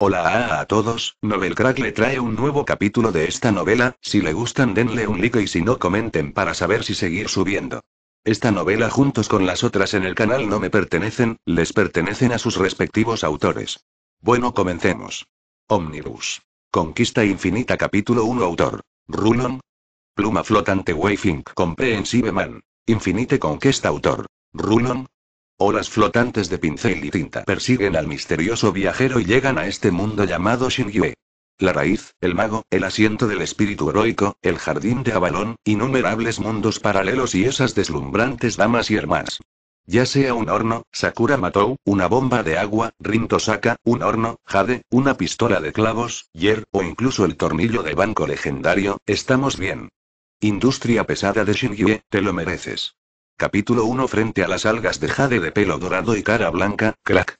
Hola a, todos, Novel Crack le trae un nuevo capítulo de esta novela, si le gustan denle un like y si no comenten para saber si seguir subiendo. Esta novela juntos con las otras en el canal no me pertenecen, les pertenecen a sus respectivos autores. Bueno comencemos. Omnibus. Conquista Infinita capítulo 1 autor. Rulon. Pluma flotante Wayfink Comprehensive Man. Infinite conquista autor. Rulon las flotantes de pincel y tinta persiguen al misterioso viajero y llegan a este mundo llamado Shingyue. La raíz, el mago, el asiento del espíritu heroico, el jardín de Avalón, innumerables mundos paralelos y esas deslumbrantes damas y hermanas. Ya sea un horno, Sakura Matou, una bomba de agua, Rintosaka, un horno, Jade, una pistola de clavos, Yer, o incluso el tornillo de banco legendario, estamos bien. Industria pesada de Shingyue, te lo mereces. Capítulo 1 Frente a las algas de jade de pelo dorado y cara blanca, crack.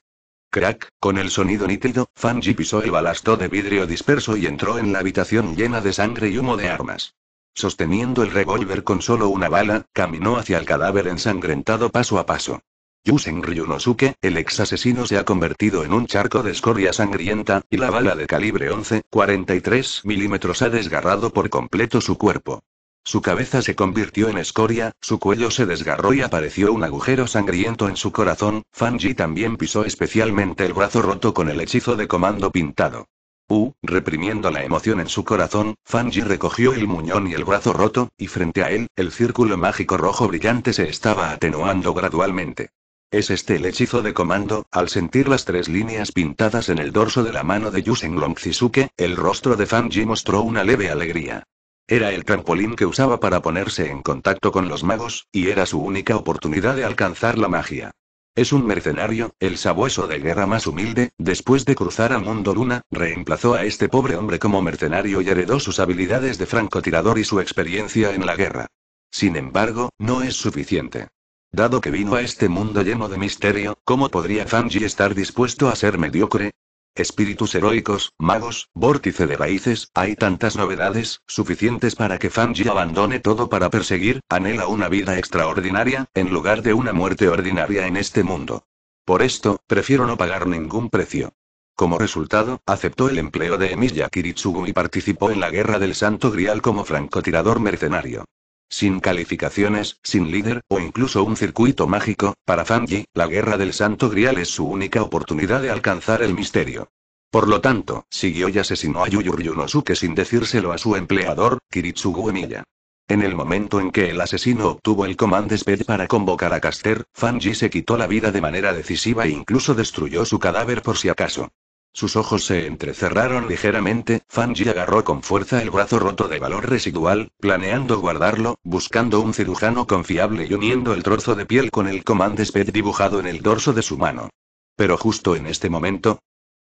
Crack, con el sonido nítido, Fanji pisó el balasto de vidrio disperso y entró en la habitación llena de sangre y humo de armas. Sosteniendo el revólver con solo una bala, caminó hacia el cadáver ensangrentado paso a paso. Yusen Ryunosuke, el ex asesino, se ha convertido en un charco de escoria sangrienta, y la bala de calibre 11-43 milímetros ha desgarrado por completo su cuerpo. Su cabeza se convirtió en escoria, su cuello se desgarró y apareció un agujero sangriento en su corazón. Fanji también pisó especialmente el brazo roto con el hechizo de comando pintado. Uh, reprimiendo la emoción en su corazón, Fanji recogió el muñón y el brazo roto, y frente a él, el círculo mágico rojo brillante se estaba atenuando gradualmente. Es este el hechizo de comando, al sentir las tres líneas pintadas en el dorso de la mano de Yusen Zisuke, el rostro de Fanji mostró una leve alegría. Era el trampolín que usaba para ponerse en contacto con los magos, y era su única oportunidad de alcanzar la magia. Es un mercenario, el sabueso de guerra más humilde, después de cruzar a Mundo Luna, reemplazó a este pobre hombre como mercenario y heredó sus habilidades de francotirador y su experiencia en la guerra. Sin embargo, no es suficiente. Dado que vino a este mundo lleno de misterio, ¿cómo podría Fanji estar dispuesto a ser mediocre? Espíritus heroicos, magos, vórtice de raíces, hay tantas novedades, suficientes para que Fanji abandone todo para perseguir, anhela una vida extraordinaria, en lugar de una muerte ordinaria en este mundo. Por esto, prefiero no pagar ningún precio. Como resultado, aceptó el empleo de Emilia Kiritsugu y participó en la Guerra del Santo Grial como francotirador mercenario. Sin calificaciones, sin líder, o incluso un circuito mágico, para Fanji, la guerra del Santo Grial es su única oportunidad de alcanzar el misterio. Por lo tanto, siguió y asesinó a Yuyuryunosuke sin decírselo a su empleador, Kiritsugu Emiya. En el momento en que el asesino obtuvo el Command Speed para convocar a Caster, Fanji se quitó la vida de manera decisiva e incluso destruyó su cadáver por si acaso. Sus ojos se entrecerraron ligeramente, Fanji agarró con fuerza el brazo roto de valor residual, planeando guardarlo, buscando un cirujano confiable y uniendo el trozo de piel con el Command dibujado en el dorso de su mano. Pero justo en este momento...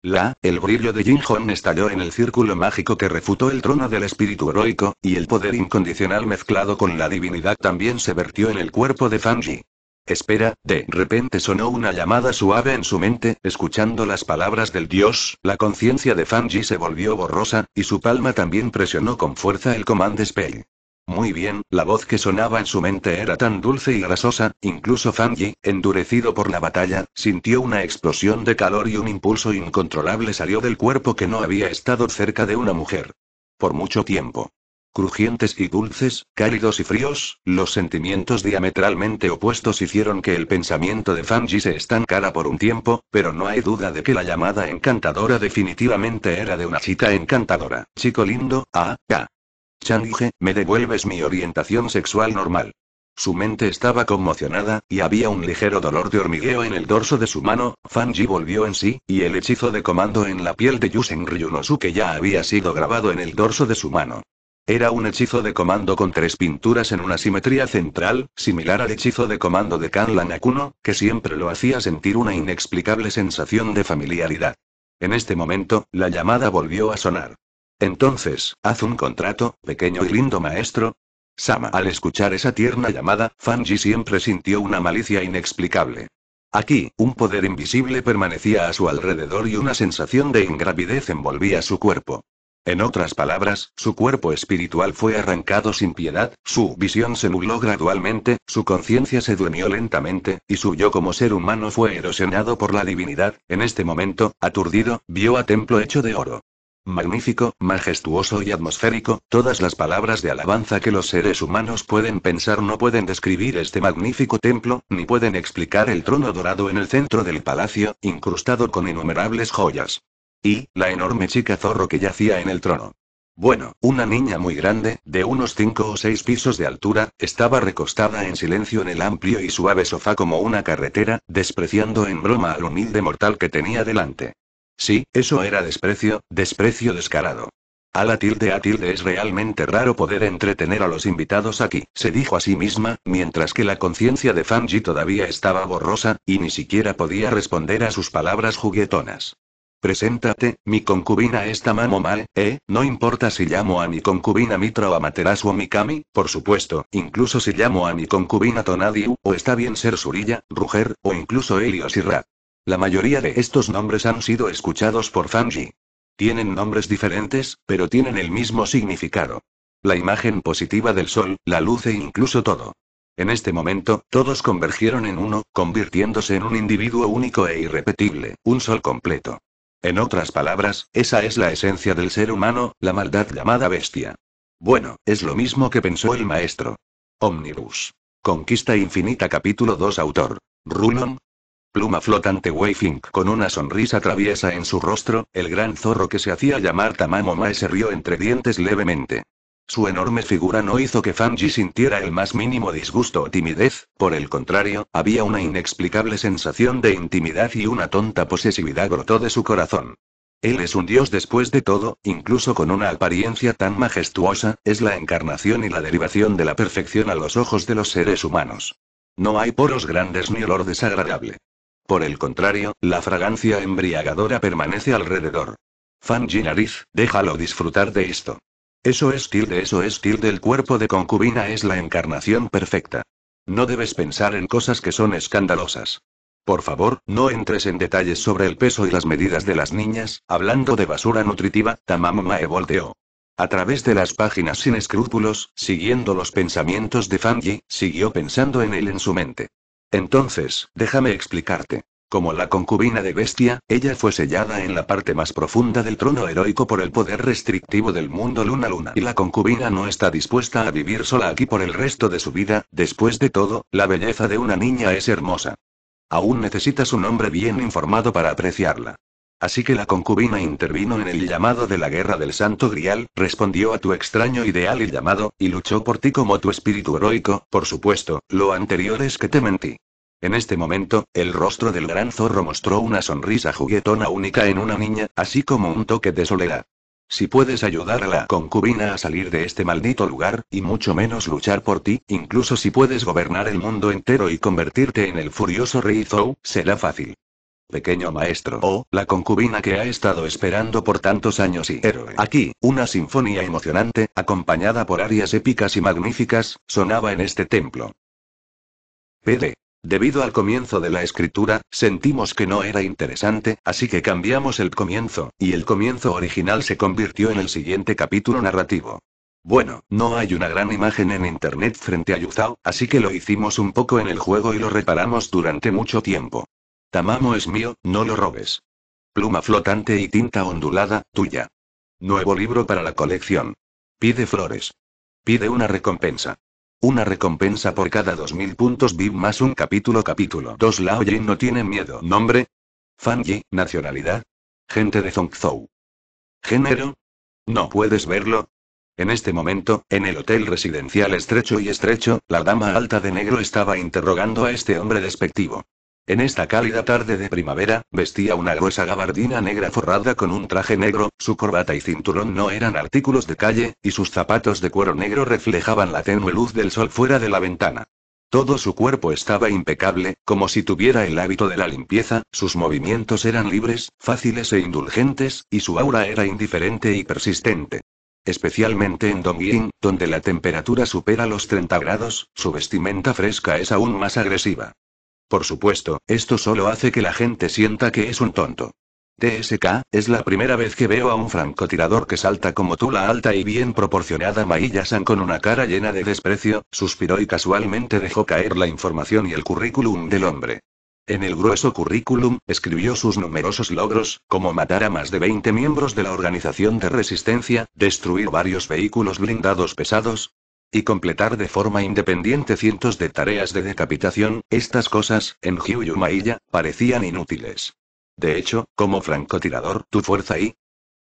La, el brillo de Jin Hong estalló en el círculo mágico que refutó el trono del espíritu heroico, y el poder incondicional mezclado con la divinidad también se vertió en el cuerpo de Fanji. Espera, de repente sonó una llamada suave en su mente, escuchando las palabras del dios, la conciencia de Fanji se volvió borrosa, y su palma también presionó con fuerza el command spell. Muy bien, la voz que sonaba en su mente era tan dulce y grasosa, incluso Fanji, endurecido por la batalla, sintió una explosión de calor y un impulso incontrolable salió del cuerpo que no había estado cerca de una mujer. Por mucho tiempo. Crujientes y dulces, cálidos y fríos, los sentimientos diametralmente opuestos hicieron que el pensamiento de Fanji se estancara por un tiempo, pero no hay duda de que la llamada encantadora definitivamente era de una chica encantadora. Chico lindo, ah, ah. Chanji, me devuelves mi orientación sexual normal. Su mente estaba conmocionada, y había un ligero dolor de hormigueo en el dorso de su mano. Fanji volvió en sí, y el hechizo de comando en la piel de Yusen que ya había sido grabado en el dorso de su mano. Era un hechizo de comando con tres pinturas en una simetría central, similar al hechizo de comando de Kanlan Akuno, que siempre lo hacía sentir una inexplicable sensación de familiaridad. En este momento, la llamada volvió a sonar. Entonces, haz un contrato, pequeño y lindo maestro. Sama, al escuchar esa tierna llamada, Fanji siempre sintió una malicia inexplicable. Aquí, un poder invisible permanecía a su alrededor y una sensación de ingravidez envolvía su cuerpo. En otras palabras, su cuerpo espiritual fue arrancado sin piedad, su visión se nubló gradualmente, su conciencia se durmió lentamente, y su yo como ser humano fue erosionado por la divinidad. En este momento, aturdido, vio a templo hecho de oro. Magnífico, majestuoso y atmosférico, todas las palabras de alabanza que los seres humanos pueden pensar no pueden describir este magnífico templo, ni pueden explicar el trono dorado en el centro del palacio, incrustado con innumerables joyas. Y, la enorme chica zorro que yacía en el trono. Bueno, una niña muy grande, de unos cinco o seis pisos de altura, estaba recostada en silencio en el amplio y suave sofá como una carretera, despreciando en broma al humilde mortal que tenía delante. Sí, eso era desprecio, desprecio descarado. A la tilde a tilde es realmente raro poder entretener a los invitados aquí, se dijo a sí misma, mientras que la conciencia de Fanji todavía estaba borrosa, y ni siquiera podía responder a sus palabras juguetonas. Preséntate, mi concubina es Tamamo Mal, eh, no importa si llamo a mi concubina Mitra o Amaterasu o Mikami, por supuesto, incluso si llamo a mi concubina Tonadiu, o está bien ser Surilla, Ruger, o incluso Helios y Ra. La mayoría de estos nombres han sido escuchados por Fanji. Tienen nombres diferentes, pero tienen el mismo significado. La imagen positiva del sol, la luz e incluso todo. En este momento, todos convergieron en uno, convirtiéndose en un individuo único e irrepetible, un sol completo. En otras palabras, esa es la esencia del ser humano, la maldad llamada bestia. Bueno, es lo mismo que pensó el maestro. Omnibus. Conquista Infinita capítulo 2 autor. Rulon. Pluma flotante Wayfink con una sonrisa traviesa en su rostro, el gran zorro que se hacía llamar Tamamo Mae se rió entre dientes levemente. Su enorme figura no hizo que Fanji sintiera el más mínimo disgusto o timidez, por el contrario, había una inexplicable sensación de intimidad y una tonta posesividad brotó de su corazón. Él es un dios después de todo, incluso con una apariencia tan majestuosa, es la encarnación y la derivación de la perfección a los ojos de los seres humanos. No hay poros grandes ni olor desagradable. Por el contrario, la fragancia embriagadora permanece alrededor. Fanji nariz, déjalo disfrutar de esto. Eso es tilde, eso es tilde, el cuerpo de concubina es la encarnación perfecta. No debes pensar en cosas que son escandalosas. Por favor, no entres en detalles sobre el peso y las medidas de las niñas, hablando de basura nutritiva, e volteó. A través de las páginas sin escrúpulos, siguiendo los pensamientos de Fangi, siguió pensando en él en su mente. Entonces, déjame explicarte. Como la concubina de Bestia, ella fue sellada en la parte más profunda del trono heroico por el poder restrictivo del mundo Luna Luna. Y la concubina no está dispuesta a vivir sola aquí por el resto de su vida, después de todo, la belleza de una niña es hermosa. Aún necesitas un hombre bien informado para apreciarla. Así que la concubina intervino en el llamado de la guerra del Santo Grial, respondió a tu extraño ideal y llamado, y luchó por ti como tu espíritu heroico, por supuesto, lo anterior es que te mentí. En este momento, el rostro del gran zorro mostró una sonrisa juguetona única en una niña, así como un toque de soledad. Si puedes ayudar a la concubina a salir de este maldito lugar, y mucho menos luchar por ti, incluso si puedes gobernar el mundo entero y convertirte en el furioso rey Zou, será fácil. Pequeño maestro, oh, la concubina que ha estado esperando por tantos años y héroe. Aquí, una sinfonía emocionante, acompañada por arias épicas y magníficas, sonaba en este templo. PD. Debido al comienzo de la escritura, sentimos que no era interesante, así que cambiamos el comienzo, y el comienzo original se convirtió en el siguiente capítulo narrativo. Bueno, no hay una gran imagen en internet frente a Yuzao, así que lo hicimos un poco en el juego y lo reparamos durante mucho tiempo. Tamamo es mío, no lo robes. Pluma flotante y tinta ondulada, tuya. Nuevo libro para la colección. Pide flores. Pide una recompensa. Una recompensa por cada 2000 puntos VIP más un capítulo capítulo 2 Lao Yin no tiene miedo. Nombre. Fan Yi, nacionalidad. Gente de Zongzhou. Género. No puedes verlo. En este momento, en el hotel residencial estrecho y estrecho, la dama alta de negro estaba interrogando a este hombre despectivo. En esta cálida tarde de primavera, vestía una gruesa gabardina negra forrada con un traje negro, su corbata y cinturón no eran artículos de calle, y sus zapatos de cuero negro reflejaban la tenue luz del sol fuera de la ventana. Todo su cuerpo estaba impecable, como si tuviera el hábito de la limpieza, sus movimientos eran libres, fáciles e indulgentes, y su aura era indiferente y persistente. Especialmente en Dongyin, donde la temperatura supera los 30 grados, su vestimenta fresca es aún más agresiva. Por supuesto, esto solo hace que la gente sienta que es un tonto. TSK, es la primera vez que veo a un francotirador que salta como tú la alta y bien proporcionada Mailla San con una cara llena de desprecio, suspiró y casualmente dejó caer la información y el currículum del hombre. En el grueso currículum, escribió sus numerosos logros, como matar a más de 20 miembros de la organización de resistencia, destruir varios vehículos blindados pesados, y completar de forma independiente cientos de tareas de decapitación, estas cosas, en Hyuyumailla, parecían inútiles. De hecho, como francotirador, tu fuerza y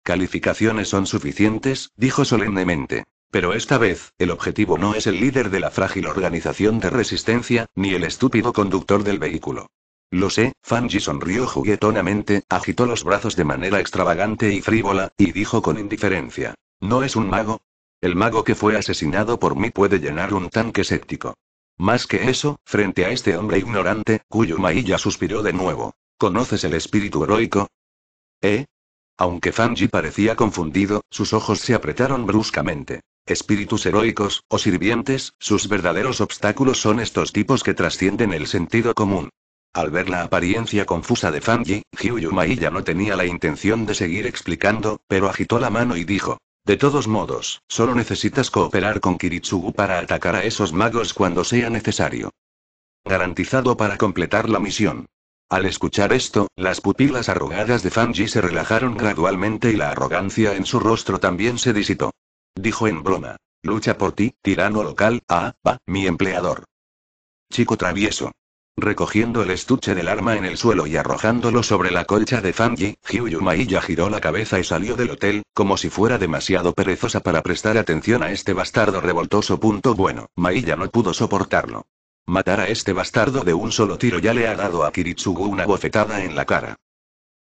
calificaciones son suficientes, dijo solemnemente. Pero esta vez, el objetivo no es el líder de la frágil organización de resistencia, ni el estúpido conductor del vehículo. Lo sé, Fanji sonrió juguetonamente, agitó los brazos de manera extravagante y frívola, y dijo con indiferencia. No es un mago, el mago que fue asesinado por mí puede llenar un tanque séptico. Más que eso, frente a este hombre ignorante, cuyo ya suspiró de nuevo. ¿Conoces el espíritu heroico? ¿Eh? Aunque Fanji parecía confundido, sus ojos se apretaron bruscamente. Espíritus heroicos, o sirvientes, sus verdaderos obstáculos son estos tipos que trascienden el sentido común. Al ver la apariencia confusa de Fanji, Hyuyu ya no tenía la intención de seguir explicando, pero agitó la mano y dijo, de todos modos, solo necesitas cooperar con Kiritsugu para atacar a esos magos cuando sea necesario. Garantizado para completar la misión. Al escuchar esto, las pupilas arrugadas de Fanji se relajaron gradualmente y la arrogancia en su rostro también se disipó. Dijo en broma. Lucha por ti, tirano local, ah, va, mi empleador. Chico travieso. Recogiendo el estuche del arma en el suelo y arrojándolo sobre la colcha de Fanji, mailla giró la cabeza y salió del hotel, como si fuera demasiado perezosa para prestar atención a este bastardo revoltoso. Punto bueno, Mailla no pudo soportarlo. Matar a este bastardo de un solo tiro ya le ha dado a Kiritsugu una bofetada en la cara.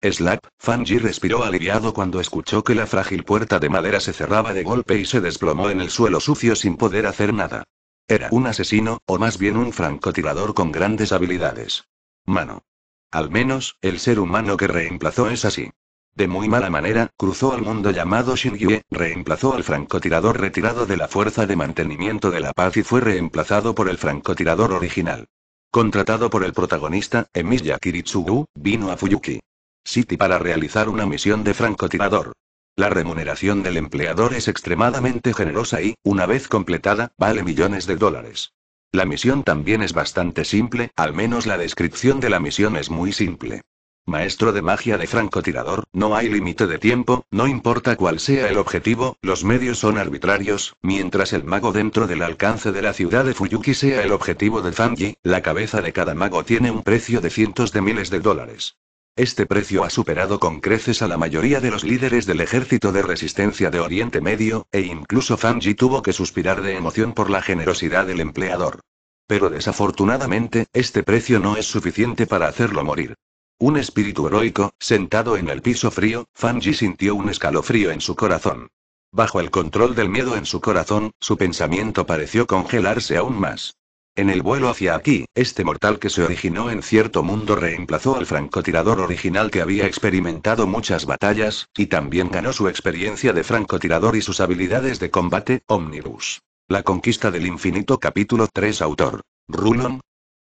Slap, Fanji respiró aliviado cuando escuchó que la frágil puerta de madera se cerraba de golpe y se desplomó en el suelo sucio sin poder hacer nada. Era un asesino, o más bien un francotirador con grandes habilidades. Mano. Al menos, el ser humano que reemplazó es así. De muy mala manera, cruzó al mundo llamado Shingyue, reemplazó al francotirador retirado de la Fuerza de Mantenimiento de la Paz y fue reemplazado por el francotirador original. Contratado por el protagonista, Emiya Kiritsugu, vino a Fuyuki City para realizar una misión de francotirador. La remuneración del empleador es extremadamente generosa y, una vez completada, vale millones de dólares. La misión también es bastante simple, al menos la descripción de la misión es muy simple. Maestro de magia de francotirador, no hay límite de tiempo, no importa cuál sea el objetivo, los medios son arbitrarios, mientras el mago dentro del alcance de la ciudad de Fuyuki sea el objetivo de Fanji, la cabeza de cada mago tiene un precio de cientos de miles de dólares. Este precio ha superado con creces a la mayoría de los líderes del ejército de resistencia de Oriente Medio, e incluso Fanji tuvo que suspirar de emoción por la generosidad del empleador. Pero desafortunadamente, este precio no es suficiente para hacerlo morir. Un espíritu heroico, sentado en el piso frío, Fanji sintió un escalofrío en su corazón. Bajo el control del miedo en su corazón, su pensamiento pareció congelarse aún más. En el vuelo hacia aquí, este mortal que se originó en cierto mundo reemplazó al francotirador original que había experimentado muchas batallas, y también ganó su experiencia de francotirador y sus habilidades de combate, Omnibus. La conquista del infinito capítulo 3 autor. Rulon.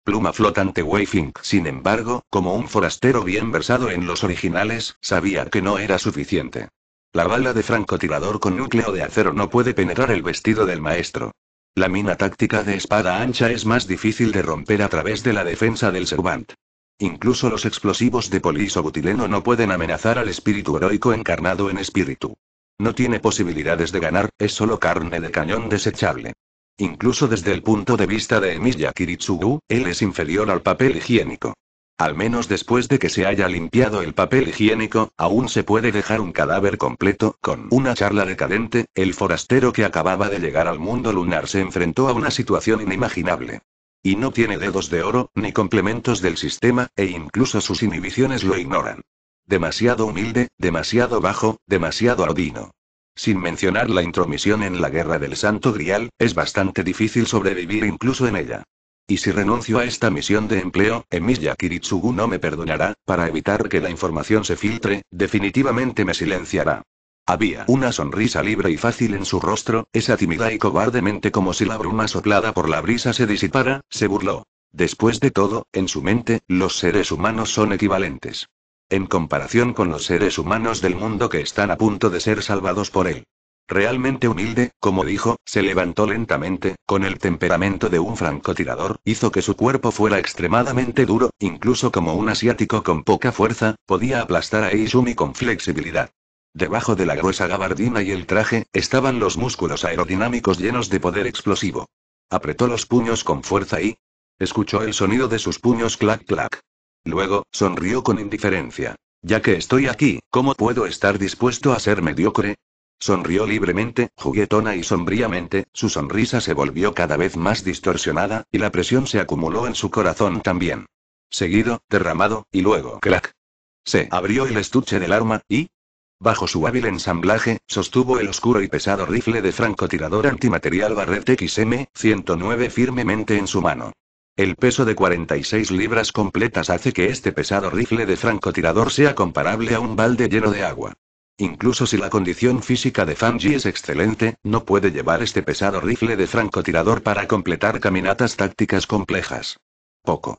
Pluma flotante Wayfink Sin embargo, como un forastero bien versado en los originales, sabía que no era suficiente. La bala de francotirador con núcleo de acero no puede penetrar el vestido del maestro. La mina táctica de espada ancha es más difícil de romper a través de la defensa del Servant. Incluso los explosivos de polisobutileno no pueden amenazar al espíritu heroico encarnado en espíritu. No tiene posibilidades de ganar, es solo carne de cañón desechable. Incluso desde el punto de vista de Emilia Kiritsugu, él es inferior al papel higiénico. Al menos después de que se haya limpiado el papel higiénico, aún se puede dejar un cadáver completo. Con una charla decadente, el forastero que acababa de llegar al mundo lunar se enfrentó a una situación inimaginable. Y no tiene dedos de oro, ni complementos del sistema, e incluso sus inhibiciones lo ignoran. Demasiado humilde, demasiado bajo, demasiado ardino. Sin mencionar la intromisión en la guerra del Santo Grial, es bastante difícil sobrevivir incluso en ella. Y si renuncio a esta misión de empleo, Emiya Kiritsugu no me perdonará, para evitar que la información se filtre, definitivamente me silenciará. Había una sonrisa libre y fácil en su rostro, esa tímida y cobardemente como si la bruma soplada por la brisa se disipara, se burló. Después de todo, en su mente, los seres humanos son equivalentes. En comparación con los seres humanos del mundo que están a punto de ser salvados por él. Realmente humilde, como dijo, se levantó lentamente, con el temperamento de un francotirador, hizo que su cuerpo fuera extremadamente duro, incluso como un asiático con poca fuerza, podía aplastar a Izumi con flexibilidad. Debajo de la gruesa gabardina y el traje, estaban los músculos aerodinámicos llenos de poder explosivo. Apretó los puños con fuerza y... Escuchó el sonido de sus puños clac clac. Luego, sonrió con indiferencia. Ya que estoy aquí, ¿cómo puedo estar dispuesto a ser mediocre? Sonrió libremente, juguetona y sombríamente, su sonrisa se volvió cada vez más distorsionada, y la presión se acumuló en su corazón también. Seguido, derramado, y luego, ¡clac! Se abrió el estuche del arma, y, Bajo su hábil ensamblaje, sostuvo el oscuro y pesado rifle de francotirador antimaterial Barrett XM-109 firmemente en su mano. El peso de 46 libras completas hace que este pesado rifle de francotirador sea comparable a un balde lleno de agua. Incluso si la condición física de Fanji es excelente, no puede llevar este pesado rifle de francotirador para completar caminatas tácticas complejas. Poco.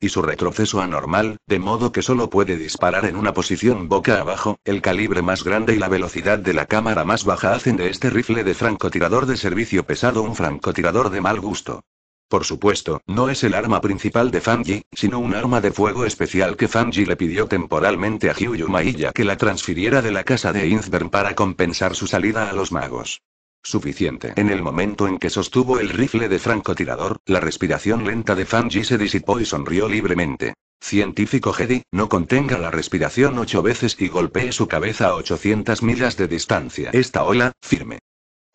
Y su retroceso anormal, de modo que solo puede disparar en una posición boca abajo, el calibre más grande y la velocidad de la cámara más baja hacen de este rifle de francotirador de servicio pesado un francotirador de mal gusto. Por supuesto, no es el arma principal de Fanji, sino un arma de fuego especial que Fanji le pidió temporalmente a Hyu ya que la transfiriera de la casa de Inzbern para compensar su salida a los magos. Suficiente. En el momento en que sostuvo el rifle de francotirador, la respiración lenta de Fanji se disipó y sonrió libremente. Científico Jedi, no contenga la respiración ocho veces y golpee su cabeza a 800 millas de distancia. Esta ola, firme.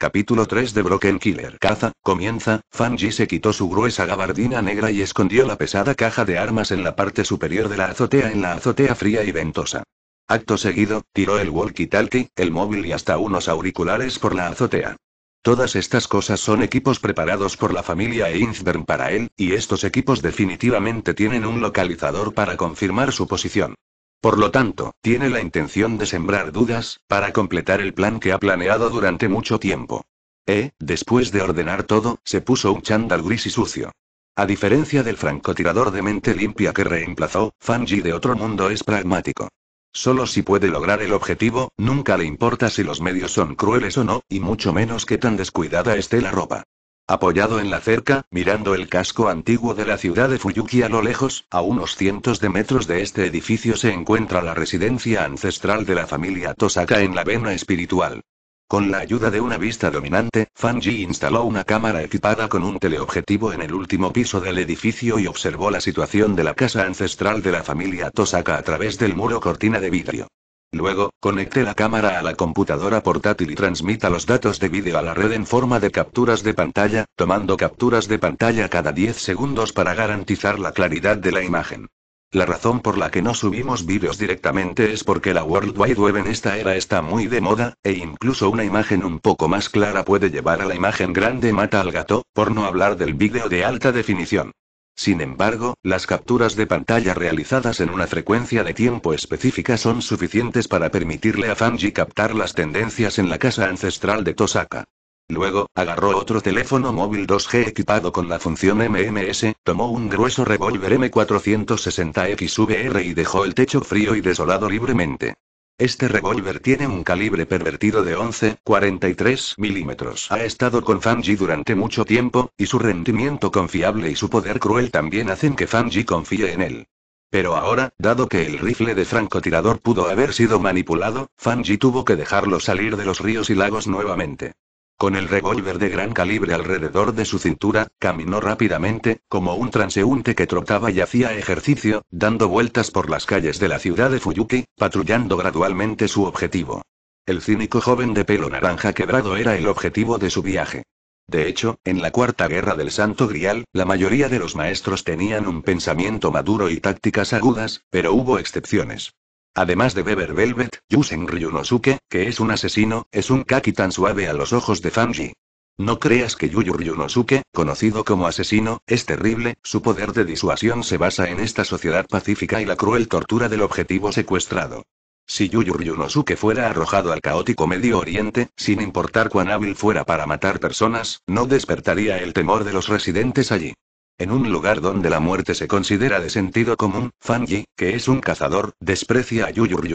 Capítulo 3 de Broken Killer Caza, comienza, Fanji se quitó su gruesa gabardina negra y escondió la pesada caja de armas en la parte superior de la azotea en la azotea fría y ventosa. Acto seguido, tiró el walkie-talkie, el móvil y hasta unos auriculares por la azotea. Todas estas cosas son equipos preparados por la familia Einsberg para él, y estos equipos definitivamente tienen un localizador para confirmar su posición. Por lo tanto, tiene la intención de sembrar dudas, para completar el plan que ha planeado durante mucho tiempo. Eh, después de ordenar todo, se puso un chándal gris y sucio. A diferencia del francotirador de mente limpia que reemplazó, Fanji de otro mundo es pragmático. Solo si puede lograr el objetivo, nunca le importa si los medios son crueles o no, y mucho menos que tan descuidada esté la ropa. Apoyado en la cerca, mirando el casco antiguo de la ciudad de Fuyuki a lo lejos, a unos cientos de metros de este edificio se encuentra la residencia ancestral de la familia Tosaka en la vena espiritual. Con la ayuda de una vista dominante, Fanji instaló una cámara equipada con un teleobjetivo en el último piso del edificio y observó la situación de la casa ancestral de la familia Tosaka a través del muro cortina de vidrio. Luego, conecte la cámara a la computadora portátil y transmita los datos de vídeo a la red en forma de capturas de pantalla, tomando capturas de pantalla cada 10 segundos para garantizar la claridad de la imagen. La razón por la que no subimos vídeos directamente es porque la World Wide Web en esta era está muy de moda, e incluso una imagen un poco más clara puede llevar a la imagen grande mata al gato, por no hablar del vídeo de alta definición. Sin embargo, las capturas de pantalla realizadas en una frecuencia de tiempo específica son suficientes para permitirle a Fanji captar las tendencias en la casa ancestral de Tosaka. Luego, agarró otro teléfono móvil 2G equipado con la función MMS, tomó un grueso revólver M460XVR y dejó el techo frío y desolado libremente. Este revólver tiene un calibre pervertido de 11,43 milímetros. Ha estado con Fanji durante mucho tiempo, y su rendimiento confiable y su poder cruel también hacen que Fanji confíe en él. Pero ahora, dado que el rifle de francotirador pudo haber sido manipulado, Fanji tuvo que dejarlo salir de los ríos y lagos nuevamente. Con el revólver de gran calibre alrededor de su cintura, caminó rápidamente, como un transeúnte que trotaba y hacía ejercicio, dando vueltas por las calles de la ciudad de Fuyuki, patrullando gradualmente su objetivo. El cínico joven de pelo naranja quebrado era el objetivo de su viaje. De hecho, en la Cuarta Guerra del Santo Grial, la mayoría de los maestros tenían un pensamiento maduro y tácticas agudas, pero hubo excepciones. Además de Beber Velvet, Yusen Ryunosuke, que es un asesino, es un kaki tan suave a los ojos de Fanji. No creas que Yuyu Ryunosuke, conocido como asesino, es terrible, su poder de disuasión se basa en esta sociedad pacífica y la cruel tortura del objetivo secuestrado. Si Yuyu Ryunosuke fuera arrojado al caótico Medio Oriente, sin importar cuán hábil fuera para matar personas, no despertaría el temor de los residentes allí. En un lugar donde la muerte se considera de sentido común, Fanji, que es un cazador, desprecia a Yuyur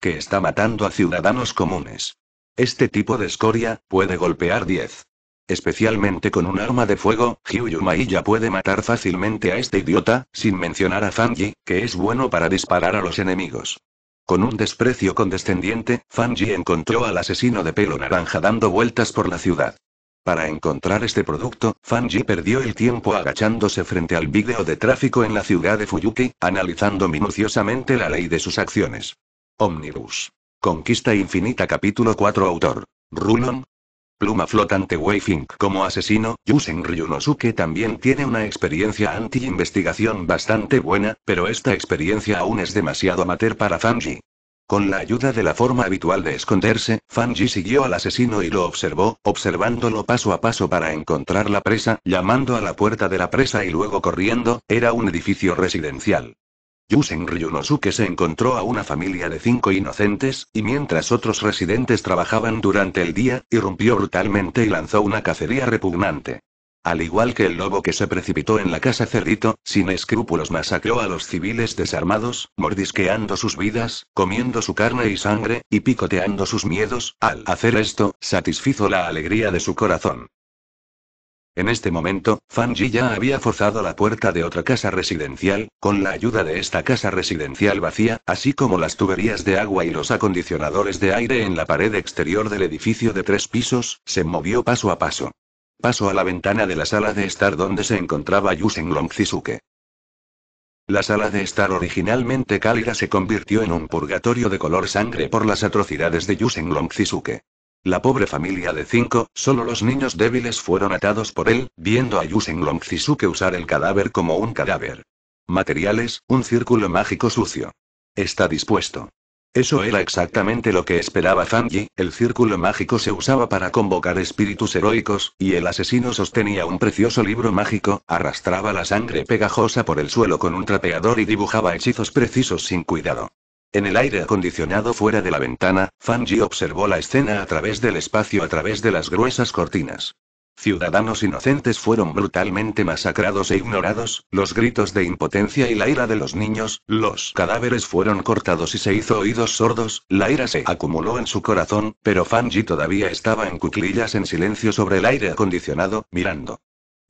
que está matando a ciudadanos comunes. Este tipo de escoria puede golpear 10. Especialmente con un arma de fuego, ya puede matar fácilmente a este idiota, sin mencionar a Fanji, que es bueno para disparar a los enemigos. Con un desprecio condescendiente, Fanji encontró al asesino de pelo naranja dando vueltas por la ciudad. Para encontrar este producto, Fanji perdió el tiempo agachándose frente al vídeo de tráfico en la ciudad de Fuyuki, analizando minuciosamente la ley de sus acciones. Omnibus. Conquista Infinita Capítulo 4 Autor. Rulon. Pluma flotante Wayfink como asesino, Yusen Ryunosuke también tiene una experiencia anti-investigación bastante buena, pero esta experiencia aún es demasiado amateur para Fanji. Con la ayuda de la forma habitual de esconderse, Fanji siguió al asesino y lo observó, observándolo paso a paso para encontrar la presa, llamando a la puerta de la presa y luego corriendo, era un edificio residencial. Yusen Ryunosuke se encontró a una familia de cinco inocentes, y mientras otros residentes trabajaban durante el día, irrumpió brutalmente y lanzó una cacería repugnante. Al igual que el lobo que se precipitó en la casa cerdito, sin escrúpulos masacró a los civiles desarmados, mordisqueando sus vidas, comiendo su carne y sangre, y picoteando sus miedos, al hacer esto, satisfizo la alegría de su corazón. En este momento, Fanji ya había forzado la puerta de otra casa residencial, con la ayuda de esta casa residencial vacía, así como las tuberías de agua y los acondicionadores de aire en la pared exterior del edificio de tres pisos, se movió paso a paso. Paso a la ventana de la sala de estar donde se encontraba Yusen Longzisuke. La sala de estar originalmente cálida se convirtió en un purgatorio de color sangre por las atrocidades de Yusen Longzisuke. La pobre familia de cinco, solo los niños débiles fueron atados por él, viendo a Yusen Longzisuke usar el cadáver como un cadáver. Materiales, un círculo mágico sucio. Está dispuesto. Eso era exactamente lo que esperaba Fanji. el círculo mágico se usaba para convocar espíritus heroicos, y el asesino sostenía un precioso libro mágico, arrastraba la sangre pegajosa por el suelo con un trapeador y dibujaba hechizos precisos sin cuidado. En el aire acondicionado fuera de la ventana, Fanji observó la escena a través del espacio, a través de las gruesas cortinas. Ciudadanos inocentes fueron brutalmente masacrados e ignorados, los gritos de impotencia y la ira de los niños, los cadáveres fueron cortados y se hizo oídos sordos, la ira se acumuló en su corazón, pero Fanji todavía estaba en cuclillas en silencio sobre el aire acondicionado, mirando.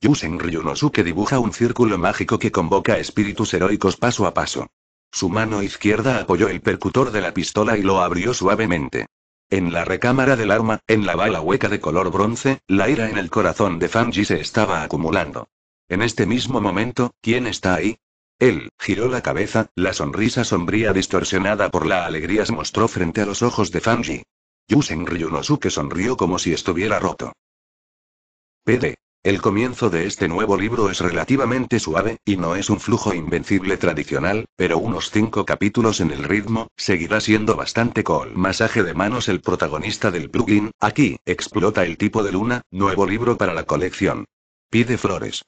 Yusen Ryunosuke dibuja un círculo mágico que convoca espíritus heroicos paso a paso. Su mano izquierda apoyó el percutor de la pistola y lo abrió suavemente. En la recámara del arma, en la bala hueca de color bronce, la ira en el corazón de Fanji se estaba acumulando. En este mismo momento, ¿quién está ahí? Él, giró la cabeza, la sonrisa sombría distorsionada por la alegría se mostró frente a los ojos de Fanji. Yusen Ryunosuke sonrió como si estuviera roto. PD. El comienzo de este nuevo libro es relativamente suave, y no es un flujo invencible tradicional, pero unos cinco capítulos en el ritmo, seguirá siendo bastante cool. Masaje de manos El protagonista del plugin, aquí, explota el tipo de luna, nuevo libro para la colección. Pide flores.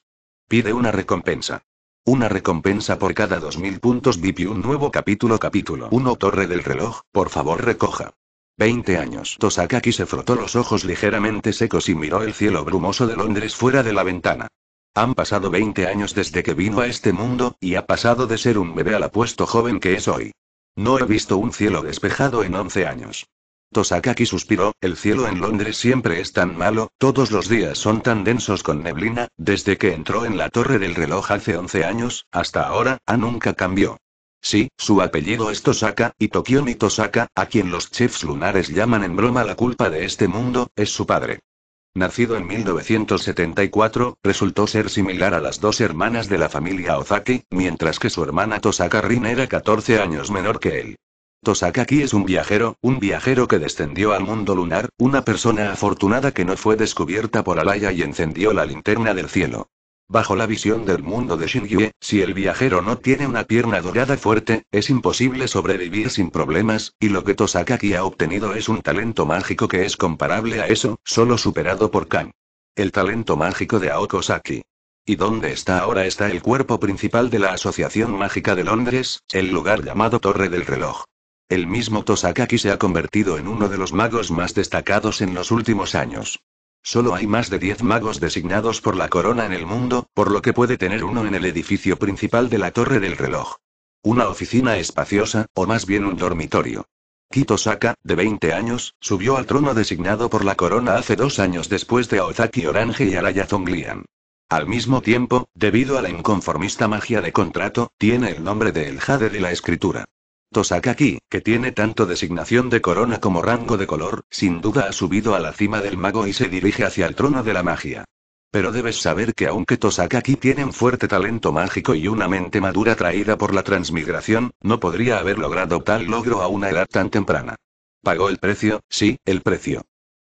Pide una recompensa. Una recompensa por cada 2000 puntos VIP un nuevo capítulo capítulo 1 Torre del reloj, por favor recoja. Veinte años. Tosakaki se frotó los ojos ligeramente secos y miró el cielo brumoso de Londres fuera de la ventana. Han pasado 20 años desde que vino a este mundo, y ha pasado de ser un bebé al apuesto joven que es hoy. No he visto un cielo despejado en 11 años. Tosakaki suspiró, el cielo en Londres siempre es tan malo, todos los días son tan densos con neblina, desde que entró en la torre del reloj hace 11 años, hasta ahora, A ah, nunca cambió. Sí, su apellido es Tosaka, y Tokiomi Tosaka, a quien los chefs lunares llaman en broma la culpa de este mundo, es su padre. Nacido en 1974, resultó ser similar a las dos hermanas de la familia Ozaki, mientras que su hermana Tosaka Rin era 14 años menor que él. Tosaka Ki es un viajero, un viajero que descendió al mundo lunar, una persona afortunada que no fue descubierta por Alaya y encendió la linterna del cielo. Bajo la visión del mundo de Shingyue, si el viajero no tiene una pierna dorada fuerte, es imposible sobrevivir sin problemas, y lo que Tosakaki ha obtenido es un talento mágico que es comparable a eso, solo superado por Kan. El talento mágico de Aoko ¿Y dónde está ahora? Está el cuerpo principal de la Asociación Mágica de Londres, el lugar llamado Torre del Reloj. El mismo Tosakaki se ha convertido en uno de los magos más destacados en los últimos años. Solo hay más de 10 magos designados por la corona en el mundo, por lo que puede tener uno en el edificio principal de la Torre del Reloj. Una oficina espaciosa, o más bien un dormitorio. Kito Saka, de 20 años, subió al trono designado por la corona hace dos años después de Aozaki Orange y Araya Zonglian. Al mismo tiempo, debido a la inconformista magia de contrato, tiene el nombre de El Jade de la Escritura. Tosakaki, que tiene tanto designación de corona como rango de color, sin duda ha subido a la cima del mago y se dirige hacia el trono de la magia. Pero debes saber que aunque Tosakaki tiene un fuerte talento mágico y una mente madura traída por la transmigración, no podría haber logrado tal logro a una edad tan temprana. Pagó el precio, sí, el precio.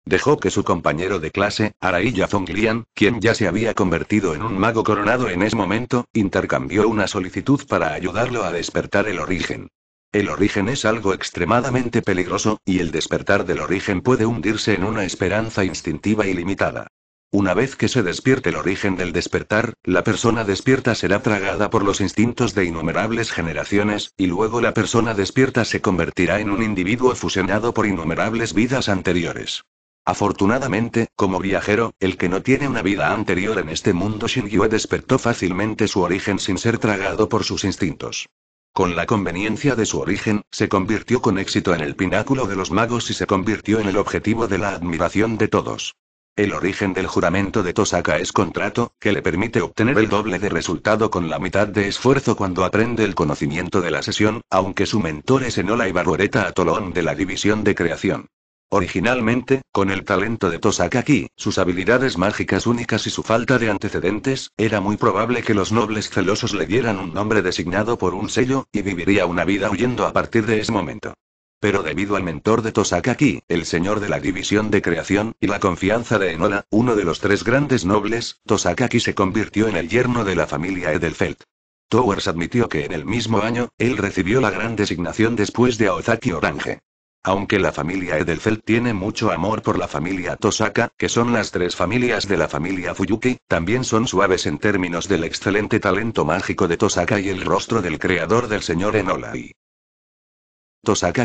Dejó que su compañero de clase, Araiya Zonglian, quien ya se había convertido en un mago coronado en ese momento, intercambió una solicitud para ayudarlo a despertar el origen. El origen es algo extremadamente peligroso, y el despertar del origen puede hundirse en una esperanza instintiva ilimitada. Una vez que se despierte el origen del despertar, la persona despierta será tragada por los instintos de innumerables generaciones, y luego la persona despierta se convertirá en un individuo fusionado por innumerables vidas anteriores. Afortunadamente, como viajero, el que no tiene una vida anterior en este mundo Xingyue despertó fácilmente su origen sin ser tragado por sus instintos. Con la conveniencia de su origen, se convirtió con éxito en el pináculo de los magos y se convirtió en el objetivo de la admiración de todos. El origen del juramento de Tosaka es contrato, que le permite obtener el doble de resultado con la mitad de esfuerzo cuando aprende el conocimiento de la sesión, aunque su mentor es Enola y Barboreta Atolón de la División de Creación. Originalmente, con el talento de Tosakaki, sus habilidades mágicas únicas y su falta de antecedentes, era muy probable que los nobles celosos le dieran un nombre designado por un sello, y viviría una vida huyendo a partir de ese momento. Pero debido al mentor de Tosakaki, el señor de la división de creación, y la confianza de Enola, uno de los tres grandes nobles, Tosakaki se convirtió en el yerno de la familia Edelfeld. Towers admitió que en el mismo año, él recibió la gran designación después de Aozaki Orange. Aunque la familia Edelfeld tiene mucho amor por la familia Tosaka, que son las tres familias de la familia Fuyuki, también son suaves en términos del excelente talento mágico de Tosaka y el rostro del creador del señor Enolai.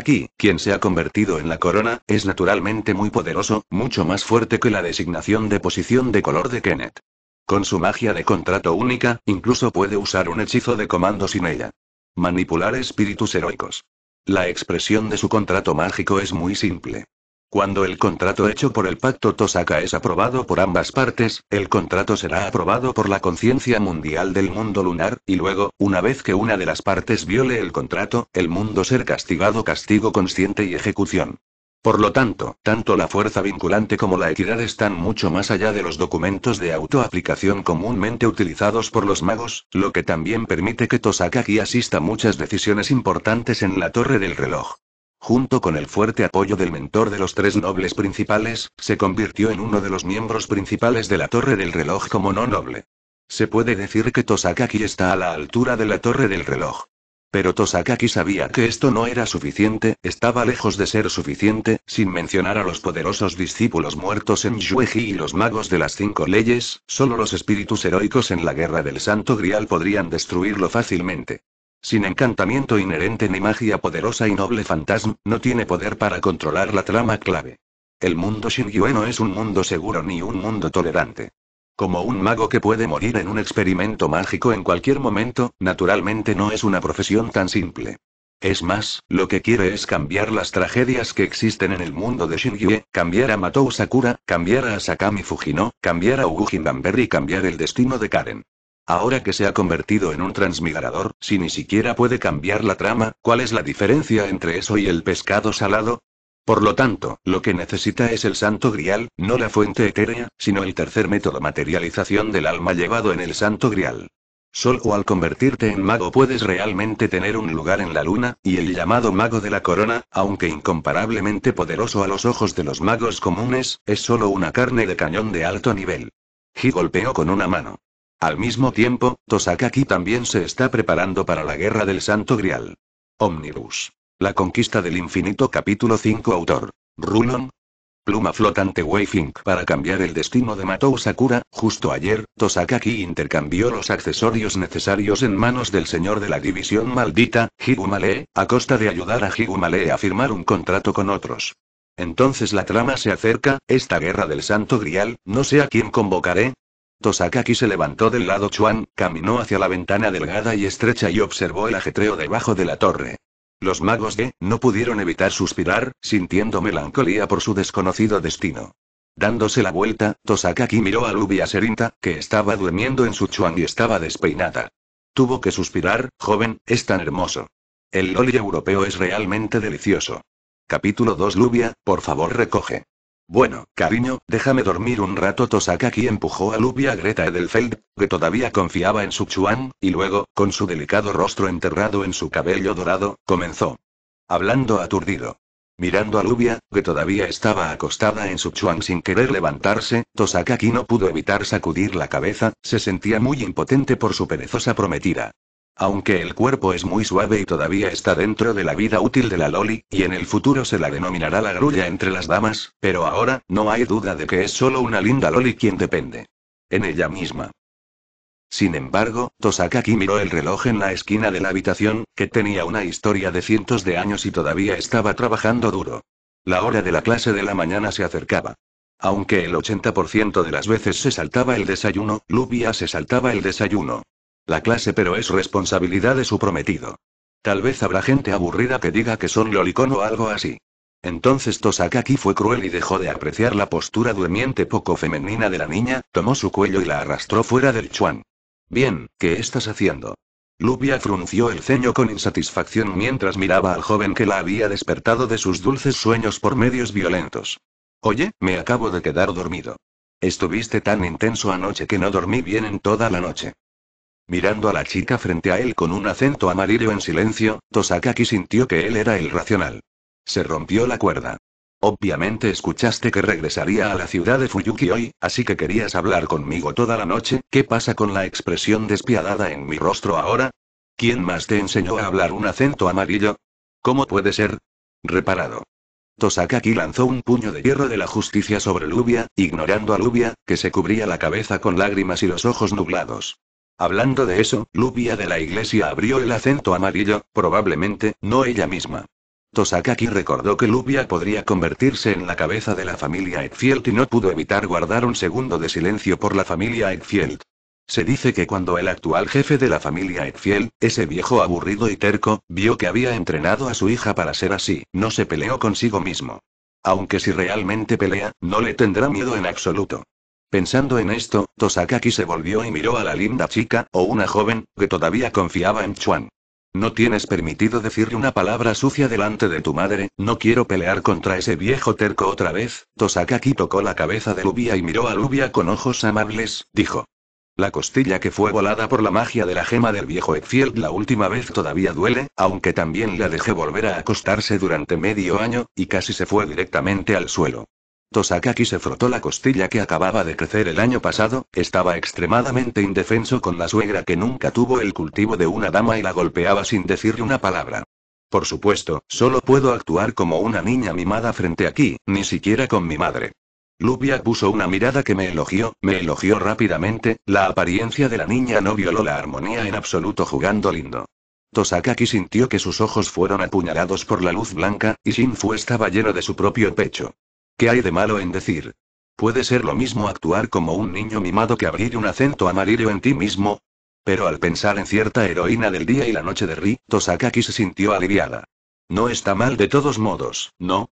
Ki, quien se ha convertido en la corona, es naturalmente muy poderoso, mucho más fuerte que la designación de posición de color de Kenneth. Con su magia de contrato única, incluso puede usar un hechizo de comando sin ella. Manipular espíritus heroicos. La expresión de su contrato mágico es muy simple. Cuando el contrato hecho por el Pacto Tosaka es aprobado por ambas partes, el contrato será aprobado por la conciencia mundial del mundo lunar, y luego, una vez que una de las partes viole el contrato, el mundo ser castigado castigo consciente y ejecución. Por lo tanto, tanto la fuerza vinculante como la equidad están mucho más allá de los documentos de autoaplicación comúnmente utilizados por los magos, lo que también permite que Tosakaki asista a muchas decisiones importantes en la torre del reloj. Junto con el fuerte apoyo del mentor de los tres nobles principales, se convirtió en uno de los miembros principales de la torre del reloj como no noble. Se puede decir que Tosakaki está a la altura de la torre del reloj. Pero Tosakaki sabía que esto no era suficiente, estaba lejos de ser suficiente, sin mencionar a los poderosos discípulos muertos en Yueji y los magos de las cinco leyes, solo los espíritus heroicos en la guerra del Santo Grial podrían destruirlo fácilmente. Sin encantamiento inherente ni magia poderosa y noble fantasma, no tiene poder para controlar la trama clave. El mundo Shingyue no es un mundo seguro ni un mundo tolerante. Como un mago que puede morir en un experimento mágico en cualquier momento, naturalmente no es una profesión tan simple. Es más, lo que quiere es cambiar las tragedias que existen en el mundo de Shingyue, cambiar a Matou Sakura, cambiar a Sakami Fujino, cambiar a Ugujin Bamber y cambiar el destino de Karen. Ahora que se ha convertido en un transmigrador, si ni siquiera puede cambiar la trama, ¿cuál es la diferencia entre eso y el pescado salado? Por lo tanto, lo que necesita es el santo grial, no la fuente etérea, sino el tercer método materialización del alma llevado en el santo grial. Solo al convertirte en mago puedes realmente tener un lugar en la luna, y el llamado mago de la corona, aunque incomparablemente poderoso a los ojos de los magos comunes, es solo una carne de cañón de alto nivel. He golpeó con una mano. Al mismo tiempo, Tosakaki también se está preparando para la guerra del Santo Grial. Omnibus. La conquista del infinito capítulo 5 autor. Rulon. Pluma flotante Wayfink para cambiar el destino de Matou Sakura, justo ayer, Tosakaki intercambió los accesorios necesarios en manos del señor de la división maldita, Higumale, a costa de ayudar a Higumale a firmar un contrato con otros. Entonces la trama se acerca, esta guerra del santo grial, no sé a quién convocaré, Tosakaki se levantó del lado Chuan, caminó hacia la ventana delgada y estrecha y observó el ajetreo debajo de la torre. Los magos de, no pudieron evitar suspirar, sintiendo melancolía por su desconocido destino. Dándose la vuelta, Tosakaki miró a Lubia Serinta, que estaba durmiendo en su chuan y estaba despeinada. Tuvo que suspirar, joven, es tan hermoso. El loli europeo es realmente delicioso. Capítulo 2 Lubia, por favor recoge. Bueno, cariño, déjame dormir un rato. Tosakaki empujó a Lubia Greta Edelfeld, que todavía confiaba en su Chuan, y luego, con su delicado rostro enterrado en su cabello dorado, comenzó. Hablando aturdido. Mirando a Lubia, que todavía estaba acostada en su chuan sin querer levantarse, Tosakaki no pudo evitar sacudir la cabeza, se sentía muy impotente por su perezosa prometida. Aunque el cuerpo es muy suave y todavía está dentro de la vida útil de la Loli, y en el futuro se la denominará la grulla entre las damas, pero ahora, no hay duda de que es solo una linda Loli quien depende. En ella misma. Sin embargo, Tosakaki miró el reloj en la esquina de la habitación, que tenía una historia de cientos de años y todavía estaba trabajando duro. La hora de la clase de la mañana se acercaba. Aunque el 80% de las veces se saltaba el desayuno, Lubia se saltaba el desayuno la clase, pero es responsabilidad de su prometido. Tal vez habrá gente aburrida que diga que son lolicón o algo así. Entonces Tosakaki fue cruel y dejó de apreciar la postura durmiente poco femenina de la niña, tomó su cuello y la arrastró fuera del chuan. Bien, ¿qué estás haciendo? Lubia frunció el ceño con insatisfacción mientras miraba al joven que la había despertado de sus dulces sueños por medios violentos. Oye, me acabo de quedar dormido. Estuviste tan intenso anoche que no dormí bien en toda la noche. Mirando a la chica frente a él con un acento amarillo en silencio, Tosakaki sintió que él era el racional. Se rompió la cuerda. Obviamente escuchaste que regresaría a la ciudad de Fuyuki hoy, así que querías hablar conmigo toda la noche. ¿Qué pasa con la expresión despiadada en mi rostro ahora? ¿Quién más te enseñó a hablar un acento amarillo? ¿Cómo puede ser? Reparado. Tosakaki lanzó un puño de hierro de la justicia sobre Lubia, ignorando a Lubia, que se cubría la cabeza con lágrimas y los ojos nublados. Hablando de eso, Lubia de la iglesia abrió el acento amarillo, probablemente, no ella misma. Tosakaki recordó que Lubia podría convertirse en la cabeza de la familia Edfield y no pudo evitar guardar un segundo de silencio por la familia Edfield. Se dice que cuando el actual jefe de la familia Edfield, ese viejo aburrido y terco, vio que había entrenado a su hija para ser así, no se peleó consigo mismo. Aunque si realmente pelea, no le tendrá miedo en absoluto. Pensando en esto, Tosakaki se volvió y miró a la linda chica, o una joven, que todavía confiaba en Chuan. No tienes permitido decirle una palabra sucia delante de tu madre, no quiero pelear contra ese viejo terco otra vez. Tosakaki tocó la cabeza de Lubia y miró a Lubia con ojos amables, dijo. La costilla que fue volada por la magia de la gema del viejo Exfield la última vez todavía duele, aunque también la dejé volver a acostarse durante medio año, y casi se fue directamente al suelo. Tosakaki se frotó la costilla que acababa de crecer el año pasado, estaba extremadamente indefenso con la suegra que nunca tuvo el cultivo de una dama y la golpeaba sin decirle una palabra. Por supuesto, solo puedo actuar como una niña mimada frente aquí, ni siquiera con mi madre. Lubia puso una mirada que me elogió, me elogió rápidamente, la apariencia de la niña no violó la armonía en absoluto jugando lindo. Tosakaki sintió que sus ojos fueron apuñalados por la luz blanca, y Shinfu estaba lleno de su propio pecho. ¿Qué hay de malo en decir? Puede ser lo mismo actuar como un niño mimado que abrir un acento amarillo en ti mismo. Pero al pensar en cierta heroína del día y la noche de Ri, Tosakaki se sintió aliviada. No está mal de todos modos, ¿no?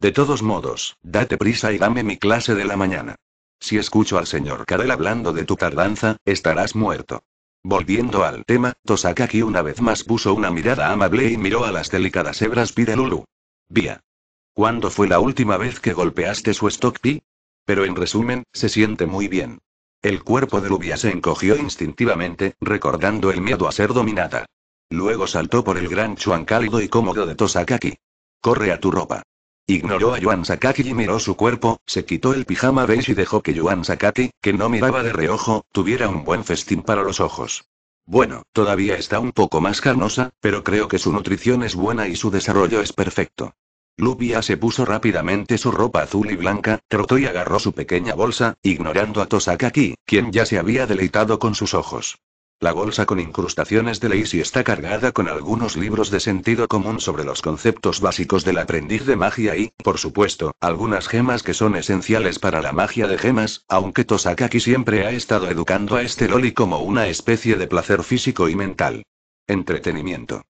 De todos modos, date prisa y dame mi clase de la mañana. Si escucho al señor Karel hablando de tu tardanza, estarás muerto. Volviendo al tema, Tosakaki una vez más puso una mirada amable y miró a las delicadas hebras Pirelulu. Vía. ¿Cuándo fue la última vez que golpeaste su stock Pero en resumen, se siente muy bien. El cuerpo de Lubia se encogió instintivamente, recordando el miedo a ser dominada. Luego saltó por el gran chuan cálido y cómodo de Tosakaki. Corre a tu ropa. Ignoró a Yuan Sakaki y miró su cuerpo, se quitó el pijama beige y dejó que Yuan Sakaki, que no miraba de reojo, tuviera un buen festín para los ojos. Bueno, todavía está un poco más carnosa, pero creo que su nutrición es buena y su desarrollo es perfecto. Lupia se puso rápidamente su ropa azul y blanca, trotó y agarró su pequeña bolsa, ignorando a Tosakaki, quien ya se había deleitado con sus ojos. La bolsa con incrustaciones de Lazy está cargada con algunos libros de sentido común sobre los conceptos básicos del aprendiz de magia y, por supuesto, algunas gemas que son esenciales para la magia de gemas, aunque Tosakaki siempre ha estado educando a este loli como una especie de placer físico y mental. Entretenimiento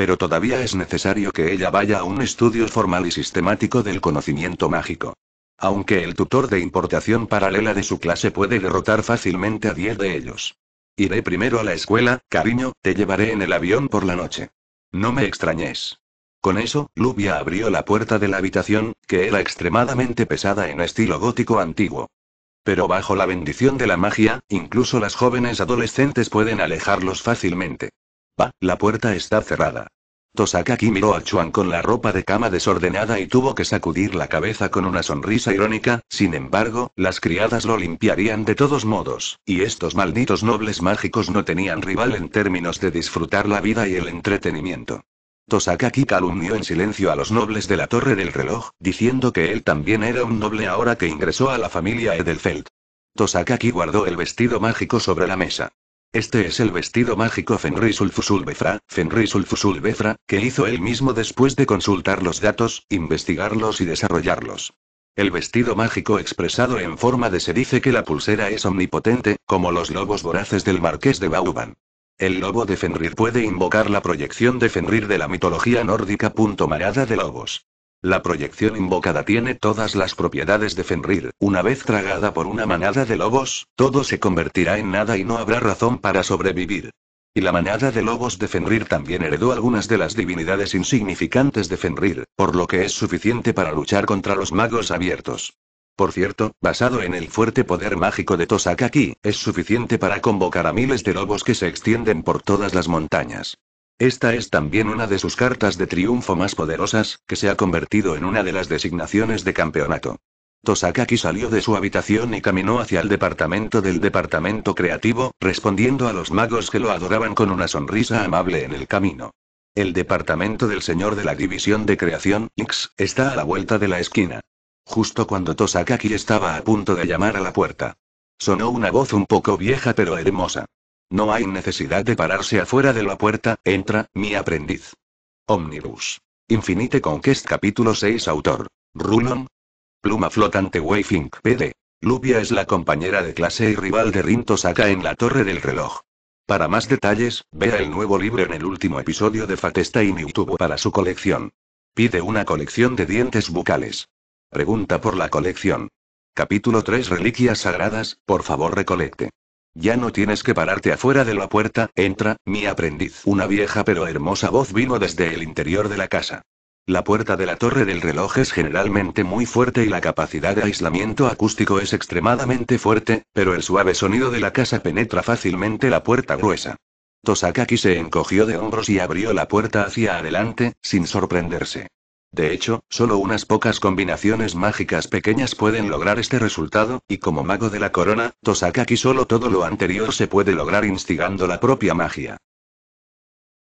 pero todavía es necesario que ella vaya a un estudio formal y sistemático del conocimiento mágico. Aunque el tutor de importación paralela de su clase puede derrotar fácilmente a 10 de ellos. Iré primero a la escuela, cariño, te llevaré en el avión por la noche. No me extrañes. Con eso, Lubia abrió la puerta de la habitación, que era extremadamente pesada en estilo gótico antiguo. Pero bajo la bendición de la magia, incluso las jóvenes adolescentes pueden alejarlos fácilmente la puerta está cerrada. Tosakaki miró a Chuan con la ropa de cama desordenada y tuvo que sacudir la cabeza con una sonrisa irónica, sin embargo, las criadas lo limpiarían de todos modos, y estos malditos nobles mágicos no tenían rival en términos de disfrutar la vida y el entretenimiento. Tosakaki calumnió en silencio a los nobles de la Torre del Reloj, diciendo que él también era un noble ahora que ingresó a la familia Edelfeld. Tosakaki guardó el vestido mágico sobre la mesa. Este es el vestido mágico Fenrisulfusulbefra, Fenrisulfusulbefra, que hizo él mismo después de consultar los datos, investigarlos y desarrollarlos. El vestido mágico expresado en forma de se dice que la pulsera es omnipotente, como los lobos voraces del marqués de Bauban. El lobo de Fenrir puede invocar la proyección de Fenrir de la mitología nórdica. Marada de lobos. La proyección invocada tiene todas las propiedades de Fenrir. Una vez tragada por una manada de lobos, todo se convertirá en nada y no habrá razón para sobrevivir. Y la manada de lobos de Fenrir también heredó algunas de las divinidades insignificantes de Fenrir, por lo que es suficiente para luchar contra los magos abiertos. Por cierto, basado en el fuerte poder mágico de Tosakaki, es suficiente para convocar a miles de lobos que se extienden por todas las montañas. Esta es también una de sus cartas de triunfo más poderosas, que se ha convertido en una de las designaciones de campeonato. Tosakaki salió de su habitación y caminó hacia el departamento del departamento creativo, respondiendo a los magos que lo adoraban con una sonrisa amable en el camino. El departamento del señor de la división de creación, X, está a la vuelta de la esquina. Justo cuando Tosakaki estaba a punto de llamar a la puerta. Sonó una voz un poco vieja pero hermosa. No hay necesidad de pararse afuera de la puerta, entra, mi aprendiz. Omnibus. Infinite Conquest capítulo 6 autor. Rulon. Pluma flotante Wayfink PD. Lupia es la compañera de clase y rival de Rintos acá en la Torre del Reloj. Para más detalles, vea el nuevo libro en el último episodio de y YouTube para su colección. Pide una colección de dientes bucales. Pregunta por la colección. Capítulo 3 Reliquias Sagradas, por favor recolecte. Ya no tienes que pararte afuera de la puerta, entra, mi aprendiz. Una vieja pero hermosa voz vino desde el interior de la casa. La puerta de la torre del reloj es generalmente muy fuerte y la capacidad de aislamiento acústico es extremadamente fuerte, pero el suave sonido de la casa penetra fácilmente la puerta gruesa. Tosakaki se encogió de hombros y abrió la puerta hacia adelante, sin sorprenderse. De hecho, solo unas pocas combinaciones mágicas pequeñas pueden lograr este resultado, y como mago de la corona, aquí solo todo lo anterior se puede lograr instigando la propia magia.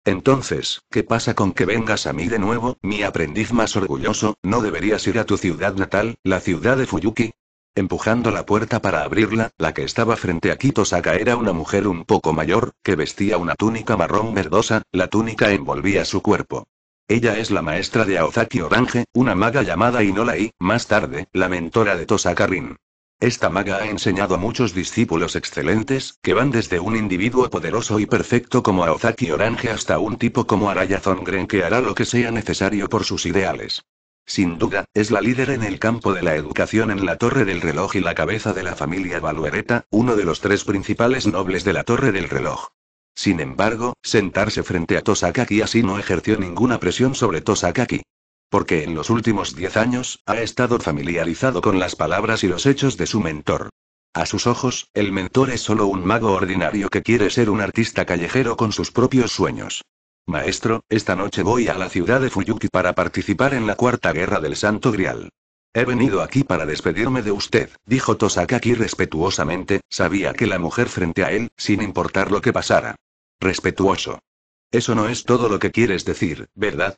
Entonces, ¿qué pasa con que vengas a mí de nuevo, mi aprendiz más orgulloso? ¿No deberías ir a tu ciudad natal, la ciudad de Fuyuki? Empujando la puerta para abrirla, la que estaba frente a Kitosaka era una mujer un poco mayor, que vestía una túnica marrón verdosa, la túnica envolvía su cuerpo. Ella es la maestra de Aozaki Orange, una maga llamada Inola y, más tarde, la mentora de Tosaka Rin. Esta maga ha enseñado a muchos discípulos excelentes, que van desde un individuo poderoso y perfecto como Aozaki Orange hasta un tipo como Araya Zongren que hará lo que sea necesario por sus ideales. Sin duda, es la líder en el campo de la educación en la Torre del Reloj y la cabeza de la familia Valuereta, uno de los tres principales nobles de la Torre del Reloj. Sin embargo, sentarse frente a Tosakaki así no ejerció ninguna presión sobre Tosakaki. Porque en los últimos diez años, ha estado familiarizado con las palabras y los hechos de su mentor. A sus ojos, el mentor es solo un mago ordinario que quiere ser un artista callejero con sus propios sueños. Maestro, esta noche voy a la ciudad de Fuyuki para participar en la Cuarta Guerra del Santo Grial. He venido aquí para despedirme de usted, dijo Tosakaki respetuosamente, sabía que la mujer frente a él, sin importar lo que pasara. Respetuoso. Eso no es todo lo que quieres decir, ¿verdad?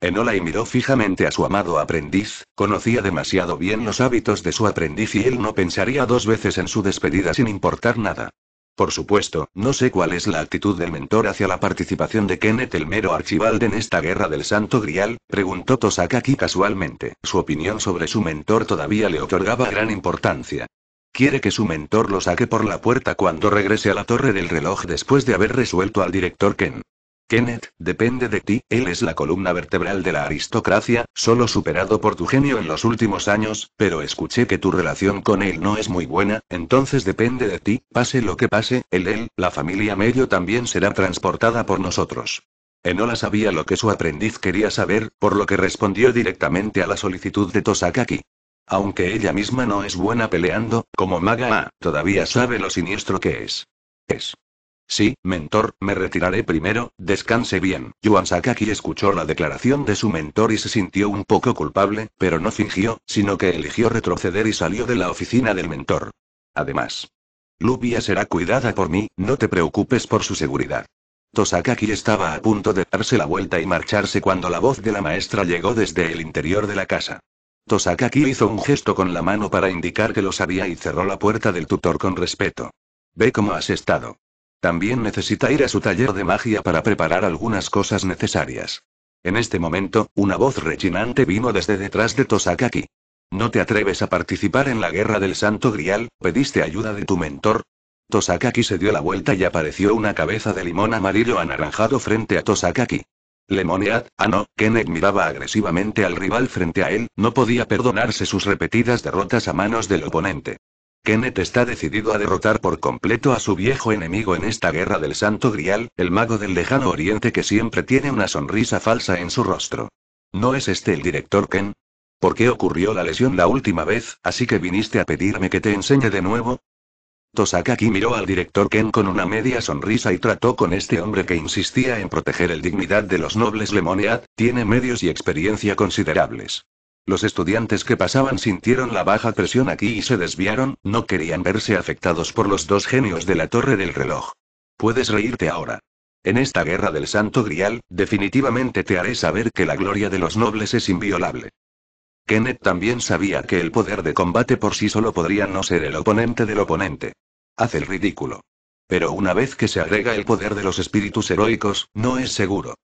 Enola y miró fijamente a su amado aprendiz, conocía demasiado bien los hábitos de su aprendiz y él no pensaría dos veces en su despedida sin importar nada. Por supuesto, no sé cuál es la actitud del mentor hacia la participación de Kenneth el mero Archibald en esta guerra del Santo Grial, preguntó aquí casualmente. Su opinión sobre su mentor todavía le otorgaba gran importancia. Quiere que su mentor lo saque por la puerta cuando regrese a la torre del reloj después de haber resuelto al director Ken. Kenneth, depende de ti, él es la columna vertebral de la aristocracia, solo superado por tu genio en los últimos años, pero escuché que tu relación con él no es muy buena, entonces depende de ti, pase lo que pase, él, él, la familia medio también será transportada por nosotros. Enola sabía lo que su aprendiz quería saber, por lo que respondió directamente a la solicitud de Tosakaki. Aunque ella misma no es buena peleando, como maga, todavía sabe lo siniestro que es. Es. Sí, mentor, me retiraré primero, descanse bien. Yuan Sakaki escuchó la declaración de su mentor y se sintió un poco culpable, pero no fingió, sino que eligió retroceder y salió de la oficina del mentor. Además, Lubia será cuidada por mí, no te preocupes por su seguridad. Tosakaki estaba a punto de darse la vuelta y marcharse cuando la voz de la maestra llegó desde el interior de la casa. Tosakaki hizo un gesto con la mano para indicar que lo sabía y cerró la puerta del tutor con respeto. Ve cómo has estado. También necesita ir a su taller de magia para preparar algunas cosas necesarias. En este momento, una voz rechinante vino desde detrás de Tosakaki. ¿No te atreves a participar en la guerra del Santo Grial? ¿Pediste ayuda de tu mentor? Tosakaki se dio la vuelta y apareció una cabeza de limón amarillo anaranjado frente a Tosakaki. Lemoniad, ah no, Kenneth miraba agresivamente al rival frente a él, no podía perdonarse sus repetidas derrotas a manos del oponente. Kenneth está decidido a derrotar por completo a su viejo enemigo en esta guerra del Santo Grial, el mago del lejano oriente que siempre tiene una sonrisa falsa en su rostro. ¿No es este el director Ken? ¿Por qué ocurrió la lesión la última vez, así que viniste a pedirme que te enseñe de nuevo? Tosakaki miró al director Ken con una media sonrisa y trató con este hombre que insistía en proteger el dignidad de los nobles Lemoniad, tiene medios y experiencia considerables. Los estudiantes que pasaban sintieron la baja presión aquí y se desviaron, no querían verse afectados por los dos genios de la torre del reloj. Puedes reírte ahora. En esta guerra del Santo Grial, definitivamente te haré saber que la gloria de los nobles es inviolable. Kenneth también sabía que el poder de combate por sí solo podría no ser el oponente del oponente. Hace el ridículo. Pero una vez que se agrega el poder de los espíritus heroicos, no es seguro.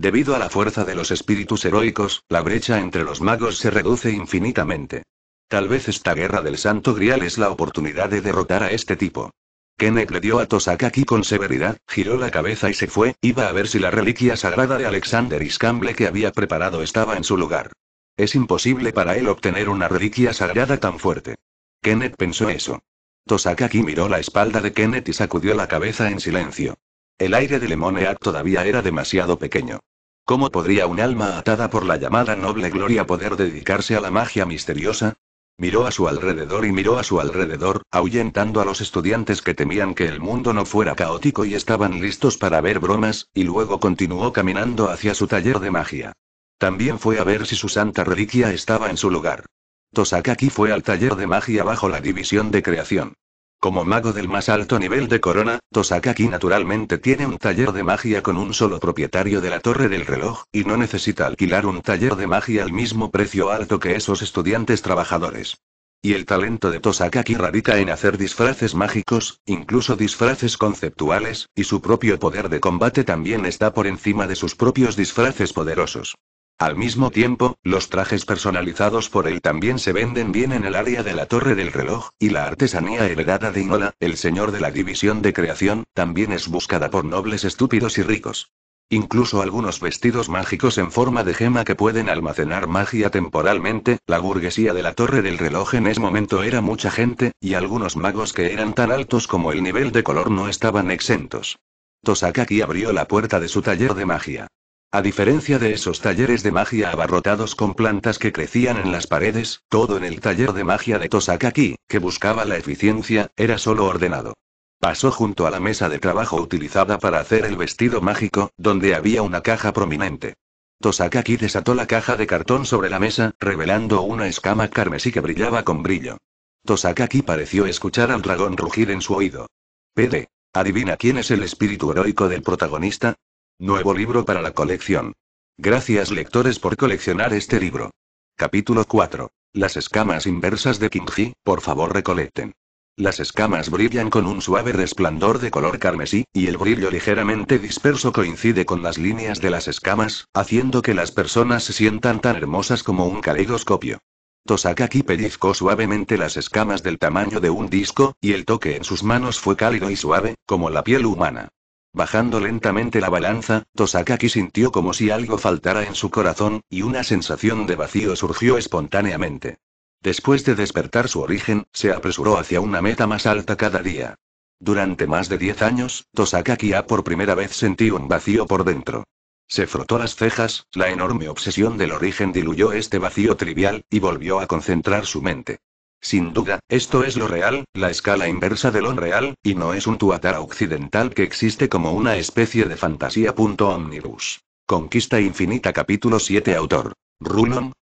Debido a la fuerza de los espíritus heroicos, la brecha entre los magos se reduce infinitamente. Tal vez esta guerra del Santo Grial es la oportunidad de derrotar a este tipo. Kenneth le dio a Tosakaki con severidad, giró la cabeza y se fue, iba a ver si la reliquia sagrada de Alexander Iscamble que había preparado estaba en su lugar. Es imposible para él obtener una reliquia sagrada tan fuerte. Kenneth pensó eso. Tosakaki miró la espalda de Kenneth y sacudió la cabeza en silencio. El aire de Lemoneac todavía era demasiado pequeño. ¿Cómo podría un alma atada por la llamada noble gloria poder dedicarse a la magia misteriosa? Miró a su alrededor y miró a su alrededor, ahuyentando a los estudiantes que temían que el mundo no fuera caótico y estaban listos para ver bromas, y luego continuó caminando hacia su taller de magia. También fue a ver si su santa reliquia estaba en su lugar. Tosakaki fue al taller de magia bajo la división de creación. Como mago del más alto nivel de corona, Tosakaki naturalmente tiene un taller de magia con un solo propietario de la torre del reloj, y no necesita alquilar un taller de magia al mismo precio alto que esos estudiantes trabajadores. Y el talento de Tosakaki radica en hacer disfraces mágicos, incluso disfraces conceptuales, y su propio poder de combate también está por encima de sus propios disfraces poderosos. Al mismo tiempo, los trajes personalizados por él también se venden bien en el área de la Torre del Reloj, y la artesanía heredada de Inola, el señor de la división de creación, también es buscada por nobles estúpidos y ricos. Incluso algunos vestidos mágicos en forma de gema que pueden almacenar magia temporalmente, la burguesía de la Torre del Reloj en ese momento era mucha gente, y algunos magos que eran tan altos como el nivel de color no estaban exentos. Tosakaki abrió la puerta de su taller de magia. A diferencia de esos talleres de magia abarrotados con plantas que crecían en las paredes, todo en el taller de magia de Tosakaki, que buscaba la eficiencia, era solo ordenado. Pasó junto a la mesa de trabajo utilizada para hacer el vestido mágico, donde había una caja prominente. Tosakaki desató la caja de cartón sobre la mesa, revelando una escama carmesí que brillaba con brillo. Tosakaki pareció escuchar al dragón rugir en su oído. PD. Adivina quién es el espíritu heroico del protagonista. Nuevo libro para la colección. Gracias lectores por coleccionar este libro. Capítulo 4. Las escamas inversas de Kinji. por favor recolecten. Las escamas brillan con un suave resplandor de color carmesí, y el brillo ligeramente disperso coincide con las líneas de las escamas, haciendo que las personas se sientan tan hermosas como un caleidoscopio. Tosakaki pellizcó suavemente las escamas del tamaño de un disco, y el toque en sus manos fue cálido y suave, como la piel humana. Bajando lentamente la balanza, Tosakaki sintió como si algo faltara en su corazón, y una sensación de vacío surgió espontáneamente. Después de despertar su origen, se apresuró hacia una meta más alta cada día. Durante más de 10 años, Tosakaki ha por primera vez sentido un vacío por dentro. Se frotó las cejas, la enorme obsesión del origen diluyó este vacío trivial, y volvió a concentrar su mente. Sin duda, esto es lo real, la escala inversa del lo real, y no es un tuatara occidental que existe como una especie de fantasía. Omnibus. Conquista Infinita capítulo 7 autor. Runon.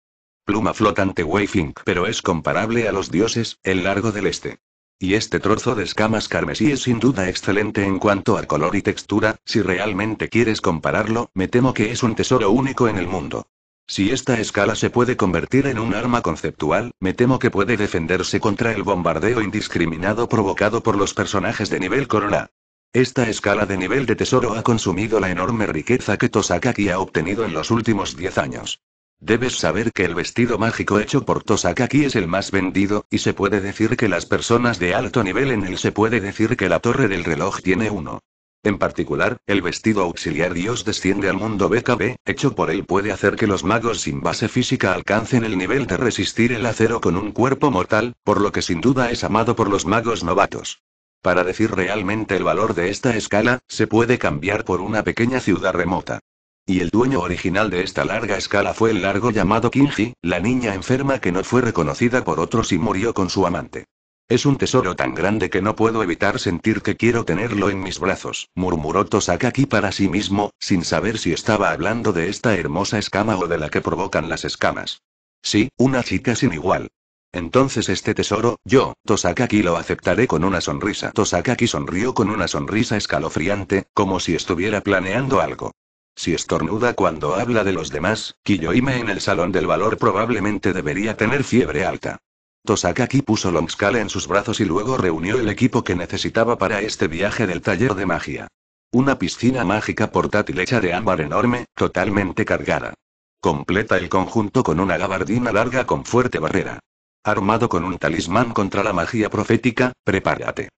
Pluma flotante Wayfink. pero es comparable a los dioses, el largo del este. Y este trozo de escamas carmesí es sin duda excelente en cuanto a color y textura, si realmente quieres compararlo, me temo que es un tesoro único en el mundo. Si esta escala se puede convertir en un arma conceptual, me temo que puede defenderse contra el bombardeo indiscriminado provocado por los personajes de nivel corona. Esta escala de nivel de tesoro ha consumido la enorme riqueza que Tosakaki ha obtenido en los últimos 10 años. Debes saber que el vestido mágico hecho por Tosakaki es el más vendido, y se puede decir que las personas de alto nivel en él se puede decir que la torre del reloj tiene uno. En particular, el vestido auxiliar Dios desciende al mundo BKB, hecho por él puede hacer que los magos sin base física alcancen el nivel de resistir el acero con un cuerpo mortal, por lo que sin duda es amado por los magos novatos. Para decir realmente el valor de esta escala, se puede cambiar por una pequeña ciudad remota. Y el dueño original de esta larga escala fue el largo llamado Kinji, la niña enferma que no fue reconocida por otros y murió con su amante. Es un tesoro tan grande que no puedo evitar sentir que quiero tenerlo en mis brazos, murmuró Tosakaki para sí mismo, sin saber si estaba hablando de esta hermosa escama o de la que provocan las escamas. Sí, una chica sin igual. Entonces este tesoro, yo, Tosakaki lo aceptaré con una sonrisa. Tosakaki sonrió con una sonrisa escalofriante, como si estuviera planeando algo. Si estornuda cuando habla de los demás, Kiyoime en el Salón del Valor probablemente debería tener fiebre alta. Sakaki puso Longscale en sus brazos y luego reunió el equipo que necesitaba para este viaje del taller de magia. Una piscina mágica portátil hecha de ámbar enorme, totalmente cargada. Completa el conjunto con una gabardina larga con fuerte barrera. Armado con un talismán contra la magia profética, prepárate.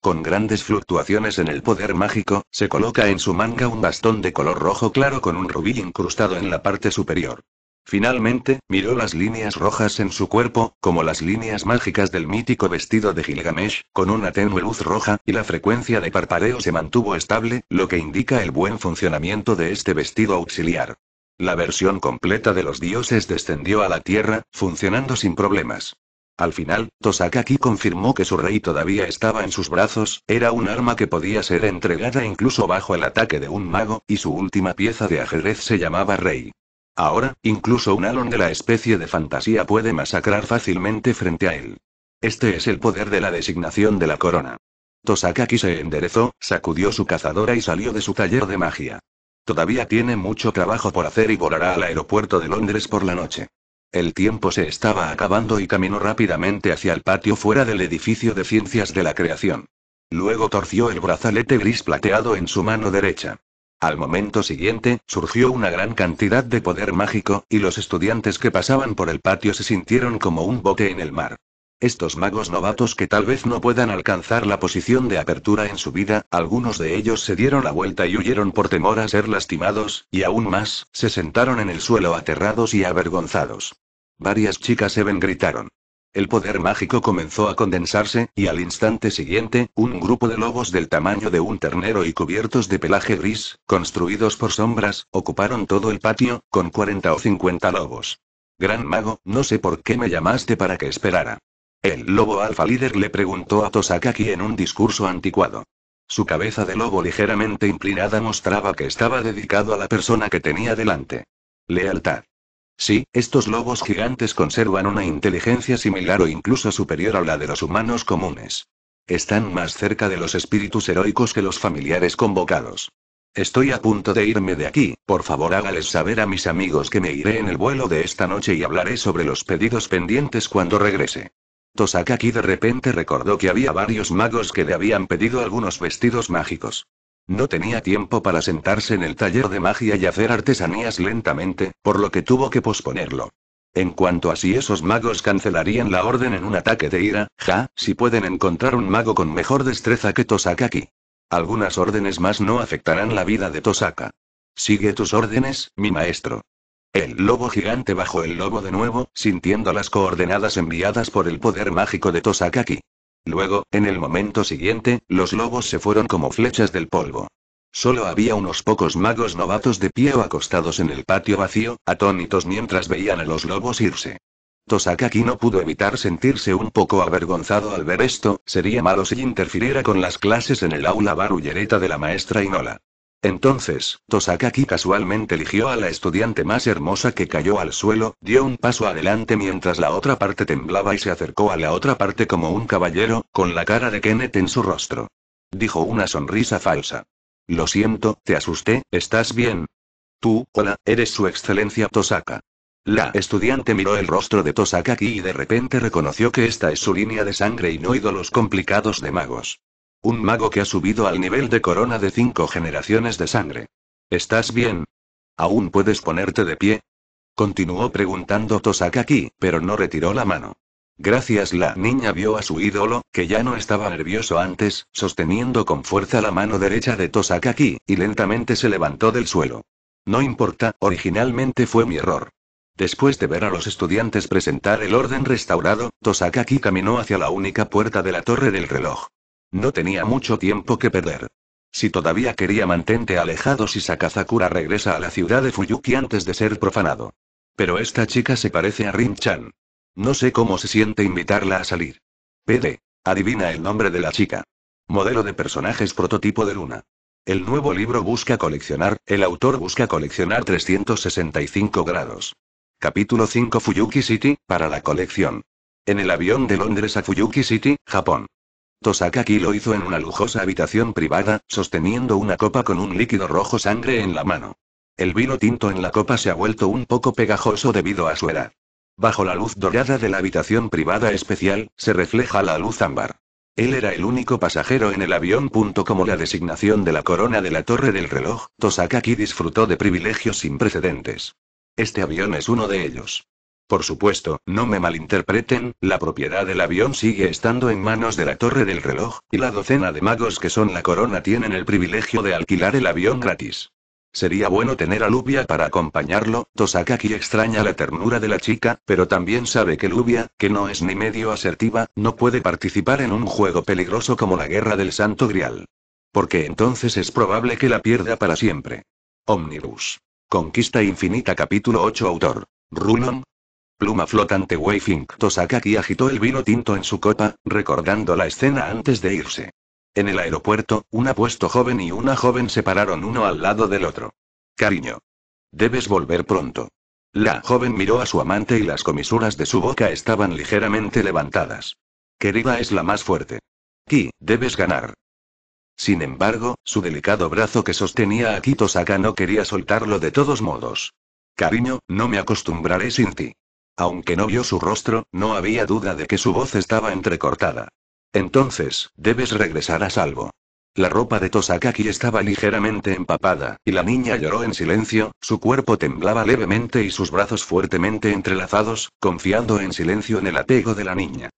Con grandes fluctuaciones en el poder mágico, se coloca en su manga un bastón de color rojo claro con un rubí incrustado en la parte superior. Finalmente, miró las líneas rojas en su cuerpo, como las líneas mágicas del mítico vestido de Gilgamesh, con una tenue luz roja, y la frecuencia de parpadeo se mantuvo estable, lo que indica el buen funcionamiento de este vestido auxiliar. La versión completa de los dioses descendió a la Tierra, funcionando sin problemas. Al final, Tosakaki confirmó que su rey todavía estaba en sus brazos, era un arma que podía ser entregada incluso bajo el ataque de un mago, y su última pieza de ajedrez se llamaba rey. Ahora, incluso un alon de la especie de fantasía puede masacrar fácilmente frente a él. Este es el poder de la designación de la corona. Tosakaki se enderezó, sacudió su cazadora y salió de su taller de magia. Todavía tiene mucho trabajo por hacer y volará al aeropuerto de Londres por la noche. El tiempo se estaba acabando y caminó rápidamente hacia el patio fuera del edificio de ciencias de la creación. Luego torció el brazalete gris plateado en su mano derecha. Al momento siguiente, surgió una gran cantidad de poder mágico, y los estudiantes que pasaban por el patio se sintieron como un bote en el mar. Estos magos novatos que tal vez no puedan alcanzar la posición de apertura en su vida, algunos de ellos se dieron la vuelta y huyeron por temor a ser lastimados, y aún más, se sentaron en el suelo aterrados y avergonzados. Varias chicas Even gritaron. El poder mágico comenzó a condensarse, y al instante siguiente, un grupo de lobos del tamaño de un ternero y cubiertos de pelaje gris, construidos por sombras, ocuparon todo el patio, con 40 o 50 lobos. Gran mago, no sé por qué me llamaste para que esperara. El lobo alfa líder le preguntó a Tosakaki en un discurso anticuado. Su cabeza de lobo ligeramente inclinada mostraba que estaba dedicado a la persona que tenía delante. Lealtad. Sí, estos lobos gigantes conservan una inteligencia similar o incluso superior a la de los humanos comunes. Están más cerca de los espíritus heroicos que los familiares convocados. Estoy a punto de irme de aquí, por favor hágales saber a mis amigos que me iré en el vuelo de esta noche y hablaré sobre los pedidos pendientes cuando regrese. aquí de repente recordó que había varios magos que le habían pedido algunos vestidos mágicos. No tenía tiempo para sentarse en el taller de magia y hacer artesanías lentamente, por lo que tuvo que posponerlo. En cuanto a si esos magos cancelarían la orden en un ataque de ira, ja, si pueden encontrar un mago con mejor destreza que Tosaka Algunas órdenes más no afectarán la vida de Tosaka. Sigue tus órdenes, mi maestro. El lobo gigante bajó el lobo de nuevo, sintiendo las coordenadas enviadas por el poder mágico de Tosakaki. Luego, en el momento siguiente, los lobos se fueron como flechas del polvo. Solo había unos pocos magos novatos de pie o acostados en el patio vacío, atónitos mientras veían a los lobos irse. Tosakaki no pudo evitar sentirse un poco avergonzado al ver esto, sería malo si interfiriera con las clases en el aula barullereta de la maestra Inola. Entonces, Tosakaki casualmente eligió a la estudiante más hermosa que cayó al suelo, dio un paso adelante mientras la otra parte temblaba y se acercó a la otra parte como un caballero, con la cara de Kenneth en su rostro. Dijo una sonrisa falsa. Lo siento, te asusté, ¿estás bien? Tú, hola, eres su excelencia Tosaka. La estudiante miró el rostro de Tosakaki y de repente reconoció que esta es su línea de sangre y no ídolos complicados de magos. Un mago que ha subido al nivel de corona de cinco generaciones de sangre. ¿Estás bien? ¿Aún puedes ponerte de pie? Continuó preguntando Tosakaki, pero no retiró la mano. Gracias la niña vio a su ídolo, que ya no estaba nervioso antes, sosteniendo con fuerza la mano derecha de Tosakaki, y lentamente se levantó del suelo. No importa, originalmente fue mi error. Después de ver a los estudiantes presentar el orden restaurado, Tosakaki caminó hacia la única puerta de la torre del reloj. No tenía mucho tiempo que perder. Si todavía quería mantente alejado si Sakazakura regresa a la ciudad de Fuyuki antes de ser profanado. Pero esta chica se parece a Rin-chan. No sé cómo se siente invitarla a salir. PD. Adivina el nombre de la chica. Modelo de personajes prototipo de Luna. El nuevo libro busca coleccionar, el autor busca coleccionar 365 grados. Capítulo 5 Fuyuki City, para la colección. En el avión de Londres a Fuyuki City, Japón. Tosakaki lo hizo en una lujosa habitación privada, sosteniendo una copa con un líquido rojo sangre en la mano. El vino tinto en la copa se ha vuelto un poco pegajoso debido a su edad. Bajo la luz dorada de la habitación privada especial, se refleja la luz ámbar. Él era el único pasajero en el avión. Como la designación de la corona de la torre del reloj, Tosakaki disfrutó de privilegios sin precedentes. Este avión es uno de ellos. Por supuesto, no me malinterpreten, la propiedad del avión sigue estando en manos de la torre del reloj, y la docena de magos que son la corona tienen el privilegio de alquilar el avión gratis. Sería bueno tener a Lubia para acompañarlo, Tosakaki extraña la ternura de la chica, pero también sabe que Lubia, que no es ni medio asertiva, no puede participar en un juego peligroso como la guerra del santo grial. Porque entonces es probable que la pierda para siempre. Omnibus. Conquista Infinita capítulo 8 autor. Rulon, Pluma flotante Tosaka Tosakaki agitó el vino tinto en su copa, recordando la escena antes de irse. En el aeropuerto, un apuesto joven y una joven se pararon uno al lado del otro. Cariño. Debes volver pronto. La joven miró a su amante y las comisuras de su boca estaban ligeramente levantadas. Querida es la más fuerte. Ki, debes ganar. Sin embargo, su delicado brazo que sostenía a Ki Tosaka no quería soltarlo de todos modos. Cariño, no me acostumbraré sin ti. Aunque no vio su rostro, no había duda de que su voz estaba entrecortada. Entonces, debes regresar a salvo. La ropa de Tosakaki estaba ligeramente empapada, y la niña lloró en silencio, su cuerpo temblaba levemente y sus brazos fuertemente entrelazados, confiando en silencio en el apego de la niña.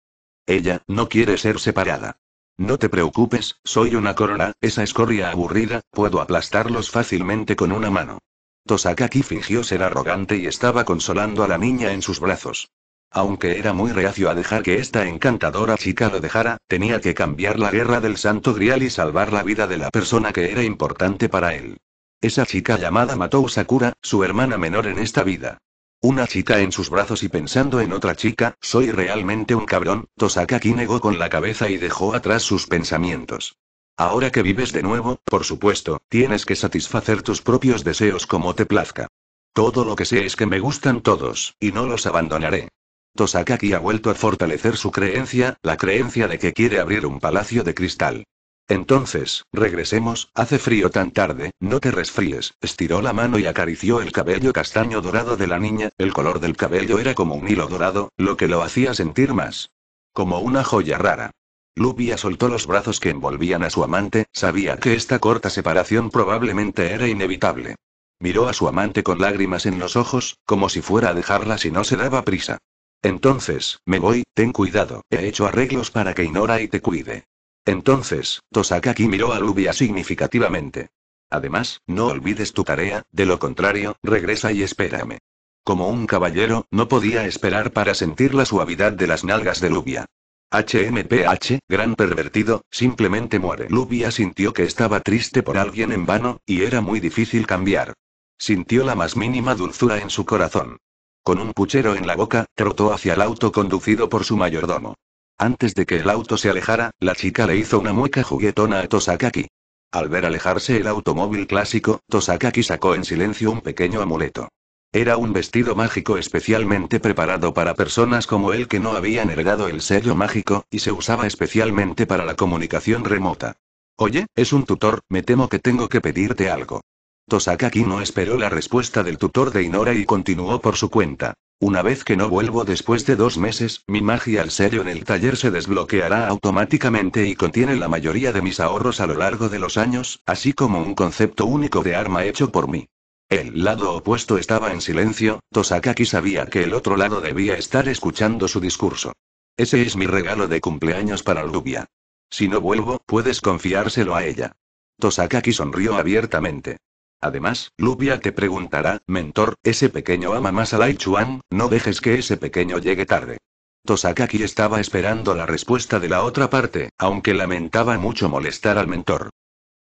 Ella no quiere ser separada. No te preocupes, soy una corona, esa escoria aburrida, puedo aplastarlos fácilmente con una mano. Tosakaki fingió ser arrogante y estaba consolando a la niña en sus brazos. Aunque era muy reacio a dejar que esta encantadora chica lo dejara, tenía que cambiar la guerra del Santo Grial y salvar la vida de la persona que era importante para él. Esa chica llamada Matou Sakura, su hermana menor en esta vida. Una chica en sus brazos y pensando en otra chica, soy realmente un cabrón, Tosakaki negó con la cabeza y dejó atrás sus pensamientos. Ahora que vives de nuevo, por supuesto, tienes que satisfacer tus propios deseos como te plazca. Todo lo que sé es que me gustan todos, y no los abandonaré. Tosakaki ha vuelto a fortalecer su creencia, la creencia de que quiere abrir un palacio de cristal. Entonces, regresemos, hace frío tan tarde, no te resfríes, estiró la mano y acarició el cabello castaño dorado de la niña, el color del cabello era como un hilo dorado, lo que lo hacía sentir más. Como una joya rara. Lubia soltó los brazos que envolvían a su amante, sabía que esta corta separación probablemente era inevitable. Miró a su amante con lágrimas en los ojos, como si fuera a dejarla si no se daba prisa. Entonces, me voy, ten cuidado, he hecho arreglos para que ignora y te cuide. Entonces, Tosakaki miró a Lubia significativamente. Además, no olvides tu tarea, de lo contrario, regresa y espérame. Como un caballero, no podía esperar para sentir la suavidad de las nalgas de Lubia. HMPH, gran pervertido, simplemente muere. Lubia sintió que estaba triste por alguien en vano, y era muy difícil cambiar. Sintió la más mínima dulzura en su corazón. Con un puchero en la boca, trotó hacia el auto conducido por su mayordomo. Antes de que el auto se alejara, la chica le hizo una mueca juguetona a Tosakaki. Al ver alejarse el automóvil clásico, Tosakaki sacó en silencio un pequeño amuleto. Era un vestido mágico especialmente preparado para personas como él que no habían heredado el sello mágico, y se usaba especialmente para la comunicación remota. Oye, es un tutor, me temo que tengo que pedirte algo. Tosakaki no esperó la respuesta del tutor de Inora y continuó por su cuenta. Una vez que no vuelvo después de dos meses, mi magia al sello en el taller se desbloqueará automáticamente y contiene la mayoría de mis ahorros a lo largo de los años, así como un concepto único de arma hecho por mí. El lado opuesto estaba en silencio, Tosakaki sabía que el otro lado debía estar escuchando su discurso. Ese es mi regalo de cumpleaños para Lubia. Si no vuelvo, puedes confiárselo a ella. Tosakaki sonrió abiertamente. Además, Lubia te preguntará, mentor, ese pequeño ama más a Lai Chuan, no dejes que ese pequeño llegue tarde. Tosakaki estaba esperando la respuesta de la otra parte, aunque lamentaba mucho molestar al mentor.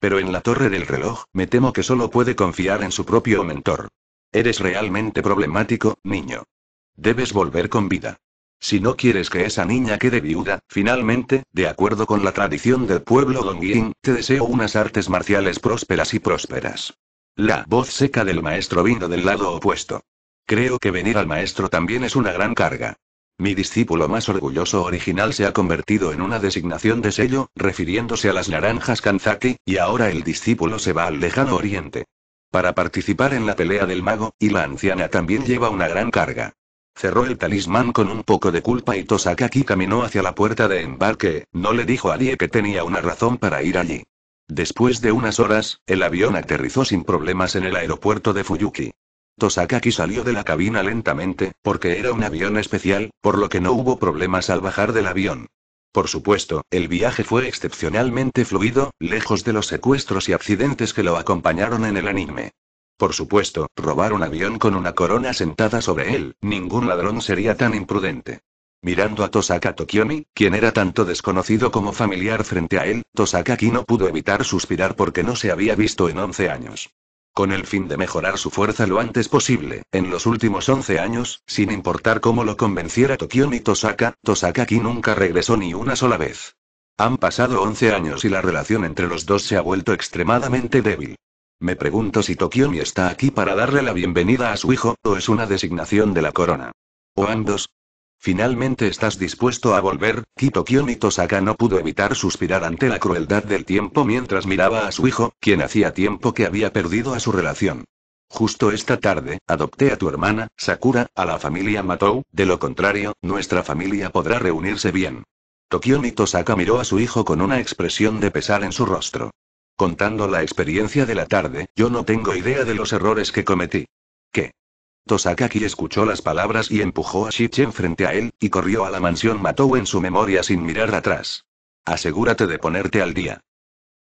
Pero en la torre del reloj, me temo que solo puede confiar en su propio mentor. Eres realmente problemático, niño. Debes volver con vida. Si no quieres que esa niña quede viuda, finalmente, de acuerdo con la tradición del pueblo Dongyin, te deseo unas artes marciales prósperas y prósperas. La voz seca del maestro vino del lado opuesto. Creo que venir al maestro también es una gran carga. Mi discípulo más orgulloso original se ha convertido en una designación de sello, refiriéndose a las naranjas Kanzaki, y ahora el discípulo se va al lejano oriente. Para participar en la pelea del mago, y la anciana también lleva una gran carga. Cerró el talismán con un poco de culpa y Tosakaki caminó hacia la puerta de embarque, no le dijo a nadie que tenía una razón para ir allí. Después de unas horas, el avión aterrizó sin problemas en el aeropuerto de Fuyuki. Tosakaki salió de la cabina lentamente, porque era un avión especial, por lo que no hubo problemas al bajar del avión. Por supuesto, el viaje fue excepcionalmente fluido, lejos de los secuestros y accidentes que lo acompañaron en el anime. Por supuesto, robar un avión con una corona sentada sobre él, ningún ladrón sería tan imprudente. Mirando a Tosaka Tokyomi, quien era tanto desconocido como familiar frente a él, Tosakaki no pudo evitar suspirar porque no se había visto en 11 años con el fin de mejorar su fuerza lo antes posible. En los últimos 11 años, sin importar cómo lo convenciera Tokio ni Tosaka, Tosaka aquí nunca regresó ni una sola vez. Han pasado 11 años y la relación entre los dos se ha vuelto extremadamente débil. Me pregunto si Tokiomi está aquí para darle la bienvenida a su hijo, o es una designación de la corona. O ambos, Finalmente estás dispuesto a volver. Kito Tokyo no pudo evitar suspirar ante la crueldad del tiempo mientras miraba a su hijo, quien hacía tiempo que había perdido a su relación. Justo esta tarde, adopté a tu hermana, Sakura, a la familia Matou, de lo contrario, nuestra familia podrá reunirse bien. Tokio Mitosaka miró a su hijo con una expresión de pesar en su rostro. Contando la experiencia de la tarde, yo no tengo idea de los errores que cometí. ¿Qué? Tosakaki escuchó las palabras y empujó a Shichen frente a él, y corrió a la mansión Matou en su memoria sin mirar atrás. Asegúrate de ponerte al día.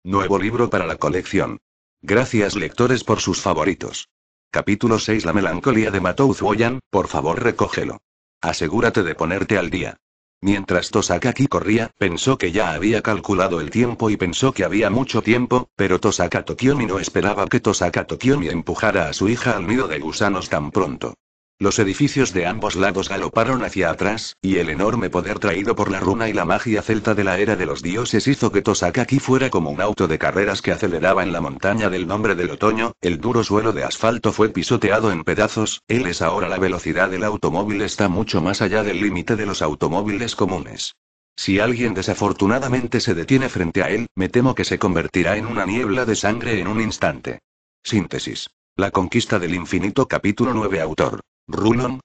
Nuevo libro para la colección. Gracias lectores por sus favoritos. Capítulo 6 La melancolía de Matou Zuoyan, por favor recógelo. Asegúrate de ponerte al día. Mientras Tosakaki corría, pensó que ya había calculado el tiempo y pensó que había mucho tiempo, pero Tosaka Tokiomi no esperaba que Tosaka Tokiomi empujara a su hija al nido de gusanos tan pronto. Los edificios de ambos lados galoparon hacia atrás, y el enorme poder traído por la runa y la magia celta de la era de los dioses hizo que aquí fuera como un auto de carreras que aceleraba en la montaña del nombre del otoño, el duro suelo de asfalto fue pisoteado en pedazos, él es ahora la velocidad del automóvil está mucho más allá del límite de los automóviles comunes. Si alguien desafortunadamente se detiene frente a él, me temo que se convertirá en una niebla de sangre en un instante. Síntesis. La conquista del infinito capítulo 9 autor. ¿Rulon?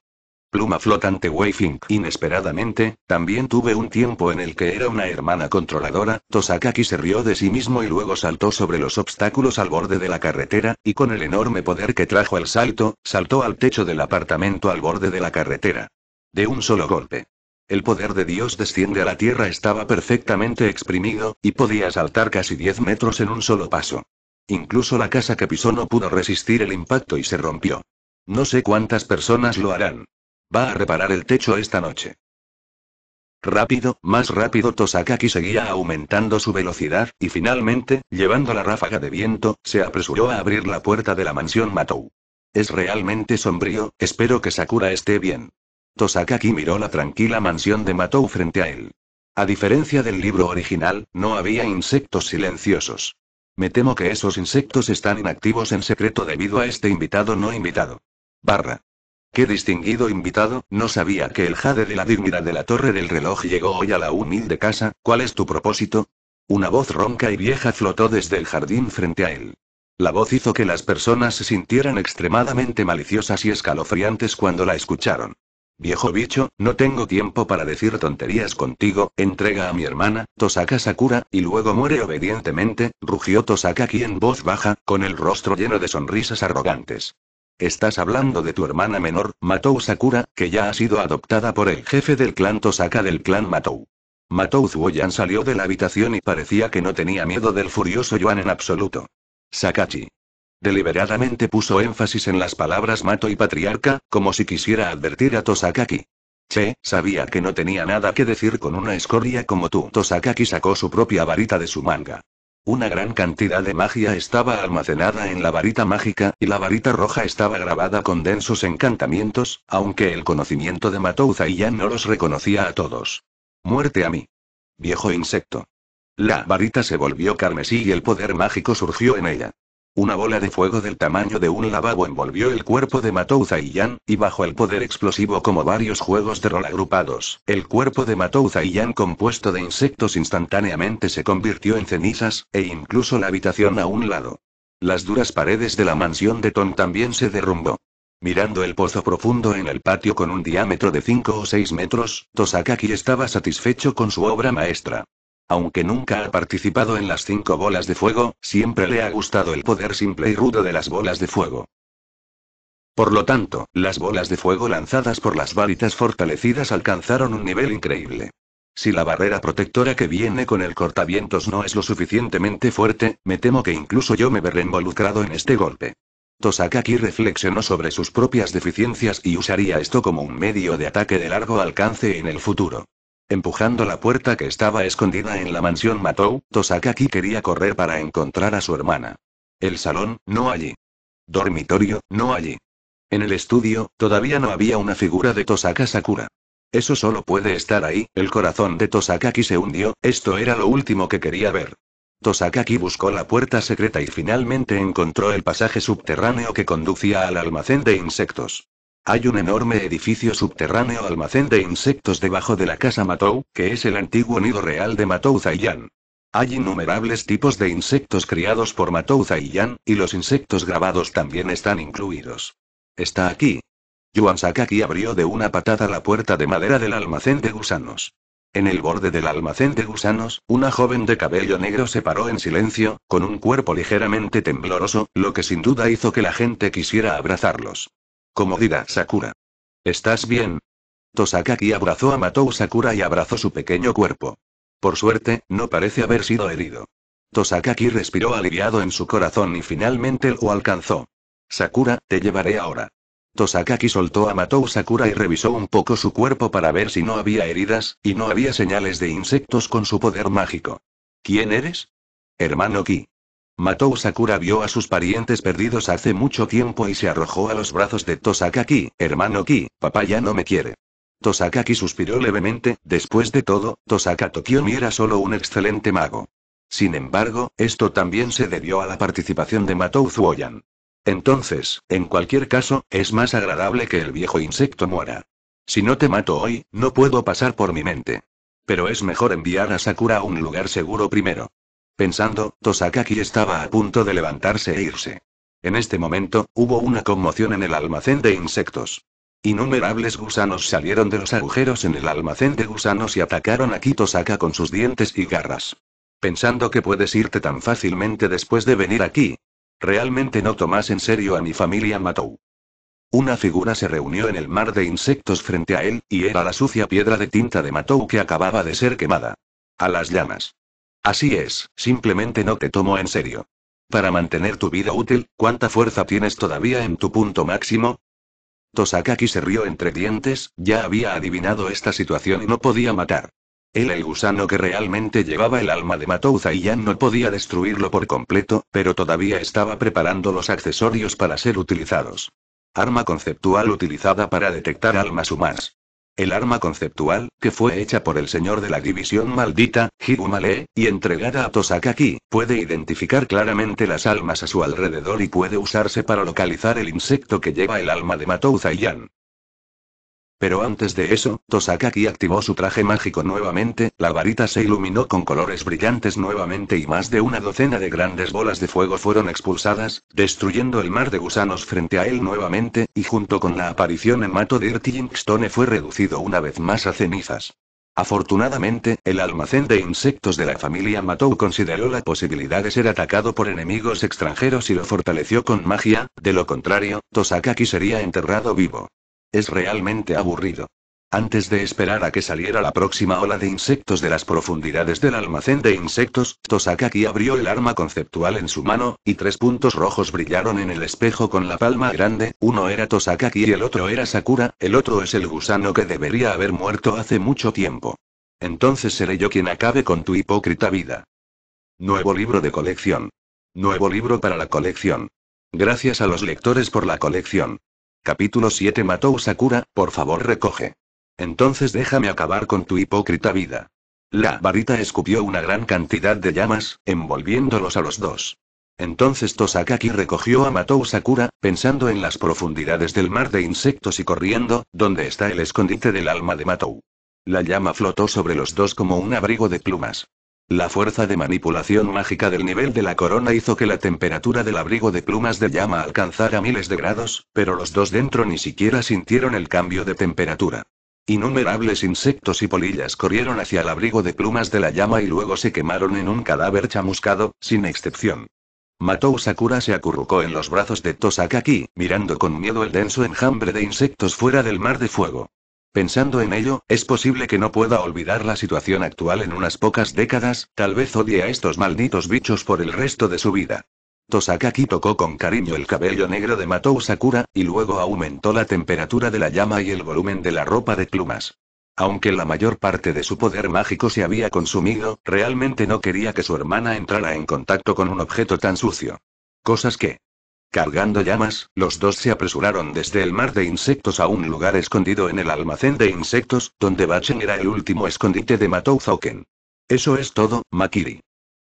Pluma flotante Wayfink, Inesperadamente, también tuve un tiempo en el que era una hermana controladora. Tosakaki se rió de sí mismo y luego saltó sobre los obstáculos al borde de la carretera, y con el enorme poder que trajo el salto, saltó al techo del apartamento al borde de la carretera. De un solo golpe. El poder de Dios desciende a la tierra estaba perfectamente exprimido, y podía saltar casi 10 metros en un solo paso. Incluso la casa que pisó no pudo resistir el impacto y se rompió. No sé cuántas personas lo harán. Va a reparar el techo esta noche. Rápido, más rápido Tosakaki seguía aumentando su velocidad, y finalmente, llevando la ráfaga de viento, se apresuró a abrir la puerta de la mansión Matou. Es realmente sombrío, espero que Sakura esté bien. Tosakaki miró la tranquila mansión de Matou frente a él. A diferencia del libro original, no había insectos silenciosos. Me temo que esos insectos están inactivos en secreto debido a este invitado no invitado. Barra. Qué distinguido invitado, no sabía que el jade de la dignidad de la torre del reloj llegó hoy a la humilde casa, ¿cuál es tu propósito? Una voz ronca y vieja flotó desde el jardín frente a él. La voz hizo que las personas se sintieran extremadamente maliciosas y escalofriantes cuando la escucharon. Viejo bicho, no tengo tiempo para decir tonterías contigo, entrega a mi hermana, Tosaka Sakura, y luego muere obedientemente, rugió Tosaka aquí en voz baja, con el rostro lleno de sonrisas arrogantes. Estás hablando de tu hermana menor, Matou Sakura, que ya ha sido adoptada por el jefe del clan Tosaka del clan Matou. Matou Zuoyan salió de la habitación y parecía que no tenía miedo del furioso Yuan en absoluto. Sakachi. Deliberadamente puso énfasis en las palabras mato y patriarca, como si quisiera advertir a Tosakaki. Che, sabía que no tenía nada que decir con una escoria como tú. Tosakaki sacó su propia varita de su manga. Una gran cantidad de magia estaba almacenada en la varita mágica, y la varita roja estaba grabada con densos encantamientos, aunque el conocimiento de Matouza y ya no los reconocía a todos. Muerte a mí. Viejo insecto. La varita se volvió carmesí y el poder mágico surgió en ella. Una bola de fuego del tamaño de un lavabo envolvió el cuerpo de Matou y y bajo el poder explosivo como varios juegos de rol agrupados, el cuerpo de Matouza y compuesto de insectos instantáneamente se convirtió en cenizas, e incluso la habitación a un lado. Las duras paredes de la mansión de Ton también se derrumbó. Mirando el pozo profundo en el patio con un diámetro de 5 o 6 metros, Tosakaki estaba satisfecho con su obra maestra. Aunque nunca ha participado en las cinco bolas de fuego, siempre le ha gustado el poder simple y rudo de las bolas de fuego. Por lo tanto, las bolas de fuego lanzadas por las varitas fortalecidas alcanzaron un nivel increíble. Si la barrera protectora que viene con el cortavientos no es lo suficientemente fuerte, me temo que incluso yo me veré involucrado en este golpe. Tosakaki reflexionó sobre sus propias deficiencias y usaría esto como un medio de ataque de largo alcance en el futuro. Empujando la puerta que estaba escondida en la mansión Matou, Tosakaki quería correr para encontrar a su hermana. El salón, no allí. Dormitorio, no allí. En el estudio, todavía no había una figura de Tosaka Sakura. Eso solo puede estar ahí, el corazón de Tosakaki se hundió, esto era lo último que quería ver. Tosakaki buscó la puerta secreta y finalmente encontró el pasaje subterráneo que conducía al almacén de insectos. Hay un enorme edificio subterráneo almacén de insectos debajo de la casa Matou, que es el antiguo nido real de Matou Zaiyan. Hay innumerables tipos de insectos criados por Matou Zaiyan, y los insectos grabados también están incluidos. Está aquí. Yuan Sakaki abrió de una patada la puerta de madera del almacén de gusanos. En el borde del almacén de gusanos, una joven de cabello negro se paró en silencio, con un cuerpo ligeramente tembloroso, lo que sin duda hizo que la gente quisiera abrazarlos. Como diga Sakura. ¿Estás bien? Tosakaki abrazó a Matou Sakura y abrazó su pequeño cuerpo. Por suerte, no parece haber sido herido. Tosakaki respiró aliviado en su corazón y finalmente lo alcanzó. Sakura, te llevaré ahora. Tosakaki soltó a Matou Sakura y revisó un poco su cuerpo para ver si no había heridas, y no había señales de insectos con su poder mágico. ¿Quién eres? Hermano Ki. Matou Sakura vio a sus parientes perdidos hace mucho tiempo y se arrojó a los brazos de Tosakaki, hermano Ki, papá ya no me quiere. Tosakaki suspiró levemente, después de todo, Tosaka Tokiomi era solo un excelente mago. Sin embargo, esto también se debió a la participación de Matou Zuoyan. Entonces, en cualquier caso, es más agradable que el viejo insecto muera. Si no te mato hoy, no puedo pasar por mi mente. Pero es mejor enviar a Sakura a un lugar seguro primero. Pensando, Tosakaki estaba a punto de levantarse e irse. En este momento, hubo una conmoción en el almacén de insectos. Innumerables gusanos salieron de los agujeros en el almacén de gusanos y atacaron a Kitosaka con sus dientes y garras. Pensando que puedes irte tan fácilmente después de venir aquí. Realmente no tomas en serio a mi familia Matou. Una figura se reunió en el mar de insectos frente a él, y era la sucia piedra de tinta de Matou que acababa de ser quemada. A las llamas. Así es, simplemente no te tomo en serio. Para mantener tu vida útil, ¿cuánta fuerza tienes todavía en tu punto máximo? Tosakaki se rió entre dientes, ya había adivinado esta situación y no podía matar. Él, el gusano que realmente llevaba el alma de Matouza y ya no podía destruirlo por completo, pero todavía estaba preparando los accesorios para ser utilizados. Arma conceptual utilizada para detectar almas humanas. El arma conceptual, que fue hecha por el señor de la división maldita, Higumale, y entregada a Tosakaki, puede identificar claramente las almas a su alrededor y puede usarse para localizar el insecto que lleva el alma de Matou pero antes de eso, Tosakaki activó su traje mágico nuevamente, la varita se iluminó con colores brillantes nuevamente y más de una docena de grandes bolas de fuego fueron expulsadas, destruyendo el mar de gusanos frente a él nuevamente, y junto con la aparición en Mato de Irti fue reducido una vez más a cenizas. Afortunadamente, el almacén de insectos de la familia Mato consideró la posibilidad de ser atacado por enemigos extranjeros y lo fortaleció con magia, de lo contrario, Tosakaki sería enterrado vivo. Es realmente aburrido. Antes de esperar a que saliera la próxima ola de insectos de las profundidades del almacén de insectos, Tosakaki abrió el arma conceptual en su mano, y tres puntos rojos brillaron en el espejo con la palma grande, uno era Tosakaki y el otro era Sakura, el otro es el gusano que debería haber muerto hace mucho tiempo. Entonces seré yo quien acabe con tu hipócrita vida. Nuevo libro de colección. Nuevo libro para la colección. Gracias a los lectores por la colección. Capítulo 7 Matou Sakura, por favor recoge. Entonces déjame acabar con tu hipócrita vida. La varita escupió una gran cantidad de llamas, envolviéndolos a los dos. Entonces Tosakaki recogió a Matou Sakura, pensando en las profundidades del mar de insectos y corriendo, donde está el escondite del alma de Matou. La llama flotó sobre los dos como un abrigo de plumas. La fuerza de manipulación mágica del nivel de la corona hizo que la temperatura del abrigo de plumas de llama alcanzara miles de grados, pero los dos dentro ni siquiera sintieron el cambio de temperatura. Innumerables insectos y polillas corrieron hacia el abrigo de plumas de la llama y luego se quemaron en un cadáver chamuscado, sin excepción. Matou Sakura se acurrucó en los brazos de Tosakaki, mirando con miedo el denso enjambre de insectos fuera del mar de fuego. Pensando en ello, es posible que no pueda olvidar la situación actual en unas pocas décadas, tal vez odie a estos malditos bichos por el resto de su vida. Tosakaki tocó con cariño el cabello negro de Matou Sakura, y luego aumentó la temperatura de la llama y el volumen de la ropa de plumas. Aunque la mayor parte de su poder mágico se había consumido, realmente no quería que su hermana entrara en contacto con un objeto tan sucio. Cosas que, Cargando llamas, los dos se apresuraron desde el mar de insectos a un lugar escondido en el almacén de insectos, donde Bachen era el último escondite de Matouzoken. Eso es todo, Makiri.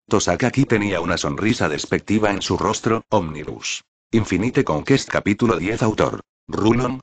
Tosakaki tenía una sonrisa despectiva en su rostro, Omnibus. Infinite Conquest capítulo 10 autor. Rulon.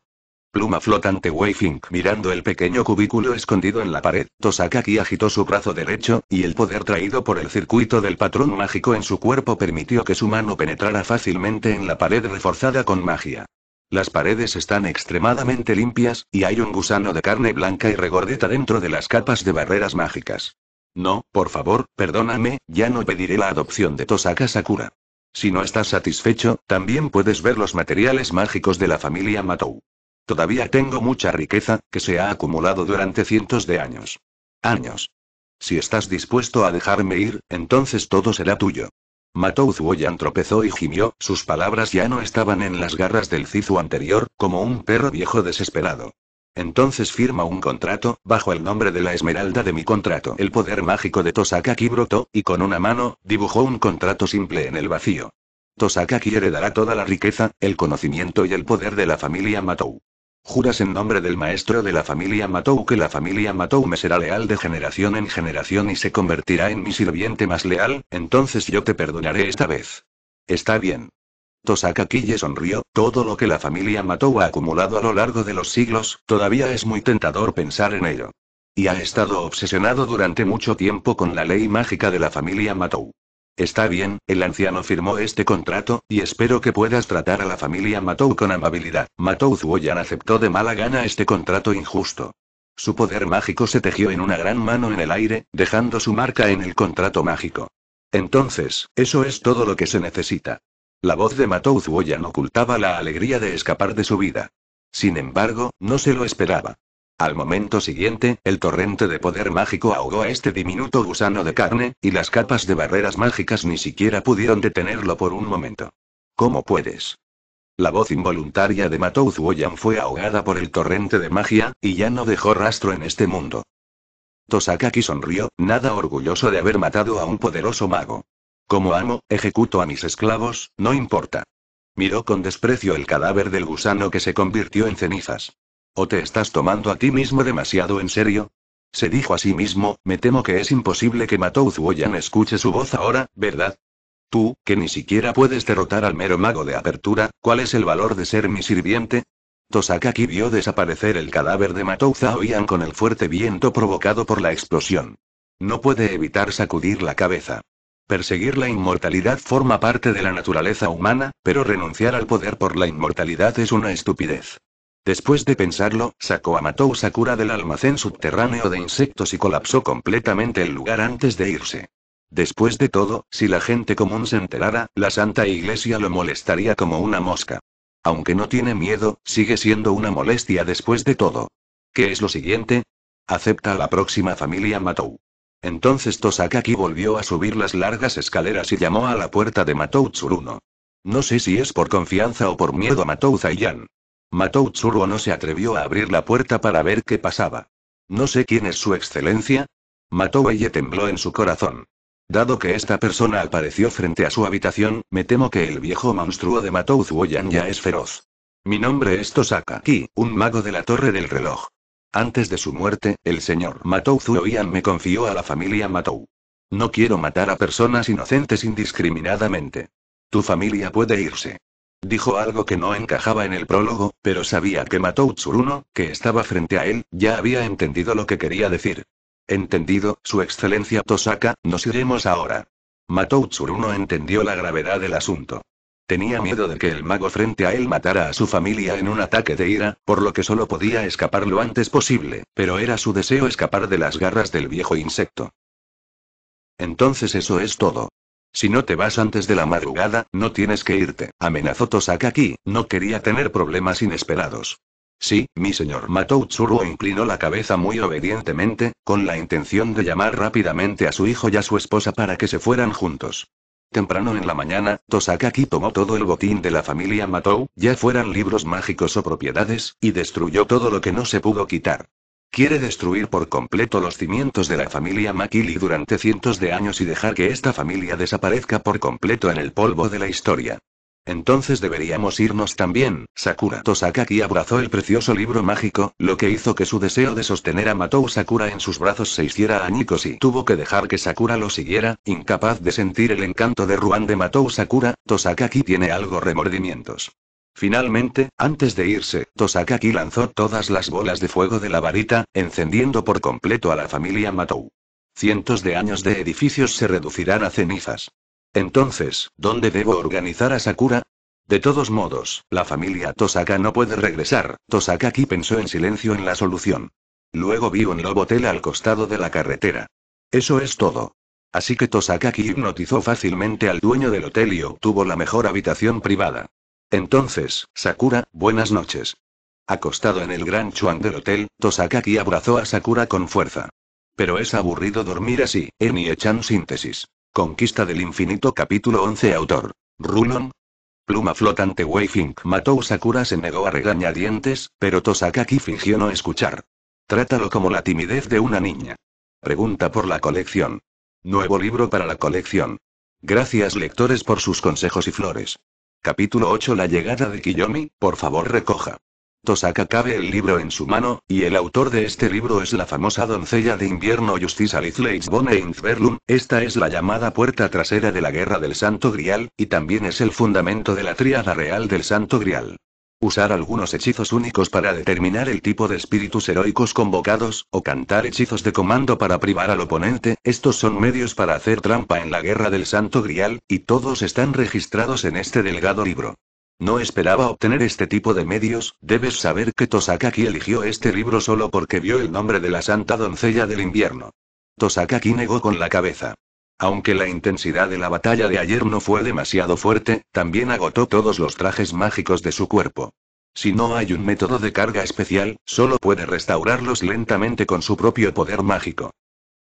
Pluma flotante Weifink mirando el pequeño cubículo escondido en la pared, Tosakaki agitó su brazo derecho, y el poder traído por el circuito del patrón mágico en su cuerpo permitió que su mano penetrara fácilmente en la pared reforzada con magia. Las paredes están extremadamente limpias, y hay un gusano de carne blanca y regordeta dentro de las capas de barreras mágicas. No, por favor, perdóname, ya no pediré la adopción de Tosaka Sakura. Si no estás satisfecho, también puedes ver los materiales mágicos de la familia Matou. Todavía tengo mucha riqueza, que se ha acumulado durante cientos de años. Años. Si estás dispuesto a dejarme ir, entonces todo será tuyo. Matou Zuoyan tropezó y gimió, sus palabras ya no estaban en las garras del Cizu anterior, como un perro viejo desesperado. Entonces firma un contrato, bajo el nombre de la esmeralda de mi contrato. El poder mágico de Tosakaki brotó, y con una mano, dibujó un contrato simple en el vacío. Tosakaki heredará toda la riqueza, el conocimiento y el poder de la familia Matou. Juras en nombre del maestro de la familia Matou que la familia Matou me será leal de generación en generación y se convertirá en mi sirviente más leal, entonces yo te perdonaré esta vez. Está bien. Tosaka Kille sonrió, todo lo que la familia Matou ha acumulado a lo largo de los siglos, todavía es muy tentador pensar en ello. Y ha estado obsesionado durante mucho tiempo con la ley mágica de la familia Matou. Está bien, el anciano firmó este contrato, y espero que puedas tratar a la familia Matou con amabilidad. Matou Zuoyan aceptó de mala gana este contrato injusto. Su poder mágico se tejió en una gran mano en el aire, dejando su marca en el contrato mágico. Entonces, eso es todo lo que se necesita. La voz de Matou Zuoyan ocultaba la alegría de escapar de su vida. Sin embargo, no se lo esperaba. Al momento siguiente, el torrente de poder mágico ahogó a este diminuto gusano de carne, y las capas de barreras mágicas ni siquiera pudieron detenerlo por un momento. ¿Cómo puedes? La voz involuntaria de Matou Zuoyan fue ahogada por el torrente de magia, y ya no dejó rastro en este mundo. Tosakaki sonrió, nada orgulloso de haber matado a un poderoso mago. Como amo, ejecuto a mis esclavos, no importa. Miró con desprecio el cadáver del gusano que se convirtió en cenizas. ¿O te estás tomando a ti mismo demasiado en serio? Se dijo a sí mismo, me temo que es imposible que Matou Zuoyan escuche su voz ahora, ¿verdad? Tú, que ni siquiera puedes derrotar al mero mago de apertura, ¿cuál es el valor de ser mi sirviente? Tosakaki vio desaparecer el cadáver de Matou con el fuerte viento provocado por la explosión. No puede evitar sacudir la cabeza. Perseguir la inmortalidad forma parte de la naturaleza humana, pero renunciar al poder por la inmortalidad es una estupidez. Después de pensarlo, sacó a Matou Sakura del almacén subterráneo de insectos y colapsó completamente el lugar antes de irse. Después de todo, si la gente común se enterara, la Santa Iglesia lo molestaría como una mosca. Aunque no tiene miedo, sigue siendo una molestia después de todo. ¿Qué es lo siguiente? Acepta a la próxima familia Matou. Entonces Tosakaki volvió a subir las largas escaleras y llamó a la puerta de Matou Tsuruno. No sé si es por confianza o por miedo a Matou Zaiyan. Matou Tsuruo no se atrevió a abrir la puerta para ver qué pasaba. No sé quién es su excelencia. Eye tembló en su corazón. Dado que esta persona apareció frente a su habitación, me temo que el viejo monstruo de Matou zuoyan ya es feroz. Mi nombre es Tosaka Ki, un mago de la Torre del Reloj. Antes de su muerte, el señor Matou Ian me confió a la familia Matou. No quiero matar a personas inocentes indiscriminadamente. Tu familia puede irse. Dijo algo que no encajaba en el prólogo, pero sabía que Matou Tsuruno, que estaba frente a él, ya había entendido lo que quería decir. Entendido, Su Excelencia Tosaka, nos iremos ahora. Matou Tsuruno entendió la gravedad del asunto. Tenía miedo de que el mago frente a él matara a su familia en un ataque de ira, por lo que solo podía escapar lo antes posible, pero era su deseo escapar de las garras del viejo insecto. Entonces eso es todo. Si no te vas antes de la madrugada, no tienes que irte, amenazó Tosakaki, no quería tener problemas inesperados. Sí, mi señor Matou Tsuru e inclinó la cabeza muy obedientemente, con la intención de llamar rápidamente a su hijo y a su esposa para que se fueran juntos. Temprano en la mañana, Tosakaki tomó todo el botín de la familia Matou, ya fueran libros mágicos o propiedades, y destruyó todo lo que no se pudo quitar. Quiere destruir por completo los cimientos de la familia Makili durante cientos de años y dejar que esta familia desaparezca por completo en el polvo de la historia. Entonces deberíamos irnos también. Sakura Tosakaki abrazó el precioso libro mágico, lo que hizo que su deseo de sostener a Matou Sakura en sus brazos se hiciera añicos y tuvo que dejar que Sakura lo siguiera, incapaz de sentir el encanto de Ruan de Matou Sakura, Tosakaki tiene algo remordimientos. Finalmente, antes de irse, Tosakaki lanzó todas las bolas de fuego de la varita, encendiendo por completo a la familia Matou. Cientos de años de edificios se reducirán a cenizas. Entonces, ¿dónde debo organizar a Sakura? De todos modos, la familia Tosaka no puede regresar. Tosakaki pensó en silencio en la solución. Luego vio un lobo al costado de la carretera. Eso es todo. Así que Tosakaki hipnotizó fácilmente al dueño del hotel y obtuvo la mejor habitación privada. Entonces, Sakura, buenas noches. Acostado en el gran chuan del hotel, Tosakaki abrazó a Sakura con fuerza. Pero es aburrido dormir así, Eni-echan síntesis. Conquista del infinito capítulo 11 autor. Rulon. Pluma flotante Weifink mató Sakura se negó a regañadientes, pero Tosakaki fingió no escuchar. Trátalo como la timidez de una niña. Pregunta por la colección. Nuevo libro para la colección. Gracias lectores por sus consejos y flores. Capítulo 8 La llegada de Kiyomi, por favor recoja. Tosaka cabe el libro en su mano, y el autor de este libro es la famosa doncella de invierno Justicia Liz von Inverlum, esta es la llamada puerta trasera de la Guerra del Santo Grial, y también es el fundamento de la tríada real del Santo Grial usar algunos hechizos únicos para determinar el tipo de espíritus heroicos convocados, o cantar hechizos de comando para privar al oponente, estos son medios para hacer trampa en la guerra del Santo Grial, y todos están registrados en este delgado libro. No esperaba obtener este tipo de medios, debes saber que Tosakaki eligió este libro solo porque vio el nombre de la Santa Doncella del Invierno. Tosakaki negó con la cabeza. Aunque la intensidad de la batalla de ayer no fue demasiado fuerte, también agotó todos los trajes mágicos de su cuerpo. Si no hay un método de carga especial, solo puede restaurarlos lentamente con su propio poder mágico.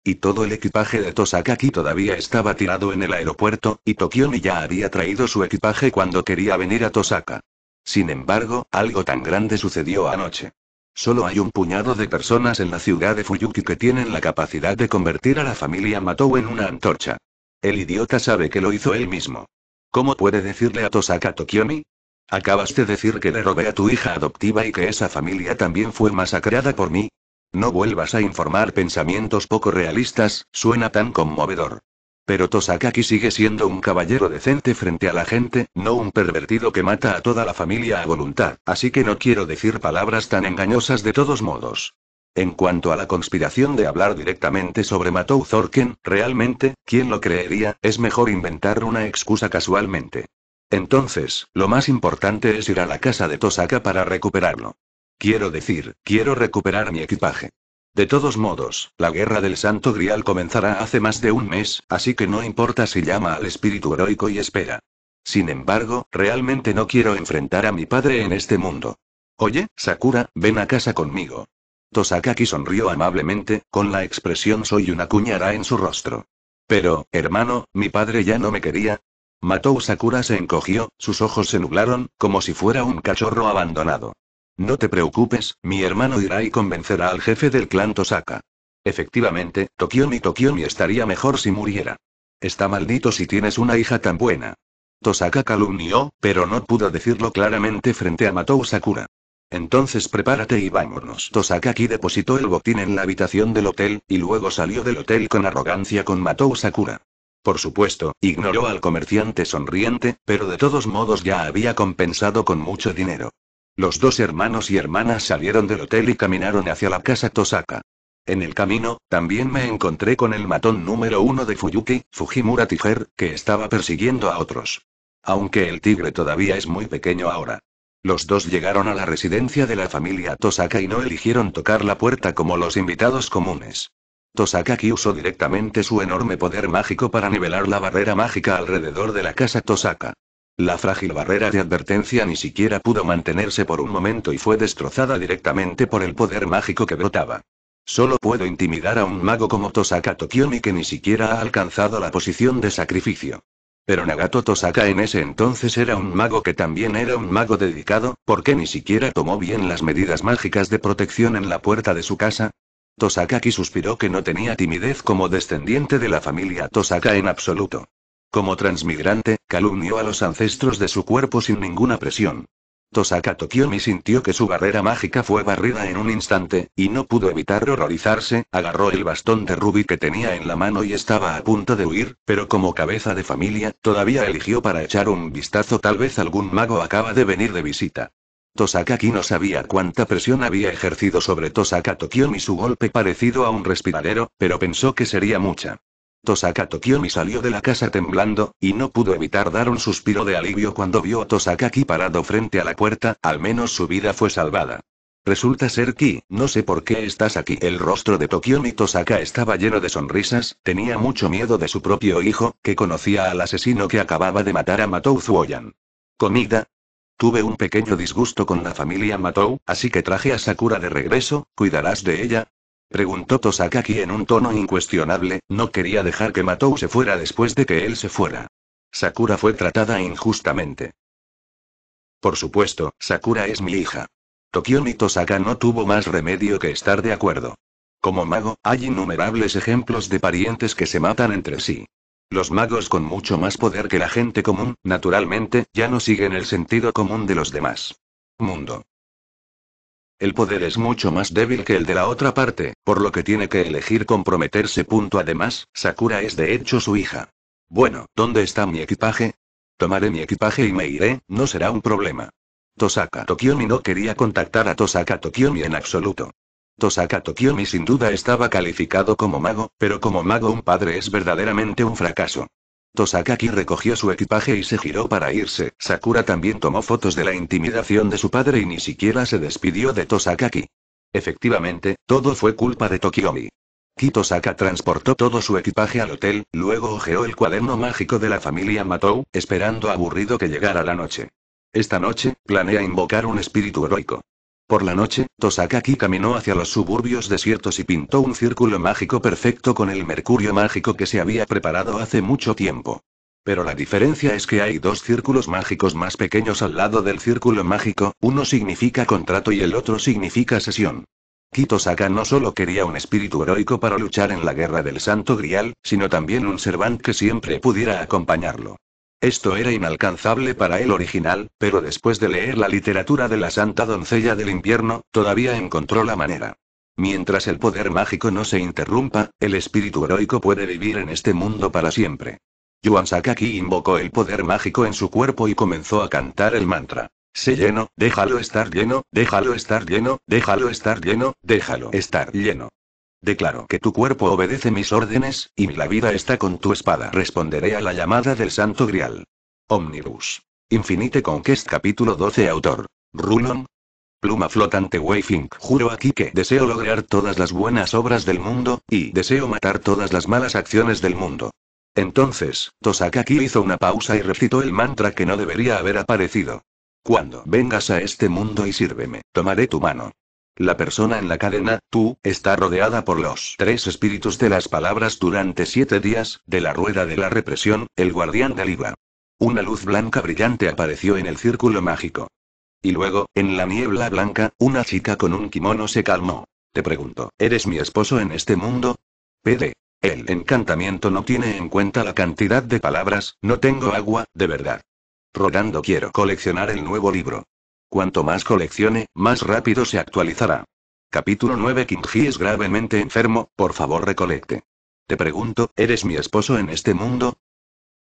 Y todo el equipaje de Tosakaki todavía estaba tirado en el aeropuerto, y Tokiomi ya había traído su equipaje cuando quería venir a Tosaka. Sin embargo, algo tan grande sucedió anoche. Solo hay un puñado de personas en la ciudad de Fuyuki que tienen la capacidad de convertir a la familia Matou en una antorcha. El idiota sabe que lo hizo él mismo. ¿Cómo puede decirle a Tosaka Tokiomi? ¿Acabaste de decir que le robé a tu hija adoptiva y que esa familia también fue masacrada por mí. No vuelvas a informar pensamientos poco realistas, suena tan conmovedor. Pero Tosakaki sigue siendo un caballero decente frente a la gente, no un pervertido que mata a toda la familia a voluntad, así que no quiero decir palabras tan engañosas de todos modos. En cuanto a la conspiración de hablar directamente sobre Matou Zorken, realmente, ¿quién lo creería? Es mejor inventar una excusa casualmente. Entonces, lo más importante es ir a la casa de Tosaka para recuperarlo. Quiero decir, quiero recuperar mi equipaje. De todos modos, la guerra del Santo Grial comenzará hace más de un mes, así que no importa si llama al espíritu heroico y espera. Sin embargo, realmente no quiero enfrentar a mi padre en este mundo. Oye, Sakura, ven a casa conmigo. Tosakaki sonrió amablemente, con la expresión soy una cuñara en su rostro. Pero, hermano, mi padre ya no me quería. Matou Sakura se encogió, sus ojos se nublaron, como si fuera un cachorro abandonado. No te preocupes, mi hermano irá y convencerá al jefe del clan Tosaka. Efectivamente, Tokio ni estaría mejor si muriera. Está maldito si tienes una hija tan buena. Tosaka calumnió, pero no pudo decirlo claramente frente a Matou Sakura. Entonces prepárate y vámonos. aquí depositó el botín en la habitación del hotel, y luego salió del hotel con arrogancia con Matou Sakura. Por supuesto, ignoró al comerciante sonriente, pero de todos modos ya había compensado con mucho dinero. Los dos hermanos y hermanas salieron del hotel y caminaron hacia la casa Tosaka. En el camino, también me encontré con el matón número uno de Fuyuki, Fujimura Tiger, que estaba persiguiendo a otros. Aunque el tigre todavía es muy pequeño ahora. Los dos llegaron a la residencia de la familia Tosaka y no eligieron tocar la puerta como los invitados comunes. Tosakaki usó directamente su enorme poder mágico para nivelar la barrera mágica alrededor de la casa Tosaka. La frágil barrera de advertencia ni siquiera pudo mantenerse por un momento y fue destrozada directamente por el poder mágico que brotaba. Solo puedo intimidar a un mago como Tosaka Tokiomi que ni siquiera ha alcanzado la posición de sacrificio. Pero Nagato Tosaka en ese entonces era un mago que también era un mago dedicado, porque ni siquiera tomó bien las medidas mágicas de protección en la puerta de su casa. Tosakaki suspiró que no tenía timidez como descendiente de la familia Tosaka en absoluto. Como transmigrante, calumnió a los ancestros de su cuerpo sin ninguna presión. Tosaka Tokiomi sintió que su barrera mágica fue barrida en un instante, y no pudo evitar horrorizarse, agarró el bastón de rubí que tenía en la mano y estaba a punto de huir, pero como cabeza de familia, todavía eligió para echar un vistazo tal vez algún mago acaba de venir de visita. Tosaka Ki no sabía cuánta presión había ejercido sobre Tosaka Tokiomi su golpe parecido a un respiradero, pero pensó que sería mucha. Tosaka Tokiomi salió de la casa temblando, y no pudo evitar dar un suspiro de alivio cuando vio a Tosaka aquí parado frente a la puerta, al menos su vida fue salvada. Resulta ser que, no sé por qué estás aquí. El rostro de Tokiomi Tosaka estaba lleno de sonrisas, tenía mucho miedo de su propio hijo, que conocía al asesino que acababa de matar a Matou Zuoyan. ¿Comida? Tuve un pequeño disgusto con la familia Matou, así que traje a Sakura de regreso, ¿cuidarás de ella? Preguntó Tosakaki en un tono incuestionable, no quería dejar que Matou se fuera después de que él se fuera. Sakura fue tratada injustamente. Por supuesto, Sakura es mi hija. Tokio y Tosaka no tuvo más remedio que estar de acuerdo. Como mago, hay innumerables ejemplos de parientes que se matan entre sí. Los magos con mucho más poder que la gente común, naturalmente, ya no siguen el sentido común de los demás. Mundo. El poder es mucho más débil que el de la otra parte, por lo que tiene que elegir comprometerse. Punto además, Sakura es de hecho su hija. Bueno, ¿dónde está mi equipaje? Tomaré mi equipaje y me iré, no será un problema. Tosaka Tokiomi no quería contactar a Tosaka Tokiomi en absoluto. Tosaka Tokiomi sin duda estaba calificado como mago, pero como mago un padre es verdaderamente un fracaso. Tosakaki recogió su equipaje y se giró para irse. Sakura también tomó fotos de la intimidación de su padre y ni siquiera se despidió de Tosakaki. Efectivamente, todo fue culpa de Tokiomi. Kitosaka transportó todo su equipaje al hotel, luego hojeó el cuaderno mágico de la familia Matou, esperando aburrido que llegara la noche. Esta noche, planea invocar un espíritu heroico. Por la noche, Tosakaki caminó hacia los suburbios desiertos y pintó un círculo mágico perfecto con el mercurio mágico que se había preparado hace mucho tiempo. Pero la diferencia es que hay dos círculos mágicos más pequeños al lado del círculo mágico, uno significa contrato y el otro significa sesión. Ki Tosaka no solo quería un espíritu heroico para luchar en la guerra del Santo Grial, sino también un servant que siempre pudiera acompañarlo. Esto era inalcanzable para el original, pero después de leer la literatura de la Santa Doncella del Invierno, todavía encontró la manera. Mientras el poder mágico no se interrumpa, el espíritu heroico puede vivir en este mundo para siempre. Yuan Sakaki invocó el poder mágico en su cuerpo y comenzó a cantar el mantra. Se lleno, déjalo estar lleno, déjalo estar lleno, déjalo estar lleno, déjalo estar lleno. Declaro que tu cuerpo obedece mis órdenes, y la vida está con tu espada. Responderé a la llamada del Santo Grial. Omnibus. Infinite Conquest capítulo 12 autor. Rulon. Pluma flotante Wayfink. Juro aquí que deseo lograr todas las buenas obras del mundo, y deseo matar todas las malas acciones del mundo. Entonces, Tosakaki hizo una pausa y recitó el mantra que no debería haber aparecido. Cuando vengas a este mundo y sírveme, tomaré tu mano. La persona en la cadena, tú, está rodeada por los tres espíritus de las palabras durante siete días, de la rueda de la represión, el guardián del IVA. Una luz blanca brillante apareció en el círculo mágico. Y luego, en la niebla blanca, una chica con un kimono se calmó. Te pregunto, ¿eres mi esposo en este mundo? PD. El encantamiento no tiene en cuenta la cantidad de palabras, no tengo agua, de verdad. Rodando quiero coleccionar el nuevo libro. Cuanto más coleccione, más rápido se actualizará. Capítulo 9 Kingji es gravemente enfermo, por favor recolecte. Te pregunto, ¿eres mi esposo en este mundo?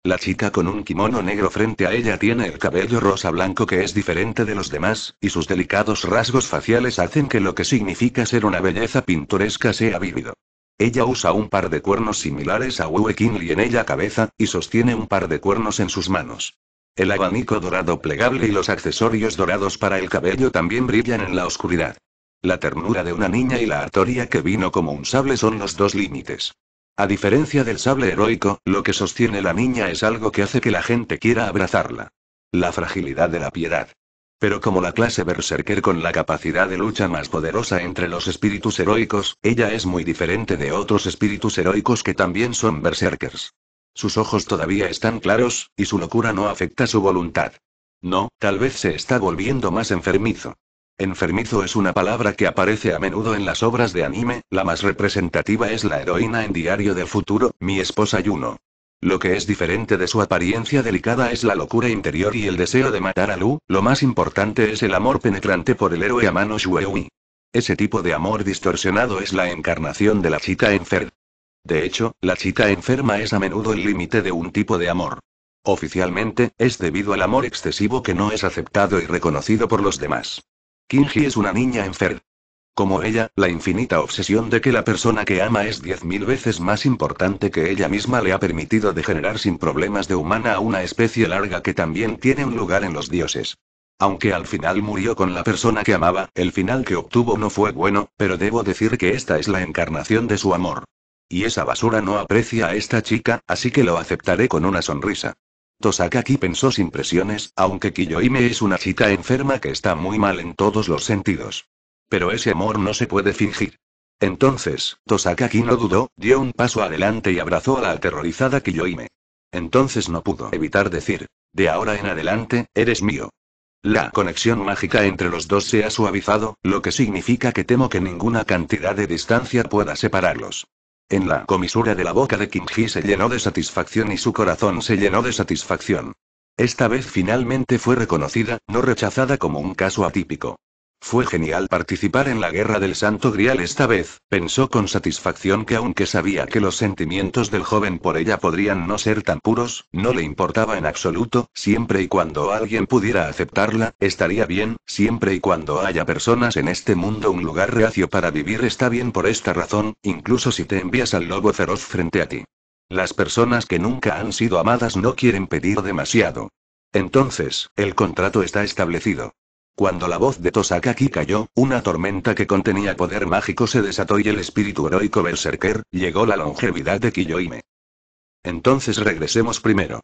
La chica con un kimono negro frente a ella tiene el cabello rosa blanco que es diferente de los demás, y sus delicados rasgos faciales hacen que lo que significa ser una belleza pintoresca sea vívido. Ella usa un par de cuernos similares a Wue y en ella cabeza, y sostiene un par de cuernos en sus manos. El abanico dorado plegable y los accesorios dorados para el cabello también brillan en la oscuridad. La ternura de una niña y la artoria que vino como un sable son los dos límites. A diferencia del sable heroico, lo que sostiene la niña es algo que hace que la gente quiera abrazarla. La fragilidad de la piedad. Pero como la clase berserker con la capacidad de lucha más poderosa entre los espíritus heroicos, ella es muy diferente de otros espíritus heroicos que también son berserkers. Sus ojos todavía están claros, y su locura no afecta su voluntad. No, tal vez se está volviendo más enfermizo. Enfermizo es una palabra que aparece a menudo en las obras de anime, la más representativa es la heroína en Diario del Futuro, mi esposa Yuno. Lo que es diferente de su apariencia delicada es la locura interior y el deseo de matar a Lu, lo más importante es el amor penetrante por el héroe Amano Shueui. Ese tipo de amor distorsionado es la encarnación de la chica enferma. De hecho, la chica enferma es a menudo el límite de un tipo de amor. Oficialmente, es debido al amor excesivo que no es aceptado y reconocido por los demás. Kinji es una niña enferma. Como ella, la infinita obsesión de que la persona que ama es diez mil veces más importante que ella misma le ha permitido degenerar sin problemas de humana a una especie larga que también tiene un lugar en los dioses. Aunque al final murió con la persona que amaba, el final que obtuvo no fue bueno, pero debo decir que esta es la encarnación de su amor. Y esa basura no aprecia a esta chica, así que lo aceptaré con una sonrisa. Tosakaki pensó sin presiones, aunque Kiyoime es una chica enferma que está muy mal en todos los sentidos. Pero ese amor no se puede fingir. Entonces, Tosakaki no dudó, dio un paso adelante y abrazó a la aterrorizada Kiyoime. Entonces no pudo evitar decir, de ahora en adelante, eres mío. La conexión mágica entre los dos se ha suavizado, lo que significa que temo que ninguna cantidad de distancia pueda separarlos. En la comisura de la boca de Kinji se llenó de satisfacción y su corazón se llenó de satisfacción. Esta vez finalmente fue reconocida, no rechazada como un caso atípico. Fue genial participar en la guerra del Santo Grial esta vez, pensó con satisfacción que aunque sabía que los sentimientos del joven por ella podrían no ser tan puros, no le importaba en absoluto, siempre y cuando alguien pudiera aceptarla, estaría bien, siempre y cuando haya personas en este mundo un lugar reacio para vivir está bien por esta razón, incluso si te envías al lobo feroz frente a ti. Las personas que nunca han sido amadas no quieren pedir demasiado. Entonces, el contrato está establecido. Cuando la voz de Tosakaki cayó, una tormenta que contenía poder mágico se desató y el espíritu heroico berserker, llegó la longevidad de Kiyoime. Entonces regresemos primero.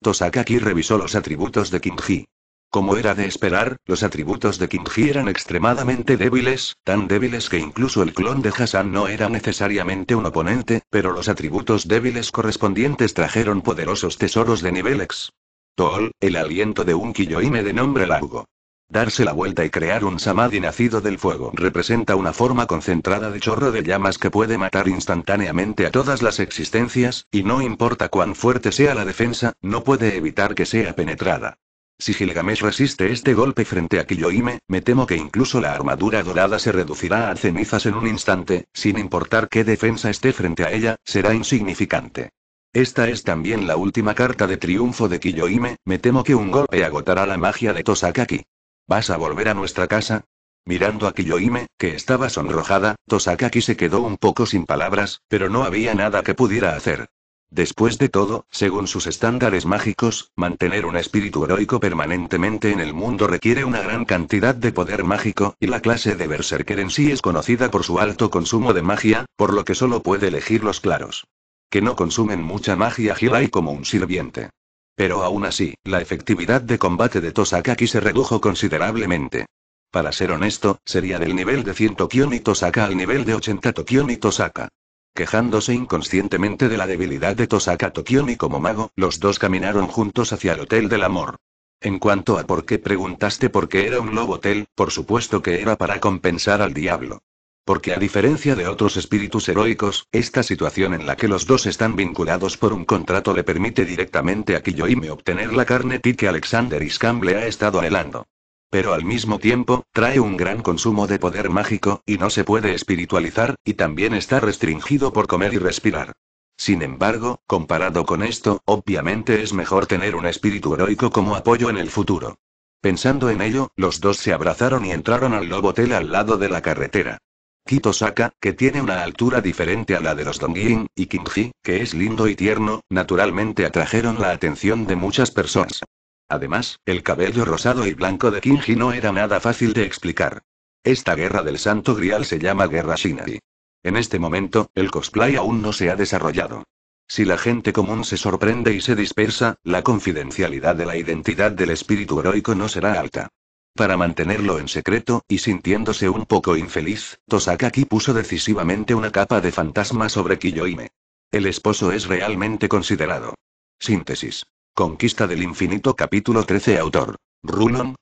Tosakaki revisó los atributos de Kinji. Como era de esperar, los atributos de Kinji eran extremadamente débiles, tan débiles que incluso el clon de Hassan no era necesariamente un oponente, pero los atributos débiles correspondientes trajeron poderosos tesoros de nivel X. Tol, el aliento de un Kiyoime de nombre largo. Darse la vuelta y crear un samadhi nacido del fuego representa una forma concentrada de chorro de llamas que puede matar instantáneamente a todas las existencias, y no importa cuán fuerte sea la defensa, no puede evitar que sea penetrada. Si Gilgamesh resiste este golpe frente a Kiyohime, me temo que incluso la armadura dorada se reducirá a cenizas en un instante, sin importar qué defensa esté frente a ella, será insignificante. Esta es también la última carta de triunfo de Kiyoime, me temo que un golpe agotará la magia de Tosakaki. ¿Vas a volver a nuestra casa? Mirando a Kiyoime, que estaba sonrojada, Tosakaki se quedó un poco sin palabras, pero no había nada que pudiera hacer. Después de todo, según sus estándares mágicos, mantener un espíritu heroico permanentemente en el mundo requiere una gran cantidad de poder mágico, y la clase de berserker en sí es conocida por su alto consumo de magia, por lo que solo puede elegir los claros. Que no consumen mucha magia y como un sirviente. Pero aún así, la efectividad de combate de Tosakaki se redujo considerablemente. Para ser honesto, sería del nivel de 100 Tokion y Tosaka al nivel de 80 Tokion y Tosaka. Quejándose inconscientemente de la debilidad de Tosaka Tokion y como mago, los dos caminaron juntos hacia el Hotel del Amor. En cuanto a por qué preguntaste por qué era un lobo hotel, por supuesto que era para compensar al diablo. Porque a diferencia de otros espíritus heroicos, esta situación en la que los dos están vinculados por un contrato le permite directamente a me obtener la carne que Alexander Iscamble ha estado anhelando. Pero al mismo tiempo, trae un gran consumo de poder mágico, y no se puede espiritualizar, y también está restringido por comer y respirar. Sin embargo, comparado con esto, obviamente es mejor tener un espíritu heroico como apoyo en el futuro. Pensando en ello, los dos se abrazaron y entraron al Lobotel al lado de la carretera. Kitosaka, que tiene una altura diferente a la de los Dongyin, y Kinji, que es lindo y tierno, naturalmente atrajeron la atención de muchas personas. Además, el cabello rosado y blanco de Kinji no era nada fácil de explicar. Esta guerra del santo grial se llama guerra Shinari. En este momento, el cosplay aún no se ha desarrollado. Si la gente común se sorprende y se dispersa, la confidencialidad de la identidad del espíritu heroico no será alta. Para mantenerlo en secreto, y sintiéndose un poco infeliz, Tosakaki puso decisivamente una capa de fantasma sobre Kiyoime. El esposo es realmente considerado. Síntesis. Conquista del infinito capítulo 13 autor. Rulon.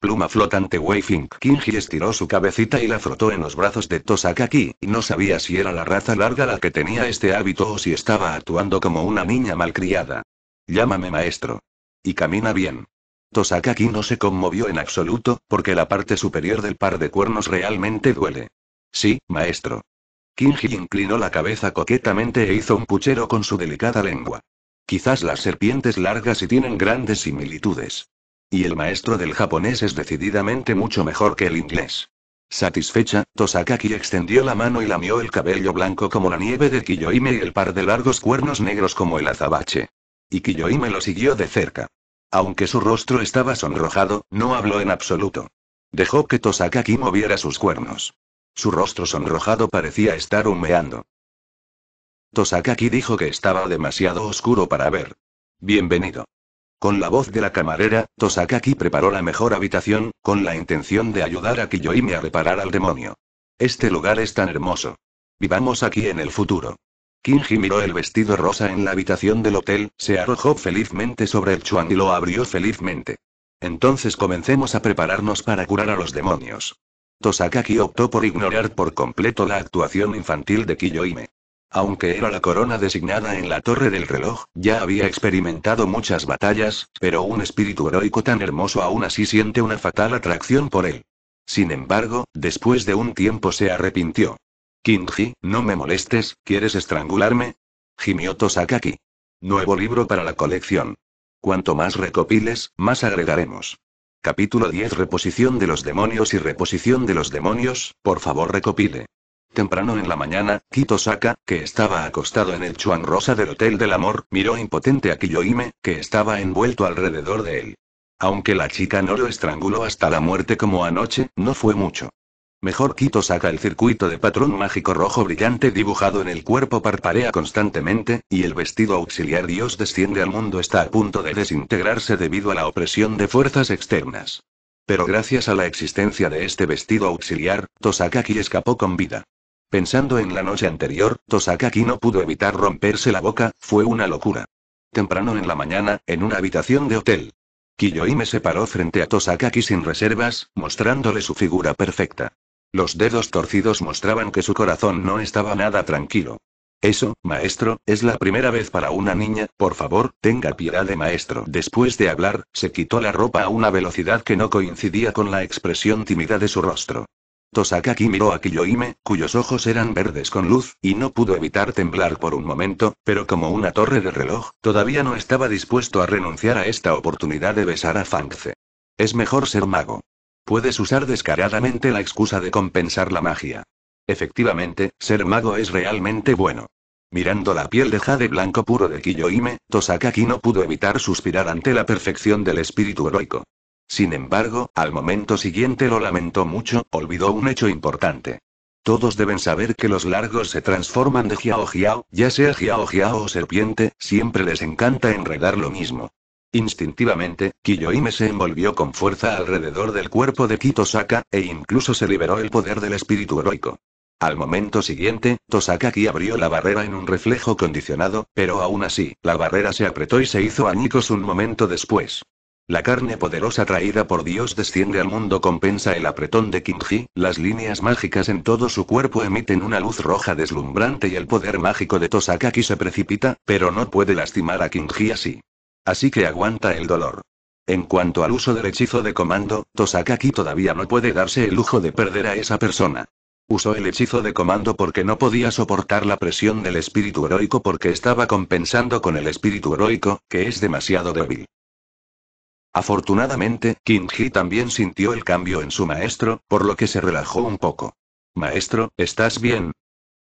Pluma flotante Weifink. Kinji estiró su cabecita y la frotó en los brazos de Tosakaki, y no sabía si era la raza larga la que tenía este hábito o si estaba actuando como una niña malcriada. Llámame maestro. Y camina bien. Tosakaki no se conmovió en absoluto, porque la parte superior del par de cuernos realmente duele. Sí, maestro. Kinji inclinó la cabeza coquetamente e hizo un puchero con su delicada lengua. Quizás las serpientes largas y tienen grandes similitudes. Y el maestro del japonés es decididamente mucho mejor que el inglés. Satisfecha, Tosakaki extendió la mano y lamió el cabello blanco como la nieve de Kiyoime y el par de largos cuernos negros como el azabache. Y Kiyoime lo siguió de cerca. Aunque su rostro estaba sonrojado, no habló en absoluto. Dejó que Tosakaki moviera sus cuernos. Su rostro sonrojado parecía estar humeando. Tosakaki dijo que estaba demasiado oscuro para ver. Bienvenido. Con la voz de la camarera, Tosakaki preparó la mejor habitación, con la intención de ayudar a Kiyoimi a reparar al demonio. Este lugar es tan hermoso. Vivamos aquí en el futuro. Kinji miró el vestido rosa en la habitación del hotel, se arrojó felizmente sobre el chuan y lo abrió felizmente. Entonces comencemos a prepararnos para curar a los demonios. Tosakaki optó por ignorar por completo la actuación infantil de Kiyoime. Aunque era la corona designada en la torre del reloj, ya había experimentado muchas batallas, pero un espíritu heroico tan hermoso aún así siente una fatal atracción por él. Sin embargo, después de un tiempo se arrepintió. Kinji, no me molestes, ¿quieres estrangularme? Himioto Sakaki. Nuevo libro para la colección. Cuanto más recopiles, más agregaremos. Capítulo 10 Reposición de los demonios y reposición de los demonios, por favor recopile. Temprano en la mañana, Kito Saka, que estaba acostado en el Chuan Rosa del Hotel del Amor, miró impotente a Kiyoime, que estaba envuelto alrededor de él. Aunque la chica no lo estranguló hasta la muerte como anoche, no fue mucho. Mejor Quito saca el circuito de patrón mágico rojo brillante dibujado en el cuerpo parparea constantemente, y el vestido auxiliar Dios desciende al mundo está a punto de desintegrarse debido a la opresión de fuerzas externas. Pero gracias a la existencia de este vestido auxiliar, Tosakaki escapó con vida. Pensando en la noche anterior, Tosakaki no pudo evitar romperse la boca, fue una locura. Temprano en la mañana, en una habitación de hotel. Kiyoime se paró frente a Tosakaki sin reservas, mostrándole su figura perfecta. Los dedos torcidos mostraban que su corazón no estaba nada tranquilo. Eso, maestro, es la primera vez para una niña, por favor, tenga piedad de maestro. Después de hablar, se quitó la ropa a una velocidad que no coincidía con la expresión tímida de su rostro. Tosakaki miró a Kiyoime, cuyos ojos eran verdes con luz, y no pudo evitar temblar por un momento, pero como una torre de reloj, todavía no estaba dispuesto a renunciar a esta oportunidad de besar a Fangze. Es mejor ser mago. Puedes usar descaradamente la excusa de compensar la magia. Efectivamente, ser mago es realmente bueno. Mirando la piel de jade blanco puro de Kiyoime, Tosakaki no pudo evitar suspirar ante la perfección del espíritu heroico. Sin embargo, al momento siguiente lo lamentó mucho, olvidó un hecho importante. Todos deben saber que los largos se transforman de Jiao Jiao, ya sea Jiao Jiao o serpiente, siempre les encanta enredar lo mismo. Instintivamente, Kiyoime se envolvió con fuerza alrededor del cuerpo de Kitosaka, e incluso se liberó el poder del espíritu heroico. Al momento siguiente, Tosakaki abrió la barrera en un reflejo condicionado, pero aún así, la barrera se apretó y se hizo añicos un momento después. La carne poderosa traída por Dios desciende al mundo compensa el apretón de Kinji, las líneas mágicas en todo su cuerpo emiten una luz roja deslumbrante y el poder mágico de Tosakaki se precipita, pero no puede lastimar a Kinji así. Así que aguanta el dolor. En cuanto al uso del hechizo de comando, Tosakaki todavía no puede darse el lujo de perder a esa persona. Usó el hechizo de comando porque no podía soportar la presión del espíritu heroico porque estaba compensando con el espíritu heroico, que es demasiado débil. Afortunadamente, Kinji también sintió el cambio en su maestro, por lo que se relajó un poco. Maestro, ¿estás bien?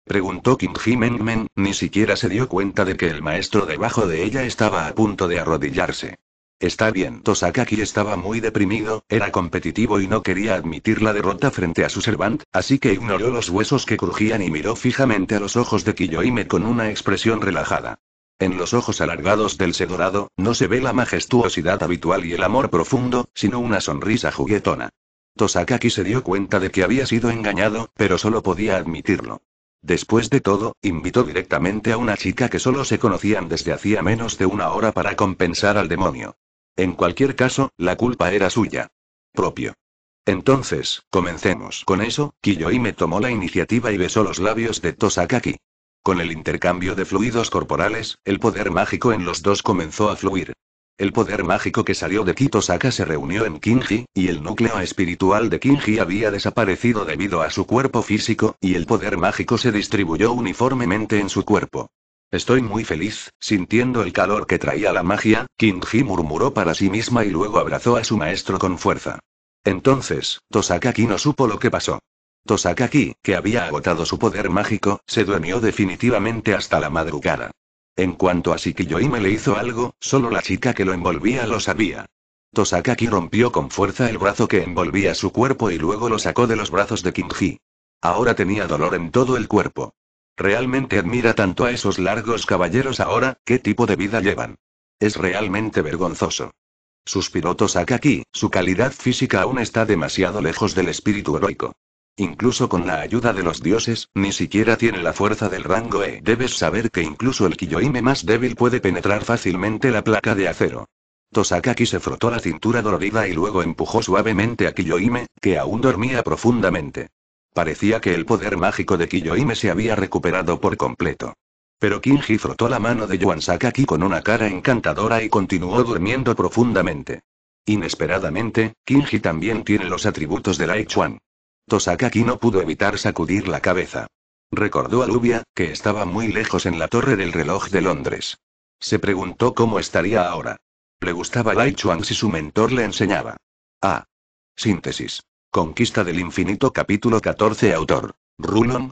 Preguntó Kim Jimen, ni siquiera se dio cuenta de que el maestro debajo de ella estaba a punto de arrodillarse. Está bien, Tosakaki estaba muy deprimido, era competitivo y no quería admitir la derrota frente a su servante, así que ignoró los huesos que crujían y miró fijamente a los ojos de Kiyoime con una expresión relajada. En los ojos alargados del sedorado, no se ve la majestuosidad habitual y el amor profundo, sino una sonrisa juguetona. Tosakaki se dio cuenta de que había sido engañado, pero solo podía admitirlo. Después de todo, invitó directamente a una chica que solo se conocían desde hacía menos de una hora para compensar al demonio. En cualquier caso, la culpa era suya. Propio. Entonces, comencemos con eso. Kiyoime me tomó la iniciativa y besó los labios de Tosakaki. Con el intercambio de fluidos corporales, el poder mágico en los dos comenzó a fluir. El poder mágico que salió de Kitosaka se reunió en Kinji, y el núcleo espiritual de Kinji había desaparecido debido a su cuerpo físico, y el poder mágico se distribuyó uniformemente en su cuerpo. Estoy muy feliz, sintiendo el calor que traía la magia, Kinji murmuró para sí misma y luego abrazó a su maestro con fuerza. Entonces, Tosakaki no supo lo que pasó. Tosakaki, que había agotado su poder mágico, se durmió definitivamente hasta la madrugada. En cuanto a me le hizo algo, solo la chica que lo envolvía lo sabía. Tosakaki rompió con fuerza el brazo que envolvía su cuerpo y luego lo sacó de los brazos de Kinji. Ahora tenía dolor en todo el cuerpo. Realmente admira tanto a esos largos caballeros ahora, qué tipo de vida llevan. Es realmente vergonzoso. Suspiró Tosakaki, su calidad física aún está demasiado lejos del espíritu heroico. Incluso con la ayuda de los dioses, ni siquiera tiene la fuerza del rango E. Debes saber que incluso el Kiyoime más débil puede penetrar fácilmente la placa de acero. Tosakaki se frotó la cintura dolorida y luego empujó suavemente a Kiyoime, que aún dormía profundamente. Parecía que el poder mágico de Kiyoime se había recuperado por completo. Pero Kinji frotó la mano de Yuan Sakaki con una cara encantadora y continuó durmiendo profundamente. Inesperadamente, Kinji también tiene los atributos de Lai Chuan aquí no pudo evitar sacudir la cabeza. Recordó a Lubia, que estaba muy lejos en la torre del reloj de Londres. Se preguntó cómo estaría ahora. Le gustaba Lai Chuan si su mentor le enseñaba. Ah. Síntesis. Conquista del infinito capítulo 14 autor. Rulon,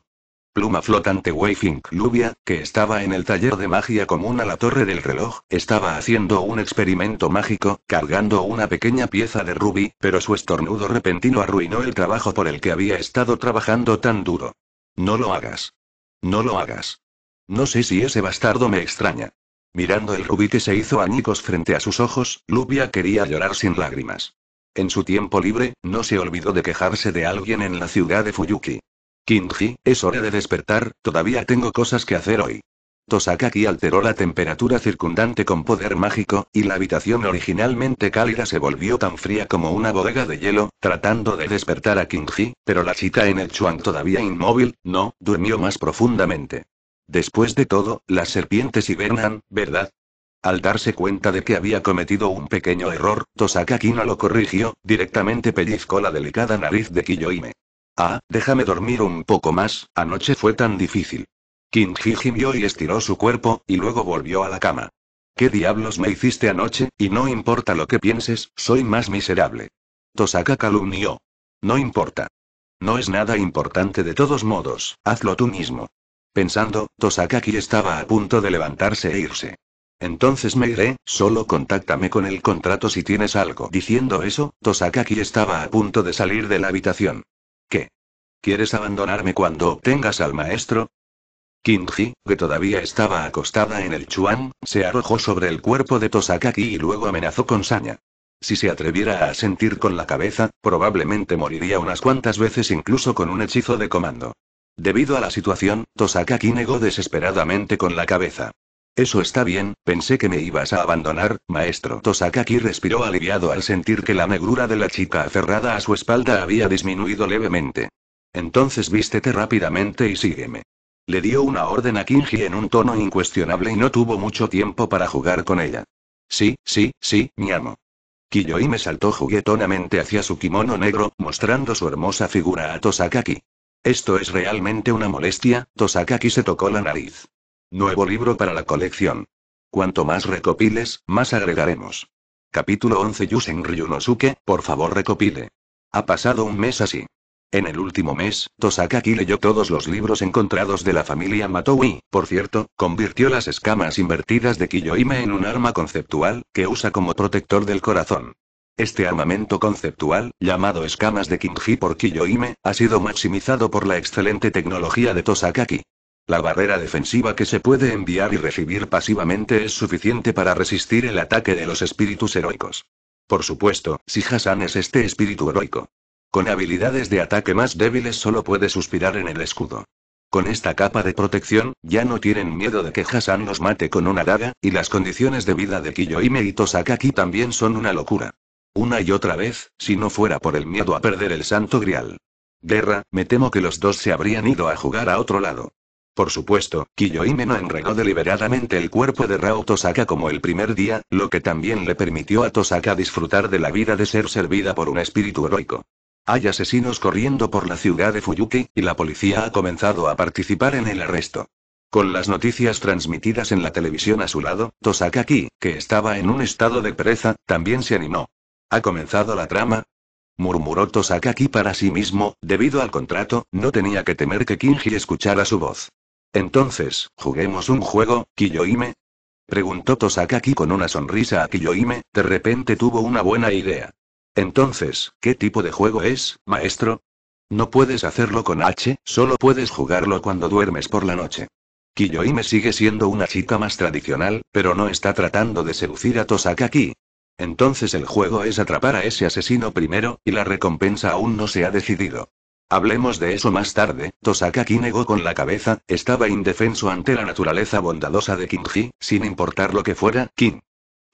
pluma flotante Wayfink. Lubia, que estaba en el taller de magia común a la torre del reloj, estaba haciendo un experimento mágico, cargando una pequeña pieza de rubí, pero su estornudo repentino arruinó el trabajo por el que había estado trabajando tan duro. No lo hagas. No lo hagas. No sé si ese bastardo me extraña. Mirando el rubí que se hizo añicos frente a sus ojos, Lubia quería llorar sin lágrimas. En su tiempo libre, no se olvidó de quejarse de alguien en la ciudad de Fuyuki. Kinji, es hora de despertar, todavía tengo cosas que hacer hoy. Tosakaki alteró la temperatura circundante con poder mágico, y la habitación originalmente cálida se volvió tan fría como una bodega de hielo, tratando de despertar a Kinji, pero la chica en el chuan todavía inmóvil, no, durmió más profundamente. Después de todo, las serpientes hibernan, ¿verdad? Al darse cuenta de que había cometido un pequeño error, Tosakaki no lo corrigió, directamente pellizcó la delicada nariz de Kiyoime. Ah, déjame dormir un poco más, anoche fue tan difícil. Kinji gimió y estiró su cuerpo, y luego volvió a la cama. ¿Qué diablos me hiciste anoche? Y no importa lo que pienses, soy más miserable. Tosaka calumnió. No importa. No es nada importante de todos modos, hazlo tú mismo. Pensando, Tosakaki estaba a punto de levantarse e irse. Entonces me iré, solo contáctame con el contrato si tienes algo. Diciendo eso, Tosakaki estaba a punto de salir de la habitación. ¿Quieres abandonarme cuando obtengas al maestro? Kinji, que todavía estaba acostada en el chuan, se arrojó sobre el cuerpo de Tosakaki y luego amenazó con saña. Si se atreviera a sentir con la cabeza, probablemente moriría unas cuantas veces incluso con un hechizo de comando. Debido a la situación, Tosakaki negó desesperadamente con la cabeza. Eso está bien, pensé que me ibas a abandonar, maestro. Tosakaki respiró aliviado al sentir que la negrura de la chica aferrada a su espalda había disminuido levemente. Entonces vístete rápidamente y sígueme. Le dio una orden a Kinji en un tono incuestionable y no tuvo mucho tiempo para jugar con ella. Sí, sí, sí, mi amo. Kiyoi me saltó juguetonamente hacia su kimono negro, mostrando su hermosa figura a Tosakaki. Esto es realmente una molestia, Tosakaki se tocó la nariz. Nuevo libro para la colección. Cuanto más recopiles, más agregaremos. Capítulo 11 Yusen Ryunosuke, por favor recopile. Ha pasado un mes así. En el último mes, Tosakaki leyó todos los libros encontrados de la familia Matoui, por cierto, convirtió las escamas invertidas de Kiyoime en un arma conceptual, que usa como protector del corazón. Este armamento conceptual, llamado escamas de Kinji por Kiyoime, ha sido maximizado por la excelente tecnología de Tosakaki. La barrera defensiva que se puede enviar y recibir pasivamente es suficiente para resistir el ataque de los espíritus heroicos. Por supuesto, si Hassan es este espíritu heroico. Con habilidades de ataque más débiles solo puede suspirar en el escudo. Con esta capa de protección, ya no tienen miedo de que Hassan los mate con una daga, y las condiciones de vida de Kiyoime y Tosakaki también son una locura. Una y otra vez, si no fuera por el miedo a perder el santo grial. Guerra, me temo que los dos se habrían ido a jugar a otro lado. Por supuesto, Kiyoime no enredó deliberadamente el cuerpo de Rao Tosaka como el primer día, lo que también le permitió a Tosaka disfrutar de la vida de ser servida por un espíritu heroico. Hay asesinos corriendo por la ciudad de Fuyuki, y la policía ha comenzado a participar en el arresto. Con las noticias transmitidas en la televisión a su lado, Tosaka Ki, que estaba en un estado de pereza, también se animó. ¿Ha comenzado la trama? murmuró Tosaka Ki para sí mismo, debido al contrato, no tenía que temer que Kinji escuchara su voz. Entonces, ¿juguemos un juego, Kiyoime? Preguntó Tosakaki con una sonrisa a Kiyoime, de repente tuvo una buena idea. Entonces, ¿qué tipo de juego es, maestro? No puedes hacerlo con H, solo puedes jugarlo cuando duermes por la noche. Kiyoime sigue siendo una chica más tradicional, pero no está tratando de seducir a Tosakaki. Entonces el juego es atrapar a ese asesino primero, y la recompensa aún no se ha decidido. Hablemos de eso más tarde. Tosakaki negó con la cabeza, estaba indefenso ante la naturaleza bondadosa de Kinji, sin importar lo que fuera, Kim.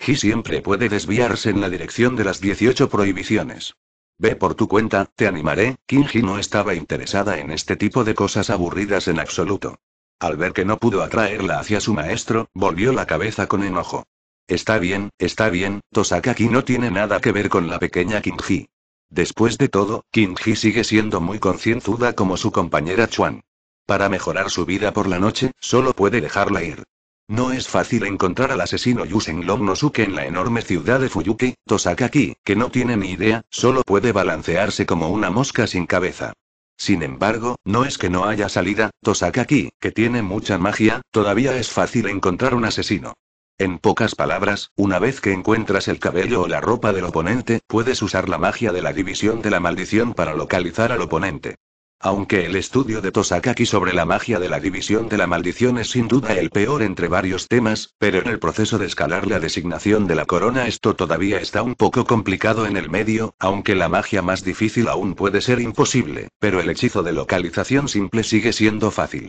Ji siempre puede desviarse en la dirección de las 18 prohibiciones. Ve por tu cuenta, te animaré. Kinji no estaba interesada en este tipo de cosas aburridas en absoluto. Al ver que no pudo atraerla hacia su maestro, volvió la cabeza con enojo. Está bien, está bien, Tosakaki no tiene nada que ver con la pequeña Kinji. Después de todo, Kinji sigue siendo muy concienzuda como su compañera Chuan. Para mejorar su vida por la noche, solo puede dejarla ir. No es fácil encontrar al asesino Yusen Lomnosuke en la enorme ciudad de Fuyuki, Tosakaki, que no tiene ni idea, solo puede balancearse como una mosca sin cabeza. Sin embargo, no es que no haya salida, Tosakaki, que tiene mucha magia, todavía es fácil encontrar un asesino. En pocas palabras, una vez que encuentras el cabello o la ropa del oponente, puedes usar la magia de la división de la maldición para localizar al oponente. Aunque el estudio de Tosakaki sobre la magia de la división de la maldición es sin duda el peor entre varios temas, pero en el proceso de escalar la designación de la corona esto todavía está un poco complicado en el medio, aunque la magia más difícil aún puede ser imposible, pero el hechizo de localización simple sigue siendo fácil.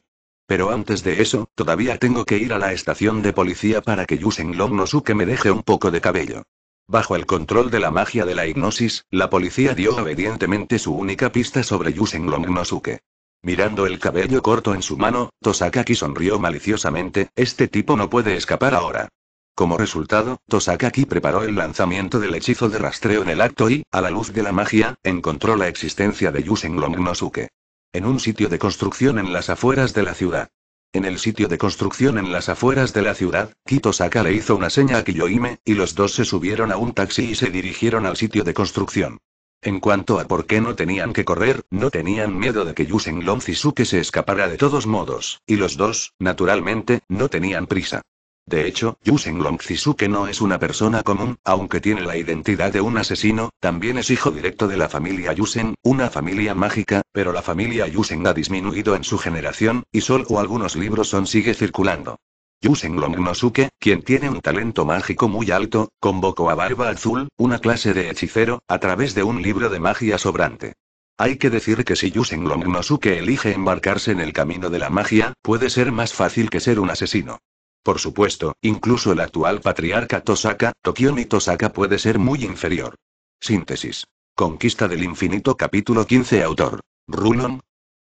Pero antes de eso, todavía tengo que ir a la estación de policía para que Yusen Nosuke me deje un poco de cabello. Bajo el control de la magia de la hipnosis, la policía dio obedientemente su única pista sobre Yusen Nosuke. Mirando el cabello corto en su mano, Tosakaki sonrió maliciosamente, este tipo no puede escapar ahora. Como resultado, Tosakaki preparó el lanzamiento del hechizo de rastreo en el acto y, a la luz de la magia, encontró la existencia de Yusen Nosuke. En un sitio de construcción en las afueras de la ciudad. En el sitio de construcción en las afueras de la ciudad, Kito Saka le hizo una seña a Kiyoime, y los dos se subieron a un taxi y se dirigieron al sitio de construcción. En cuanto a por qué no tenían que correr, no tenían miedo de que Yusen Long se escapara de todos modos, y los dos, naturalmente, no tenían prisa. De hecho, Yusen Longzisuke no es una persona común, aunque tiene la identidad de un asesino, también es hijo directo de la familia Yusen, una familia mágica, pero la familia Yusen ha disminuido en su generación, y solo algunos libros son sigue circulando. Yusen Nosuke, quien tiene un talento mágico muy alto, convocó a Barba Azul, una clase de hechicero, a través de un libro de magia sobrante. Hay que decir que si Yusen Longnosuke elige embarcarse en el camino de la magia, puede ser más fácil que ser un asesino. Por supuesto, incluso el actual patriarca Tosaka, Tokiomi Tosaka puede ser muy inferior. Síntesis. Conquista del infinito capítulo 15 autor. Rulon.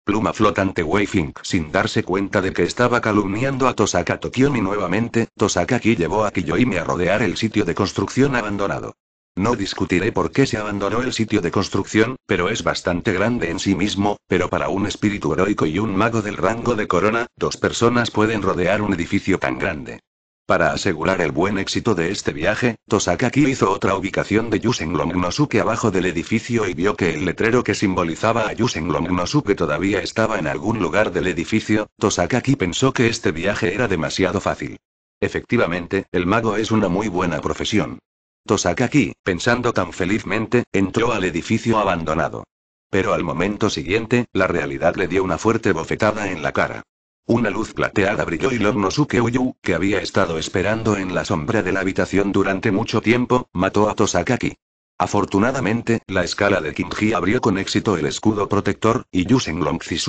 Pluma flotante Weifink sin darse cuenta de que estaba calumniando a Tosaka ni nuevamente, Tosaka aquí llevó a Kiyoimi a rodear el sitio de construcción abandonado. No discutiré por qué se abandonó el sitio de construcción, pero es bastante grande en sí mismo, pero para un espíritu heroico y un mago del rango de corona, dos personas pueden rodear un edificio tan grande. Para asegurar el buen éxito de este viaje, Tosakaki hizo otra ubicación de Longnosuke abajo del edificio y vio que el letrero que simbolizaba a Longnosuke todavía estaba en algún lugar del edificio, Tosakaki pensó que este viaje era demasiado fácil. Efectivamente, el mago es una muy buena profesión. Tosakaki, pensando tan felizmente, entró al edificio abandonado. Pero al momento siguiente, la realidad le dio una fuerte bofetada en la cara. Una luz plateada brilló y Lornosuke Uyu, que había estado esperando en la sombra de la habitación durante mucho tiempo, mató a Tosakaki. Afortunadamente, la escala de Kimji abrió con éxito el escudo protector, y Yusen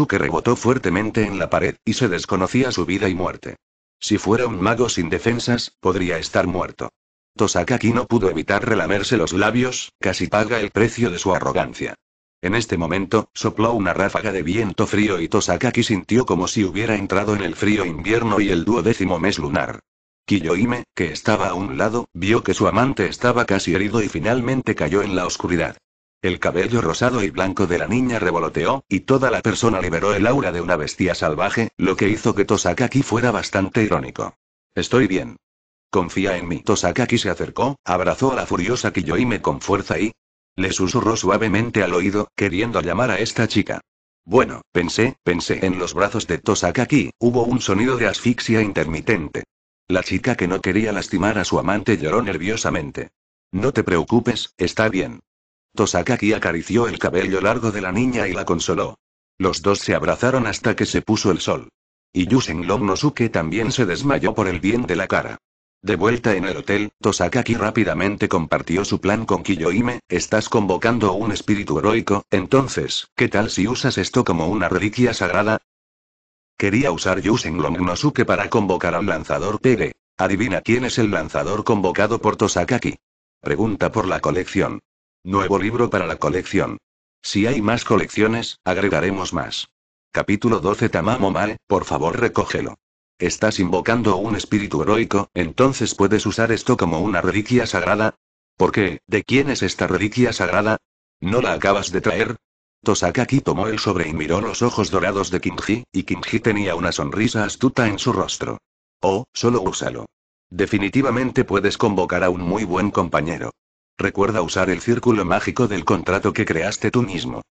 que rebotó fuertemente en la pared, y se desconocía su vida y muerte. Si fuera un mago sin defensas, podría estar muerto. Tosakaki no pudo evitar relamerse los labios, casi paga el precio de su arrogancia. En este momento, sopló una ráfaga de viento frío y Tosakaki sintió como si hubiera entrado en el frío invierno y el duodécimo mes lunar. Kiyoime, que estaba a un lado, vio que su amante estaba casi herido y finalmente cayó en la oscuridad. El cabello rosado y blanco de la niña revoloteó, y toda la persona liberó el aura de una bestia salvaje, lo que hizo que Tosakaki fuera bastante irónico. Estoy bien. Confía en mí. Tosakaki se acercó, abrazó a la furiosa Kiyoime con fuerza y... Le susurró suavemente al oído, queriendo llamar a esta chica. Bueno, pensé, pensé. En los brazos de Tosakaki, hubo un sonido de asfixia intermitente. La chica que no quería lastimar a su amante lloró nerviosamente. No te preocupes, está bien. Tosakaki acarició el cabello largo de la niña y la consoló. Los dos se abrazaron hasta que se puso el sol. Y Yusen Lomnosuke también se desmayó por el bien de la cara. De vuelta en el hotel, Tosakaki rápidamente compartió su plan con Kiyoime, estás convocando un espíritu heroico, entonces, ¿qué tal si usas esto como una reliquia sagrada? Quería usar Yusen Longnosuke para convocar al lanzador Pere. Adivina quién es el lanzador convocado por Tosakaki. Pregunta por la colección. Nuevo libro para la colección. Si hay más colecciones, agregaremos más. Capítulo 12 Tamamo Mae, por favor recógelo. ¿Estás invocando un espíritu heroico, entonces puedes usar esto como una reliquia sagrada? ¿Por qué? ¿De quién es esta reliquia sagrada? ¿No la acabas de traer? Tosakaki tomó el sobre y miró los ojos dorados de Kimji, y Kimji tenía una sonrisa astuta en su rostro. Oh, solo úsalo. Definitivamente puedes convocar a un muy buen compañero. Recuerda usar el círculo mágico del contrato que creaste tú mismo.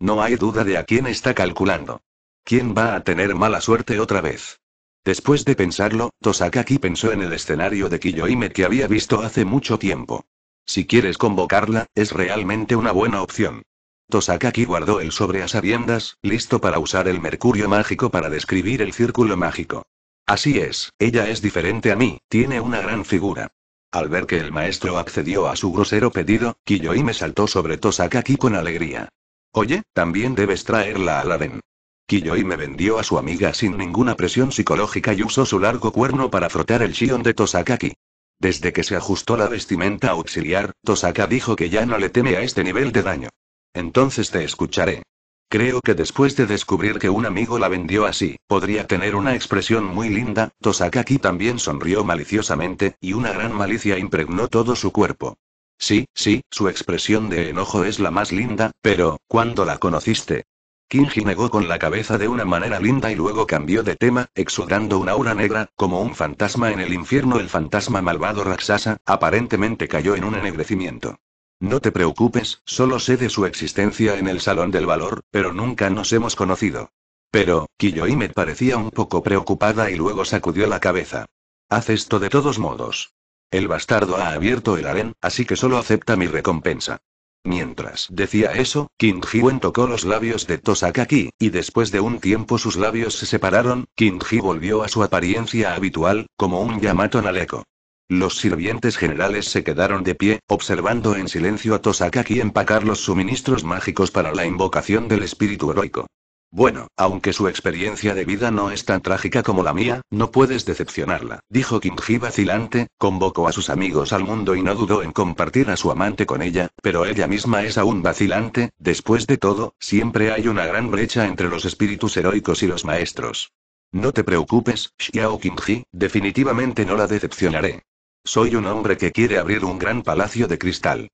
No hay duda de a quién está calculando. ¿Quién va a tener mala suerte otra vez? Después de pensarlo, Tosakaki pensó en el escenario de Kiyoime que había visto hace mucho tiempo. Si quieres convocarla, es realmente una buena opción. Tosakaki guardó el sobre a sabiendas, listo para usar el mercurio mágico para describir el círculo mágico. Así es, ella es diferente a mí, tiene una gran figura. Al ver que el maestro accedió a su grosero pedido, Kiyoime saltó sobre Tosakaki con alegría. Oye, también debes traerla al den. Kiyoi me vendió a su amiga sin ninguna presión psicológica y usó su largo cuerno para frotar el shion de Tosakaki. Desde que se ajustó la vestimenta auxiliar, Tosaka dijo que ya no le teme a este nivel de daño. Entonces te escucharé. Creo que después de descubrir que un amigo la vendió así, podría tener una expresión muy linda, Tosakaki también sonrió maliciosamente, y una gran malicia impregnó todo su cuerpo. Sí, sí, su expresión de enojo es la más linda, pero, ¿cuándo la conociste? Kinji negó con la cabeza de una manera linda y luego cambió de tema, exudando una aura negra, como un fantasma en el infierno. El fantasma malvado Raksasa, aparentemente cayó en un ennegrecimiento. No te preocupes, solo sé de su existencia en el Salón del Valor, pero nunca nos hemos conocido. Pero, Kiyoimet parecía un poco preocupada y luego sacudió la cabeza. Haz esto de todos modos. El bastardo ha abierto el harén, así que solo acepta mi recompensa. Mientras decía eso, King Jiwen tocó los labios de Tosakaki, y después de un tiempo sus labios se separaron, King volvió a su apariencia habitual, como un Yamato Naleko. Los sirvientes generales se quedaron de pie, observando en silencio a Tosakaki empacar los suministros mágicos para la invocación del espíritu heroico. Bueno, aunque su experiencia de vida no es tan trágica como la mía, no puedes decepcionarla, dijo Ji vacilante, convocó a sus amigos al mundo y no dudó en compartir a su amante con ella, pero ella misma es aún vacilante, después de todo, siempre hay una gran brecha entre los espíritus heroicos y los maestros. No te preocupes, Xiao Kimji, definitivamente no la decepcionaré. Soy un hombre que quiere abrir un gran palacio de cristal.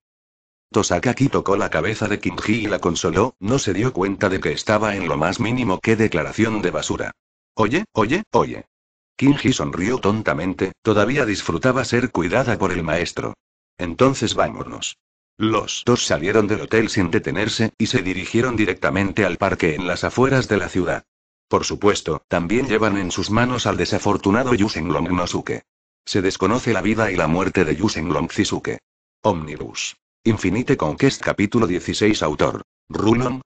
Tosakaki tocó la cabeza de Kinji y la consoló, no se dio cuenta de que estaba en lo más mínimo que declaración de basura. Oye, oye, oye. Kinji sonrió tontamente, todavía disfrutaba ser cuidada por el maestro. Entonces vámonos. Los dos salieron del hotel sin detenerse, y se dirigieron directamente al parque en las afueras de la ciudad. Por supuesto, también llevan en sus manos al desafortunado Yusenglong Nosuke. Se desconoce la vida y la muerte de Yusenglong Shisuke. Omnibus. Infinite Conquest capítulo 16 autor. Rulon.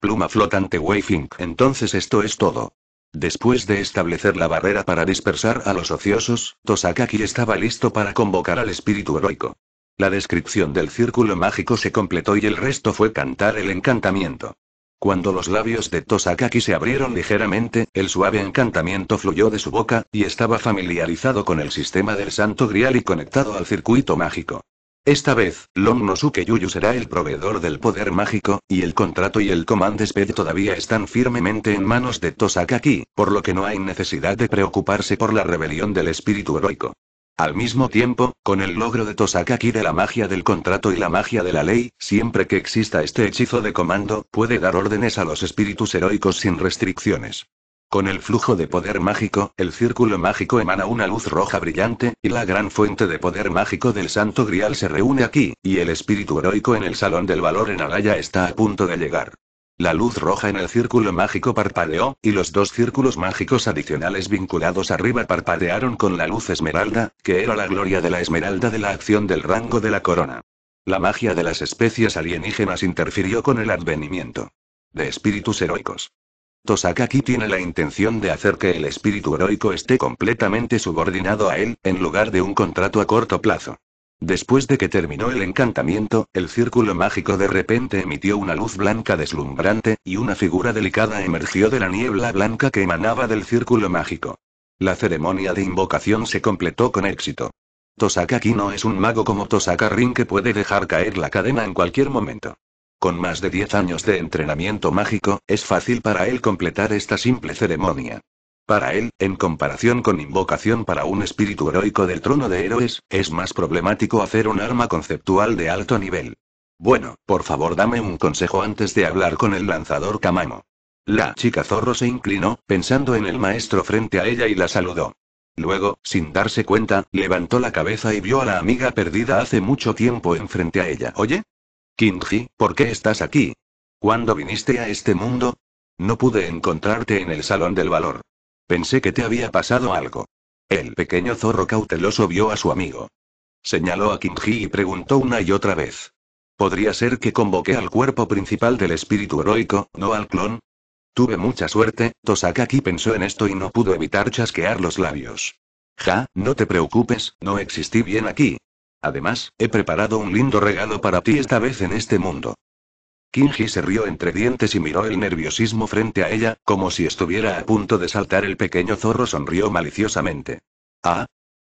Pluma flotante Wayfink. Entonces esto es todo. Después de establecer la barrera para dispersar a los ociosos, Tosakaki estaba listo para convocar al espíritu heroico. La descripción del círculo mágico se completó y el resto fue cantar el encantamiento. Cuando los labios de Tosakaki se abrieron ligeramente, el suave encantamiento fluyó de su boca, y estaba familiarizado con el sistema del santo grial y conectado al circuito mágico. Esta vez, Long Yuyu será el proveedor del poder mágico, y el contrato y el Command sped todavía están firmemente en manos de Tosakaki, por lo que no hay necesidad de preocuparse por la rebelión del espíritu heroico. Al mismo tiempo, con el logro de Tosakaki de la magia del contrato y la magia de la ley, siempre que exista este hechizo de comando, puede dar órdenes a los espíritus heroicos sin restricciones. Con el flujo de poder mágico, el círculo mágico emana una luz roja brillante, y la gran fuente de poder mágico del Santo Grial se reúne aquí, y el espíritu heroico en el Salón del Valor en Alaya está a punto de llegar. La luz roja en el círculo mágico parpadeó, y los dos círculos mágicos adicionales vinculados arriba parpadearon con la luz esmeralda, que era la gloria de la esmeralda de la acción del rango de la corona. La magia de las especies alienígenas interfirió con el advenimiento de espíritus heroicos. Tosakaki tiene la intención de hacer que el espíritu heroico esté completamente subordinado a él, en lugar de un contrato a corto plazo. Después de que terminó el encantamiento, el círculo mágico de repente emitió una luz blanca deslumbrante, y una figura delicada emergió de la niebla blanca que emanaba del círculo mágico. La ceremonia de invocación se completó con éxito. Tosaka no es un mago como Tosaka Rin que puede dejar caer la cadena en cualquier momento. Con más de 10 años de entrenamiento mágico, es fácil para él completar esta simple ceremonia. Para él, en comparación con invocación para un espíritu heroico del trono de héroes, es más problemático hacer un arma conceptual de alto nivel. Bueno, por favor dame un consejo antes de hablar con el lanzador Kamamo. La chica zorro se inclinó, pensando en el maestro frente a ella y la saludó. Luego, sin darse cuenta, levantó la cabeza y vio a la amiga perdida hace mucho tiempo enfrente a ella. Oye, Kinji, ¿por qué estás aquí? ¿Cuándo viniste a este mundo? No pude encontrarte en el Salón del Valor. Pensé que te había pasado algo. El pequeño zorro cauteloso vio a su amigo. Señaló a Kinji y preguntó una y otra vez. ¿Podría ser que convoqué al cuerpo principal del espíritu heroico, no al clon? Tuve mucha suerte, Tosakaki pensó en esto y no pudo evitar chasquear los labios. Ja, no te preocupes, no existí bien aquí. Además, he preparado un lindo regalo para ti esta vez en este mundo. Kinji se rió entre dientes y miró el nerviosismo frente a ella, como si estuviera a punto de saltar el pequeño zorro sonrió maliciosamente. ¿Ah?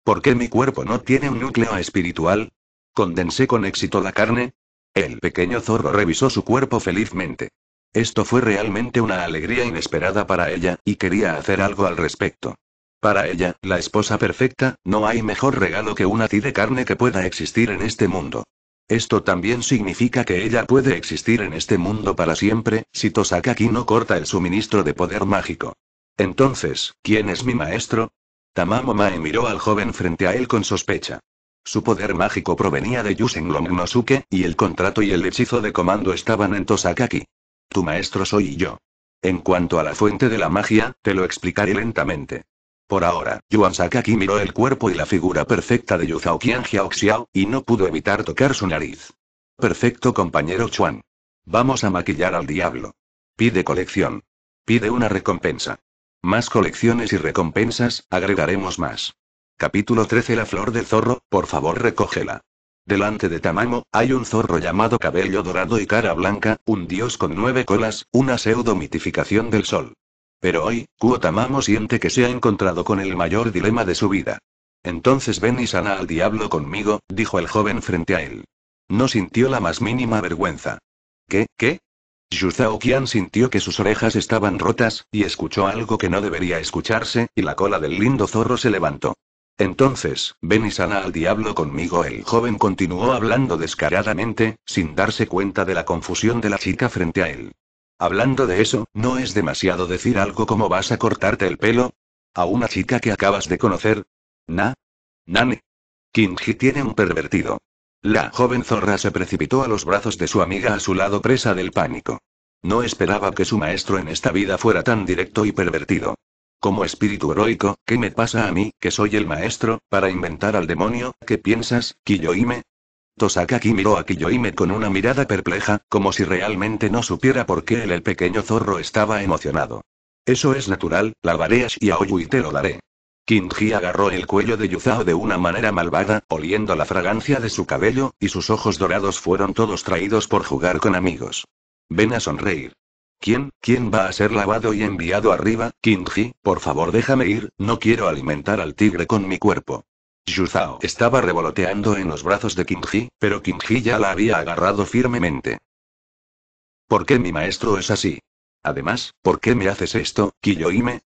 ¿Por qué mi cuerpo no tiene un núcleo espiritual? ¿Condensé con éxito la carne? El pequeño zorro revisó su cuerpo felizmente. Esto fue realmente una alegría inesperada para ella, y quería hacer algo al respecto. Para ella, la esposa perfecta, no hay mejor regalo que una ti de carne que pueda existir en este mundo. Esto también significa que ella puede existir en este mundo para siempre, si Tosakaki no corta el suministro de poder mágico. Entonces, ¿quién es mi maestro? Tamamo Mae miró al joven frente a él con sospecha. Su poder mágico provenía de Yusen Nosuke y el contrato y el hechizo de comando estaban en Tosakaki. Tu maestro soy yo. En cuanto a la fuente de la magia, te lo explicaré lentamente. Por ahora, Yuan Sakaki miró el cuerpo y la figura perfecta de Yuzao Qianjiao Xiao, y no pudo evitar tocar su nariz. Perfecto compañero Chuan. Vamos a maquillar al diablo. Pide colección. Pide una recompensa. Más colecciones y recompensas, agregaremos más. Capítulo 13 La flor del zorro, por favor recógela. Delante de Tamamo, hay un zorro llamado cabello dorado y cara blanca, un dios con nueve colas, una pseudo mitificación del sol. Pero hoy, Kuotamamo siente que se ha encontrado con el mayor dilema de su vida. Entonces ven y sana al diablo conmigo, dijo el joven frente a él. No sintió la más mínima vergüenza. ¿Qué, qué? Yuzao Qian sintió que sus orejas estaban rotas, y escuchó algo que no debería escucharse, y la cola del lindo zorro se levantó. Entonces, ven y sana al diablo conmigo. El joven continuó hablando descaradamente, sin darse cuenta de la confusión de la chica frente a él. Hablando de eso, ¿no es demasiado decir algo como vas a cortarte el pelo? ¿A una chica que acabas de conocer? ¿Na? ¿Nani? Kinji tiene un pervertido. La joven zorra se precipitó a los brazos de su amiga a su lado presa del pánico. No esperaba que su maestro en esta vida fuera tan directo y pervertido. Como espíritu heroico, ¿qué me pasa a mí, que soy el maestro, para inventar al demonio, ¿qué piensas, Kiyoime? Tosakaki miró a Kiyoime con una mirada perpleja, como si realmente no supiera por qué el, pequeño zorro estaba emocionado. Eso es natural, lavaré a Shiaoyu y te lo daré. Kinji agarró el cuello de Yuzao de una manera malvada, oliendo la fragancia de su cabello, y sus ojos dorados fueron todos traídos por jugar con amigos. Ven a sonreír. ¿Quién, quién va a ser lavado y enviado arriba? Kinji, por favor déjame ir, no quiero alimentar al tigre con mi cuerpo. Yuzao estaba revoloteando en los brazos de Kinji, pero Kinji ya la había agarrado firmemente. ¿Por qué mi maestro es así? Además, ¿por qué me haces esto, Kiyoime?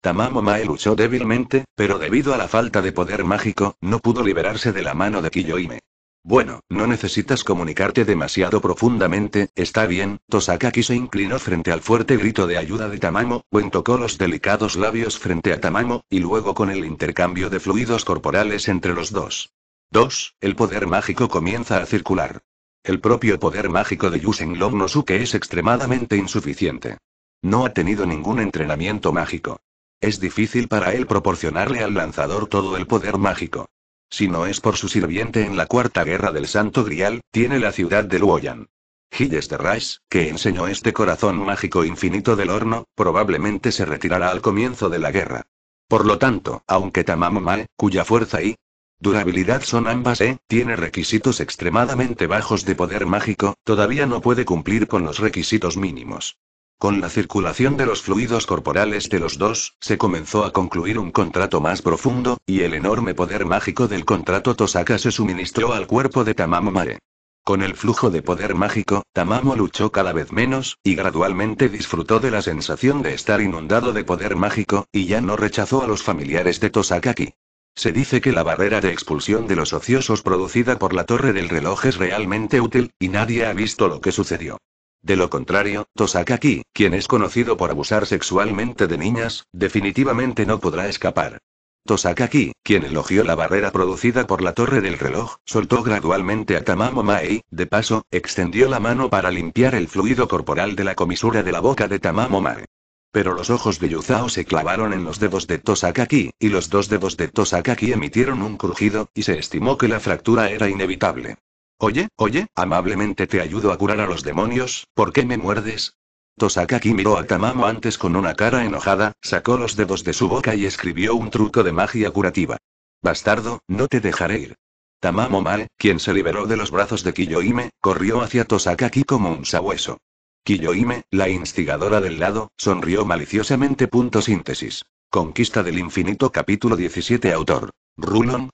Tamamo Mae luchó débilmente, pero debido a la falta de poder mágico, no pudo liberarse de la mano de Kiyoime. Bueno, no necesitas comunicarte demasiado profundamente, está bien. Tosakaki se inclinó frente al fuerte grito de ayuda de Tamamo, Buen tocó los delicados labios frente a Tamamo, y luego con el intercambio de fluidos corporales entre los dos. 2. El poder mágico comienza a circular. El propio poder mágico de Yusen que es extremadamente insuficiente. No ha tenido ningún entrenamiento mágico. Es difícil para él proporcionarle al lanzador todo el poder mágico. Si no es por su sirviente en la Cuarta Guerra del Santo Grial, tiene la ciudad de Luoyan. Gilles de Rice, que enseñó este corazón mágico infinito del horno, probablemente se retirará al comienzo de la guerra. Por lo tanto, aunque Tamamo Mae, cuya fuerza y durabilidad son ambas E, tiene requisitos extremadamente bajos de poder mágico, todavía no puede cumplir con los requisitos mínimos. Con la circulación de los fluidos corporales de los dos, se comenzó a concluir un contrato más profundo, y el enorme poder mágico del contrato Tosaka se suministró al cuerpo de Tamamo Mare. Con el flujo de poder mágico, Tamamo luchó cada vez menos, y gradualmente disfrutó de la sensación de estar inundado de poder mágico, y ya no rechazó a los familiares de Tosakaki. Se dice que la barrera de expulsión de los ociosos producida por la torre del reloj es realmente útil, y nadie ha visto lo que sucedió. De lo contrario, Tosakaki, quien es conocido por abusar sexualmente de niñas, definitivamente no podrá escapar. Tosakaki, quien elogió la barrera producida por la torre del reloj, soltó gradualmente a Tamamo Mae, de paso, extendió la mano para limpiar el fluido corporal de la comisura de la boca de Tamamo Pero los ojos de Yuzao se clavaron en los dedos de Tosakaki, y los dos dedos de Tosakaki emitieron un crujido, y se estimó que la fractura era inevitable. Oye, oye, amablemente te ayudo a curar a los demonios, ¿por qué me muerdes? Tosakaki miró a Tamamo antes con una cara enojada, sacó los dedos de su boca y escribió un truco de magia curativa. Bastardo, no te dejaré ir. Tamamo Mae, quien se liberó de los brazos de Kiyoime, corrió hacia Tosakaki como un sabueso. Kiyoime, la instigadora del lado, sonrió maliciosamente. síntesis. Conquista del infinito capítulo 17 autor. Rulon,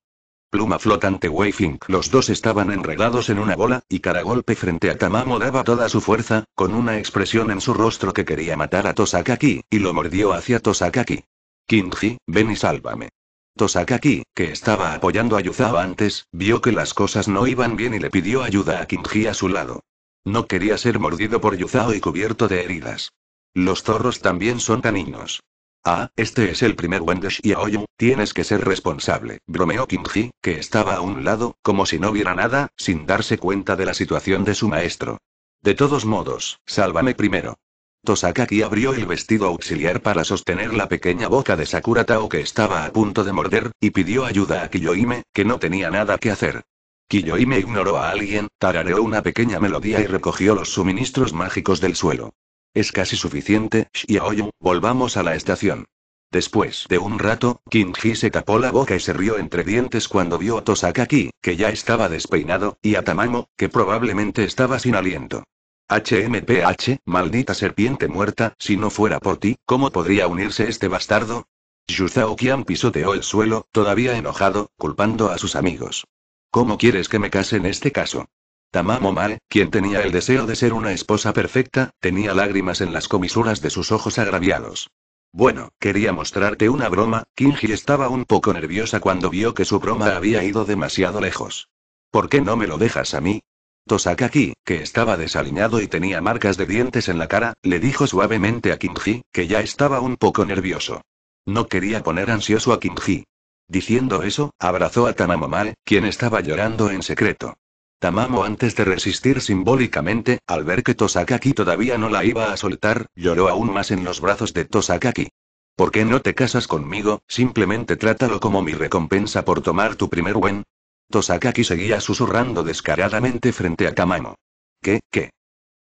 Pluma flotante Weifink. Los dos estaban enredados en una bola, y cada golpe frente a Tamamo daba toda su fuerza, con una expresión en su rostro que quería matar a Tosakaki, y lo mordió hacia Tosakaki. Kinji, ven y sálvame. Tosakaki, que estaba apoyando a Yuzao antes, vio que las cosas no iban bien y le pidió ayuda a Kinji a su lado. No quería ser mordido por Yuzao y cubierto de heridas. Los zorros también son caninos. Ah, este es el primer Wendesh y Aoyu, tienes que ser responsable, bromeó Kinji, que estaba a un lado, como si no viera nada, sin darse cuenta de la situación de su maestro. De todos modos, sálvame primero. Tosakaki abrió el vestido auxiliar para sostener la pequeña boca de Sakura Tao que estaba a punto de morder, y pidió ayuda a Kiyoime, que no tenía nada que hacer. Kiyoime ignoró a alguien, tarareó una pequeña melodía y recogió los suministros mágicos del suelo. Es casi suficiente, Xiaoyu, volvamos a la estación. Después de un rato, Kinji se tapó la boca y se rió entre dientes cuando vio a Tosakaki, que ya estaba despeinado, y a Tamamo, que probablemente estaba sin aliento. HMPH, maldita serpiente muerta, si no fuera por ti, ¿cómo podría unirse este bastardo? Yuzao Kian pisoteó el suelo, todavía enojado, culpando a sus amigos. ¿Cómo quieres que me case en este caso? Tamamo quien tenía el deseo de ser una esposa perfecta, tenía lágrimas en las comisuras de sus ojos agraviados. Bueno, quería mostrarte una broma, Kinji estaba un poco nerviosa cuando vio que su broma había ido demasiado lejos. ¿Por qué no me lo dejas a mí? Tosakaki, que estaba desaliñado y tenía marcas de dientes en la cara, le dijo suavemente a Kinji, que ya estaba un poco nervioso. No quería poner ansioso a Kinji. Diciendo eso, abrazó a Mal, quien estaba llorando en secreto. Tamamo antes de resistir simbólicamente, al ver que Tosakaki todavía no la iba a soltar, lloró aún más en los brazos de Tosakaki. ¿Por qué no te casas conmigo? Simplemente trátalo como mi recompensa por tomar tu primer buen. Tosakaki seguía susurrando descaradamente frente a Tamamo. ¿Qué, qué?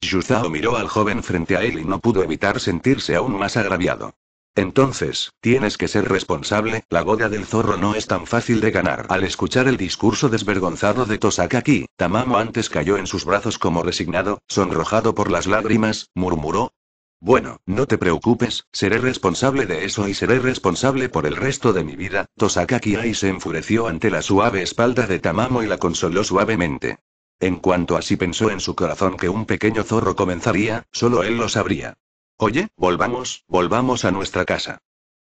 Yuzao miró al joven frente a él y no pudo evitar sentirse aún más agraviado. Entonces, tienes que ser responsable, la goda del zorro no es tan fácil de ganar. Al escuchar el discurso desvergonzado de Tosakaki, Tamamo antes cayó en sus brazos como resignado, sonrojado por las lágrimas, murmuró. Bueno, no te preocupes, seré responsable de eso y seré responsable por el resto de mi vida. Tosakaki Ai se enfureció ante la suave espalda de Tamamo y la consoló suavemente. En cuanto así pensó en su corazón que un pequeño zorro comenzaría, solo él lo sabría. Oye, volvamos, volvamos a nuestra casa.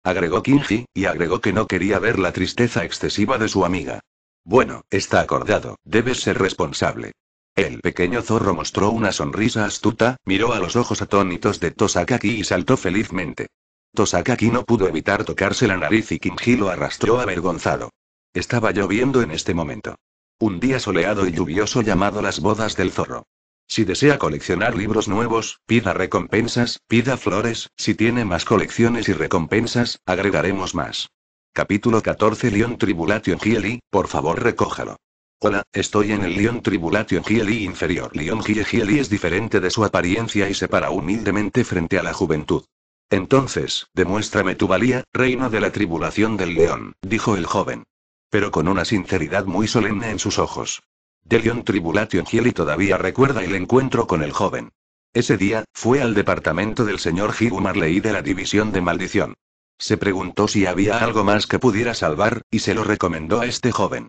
Agregó Kinji, y agregó que no quería ver la tristeza excesiva de su amiga. Bueno, está acordado, debes ser responsable. El pequeño zorro mostró una sonrisa astuta, miró a los ojos atónitos de Tosakaki y saltó felizmente. Tosakaki no pudo evitar tocarse la nariz y Kinji lo arrastró avergonzado. Estaba lloviendo en este momento. Un día soleado y lluvioso llamado las bodas del zorro. Si desea coleccionar libros nuevos, pida recompensas, pida flores, si tiene más colecciones y recompensas, agregaremos más. Capítulo 14 León Tribulation Gieli, por favor recójalo. Hola, estoy en el León Tribulation Gieli inferior. León Gieli es diferente de su apariencia y se para humildemente frente a la juventud. Entonces, demuéstrame tu valía, reina de la tribulación del león, dijo el joven. Pero con una sinceridad muy solemne en sus ojos. Leon Tribulation todavía recuerda el encuentro con el joven. Ese día, fue al departamento del señor Higu Marley de la División de Maldición. Se preguntó si había algo más que pudiera salvar, y se lo recomendó a este joven.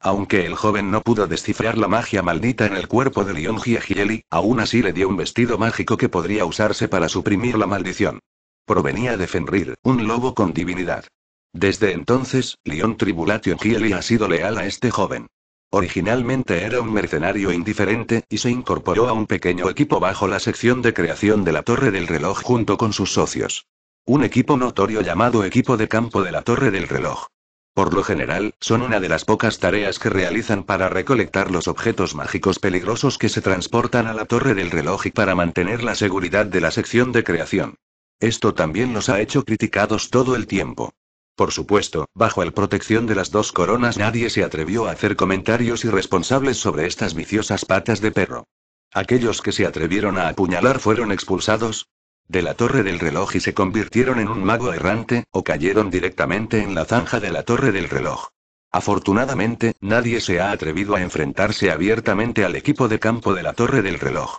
Aunque el joven no pudo descifrar la magia maldita en el cuerpo de Leon Giegieli, aún así le dio un vestido mágico que podría usarse para suprimir la maldición. Provenía de Fenrir, un lobo con divinidad. Desde entonces, Leon Tribulation Gieli ha sido leal a este joven. Originalmente era un mercenario indiferente, y se incorporó a un pequeño equipo bajo la sección de creación de la Torre del Reloj junto con sus socios. Un equipo notorio llamado Equipo de Campo de la Torre del Reloj. Por lo general, son una de las pocas tareas que realizan para recolectar los objetos mágicos peligrosos que se transportan a la torre del reloj y para mantener la seguridad de la sección de creación. Esto también los ha hecho criticados todo el tiempo. Por supuesto, bajo la protección de las dos coronas nadie se atrevió a hacer comentarios irresponsables sobre estas viciosas patas de perro. Aquellos que se atrevieron a apuñalar fueron expulsados de la torre del reloj y se convirtieron en un mago errante, o cayeron directamente en la zanja de la torre del reloj. Afortunadamente, nadie se ha atrevido a enfrentarse abiertamente al equipo de campo de la torre del reloj.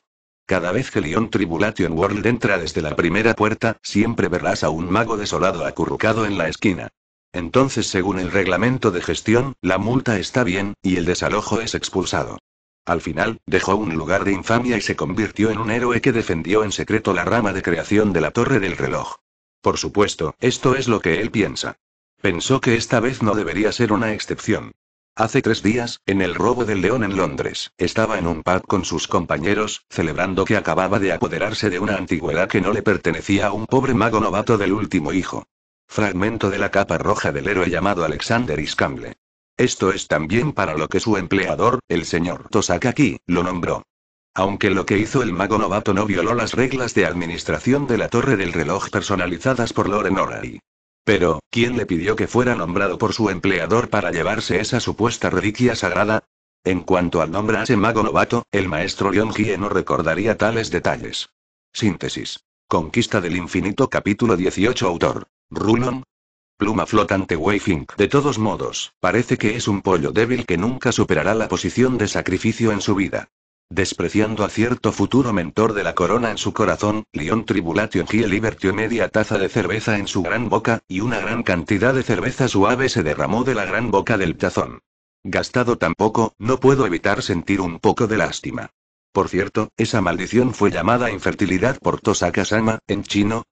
Cada vez que Lion Tribulation World entra desde la primera puerta, siempre verás a un mago desolado acurrucado en la esquina. Entonces, según el reglamento de gestión, la multa está bien, y el desalojo es expulsado. Al final, dejó un lugar de infamia y se convirtió en un héroe que defendió en secreto la rama de creación de la torre del reloj. Por supuesto, esto es lo que él piensa. Pensó que esta vez no debería ser una excepción. Hace tres días, en el robo del león en Londres, estaba en un pub con sus compañeros, celebrando que acababa de apoderarse de una antigüedad que no le pertenecía a un pobre mago novato del último hijo. Fragmento de la capa roja del héroe llamado Alexander Iscamble. Esto es también para lo que su empleador, el señor Tosakaki, lo nombró. Aunque lo que hizo el mago novato no violó las reglas de administración de la torre del reloj personalizadas por Loren O'Reilly. Pero, ¿quién le pidió que fuera nombrado por su empleador para llevarse esa supuesta reliquia sagrada? En cuanto al nombre a ese mago novato, el maestro Leon no recordaría tales detalles. Síntesis. Conquista del infinito capítulo 18 autor. Rulon. Pluma flotante Weifink. De todos modos, parece que es un pollo débil que nunca superará la posición de sacrificio en su vida. Despreciando a cierto futuro mentor de la corona en su corazón, León Tribulation Giel vertió media taza de cerveza en su gran boca, y una gran cantidad de cerveza suave se derramó de la gran boca del tazón. Gastado tampoco, no puedo evitar sentir un poco de lástima. Por cierto, esa maldición fue llamada infertilidad por Tosaka-sama, en chino.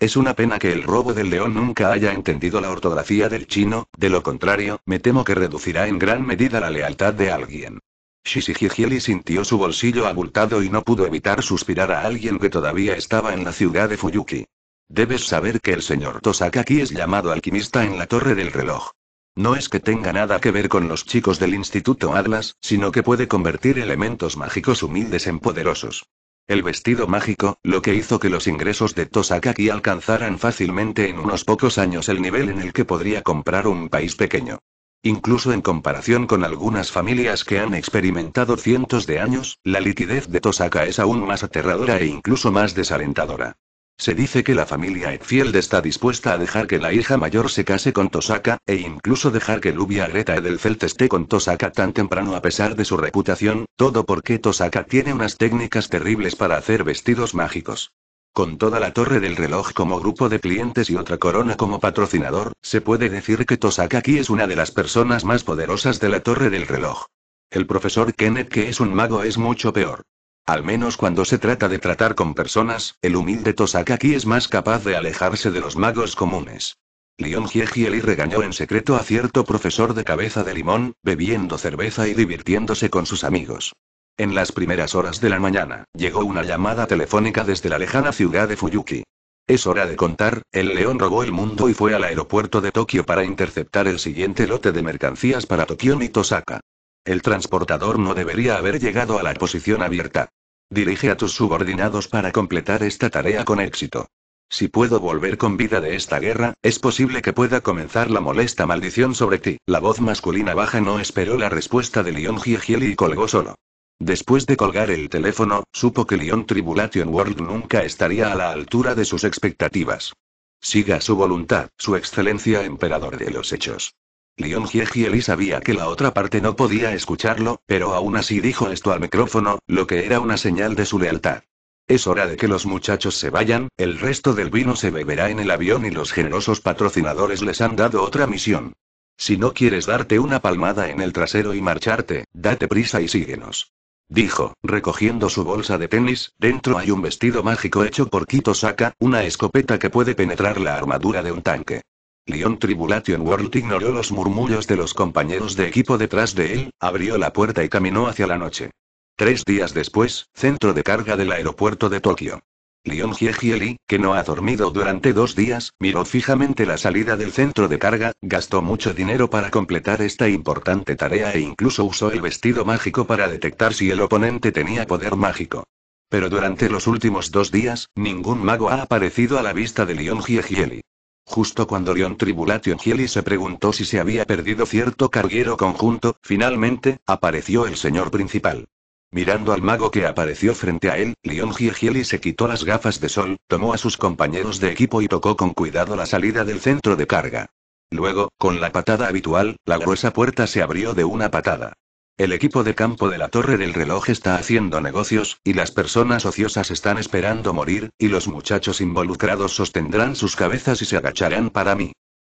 Es una pena que el robo del león nunca haya entendido la ortografía del chino, de lo contrario, me temo que reducirá en gran medida la lealtad de alguien. Shishigigili sintió su bolsillo abultado y no pudo evitar suspirar a alguien que todavía estaba en la ciudad de Fuyuki. Debes saber que el señor Tosakaki es llamado alquimista en la torre del reloj. No es que tenga nada que ver con los chicos del Instituto Atlas, sino que puede convertir elementos mágicos humildes en poderosos. El vestido mágico, lo que hizo que los ingresos de Tosakaki alcanzaran fácilmente en unos pocos años el nivel en el que podría comprar un país pequeño. Incluso en comparación con algunas familias que han experimentado cientos de años, la liquidez de Tosaka es aún más aterradora e incluso más desalentadora. Se dice que la familia Edfield está dispuesta a dejar que la hija mayor se case con Tosaka, e incluso dejar que Lubia Greta Edelfelt esté con Tosaka tan temprano a pesar de su reputación, todo porque Tosaka tiene unas técnicas terribles para hacer vestidos mágicos. Con toda la torre del reloj como grupo de clientes y otra corona como patrocinador, se puede decir que Tosakaki es una de las personas más poderosas de la torre del reloj. El profesor Kenneth, que es un mago, es mucho peor. Al menos cuando se trata de tratar con personas, el humilde Tosakaki es más capaz de alejarse de los magos comunes. Leon Hiegieli regañó en secreto a cierto profesor de cabeza de limón, bebiendo cerveza y divirtiéndose con sus amigos. En las primeras horas de la mañana, llegó una llamada telefónica desde la lejana ciudad de Fuyuki. Es hora de contar, el león robó el mundo y fue al aeropuerto de Tokio para interceptar el siguiente lote de mercancías para Tokio y Tosaka. El transportador no debería haber llegado a la posición abierta. Dirige a tus subordinados para completar esta tarea con éxito. Si puedo volver con vida de esta guerra, es posible que pueda comenzar la molesta maldición sobre ti. La voz masculina baja no esperó la respuesta de León Giegiel y colgó solo. Después de colgar el teléfono, supo que Leon Tribulation World nunca estaría a la altura de sus expectativas. Siga su voluntad, su excelencia emperador de los hechos. Leon y sabía que la otra parte no podía escucharlo, pero aún así dijo esto al micrófono, lo que era una señal de su lealtad. Es hora de que los muchachos se vayan, el resto del vino se beberá en el avión y los generosos patrocinadores les han dado otra misión. Si no quieres darte una palmada en el trasero y marcharte, date prisa y síguenos dijo, recogiendo su bolsa de tenis, dentro hay un vestido mágico hecho por Kitosaka, una escopeta que puede penetrar la armadura de un tanque. Leon Tribulation World ignoró los murmullos de los compañeros de equipo detrás de él, abrió la puerta y caminó hacia la noche. Tres días después, centro de carga del aeropuerto de Tokio. Lion Giegieli, que no ha dormido durante dos días, miró fijamente la salida del centro de carga, gastó mucho dinero para completar esta importante tarea e incluso usó el vestido mágico para detectar si el oponente tenía poder mágico. Pero durante los últimos dos días, ningún mago ha aparecido a la vista de Lion Giegieli. Justo cuando Lion Tribulation se preguntó si se había perdido cierto carguero conjunto, finalmente, apareció el señor principal. Mirando al mago que apareció frente a él, Leon Giegieli se quitó las gafas de sol, tomó a sus compañeros de equipo y tocó con cuidado la salida del centro de carga. Luego, con la patada habitual, la gruesa puerta se abrió de una patada. El equipo de campo de la Torre del Reloj está haciendo negocios, y las personas ociosas están esperando morir, y los muchachos involucrados sostendrán sus cabezas y se agacharán para mí.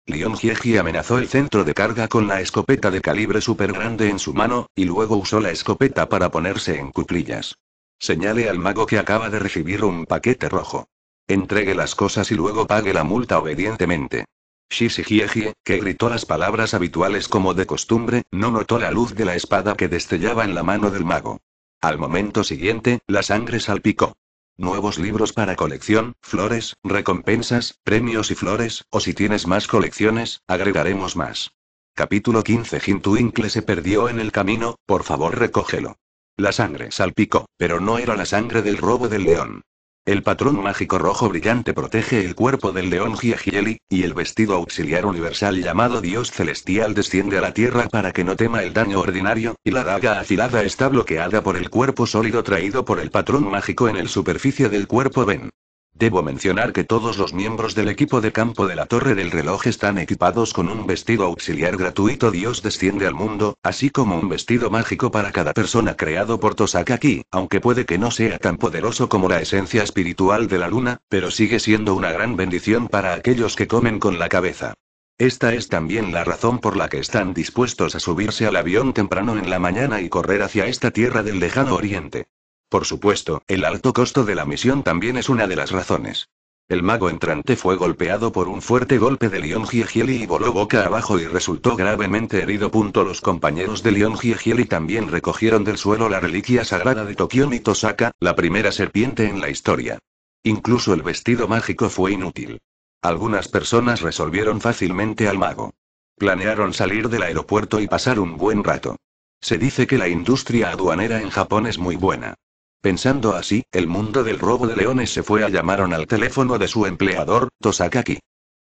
Leon amenazó el centro de carga con la escopeta de calibre super grande en su mano, y luego usó la escopeta para ponerse en cuclillas. Señale al mago que acaba de recibir un paquete rojo. Entregue las cosas y luego pague la multa obedientemente. Shishigieji, que gritó las palabras habituales como de costumbre, no notó la luz de la espada que destellaba en la mano del mago. Al momento siguiente, la sangre salpicó nuevos libros para colección, flores, recompensas, premios y flores, o si tienes más colecciones, agregaremos más. Capítulo 15 Twinkle se perdió en el camino, por favor recógelo. La sangre salpicó, pero no era la sangre del robo del león. El patrón mágico rojo brillante protege el cuerpo del león Giegieli, y el vestido auxiliar universal llamado Dios Celestial desciende a la tierra para que no tema el daño ordinario, y la daga afilada está bloqueada por el cuerpo sólido traído por el patrón mágico en el superficie del cuerpo Ben. Debo mencionar que todos los miembros del equipo de campo de la Torre del Reloj están equipados con un vestido auxiliar gratuito Dios desciende al mundo, así como un vestido mágico para cada persona creado por aquí, aunque puede que no sea tan poderoso como la esencia espiritual de la luna, pero sigue siendo una gran bendición para aquellos que comen con la cabeza. Esta es también la razón por la que están dispuestos a subirse al avión temprano en la mañana y correr hacia esta tierra del lejano oriente. Por supuesto, el alto costo de la misión también es una de las razones. El mago entrante fue golpeado por un fuerte golpe de León Giegieli y voló boca abajo y resultó gravemente herido. Los compañeros de León Giegieli también recogieron del suelo la reliquia sagrada de Tokyo y la primera serpiente en la historia. Incluso el vestido mágico fue inútil. Algunas personas resolvieron fácilmente al mago. Planearon salir del aeropuerto y pasar un buen rato. Se dice que la industria aduanera en Japón es muy buena. Pensando así, el mundo del robo de leones se fue a llamaron al teléfono de su empleador, Tosakaki.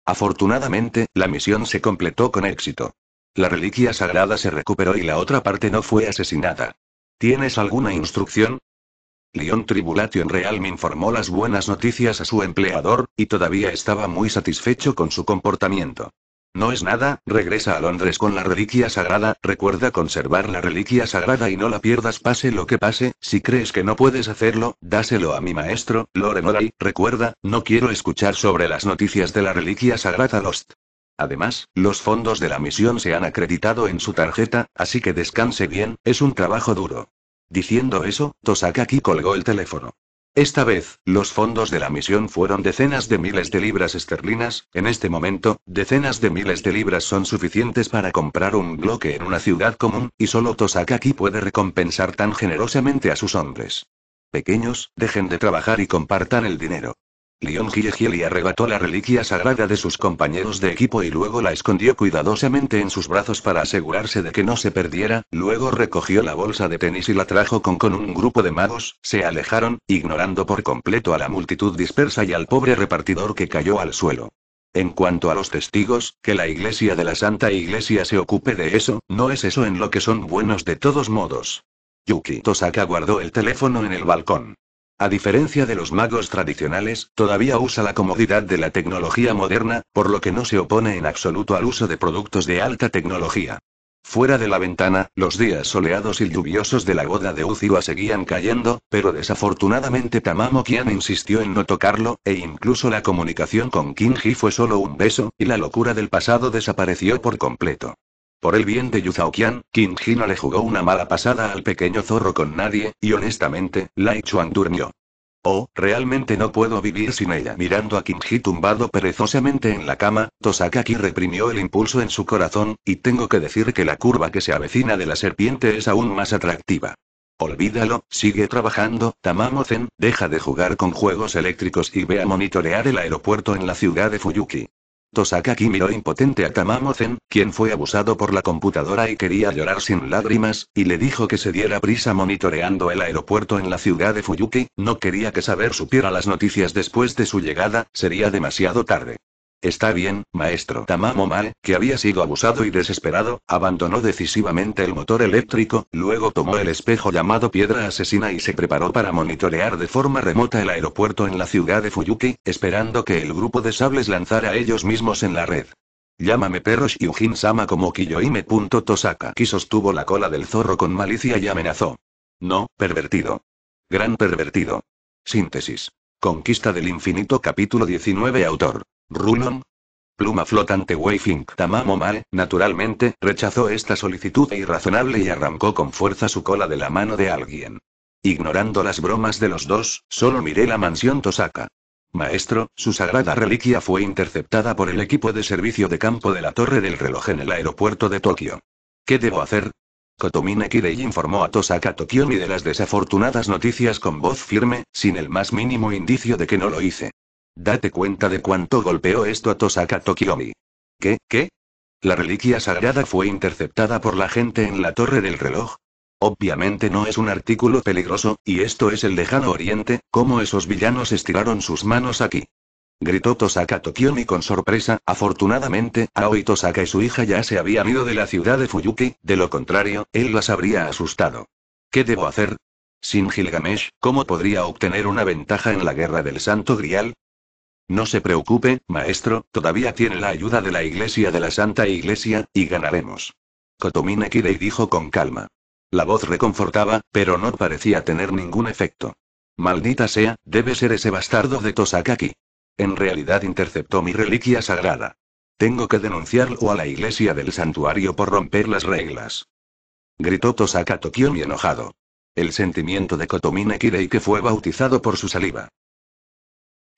Afortunadamente, la misión se completó con éxito. La reliquia sagrada se recuperó y la otra parte no fue asesinada. ¿Tienes alguna instrucción? Leon Tribulation Real me informó las buenas noticias a su empleador, y todavía estaba muy satisfecho con su comportamiento. No es nada, regresa a Londres con la reliquia sagrada, recuerda conservar la reliquia sagrada y no la pierdas pase lo que pase, si crees que no puedes hacerlo, dáselo a mi maestro, Loren recuerda, no quiero escuchar sobre las noticias de la reliquia sagrada Lost. Además, los fondos de la misión se han acreditado en su tarjeta, así que descanse bien, es un trabajo duro. Diciendo eso, Tosakaki colgó el teléfono. Esta vez, los fondos de la misión fueron decenas de miles de libras esterlinas, en este momento, decenas de miles de libras son suficientes para comprar un bloque en una ciudad común, y solo aquí puede recompensar tan generosamente a sus hombres. Pequeños, dejen de trabajar y compartan el dinero. Leon y arrebató la reliquia sagrada de sus compañeros de equipo y luego la escondió cuidadosamente en sus brazos para asegurarse de que no se perdiera, luego recogió la bolsa de tenis y la trajo con con un grupo de magos, se alejaron, ignorando por completo a la multitud dispersa y al pobre repartidor que cayó al suelo. En cuanto a los testigos, que la iglesia de la Santa Iglesia se ocupe de eso, no es eso en lo que son buenos de todos modos. Yuki Tosaka guardó el teléfono en el balcón. A diferencia de los magos tradicionales, todavía usa la comodidad de la tecnología moderna, por lo que no se opone en absoluto al uso de productos de alta tecnología. Fuera de la ventana, los días soleados y lluviosos de la boda de Uziwa seguían cayendo, pero desafortunadamente Tamamo Kian insistió en no tocarlo, e incluso la comunicación con Kinji fue solo un beso, y la locura del pasado desapareció por completo. Por el bien de Yuzaokian, Kinji no le jugó una mala pasada al pequeño zorro con nadie, y honestamente, Lai Chuan durmió. Oh, realmente no puedo vivir sin ella. Mirando a Kinji tumbado perezosamente en la cama, Tosakaki reprimió el impulso en su corazón, y tengo que decir que la curva que se avecina de la serpiente es aún más atractiva. Olvídalo, sigue trabajando, tamamo deja de jugar con juegos eléctricos y ve a monitorear el aeropuerto en la ciudad de Fuyuki. Tosakaki miró impotente a Tamamozen, quien fue abusado por la computadora y quería llorar sin lágrimas, y le dijo que se diera prisa monitoreando el aeropuerto en la ciudad de Fuyuki, no quería que Saber supiera las noticias después de su llegada, sería demasiado tarde. Está bien, maestro. Tamamo mal que había sido abusado y desesperado, abandonó decisivamente el motor eléctrico, luego tomó el espejo llamado piedra asesina y se preparó para monitorear de forma remota el aeropuerto en la ciudad de Fuyuki, esperando que el grupo de sables lanzara ellos mismos en la red. Llámame perro Shiujin-sama como Kiyoime. Tosaka Ki sostuvo la cola del zorro con malicia y amenazó. No, pervertido. Gran pervertido. Síntesis. Conquista del infinito capítulo 19 autor. Rulon. Pluma flotante Weifink Tamamo Mae, naturalmente, rechazó esta solicitud e irrazonable y arrancó con fuerza su cola de la mano de alguien. Ignorando las bromas de los dos, solo miré la mansión Tosaka. Maestro, su sagrada reliquia fue interceptada por el equipo de servicio de campo de la Torre del Reloj en el aeropuerto de Tokio. ¿Qué debo hacer? Kotomine Kirei informó a Tosaka Tokiomi de las desafortunadas noticias con voz firme, sin el más mínimo indicio de que no lo hice. Date cuenta de cuánto golpeó esto a Tosaka Tokiyomi. ¿Qué, ¿Qué, qué? La reliquia sagrada fue interceptada por la gente en la torre del reloj. Obviamente no es un artículo peligroso, y esto es el lejano oriente, ¿cómo esos villanos estiraron sus manos aquí? Gritó Tosaka Tokiomi con sorpresa, afortunadamente, Aoi Tosaka y su hija ya se habían ido de la ciudad de Fuyuki, de lo contrario, él las habría asustado. ¿Qué debo hacer? Sin Gilgamesh, ¿cómo podría obtener una ventaja en la guerra del Santo Grial? No se preocupe, maestro, todavía tiene la ayuda de la Iglesia de la Santa Iglesia, y ganaremos. Kotomine Kirei dijo con calma. La voz reconfortaba, pero no parecía tener ningún efecto. Maldita sea, debe ser ese bastardo de Tosakaki. En realidad interceptó mi reliquia sagrada. Tengo que denunciarlo a la iglesia del santuario por romper las reglas. Gritó Tosaka Tokio mi enojado. El sentimiento de Kotomine Kirei que fue bautizado por su saliva.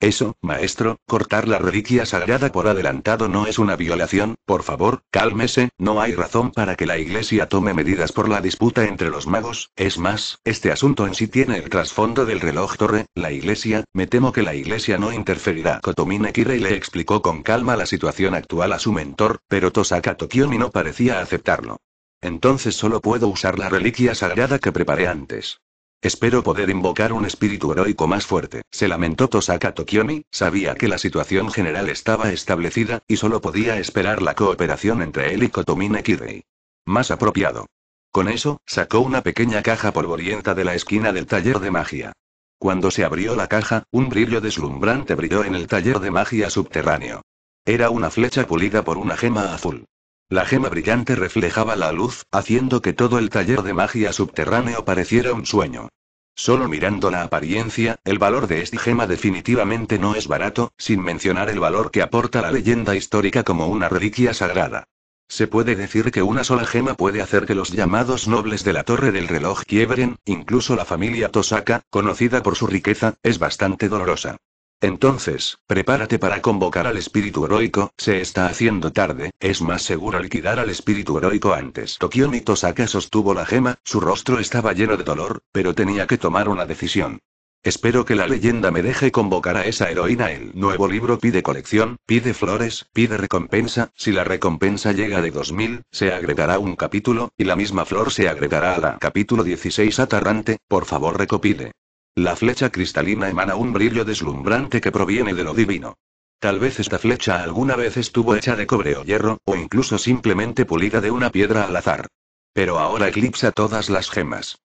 Eso, maestro, cortar la reliquia sagrada por adelantado no es una violación, por favor, cálmese, no hay razón para que la Iglesia tome medidas por la disputa entre los magos, es más, este asunto en sí tiene el trasfondo del reloj torre, la Iglesia, me temo que la Iglesia no interferirá. Kotomine Kirei le explicó con calma la situación actual a su mentor, pero Tosaka Tokiomi no parecía aceptarlo. Entonces solo puedo usar la reliquia sagrada que preparé antes. Espero poder invocar un espíritu heroico más fuerte, se lamentó Tosaka Tokiomi, sabía que la situación general estaba establecida, y solo podía esperar la cooperación entre él y Kotomine Kirei. Más apropiado. Con eso, sacó una pequeña caja polvorienta de la esquina del taller de magia. Cuando se abrió la caja, un brillo deslumbrante brilló en el taller de magia subterráneo. Era una flecha pulida por una gema azul. La gema brillante reflejaba la luz, haciendo que todo el taller de magia subterráneo pareciera un sueño. Solo mirando la apariencia, el valor de esta gema definitivamente no es barato, sin mencionar el valor que aporta la leyenda histórica como una reliquia sagrada. Se puede decir que una sola gema puede hacer que los llamados nobles de la torre del reloj quiebren, incluso la familia Tosaka, conocida por su riqueza, es bastante dolorosa. Entonces, prepárate para convocar al espíritu heroico, se está haciendo tarde, es más seguro liquidar al espíritu heroico antes. Tokio Tosaka sostuvo la gema, su rostro estaba lleno de dolor, pero tenía que tomar una decisión. Espero que la leyenda me deje convocar a esa heroína. El nuevo libro pide colección, pide flores, pide recompensa. Si la recompensa llega de 2000, se agregará un capítulo, y la misma flor se agregará a la capítulo 16 atarrante. Por favor, recopile. La flecha cristalina emana un brillo deslumbrante que proviene de lo divino. Tal vez esta flecha alguna vez estuvo hecha de cobre o hierro, o incluso simplemente pulida de una piedra al azar. Pero ahora eclipsa todas las gemas.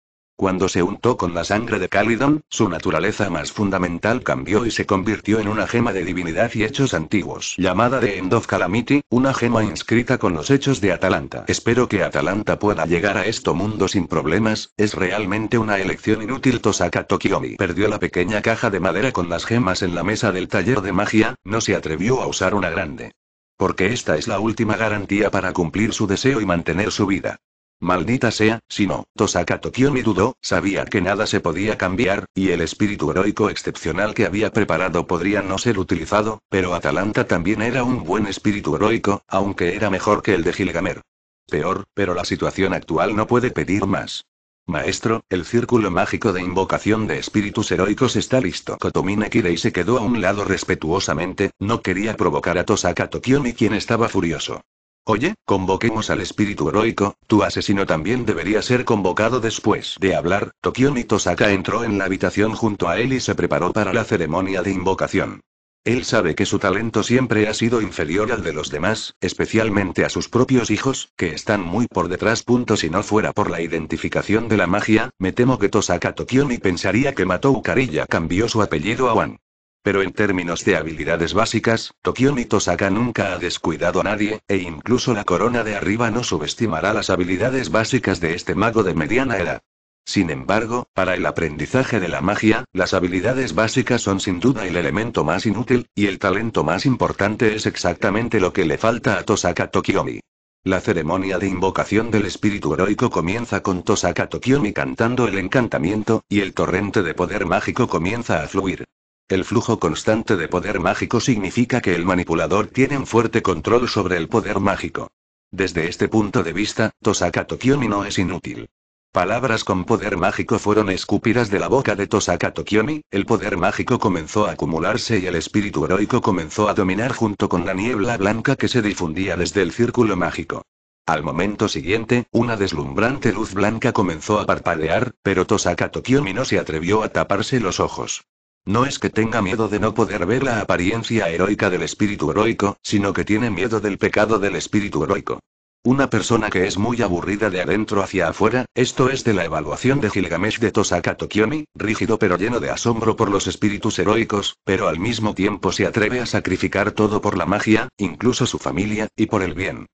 Cuando se untó con la sangre de Calidon, su naturaleza más fundamental cambió y se convirtió en una gema de divinidad y hechos antiguos, llamada de of Calamity, una gema inscrita con los hechos de Atalanta. Espero que Atalanta pueda llegar a este mundo sin problemas, es realmente una elección inútil. Tosaka Tokiomi perdió la pequeña caja de madera con las gemas en la mesa del taller de magia, no se atrevió a usar una grande. Porque esta es la última garantía para cumplir su deseo y mantener su vida. Maldita sea, si no, Tosaka Tokiomi dudó, sabía que nada se podía cambiar, y el espíritu heroico excepcional que había preparado podría no ser utilizado, pero Atalanta también era un buen espíritu heroico, aunque era mejor que el de Gilgamer. Peor, pero la situación actual no puede pedir más. Maestro, el círculo mágico de invocación de espíritus heroicos está listo. Kotomine y se quedó a un lado respetuosamente, no quería provocar a Tosaka mi quien estaba furioso. Oye, convoquemos al espíritu heroico, tu asesino también debería ser convocado después de hablar. y Tosaka entró en la habitación junto a él y se preparó para la ceremonia de invocación. Él sabe que su talento siempre ha sido inferior al de los demás, especialmente a sus propios hijos, que están muy por detrás. Punto si no fuera por la identificación de la magia, me temo que Tosaka ni pensaría que Matou Ucarilla cambió su apellido a Wan. Pero en términos de habilidades básicas, tokiomi Tosaka nunca ha descuidado a nadie, e incluso la corona de arriba no subestimará las habilidades básicas de este mago de mediana era. Sin embargo, para el aprendizaje de la magia, las habilidades básicas son sin duda el elemento más inútil, y el talento más importante es exactamente lo que le falta a Tosaka Tokiomi. La ceremonia de invocación del espíritu heroico comienza con Tosaka Tokiomi cantando el encantamiento, y el torrente de poder mágico comienza a fluir. El flujo constante de poder mágico significa que el manipulador tiene un fuerte control sobre el poder mágico. Desde este punto de vista, Tosaka Tokiomi no es inútil. Palabras con poder mágico fueron escupidas de la boca de Tosaka Tokiomi. el poder mágico comenzó a acumularse y el espíritu heroico comenzó a dominar junto con la niebla blanca que se difundía desde el círculo mágico. Al momento siguiente, una deslumbrante luz blanca comenzó a parpadear, pero Tosaka Tokiomi no se atrevió a taparse los ojos. No es que tenga miedo de no poder ver la apariencia heroica del espíritu heroico, sino que tiene miedo del pecado del espíritu heroico. Una persona que es muy aburrida de adentro hacia afuera, esto es de la evaluación de Gilgamesh de Tosaka Tokioni, rígido pero lleno de asombro por los espíritus heroicos, pero al mismo tiempo se atreve a sacrificar todo por la magia, incluso su familia, y por el bien.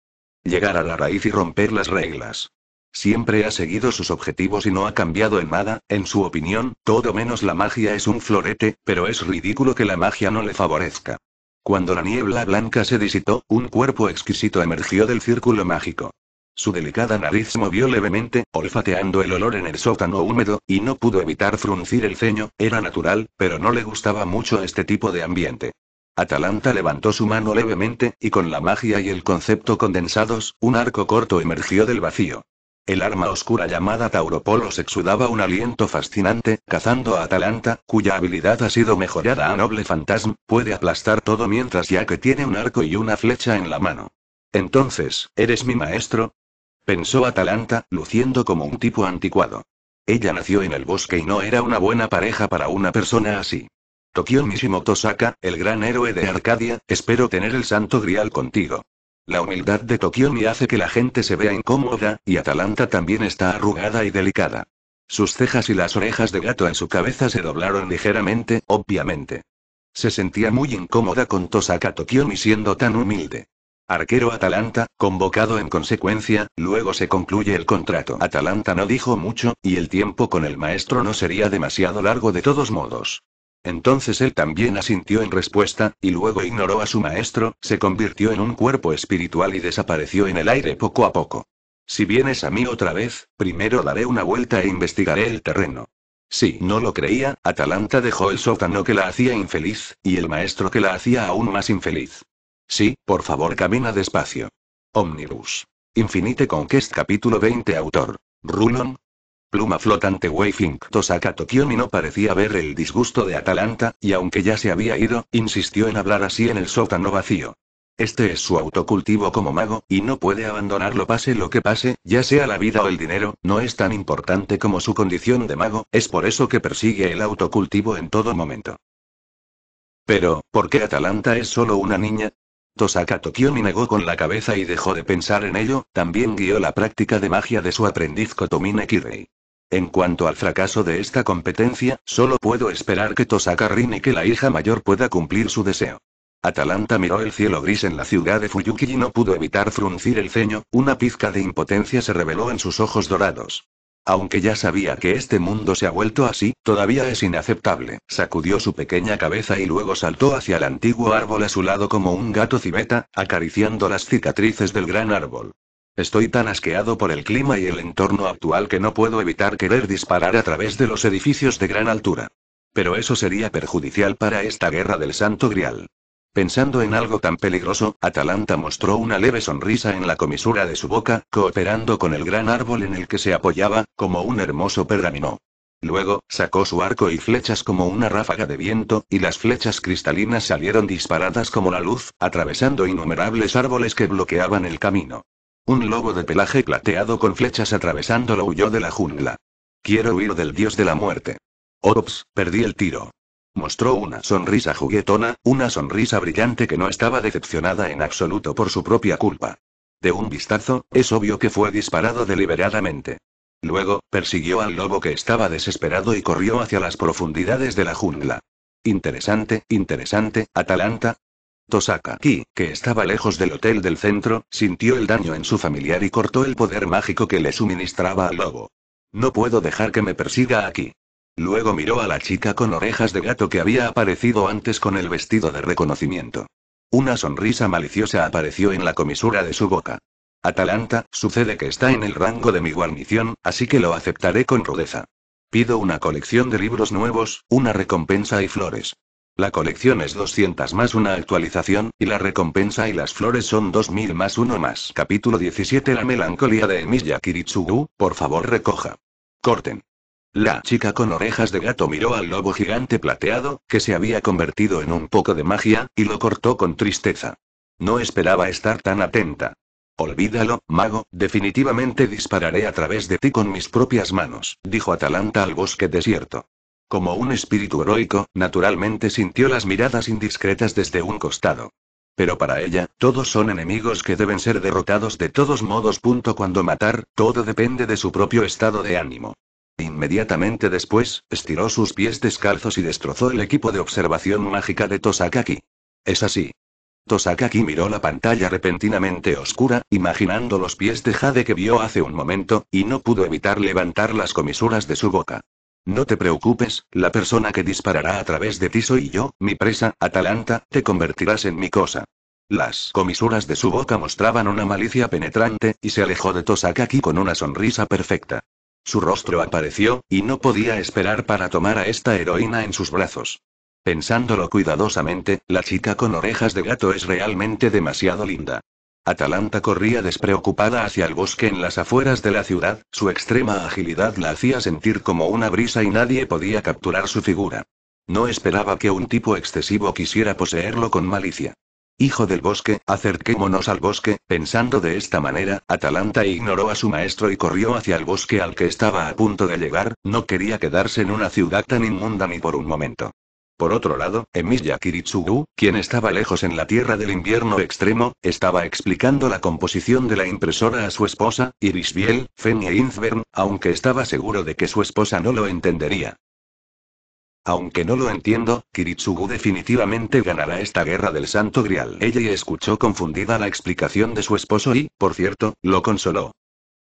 Llegar a la raíz y romper las reglas. Siempre ha seguido sus objetivos y no ha cambiado en nada, en su opinión, todo menos la magia es un florete, pero es ridículo que la magia no le favorezca. Cuando la niebla blanca se disitó, un cuerpo exquisito emergió del círculo mágico. Su delicada nariz movió levemente, olfateando el olor en el sótano húmedo, y no pudo evitar fruncir el ceño, era natural, pero no le gustaba mucho este tipo de ambiente. Atalanta levantó su mano levemente, y con la magia y el concepto condensados, un arco corto emergió del vacío. El arma oscura llamada Tauropolos exudaba un aliento fascinante, cazando a Atalanta, cuya habilidad ha sido mejorada a Noble Fantasma, puede aplastar todo mientras ya que tiene un arco y una flecha en la mano. Entonces, ¿eres mi maestro? Pensó Atalanta, luciendo como un tipo anticuado. Ella nació en el bosque y no era una buena pareja para una persona así. Tokio Mishimoto Saka, el gran héroe de Arcadia, espero tener el santo grial contigo. La humildad de Tokiomi hace que la gente se vea incómoda, y Atalanta también está arrugada y delicada. Sus cejas y las orejas de gato en su cabeza se doblaron ligeramente, obviamente. Se sentía muy incómoda con Tosaka Tokiomi siendo tan humilde. Arquero Atalanta, convocado en consecuencia, luego se concluye el contrato. Atalanta no dijo mucho, y el tiempo con el maestro no sería demasiado largo de todos modos. Entonces él también asintió en respuesta, y luego ignoró a su maestro, se convirtió en un cuerpo espiritual y desapareció en el aire poco a poco. Si vienes a mí otra vez, primero daré una vuelta e investigaré el terreno. Si no lo creía, Atalanta dejó el sótano que la hacía infeliz, y el maestro que la hacía aún más infeliz. Sí, por favor camina despacio. Omnibus. Infinite Conquest capítulo 20 autor. Rulon, Pluma flotante Wayfink. Tosaka Tokyomi no parecía ver el disgusto de Atalanta, y aunque ya se había ido, insistió en hablar así en el sótano vacío. Este es su autocultivo como mago, y no puede abandonarlo pase lo que pase, ya sea la vida o el dinero, no es tan importante como su condición de mago, es por eso que persigue el autocultivo en todo momento. Pero, ¿por qué Atalanta es solo una niña? Tosaka Tokyomi negó con la cabeza y dejó de pensar en ello, también guió la práctica de magia de su aprendiz Kotomine Kirei. En cuanto al fracaso de esta competencia, solo puedo esperar que Tosaka Rin y que la hija mayor pueda cumplir su deseo. Atalanta miró el cielo gris en la ciudad de Fuyuki y no pudo evitar fruncir el ceño, una pizca de impotencia se reveló en sus ojos dorados. Aunque ya sabía que este mundo se ha vuelto así, todavía es inaceptable. Sacudió su pequeña cabeza y luego saltó hacia el antiguo árbol a su lado como un gato civeta, acariciando las cicatrices del gran árbol. Estoy tan asqueado por el clima y el entorno actual que no puedo evitar querer disparar a través de los edificios de gran altura. Pero eso sería perjudicial para esta guerra del Santo Grial. Pensando en algo tan peligroso, Atalanta mostró una leve sonrisa en la comisura de su boca, cooperando con el gran árbol en el que se apoyaba, como un hermoso pergamino. Luego, sacó su arco y flechas como una ráfaga de viento, y las flechas cristalinas salieron disparadas como la luz, atravesando innumerables árboles que bloqueaban el camino. Un lobo de pelaje plateado con flechas atravesándolo huyó de la jungla. Quiero huir del dios de la muerte. Ops, perdí el tiro. Mostró una sonrisa juguetona, una sonrisa brillante que no estaba decepcionada en absoluto por su propia culpa. De un vistazo, es obvio que fue disparado deliberadamente. Luego, persiguió al lobo que estaba desesperado y corrió hacia las profundidades de la jungla. Interesante, interesante, Atalanta, Tosaka-ki, que estaba lejos del hotel del centro, sintió el daño en su familiar y cortó el poder mágico que le suministraba al lobo. No puedo dejar que me persiga aquí. Luego miró a la chica con orejas de gato que había aparecido antes con el vestido de reconocimiento. Una sonrisa maliciosa apareció en la comisura de su boca. Atalanta, sucede que está en el rango de mi guarnición, así que lo aceptaré con rudeza. Pido una colección de libros nuevos, una recompensa y flores. La colección es 200 más una actualización, y la recompensa y las flores son 2000 más uno más. Capítulo 17 La melancolía de Emilia Kiritsugu, por favor recoja. Corten. La chica con orejas de gato miró al lobo gigante plateado, que se había convertido en un poco de magia, y lo cortó con tristeza. No esperaba estar tan atenta. Olvídalo, mago, definitivamente dispararé a través de ti con mis propias manos, dijo Atalanta al bosque desierto. Como un espíritu heroico, naturalmente sintió las miradas indiscretas desde un costado. Pero para ella, todos son enemigos que deben ser derrotados de todos modos. Punto cuando matar, todo depende de su propio estado de ánimo. Inmediatamente después, estiró sus pies descalzos y destrozó el equipo de observación mágica de Tosakaki. Es así. Tosakaki miró la pantalla repentinamente oscura, imaginando los pies de Jade que vio hace un momento, y no pudo evitar levantar las comisuras de su boca. No te preocupes, la persona que disparará a través de ti soy yo, mi presa, Atalanta, te convertirás en mi cosa. Las comisuras de su boca mostraban una malicia penetrante, y se alejó de Tosakaki con una sonrisa perfecta. Su rostro apareció, y no podía esperar para tomar a esta heroína en sus brazos. Pensándolo cuidadosamente, la chica con orejas de gato es realmente demasiado linda. Atalanta corría despreocupada hacia el bosque en las afueras de la ciudad, su extrema agilidad la hacía sentir como una brisa y nadie podía capturar su figura. No esperaba que un tipo excesivo quisiera poseerlo con malicia. Hijo del bosque, acerquémonos al bosque, pensando de esta manera, Atalanta ignoró a su maestro y corrió hacia el bosque al que estaba a punto de llegar, no quería quedarse en una ciudad tan inmunda ni por un momento. Por otro lado, Emilia Kiritsugu, quien estaba lejos en la tierra del invierno extremo, estaba explicando la composición de la impresora a su esposa, Iris Biel, Fenia Inzbern, aunque estaba seguro de que su esposa no lo entendería. Aunque no lo entiendo, Kiritsugu definitivamente ganará esta guerra del Santo Grial. Ella escuchó confundida la explicación de su esposo y, por cierto, lo consoló.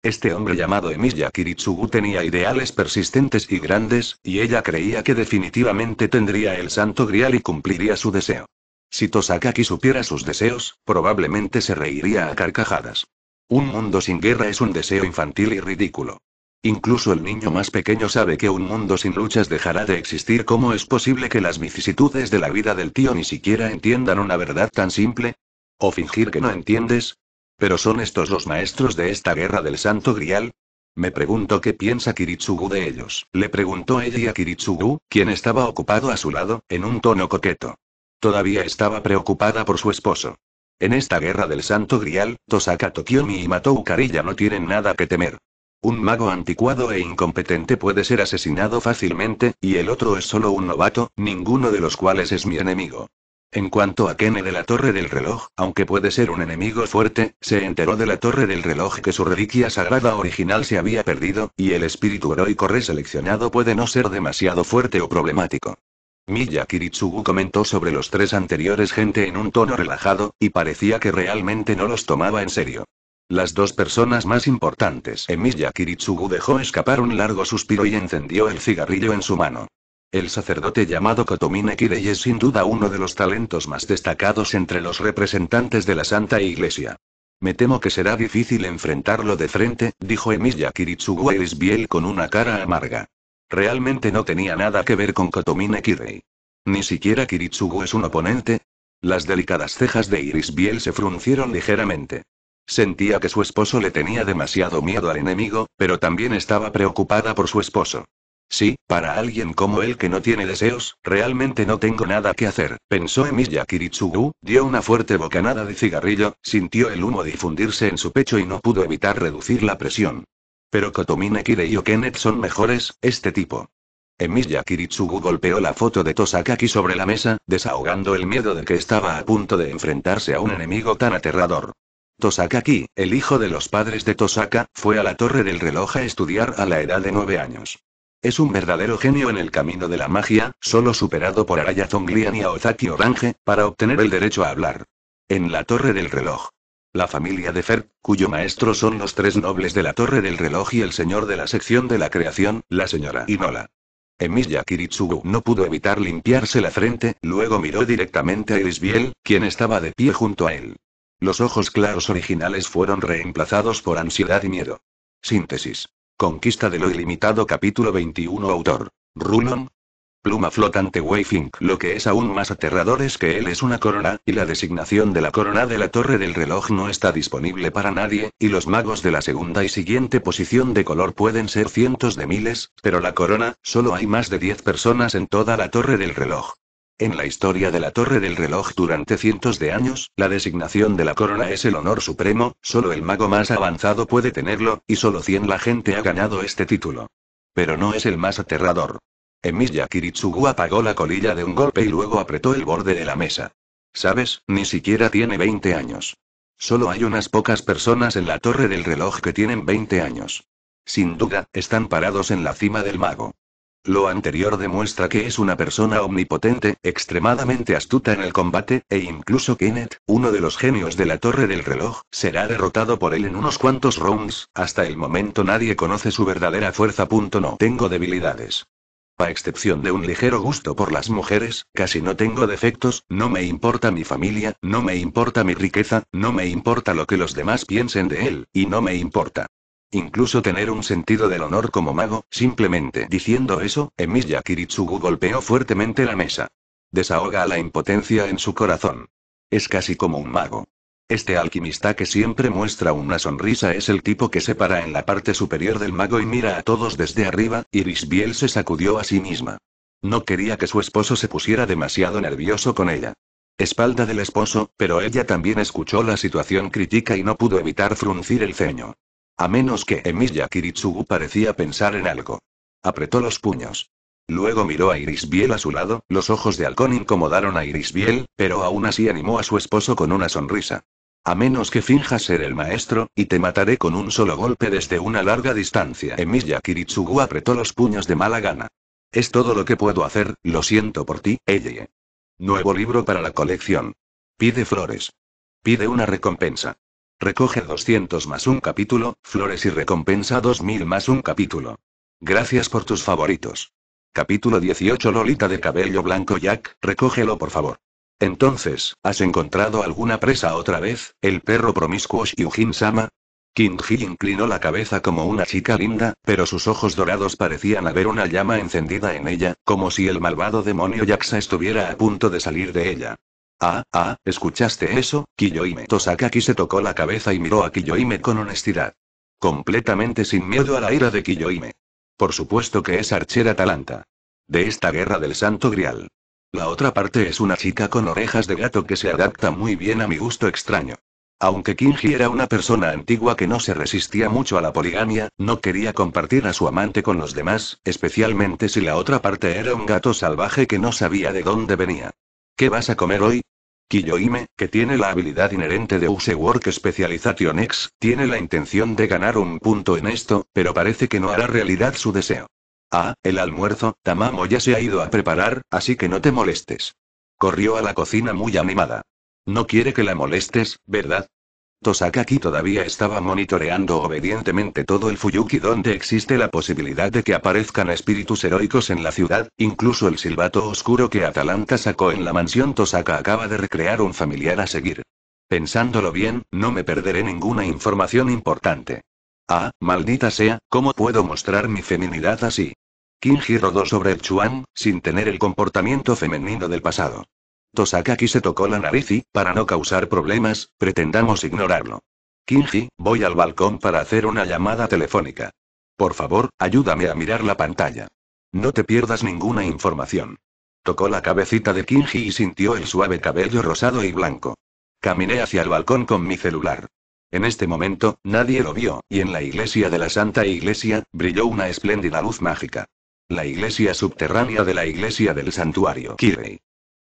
Este hombre llamado Emiya Kiritsugu tenía ideales persistentes y grandes, y ella creía que definitivamente tendría el santo grial y cumpliría su deseo. Si Tosakaki supiera sus deseos, probablemente se reiría a carcajadas. Un mundo sin guerra es un deseo infantil y ridículo. Incluso el niño más pequeño sabe que un mundo sin luchas dejará de existir. ¿Cómo es posible que las vicisitudes de la vida del tío ni siquiera entiendan una verdad tan simple? ¿O fingir que no entiendes? ¿Pero son estos los maestros de esta guerra del Santo Grial? Me pregunto qué piensa Kiritsugu de ellos, le preguntó ella a Kiritsugu, quien estaba ocupado a su lado, en un tono coqueto. Todavía estaba preocupada por su esposo. En esta guerra del Santo Grial, Tosaka Tokiomi y Matou Karilla no tienen nada que temer. Un mago anticuado e incompetente puede ser asesinado fácilmente, y el otro es solo un novato, ninguno de los cuales es mi enemigo. En cuanto a Kene de la Torre del Reloj, aunque puede ser un enemigo fuerte, se enteró de la Torre del Reloj que su reliquia sagrada original se había perdido, y el espíritu heroico reseleccionado puede no ser demasiado fuerte o problemático. Miya Kiritsugu comentó sobre los tres anteriores gente en un tono relajado, y parecía que realmente no los tomaba en serio. Las dos personas más importantes. Miya Kiritsugu dejó escapar un largo suspiro y encendió el cigarrillo en su mano. El sacerdote llamado Kotomine Kirei es sin duda uno de los talentos más destacados entre los representantes de la Santa Iglesia. Me temo que será difícil enfrentarlo de frente, dijo a Iris Biel con una cara amarga. Realmente no tenía nada que ver con Kotomine Kirei. Ni siquiera Kiritsugu es un oponente. Las delicadas cejas de Iris Biel se fruncieron ligeramente. Sentía que su esposo le tenía demasiado miedo al enemigo, pero también estaba preocupada por su esposo. Sí, para alguien como él que no tiene deseos, realmente no tengo nada que hacer, pensó Emiya Kiritsugu, dio una fuerte bocanada de cigarrillo, sintió el humo difundirse en su pecho y no pudo evitar reducir la presión. Pero Kotomine Kirei y Kenneth son mejores, este tipo. Emilia Kiritsugu golpeó la foto de Tosakaki sobre la mesa, desahogando el miedo de que estaba a punto de enfrentarse a un enemigo tan aterrador. Tosakaki, el hijo de los padres de Tosaka, fue a la torre del reloj a estudiar a la edad de nueve años. Es un verdadero genio en el camino de la magia, solo superado por Araya Zonglian y Aozaki Orange, para obtener el derecho a hablar. En la Torre del Reloj. La familia de Fer, cuyo maestro son los tres nobles de la Torre del Reloj y el señor de la sección de la creación, la señora Inola. Emilia Kiritsugu no pudo evitar limpiarse la frente, luego miró directamente a Irisbiel, quien estaba de pie junto a él. Los ojos claros originales fueron reemplazados por ansiedad y miedo. Síntesis. Conquista de lo ilimitado capítulo 21 autor. Rulon. Pluma flotante Wayfink. Lo que es aún más aterrador es que él es una corona, y la designación de la corona de la torre del reloj no está disponible para nadie, y los magos de la segunda y siguiente posición de color pueden ser cientos de miles, pero la corona, solo hay más de 10 personas en toda la torre del reloj. En la historia de la Torre del Reloj durante cientos de años, la designación de la corona es el honor supremo, solo el mago más avanzado puede tenerlo, y solo 100 la gente ha ganado este título. Pero no es el más aterrador. Emilia Kiritsugu apagó la colilla de un golpe y luego apretó el borde de la mesa. ¿Sabes? Ni siquiera tiene 20 años. Solo hay unas pocas personas en la torre del reloj que tienen 20 años. Sin duda, están parados en la cima del mago. Lo anterior demuestra que es una persona omnipotente, extremadamente astuta en el combate, e incluso Kenneth, uno de los genios de la torre del reloj, será derrotado por él en unos cuantos rounds, hasta el momento nadie conoce su verdadera fuerza. No tengo debilidades. A excepción de un ligero gusto por las mujeres, casi no tengo defectos, no me importa mi familia, no me importa mi riqueza, no me importa lo que los demás piensen de él, y no me importa. Incluso tener un sentido del honor como mago, simplemente diciendo eso, Emilia Kiritsugu golpeó fuertemente la mesa. Desahoga la impotencia en su corazón. Es casi como un mago. Este alquimista que siempre muestra una sonrisa es el tipo que se para en la parte superior del mago y mira a todos desde arriba, y Biel se sacudió a sí misma. No quería que su esposo se pusiera demasiado nervioso con ella. Espalda del esposo, pero ella también escuchó la situación crítica y no pudo evitar fruncir el ceño. A menos que Emilia Kiritsugu parecía pensar en algo. Apretó los puños. Luego miró a Iris Biel a su lado, los ojos de halcón incomodaron a Iris Biel, pero aún así animó a su esposo con una sonrisa. A menos que finjas ser el maestro, y te mataré con un solo golpe desde una larga distancia. Emilia Kiritsugu apretó los puños de mala gana. Es todo lo que puedo hacer, lo siento por ti, Eye. Nuevo libro para la colección. Pide flores. Pide una recompensa. Recoge 200 más un capítulo, flores y recompensa 2000 más un capítulo. Gracias por tus favoritos. Capítulo 18 Lolita de cabello blanco Jack, recógelo por favor. Entonces, ¿has encontrado alguna presa otra vez, el perro promiscuo Jin sama King inclinó la cabeza como una chica linda, pero sus ojos dorados parecían haber una llama encendida en ella, como si el malvado demonio Jaxa estuviera a punto de salir de ella. Ah, ah, ¿escuchaste eso? Kiyoime aquí se tocó la cabeza y miró a Kiyoime con honestidad. Completamente sin miedo a la ira de Kiyoime. Por supuesto que es archera Atalanta. De esta guerra del Santo Grial. La otra parte es una chica con orejas de gato que se adapta muy bien a mi gusto extraño. Aunque Kinji era una persona antigua que no se resistía mucho a la poligamia, no quería compartir a su amante con los demás, especialmente si la otra parte era un gato salvaje que no sabía de dónde venía. ¿Qué vas a comer hoy? Kiyoime, que tiene la habilidad inherente de Use Work Specialization X, tiene la intención de ganar un punto en esto, pero parece que no hará realidad su deseo. Ah, el almuerzo, Tamamo ya se ha ido a preparar, así que no te molestes. Corrió a la cocina muy animada. No quiere que la molestes, ¿verdad? aquí todavía estaba monitoreando obedientemente todo el Fuyuki donde existe la posibilidad de que aparezcan espíritus heroicos en la ciudad, incluso el silbato oscuro que Atalanta sacó en la mansión Tosaka acaba de recrear un familiar a seguir. Pensándolo bien, no me perderé ninguna información importante. Ah, maldita sea, ¿cómo puedo mostrar mi feminidad así? Kinji rodó sobre Chuan, sin tener el comportamiento femenino del pasado. Sakaki se tocó la nariz y, para no causar problemas, pretendamos ignorarlo. Kinji, voy al balcón para hacer una llamada telefónica. Por favor, ayúdame a mirar la pantalla. No te pierdas ninguna información. Tocó la cabecita de Kinji y sintió el suave cabello rosado y blanco. Caminé hacia el balcón con mi celular. En este momento, nadie lo vio, y en la iglesia de la Santa Iglesia, brilló una espléndida luz mágica. La iglesia subterránea de la iglesia del santuario Kirei.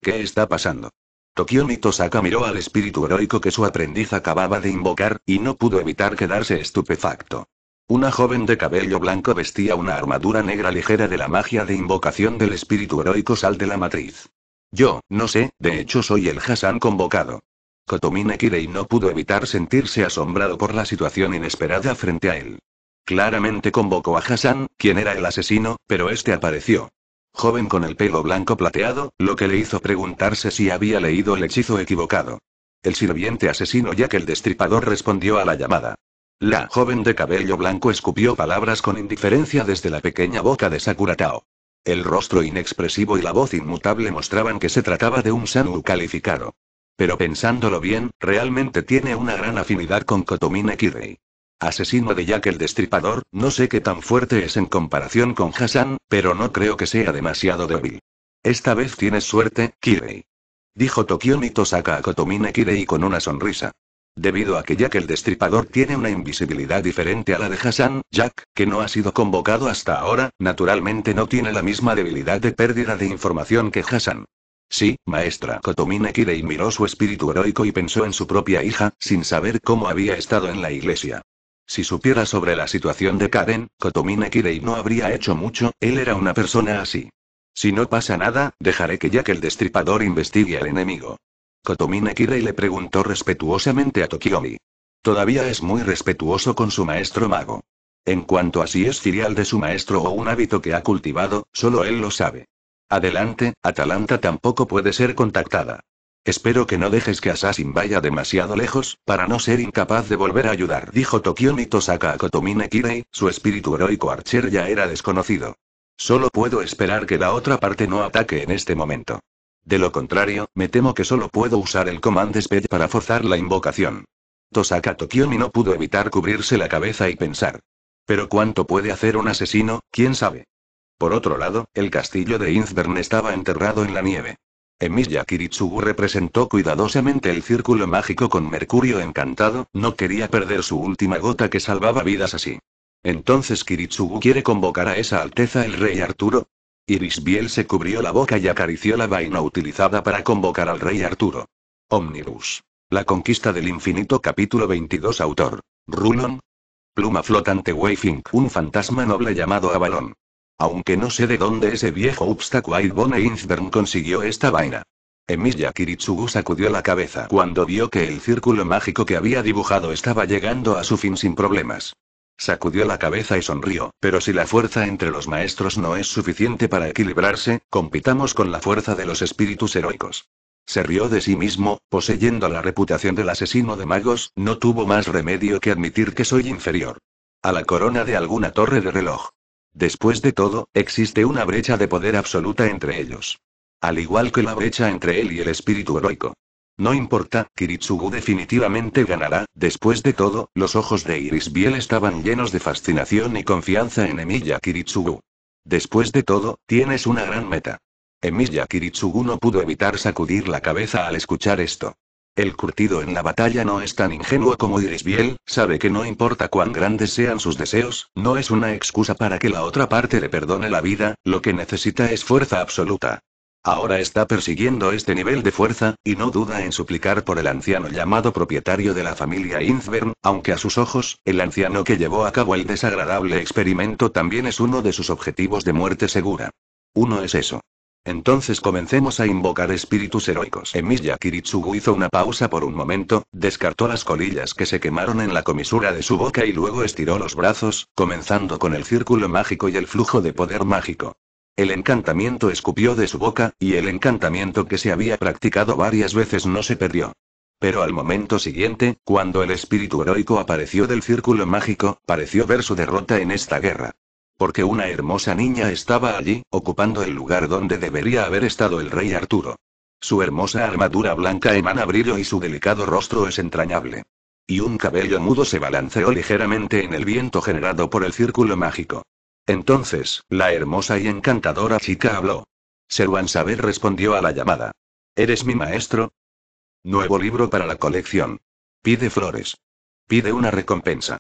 ¿Qué está pasando? Tokio Mitosaka miró al espíritu heroico que su aprendiz acababa de invocar, y no pudo evitar quedarse estupefacto. Una joven de cabello blanco vestía una armadura negra ligera de la magia de invocación del espíritu heroico Sal de la Matriz. Yo, no sé, de hecho soy el Hassan convocado. Kotomine Kirei no pudo evitar sentirse asombrado por la situación inesperada frente a él. Claramente convocó a Hassan, quien era el asesino, pero este apareció joven con el pelo blanco plateado, lo que le hizo preguntarse si había leído el hechizo equivocado. El sirviente asesino ya que el destripador respondió a la llamada. La joven de cabello blanco escupió palabras con indiferencia desde la pequeña boca de Sakuratao. El rostro inexpresivo y la voz inmutable mostraban que se trataba de un Sanu calificado. Pero pensándolo bien, realmente tiene una gran afinidad con Kotomine Kirei. Asesino de Jack el Destripador, no sé qué tan fuerte es en comparación con Hassan, pero no creo que sea demasiado débil. Esta vez tienes suerte, Kirei. Dijo Tokiomi Tosaka a Kotomine Kirei con una sonrisa. Debido a que Jack el Destripador tiene una invisibilidad diferente a la de Hassan, Jack, que no ha sido convocado hasta ahora, naturalmente no tiene la misma debilidad de pérdida de información que Hassan. Sí, maestra. Kotomine Kirei miró su espíritu heroico y pensó en su propia hija, sin saber cómo había estado en la iglesia. Si supiera sobre la situación de Karen, Kotomine Kirei no habría hecho mucho, él era una persona así. Si no pasa nada, dejaré que Jack el Destripador investigue al enemigo. Kotomine Kirei le preguntó respetuosamente a Tokiomi. Todavía es muy respetuoso con su maestro mago. En cuanto a si es filial de su maestro o un hábito que ha cultivado, solo él lo sabe. Adelante, Atalanta tampoco puede ser contactada. Espero que no dejes que Assassin vaya demasiado lejos, para no ser incapaz de volver a ayudar, dijo y Tosaka a Kotomine Kirei, su espíritu heroico archer ya era desconocido. Solo puedo esperar que la otra parte no ataque en este momento. De lo contrario, me temo que solo puedo usar el Command Spell para forzar la invocación. Tosaka Tokioni no pudo evitar cubrirse la cabeza y pensar. Pero cuánto puede hacer un asesino, quién sabe. Por otro lado, el castillo de Inzbern estaba enterrado en la nieve. Emilia Kiritsugu representó cuidadosamente el círculo mágico con Mercurio encantado, no quería perder su última gota que salvaba vidas así. Entonces Kiritsugu quiere convocar a esa alteza el rey Arturo. Iris Biel se cubrió la boca y acarició la vaina utilizada para convocar al rey Arturo. Omnibus. La conquista del infinito capítulo 22 autor. Rulon. Pluma flotante Wayfink, Un fantasma noble llamado Avalon. Aunque no sé de dónde ese viejo a Bone Insbern consiguió esta vaina. Emilia Kiritsugu sacudió la cabeza cuando vio que el círculo mágico que había dibujado estaba llegando a su fin sin problemas. Sacudió la cabeza y sonrió, pero si la fuerza entre los maestros no es suficiente para equilibrarse, compitamos con la fuerza de los espíritus heroicos. Se rió de sí mismo, poseyendo la reputación del asesino de magos, no tuvo más remedio que admitir que soy inferior. A la corona de alguna torre de reloj. Después de todo, existe una brecha de poder absoluta entre ellos. Al igual que la brecha entre él y el espíritu heroico. No importa, Kiritsugu definitivamente ganará, después de todo, los ojos de Iris Biel estaban llenos de fascinación y confianza en Emilia Kiritsugu. Después de todo, tienes una gran meta. Emilia Kiritsugu no pudo evitar sacudir la cabeza al escuchar esto. El curtido en la batalla no es tan ingenuo como Iris Biel, sabe que no importa cuán grandes sean sus deseos, no es una excusa para que la otra parte le perdone la vida, lo que necesita es fuerza absoluta. Ahora está persiguiendo este nivel de fuerza, y no duda en suplicar por el anciano llamado propietario de la familia Inzbern, aunque a sus ojos, el anciano que llevó a cabo el desagradable experimento también es uno de sus objetivos de muerte segura. Uno es eso. Entonces comencemos a invocar espíritus heroicos. Emilia Kiritsugu hizo una pausa por un momento, descartó las colillas que se quemaron en la comisura de su boca y luego estiró los brazos, comenzando con el círculo mágico y el flujo de poder mágico. El encantamiento escupió de su boca, y el encantamiento que se había practicado varias veces no se perdió. Pero al momento siguiente, cuando el espíritu heroico apareció del círculo mágico, pareció ver su derrota en esta guerra. Porque una hermosa niña estaba allí, ocupando el lugar donde debería haber estado el rey Arturo. Su hermosa armadura blanca emana brillo y su delicado rostro es entrañable. Y un cabello mudo se balanceó ligeramente en el viento generado por el círculo mágico. Entonces, la hermosa y encantadora chica habló. Seruán Saber respondió a la llamada. ¿Eres mi maestro? Nuevo libro para la colección. Pide flores. Pide una recompensa.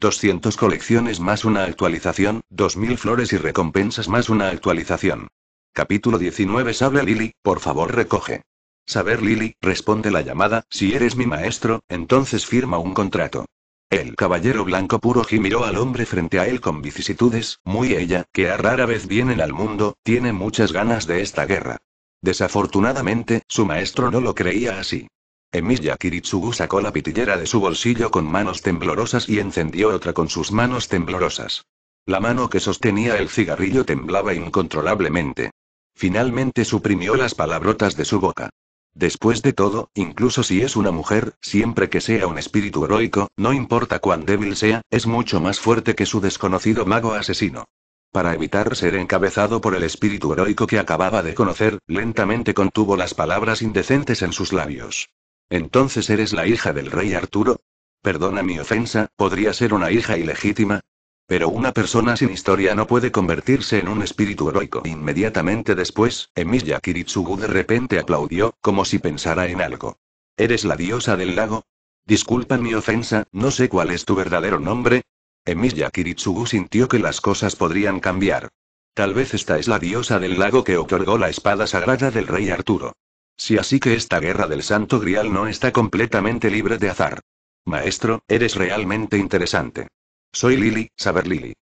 200 colecciones más una actualización, 2000 flores y recompensas más una actualización. Capítulo 19 Habla Lily, por favor recoge. Saber Lily, responde la llamada, si eres mi maestro, entonces firma un contrato. El caballero blanco puro y al hombre frente a él con vicisitudes, muy ella, que a rara vez vienen al mundo, tiene muchas ganas de esta guerra. Desafortunadamente, su maestro no lo creía así. Emilia Kiritsugu sacó la pitillera de su bolsillo con manos temblorosas y encendió otra con sus manos temblorosas. La mano que sostenía el cigarrillo temblaba incontrolablemente. Finalmente suprimió las palabrotas de su boca. Después de todo, incluso si es una mujer, siempre que sea un espíritu heroico, no importa cuán débil sea, es mucho más fuerte que su desconocido mago asesino. Para evitar ser encabezado por el espíritu heroico que acababa de conocer, lentamente contuvo las palabras indecentes en sus labios. ¿Entonces eres la hija del rey Arturo? Perdona mi ofensa, podría ser una hija ilegítima. Pero una persona sin historia no puede convertirse en un espíritu heroico. Inmediatamente después, Emilia Kiritsugu de repente aplaudió, como si pensara en algo. ¿Eres la diosa del lago? Disculpa mi ofensa, no sé cuál es tu verdadero nombre. Emilia Kiritsugu sintió que las cosas podrían cambiar. Tal vez esta es la diosa del lago que otorgó la espada sagrada del rey Arturo. Si así que esta guerra del Santo Grial no está completamente libre de azar. Maestro, eres realmente interesante. Soy Lily, Saber Lily.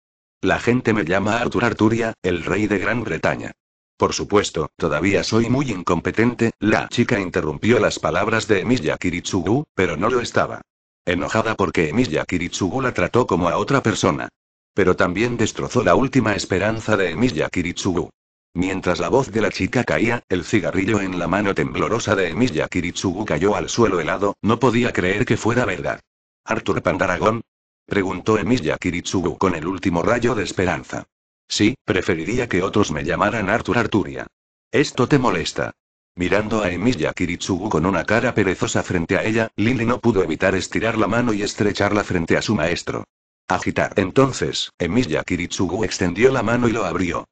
La gente me llama Arthur Arturia, el rey de Gran Bretaña. Por supuesto, todavía soy muy incompetente, la chica interrumpió las palabras de Emilia Kiritsugu, pero no lo estaba. Enojada porque Emilia Kiritsugu la trató como a otra persona. Pero también destrozó la última esperanza de Emilia Kiritsugu. Mientras la voz de la chica caía, el cigarrillo en la mano temblorosa de Emilia Kiritsugu cayó al suelo helado, no podía creer que fuera verdad. ¿Arthur Pandaragón? preguntó Emilia Kiritsugu con el último rayo de esperanza. Sí, preferiría que otros me llamaran Arthur Arturia. Esto te molesta. Mirando a Emilia Kiritsugu con una cara perezosa frente a ella, Lily no pudo evitar estirar la mano y estrecharla frente a su maestro. Agitar. Entonces, Emilia Kiritsugu extendió la mano y lo abrió.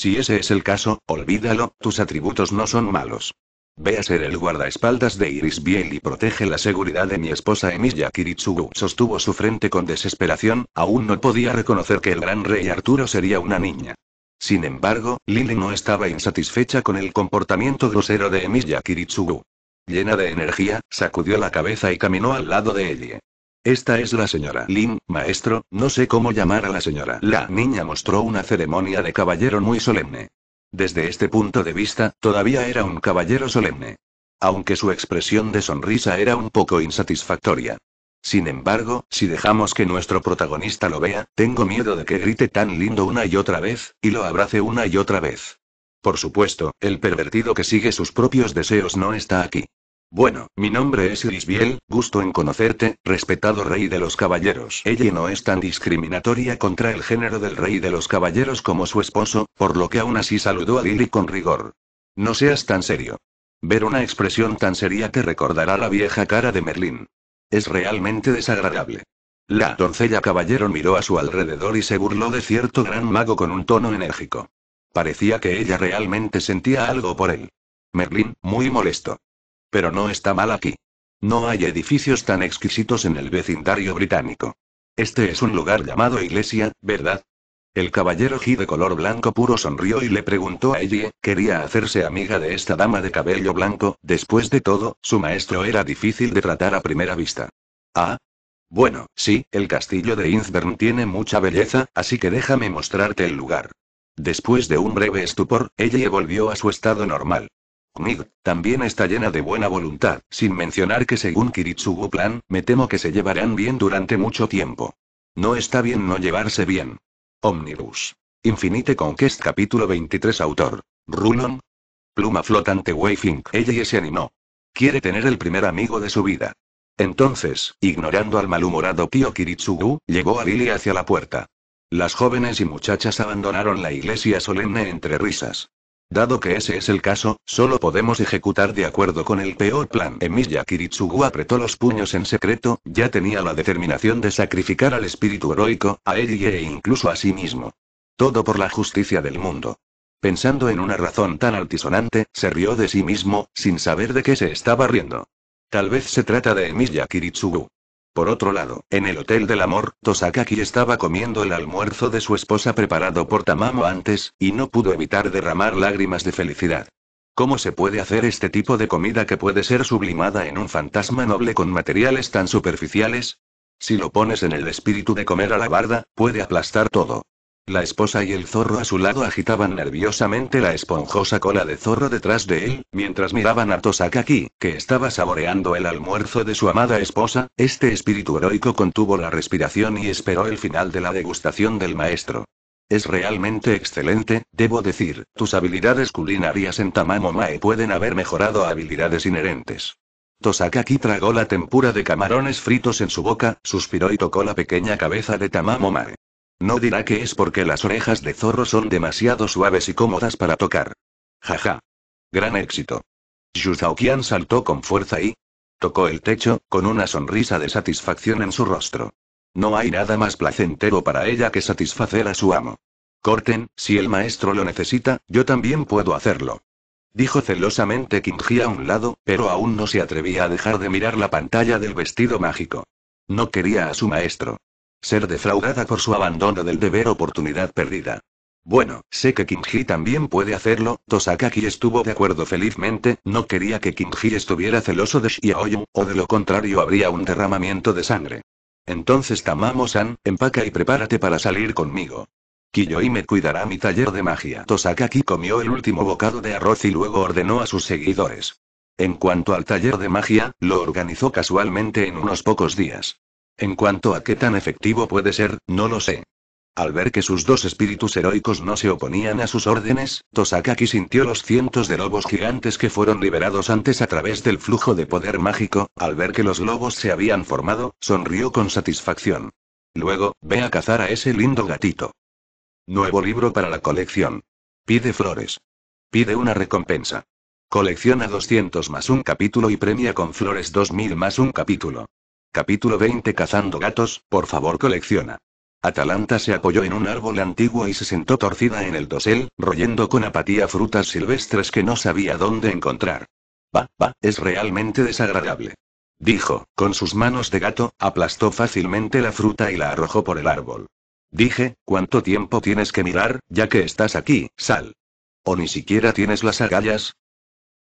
Si ese es el caso, olvídalo, tus atributos no son malos. Ve a ser el guardaespaldas de Iris Biel y protege la seguridad de mi esposa Emilia Kiritsugu. Sostuvo su frente con desesperación, aún no podía reconocer que el gran rey Arturo sería una niña. Sin embargo, Lily no estaba insatisfecha con el comportamiento grosero de Emilia Kiritsugu. Llena de energía, sacudió la cabeza y caminó al lado de ella. Esta es la señora Lin, maestro, no sé cómo llamar a la señora. La niña mostró una ceremonia de caballero muy solemne. Desde este punto de vista, todavía era un caballero solemne. Aunque su expresión de sonrisa era un poco insatisfactoria. Sin embargo, si dejamos que nuestro protagonista lo vea, tengo miedo de que grite tan lindo una y otra vez, y lo abrace una y otra vez. Por supuesto, el pervertido que sigue sus propios deseos no está aquí. Bueno, mi nombre es Biel, gusto en conocerte, respetado rey de los caballeros. Ella no es tan discriminatoria contra el género del rey de los caballeros como su esposo, por lo que aún así saludó a Lily con rigor. No seas tan serio. Ver una expresión tan seria te recordará la vieja cara de Merlín. Es realmente desagradable. La doncella caballero miró a su alrededor y se burló de cierto gran mago con un tono enérgico. Parecía que ella realmente sentía algo por él. Merlín, muy molesto. Pero no está mal aquí. No hay edificios tan exquisitos en el vecindario británico. Este es un lugar llamado iglesia, ¿verdad? El caballero G de color blanco puro sonrió y le preguntó a ella, quería hacerse amiga de esta dama de cabello blanco, después de todo, su maestro era difícil de tratar a primera vista. Ah. Bueno, sí, el castillo de Innsbruck tiene mucha belleza, así que déjame mostrarte el lugar. Después de un breve estupor, ella volvió a su estado normal también está llena de buena voluntad, sin mencionar que según Kiritsugu Plan, me temo que se llevarán bien durante mucho tiempo. No está bien no llevarse bien. Omnibus. Infinite Conquest capítulo 23 autor. Rulon. Pluma flotante Wayfink. Ella se animó. Quiere tener el primer amigo de su vida. Entonces, ignorando al malhumorado tío Kiritsugu, llegó a Lily hacia la puerta. Las jóvenes y muchachas abandonaron la iglesia solemne entre risas. Dado que ese es el caso, solo podemos ejecutar de acuerdo con el peor plan. Emiya Kiritsugu apretó los puños en secreto, ya tenía la determinación de sacrificar al espíritu heroico, a ella e incluso a sí mismo. Todo por la justicia del mundo. Pensando en una razón tan altisonante, se rió de sí mismo, sin saber de qué se estaba riendo. Tal vez se trata de Emiya Kiritsugu. Por otro lado, en el Hotel del Amor, Tosakaki estaba comiendo el almuerzo de su esposa preparado por Tamamo antes, y no pudo evitar derramar lágrimas de felicidad. ¿Cómo se puede hacer este tipo de comida que puede ser sublimada en un fantasma noble con materiales tan superficiales? Si lo pones en el espíritu de comer a la barda, puede aplastar todo. La esposa y el zorro a su lado agitaban nerviosamente la esponjosa cola de zorro detrás de él, mientras miraban a Tosakaki, que estaba saboreando el almuerzo de su amada esposa. Este espíritu heroico contuvo la respiración y esperó el final de la degustación del maestro. Es realmente excelente, debo decir, tus habilidades culinarias en Tamamomae pueden haber mejorado habilidades inherentes. Tosakaki tragó la tempura de camarones fritos en su boca, suspiró y tocó la pequeña cabeza de Tamamomae. No dirá que es porque las orejas de zorro son demasiado suaves y cómodas para tocar. Jaja. Gran éxito. Yu saltó con fuerza y tocó el techo, con una sonrisa de satisfacción en su rostro. No hay nada más placentero para ella que satisfacer a su amo. Corten, si el maestro lo necesita, yo también puedo hacerlo. Dijo celosamente Kinji a un lado, pero aún no se atrevía a dejar de mirar la pantalla del vestido mágico. No quería a su maestro. Ser defraudada por su abandono del deber oportunidad perdida. Bueno, sé que Kinji también puede hacerlo, Tosakaki estuvo de acuerdo felizmente, no quería que Kinji estuviera celoso de Shiaoyu, o de lo contrario habría un derramamiento de sangre. Entonces Tamamo-san, empaca y prepárate para salir conmigo. Kiyoi me cuidará mi taller de magia. Tosakaki comió el último bocado de arroz y luego ordenó a sus seguidores. En cuanto al taller de magia, lo organizó casualmente en unos pocos días. En cuanto a qué tan efectivo puede ser, no lo sé. Al ver que sus dos espíritus heroicos no se oponían a sus órdenes, Tosakaki sintió los cientos de lobos gigantes que fueron liberados antes a través del flujo de poder mágico, al ver que los lobos se habían formado, sonrió con satisfacción. Luego, ve a cazar a ese lindo gatito. Nuevo libro para la colección. Pide flores. Pide una recompensa. Colecciona 200 más un capítulo y premia con flores 2000 más un capítulo. Capítulo 20 Cazando gatos, por favor colecciona. Atalanta se apoyó en un árbol antiguo y se sentó torcida en el dosel, royendo con apatía frutas silvestres que no sabía dónde encontrar. Va, va, es realmente desagradable. Dijo, con sus manos de gato, aplastó fácilmente la fruta y la arrojó por el árbol. Dije, ¿cuánto tiempo tienes que mirar, ya que estás aquí, sal? ¿O ni siquiera tienes las agallas?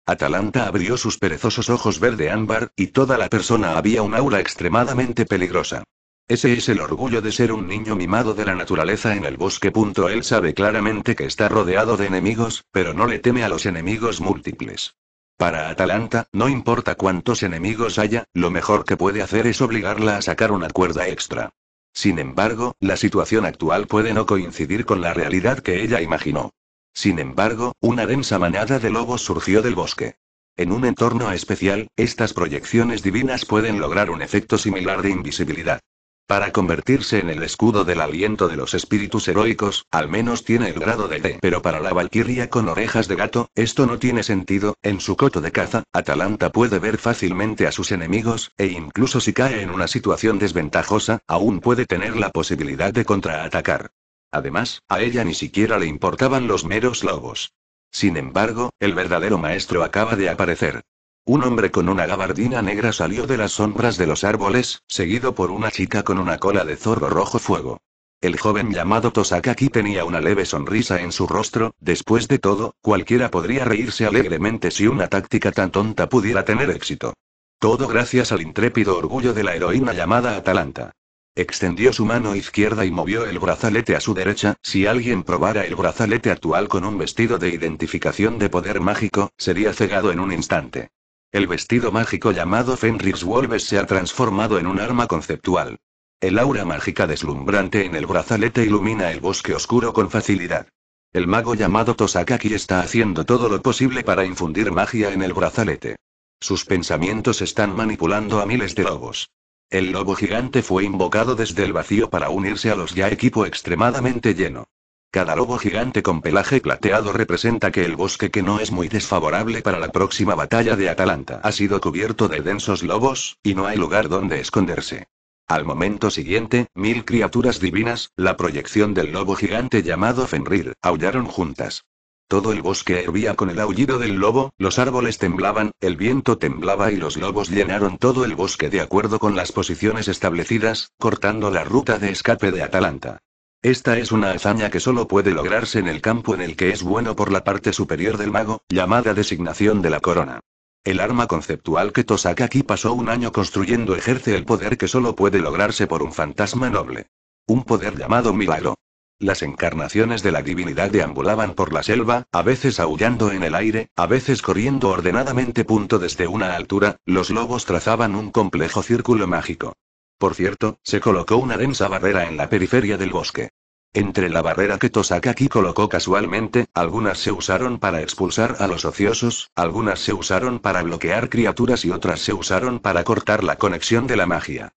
Atalanta abrió sus perezosos ojos verde ámbar, y toda la persona había un aura extremadamente peligrosa. Ese es el orgullo de ser un niño mimado de la naturaleza en el bosque. Él sabe claramente que está rodeado de enemigos, pero no le teme a los enemigos múltiples. Para Atalanta, no importa cuántos enemigos haya, lo mejor que puede hacer es obligarla a sacar una cuerda extra. Sin embargo, la situación actual puede no coincidir con la realidad que ella imaginó. Sin embargo, una densa manada de lobos surgió del bosque. En un entorno especial, estas proyecciones divinas pueden lograr un efecto similar de invisibilidad. Para convertirse en el escudo del aliento de los espíritus heroicos, al menos tiene el grado de D. Pero para la valquiria con orejas de gato, esto no tiene sentido. En su coto de caza, Atalanta puede ver fácilmente a sus enemigos, e incluso si cae en una situación desventajosa, aún puede tener la posibilidad de contraatacar. Además, a ella ni siquiera le importaban los meros lobos. Sin embargo, el verdadero maestro acaba de aparecer. Un hombre con una gabardina negra salió de las sombras de los árboles, seguido por una chica con una cola de zorro rojo fuego. El joven llamado Tosakaki tenía una leve sonrisa en su rostro, después de todo, cualquiera podría reírse alegremente si una táctica tan tonta pudiera tener éxito. Todo gracias al intrépido orgullo de la heroína llamada Atalanta. Extendió su mano izquierda y movió el brazalete a su derecha, si alguien probara el brazalete actual con un vestido de identificación de poder mágico, sería cegado en un instante. El vestido mágico llamado Fenrir's Wolves se ha transformado en un arma conceptual. El aura mágica deslumbrante en el brazalete ilumina el bosque oscuro con facilidad. El mago llamado Tosakaki está haciendo todo lo posible para infundir magia en el brazalete. Sus pensamientos están manipulando a miles de lobos. El lobo gigante fue invocado desde el vacío para unirse a los ya equipo extremadamente lleno. Cada lobo gigante con pelaje plateado representa que el bosque que no es muy desfavorable para la próxima batalla de Atalanta ha sido cubierto de densos lobos, y no hay lugar donde esconderse. Al momento siguiente, mil criaturas divinas, la proyección del lobo gigante llamado Fenrir, aullaron juntas. Todo el bosque hervía con el aullido del lobo, los árboles temblaban, el viento temblaba y los lobos llenaron todo el bosque de acuerdo con las posiciones establecidas, cortando la ruta de escape de Atalanta. Esta es una hazaña que solo puede lograrse en el campo en el que es bueno por la parte superior del mago, llamada designación de la corona. El arma conceptual que aquí pasó un año construyendo ejerce el poder que solo puede lograrse por un fantasma noble. Un poder llamado Milagro. Las encarnaciones de la divinidad deambulaban por la selva, a veces aullando en el aire, a veces corriendo ordenadamente. Punto desde una altura, los lobos trazaban un complejo círculo mágico. Por cierto, se colocó una densa barrera en la periferia del bosque. Entre la barrera que Tosakaki colocó casualmente, algunas se usaron para expulsar a los ociosos, algunas se usaron para bloquear criaturas y otras se usaron para cortar la conexión de la magia.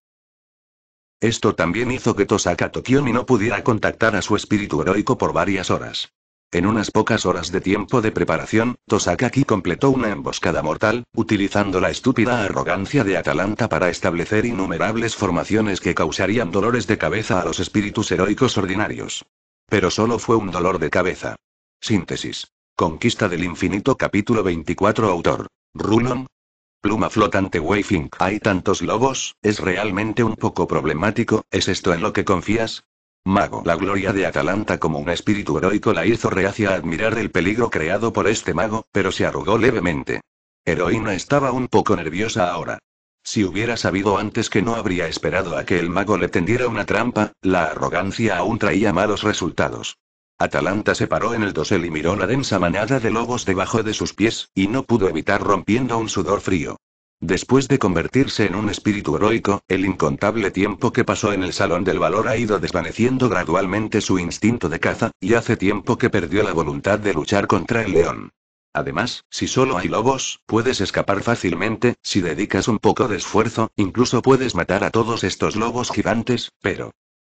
Esto también hizo que Tosaka Tokiomi no pudiera contactar a su espíritu heroico por varias horas. En unas pocas horas de tiempo de preparación, Tosakaki completó una emboscada mortal, utilizando la estúpida arrogancia de Atalanta para establecer innumerables formaciones que causarían dolores de cabeza a los espíritus heroicos ordinarios. Pero solo fue un dolor de cabeza. Síntesis. Conquista del infinito capítulo 24 autor. Rulon, Pluma flotante Wayfink. Hay tantos lobos, es realmente un poco problemático, ¿es esto en lo que confías? Mago. La gloria de Atalanta como un espíritu heroico la hizo reacia a admirar el peligro creado por este mago, pero se arrugó levemente. Heroína estaba un poco nerviosa ahora. Si hubiera sabido antes que no habría esperado a que el mago le tendiera una trampa, la arrogancia aún traía malos resultados. Atalanta se paró en el dosel y miró la densa manada de lobos debajo de sus pies, y no pudo evitar rompiendo un sudor frío. Después de convertirse en un espíritu heroico, el incontable tiempo que pasó en el Salón del Valor ha ido desvaneciendo gradualmente su instinto de caza, y hace tiempo que perdió la voluntad de luchar contra el león. Además, si solo hay lobos, puedes escapar fácilmente, si dedicas un poco de esfuerzo, incluso puedes matar a todos estos lobos gigantes, pero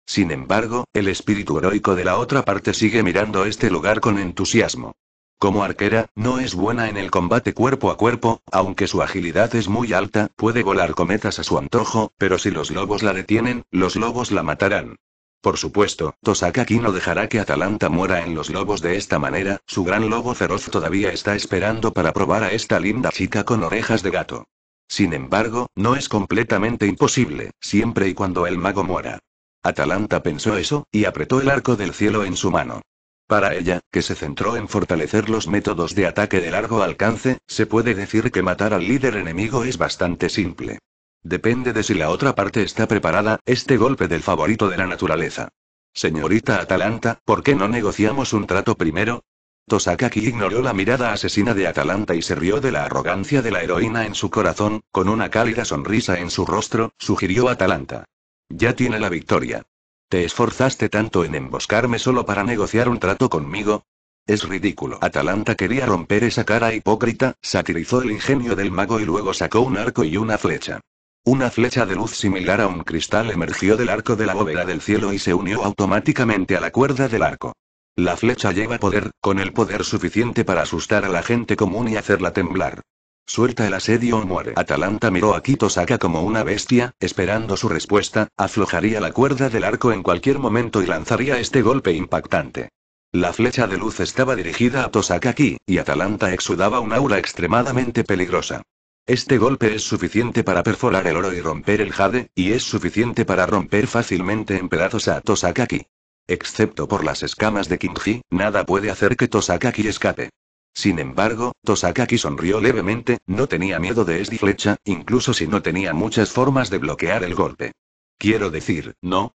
sin embargo, el espíritu heroico de la otra parte sigue mirando este lugar con entusiasmo. Como arquera, no es buena en el combate cuerpo a cuerpo, aunque su agilidad es muy alta, puede volar cometas a su antojo, pero si los lobos la detienen, los lobos la matarán. Por supuesto, aquí no dejará que Atalanta muera en los lobos de esta manera, su gran lobo feroz todavía está esperando para probar a esta linda chica con orejas de gato. Sin embargo, no es completamente imposible, siempre y cuando el mago muera. Atalanta pensó eso, y apretó el arco del cielo en su mano. Para ella, que se centró en fortalecer los métodos de ataque de largo alcance, se puede decir que matar al líder enemigo es bastante simple. Depende de si la otra parte está preparada, este golpe del favorito de la naturaleza. Señorita Atalanta, ¿por qué no negociamos un trato primero? Tosakaki ignoró la mirada asesina de Atalanta y se rió de la arrogancia de la heroína en su corazón, con una cálida sonrisa en su rostro, sugirió Atalanta. Ya tiene la victoria. ¿Te esforzaste tanto en emboscarme solo para negociar un trato conmigo? Es ridículo. Atalanta quería romper esa cara hipócrita, satirizó el ingenio del mago y luego sacó un arco y una flecha. Una flecha de luz similar a un cristal emergió del arco de la bóveda del cielo y se unió automáticamente a la cuerda del arco. La flecha lleva poder, con el poder suficiente para asustar a la gente común y hacerla temblar. Suelta el asedio o muere. Atalanta miró a Tosaka como una bestia, esperando su respuesta, aflojaría la cuerda del arco en cualquier momento y lanzaría este golpe impactante. La flecha de luz estaba dirigida a Tosakaki, y Atalanta exudaba un aura extremadamente peligrosa. Este golpe es suficiente para perforar el oro y romper el jade, y es suficiente para romper fácilmente en pedazos a Tosakaki. Excepto por las escamas de Kinji, nada puede hacer que Tosakaki escape. Sin embargo, Tosakaki sonrió levemente, no tenía miedo de esta flecha, incluso si no tenía muchas formas de bloquear el golpe. Quiero decir, ¿no?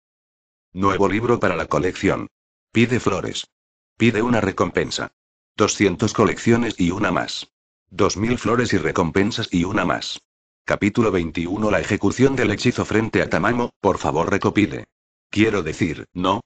Nuevo libro para la colección. Pide flores. Pide una recompensa. 200 colecciones y una más. 2000 flores y recompensas y una más. Capítulo 21 La ejecución del hechizo frente a Tamamo, por favor recopile. Quiero decir, ¿no?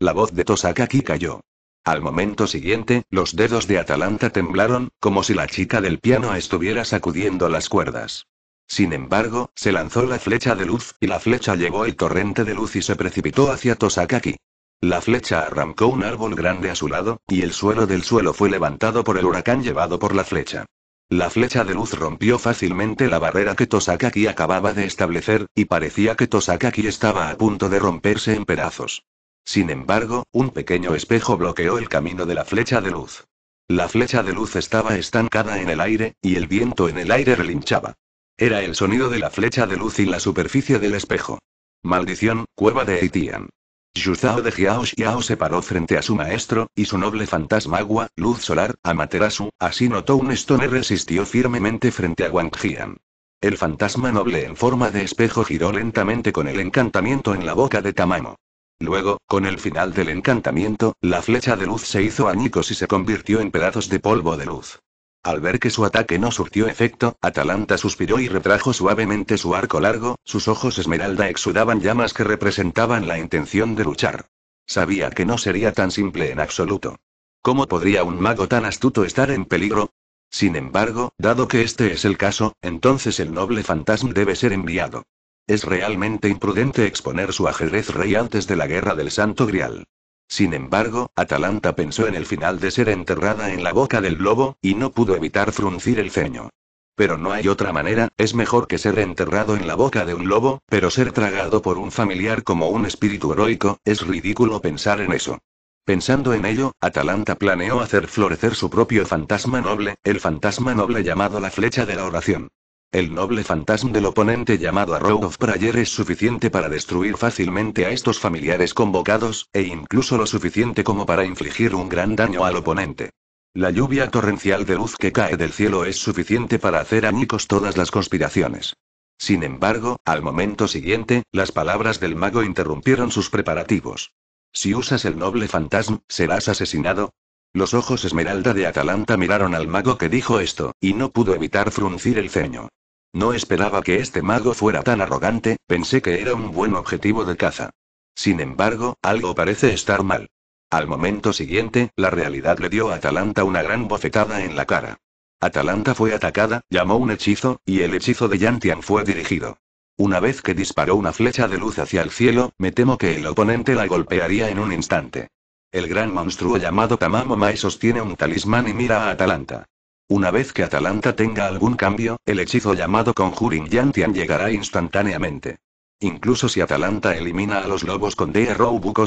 La voz de Tosakaki cayó. Al momento siguiente, los dedos de Atalanta temblaron, como si la chica del piano estuviera sacudiendo las cuerdas. Sin embargo, se lanzó la flecha de luz, y la flecha llevó el torrente de luz y se precipitó hacia Tosakaki. La flecha arrancó un árbol grande a su lado, y el suelo del suelo fue levantado por el huracán llevado por la flecha. La flecha de luz rompió fácilmente la barrera que Tosakaki acababa de establecer, y parecía que Tosakaki estaba a punto de romperse en pedazos. Sin embargo, un pequeño espejo bloqueó el camino de la flecha de luz. La flecha de luz estaba estancada en el aire, y el viento en el aire relinchaba. Era el sonido de la flecha de luz y la superficie del espejo. Maldición, cueva de Haitian. Yuzao de Hiao Xiao se paró frente a su maestro, y su noble fantasma agua, luz solar, Amaterasu, así notó un stone resistió firmemente frente a Wang Jian. El fantasma noble en forma de espejo giró lentamente con el encantamiento en la boca de Tamamo. Luego, con el final del encantamiento, la flecha de luz se hizo añicos y se convirtió en pedazos de polvo de luz. Al ver que su ataque no surtió efecto, Atalanta suspiró y retrajo suavemente su arco largo, sus ojos esmeralda exudaban llamas que representaban la intención de luchar. Sabía que no sería tan simple en absoluto. ¿Cómo podría un mago tan astuto estar en peligro? Sin embargo, dado que este es el caso, entonces el noble fantasma debe ser enviado. Es realmente imprudente exponer su ajedrez rey antes de la guerra del Santo Grial. Sin embargo, Atalanta pensó en el final de ser enterrada en la boca del lobo, y no pudo evitar fruncir el ceño. Pero no hay otra manera, es mejor que ser enterrado en la boca de un lobo, pero ser tragado por un familiar como un espíritu heroico, es ridículo pensar en eso. Pensando en ello, Atalanta planeó hacer florecer su propio fantasma noble, el fantasma noble llamado la flecha de la oración. El noble fantasma del oponente llamado Arrow of Prayer es suficiente para destruir fácilmente a estos familiares convocados, e incluso lo suficiente como para infligir un gran daño al oponente. La lluvia torrencial de luz que cae del cielo es suficiente para hacer añicos todas las conspiraciones. Sin embargo, al momento siguiente, las palabras del mago interrumpieron sus preparativos. Si usas el noble fantasma, serás asesinado, los ojos esmeralda de Atalanta miraron al mago que dijo esto, y no pudo evitar fruncir el ceño. No esperaba que este mago fuera tan arrogante, pensé que era un buen objetivo de caza. Sin embargo, algo parece estar mal. Al momento siguiente, la realidad le dio a Atalanta una gran bofetada en la cara. Atalanta fue atacada, llamó un hechizo, y el hechizo de Yantian fue dirigido. Una vez que disparó una flecha de luz hacia el cielo, me temo que el oponente la golpearía en un instante. El gran monstruo llamado Mai sostiene un talismán y mira a Atalanta. Una vez que Atalanta tenga algún cambio, el hechizo llamado Conjuring Yantian llegará instantáneamente. Incluso si Atalanta elimina a los lobos con Dea Roebuck o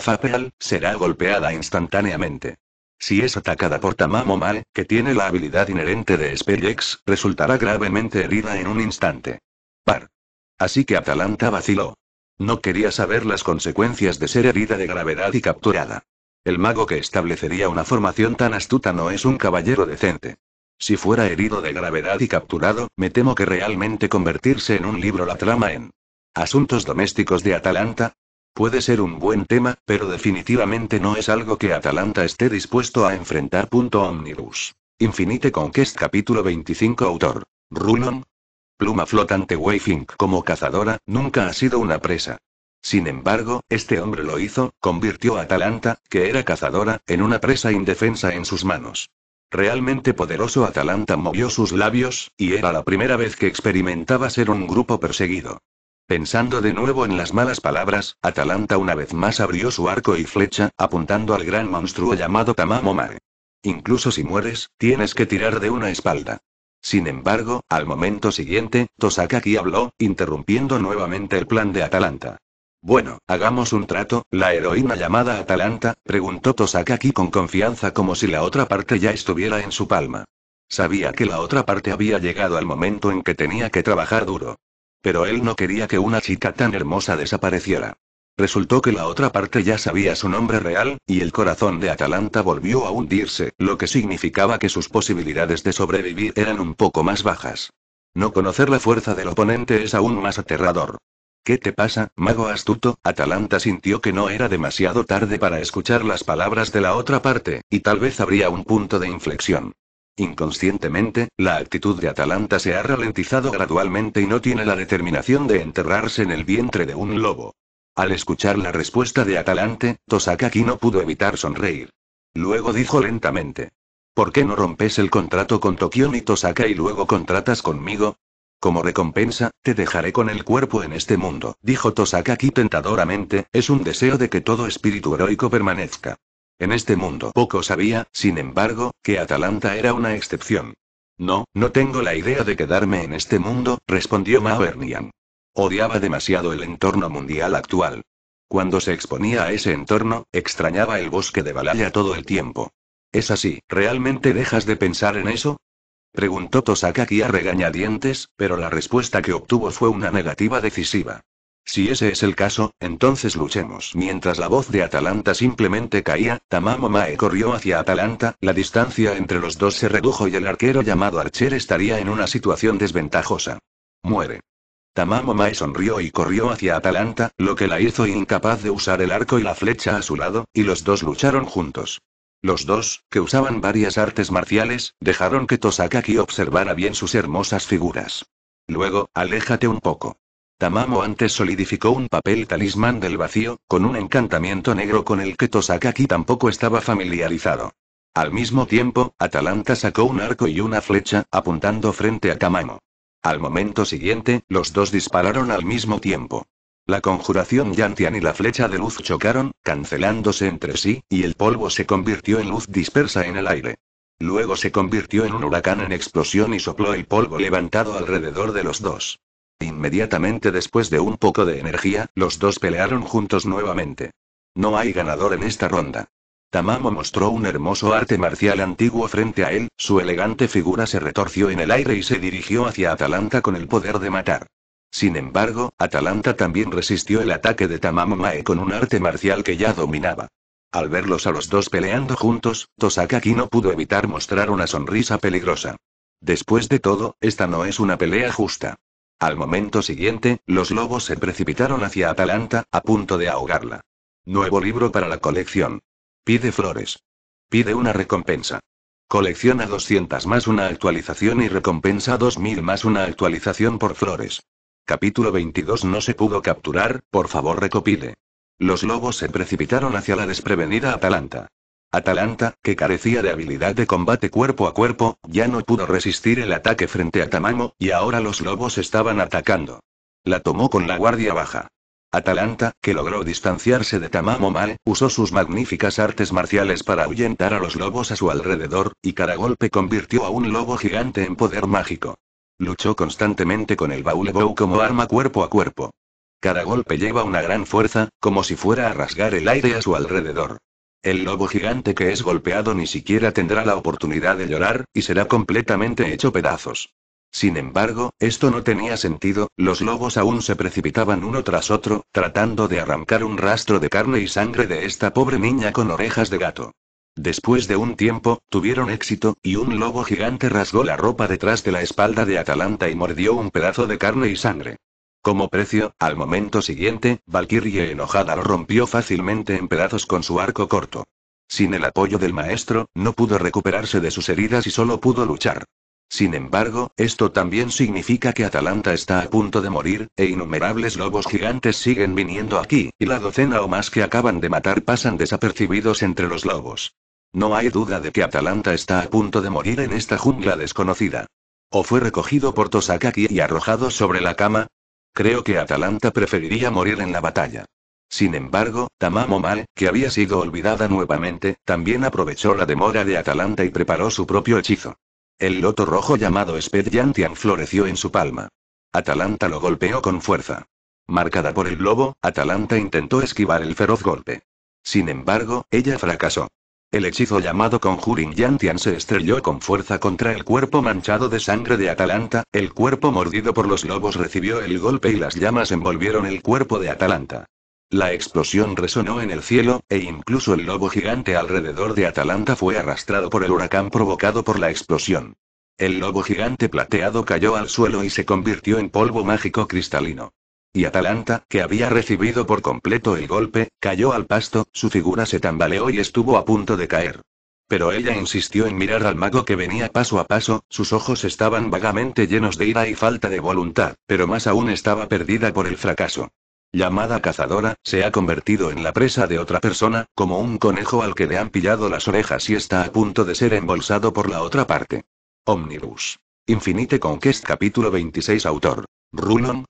será golpeada instantáneamente. Si es atacada por Tamamo Mae, que tiene la habilidad inherente de Spellex, resultará gravemente herida en un instante. Par. Así que Atalanta vaciló. No quería saber las consecuencias de ser herida de gravedad y capturada. El mago que establecería una formación tan astuta no es un caballero decente. Si fuera herido de gravedad y capturado, me temo que realmente convertirse en un libro la trama en Asuntos domésticos de Atalanta. Puede ser un buen tema, pero definitivamente no es algo que Atalanta esté dispuesto a enfrentar. Omnibus. Infinite Conquest capítulo 25 autor. Rulon. Pluma flotante Wayfink como cazadora, nunca ha sido una presa. Sin embargo, este hombre lo hizo, convirtió a Atalanta, que era cazadora, en una presa indefensa en sus manos. Realmente poderoso Atalanta movió sus labios, y era la primera vez que experimentaba ser un grupo perseguido. Pensando de nuevo en las malas palabras, Atalanta una vez más abrió su arco y flecha, apuntando al gran monstruo llamado Tamamomare. Incluso si mueres, tienes que tirar de una espalda. Sin embargo, al momento siguiente, Tosakaki habló, interrumpiendo nuevamente el plan de Atalanta. Bueno, hagamos un trato, la heroína llamada Atalanta, preguntó Tosakaki con confianza como si la otra parte ya estuviera en su palma. Sabía que la otra parte había llegado al momento en que tenía que trabajar duro. Pero él no quería que una chica tan hermosa desapareciera. Resultó que la otra parte ya sabía su nombre real, y el corazón de Atalanta volvió a hundirse, lo que significaba que sus posibilidades de sobrevivir eran un poco más bajas. No conocer la fuerza del oponente es aún más aterrador. ¿Qué te pasa, mago astuto? Atalanta sintió que no era demasiado tarde para escuchar las palabras de la otra parte, y tal vez habría un punto de inflexión. Inconscientemente, la actitud de Atalanta se ha ralentizado gradualmente y no tiene la determinación de enterrarse en el vientre de un lobo. Al escuchar la respuesta de Atalante, Tosakaki no pudo evitar sonreír. Luego dijo lentamente. ¿Por qué no rompes el contrato con Tokio y Tosaka y luego contratas conmigo? Como recompensa, te dejaré con el cuerpo en este mundo, dijo aquí tentadoramente, es un deseo de que todo espíritu heroico permanezca. En este mundo poco sabía, sin embargo, que Atalanta era una excepción. No, no tengo la idea de quedarme en este mundo, respondió Mavernian. Odiaba demasiado el entorno mundial actual. Cuando se exponía a ese entorno, extrañaba el bosque de Balaya todo el tiempo. ¿Es así? ¿Realmente dejas de pensar en eso? Preguntó Tosakaki a regañadientes, pero la respuesta que obtuvo fue una negativa decisiva. Si ese es el caso, entonces luchemos. Mientras la voz de Atalanta simplemente caía, Tamamo Mae corrió hacia Atalanta, la distancia entre los dos se redujo y el arquero llamado Archer estaría en una situación desventajosa. Muere. Tamamo Mae sonrió y corrió hacia Atalanta, lo que la hizo incapaz de usar el arco y la flecha a su lado, y los dos lucharon juntos. Los dos, que usaban varias artes marciales, dejaron que Tosakaki observara bien sus hermosas figuras. Luego, aléjate un poco. Tamamo antes solidificó un papel talismán del vacío, con un encantamiento negro con el que Tosakaki tampoco estaba familiarizado. Al mismo tiempo, Atalanta sacó un arco y una flecha, apuntando frente a Tamamo. Al momento siguiente, los dos dispararon al mismo tiempo. La conjuración Yantian y la flecha de luz chocaron, cancelándose entre sí, y el polvo se convirtió en luz dispersa en el aire. Luego se convirtió en un huracán en explosión y sopló el polvo levantado alrededor de los dos. Inmediatamente después de un poco de energía, los dos pelearon juntos nuevamente. No hay ganador en esta ronda. Tamamo mostró un hermoso arte marcial antiguo frente a él, su elegante figura se retorció en el aire y se dirigió hacia Atalanta con el poder de matar. Sin embargo, Atalanta también resistió el ataque de Tamamo con un arte marcial que ya dominaba. Al verlos a los dos peleando juntos, Tosakaki no pudo evitar mostrar una sonrisa peligrosa. Después de todo, esta no es una pelea justa. Al momento siguiente, los lobos se precipitaron hacia Atalanta, a punto de ahogarla. Nuevo libro para la colección. Pide flores. Pide una recompensa. Colecciona 200 más una actualización y recompensa 2000 más una actualización por flores. Capítulo 22 No se pudo capturar, por favor recopile. Los lobos se precipitaron hacia la desprevenida Atalanta. Atalanta, que carecía de habilidad de combate cuerpo a cuerpo, ya no pudo resistir el ataque frente a Tamamo, y ahora los lobos estaban atacando. La tomó con la guardia baja. Atalanta, que logró distanciarse de Tamamo Mal, usó sus magníficas artes marciales para ahuyentar a los lobos a su alrededor, y cada golpe convirtió a un lobo gigante en poder mágico. Luchó constantemente con el Bow como arma cuerpo a cuerpo. Cada golpe lleva una gran fuerza, como si fuera a rasgar el aire a su alrededor. El lobo gigante que es golpeado ni siquiera tendrá la oportunidad de llorar, y será completamente hecho pedazos. Sin embargo, esto no tenía sentido, los lobos aún se precipitaban uno tras otro, tratando de arrancar un rastro de carne y sangre de esta pobre niña con orejas de gato. Después de un tiempo, tuvieron éxito, y un lobo gigante rasgó la ropa detrás de la espalda de Atalanta y mordió un pedazo de carne y sangre. Como precio, al momento siguiente, Valkyrie enojada lo rompió fácilmente en pedazos con su arco corto. Sin el apoyo del maestro, no pudo recuperarse de sus heridas y solo pudo luchar. Sin embargo, esto también significa que Atalanta está a punto de morir, e innumerables lobos gigantes siguen viniendo aquí, y la docena o más que acaban de matar pasan desapercibidos entre los lobos. No hay duda de que Atalanta está a punto de morir en esta jungla desconocida. O fue recogido por Tosakaki y arrojado sobre la cama. Creo que Atalanta preferiría morir en la batalla. Sin embargo, Tamamo Mal, que había sido olvidada nuevamente, también aprovechó la demora de Atalanta y preparó su propio hechizo. El loto rojo llamado Yantian floreció en su palma. Atalanta lo golpeó con fuerza. Marcada por el globo, Atalanta intentó esquivar el feroz golpe. Sin embargo, ella fracasó. El hechizo llamado Conjuring Yantian se estrelló con fuerza contra el cuerpo manchado de sangre de Atalanta, el cuerpo mordido por los lobos recibió el golpe y las llamas envolvieron el cuerpo de Atalanta. La explosión resonó en el cielo, e incluso el lobo gigante alrededor de Atalanta fue arrastrado por el huracán provocado por la explosión. El lobo gigante plateado cayó al suelo y se convirtió en polvo mágico cristalino. Y Atalanta, que había recibido por completo el golpe, cayó al pasto, su figura se tambaleó y estuvo a punto de caer. Pero ella insistió en mirar al mago que venía paso a paso, sus ojos estaban vagamente llenos de ira y falta de voluntad, pero más aún estaba perdida por el fracaso llamada cazadora, se ha convertido en la presa de otra persona, como un conejo al que le han pillado las orejas y está a punto de ser embolsado por la otra parte. Omnibus. Infinite Conquest capítulo 26 autor. Rulon,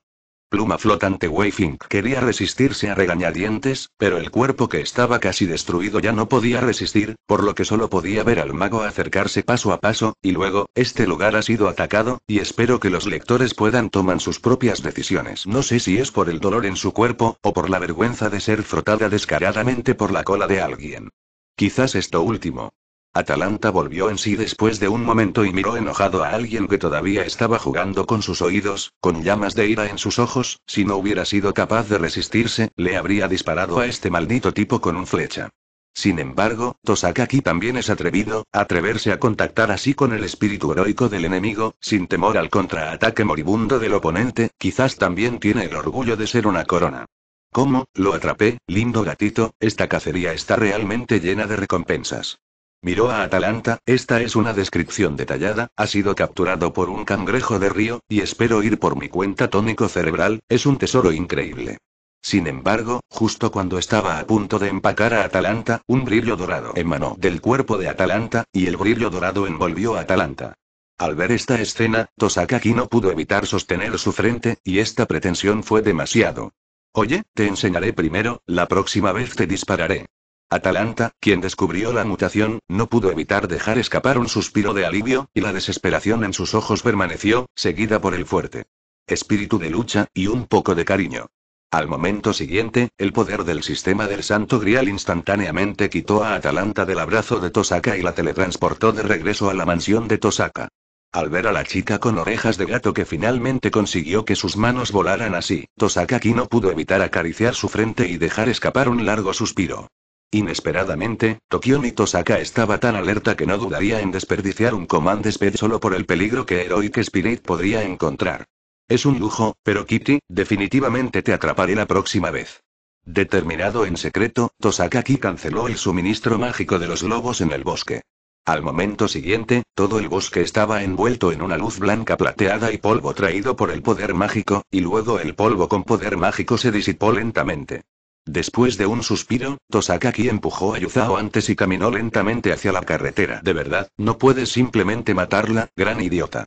Pluma flotante Wayfink quería resistirse a regañadientes, pero el cuerpo que estaba casi destruido ya no podía resistir, por lo que solo podía ver al mago acercarse paso a paso, y luego, este lugar ha sido atacado, y espero que los lectores puedan tomar sus propias decisiones. No sé si es por el dolor en su cuerpo, o por la vergüenza de ser frotada descaradamente por la cola de alguien. Quizás esto último. Atalanta volvió en sí después de un momento y miró enojado a alguien que todavía estaba jugando con sus oídos, con llamas de ira en sus ojos, si no hubiera sido capaz de resistirse, le habría disparado a este maldito tipo con un flecha. Sin embargo, Tosakaki también es atrevido, atreverse a contactar así con el espíritu heroico del enemigo, sin temor al contraataque moribundo del oponente, quizás también tiene el orgullo de ser una corona. ¿Cómo? Lo atrapé, lindo gatito, esta cacería está realmente llena de recompensas. Miró a Atalanta, esta es una descripción detallada, ha sido capturado por un cangrejo de río, y espero ir por mi cuenta tónico cerebral, es un tesoro increíble. Sin embargo, justo cuando estaba a punto de empacar a Atalanta, un brillo dorado emanó del cuerpo de Atalanta, y el brillo dorado envolvió a Atalanta. Al ver esta escena, Tosakaki no pudo evitar sostener su frente, y esta pretensión fue demasiado. Oye, te enseñaré primero, la próxima vez te dispararé. Atalanta, quien descubrió la mutación, no pudo evitar dejar escapar un suspiro de alivio, y la desesperación en sus ojos permaneció, seguida por el fuerte espíritu de lucha, y un poco de cariño. Al momento siguiente, el poder del sistema del Santo Grial instantáneamente quitó a Atalanta del abrazo de Tosaka y la teletransportó de regreso a la mansión de Tosaka. Al ver a la chica con orejas de gato que finalmente consiguió que sus manos volaran así, Tosaka aquí no pudo evitar acariciar su frente y dejar escapar un largo suspiro. Inesperadamente, y Tosaka estaba tan alerta que no dudaría en desperdiciar un Command Speed solo por el peligro que Heroic Spirit podría encontrar. Es un lujo, pero Kitty, definitivamente te atraparé la próxima vez. Determinado en secreto, Tosakaki canceló el suministro mágico de los globos en el bosque. Al momento siguiente, todo el bosque estaba envuelto en una luz blanca plateada y polvo traído por el poder mágico, y luego el polvo con poder mágico se disipó lentamente. Después de un suspiro, Tosakaki empujó a Yuzao antes y caminó lentamente hacia la carretera. De verdad, no puedes simplemente matarla, gran idiota.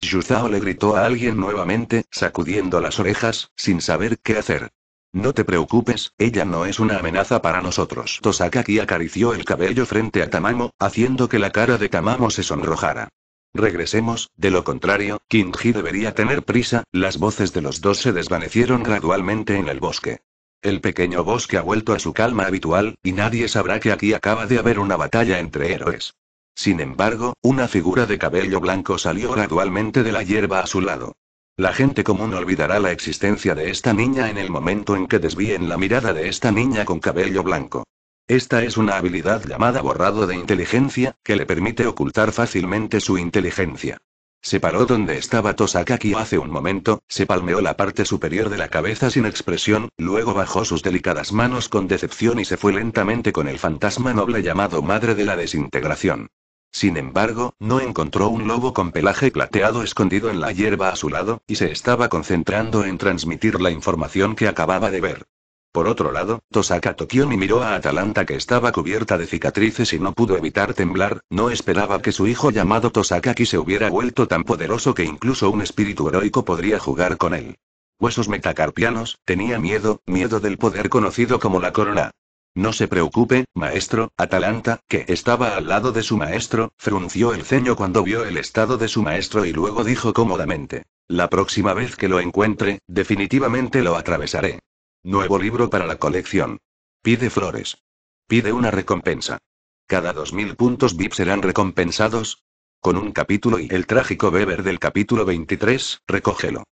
Yuzao le gritó a alguien nuevamente, sacudiendo las orejas, sin saber qué hacer. No te preocupes, ella no es una amenaza para nosotros. Tosakaki acarició el cabello frente a Tamamo, haciendo que la cara de Tamamo se sonrojara. Regresemos, de lo contrario, Kinji debería tener prisa. Las voces de los dos se desvanecieron gradualmente en el bosque. El pequeño bosque ha vuelto a su calma habitual, y nadie sabrá que aquí acaba de haber una batalla entre héroes. Sin embargo, una figura de cabello blanco salió gradualmente de la hierba a su lado. La gente común olvidará la existencia de esta niña en el momento en que desvíen la mirada de esta niña con cabello blanco. Esta es una habilidad llamada borrado de inteligencia, que le permite ocultar fácilmente su inteligencia. Se paró donde estaba Tosakaki hace un momento, se palmeó la parte superior de la cabeza sin expresión, luego bajó sus delicadas manos con decepción y se fue lentamente con el fantasma noble llamado Madre de la Desintegración. Sin embargo, no encontró un lobo con pelaje plateado escondido en la hierba a su lado, y se estaba concentrando en transmitir la información que acababa de ver. Por otro lado, Tosaka Tokiomi miró a Atalanta que estaba cubierta de cicatrices y no pudo evitar temblar, no esperaba que su hijo llamado Tosakaki se hubiera vuelto tan poderoso que incluso un espíritu heroico podría jugar con él. Huesos metacarpianos, tenía miedo, miedo del poder conocido como la corona. No se preocupe, maestro, Atalanta, que estaba al lado de su maestro, frunció el ceño cuando vio el estado de su maestro y luego dijo cómodamente. La próxima vez que lo encuentre, definitivamente lo atravesaré. Nuevo libro para la colección. Pide flores. Pide una recompensa. Cada dos mil puntos VIP serán recompensados. Con un capítulo y el trágico Beber del capítulo 23, recógelo.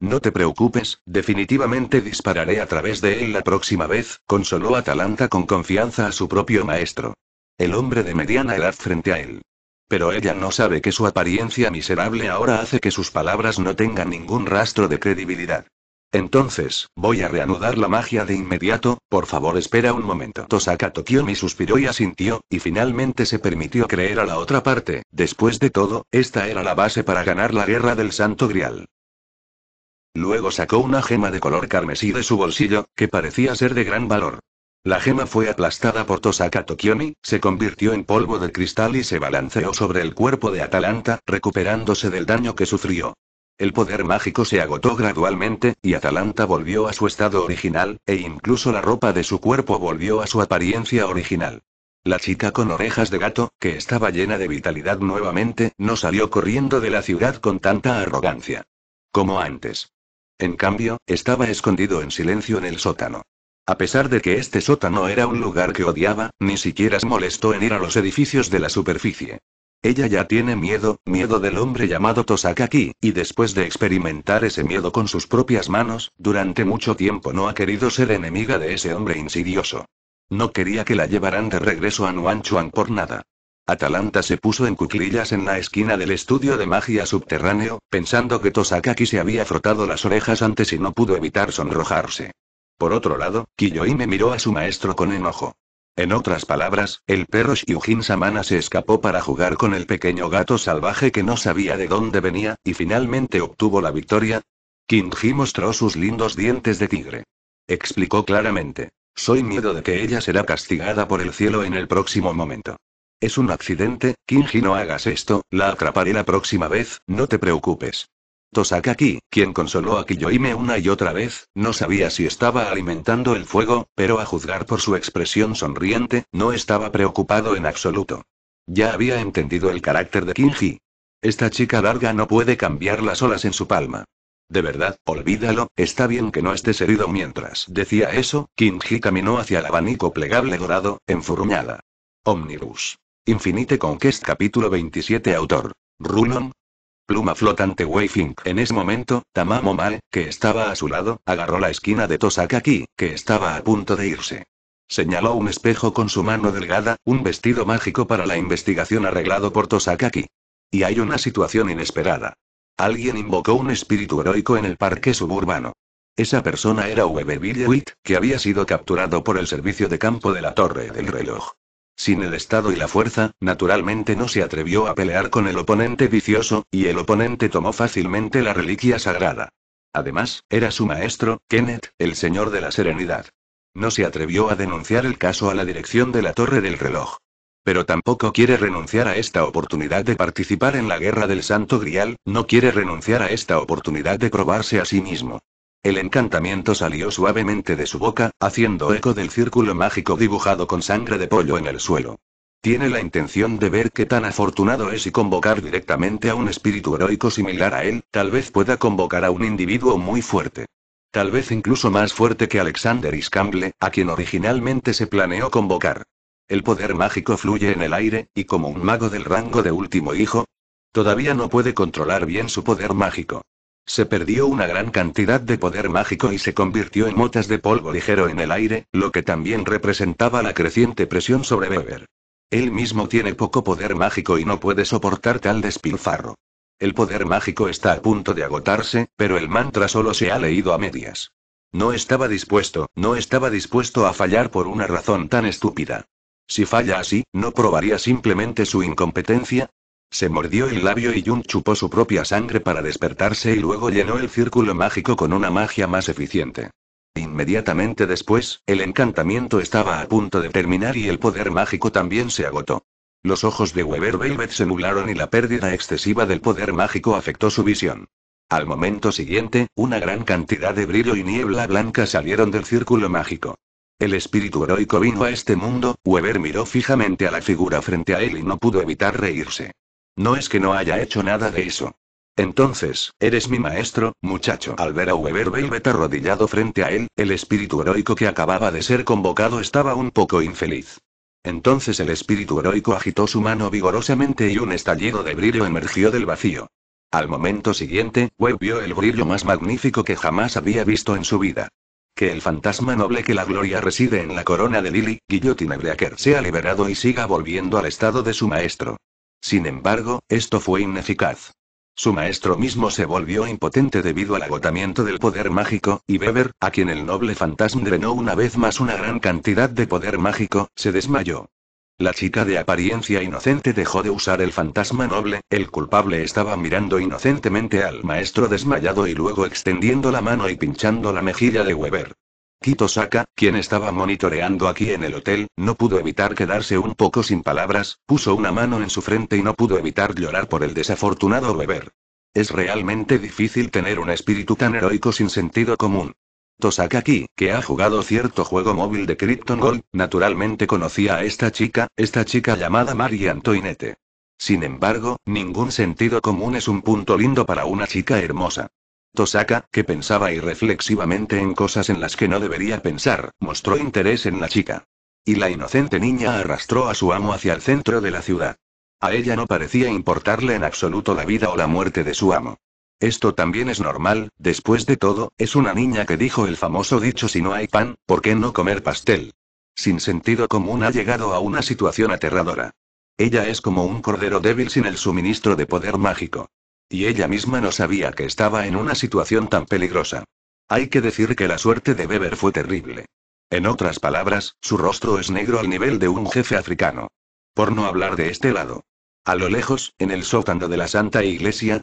No te preocupes, definitivamente dispararé a través de él la próxima vez, consoló Atalanta con confianza a su propio maestro. El hombre de mediana edad frente a él. Pero ella no sabe que su apariencia miserable ahora hace que sus palabras no tengan ningún rastro de credibilidad. Entonces, voy a reanudar la magia de inmediato, por favor espera un momento. Tosaka Tokiomi suspiró y asintió, y finalmente se permitió creer a la otra parte, después de todo, esta era la base para ganar la guerra del Santo Grial. Luego sacó una gema de color carmesí de su bolsillo, que parecía ser de gran valor. La gema fue aplastada por Tosaka Tokiomi, se convirtió en polvo de cristal y se balanceó sobre el cuerpo de Atalanta, recuperándose del daño que sufrió. El poder mágico se agotó gradualmente, y Atalanta volvió a su estado original, e incluso la ropa de su cuerpo volvió a su apariencia original. La chica con orejas de gato, que estaba llena de vitalidad nuevamente, no salió corriendo de la ciudad con tanta arrogancia. Como antes. En cambio, estaba escondido en silencio en el sótano. A pesar de que este sótano era un lugar que odiaba, ni siquiera se molestó en ir a los edificios de la superficie. Ella ya tiene miedo, miedo del hombre llamado Tosakaki, y después de experimentar ese miedo con sus propias manos, durante mucho tiempo no ha querido ser enemiga de ese hombre insidioso. No quería que la llevaran de regreso a Nuanchuan por nada. Atalanta se puso en cuclillas en la esquina del estudio de magia subterráneo, pensando que Tosakaki se había frotado las orejas antes y no pudo evitar sonrojarse. Por otro lado, Kiyoime me miró a su maestro con enojo. En otras palabras, el perro Shiujin Samana se escapó para jugar con el pequeño gato salvaje que no sabía de dónde venía, y finalmente obtuvo la victoria. Kinji mostró sus lindos dientes de tigre. Explicó claramente. Soy miedo de que ella será castigada por el cielo en el próximo momento. Es un accidente, Kinji no hagas esto, la atraparé la próxima vez, no te preocupes aquí, quien consoló a Kiyoime una y otra vez, no sabía si estaba alimentando el fuego, pero a juzgar por su expresión sonriente, no estaba preocupado en absoluto. Ya había entendido el carácter de Kinji. Esta chica larga no puede cambiar las olas en su palma. De verdad, olvídalo, está bien que no estés herido mientras decía eso, Kinji caminó hacia el abanico plegable dorado, enfurruñada. Omnibus. Infinite Conquest capítulo 27 autor. Rulon, luma flotante Weifink. En ese momento, Tamamo Mal, que estaba a su lado, agarró la esquina de Tosakaki, que estaba a punto de irse. Señaló un espejo con su mano delgada, un vestido mágico para la investigación arreglado por Tosakaki. Y hay una situación inesperada. Alguien invocó un espíritu heroico en el parque suburbano. Esa persona era Webe Billewit, que había sido capturado por el servicio de campo de la Torre del Reloj. Sin el estado y la fuerza, naturalmente no se atrevió a pelear con el oponente vicioso, y el oponente tomó fácilmente la reliquia sagrada. Además, era su maestro, Kenneth, el señor de la serenidad. No se atrevió a denunciar el caso a la dirección de la torre del reloj. Pero tampoco quiere renunciar a esta oportunidad de participar en la guerra del Santo Grial, no quiere renunciar a esta oportunidad de probarse a sí mismo. El encantamiento salió suavemente de su boca, haciendo eco del círculo mágico dibujado con sangre de pollo en el suelo. Tiene la intención de ver qué tan afortunado es y convocar directamente a un espíritu heroico similar a él, tal vez pueda convocar a un individuo muy fuerte. Tal vez incluso más fuerte que Alexander Iscamble, a quien originalmente se planeó convocar. El poder mágico fluye en el aire, y como un mago del rango de último hijo, todavía no puede controlar bien su poder mágico. Se perdió una gran cantidad de poder mágico y se convirtió en motas de polvo ligero en el aire, lo que también representaba la creciente presión sobre Weber. Él mismo tiene poco poder mágico y no puede soportar tal despilfarro. El poder mágico está a punto de agotarse, pero el mantra solo se ha leído a medias. No estaba dispuesto, no estaba dispuesto a fallar por una razón tan estúpida. Si falla así, ¿no probaría simplemente su incompetencia? Se mordió el labio y Jun chupó su propia sangre para despertarse y luego llenó el círculo mágico con una magia más eficiente. Inmediatamente después, el encantamiento estaba a punto de terminar y el poder mágico también se agotó. Los ojos de Weber Velvet se nublaron y la pérdida excesiva del poder mágico afectó su visión. Al momento siguiente, una gran cantidad de brillo y niebla blanca salieron del círculo mágico. El espíritu heroico vino a este mundo, Weber miró fijamente a la figura frente a él y no pudo evitar reírse. No es que no haya hecho nada de eso. Entonces, eres mi maestro, muchacho. Al ver a Weber Velvet arrodillado frente a él, el espíritu heroico que acababa de ser convocado estaba un poco infeliz. Entonces el espíritu heroico agitó su mano vigorosamente y un estallido de brillo emergió del vacío. Al momento siguiente, Webb vio el brillo más magnífico que jamás había visto en su vida. Que el fantasma noble que la gloria reside en la corona de Lily, Guillotine Breaker, sea liberado y siga volviendo al estado de su maestro. Sin embargo, esto fue ineficaz. Su maestro mismo se volvió impotente debido al agotamiento del poder mágico, y Weber, a quien el noble fantasma drenó una vez más una gran cantidad de poder mágico, se desmayó. La chica de apariencia inocente dejó de usar el fantasma noble, el culpable estaba mirando inocentemente al maestro desmayado y luego extendiendo la mano y pinchando la mejilla de Weber. Kitosaka, quien estaba monitoreando aquí en el hotel, no pudo evitar quedarse un poco sin palabras, puso una mano en su frente y no pudo evitar llorar por el desafortunado beber. Es realmente difícil tener un espíritu tan heroico sin sentido común. Tosaka aquí, que ha jugado cierto juego móvil de Krypton Gold, naturalmente conocía a esta chica, esta chica llamada Mari Antoinette. Sin embargo, ningún sentido común es un punto lindo para una chica hermosa. Tosaka, que pensaba irreflexivamente en cosas en las que no debería pensar, mostró interés en la chica. Y la inocente niña arrastró a su amo hacia el centro de la ciudad. A ella no parecía importarle en absoluto la vida o la muerte de su amo. Esto también es normal, después de todo, es una niña que dijo el famoso dicho si no hay pan, ¿por qué no comer pastel? Sin sentido común ha llegado a una situación aterradora. Ella es como un cordero débil sin el suministro de poder mágico. Y ella misma no sabía que estaba en una situación tan peligrosa. Hay que decir que la suerte de Beber fue terrible. En otras palabras, su rostro es negro al nivel de un jefe africano. Por no hablar de este lado. A lo lejos, en el sótano de la Santa Iglesia,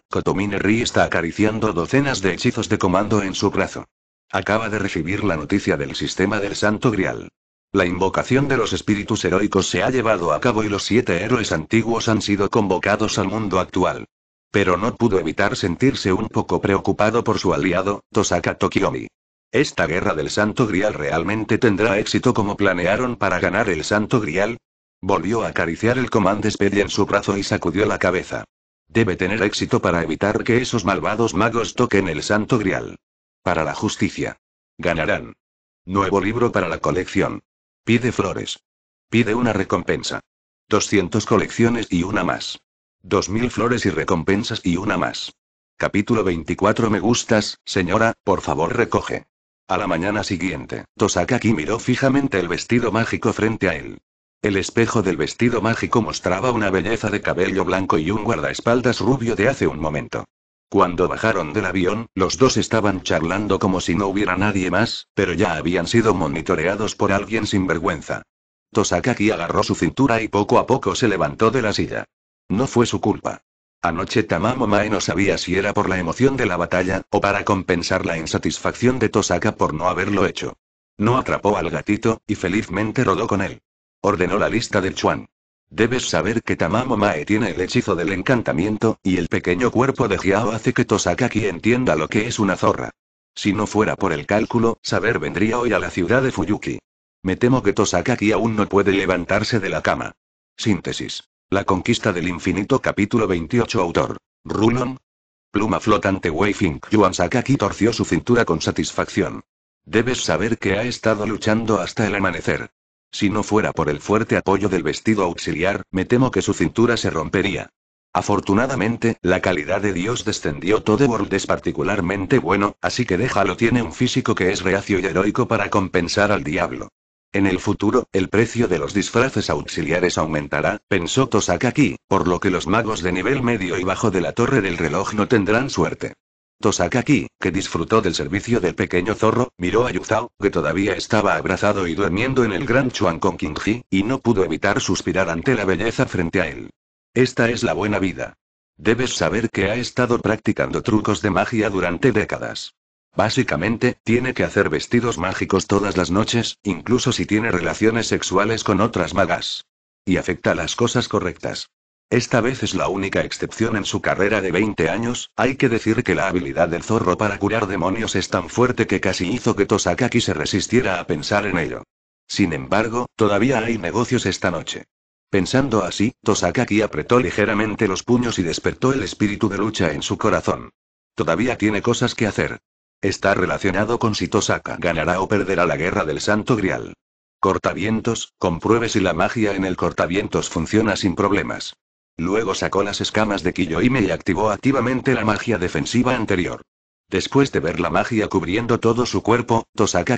Ri está acariciando docenas de hechizos de comando en su brazo. Acaba de recibir la noticia del sistema del Santo Grial. La invocación de los espíritus heroicos se ha llevado a cabo y los siete héroes antiguos han sido convocados al mundo actual. Pero no pudo evitar sentirse un poco preocupado por su aliado, Tosaka Tokiomi. ¿Esta guerra del Santo Grial realmente tendrá éxito como planearon para ganar el Santo Grial? Volvió a acariciar el Command Spell en su brazo y sacudió la cabeza. Debe tener éxito para evitar que esos malvados magos toquen el Santo Grial. Para la justicia. Ganarán. Nuevo libro para la colección. Pide flores. Pide una recompensa. 200 colecciones y una más. Dos mil flores y recompensas y una más. Capítulo 24 Me gustas, señora, por favor recoge. A la mañana siguiente, Tosakaki miró fijamente el vestido mágico frente a él. El espejo del vestido mágico mostraba una belleza de cabello blanco y un guardaespaldas rubio de hace un momento. Cuando bajaron del avión, los dos estaban charlando como si no hubiera nadie más, pero ya habían sido monitoreados por alguien sin vergüenza. Tosakaki agarró su cintura y poco a poco se levantó de la silla. No fue su culpa. Anoche Tamamo Mae no sabía si era por la emoción de la batalla, o para compensar la insatisfacción de Tosaka por no haberlo hecho. No atrapó al gatito, y felizmente rodó con él. Ordenó la lista del Chuan. Debes saber que Tamamo Mae tiene el hechizo del encantamiento, y el pequeño cuerpo de Jiao hace que Tosakaki entienda lo que es una zorra. Si no fuera por el cálculo, saber vendría hoy a la ciudad de Fuyuki. Me temo que Tosakaki aún no puede levantarse de la cama. Síntesis. La conquista del infinito capítulo 28 autor. Rulon. Pluma flotante Wayfink. Yuan Sakaki torció su cintura con satisfacción. Debes saber que ha estado luchando hasta el amanecer. Si no fuera por el fuerte apoyo del vestido auxiliar, me temo que su cintura se rompería. Afortunadamente, la calidad de Dios descendió. Todo World es particularmente bueno, así que déjalo. Tiene un físico que es reacio y heroico para compensar al diablo. En el futuro, el precio de los disfraces auxiliares aumentará, pensó Tosakaki, por lo que los magos de nivel medio y bajo de la torre del reloj no tendrán suerte. Tosakaki, que disfrutó del servicio del pequeño zorro, miró a Yuzao, que todavía estaba abrazado y durmiendo en el gran Chuan con y no pudo evitar suspirar ante la belleza frente a él. Esta es la buena vida. Debes saber que ha estado practicando trucos de magia durante décadas. Básicamente, tiene que hacer vestidos mágicos todas las noches, incluso si tiene relaciones sexuales con otras magas. Y afecta las cosas correctas. Esta vez es la única excepción en su carrera de 20 años, hay que decir que la habilidad del zorro para curar demonios es tan fuerte que casi hizo que Tosakaki se resistiera a pensar en ello. Sin embargo, todavía hay negocios esta noche. Pensando así, Tosakaki apretó ligeramente los puños y despertó el espíritu de lucha en su corazón. Todavía tiene cosas que hacer. Está relacionado con si Tosaka ganará o perderá la guerra del Santo Grial. Cortavientos, compruebe si la magia en el cortavientos funciona sin problemas. Luego sacó las escamas de Kiyoime y activó activamente la magia defensiva anterior. Después de ver la magia cubriendo todo su cuerpo,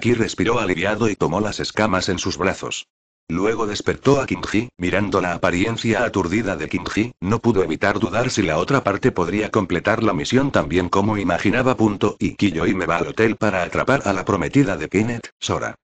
Ki respiró aliviado y tomó las escamas en sus brazos. Luego despertó a Kimji, mirando la apariencia aturdida de Kinji, no pudo evitar dudar si la otra parte podría completar la misión tan bien como imaginaba. Punto y Kiyoime va al hotel para atrapar a la prometida de Kenneth, Sora.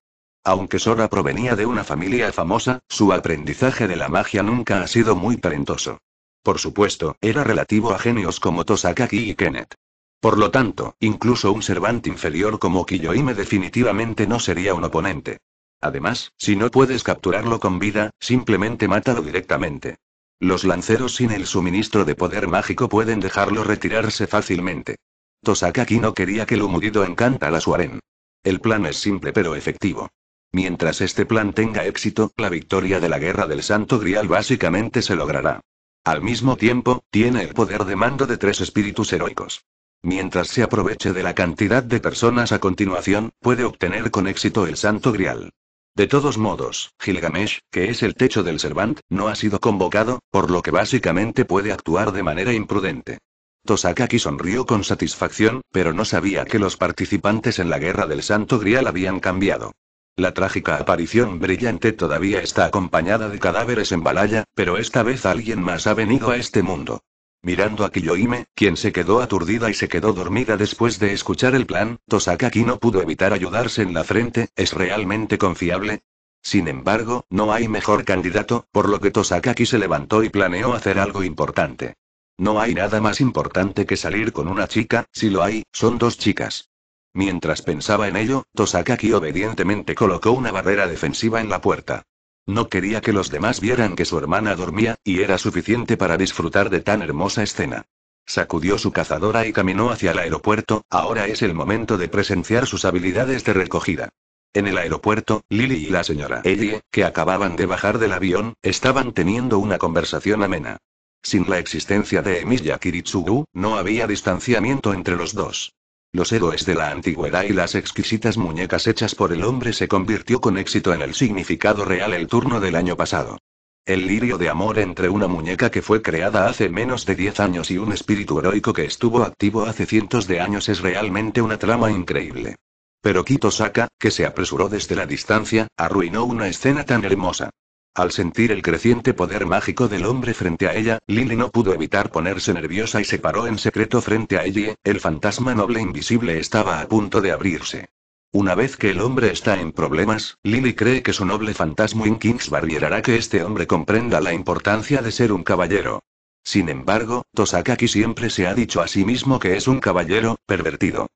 Aunque Sora provenía de una familia famosa, su aprendizaje de la magia nunca ha sido muy talentoso. Por supuesto, era relativo a genios como Tosakaki y Kenneth. Por lo tanto, incluso un servante inferior como Kiyoime definitivamente no sería un oponente. Además, si no puedes capturarlo con vida, simplemente mátalo directamente. Los lanceros sin el suministro de poder mágico pueden dejarlo retirarse fácilmente. Tosakaki no quería que lo murido encantara su harén. El plan es simple pero efectivo. Mientras este plan tenga éxito, la victoria de la Guerra del Santo Grial básicamente se logrará. Al mismo tiempo, tiene el poder de mando de tres espíritus heroicos. Mientras se aproveche de la cantidad de personas a continuación, puede obtener con éxito el Santo Grial. De todos modos, Gilgamesh, que es el techo del Servant, no ha sido convocado, por lo que básicamente puede actuar de manera imprudente. Tosakaki sonrió con satisfacción, pero no sabía que los participantes en la Guerra del Santo Grial habían cambiado. La trágica aparición brillante todavía está acompañada de cadáveres en balaya, pero esta vez alguien más ha venido a este mundo. Mirando a Kiyoime, quien se quedó aturdida y se quedó dormida después de escuchar el plan, Tosakaki no pudo evitar ayudarse en la frente, ¿es realmente confiable? Sin embargo, no hay mejor candidato, por lo que Tosakaki se levantó y planeó hacer algo importante. No hay nada más importante que salir con una chica, si lo hay, son dos chicas. Mientras pensaba en ello, Tosakaki obedientemente colocó una barrera defensiva en la puerta. No quería que los demás vieran que su hermana dormía, y era suficiente para disfrutar de tan hermosa escena. Sacudió su cazadora y caminó hacia el aeropuerto, ahora es el momento de presenciar sus habilidades de recogida. En el aeropuerto, Lily y la señora Ellie, que acababan de bajar del avión, estaban teniendo una conversación amena. Sin la existencia de Emilia Kiritsugu, no había distanciamiento entre los dos. Los héroes de la antigüedad y las exquisitas muñecas hechas por el hombre se convirtió con éxito en el significado real el turno del año pasado. El lirio de amor entre una muñeca que fue creada hace menos de 10 años y un espíritu heroico que estuvo activo hace cientos de años es realmente una trama increíble. Pero Kito Saka, que se apresuró desde la distancia, arruinó una escena tan hermosa. Al sentir el creciente poder mágico del hombre frente a ella, Lily no pudo evitar ponerse nerviosa y se paró en secreto frente a ella, el fantasma noble invisible estaba a punto de abrirse. Una vez que el hombre está en problemas, Lily cree que su noble fantasma en Kingsbury hará que este hombre comprenda la importancia de ser un caballero. Sin embargo, Tosakaki siempre se ha dicho a sí mismo que es un caballero, pervertido.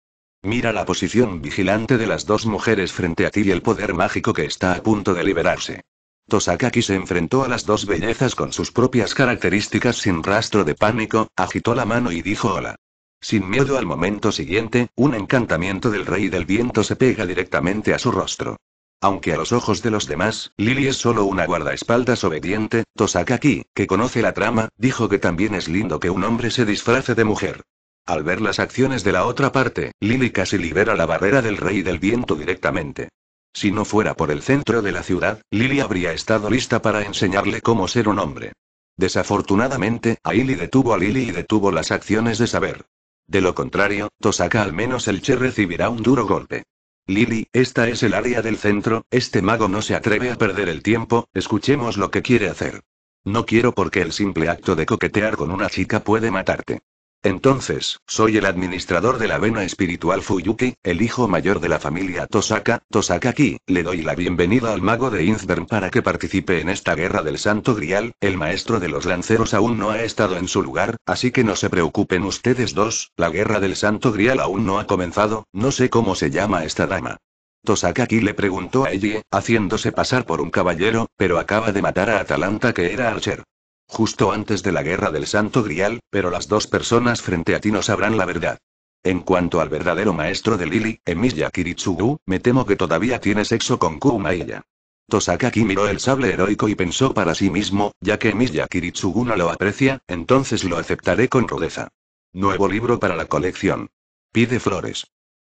Mira la posición vigilante de las dos mujeres frente a ti y el poder mágico que está a punto de liberarse. Tosakaki se enfrentó a las dos bellezas con sus propias características sin rastro de pánico, agitó la mano y dijo hola. Sin miedo al momento siguiente, un encantamiento del rey del viento se pega directamente a su rostro. Aunque a los ojos de los demás, Lily es solo una guardaespaldas obediente, Tosakaki, que conoce la trama, dijo que también es lindo que un hombre se disfrace de mujer. Al ver las acciones de la otra parte, Lily casi libera la barrera del rey del viento directamente. Si no fuera por el centro de la ciudad, Lily habría estado lista para enseñarle cómo ser un hombre. Desafortunadamente, Ailey detuvo a Lily y detuvo las acciones de saber. De lo contrario, Tosaka al menos el Che recibirá un duro golpe. Lily, esta es el área del centro, este mago no se atreve a perder el tiempo, escuchemos lo que quiere hacer. No quiero porque el simple acto de coquetear con una chica puede matarte. Entonces, soy el administrador de la vena espiritual Fuyuki, el hijo mayor de la familia Tosaka, Tosakaki, le doy la bienvenida al mago de Inzbern para que participe en esta guerra del Santo Grial, el maestro de los lanceros aún no ha estado en su lugar, así que no se preocupen ustedes dos, la guerra del Santo Grial aún no ha comenzado, no sé cómo se llama esta dama. Tosakaki le preguntó a Eiji, haciéndose pasar por un caballero, pero acaba de matar a Atalanta que era Archer justo antes de la guerra del Santo Grial, pero las dos personas frente a ti no sabrán la verdad. En cuanto al verdadero maestro de Lili, Emiya Kiritsugu, me temo que todavía tiene sexo con Kumaiya. Tosakaki miró el sable heroico y pensó para sí mismo, ya que Emilia Kiritsugu no lo aprecia, entonces lo aceptaré con rudeza. Nuevo libro para la colección. Pide flores.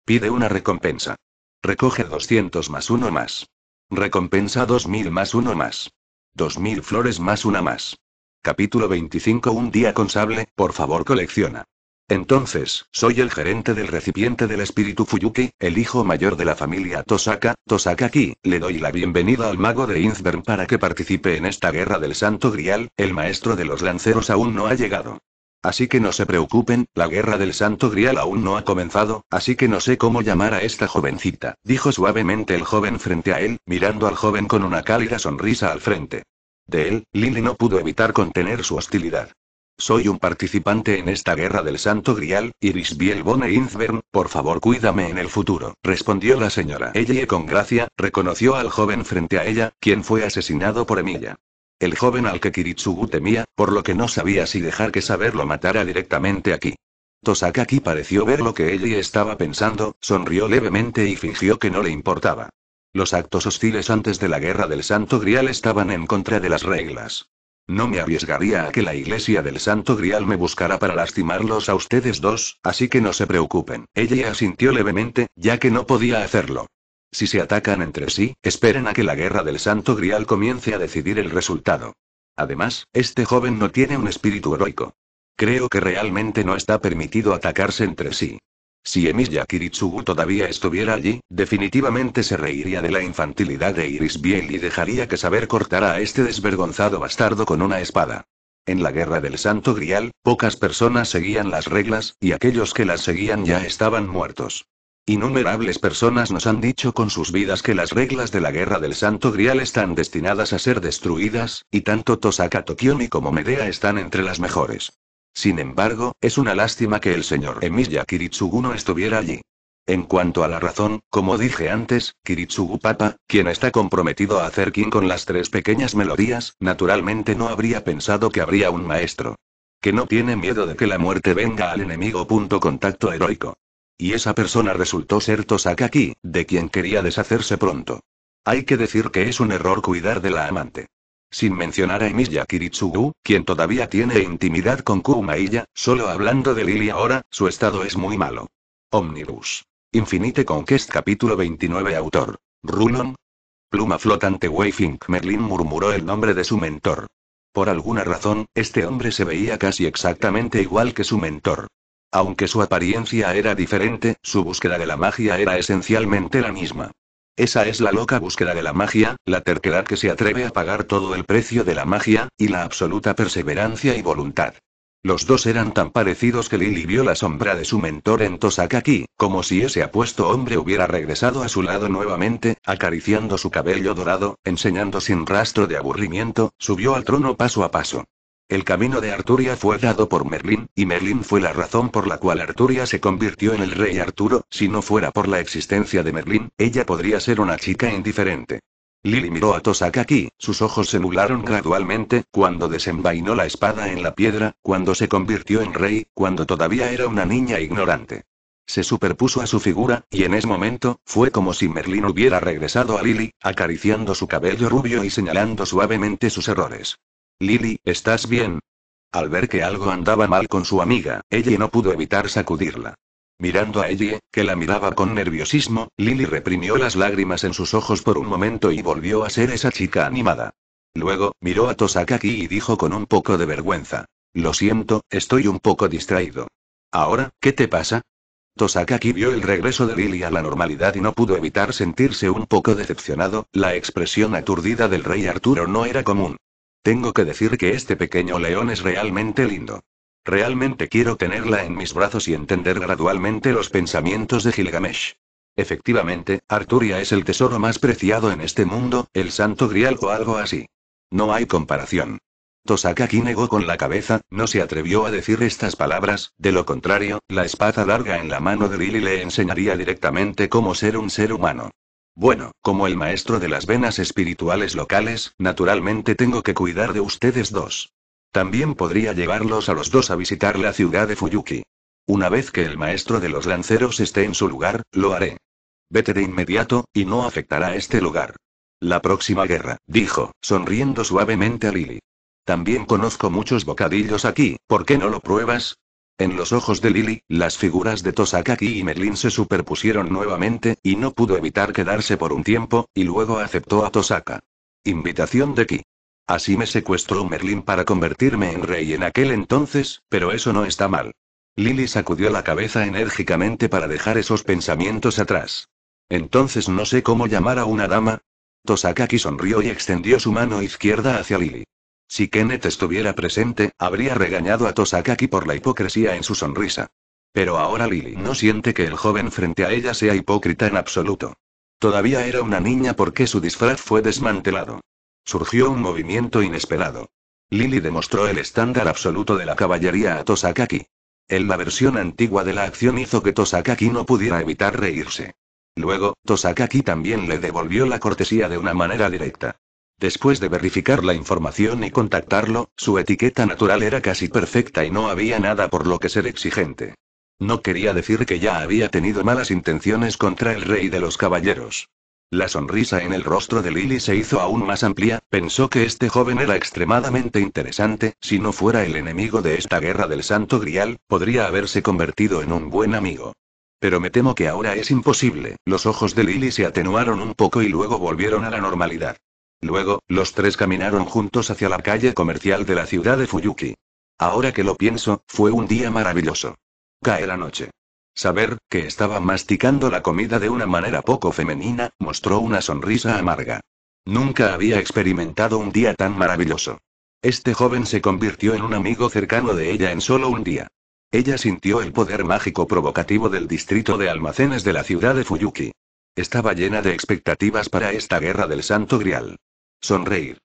Pide una recompensa. Recoge 200 más uno más. Recompensa 2000 más uno más. 2000 flores más una más. Capítulo 25 Un día con sable, por favor colecciona. Entonces, soy el gerente del recipiente del espíritu Fuyuki, el hijo mayor de la familia Tosaka, Tosaka Ki, le doy la bienvenida al mago de Inzbern para que participe en esta guerra del santo grial, el maestro de los lanceros aún no ha llegado. Así que no se preocupen, la guerra del santo grial aún no ha comenzado, así que no sé cómo llamar a esta jovencita, dijo suavemente el joven frente a él, mirando al joven con una cálida sonrisa al frente de él, Lily no pudo evitar contener su hostilidad. Soy un participante en esta guerra del Santo Grial, Iris Bielbone Inzbern, por favor cuídame en el futuro, respondió la señora. Ella con gracia, reconoció al joven frente a ella, quien fue asesinado por Emilia. El joven al que Kiritsugu temía, por lo que no sabía si dejar que saberlo matara directamente aquí. Tosakaki pareció ver lo que ella estaba pensando, sonrió levemente y fingió que no le importaba. Los actos hostiles antes de la Guerra del Santo Grial estaban en contra de las reglas. No me arriesgaría a que la iglesia del Santo Grial me buscara para lastimarlos a ustedes dos, así que no se preocupen. Ella asintió levemente, ya que no podía hacerlo. Si se atacan entre sí, esperen a que la guerra del Santo Grial comience a decidir el resultado. Además, este joven no tiene un espíritu heroico. Creo que realmente no está permitido atacarse entre sí. Si Emilia Kiritsugu todavía estuviera allí, definitivamente se reiría de la infantilidad de Iris Biel y dejaría que saber cortara a este desvergonzado bastardo con una espada. En la guerra del Santo Grial, pocas personas seguían las reglas, y aquellos que las seguían ya estaban muertos. Innumerables personas nos han dicho con sus vidas que las reglas de la guerra del Santo Grial están destinadas a ser destruidas, y tanto Tosaka Tokiomi como Medea están entre las mejores. Sin embargo, es una lástima que el señor Emiya Kiritsugu no estuviera allí. En cuanto a la razón, como dije antes, Kiritsugu Papa, quien está comprometido a hacer kin con las tres pequeñas melodías, naturalmente no habría pensado que habría un maestro. Que no tiene miedo de que la muerte venga al enemigo. Punto contacto heroico. Y esa persona resultó ser Tosakaki, de quien quería deshacerse pronto. Hay que decir que es un error cuidar de la amante. Sin mencionar a Emilia Kiritsugu, quien todavía tiene intimidad con Kumailla. solo hablando de Lily ahora, su estado es muy malo. Omnibus. Infinite Conquest capítulo 29 autor. Rulon. Pluma flotante Wayfink Merlin murmuró el nombre de su mentor. Por alguna razón, este hombre se veía casi exactamente igual que su mentor. Aunque su apariencia era diferente, su búsqueda de la magia era esencialmente la misma. Esa es la loca búsqueda de la magia, la terquedad que se atreve a pagar todo el precio de la magia, y la absoluta perseverancia y voluntad. Los dos eran tan parecidos que Lili vio la sombra de su mentor en Tosakaki, como si ese apuesto hombre hubiera regresado a su lado nuevamente, acariciando su cabello dorado, enseñando sin rastro de aburrimiento, subió al trono paso a paso. El camino de Arturia fue dado por Merlín, y Merlín fue la razón por la cual Arturia se convirtió en el rey Arturo, si no fuera por la existencia de Merlín, ella podría ser una chica indiferente. Lily miró a aquí, sus ojos se nublaron gradualmente, cuando desenvainó la espada en la piedra, cuando se convirtió en rey, cuando todavía era una niña ignorante. Se superpuso a su figura, y en ese momento, fue como si Merlín hubiera regresado a Lily, acariciando su cabello rubio y señalando suavemente sus errores. Lily, ¿estás bien? Al ver que algo andaba mal con su amiga, ella no pudo evitar sacudirla. Mirando a Ellie, que la miraba con nerviosismo, Lily reprimió las lágrimas en sus ojos por un momento y volvió a ser esa chica animada. Luego, miró a Tosakaki y dijo con un poco de vergüenza. Lo siento, estoy un poco distraído. Ahora, ¿qué te pasa? Tosakaki vio el regreso de Lily a la normalidad y no pudo evitar sentirse un poco decepcionado, la expresión aturdida del rey Arturo no era común. Tengo que decir que este pequeño león es realmente lindo. Realmente quiero tenerla en mis brazos y entender gradualmente los pensamientos de Gilgamesh. Efectivamente, Arturia es el tesoro más preciado en este mundo, el santo grial o algo así. No hay comparación. Tosakaki negó con la cabeza, no se atrevió a decir estas palabras, de lo contrario, la espada larga en la mano de Lily le enseñaría directamente cómo ser un ser humano. Bueno, como el maestro de las venas espirituales locales, naturalmente tengo que cuidar de ustedes dos. También podría llevarlos a los dos a visitar la ciudad de Fuyuki. Una vez que el maestro de los lanceros esté en su lugar, lo haré. Vete de inmediato, y no afectará este lugar. La próxima guerra, dijo, sonriendo suavemente a Lily. También conozco muchos bocadillos aquí, ¿por qué no lo pruebas? En los ojos de Lily, las figuras de Tosakaki y Merlin se superpusieron nuevamente, y no pudo evitar quedarse por un tiempo, y luego aceptó a Tosaka. Invitación de Ki. Así me secuestró Merlin para convertirme en rey en aquel entonces, pero eso no está mal. Lily sacudió la cabeza enérgicamente para dejar esos pensamientos atrás. Entonces no sé cómo llamar a una dama. Tosakaki sonrió y extendió su mano izquierda hacia Lily. Si Kenneth estuviera presente, habría regañado a Tosakaki por la hipocresía en su sonrisa. Pero ahora Lily no siente que el joven frente a ella sea hipócrita en absoluto. Todavía era una niña porque su disfraz fue desmantelado. Surgió un movimiento inesperado. Lily demostró el estándar absoluto de la caballería a Tosakaki. En la versión antigua de la acción hizo que Tosakaki no pudiera evitar reírse. Luego, Tosakaki también le devolvió la cortesía de una manera directa. Después de verificar la información y contactarlo, su etiqueta natural era casi perfecta y no había nada por lo que ser exigente. No quería decir que ya había tenido malas intenciones contra el rey de los caballeros. La sonrisa en el rostro de Lily se hizo aún más amplia, pensó que este joven era extremadamente interesante, si no fuera el enemigo de esta guerra del Santo Grial, podría haberse convertido en un buen amigo. Pero me temo que ahora es imposible. Los ojos de Lily se atenuaron un poco y luego volvieron a la normalidad. Luego, los tres caminaron juntos hacia la calle comercial de la ciudad de Fuyuki. Ahora que lo pienso, fue un día maravilloso. Cae la noche. Saber, que estaba masticando la comida de una manera poco femenina, mostró una sonrisa amarga. Nunca había experimentado un día tan maravilloso. Este joven se convirtió en un amigo cercano de ella en solo un día. Ella sintió el poder mágico provocativo del distrito de almacenes de la ciudad de Fuyuki. Estaba llena de expectativas para esta guerra del Santo Grial. Sonreír.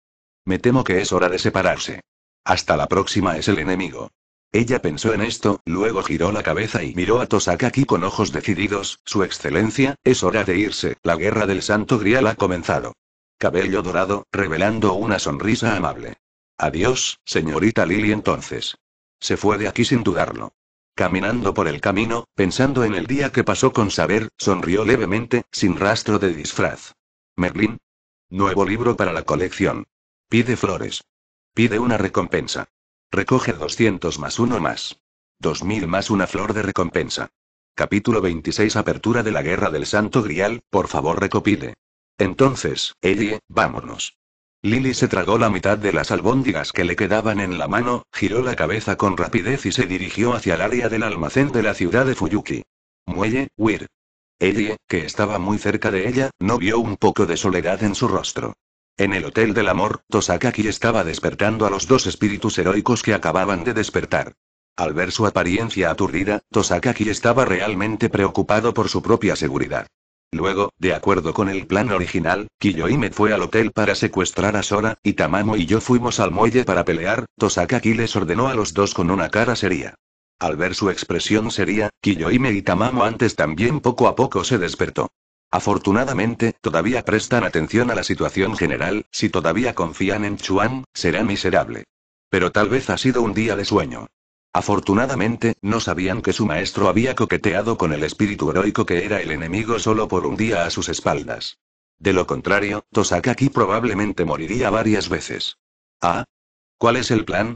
Me temo que es hora de separarse. Hasta la próxima es el enemigo. Ella pensó en esto, luego giró la cabeza y miró a aquí con ojos decididos, Su Excelencia, es hora de irse, la guerra del Santo Grial ha comenzado. Cabello dorado, revelando una sonrisa amable. Adiós, señorita Lily entonces. Se fue de aquí sin dudarlo. Caminando por el camino, pensando en el día que pasó con Saber, sonrió levemente, sin rastro de disfraz. Merlin. Nuevo libro para la colección. Pide flores. Pide una recompensa. Recoge 200 más uno más. 2000 más una flor de recompensa. Capítulo 26 Apertura de la Guerra del Santo Grial, por favor recopile. Entonces, Ellie, vámonos. Lily se tragó la mitad de las albóndigas que le quedaban en la mano, giró la cabeza con rapidez y se dirigió hacia el área del almacén de la ciudad de Fuyuki. Muelle, Weir. Ellie, que estaba muy cerca de ella, no vio un poco de soledad en su rostro. En el Hotel del Amor, Tosakaki estaba despertando a los dos espíritus heroicos que acababan de despertar. Al ver su apariencia aturdida, Tosakaki estaba realmente preocupado por su propia seguridad. Luego, de acuerdo con el plan original, Kiyoime fue al hotel para secuestrar a Sora, y Tamamo y yo fuimos al muelle para pelear, Tosakaki les ordenó a los dos con una cara seria. Al ver su expresión sería, Kiyoime y Tamamo antes también poco a poco se despertó. Afortunadamente, todavía prestan atención a la situación general, si todavía confían en Chuan, será miserable. Pero tal vez ha sido un día de sueño. Afortunadamente, no sabían que su maestro había coqueteado con el espíritu heroico que era el enemigo solo por un día a sus espaldas. De lo contrario, Tosakaki probablemente moriría varias veces. ¿Ah? ¿Cuál es el plan?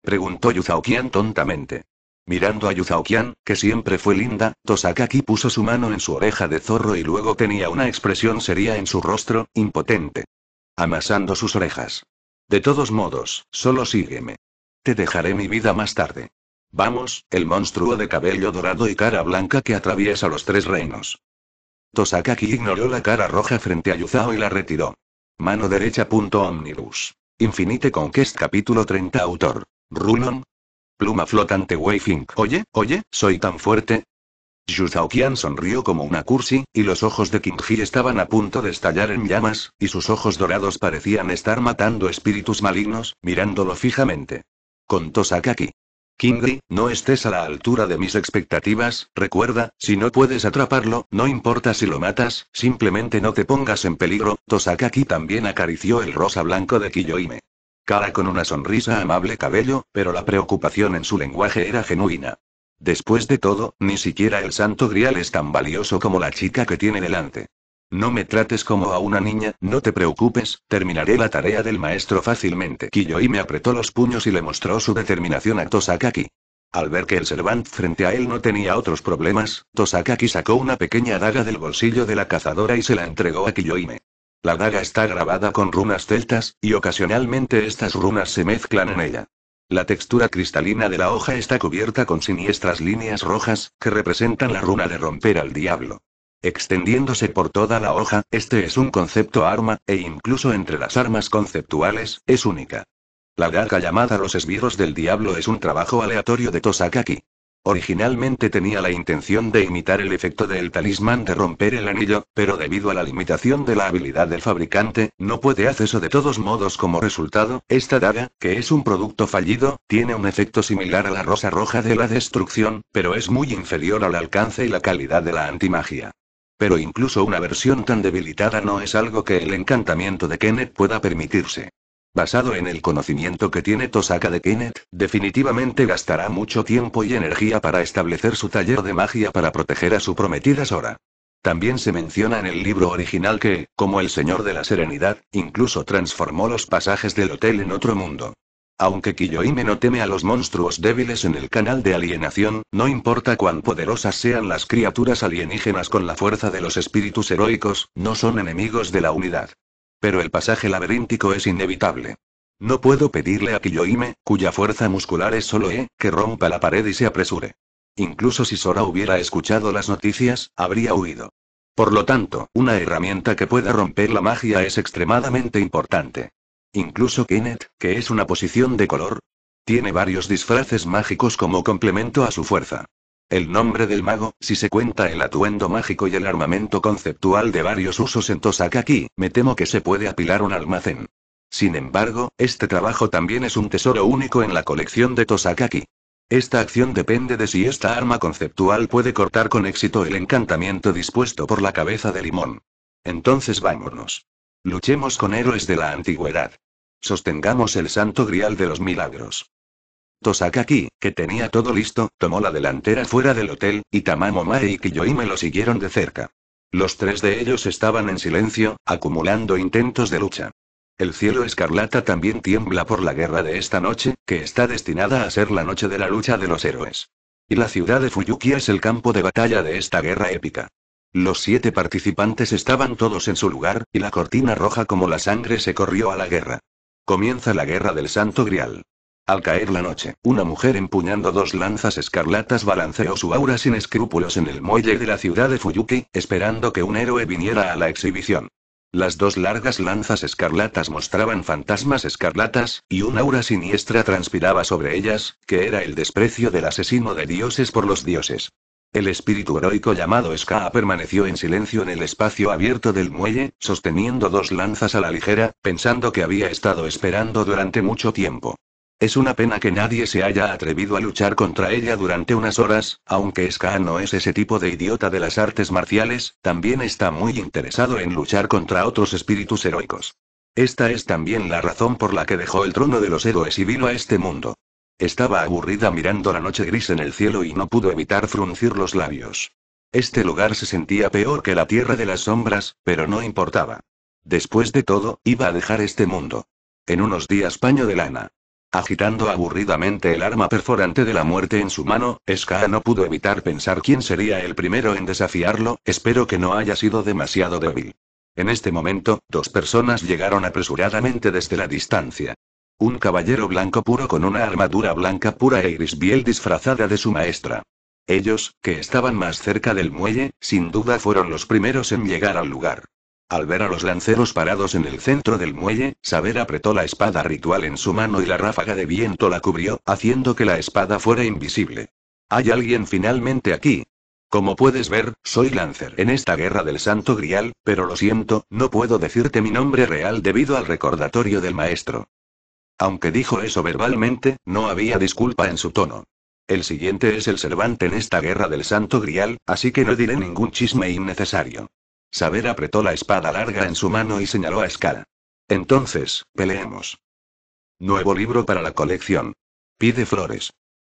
Preguntó Yuzaokian tontamente. Mirando a Yuzaokian, que siempre fue linda, Tosakaki puso su mano en su oreja de zorro y luego tenía una expresión seria en su rostro, impotente. Amasando sus orejas. De todos modos, solo sígueme. Te dejaré mi vida más tarde. Vamos, el monstruo de cabello dorado y cara blanca que atraviesa los tres reinos. Tosakaki ignoró la cara roja frente a Yuzao y la retiró. Mano derecha. Omnibus. Infinite Conquest capítulo 30 autor. ¿Runon? Pluma flotante Weifink. Oye, oye, soy tan fuerte. Yu sonrió como una cursi, y los ojos de Qingji estaban a punto de estallar en llamas, y sus ojos dorados parecían estar matando espíritus malignos, mirándolo fijamente. Contó King Kingri, no estés a la altura de mis expectativas, recuerda, si no puedes atraparlo, no importa si lo matas, simplemente no te pongas en peligro. Tosakaki también acarició el rosa blanco de Kiyoime. Cara con una sonrisa amable cabello, pero la preocupación en su lenguaje era genuina. Después de todo, ni siquiera el santo grial es tan valioso como la chica que tiene delante. No me trates como a una niña, no te preocupes, terminaré la tarea del maestro fácilmente. Kiyoi me apretó los puños y le mostró su determinación a Tosakaki. Al ver que el servant frente a él no tenía otros problemas, Tosakaki sacó una pequeña daga del bolsillo de la cazadora y se la entregó a Kiyoime. La daga está grabada con runas celtas, y ocasionalmente estas runas se mezclan en ella. La textura cristalina de la hoja está cubierta con siniestras líneas rojas, que representan la runa de romper al diablo. Extendiéndose por toda la hoja, este es un concepto arma, e incluso entre las armas conceptuales, es única. La daga llamada Los esbirros del diablo es un trabajo aleatorio de Tosakaki. Originalmente tenía la intención de imitar el efecto del talismán de romper el anillo, pero debido a la limitación de la habilidad del fabricante, no puede hacer eso de todos modos como resultado, esta daga, que es un producto fallido, tiene un efecto similar a la rosa roja de la destrucción, pero es muy inferior al alcance y la calidad de la antimagia. Pero incluso una versión tan debilitada no es algo que el encantamiento de Kenneth pueda permitirse. Basado en el conocimiento que tiene Tosaka de Kenneth, definitivamente gastará mucho tiempo y energía para establecer su taller de magia para proteger a su prometida Sora. También se menciona en el libro original que, como el Señor de la Serenidad, incluso transformó los pasajes del hotel en otro mundo. Aunque Kiyoime no teme a los monstruos débiles en el canal de alienación, no importa cuán poderosas sean las criaturas alienígenas con la fuerza de los espíritus heroicos, no son enemigos de la unidad. Pero el pasaje laberíntico es inevitable. No puedo pedirle a Kiyoime, cuya fuerza muscular es solo E, que rompa la pared y se apresure. Incluso si Sora hubiera escuchado las noticias, habría huido. Por lo tanto, una herramienta que pueda romper la magia es extremadamente importante. Incluso Kenneth, que es una posición de color, tiene varios disfraces mágicos como complemento a su fuerza. El nombre del mago, si se cuenta el atuendo mágico y el armamento conceptual de varios usos en Tosakaki, me temo que se puede apilar un almacén. Sin embargo, este trabajo también es un tesoro único en la colección de Tosakaki. Esta acción depende de si esta arma conceptual puede cortar con éxito el encantamiento dispuesto por la cabeza de limón. Entonces vámonos. Luchemos con héroes de la antigüedad. Sostengamos el santo grial de los milagros. Tosakaki, que tenía todo listo, tomó la delantera fuera del hotel, y Tamamo y Kiyoi me lo siguieron de cerca. Los tres de ellos estaban en silencio, acumulando intentos de lucha. El cielo escarlata también tiembla por la guerra de esta noche, que está destinada a ser la noche de la lucha de los héroes. Y la ciudad de Fuyuki es el campo de batalla de esta guerra épica. Los siete participantes estaban todos en su lugar, y la cortina roja como la sangre se corrió a la guerra. Comienza la guerra del Santo Grial. Al caer la noche, una mujer empuñando dos lanzas escarlatas balanceó su aura sin escrúpulos en el muelle de la ciudad de Fuyuki, esperando que un héroe viniera a la exhibición. Las dos largas lanzas escarlatas mostraban fantasmas escarlatas, y un aura siniestra transpiraba sobre ellas, que era el desprecio del asesino de dioses por los dioses. El espíritu heroico llamado Ska permaneció en silencio en el espacio abierto del muelle, sosteniendo dos lanzas a la ligera, pensando que había estado esperando durante mucho tiempo. Es una pena que nadie se haya atrevido a luchar contra ella durante unas horas, aunque Ska no es ese tipo de idiota de las artes marciales, también está muy interesado en luchar contra otros espíritus heroicos. Esta es también la razón por la que dejó el trono de los héroes y vino a este mundo. Estaba aburrida mirando la noche gris en el cielo y no pudo evitar fruncir los labios. Este lugar se sentía peor que la tierra de las sombras, pero no importaba. Después de todo, iba a dejar este mundo. En unos días paño de lana. Agitando aburridamente el arma perforante de la muerte en su mano, Ska no pudo evitar pensar quién sería el primero en desafiarlo, espero que no haya sido demasiado débil. En este momento, dos personas llegaron apresuradamente desde la distancia. Un caballero blanco puro con una armadura blanca pura e iris biel disfrazada de su maestra. Ellos, que estaban más cerca del muelle, sin duda fueron los primeros en llegar al lugar. Al ver a los lanceros parados en el centro del muelle, Saber apretó la espada ritual en su mano y la ráfaga de viento la cubrió, haciendo que la espada fuera invisible. Hay alguien finalmente aquí. Como puedes ver, soy Lancer en esta guerra del Santo Grial, pero lo siento, no puedo decirte mi nombre real debido al recordatorio del maestro. Aunque dijo eso verbalmente, no había disculpa en su tono. El siguiente es el Cervante en esta guerra del Santo Grial, así que no diré ningún chisme innecesario. Saber apretó la espada larga en su mano y señaló a Escala. Entonces, peleemos. Nuevo libro para la colección. Pide flores.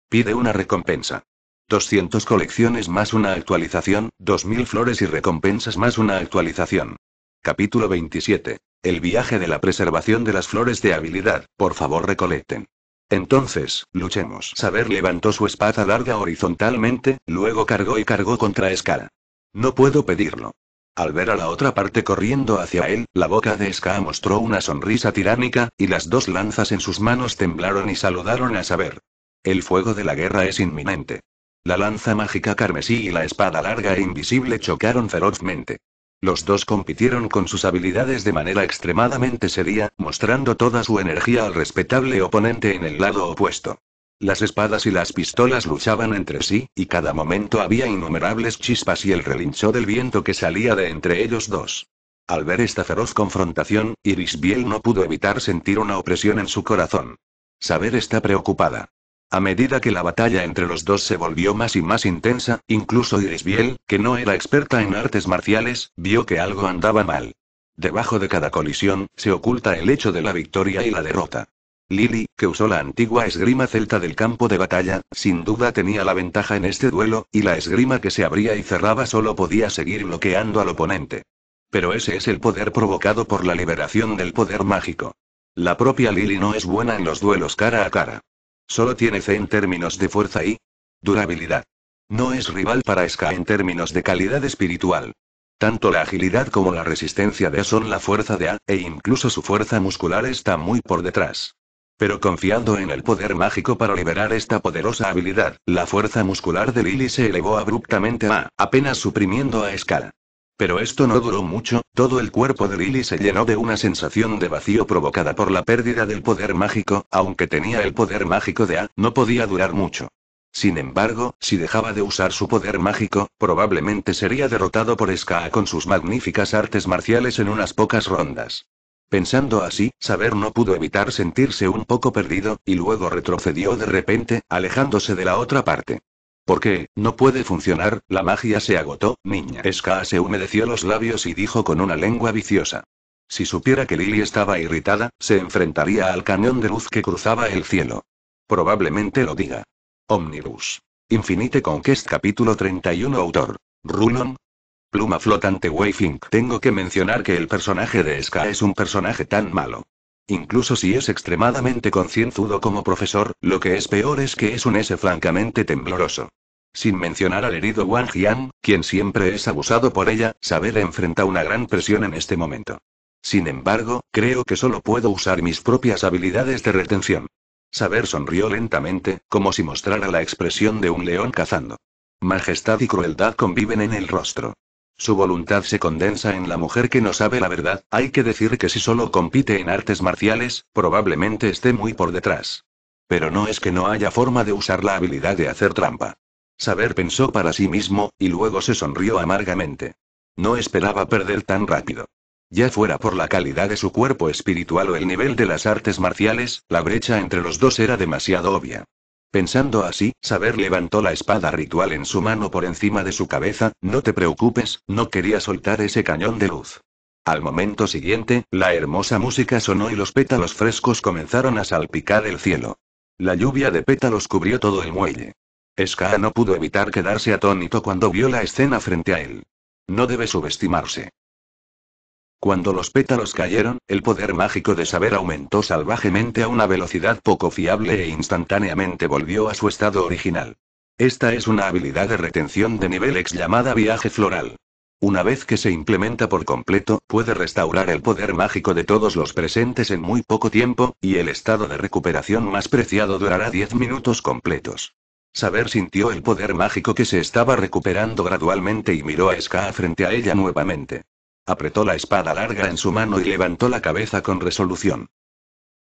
Pide una recompensa. 200 colecciones más una actualización, 2000 flores y recompensas más una actualización. Capítulo 27. El viaje de la preservación de las flores de habilidad, por favor recolecten. Entonces, luchemos. Saber levantó su espada larga horizontalmente, luego cargó y cargó contra Escala. No puedo pedirlo. Al ver a la otra parte corriendo hacia él, la boca de Ska mostró una sonrisa tiránica, y las dos lanzas en sus manos temblaron y saludaron a saber. El fuego de la guerra es inminente. La lanza mágica carmesí y la espada larga e invisible chocaron ferozmente. Los dos compitieron con sus habilidades de manera extremadamente seria, mostrando toda su energía al respetable oponente en el lado opuesto. Las espadas y las pistolas luchaban entre sí, y cada momento había innumerables chispas y el relincho del viento que salía de entre ellos dos. Al ver esta feroz confrontación, Iris Biel no pudo evitar sentir una opresión en su corazón. Saber está preocupada. A medida que la batalla entre los dos se volvió más y más intensa, incluso Iris Biel, que no era experta en artes marciales, vio que algo andaba mal. Debajo de cada colisión, se oculta el hecho de la victoria y la derrota. Lily, que usó la antigua esgrima celta del campo de batalla, sin duda tenía la ventaja en este duelo, y la esgrima que se abría y cerraba solo podía seguir bloqueando al oponente. Pero ese es el poder provocado por la liberación del poder mágico. La propia Lily no es buena en los duelos cara a cara. Solo tiene C en términos de fuerza y durabilidad. No es rival para Ska en términos de calidad espiritual. Tanto la agilidad como la resistencia de A son la fuerza de A, e incluso su fuerza muscular está muy por detrás. Pero confiando en el poder mágico para liberar esta poderosa habilidad, la fuerza muscular de Lily se elevó abruptamente a, apenas suprimiendo a Ska. Pero esto no duró mucho, todo el cuerpo de Lily se llenó de una sensación de vacío provocada por la pérdida del poder mágico, aunque tenía el poder mágico de A, no podía durar mucho. Sin embargo, si dejaba de usar su poder mágico, probablemente sería derrotado por Ska con sus magníficas artes marciales en unas pocas rondas. Pensando así, Saber no pudo evitar sentirse un poco perdido, y luego retrocedió de repente, alejándose de la otra parte. ¿Por qué, no puede funcionar, la magia se agotó, niña. Esca se humedeció los labios y dijo con una lengua viciosa. Si supiera que Lily estaba irritada, se enfrentaría al cañón de luz que cruzaba el cielo. Probablemente lo diga. Omnibus. Infinite Conquest capítulo 31 autor. Rulon, Pluma flotante Wayfink. Tengo que mencionar que el personaje de Ska es un personaje tan malo. Incluso si es extremadamente concienzudo como profesor, lo que es peor es que es un S francamente tembloroso. Sin mencionar al herido Wang Jian, quien siempre es abusado por ella, Saber enfrenta una gran presión en este momento. Sin embargo, creo que solo puedo usar mis propias habilidades de retención. Saber sonrió lentamente, como si mostrara la expresión de un león cazando. Majestad y crueldad conviven en el rostro. Su voluntad se condensa en la mujer que no sabe la verdad, hay que decir que si solo compite en artes marciales, probablemente esté muy por detrás. Pero no es que no haya forma de usar la habilidad de hacer trampa. Saber pensó para sí mismo, y luego se sonrió amargamente. No esperaba perder tan rápido. Ya fuera por la calidad de su cuerpo espiritual o el nivel de las artes marciales, la brecha entre los dos era demasiado obvia. Pensando así, Saber levantó la espada ritual en su mano por encima de su cabeza, no te preocupes, no quería soltar ese cañón de luz. Al momento siguiente, la hermosa música sonó y los pétalos frescos comenzaron a salpicar el cielo. La lluvia de pétalos cubrió todo el muelle. Ska no pudo evitar quedarse atónito cuando vio la escena frente a él. No debe subestimarse. Cuando los pétalos cayeron, el poder mágico de saber aumentó salvajemente a una velocidad poco fiable e instantáneamente volvió a su estado original. Esta es una habilidad de retención de nivel X llamada viaje floral. Una vez que se implementa por completo, puede restaurar el poder mágico de todos los presentes en muy poco tiempo, y el estado de recuperación más preciado durará 10 minutos completos. Saber sintió el poder mágico que se estaba recuperando gradualmente y miró a Ska frente a ella nuevamente. Apretó la espada larga en su mano y levantó la cabeza con resolución.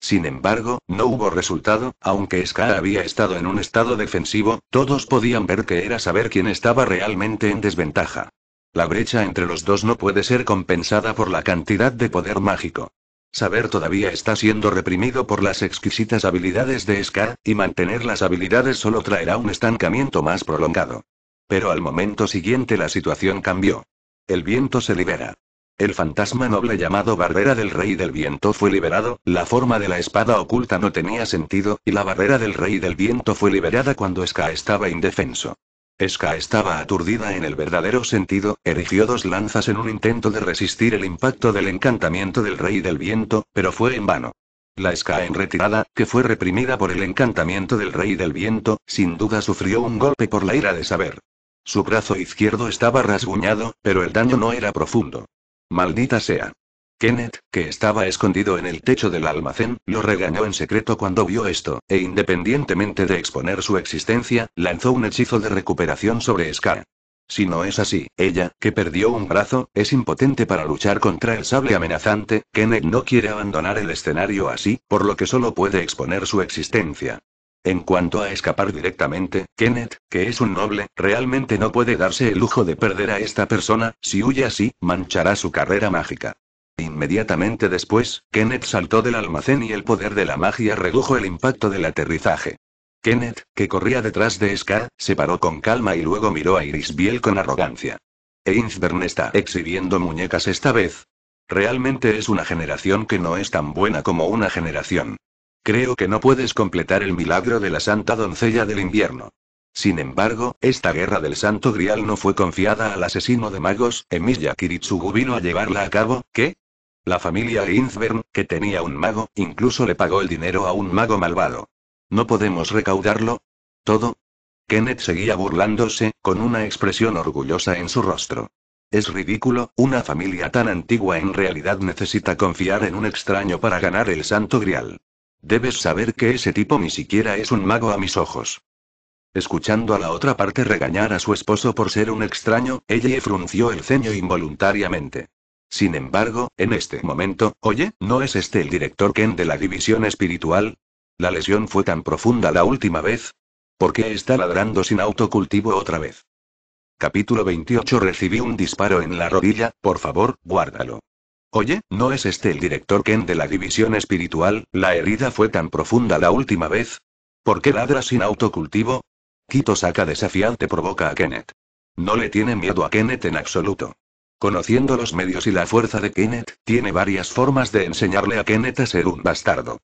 Sin embargo, no hubo resultado, aunque Ska había estado en un estado defensivo, todos podían ver que era saber quién estaba realmente en desventaja. La brecha entre los dos no puede ser compensada por la cantidad de poder mágico. Saber todavía está siendo reprimido por las exquisitas habilidades de Ska, y mantener las habilidades solo traerá un estancamiento más prolongado. Pero al momento siguiente la situación cambió. El viento se libera. El fantasma noble llamado Barrera del Rey del Viento fue liberado, la forma de la espada oculta no tenía sentido, y la Barrera del Rey del Viento fue liberada cuando Ska estaba indefenso. Ska estaba aturdida en el verdadero sentido, erigió dos lanzas en un intento de resistir el impacto del encantamiento del Rey del Viento, pero fue en vano. La Ska en retirada, que fue reprimida por el encantamiento del Rey del Viento, sin duda sufrió un golpe por la ira de saber. Su brazo izquierdo estaba rasguñado, pero el daño no era profundo. Maldita sea. Kenneth, que estaba escondido en el techo del almacén, lo regañó en secreto cuando vio esto, e independientemente de exponer su existencia, lanzó un hechizo de recuperación sobre Scar. Si no es así, ella, que perdió un brazo, es impotente para luchar contra el sable amenazante, Kenneth no quiere abandonar el escenario así, por lo que solo puede exponer su existencia. En cuanto a escapar directamente, Kenneth, que es un noble, realmente no puede darse el lujo de perder a esta persona, si huye así, manchará su carrera mágica. Inmediatamente después, Kenneth saltó del almacén y el poder de la magia redujo el impacto del aterrizaje. Kenneth, que corría detrás de Scar, se paró con calma y luego miró a Iris Biel con arrogancia. Einsbern está exhibiendo muñecas esta vez. Realmente es una generación que no es tan buena como una generación. Creo que no puedes completar el milagro de la Santa Doncella del Invierno. Sin embargo, esta guerra del Santo Grial no fue confiada al asesino de magos, Emilia Kiritsugu vino a llevarla a cabo, ¿qué? La familia Inzbern, que tenía un mago, incluso le pagó el dinero a un mago malvado. ¿No podemos recaudarlo? ¿Todo? Kenneth seguía burlándose, con una expresión orgullosa en su rostro. Es ridículo, una familia tan antigua en realidad necesita confiar en un extraño para ganar el Santo Grial. Debes saber que ese tipo ni siquiera es un mago a mis ojos. Escuchando a la otra parte regañar a su esposo por ser un extraño, ella frunció el ceño involuntariamente. Sin embargo, en este momento, oye, ¿no es este el director Ken de la división espiritual? La lesión fue tan profunda la última vez. ¿Por qué está ladrando sin autocultivo otra vez? Capítulo 28 Recibí un disparo en la rodilla, por favor, guárdalo. Oye, ¿no es este el director Ken de la división espiritual? La herida fue tan profunda la última vez. ¿Por qué ladra sin autocultivo? Quito saca desafiante provoca a Kenneth. No le tiene miedo a Kenneth en absoluto. Conociendo los medios y la fuerza de Kenneth, tiene varias formas de enseñarle a Kenneth a ser un bastardo.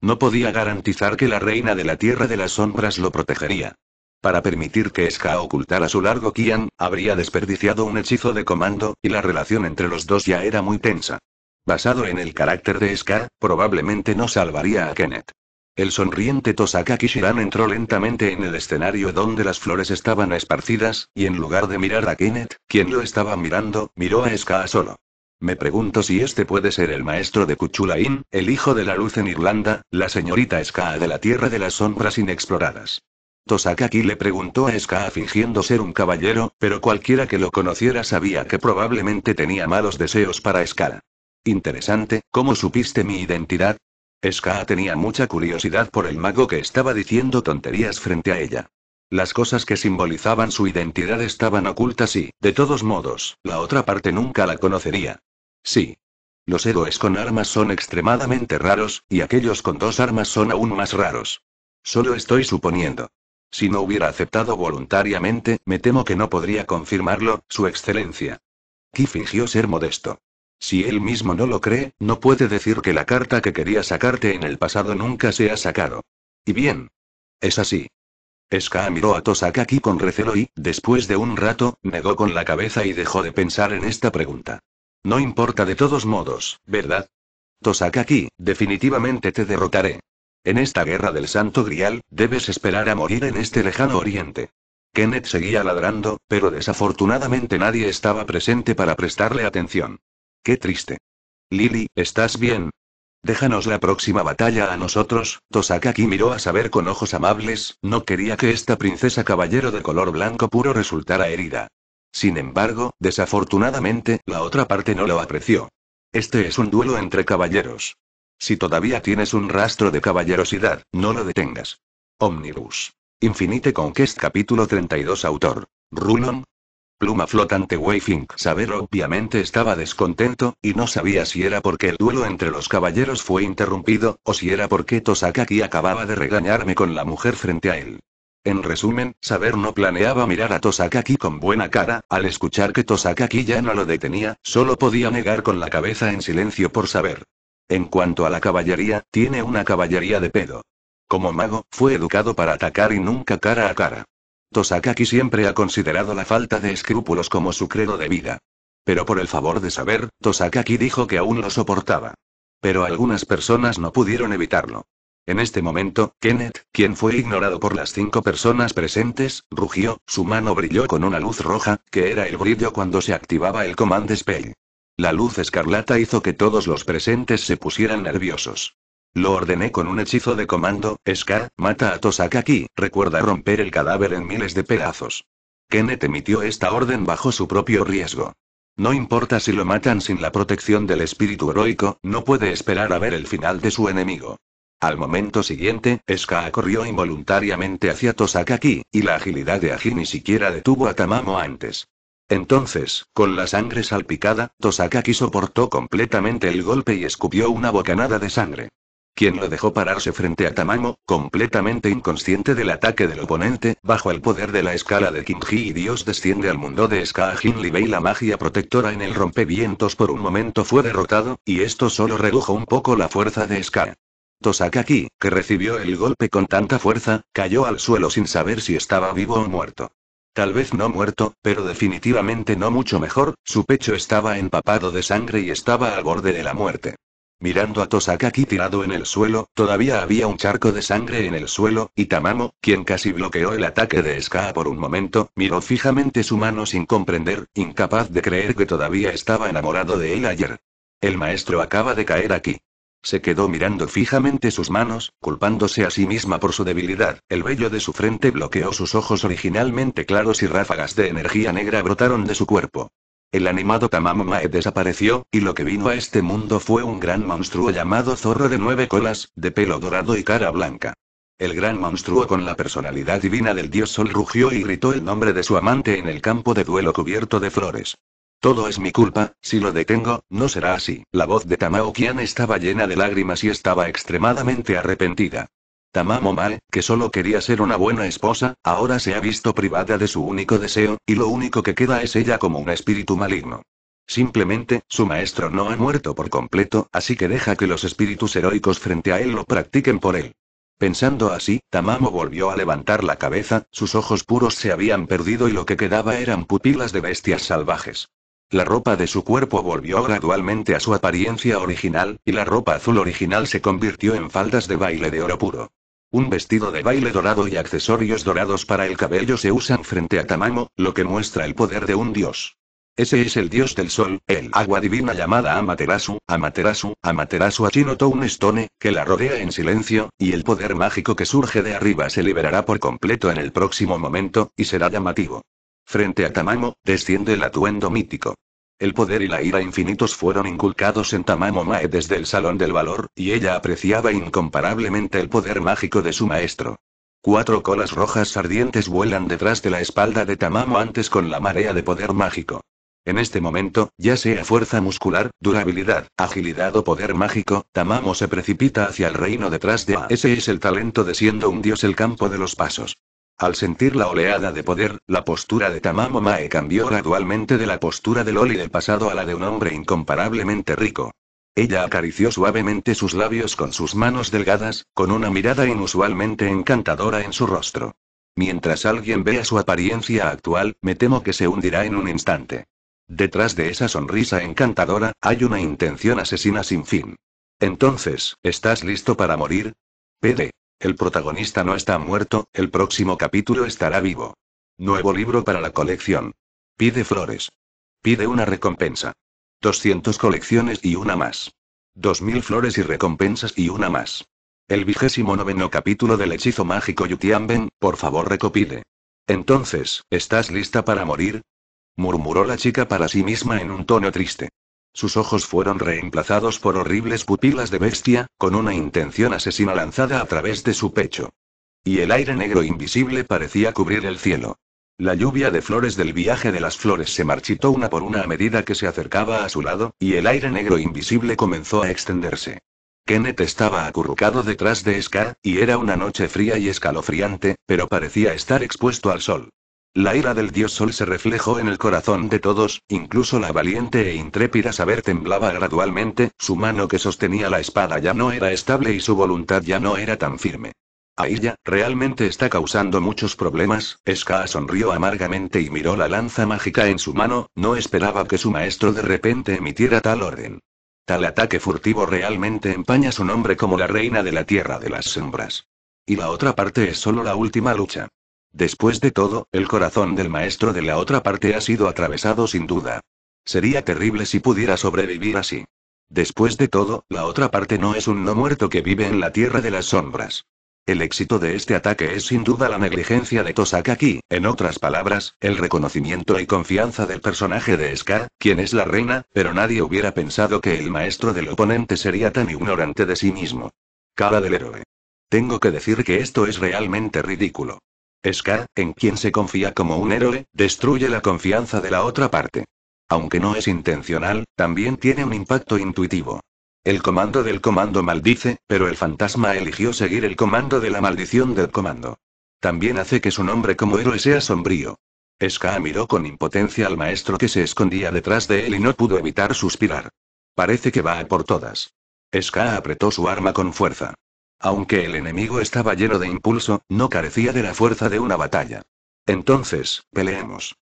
No podía garantizar que la reina de la Tierra de las Sombras lo protegería. Para permitir que Ska ocultara su largo Kian, habría desperdiciado un hechizo de comando, y la relación entre los dos ya era muy tensa. Basado en el carácter de Ska, probablemente no salvaría a Kenneth. El sonriente Tosaka Kishiran entró lentamente en el escenario donde las flores estaban esparcidas, y en lugar de mirar a Kenneth, quien lo estaba mirando, miró a Ska solo. Me pregunto si este puede ser el maestro de Kuchulain, el hijo de la luz en Irlanda, la señorita Ska de la tierra de las sombras inexploradas. Tosakaki le preguntó a Ska fingiendo ser un caballero, pero cualquiera que lo conociera sabía que probablemente tenía malos deseos para Ska. Interesante, ¿cómo supiste mi identidad? Ska tenía mucha curiosidad por el mago que estaba diciendo tonterías frente a ella. Las cosas que simbolizaban su identidad estaban ocultas y, de todos modos, la otra parte nunca la conocería. Sí. Los héroes con armas son extremadamente raros, y aquellos con dos armas son aún más raros. Solo estoy suponiendo. Si no hubiera aceptado voluntariamente, me temo que no podría confirmarlo, Su Excelencia. Ki fingió ser modesto. Si él mismo no lo cree, no puede decir que la carta que quería sacarte en el pasado nunca se ha sacado. Y bien. Es así. Ska miró a Tosakaki con recelo y, después de un rato, negó con la cabeza y dejó de pensar en esta pregunta. No importa de todos modos, ¿verdad? Tosakaki, definitivamente te derrotaré. En esta guerra del Santo Grial, debes esperar a morir en este lejano oriente. Kenneth seguía ladrando, pero desafortunadamente nadie estaba presente para prestarle atención. Qué triste. Lily, ¿estás bien? Déjanos la próxima batalla a nosotros, Tosakaki miró a saber con ojos amables, no quería que esta princesa caballero de color blanco puro resultara herida. Sin embargo, desafortunadamente, la otra parte no lo apreció. Este es un duelo entre caballeros. Si todavía tienes un rastro de caballerosidad, no lo detengas. Omnibus. Infinite Conquest capítulo 32 autor. Rulon. Pluma flotante Wayfink. Saber obviamente estaba descontento, y no sabía si era porque el duelo entre los caballeros fue interrumpido, o si era porque Tosakaki acababa de regañarme con la mujer frente a él. En resumen, Saber no planeaba mirar a Tosakaki con buena cara, al escuchar que Tosakaki ya no lo detenía, solo podía negar con la cabeza en silencio por saber. En cuanto a la caballería, tiene una caballería de pedo. Como mago, fue educado para atacar y nunca cara a cara. Tosakaki siempre ha considerado la falta de escrúpulos como su credo de vida. Pero por el favor de saber, Tosakaki dijo que aún lo soportaba. Pero algunas personas no pudieron evitarlo. En este momento, Kenneth, quien fue ignorado por las cinco personas presentes, rugió, su mano brilló con una luz roja, que era el brillo cuando se activaba el Command Spell. La luz escarlata hizo que todos los presentes se pusieran nerviosos. Lo ordené con un hechizo de comando, Ska, mata a Tosakaki, recuerda romper el cadáver en miles de pedazos. Kenneth emitió esta orden bajo su propio riesgo. No importa si lo matan sin la protección del espíritu heroico, no puede esperar a ver el final de su enemigo. Al momento siguiente, Ska corrió involuntariamente hacia Tosakaki, y la agilidad de Aji ni siquiera detuvo a Tamamo antes. Entonces, con la sangre salpicada, Tosakaki soportó completamente el golpe y escupió una bocanada de sangre. Quien lo dejó pararse frente a Tamamo, completamente inconsciente del ataque del oponente, bajo el poder de la escala de Kimji y Dios desciende al mundo de Skaajin y la magia protectora en el rompevientos por un momento fue derrotado, y esto solo redujo un poco la fuerza de Ska. Tosakaki, que recibió el golpe con tanta fuerza, cayó al suelo sin saber si estaba vivo o muerto. Tal vez no muerto, pero definitivamente no mucho mejor, su pecho estaba empapado de sangre y estaba al borde de la muerte. Mirando a Tosakaki tirado en el suelo, todavía había un charco de sangre en el suelo, y Tamamo, quien casi bloqueó el ataque de Ska por un momento, miró fijamente su mano sin comprender, incapaz de creer que todavía estaba enamorado de él ayer. El maestro acaba de caer aquí. Se quedó mirando fijamente sus manos, culpándose a sí misma por su debilidad. El vello de su frente bloqueó sus ojos originalmente claros y ráfagas de energía negra brotaron de su cuerpo. El animado Mae desapareció, y lo que vino a este mundo fue un gran monstruo llamado zorro de nueve colas, de pelo dorado y cara blanca. El gran monstruo con la personalidad divina del dios Sol rugió y gritó el nombre de su amante en el campo de duelo cubierto de flores. Todo es mi culpa, si lo detengo, no será así. La voz de Tamao Kian estaba llena de lágrimas y estaba extremadamente arrepentida. Tamamo Mae, que solo quería ser una buena esposa, ahora se ha visto privada de su único deseo, y lo único que queda es ella como un espíritu maligno. Simplemente, su maestro no ha muerto por completo, así que deja que los espíritus heroicos frente a él lo practiquen por él. Pensando así, Tamamo volvió a levantar la cabeza, sus ojos puros se habían perdido y lo que quedaba eran pupilas de bestias salvajes. La ropa de su cuerpo volvió gradualmente a su apariencia original, y la ropa azul original se convirtió en faldas de baile de oro puro. Un vestido de baile dorado y accesorios dorados para el cabello se usan frente a Tamamo, lo que muestra el poder de un dios. Ese es el dios del sol, el agua divina llamada Amaterasu, Amaterasu, Amaterasu un Stone, que la rodea en silencio, y el poder mágico que surge de arriba se liberará por completo en el próximo momento, y será llamativo. Frente a Tamamo, desciende el atuendo mítico. El poder y la ira infinitos fueron inculcados en Tamamo Mae desde el Salón del Valor, y ella apreciaba incomparablemente el poder mágico de su maestro. Cuatro colas rojas ardientes vuelan detrás de la espalda de Tamamo antes con la marea de poder mágico. En este momento, ya sea fuerza muscular, durabilidad, agilidad o poder mágico, Tamamo se precipita hacia el reino detrás de A. Ese es el talento de siendo un dios el campo de los pasos. Al sentir la oleada de poder, la postura de Tamamo Mae cambió gradualmente de la postura de Loli del pasado a la de un hombre incomparablemente rico. Ella acarició suavemente sus labios con sus manos delgadas, con una mirada inusualmente encantadora en su rostro. Mientras alguien vea su apariencia actual, me temo que se hundirá en un instante. Detrás de esa sonrisa encantadora, hay una intención asesina sin fin. Entonces, ¿estás listo para morir? PD. El protagonista no está muerto, el próximo capítulo estará vivo. Nuevo libro para la colección. Pide flores. Pide una recompensa. 200 colecciones y una más. 2000 flores y recompensas y una más. El vigésimo noveno capítulo del hechizo mágico Yutianben, por favor recopile. Entonces, ¿estás lista para morir? murmuró la chica para sí misma en un tono triste. Sus ojos fueron reemplazados por horribles pupilas de bestia, con una intención asesina lanzada a través de su pecho. Y el aire negro invisible parecía cubrir el cielo. La lluvia de flores del viaje de las flores se marchitó una por una a medida que se acercaba a su lado, y el aire negro invisible comenzó a extenderse. Kenneth estaba acurrucado detrás de Scar, y era una noche fría y escalofriante, pero parecía estar expuesto al sol. La ira del dios Sol se reflejó en el corazón de todos, incluso la valiente e intrépida Saber temblaba gradualmente, su mano que sostenía la espada ya no era estable y su voluntad ya no era tan firme. ella, realmente está causando muchos problemas, Ska sonrió amargamente y miró la lanza mágica en su mano, no esperaba que su maestro de repente emitiera tal orden. Tal ataque furtivo realmente empaña su nombre como la reina de la Tierra de las Sombras. Y la otra parte es solo la última lucha. Después de todo, el corazón del maestro de la otra parte ha sido atravesado sin duda. Sería terrible si pudiera sobrevivir así. Después de todo, la otra parte no es un no muerto que vive en la tierra de las sombras. El éxito de este ataque es sin duda la negligencia de Tosakaki, en otras palabras, el reconocimiento y confianza del personaje de Ska, quien es la reina, pero nadie hubiera pensado que el maestro del oponente sería tan ignorante de sí mismo. Cara del héroe. Tengo que decir que esto es realmente ridículo. Ska, en quien se confía como un héroe, destruye la confianza de la otra parte. Aunque no es intencional, también tiene un impacto intuitivo. El comando del comando maldice, pero el fantasma eligió seguir el comando de la maldición del comando. También hace que su nombre como héroe sea sombrío. Ska miró con impotencia al maestro que se escondía detrás de él y no pudo evitar suspirar. Parece que va a por todas. Ska apretó su arma con fuerza. Aunque el enemigo estaba lleno de impulso, no carecía de la fuerza de una batalla. Entonces, peleemos.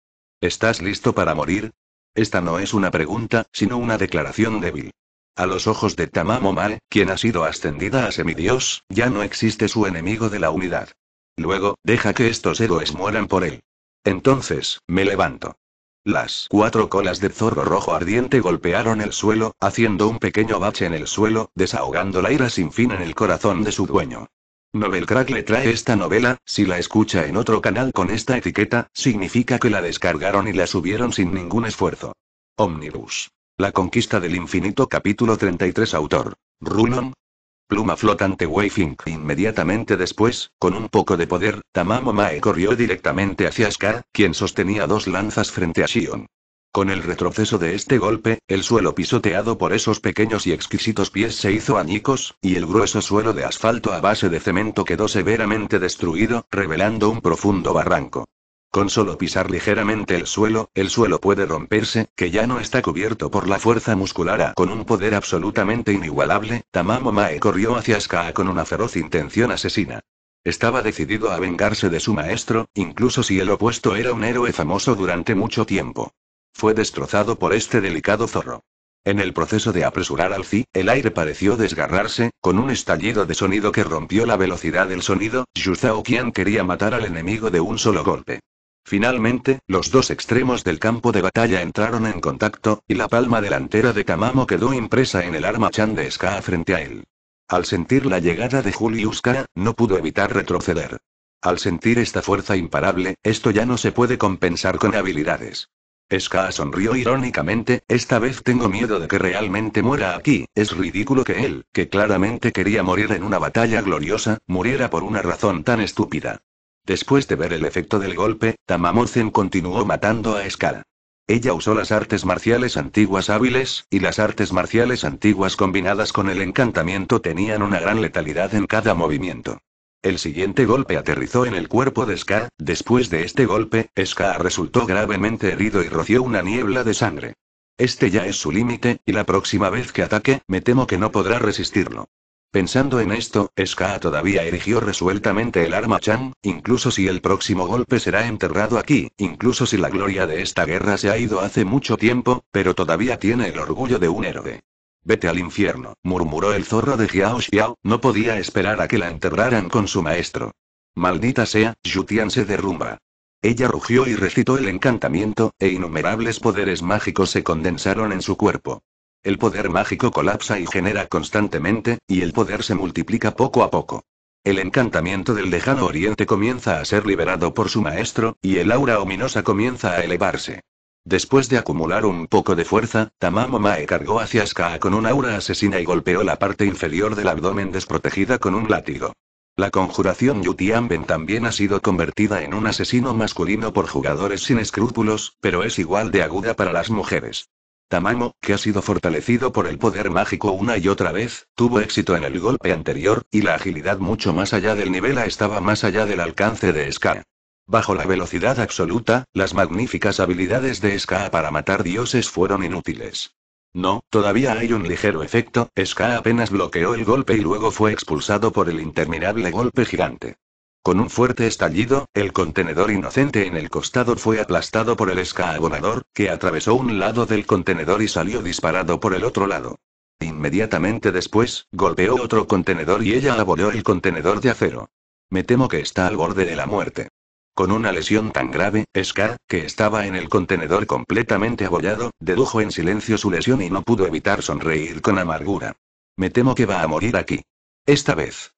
¿Estás listo para morir? Esta no es una pregunta, sino una declaración débil. A los ojos de Tamamo Mal, quien ha sido ascendida a semidios, ya no existe su enemigo de la unidad. Luego, deja que estos héroes mueran por él. Entonces, me levanto. Las cuatro colas de zorro rojo ardiente golpearon el suelo, haciendo un pequeño bache en el suelo, desahogando la ira sin fin en el corazón de su dueño. Novelcrack le trae esta novela, si la escucha en otro canal con esta etiqueta, significa que la descargaron y la subieron sin ningún esfuerzo. Omnibus. La conquista del infinito capítulo 33 autor. Rulon, Pluma flotante Waving. Inmediatamente después, con un poco de poder, Tamamo Mae corrió directamente hacia Scar, quien sostenía dos lanzas frente a Shion. Con el retroceso de este golpe, el suelo pisoteado por esos pequeños y exquisitos pies se hizo añicos, y el grueso suelo de asfalto a base de cemento quedó severamente destruido, revelando un profundo barranco. Con solo pisar ligeramente el suelo, el suelo puede romperse, que ya no está cubierto por la fuerza muscular con un poder absolutamente inigualable, Tamamo Mae corrió hacia Skaa con una feroz intención asesina. Estaba decidido a vengarse de su maestro, incluso si el opuesto era un héroe famoso durante mucho tiempo. Fue destrozado por este delicado zorro. En el proceso de apresurar al Zi, el aire pareció desgarrarse, con un estallido de sonido que rompió la velocidad del sonido, Yuzao Qian quería matar al enemigo de un solo golpe. Finalmente, los dos extremos del campo de batalla entraron en contacto, y la palma delantera de Kamamo quedó impresa en el arma Chan de Ska frente a él. Al sentir la llegada de Julius no pudo evitar retroceder. Al sentir esta fuerza imparable, esto ya no se puede compensar con habilidades. Ska sonrió irónicamente, esta vez tengo miedo de que realmente muera aquí, es ridículo que él, que claramente quería morir en una batalla gloriosa, muriera por una razón tan estúpida. Después de ver el efecto del golpe, Tamamozen continuó matando a Ska. Ella usó las artes marciales antiguas hábiles, y las artes marciales antiguas combinadas con el encantamiento tenían una gran letalidad en cada movimiento. El siguiente golpe aterrizó en el cuerpo de Ska, después de este golpe, Ska resultó gravemente herido y roció una niebla de sangre. Este ya es su límite, y la próxima vez que ataque, me temo que no podrá resistirlo. Pensando en esto, Ska todavía erigió resueltamente el arma Chan, incluso si el próximo golpe será enterrado aquí, incluso si la gloria de esta guerra se ha ido hace mucho tiempo, pero todavía tiene el orgullo de un héroe. Vete al infierno, murmuró el zorro de Xiao Xiao, no podía esperar a que la enterraran con su maestro. Maldita sea, Yutian se derrumba. Ella rugió y recitó el encantamiento, e innumerables poderes mágicos se condensaron en su cuerpo. El poder mágico colapsa y genera constantemente, y el poder se multiplica poco a poco. El encantamiento del lejano oriente comienza a ser liberado por su maestro, y el aura ominosa comienza a elevarse. Después de acumular un poco de fuerza, Tamamo Mae cargó hacia Skaa con un aura asesina y golpeó la parte inferior del abdomen desprotegida con un látigo. La conjuración Yutianben también ha sido convertida en un asesino masculino por jugadores sin escrúpulos, pero es igual de aguda para las mujeres. Tamamo, que ha sido fortalecido por el poder mágico una y otra vez, tuvo éxito en el golpe anterior, y la agilidad mucho más allá del nivel A estaba más allá del alcance de Ska. Bajo la velocidad absoluta, las magníficas habilidades de Ska para matar dioses fueron inútiles. No, todavía hay un ligero efecto, Ska apenas bloqueó el golpe y luego fue expulsado por el interminable golpe gigante. Con un fuerte estallido, el contenedor inocente en el costado fue aplastado por el escabonador, que atravesó un lado del contenedor y salió disparado por el otro lado. Inmediatamente después, golpeó otro contenedor y ella abolló el contenedor de acero. Me temo que está al borde de la muerte. Con una lesión tan grave, Scar, que estaba en el contenedor completamente abollado, dedujo en silencio su lesión y no pudo evitar sonreír con amargura. Me temo que va a morir aquí. Esta vez.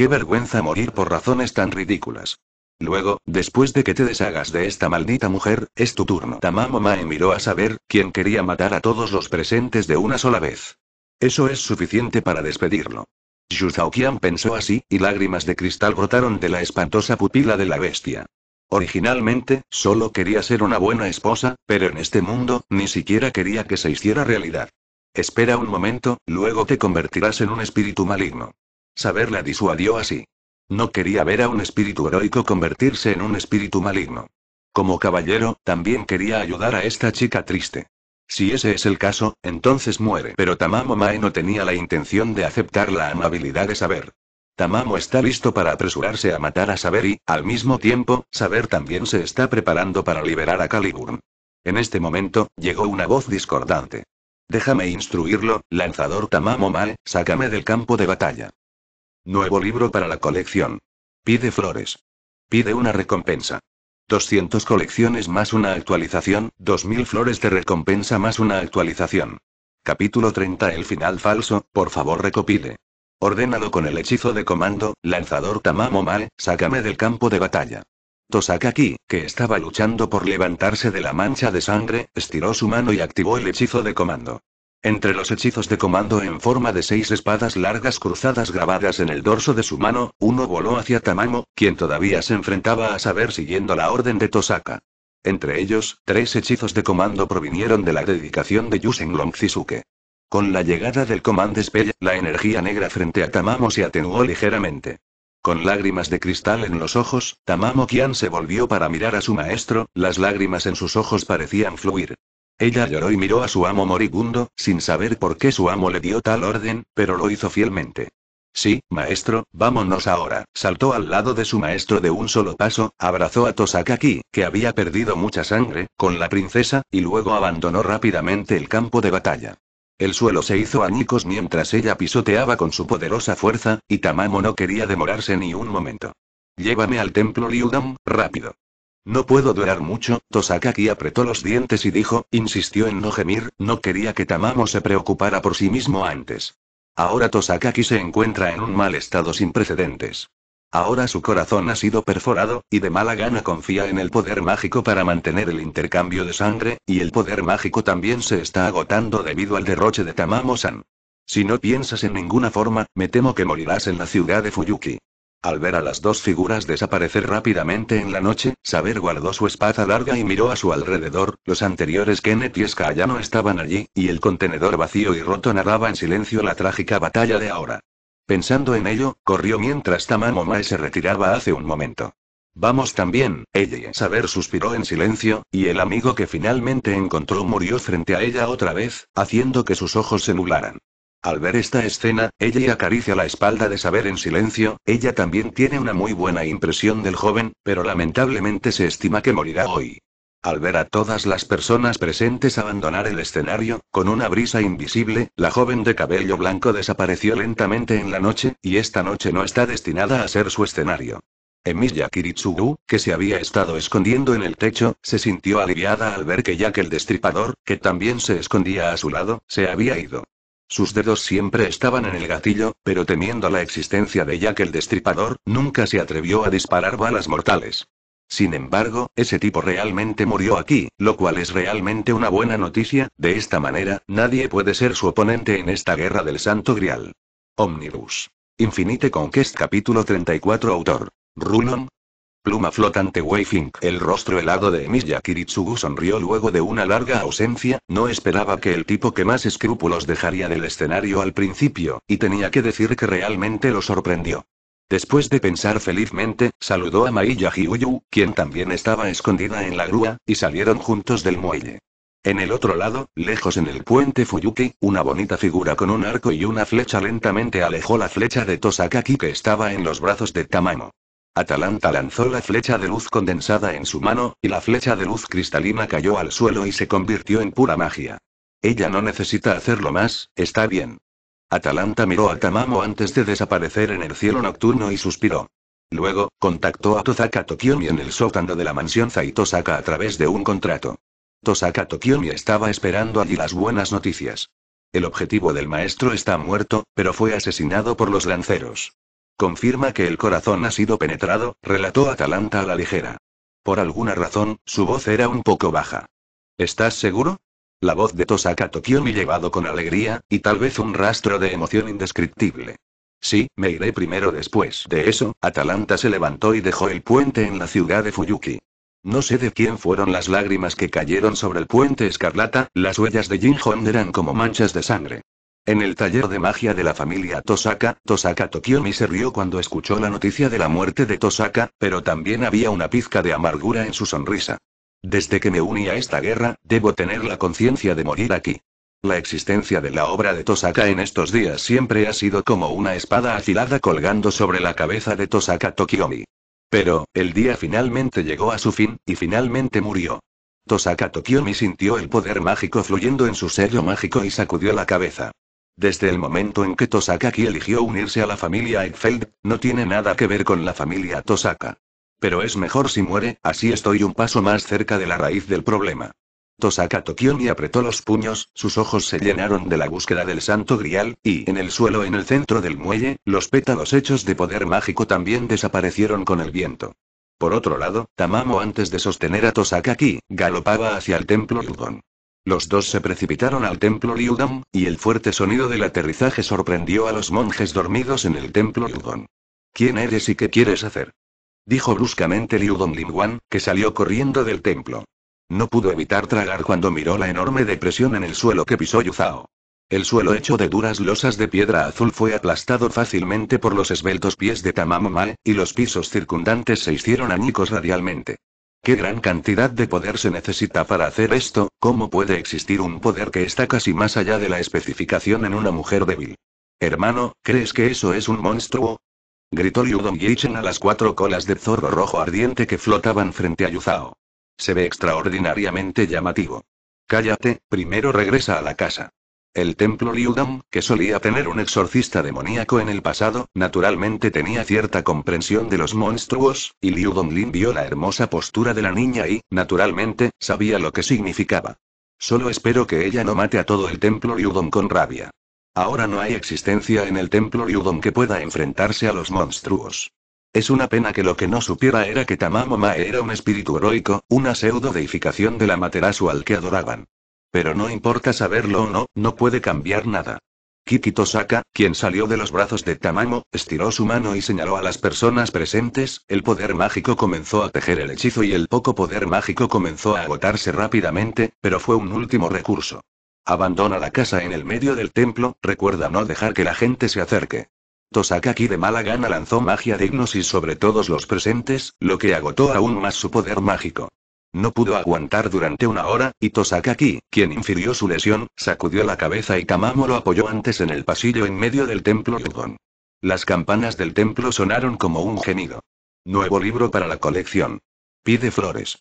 Qué vergüenza morir por razones tan ridículas. Luego, después de que te deshagas de esta maldita mujer, es tu turno. Tamamo Mae miró a saber, quién quería matar a todos los presentes de una sola vez. Eso es suficiente para despedirlo. Qian pensó así, y lágrimas de cristal brotaron de la espantosa pupila de la bestia. Originalmente, solo quería ser una buena esposa, pero en este mundo, ni siquiera quería que se hiciera realidad. Espera un momento, luego te convertirás en un espíritu maligno. Saber la disuadió así. No quería ver a un espíritu heroico convertirse en un espíritu maligno. Como caballero, también quería ayudar a esta chica triste. Si ese es el caso, entonces muere. Pero Tamamo Mae no tenía la intención de aceptar la amabilidad de Saber. Tamamo está listo para apresurarse a matar a Saber y, al mismo tiempo, Saber también se está preparando para liberar a Caliburn. En este momento, llegó una voz discordante. Déjame instruirlo, lanzador Tamamo Mae, sácame del campo de batalla. Nuevo libro para la colección. Pide flores. Pide una recompensa. 200 colecciones más una actualización, 2000 flores de recompensa más una actualización. Capítulo 30 El final falso, por favor recopile. Ordénalo con el hechizo de comando, lanzador Tamamo Omae, sácame del campo de batalla. Tosakaki, que estaba luchando por levantarse de la mancha de sangre, estiró su mano y activó el hechizo de comando. Entre los hechizos de comando en forma de seis espadas largas cruzadas grabadas en el dorso de su mano, uno voló hacia Tamamo, quien todavía se enfrentaba a saber siguiendo la orden de Tosaka. Entre ellos, tres hechizos de comando provinieron de la dedicación de Yusen Longzisuke. Con la llegada del comando Spell, la energía negra frente a Tamamo se atenuó ligeramente. Con lágrimas de cristal en los ojos, Tamamo Kian se volvió para mirar a su maestro, las lágrimas en sus ojos parecían fluir. Ella lloró y miró a su amo moribundo, sin saber por qué su amo le dio tal orden, pero lo hizo fielmente. Sí, maestro, vámonos ahora. Saltó al lado de su maestro de un solo paso, abrazó a Tosakaki, que había perdido mucha sangre, con la princesa, y luego abandonó rápidamente el campo de batalla. El suelo se hizo añicos mientras ella pisoteaba con su poderosa fuerza, y Tamamo no quería demorarse ni un momento. Llévame al templo Liudam, rápido. No puedo durar mucho, Tosakaki apretó los dientes y dijo, insistió en no gemir, no quería que Tamamo se preocupara por sí mismo antes. Ahora Tosakaki se encuentra en un mal estado sin precedentes. Ahora su corazón ha sido perforado, y de mala gana confía en el poder mágico para mantener el intercambio de sangre, y el poder mágico también se está agotando debido al derroche de Tamamo-san. Si no piensas en ninguna forma, me temo que morirás en la ciudad de Fuyuki. Al ver a las dos figuras desaparecer rápidamente en la noche, Saber guardó su espada larga y miró a su alrededor, los anteriores Kenneth y Ska ya no estaban allí, y el contenedor vacío y roto narraba en silencio la trágica batalla de ahora. Pensando en ello, corrió mientras Tamamo Mae se retiraba hace un momento. Vamos también, ella. y Saber suspiró en silencio, y el amigo que finalmente encontró murió frente a ella otra vez, haciendo que sus ojos se nublaran. Al ver esta escena, ella acaricia la espalda de Saber en silencio, ella también tiene una muy buena impresión del joven, pero lamentablemente se estima que morirá hoy. Al ver a todas las personas presentes abandonar el escenario, con una brisa invisible, la joven de cabello blanco desapareció lentamente en la noche, y esta noche no está destinada a ser su escenario. Emilia Kiritsugu, que se había estado escondiendo en el techo, se sintió aliviada al ver que que el Destripador, que también se escondía a su lado, se había ido. Sus dedos siempre estaban en el gatillo, pero temiendo la existencia de Jack el Destripador, nunca se atrevió a disparar balas mortales. Sin embargo, ese tipo realmente murió aquí, lo cual es realmente una buena noticia, de esta manera, nadie puede ser su oponente en esta guerra del Santo Grial. Omnibus. Infinite Conquest capítulo 34 autor. Rulon, Pluma flotante Weifink, El rostro helado de Emilia Kiritsugu sonrió luego de una larga ausencia, no esperaba que el tipo que más escrúpulos dejaría del escenario al principio, y tenía que decir que realmente lo sorprendió. Después de pensar felizmente, saludó a Maiya Hiuyu, quien también estaba escondida en la grúa, y salieron juntos del muelle. En el otro lado, lejos en el puente Fuyuki, una bonita figura con un arco y una flecha lentamente alejó la flecha de Tosakaki que estaba en los brazos de Tamamo. Atalanta lanzó la flecha de luz condensada en su mano, y la flecha de luz cristalina cayó al suelo y se convirtió en pura magia. Ella no necesita hacerlo más, está bien. Atalanta miró a Tamamo antes de desaparecer en el cielo nocturno y suspiró. Luego, contactó a Tosaka Tokiomi en el sótano de la mansión Zaitosaka a través de un contrato. Tosaka Tokiomi estaba esperando allí las buenas noticias. El objetivo del maestro está muerto, pero fue asesinado por los lanceros. Confirma que el corazón ha sido penetrado, relató Atalanta a la ligera. Por alguna razón, su voz era un poco baja. ¿Estás seguro? La voz de Tosaka toqueó mi llevado con alegría, y tal vez un rastro de emoción indescriptible. Sí, me iré primero después de eso. Atalanta se levantó y dejó el puente en la ciudad de Fuyuki. No sé de quién fueron las lágrimas que cayeron sobre el puente escarlata, las huellas de Jin Hon eran como manchas de sangre. En el taller de magia de la familia Tosaka, Tosaka Tokiomi se rió cuando escuchó la noticia de la muerte de Tosaka, pero también había una pizca de amargura en su sonrisa. Desde que me uní a esta guerra, debo tener la conciencia de morir aquí. La existencia de la obra de Tosaka en estos días siempre ha sido como una espada afilada colgando sobre la cabeza de Tosaka Tokiomi. Pero, el día finalmente llegó a su fin, y finalmente murió. Tosaka Tokiomi sintió el poder mágico fluyendo en su sello mágico y sacudió la cabeza. Desde el momento en que Tosakaki eligió unirse a la familia Eichfeld, no tiene nada que ver con la familia Tosaka. Pero es mejor si muere, así estoy un paso más cerca de la raíz del problema. Tosaka Tokion y apretó los puños, sus ojos se llenaron de la búsqueda del santo grial, y en el suelo en el centro del muelle, los pétalos hechos de poder mágico también desaparecieron con el viento. Por otro lado, Tamamo antes de sostener a Tosakaki, galopaba hacia el templo Yudon. Los dos se precipitaron al templo Liudam y el fuerte sonido del aterrizaje sorprendió a los monjes dormidos en el templo Liudon. ¿Quién eres y qué quieres hacer? Dijo bruscamente Liudon Linguan, que salió corriendo del templo. No pudo evitar tragar cuando miró la enorme depresión en el suelo que pisó Yuzao. El suelo hecho de duras losas de piedra azul fue aplastado fácilmente por los esbeltos pies de Tamamo y los pisos circundantes se hicieron añicos radialmente. ¿Qué gran cantidad de poder se necesita para hacer esto? ¿Cómo puede existir un poder que está casi más allá de la especificación en una mujer débil? Hermano, ¿crees que eso es un monstruo? Gritó Liu Yichen a las cuatro colas de zorro rojo ardiente que flotaban frente a Yuzao. Se ve extraordinariamente llamativo. Cállate, primero regresa a la casa. El templo Liudong, que solía tener un exorcista demoníaco en el pasado, naturalmente tenía cierta comprensión de los monstruos, y Liu Lin vio la hermosa postura de la niña y, naturalmente, sabía lo que significaba. Solo espero que ella no mate a todo el templo Liudon con rabia. Ahora no hay existencia en el templo Liudon que pueda enfrentarse a los monstruos. Es una pena que lo que no supiera era que Tamamoma era un espíritu heroico, una pseudo deificación de la materasu al que adoraban. Pero no importa saberlo o no, no puede cambiar nada. Kiki Tosaka, quien salió de los brazos de Tamamo, estiró su mano y señaló a las personas presentes, el poder mágico comenzó a tejer el hechizo y el poco poder mágico comenzó a agotarse rápidamente, pero fue un último recurso. Abandona la casa en el medio del templo, recuerda no dejar que la gente se acerque. Tosaka aquí de mala gana lanzó magia de hipnosis sobre todos los presentes, lo que agotó aún más su poder mágico. No pudo aguantar durante una hora, y Tosakaki, quien infirió su lesión, sacudió la cabeza y Tamamo lo apoyó antes en el pasillo en medio del templo Yugon. Las campanas del templo sonaron como un gemido. Nuevo libro para la colección. Pide flores.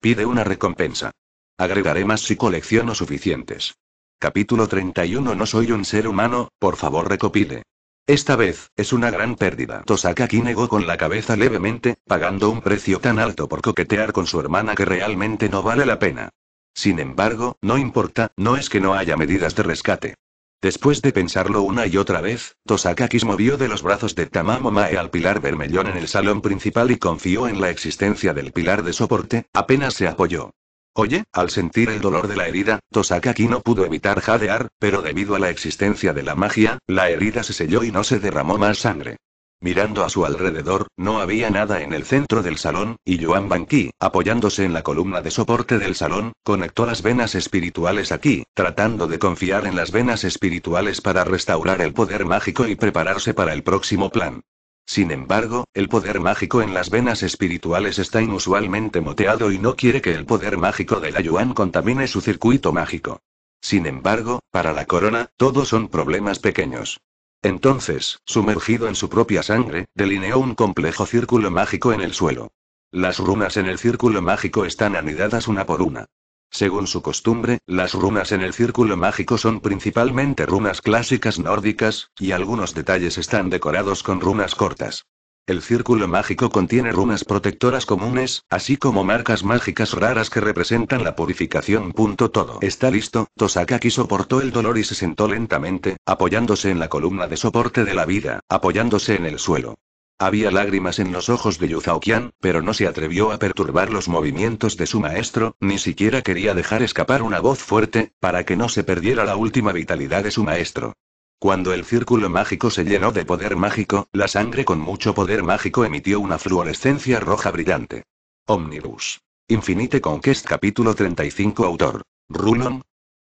Pide una recompensa. Agregaré más si colecciono suficientes. Capítulo 31 No soy un ser humano, por favor recopile. Esta vez, es una gran pérdida. Tosakaki negó con la cabeza levemente, pagando un precio tan alto por coquetear con su hermana que realmente no vale la pena. Sin embargo, no importa, no es que no haya medidas de rescate. Después de pensarlo una y otra vez, se movió de los brazos de Tamamo Mae al pilar vermellón en el salón principal y confió en la existencia del pilar de soporte, apenas se apoyó. Oye, al sentir el dolor de la herida, Tosakaki no pudo evitar jadear, pero debido a la existencia de la magia, la herida se selló y no se derramó más sangre. Mirando a su alrededor, no había nada en el centro del salón, y Joan Banqui, apoyándose en la columna de soporte del salón, conectó las venas espirituales aquí, tratando de confiar en las venas espirituales para restaurar el poder mágico y prepararse para el próximo plan. Sin embargo, el poder mágico en las venas espirituales está inusualmente moteado y no quiere que el poder mágico de la Yuan contamine su circuito mágico. Sin embargo, para la corona, todos son problemas pequeños. Entonces, sumergido en su propia sangre, delineó un complejo círculo mágico en el suelo. Las runas en el círculo mágico están anidadas una por una. Según su costumbre, las runas en el círculo mágico son principalmente runas clásicas nórdicas, y algunos detalles están decorados con runas cortas. El círculo mágico contiene runas protectoras comunes, así como marcas mágicas raras que representan la purificación. Todo está listo, Tosakaki soportó el dolor y se sentó lentamente, apoyándose en la columna de soporte de la vida, apoyándose en el suelo. Había lágrimas en los ojos de Yu Qian, pero no se atrevió a perturbar los movimientos de su maestro, ni siquiera quería dejar escapar una voz fuerte, para que no se perdiera la última vitalidad de su maestro. Cuando el círculo mágico se llenó de poder mágico, la sangre con mucho poder mágico emitió una fluorescencia roja brillante. Omnibus. Infinite Conquest capítulo 35 autor. Rulon,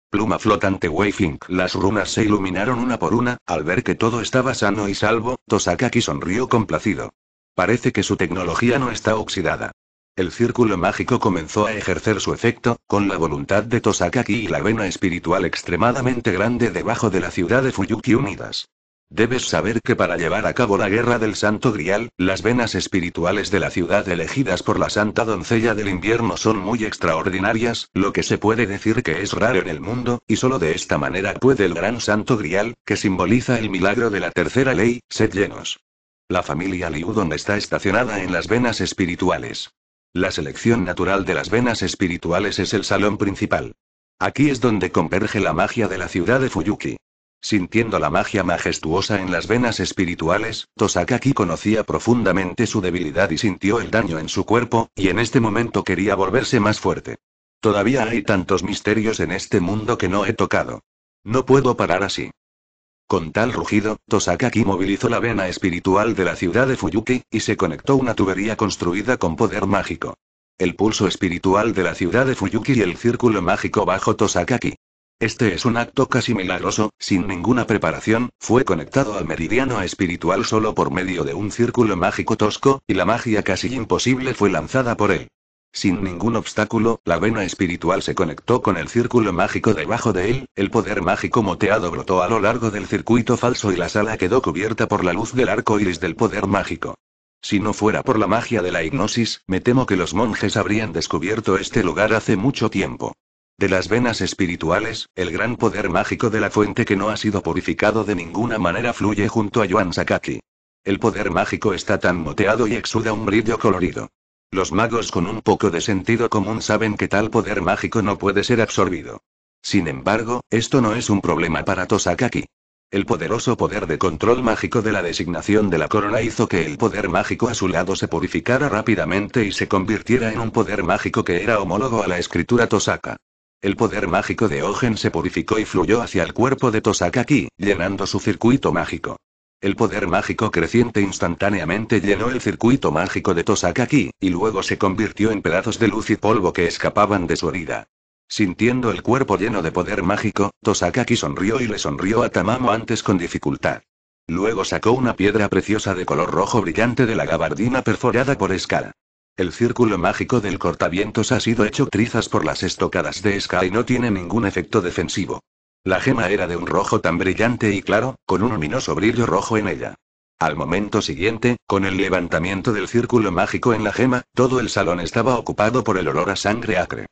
Pluma flotante Wayfink. Las runas se iluminaron una por una, al ver que todo estaba sano y salvo, Tosakaki sonrió complacido. Parece que su tecnología no está oxidada. El círculo mágico comenzó a ejercer su efecto, con la voluntad de Tosakaki y la vena espiritual extremadamente grande debajo de la ciudad de Fuyuki unidas. Debes saber que para llevar a cabo la guerra del Santo Grial, las venas espirituales de la ciudad elegidas por la Santa Doncella del Invierno son muy extraordinarias, lo que se puede decir que es raro en el mundo, y solo de esta manera puede el Gran Santo Grial, que simboliza el milagro de la tercera ley, ser llenos. La familia Liudon está estacionada en las venas espirituales. La selección natural de las venas espirituales es el salón principal. Aquí es donde converge la magia de la ciudad de Fuyuki. Sintiendo la magia majestuosa en las venas espirituales, Tosakaki conocía profundamente su debilidad y sintió el daño en su cuerpo, y en este momento quería volverse más fuerte. Todavía hay tantos misterios en este mundo que no he tocado. No puedo parar así. Con tal rugido, Tosakaki movilizó la vena espiritual de la ciudad de Fuyuki, y se conectó una tubería construida con poder mágico. El pulso espiritual de la ciudad de Fuyuki y el círculo mágico bajo Tosakaki. Este es un acto casi milagroso, sin ninguna preparación, fue conectado al meridiano espiritual solo por medio de un círculo mágico tosco, y la magia casi imposible fue lanzada por él. Sin ningún obstáculo, la vena espiritual se conectó con el círculo mágico debajo de él, el poder mágico moteado brotó a lo largo del circuito falso y la sala quedó cubierta por la luz del arco iris del poder mágico. Si no fuera por la magia de la hipnosis, me temo que los monjes habrían descubierto este lugar hace mucho tiempo. De las venas espirituales, el gran poder mágico de la fuente que no ha sido purificado de ninguna manera fluye junto a Yuan Sakaki. El poder mágico está tan moteado y exuda un brillo colorido. Los magos con un poco de sentido común saben que tal poder mágico no puede ser absorbido. Sin embargo, esto no es un problema para Tosakaki. El poderoso poder de control mágico de la designación de la corona hizo que el poder mágico a su lado se purificara rápidamente y se convirtiera en un poder mágico que era homólogo a la escritura Tosaka. El poder mágico de Ogen se purificó y fluyó hacia el cuerpo de Tosakaki, llenando su circuito mágico. El poder mágico creciente instantáneamente llenó el circuito mágico de Tosakaki, y luego se convirtió en pedazos de luz y polvo que escapaban de su herida. Sintiendo el cuerpo lleno de poder mágico, Tosakaki sonrió y le sonrió a Tamamo antes con dificultad. Luego sacó una piedra preciosa de color rojo brillante de la gabardina perforada por escala. El círculo mágico del cortavientos ha sido hecho trizas por las estocadas de Sky y no tiene ningún efecto defensivo. La gema era de un rojo tan brillante y claro, con un luminoso brillo rojo en ella. Al momento siguiente, con el levantamiento del círculo mágico en la gema, todo el salón estaba ocupado por el olor a sangre acre.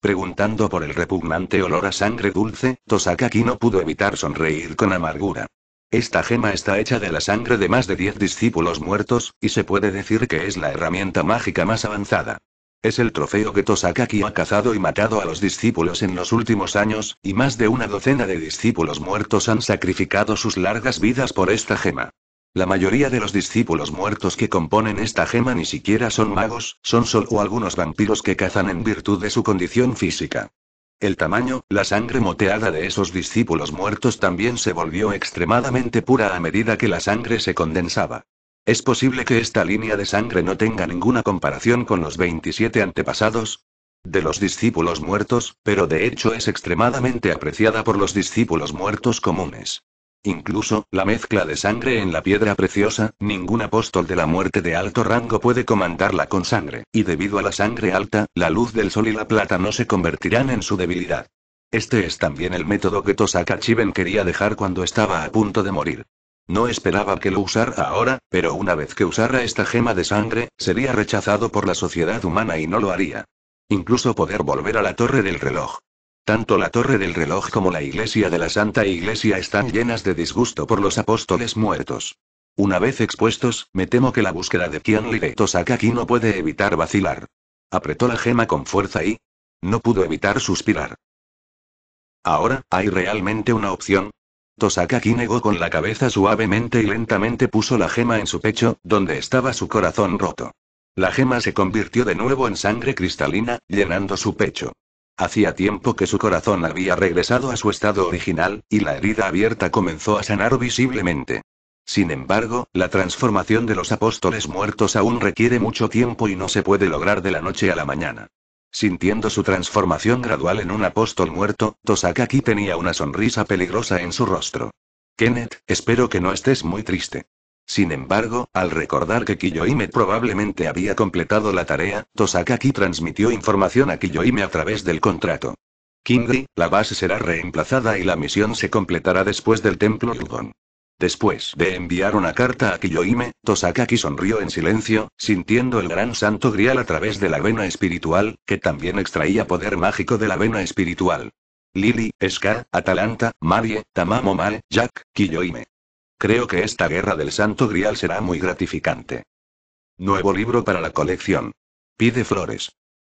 Preguntando por el repugnante olor a sangre dulce, Tosaka no pudo evitar sonreír con amargura. Esta gema está hecha de la sangre de más de 10 discípulos muertos, y se puede decir que es la herramienta mágica más avanzada. Es el trofeo que Tosakaki ha cazado y matado a los discípulos en los últimos años, y más de una docena de discípulos muertos han sacrificado sus largas vidas por esta gema. La mayoría de los discípulos muertos que componen esta gema ni siquiera son magos, son solo algunos vampiros que cazan en virtud de su condición física. El tamaño, la sangre moteada de esos discípulos muertos también se volvió extremadamente pura a medida que la sangre se condensaba. Es posible que esta línea de sangre no tenga ninguna comparación con los 27 antepasados de los discípulos muertos, pero de hecho es extremadamente apreciada por los discípulos muertos comunes. Incluso, la mezcla de sangre en la piedra preciosa, ningún apóstol de la muerte de alto rango puede comandarla con sangre, y debido a la sangre alta, la luz del sol y la plata no se convertirán en su debilidad. Este es también el método que Tosaka Chiben quería dejar cuando estaba a punto de morir. No esperaba que lo usara ahora, pero una vez que usara esta gema de sangre, sería rechazado por la sociedad humana y no lo haría. Incluso poder volver a la torre del reloj. Tanto la torre del reloj como la iglesia de la Santa Iglesia están llenas de disgusto por los apóstoles muertos. Una vez expuestos, me temo que la búsqueda de le de Tosakaki no puede evitar vacilar. Apretó la gema con fuerza y... No pudo evitar suspirar. Ahora, ¿hay realmente una opción? Tosakaki negó con la cabeza suavemente y lentamente puso la gema en su pecho, donde estaba su corazón roto. La gema se convirtió de nuevo en sangre cristalina, llenando su pecho. Hacía tiempo que su corazón había regresado a su estado original, y la herida abierta comenzó a sanar visiblemente. Sin embargo, la transformación de los apóstoles muertos aún requiere mucho tiempo y no se puede lograr de la noche a la mañana. Sintiendo su transformación gradual en un apóstol muerto, Tosakaki tenía una sonrisa peligrosa en su rostro. Kenneth, espero que no estés muy triste. Sin embargo, al recordar que Kiyoime probablemente había completado la tarea, Tosakaki transmitió información a Kiyoime a través del contrato. Kingri, la base será reemplazada y la misión se completará después del templo Yugon. Después de enviar una carta a Kiyoime, Tosakaki sonrió en silencio, sintiendo el gran santo grial a través de la vena espiritual, que también extraía poder mágico de la vena espiritual. Lily, Ska, Atalanta, Marie, Tamamo Mal, Jack, Kiyoime. Creo que esta guerra del Santo Grial será muy gratificante. Nuevo libro para la colección. Pide flores.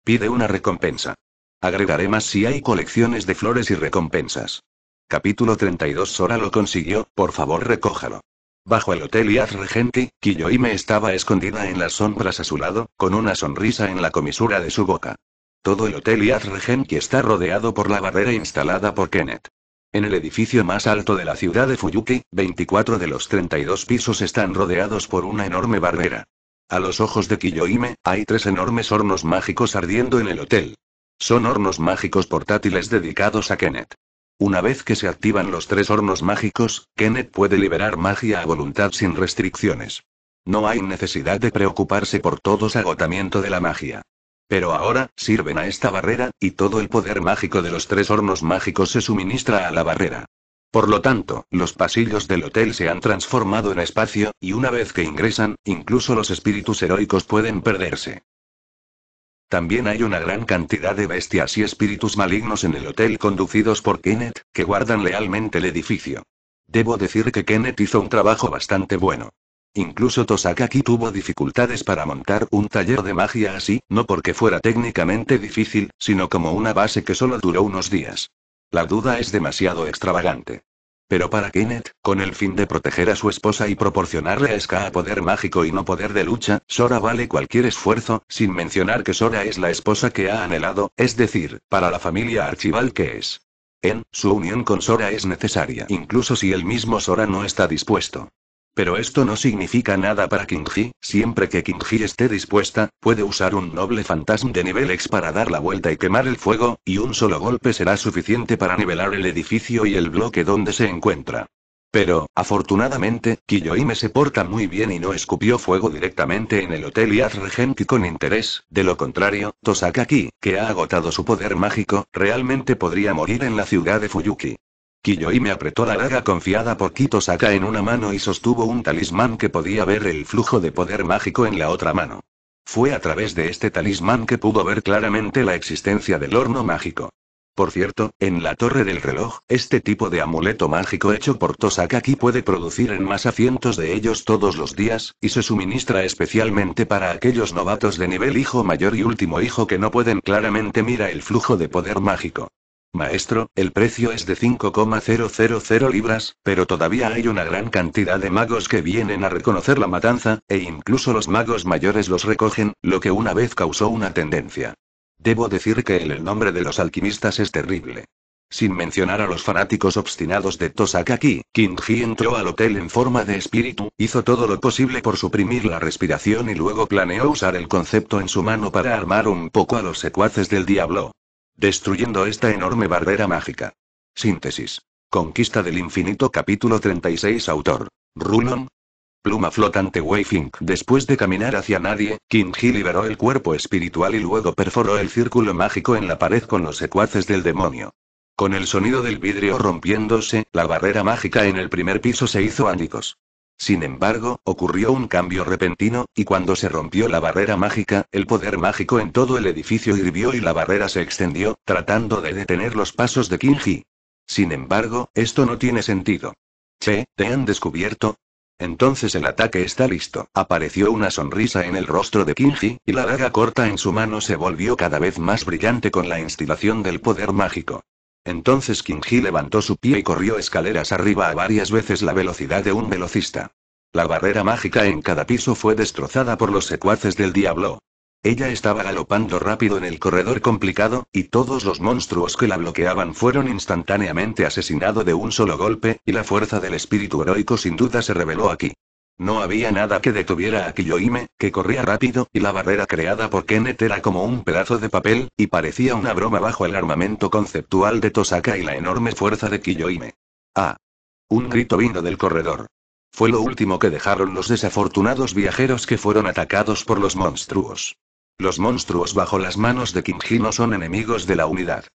Pide una recompensa. Agregaré más si hay colecciones de flores y recompensas. Capítulo 32 Sora lo consiguió, por favor recójalo. Bajo el hotel Yaz Regente, Kiyoime estaba escondida en las sombras a su lado, con una sonrisa en la comisura de su boca. Todo el hotel Yaz Regente está rodeado por la barrera instalada por Kenneth. En el edificio más alto de la ciudad de Fuyuki, 24 de los 32 pisos están rodeados por una enorme barrera. A los ojos de Kiyohime, hay tres enormes hornos mágicos ardiendo en el hotel. Son hornos mágicos portátiles dedicados a Kenneth. Una vez que se activan los tres hornos mágicos, Kenneth puede liberar magia a voluntad sin restricciones. No hay necesidad de preocuparse por todos agotamiento de la magia. Pero ahora, sirven a esta barrera, y todo el poder mágico de los tres hornos mágicos se suministra a la barrera. Por lo tanto, los pasillos del hotel se han transformado en espacio, y una vez que ingresan, incluso los espíritus heroicos pueden perderse. También hay una gran cantidad de bestias y espíritus malignos en el hotel conducidos por Kenneth, que guardan lealmente el edificio. Debo decir que Kenneth hizo un trabajo bastante bueno. Incluso Tosakaki tuvo dificultades para montar un taller de magia así, no porque fuera técnicamente difícil, sino como una base que solo duró unos días. La duda es demasiado extravagante. Pero para Kenneth, con el fin de proteger a su esposa y proporcionarle a Ska poder mágico y no poder de lucha, Sora vale cualquier esfuerzo, sin mencionar que Sora es la esposa que ha anhelado, es decir, para la familia Archival que es. En, su unión con Sora es necesaria, incluso si el mismo Sora no está dispuesto. Pero esto no significa nada para Kingji, siempre que Kinji esté dispuesta, puede usar un noble fantasma de nivel X para dar la vuelta y quemar el fuego, y un solo golpe será suficiente para nivelar el edificio y el bloque donde se encuentra. Pero, afortunadamente, Kiyoime se porta muy bien y no escupió fuego directamente en el hotel y gente con interés, de lo contrario, Tosakaki, que ha agotado su poder mágico, realmente podría morir en la ciudad de Fuyuki. Kiyoi me apretó la daga confiada por Kito en una mano y sostuvo un talismán que podía ver el flujo de poder mágico en la otra mano. Fue a través de este talismán que pudo ver claramente la existencia del horno mágico. Por cierto, en la torre del reloj, este tipo de amuleto mágico hecho por Tosakaki puede producir en masa cientos de ellos todos los días, y se suministra especialmente para aquellos novatos de nivel hijo mayor y último hijo que no pueden claramente mira el flujo de poder mágico. Maestro, el precio es de 5,000 libras, pero todavía hay una gran cantidad de magos que vienen a reconocer la matanza, e incluso los magos mayores los recogen, lo que una vez causó una tendencia. Debo decir que el, nombre de los alquimistas es terrible. Sin mencionar a los fanáticos obstinados de Tosakaki, Kinji entró al hotel en forma de espíritu, hizo todo lo posible por suprimir la respiración y luego planeó usar el concepto en su mano para armar un poco a los secuaces del diablo. Destruyendo esta enorme barrera mágica. Síntesis. Conquista del infinito capítulo 36 autor. Rulon. Pluma flotante Wayfink. Después de caminar hacia nadie, King Hee liberó el cuerpo espiritual y luego perforó el círculo mágico en la pared con los secuaces del demonio. Con el sonido del vidrio rompiéndose, la barrera mágica en el primer piso se hizo ánicos. Sin embargo, ocurrió un cambio repentino, y cuando se rompió la barrera mágica, el poder mágico en todo el edificio hirvió y la barrera se extendió, tratando de detener los pasos de Kinji. Sin embargo, esto no tiene sentido. Che, ¿te han descubierto? Entonces el ataque está listo. Apareció una sonrisa en el rostro de Kinji, y la daga corta en su mano se volvió cada vez más brillante con la instilación del poder mágico. Entonces Kinji levantó su pie y corrió escaleras arriba a varias veces la velocidad de un velocista. La barrera mágica en cada piso fue destrozada por los secuaces del diablo. Ella estaba galopando rápido en el corredor complicado, y todos los monstruos que la bloqueaban fueron instantáneamente asesinados de un solo golpe, y la fuerza del espíritu heroico sin duda se reveló aquí. No había nada que detuviera a Kiyoime, que corría rápido, y la barrera creada por Kenneth era como un pedazo de papel, y parecía una broma bajo el armamento conceptual de Tosaka y la enorme fuerza de Kiyoime. ¡Ah! Un grito vino del corredor. Fue lo último que dejaron los desafortunados viajeros que fueron atacados por los monstruos. Los monstruos bajo las manos de Kimji no son enemigos de la unidad.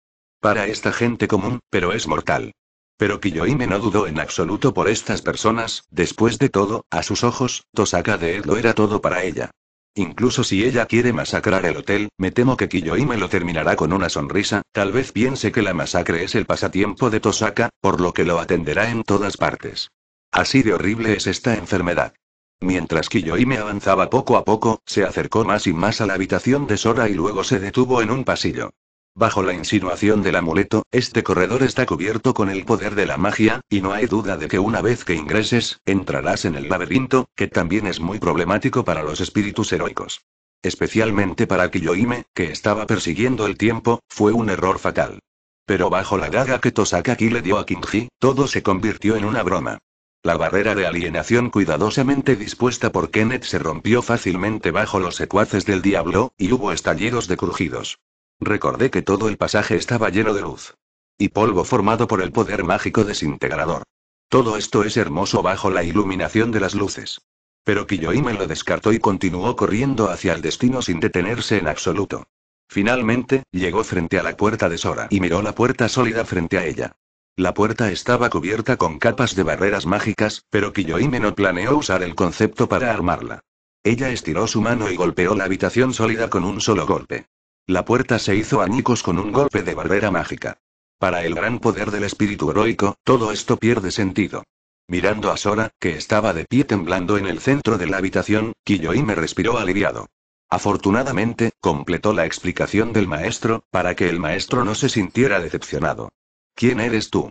Para esta gente común, pero es mortal. Pero Kiyoime no dudó en absoluto por estas personas, después de todo, a sus ojos, Tosaka de lo era todo para ella. Incluso si ella quiere masacrar el hotel, me temo que Kiyoime lo terminará con una sonrisa, tal vez piense que la masacre es el pasatiempo de Tosaka, por lo que lo atenderá en todas partes. Así de horrible es esta enfermedad. Mientras Kiyoime avanzaba poco a poco, se acercó más y más a la habitación de Sora y luego se detuvo en un pasillo. Bajo la insinuación del amuleto, este corredor está cubierto con el poder de la magia, y no hay duda de que una vez que ingreses, entrarás en el laberinto, que también es muy problemático para los espíritus heroicos. Especialmente para Kiyoime, que estaba persiguiendo el tiempo, fue un error fatal. Pero bajo la daga que Tosakaki le dio a Kinji, todo se convirtió en una broma. La barrera de alienación cuidadosamente dispuesta por Kenneth se rompió fácilmente bajo los secuaces del diablo, y hubo estallidos de crujidos. Recordé que todo el pasaje estaba lleno de luz. Y polvo formado por el poder mágico desintegrador. Todo esto es hermoso bajo la iluminación de las luces. Pero Kiyoime lo descartó y continuó corriendo hacia el destino sin detenerse en absoluto. Finalmente, llegó frente a la puerta de Sora y miró la puerta sólida frente a ella. La puerta estaba cubierta con capas de barreras mágicas, pero Kiyoime no planeó usar el concepto para armarla. Ella estiró su mano y golpeó la habitación sólida con un solo golpe. La puerta se hizo añicos con un golpe de barbera mágica. Para el gran poder del espíritu heroico, todo esto pierde sentido. Mirando a Sora, que estaba de pie temblando en el centro de la habitación, me respiró aliviado. Afortunadamente, completó la explicación del maestro, para que el maestro no se sintiera decepcionado. ¿Quién eres tú?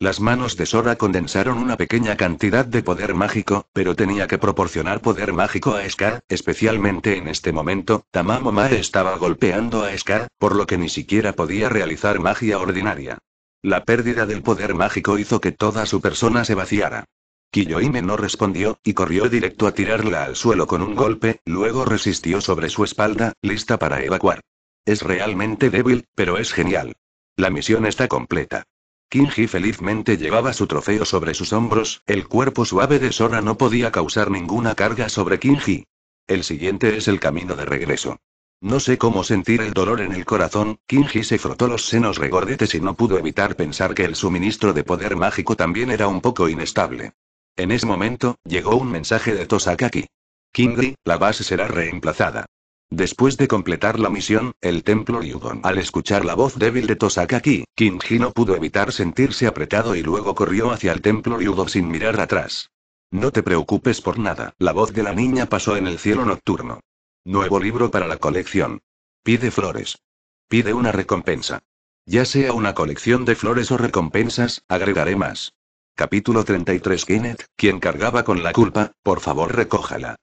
Las manos de Sora condensaron una pequeña cantidad de poder mágico, pero tenía que proporcionar poder mágico a Scar, especialmente en este momento, Tamamo Mae estaba golpeando a Scar, por lo que ni siquiera podía realizar magia ordinaria. La pérdida del poder mágico hizo que toda su persona se vaciara. Kiyoime no respondió, y corrió directo a tirarla al suelo con un golpe, luego resistió sobre su espalda, lista para evacuar. Es realmente débil, pero es genial. La misión está completa. Kinji felizmente llevaba su trofeo sobre sus hombros, el cuerpo suave de Sora no podía causar ninguna carga sobre Kinji. El siguiente es el camino de regreso. No sé cómo sentir el dolor en el corazón, Kinji se frotó los senos regordetes y no pudo evitar pensar que el suministro de poder mágico también era un poco inestable. En ese momento, llegó un mensaje de Tosakaki. Kinji, la base será reemplazada. Después de completar la misión, el templo Ryudon. Al escuchar la voz débil de Tosakaki, Kinji no pudo evitar sentirse apretado y luego corrió hacia el templo Ryudon sin mirar atrás. No te preocupes por nada, la voz de la niña pasó en el cielo nocturno. Nuevo libro para la colección. Pide flores. Pide una recompensa. Ya sea una colección de flores o recompensas, agregaré más. Capítulo 33 Kenneth, quien cargaba con la culpa, por favor recójala.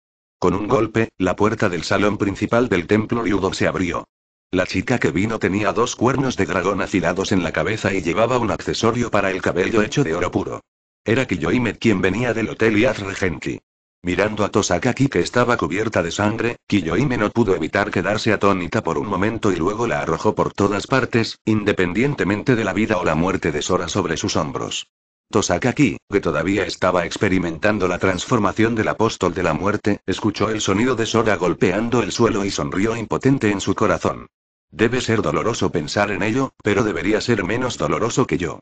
Con un golpe, la puerta del salón principal del templo Ryudo se abrió. La chica que vino tenía dos cuernos de dragón afilados en la cabeza y llevaba un accesorio para el cabello hecho de oro puro. Era Kiyoime quien venía del hotel Yaz Regenti. Mirando a Tosakaki que estaba cubierta de sangre, Kiyoime no pudo evitar quedarse atónita por un momento y luego la arrojó por todas partes, independientemente de la vida o la muerte de Sora sobre sus hombros. Tosakaki, que todavía estaba experimentando la transformación del apóstol de la muerte, escuchó el sonido de Sora golpeando el suelo y sonrió impotente en su corazón. Debe ser doloroso pensar en ello, pero debería ser menos doloroso que yo.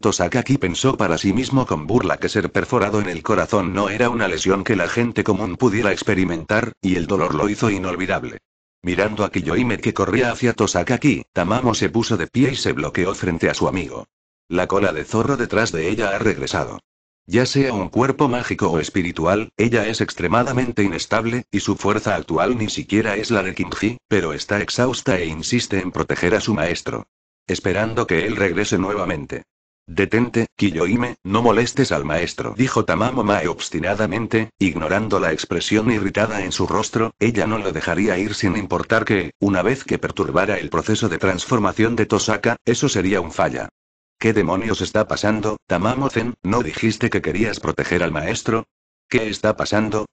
Tosakaki pensó para sí mismo con burla que ser perforado en el corazón no era una lesión que la gente común pudiera experimentar, y el dolor lo hizo inolvidable. Mirando a Kiyoime que corría hacia Tosakaki, Tamamo se puso de pie y se bloqueó frente a su amigo. La cola de zorro detrás de ella ha regresado. Ya sea un cuerpo mágico o espiritual, ella es extremadamente inestable, y su fuerza actual ni siquiera es la de Kinji, pero está exhausta e insiste en proteger a su maestro. Esperando que él regrese nuevamente. Detente, Kiyoime, no molestes al maestro, dijo Tamamo Mae obstinadamente, ignorando la expresión irritada en su rostro, ella no lo dejaría ir sin importar que, una vez que perturbara el proceso de transformación de Tosaka, eso sería un falla. ¿Qué demonios está pasando, Tamamo-zen? ¿No dijiste que querías proteger al maestro? ¿Qué está pasando?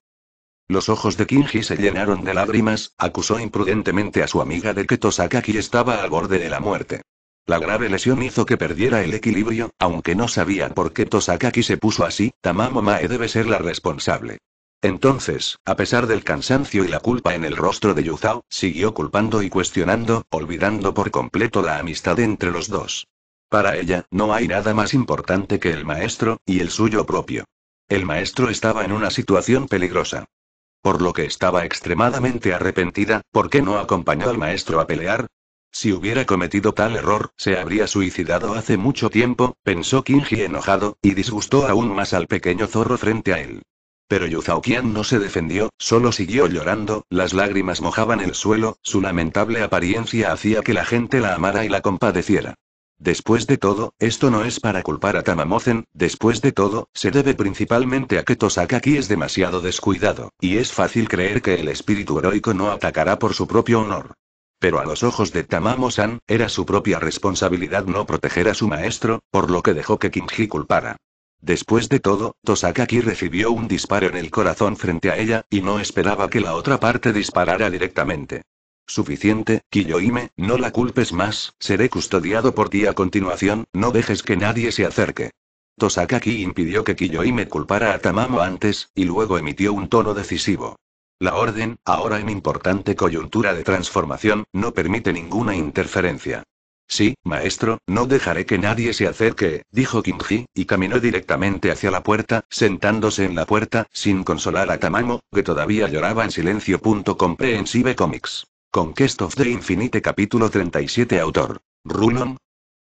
Los ojos de Kinji se llenaron de lágrimas, acusó imprudentemente a su amiga de que Tosakaki estaba al borde de la muerte. La grave lesión hizo que perdiera el equilibrio, aunque no sabía por qué Tosakaki se puso así, Tamamo Mae debe ser la responsable. Entonces, a pesar del cansancio y la culpa en el rostro de Yuzao, siguió culpando y cuestionando, olvidando por completo la amistad entre los dos. Para ella, no hay nada más importante que el maestro, y el suyo propio. El maestro estaba en una situación peligrosa. Por lo que estaba extremadamente arrepentida, ¿por qué no acompañó al maestro a pelear? Si hubiera cometido tal error, se habría suicidado hace mucho tiempo, pensó Kinji enojado, y disgustó aún más al pequeño zorro frente a él. Pero Yuzao no se defendió, solo siguió llorando, las lágrimas mojaban el suelo, su lamentable apariencia hacía que la gente la amara y la compadeciera. Después de todo, esto no es para culpar a Tamamozen, después de todo, se debe principalmente a que Tosakaki es demasiado descuidado, y es fácil creer que el espíritu heroico no atacará por su propio honor. Pero a los ojos de Tamamo-san, era su propia responsabilidad no proteger a su maestro, por lo que dejó que Kinji culpara. Después de todo, Tosakaki recibió un disparo en el corazón frente a ella, y no esperaba que la otra parte disparara directamente. Suficiente, Kiyoime, no la culpes más, seré custodiado por ti a continuación, no dejes que nadie se acerque. Tosakaki impidió que Kiyoime culpara a Tamamo antes, y luego emitió un tono decisivo. La orden, ahora en importante coyuntura de transformación, no permite ninguna interferencia. Sí, maestro, no dejaré que nadie se acerque, dijo Kinji, y caminó directamente hacia la puerta, sentándose en la puerta, sin consolar a Tamamo, que todavía lloraba en silencio. Comics. Conquest of the Infinite capítulo 37 autor. Runon.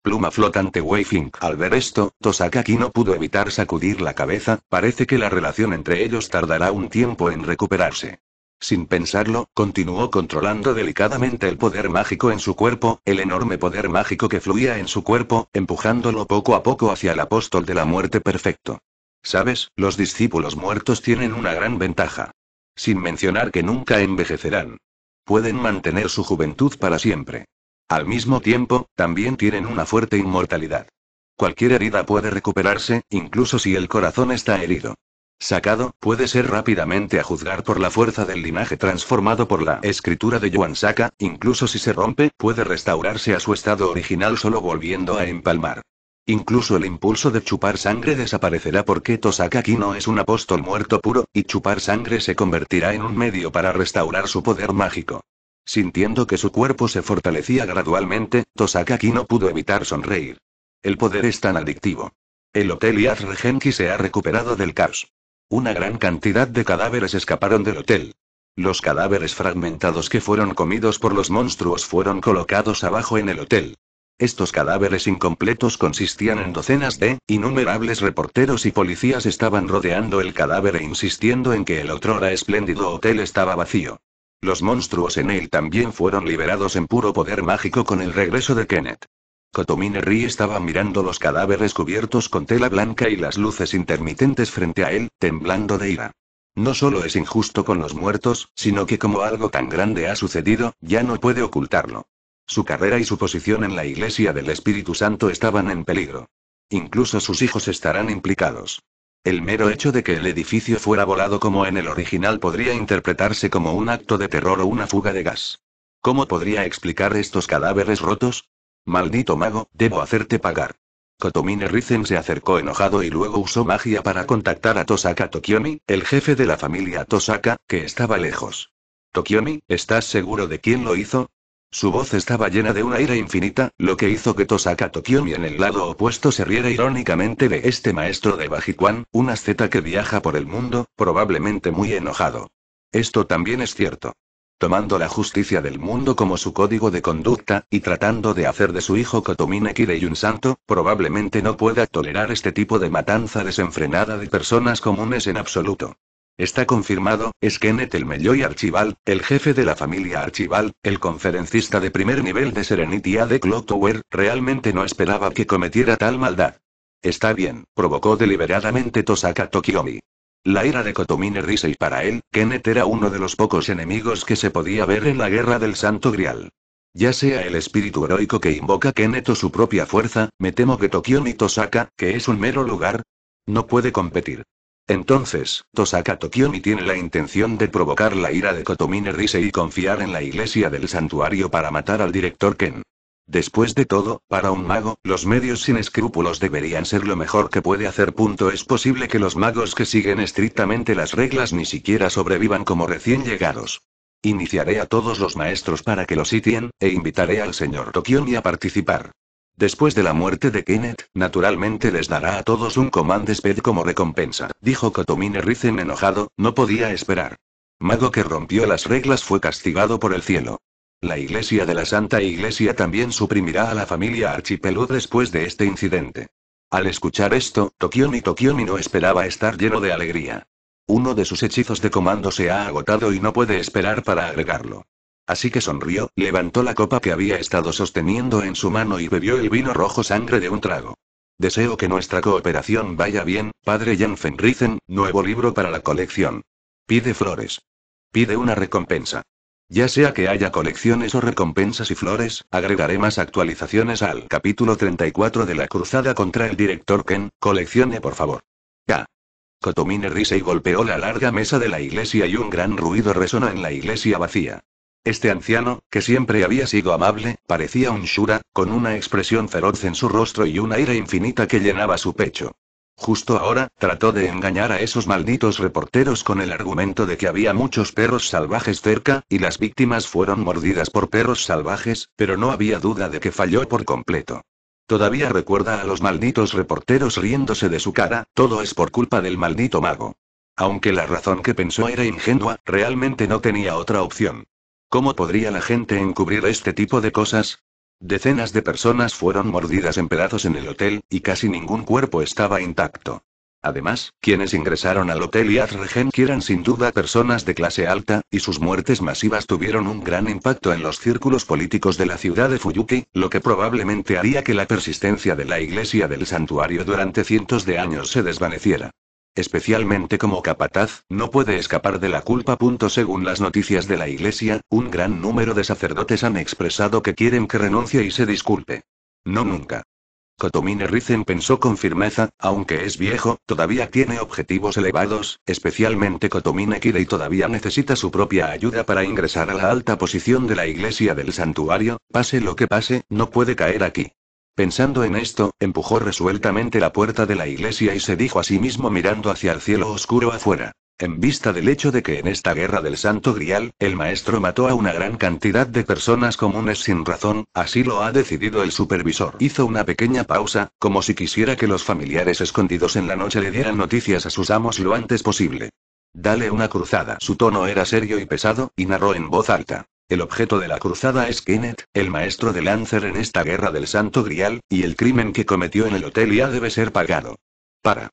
Pluma flotante Wayfink. Al ver esto, Tosakaki no pudo evitar sacudir la cabeza, parece que la relación entre ellos tardará un tiempo en recuperarse. Sin pensarlo, continuó controlando delicadamente el poder mágico en su cuerpo, el enorme poder mágico que fluía en su cuerpo, empujándolo poco a poco hacia el apóstol de la muerte perfecto. Sabes, los discípulos muertos tienen una gran ventaja. Sin mencionar que nunca envejecerán pueden mantener su juventud para siempre. Al mismo tiempo, también tienen una fuerte inmortalidad. Cualquier herida puede recuperarse, incluso si el corazón está herido. Sacado, puede ser rápidamente a juzgar por la fuerza del linaje transformado por la escritura de Yuan Saka, incluso si se rompe, puede restaurarse a su estado original solo volviendo a empalmar. Incluso el impulso de chupar sangre desaparecerá porque Tosakaki no es un apóstol muerto puro, y chupar sangre se convertirá en un medio para restaurar su poder mágico. Sintiendo que su cuerpo se fortalecía gradualmente, Tosakaki no pudo evitar sonreír. El poder es tan adictivo. El hotel Yaz Regenki se ha recuperado del caos. Una gran cantidad de cadáveres escaparon del hotel. Los cadáveres fragmentados que fueron comidos por los monstruos fueron colocados abajo en el hotel. Estos cadáveres incompletos consistían en docenas de, innumerables reporteros y policías estaban rodeando el cadáver e insistiendo en que el otrora espléndido hotel estaba vacío. Los monstruos en él también fueron liberados en puro poder mágico con el regreso de Kenneth. Kotomine Ri estaba mirando los cadáveres cubiertos con tela blanca y las luces intermitentes frente a él, temblando de ira. No solo es injusto con los muertos, sino que como algo tan grande ha sucedido, ya no puede ocultarlo. Su carrera y su posición en la Iglesia del Espíritu Santo estaban en peligro. Incluso sus hijos estarán implicados. El mero hecho de que el edificio fuera volado como en el original podría interpretarse como un acto de terror o una fuga de gas. ¿Cómo podría explicar estos cadáveres rotos? Maldito mago, debo hacerte pagar. Kotomine Rizen se acercó enojado y luego usó magia para contactar a Tosaka Tokiomi, el jefe de la familia Tosaka, que estaba lejos. Tokiomi, ¿estás seguro de quién lo hizo? Su voz estaba llena de una ira infinita, lo que hizo que Tosaka Tokiomi en el lado opuesto se riera irónicamente de este maestro de Bajiquan, un asceta que viaja por el mundo, probablemente muy enojado. Esto también es cierto. Tomando la justicia del mundo como su código de conducta, y tratando de hacer de su hijo Kotomine Kirei un santo, probablemente no pueda tolerar este tipo de matanza desenfrenada de personas comunes en absoluto. Está confirmado, es Kenneth el Melloy Archival, el jefe de la familia Archival, el conferencista de primer nivel de Serenity A de Clock Tower, realmente no esperaba que cometiera tal maldad. Está bien, provocó deliberadamente Tosaka Tokiomi. La era de Kotomine y para él, Kenneth era uno de los pocos enemigos que se podía ver en la guerra del Santo Grial. Ya sea el espíritu heroico que invoca Kenneth o su propia fuerza, me temo que Tokiomi Tosaka, que es un mero lugar, no puede competir. Entonces, Tosaka Tokiomi tiene la intención de provocar la ira de Kotomine Rise y confiar en la iglesia del santuario para matar al director Ken. Después de todo, para un mago, los medios sin escrúpulos deberían ser lo mejor que puede hacer. Punto es posible que los magos que siguen estrictamente las reglas ni siquiera sobrevivan como recién llegados. Iniciaré a todos los maestros para que lo sitien, e invitaré al señor Tokiomi a participar. Después de la muerte de Kenneth, naturalmente les dará a todos un command como recompensa, dijo Kotomine Rizen enojado, no podía esperar. Mago que rompió las reglas fue castigado por el cielo. La iglesia de la Santa Iglesia también suprimirá a la familia Archipelú después de este incidente. Al escuchar esto, Tokiomi Tokiomi no esperaba estar lleno de alegría. Uno de sus hechizos de comando se ha agotado y no puede esperar para agregarlo. Así que sonrió, levantó la copa que había estado sosteniendo en su mano y bebió el vino rojo sangre de un trago. Deseo que nuestra cooperación vaya bien, padre Jan Fenrizen, nuevo libro para la colección. Pide flores. Pide una recompensa. Ya sea que haya colecciones o recompensas y flores, agregaré más actualizaciones al capítulo 34 de la cruzada contra el director Ken, coleccione por favor. K. Cotomine rise y golpeó la larga mesa de la iglesia y un gran ruido resonó en la iglesia vacía. Este anciano, que siempre había sido amable, parecía un Shura, con una expresión feroz en su rostro y una ira infinita que llenaba su pecho. Justo ahora, trató de engañar a esos malditos reporteros con el argumento de que había muchos perros salvajes cerca, y las víctimas fueron mordidas por perros salvajes, pero no había duda de que falló por completo. Todavía recuerda a los malditos reporteros riéndose de su cara, todo es por culpa del maldito mago. Aunque la razón que pensó era ingenua, realmente no tenía otra opción. ¿Cómo podría la gente encubrir este tipo de cosas? Decenas de personas fueron mordidas en pedazos en el hotel, y casi ningún cuerpo estaba intacto. Además, quienes ingresaron al hotel y Regen eran sin duda personas de clase alta, y sus muertes masivas tuvieron un gran impacto en los círculos políticos de la ciudad de Fuyuki, lo que probablemente haría que la persistencia de la iglesia del santuario durante cientos de años se desvaneciera especialmente como capataz, no puede escapar de la culpa. Según las noticias de la Iglesia, un gran número de sacerdotes han expresado que quieren que renuncie y se disculpe. No nunca. Kotomine Rizen pensó con firmeza, aunque es viejo, todavía tiene objetivos elevados, especialmente Kotomine Kirei todavía necesita su propia ayuda para ingresar a la alta posición de la iglesia del santuario, pase lo que pase, no puede caer aquí. Pensando en esto, empujó resueltamente la puerta de la iglesia y se dijo a sí mismo mirando hacia el cielo oscuro afuera. En vista del hecho de que en esta guerra del Santo Grial, el maestro mató a una gran cantidad de personas comunes sin razón, así lo ha decidido el supervisor. Hizo una pequeña pausa, como si quisiera que los familiares escondidos en la noche le dieran noticias a sus amos lo antes posible. Dale una cruzada. Su tono era serio y pesado, y narró en voz alta. El objeto de la cruzada es Kenneth, el maestro de Lancer en esta guerra del Santo Grial, y el crimen que cometió en el hotel ya debe ser pagado. Para.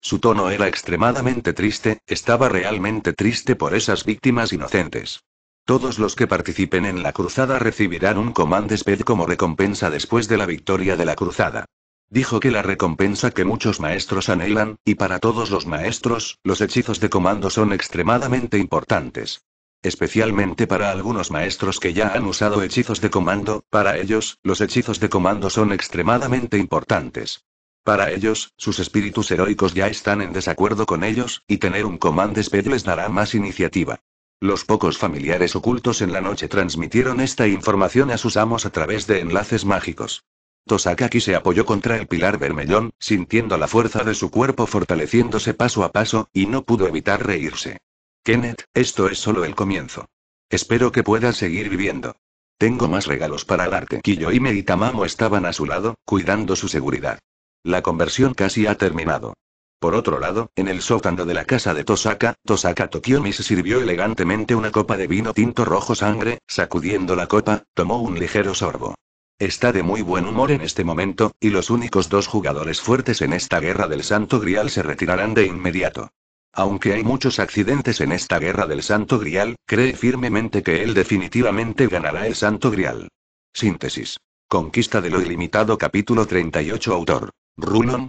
Su tono era extremadamente triste, estaba realmente triste por esas víctimas inocentes. Todos los que participen en la cruzada recibirán un Command como recompensa después de la victoria de la cruzada. Dijo que la recompensa que muchos maestros anhelan, y para todos los maestros, los hechizos de comando son extremadamente importantes especialmente para algunos maestros que ya han usado hechizos de comando, para ellos, los hechizos de comando son extremadamente importantes. Para ellos, sus espíritus heroicos ya están en desacuerdo con ellos, y tener un comando especial les dará más iniciativa. Los pocos familiares ocultos en la noche transmitieron esta información a sus amos a través de enlaces mágicos. Tosakaki se apoyó contra el pilar vermellón, sintiendo la fuerza de su cuerpo fortaleciéndose paso a paso, y no pudo evitar reírse. Kenneth, esto es solo el comienzo. Espero que puedas seguir viviendo. Tengo más regalos para darte. Kiyoime y Tamamo estaban a su lado, cuidando su seguridad. La conversión casi ha terminado. Por otro lado, en el sótano de la casa de Tosaka, Tosaka Tokiomi se sirvió elegantemente una copa de vino tinto rojo sangre, sacudiendo la copa, tomó un ligero sorbo. Está de muy buen humor en este momento, y los únicos dos jugadores fuertes en esta guerra del Santo Grial se retirarán de inmediato. Aunque hay muchos accidentes en esta guerra del Santo Grial, cree firmemente que él definitivamente ganará el Santo Grial. Síntesis. Conquista de lo ilimitado capítulo 38 autor. Runon.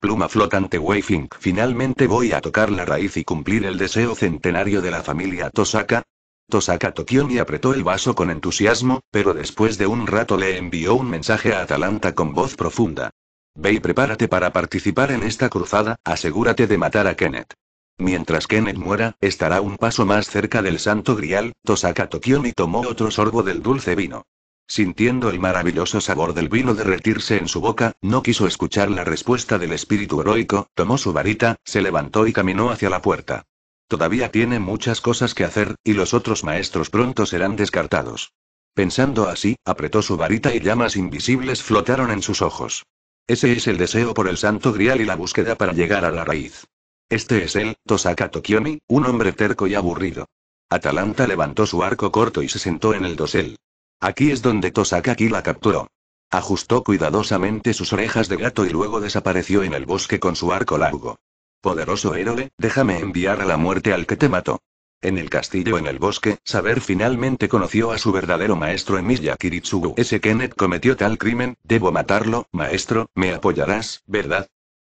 Pluma flotante Wayfink. Finalmente voy a tocar la raíz y cumplir el deseo centenario de la familia Tosaka. Tosaka Tokion y apretó el vaso con entusiasmo, pero después de un rato le envió un mensaje a Atalanta con voz profunda. Ve y prepárate para participar en esta cruzada, asegúrate de matar a Kenneth. Mientras Kenneth muera, estará un paso más cerca del santo grial, Tosaka y tomó otro sorbo del dulce vino. Sintiendo el maravilloso sabor del vino derretirse en su boca, no quiso escuchar la respuesta del espíritu heroico, tomó su varita, se levantó y caminó hacia la puerta. Todavía tiene muchas cosas que hacer, y los otros maestros pronto serán descartados. Pensando así, apretó su varita y llamas invisibles flotaron en sus ojos. Ese es el deseo por el santo grial y la búsqueda para llegar a la raíz. Este es él, Tosaka Tokiomi, un hombre terco y aburrido. Atalanta levantó su arco corto y se sentó en el dosel. Aquí es donde Tosaka la capturó. Ajustó cuidadosamente sus orejas de gato y luego desapareció en el bosque con su arco largo. Poderoso héroe, déjame enviar a la muerte al que te mató. En el castillo en el bosque, Saber finalmente conoció a su verdadero maestro Emilia Kiritsugu. Ese Kenneth cometió tal crimen, debo matarlo, maestro, me apoyarás, ¿verdad?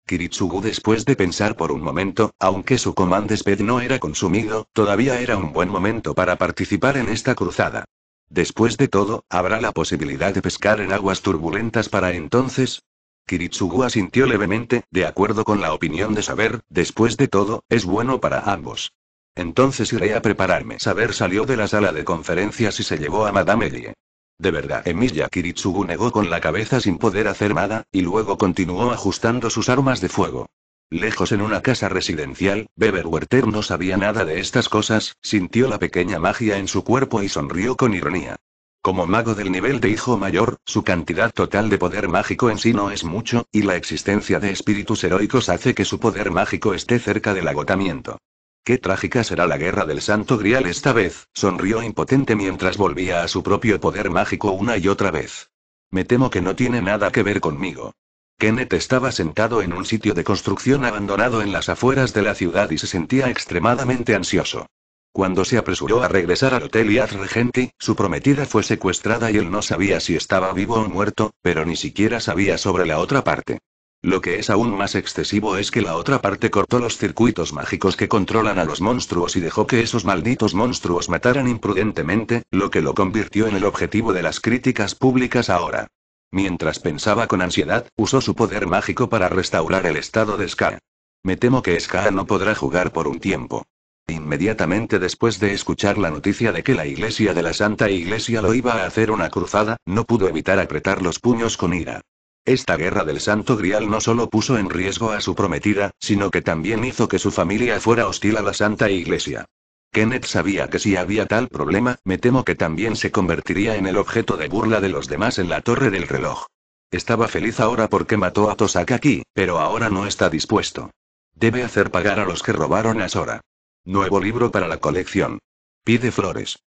Kiritsugu después de pensar por un momento, aunque su command speed no era consumido, todavía era un buen momento para participar en esta cruzada. Después de todo, ¿habrá la posibilidad de pescar en aguas turbulentas para entonces? Kiritsugu asintió levemente, de acuerdo con la opinión de saber, después de todo, es bueno para ambos. Entonces iré a prepararme. Saber salió de la sala de conferencias y se llevó a Madame Elie. De verdad, Emilia Kiritsugu negó con la cabeza sin poder hacer nada, y luego continuó ajustando sus armas de fuego. Lejos en una casa residencial, Beber no sabía nada de estas cosas, sintió la pequeña magia en su cuerpo y sonrió con ironía. Como mago del nivel de hijo mayor, su cantidad total de poder mágico en sí no es mucho, y la existencia de espíritus heroicos hace que su poder mágico esté cerca del agotamiento. Qué trágica será la guerra del Santo Grial esta vez, sonrió impotente mientras volvía a su propio poder mágico una y otra vez. Me temo que no tiene nada que ver conmigo. Kenneth estaba sentado en un sitio de construcción abandonado en las afueras de la ciudad y se sentía extremadamente ansioso. Cuando se apresuró a regresar al hotel y y regente, su prometida fue secuestrada y él no sabía si estaba vivo o muerto, pero ni siquiera sabía sobre la otra parte. Lo que es aún más excesivo es que la otra parte cortó los circuitos mágicos que controlan a los monstruos y dejó que esos malditos monstruos mataran imprudentemente, lo que lo convirtió en el objetivo de las críticas públicas ahora. Mientras pensaba con ansiedad, usó su poder mágico para restaurar el estado de Ska. Me temo que Ska no podrá jugar por un tiempo. Inmediatamente después de escuchar la noticia de que la iglesia de la Santa Iglesia lo iba a hacer una cruzada, no pudo evitar apretar los puños con ira. Esta guerra del Santo Grial no solo puso en riesgo a su prometida, sino que también hizo que su familia fuera hostil a la Santa Iglesia. Kenneth sabía que si había tal problema, me temo que también se convertiría en el objeto de burla de los demás en la torre del reloj. Estaba feliz ahora porque mató a aquí, pero ahora no está dispuesto. Debe hacer pagar a los que robaron a Sora. Nuevo libro para la colección. Pide flores.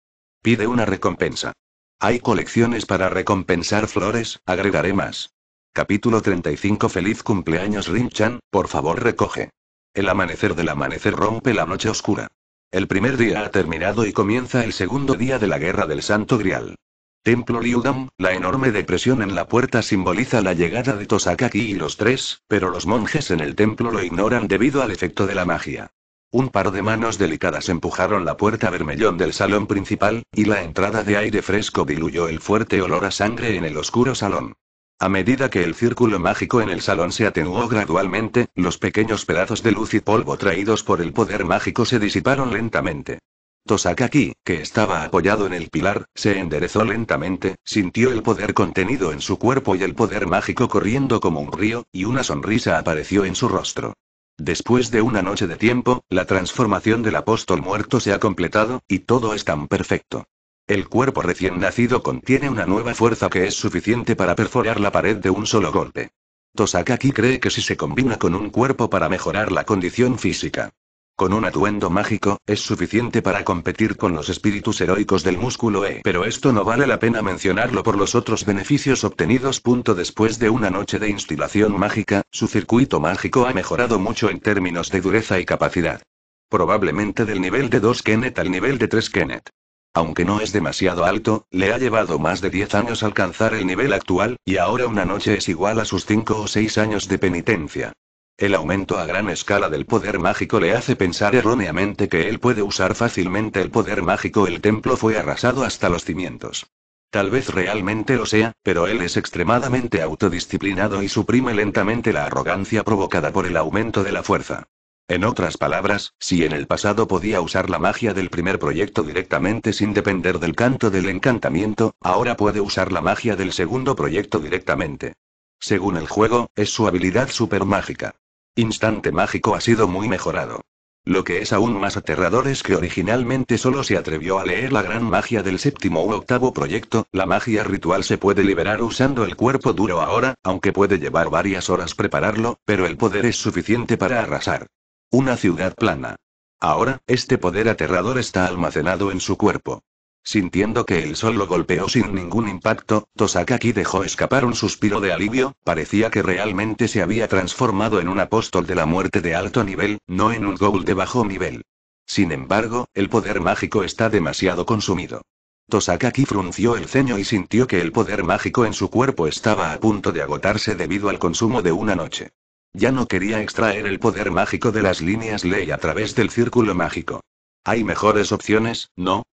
Pide una recompensa. Hay colecciones para recompensar flores, agregaré más. Capítulo 35 Feliz cumpleaños Rin-chan, por favor recoge. El amanecer del amanecer rompe la noche oscura. El primer día ha terminado y comienza el segundo día de la Guerra del Santo Grial. Templo Liudam, la enorme depresión en la puerta simboliza la llegada de Tosakaki y los tres, pero los monjes en el templo lo ignoran debido al efecto de la magia. Un par de manos delicadas empujaron la puerta vermellón del salón principal, y la entrada de aire fresco diluyó el fuerte olor a sangre en el oscuro salón. A medida que el círculo mágico en el salón se atenuó gradualmente, los pequeños pedazos de luz y polvo traídos por el poder mágico se disiparon lentamente. Tosakaki, que estaba apoyado en el pilar, se enderezó lentamente, sintió el poder contenido en su cuerpo y el poder mágico corriendo como un río, y una sonrisa apareció en su rostro. Después de una noche de tiempo, la transformación del apóstol muerto se ha completado, y todo es tan perfecto. El cuerpo recién nacido contiene una nueva fuerza que es suficiente para perforar la pared de un solo golpe. Tosakaki cree que si se combina con un cuerpo para mejorar la condición física, con un atuendo mágico, es suficiente para competir con los espíritus heroicos del músculo E. Pero esto no vale la pena mencionarlo por los otros beneficios obtenidos. Punto después de una noche de instilación mágica, su circuito mágico ha mejorado mucho en términos de dureza y capacidad. Probablemente del nivel de 2 Kenneth al nivel de 3 Kenneth aunque no es demasiado alto, le ha llevado más de 10 años alcanzar el nivel actual, y ahora una noche es igual a sus 5 o 6 años de penitencia. El aumento a gran escala del poder mágico le hace pensar erróneamente que él puede usar fácilmente el poder mágico. El templo fue arrasado hasta los cimientos. Tal vez realmente lo sea, pero él es extremadamente autodisciplinado y suprime lentamente la arrogancia provocada por el aumento de la fuerza. En otras palabras, si en el pasado podía usar la magia del primer proyecto directamente sin depender del canto del encantamiento, ahora puede usar la magia del segundo proyecto directamente. Según el juego, es su habilidad super mágica. Instante mágico ha sido muy mejorado. Lo que es aún más aterrador es que originalmente solo se atrevió a leer la gran magia del séptimo u octavo proyecto, la magia ritual se puede liberar usando el cuerpo duro ahora, aunque puede llevar varias horas prepararlo, pero el poder es suficiente para arrasar. Una ciudad plana. Ahora, este poder aterrador está almacenado en su cuerpo. Sintiendo que el sol lo golpeó sin ningún impacto, Tosakaki dejó escapar un suspiro de alivio, parecía que realmente se había transformado en un apóstol de la muerte de alto nivel, no en un ghoul de bajo nivel. Sin embargo, el poder mágico está demasiado consumido. Tosakaki frunció el ceño y sintió que el poder mágico en su cuerpo estaba a punto de agotarse debido al consumo de una noche. Ya no quería extraer el poder mágico de las líneas ley a través del círculo mágico. Hay mejores opciones, ¿no?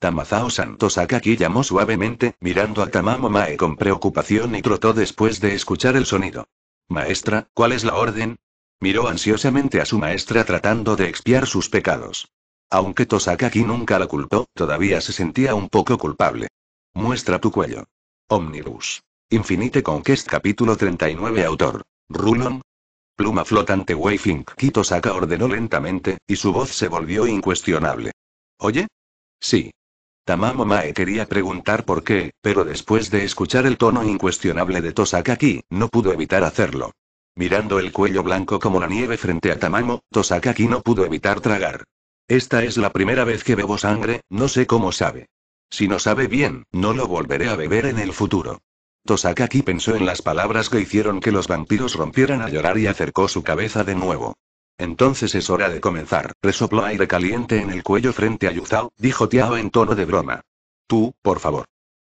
Tamazao Tosakaki llamó suavemente, mirando a Tamamo Mae con preocupación y trotó después de escuchar el sonido. Maestra, ¿cuál es la orden? Miró ansiosamente a su maestra tratando de expiar sus pecados. Aunque Tosakaki nunca la culpó, todavía se sentía un poco culpable. Muestra tu cuello. Omnibus. Infinite Conquest capítulo 39 autor. Rulon, Pluma flotante Weifink Quito Tosaka ordenó lentamente, y su voz se volvió incuestionable. ¿Oye? Sí. Tamamo Mae quería preguntar por qué, pero después de escuchar el tono incuestionable de Tosakaki, no pudo evitar hacerlo. Mirando el cuello blanco como la nieve frente a Tamamo, Tosakaki no pudo evitar tragar. Esta es la primera vez que bebo sangre, no sé cómo sabe. Si no sabe bien, no lo volveré a beber en el futuro. Tosakaki pensó en las palabras que hicieron que los vampiros rompieran a llorar y acercó su cabeza de nuevo. Entonces es hora de comenzar. Resopló aire caliente en el cuello frente a Yuzao, dijo Tiao en tono de broma. Tú, por favor.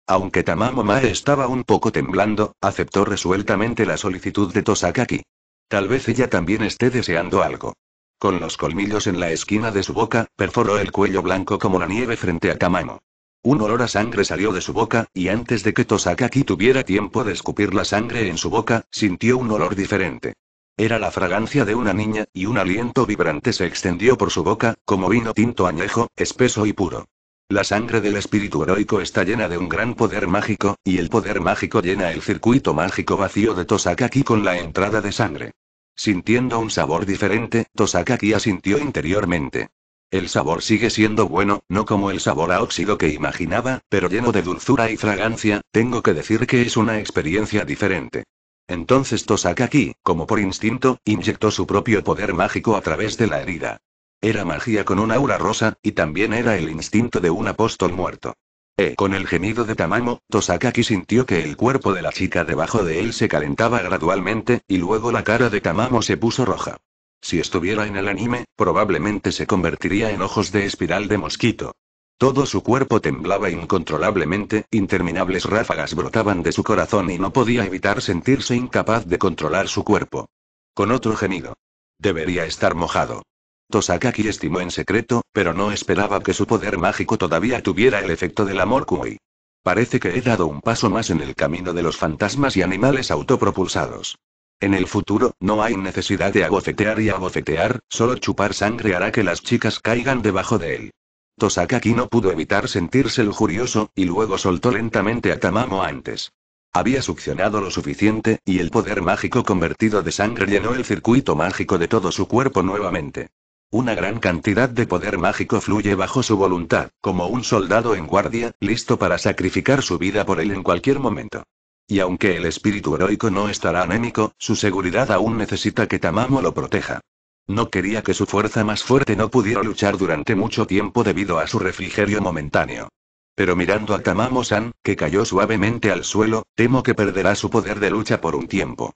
Aunque Tamamo Mae estaba un poco temblando, aceptó resueltamente la solicitud de Tosakaki. Tal vez ella también esté deseando algo. Con los colmillos en la esquina de su boca, perforó el cuello blanco como la nieve frente a Tamamo. Un olor a sangre salió de su boca, y antes de que Tosakaki tuviera tiempo de escupir la sangre en su boca, sintió un olor diferente. Era la fragancia de una niña, y un aliento vibrante se extendió por su boca, como vino tinto añejo, espeso y puro. La sangre del espíritu heroico está llena de un gran poder mágico, y el poder mágico llena el circuito mágico vacío de Tosakaki con la entrada de sangre. Sintiendo un sabor diferente, Tosakaki asintió interiormente. El sabor sigue siendo bueno, no como el sabor a óxido que imaginaba, pero lleno de dulzura y fragancia, tengo que decir que es una experiencia diferente. Entonces Tosakaki, como por instinto, inyectó su propio poder mágico a través de la herida. Era magia con un aura rosa, y también era el instinto de un apóstol muerto. Eh, con el gemido de Tamamo, Tosakaki sintió que el cuerpo de la chica debajo de él se calentaba gradualmente, y luego la cara de Tamamo se puso roja. Si estuviera en el anime, probablemente se convertiría en ojos de espiral de mosquito. Todo su cuerpo temblaba incontrolablemente, interminables ráfagas brotaban de su corazón y no podía evitar sentirse incapaz de controlar su cuerpo. Con otro gemido. Debería estar mojado. Tosakaki estimó en secreto, pero no esperaba que su poder mágico todavía tuviera el efecto del amor Kui. Parece que he dado un paso más en el camino de los fantasmas y animales autopropulsados. En el futuro, no hay necesidad de abofetear y abofetear, solo chupar sangre hará que las chicas caigan debajo de él. Tosakaki no pudo evitar sentirse lujurioso, y luego soltó lentamente a Tamamo antes. Había succionado lo suficiente, y el poder mágico convertido de sangre llenó el circuito mágico de todo su cuerpo nuevamente. Una gran cantidad de poder mágico fluye bajo su voluntad, como un soldado en guardia, listo para sacrificar su vida por él en cualquier momento. Y aunque el espíritu heroico no estará anémico, su seguridad aún necesita que Tamamo lo proteja. No quería que su fuerza más fuerte no pudiera luchar durante mucho tiempo debido a su refrigerio momentáneo. Pero mirando a Tamamo-san, que cayó suavemente al suelo, temo que perderá su poder de lucha por un tiempo.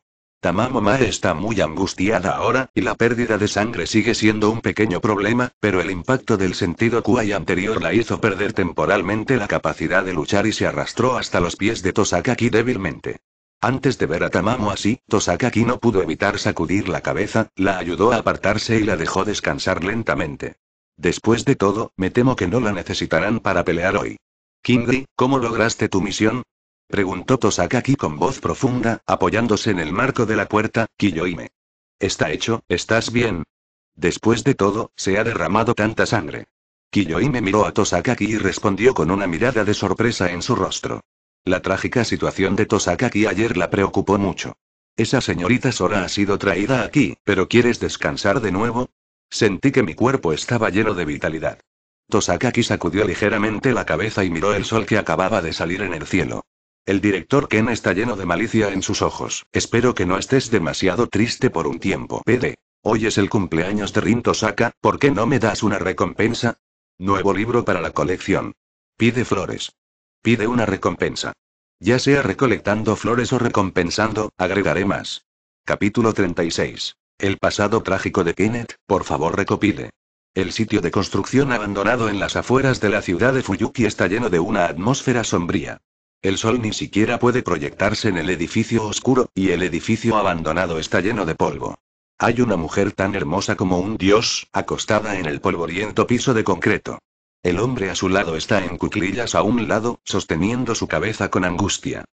Ma está muy angustiada ahora, y la pérdida de sangre sigue siendo un pequeño problema, pero el impacto del sentido Kuai anterior la hizo perder temporalmente la capacidad de luchar y se arrastró hasta los pies de Tosakaki débilmente. Antes de ver a Tamamo así, Tosakaki no pudo evitar sacudir la cabeza, la ayudó a apartarse y la dejó descansar lentamente. Después de todo, me temo que no la necesitarán para pelear hoy. Kingri, ¿cómo lograste tu misión? Preguntó Tosakaki con voz profunda, apoyándose en el marco de la puerta, Kiyoime. ¿Está hecho? ¿Estás bien? Después de todo, se ha derramado tanta sangre. Kiyoime miró a Tosakaki y respondió con una mirada de sorpresa en su rostro. La trágica situación de Tosakaki ayer la preocupó mucho. Esa señorita Sora ha sido traída aquí, pero ¿quieres descansar de nuevo? Sentí que mi cuerpo estaba lleno de vitalidad. Tosakaki sacudió ligeramente la cabeza y miró el sol que acababa de salir en el cielo. El director Ken está lleno de malicia en sus ojos. Espero que no estés demasiado triste por un tiempo. PD. Hoy es el cumpleaños de rinto Saka, ¿por qué no me das una recompensa? Nuevo libro para la colección. Pide flores. Pide una recompensa. Ya sea recolectando flores o recompensando, agregaré más. Capítulo 36. El pasado trágico de Kenneth, por favor recopile. El sitio de construcción abandonado en las afueras de la ciudad de Fuyuki está lleno de una atmósfera sombría. El sol ni siquiera puede proyectarse en el edificio oscuro, y el edificio abandonado está lleno de polvo. Hay una mujer tan hermosa como un dios, acostada en el polvoriento piso de concreto. El hombre a su lado está en cuclillas a un lado, sosteniendo su cabeza con angustia.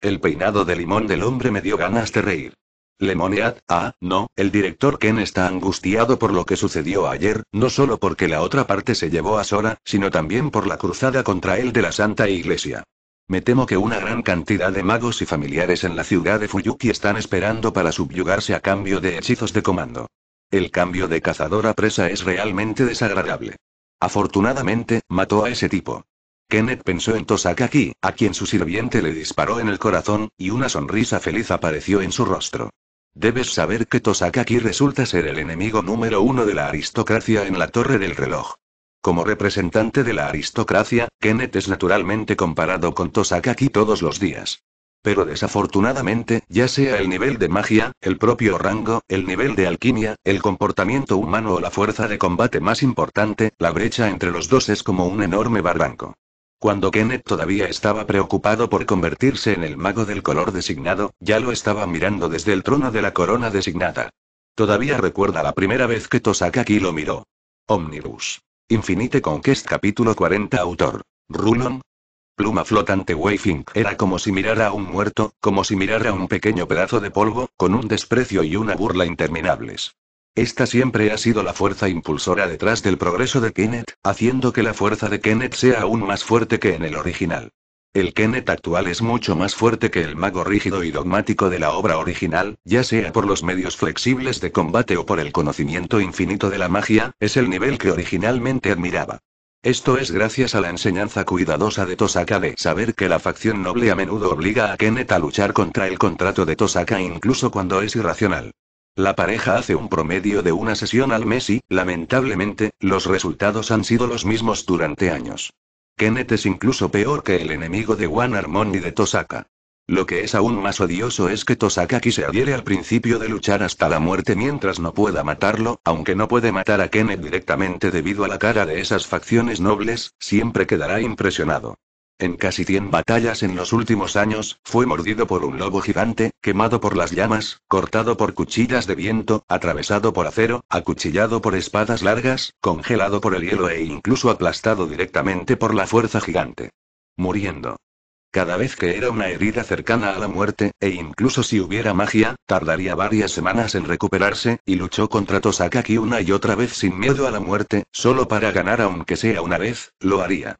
El peinado de limón del hombre me dio ganas de reír. Lemonead, ah, no, el director Ken está angustiado por lo que sucedió ayer, no solo porque la otra parte se llevó a Sora, sino también por la cruzada contra él de la Santa Iglesia. Me temo que una gran cantidad de magos y familiares en la ciudad de Fuyuki están esperando para subyugarse a cambio de hechizos de comando. El cambio de cazador a presa es realmente desagradable. Afortunadamente, mató a ese tipo. Kenneth pensó en Tosakaki, a quien su sirviente le disparó en el corazón, y una sonrisa feliz apareció en su rostro. Debes saber que Tosakaki resulta ser el enemigo número uno de la aristocracia en la Torre del Reloj. Como representante de la aristocracia, Kenneth es naturalmente comparado con Tosakaki todos los días. Pero desafortunadamente, ya sea el nivel de magia, el propio rango, el nivel de alquimia, el comportamiento humano o la fuerza de combate más importante, la brecha entre los dos es como un enorme barranco. Cuando Kenneth todavía estaba preocupado por convertirse en el mago del color designado, ya lo estaba mirando desde el trono de la corona designada. Todavía recuerda la primera vez que Tosakaki lo miró. Omnibus. Infinite Conquest capítulo 40 autor. Rulon. Pluma flotante Wayfink era como si mirara a un muerto, como si mirara a un pequeño pedazo de polvo, con un desprecio y una burla interminables. Esta siempre ha sido la fuerza impulsora detrás del progreso de Kenneth, haciendo que la fuerza de Kenneth sea aún más fuerte que en el original. El Kenneth actual es mucho más fuerte que el mago rígido y dogmático de la obra original, ya sea por los medios flexibles de combate o por el conocimiento infinito de la magia, es el nivel que originalmente admiraba. Esto es gracias a la enseñanza cuidadosa de Tosaka de saber que la facción noble a menudo obliga a Kenneth a luchar contra el contrato de Tosaka incluso cuando es irracional. La pareja hace un promedio de una sesión al mes y, lamentablemente, los resultados han sido los mismos durante años. Kenneth es incluso peor que el enemigo de One Armón y de Tosaka. Lo que es aún más odioso es que aquí se adhiere al principio de luchar hasta la muerte mientras no pueda matarlo, aunque no puede matar a Kenneth directamente debido a la cara de esas facciones nobles, siempre quedará impresionado. En casi 100 batallas en los últimos años, fue mordido por un lobo gigante, quemado por las llamas, cortado por cuchillas de viento, atravesado por acero, acuchillado por espadas largas, congelado por el hielo e incluso aplastado directamente por la fuerza gigante. Muriendo. Cada vez que era una herida cercana a la muerte, e incluso si hubiera magia, tardaría varias semanas en recuperarse, y luchó contra Tosakaki una y otra vez sin miedo a la muerte, solo para ganar aunque sea una vez, lo haría.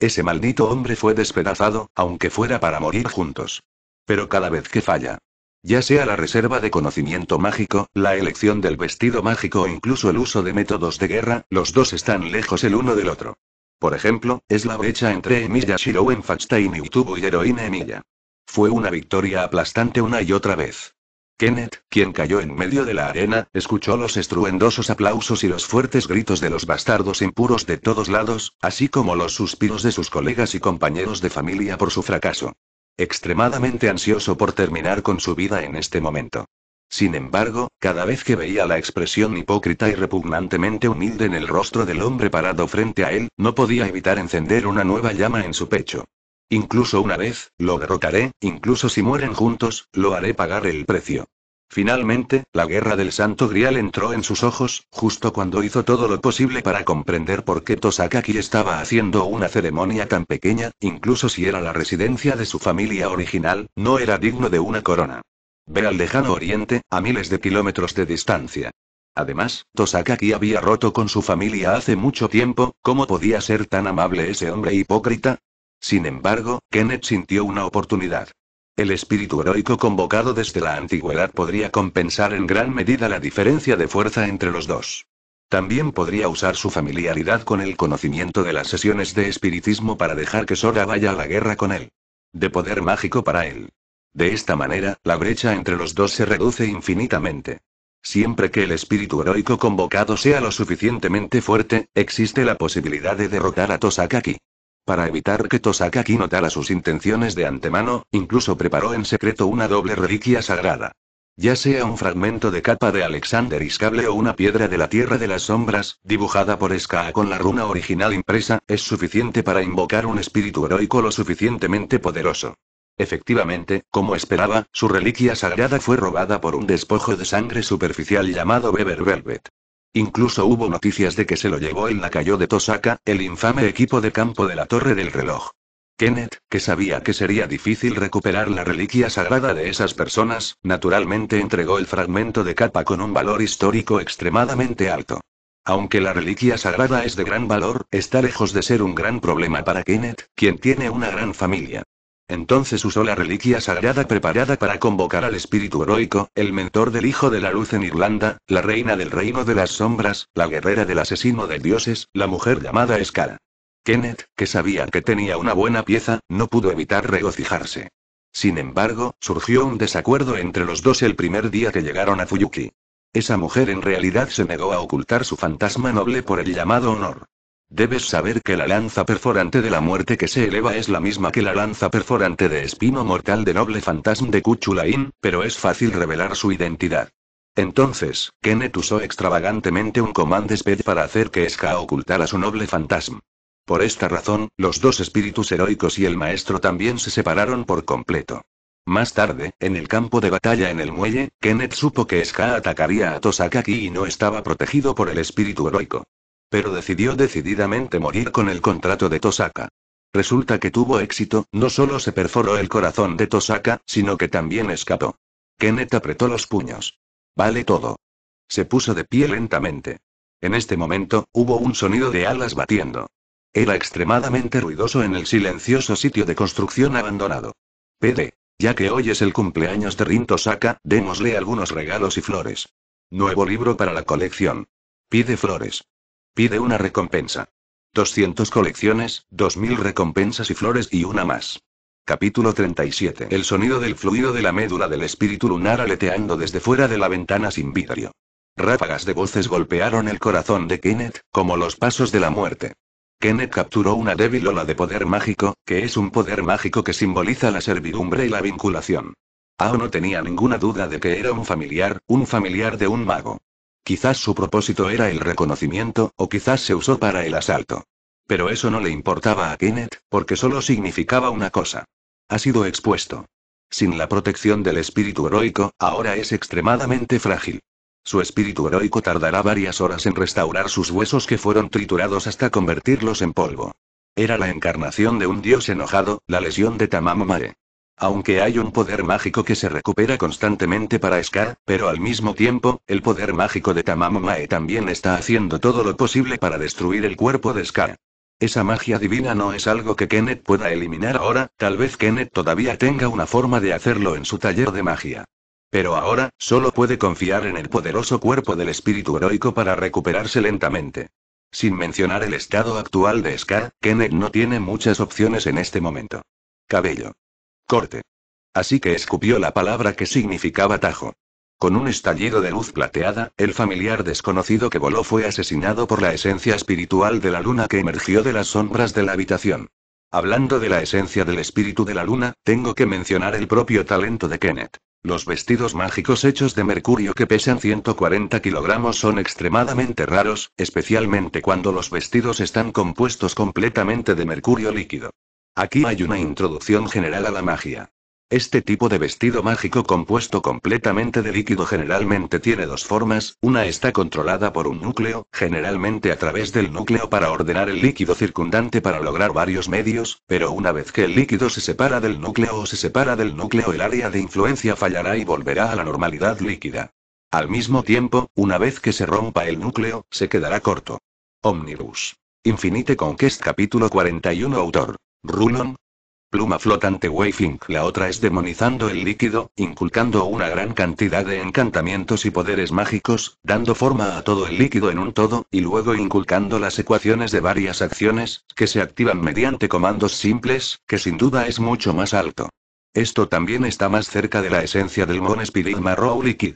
Ese maldito hombre fue despedazado, aunque fuera para morir juntos. Pero cada vez que falla. Ya sea la reserva de conocimiento mágico, la elección del vestido mágico o incluso el uso de métodos de guerra, los dos están lejos el uno del otro. Por ejemplo, es la brecha entre Emilia en Fachstein y Utubu y Heroína Emilia. Fue una victoria aplastante una y otra vez. Kenneth, quien cayó en medio de la arena, escuchó los estruendosos aplausos y los fuertes gritos de los bastardos impuros de todos lados, así como los suspiros de sus colegas y compañeros de familia por su fracaso. Extremadamente ansioso por terminar con su vida en este momento. Sin embargo, cada vez que veía la expresión hipócrita y repugnantemente humilde en el rostro del hombre parado frente a él, no podía evitar encender una nueva llama en su pecho. Incluso una vez, lo derrotaré, incluso si mueren juntos, lo haré pagar el precio. Finalmente, la guerra del Santo Grial entró en sus ojos, justo cuando hizo todo lo posible para comprender por qué Tosakaki estaba haciendo una ceremonia tan pequeña, incluso si era la residencia de su familia original, no era digno de una corona. Ve al lejano oriente, a miles de kilómetros de distancia. Además, Tosakaki había roto con su familia hace mucho tiempo, ¿cómo podía ser tan amable ese hombre hipócrita? Sin embargo, Kenneth sintió una oportunidad. El espíritu heroico convocado desde la antigüedad podría compensar en gran medida la diferencia de fuerza entre los dos. También podría usar su familiaridad con el conocimiento de las sesiones de espiritismo para dejar que Sora vaya a la guerra con él. De poder mágico para él. De esta manera, la brecha entre los dos se reduce infinitamente. Siempre que el espíritu heroico convocado sea lo suficientemente fuerte, existe la posibilidad de derrotar a Tosakaki. Para evitar que Tosakaki notara sus intenciones de antemano, incluso preparó en secreto una doble reliquia sagrada. Ya sea un fragmento de capa de Alexander Iscable o una piedra de la Tierra de las Sombras, dibujada por Ska con la runa original impresa, es suficiente para invocar un espíritu heroico lo suficientemente poderoso. Efectivamente, como esperaba, su reliquia sagrada fue robada por un despojo de sangre superficial llamado Beber Velvet. Incluso hubo noticias de que se lo llevó el lacayo de Tosaka, el infame equipo de campo de la Torre del Reloj. Kenneth, que sabía que sería difícil recuperar la reliquia sagrada de esas personas, naturalmente entregó el fragmento de capa con un valor histórico extremadamente alto. Aunque la reliquia sagrada es de gran valor, está lejos de ser un gran problema para Kenneth, quien tiene una gran familia. Entonces usó la reliquia sagrada preparada para convocar al espíritu heroico, el mentor del Hijo de la Luz en Irlanda, la reina del reino de las sombras, la guerrera del asesino de dioses, la mujer llamada Escala. Kenneth, que sabía que tenía una buena pieza, no pudo evitar regocijarse. Sin embargo, surgió un desacuerdo entre los dos el primer día que llegaron a Fuyuki. Esa mujer en realidad se negó a ocultar su fantasma noble por el llamado honor. Debes saber que la lanza perforante de la muerte que se eleva es la misma que la lanza perforante de espino mortal de noble fantasma de Kuchulain, pero es fácil revelar su identidad. Entonces, Kenneth usó extravagantemente un command Speed para hacer que Ska ocultara su noble fantasma. Por esta razón, los dos espíritus heroicos y el maestro también se separaron por completo. Más tarde, en el campo de batalla en el muelle, Kenneth supo que Ska atacaría a Tosakaki y no estaba protegido por el espíritu heroico. Pero decidió decididamente morir con el contrato de Tosaka. Resulta que tuvo éxito, no solo se perforó el corazón de Tosaka, sino que también escapó. Kenneth apretó los puños. Vale todo. Se puso de pie lentamente. En este momento, hubo un sonido de alas batiendo. Era extremadamente ruidoso en el silencioso sitio de construcción abandonado. PD. Ya que hoy es el cumpleaños de Rin Tosaka, démosle algunos regalos y flores. Nuevo libro para la colección. Pide flores. Pide una recompensa. 200 colecciones, 2000 recompensas y flores y una más. Capítulo 37. El sonido del fluido de la médula del espíritu lunar aleteando desde fuera de la ventana sin vidrio. Ráfagas de voces golpearon el corazón de Kenneth, como los pasos de la muerte. Kenneth capturó una débil ola de poder mágico, que es un poder mágico que simboliza la servidumbre y la vinculación. Ao no tenía ninguna duda de que era un familiar, un familiar de un mago. Quizás su propósito era el reconocimiento, o quizás se usó para el asalto. Pero eso no le importaba a Kenneth, porque solo significaba una cosa. Ha sido expuesto. Sin la protección del espíritu heroico, ahora es extremadamente frágil. Su espíritu heroico tardará varias horas en restaurar sus huesos que fueron triturados hasta convertirlos en polvo. Era la encarnación de un dios enojado, la lesión de Tamamo aunque hay un poder mágico que se recupera constantemente para Scar, pero al mismo tiempo, el poder mágico de Tamamo también está haciendo todo lo posible para destruir el cuerpo de Scar. Esa magia divina no es algo que Kenneth pueda eliminar ahora, tal vez Kenneth todavía tenga una forma de hacerlo en su taller de magia. Pero ahora, solo puede confiar en el poderoso cuerpo del espíritu heroico para recuperarse lentamente. Sin mencionar el estado actual de Scar, Kenneth no tiene muchas opciones en este momento. Cabello. Corte. Así que escupió la palabra que significaba tajo. Con un estallido de luz plateada, el familiar desconocido que voló fue asesinado por la esencia espiritual de la luna que emergió de las sombras de la habitación. Hablando de la esencia del espíritu de la luna, tengo que mencionar el propio talento de Kenneth. Los vestidos mágicos hechos de mercurio que pesan 140 kilogramos son extremadamente raros, especialmente cuando los vestidos están compuestos completamente de mercurio líquido. Aquí hay una introducción general a la magia. Este tipo de vestido mágico compuesto completamente de líquido generalmente tiene dos formas, una está controlada por un núcleo, generalmente a través del núcleo para ordenar el líquido circundante para lograr varios medios, pero una vez que el líquido se separa del núcleo o se separa del núcleo el área de influencia fallará y volverá a la normalidad líquida. Al mismo tiempo, una vez que se rompa el núcleo, se quedará corto. Omnibus. Infinite Conquest capítulo 41 autor. Rulon. Pluma flotante Waving. La otra es demonizando el líquido, inculcando una gran cantidad de encantamientos y poderes mágicos, dando forma a todo el líquido en un todo, y luego inculcando las ecuaciones de varias acciones, que se activan mediante comandos simples, que sin duda es mucho más alto. Esto también está más cerca de la esencia del Mon Spirit Marrow Liquid.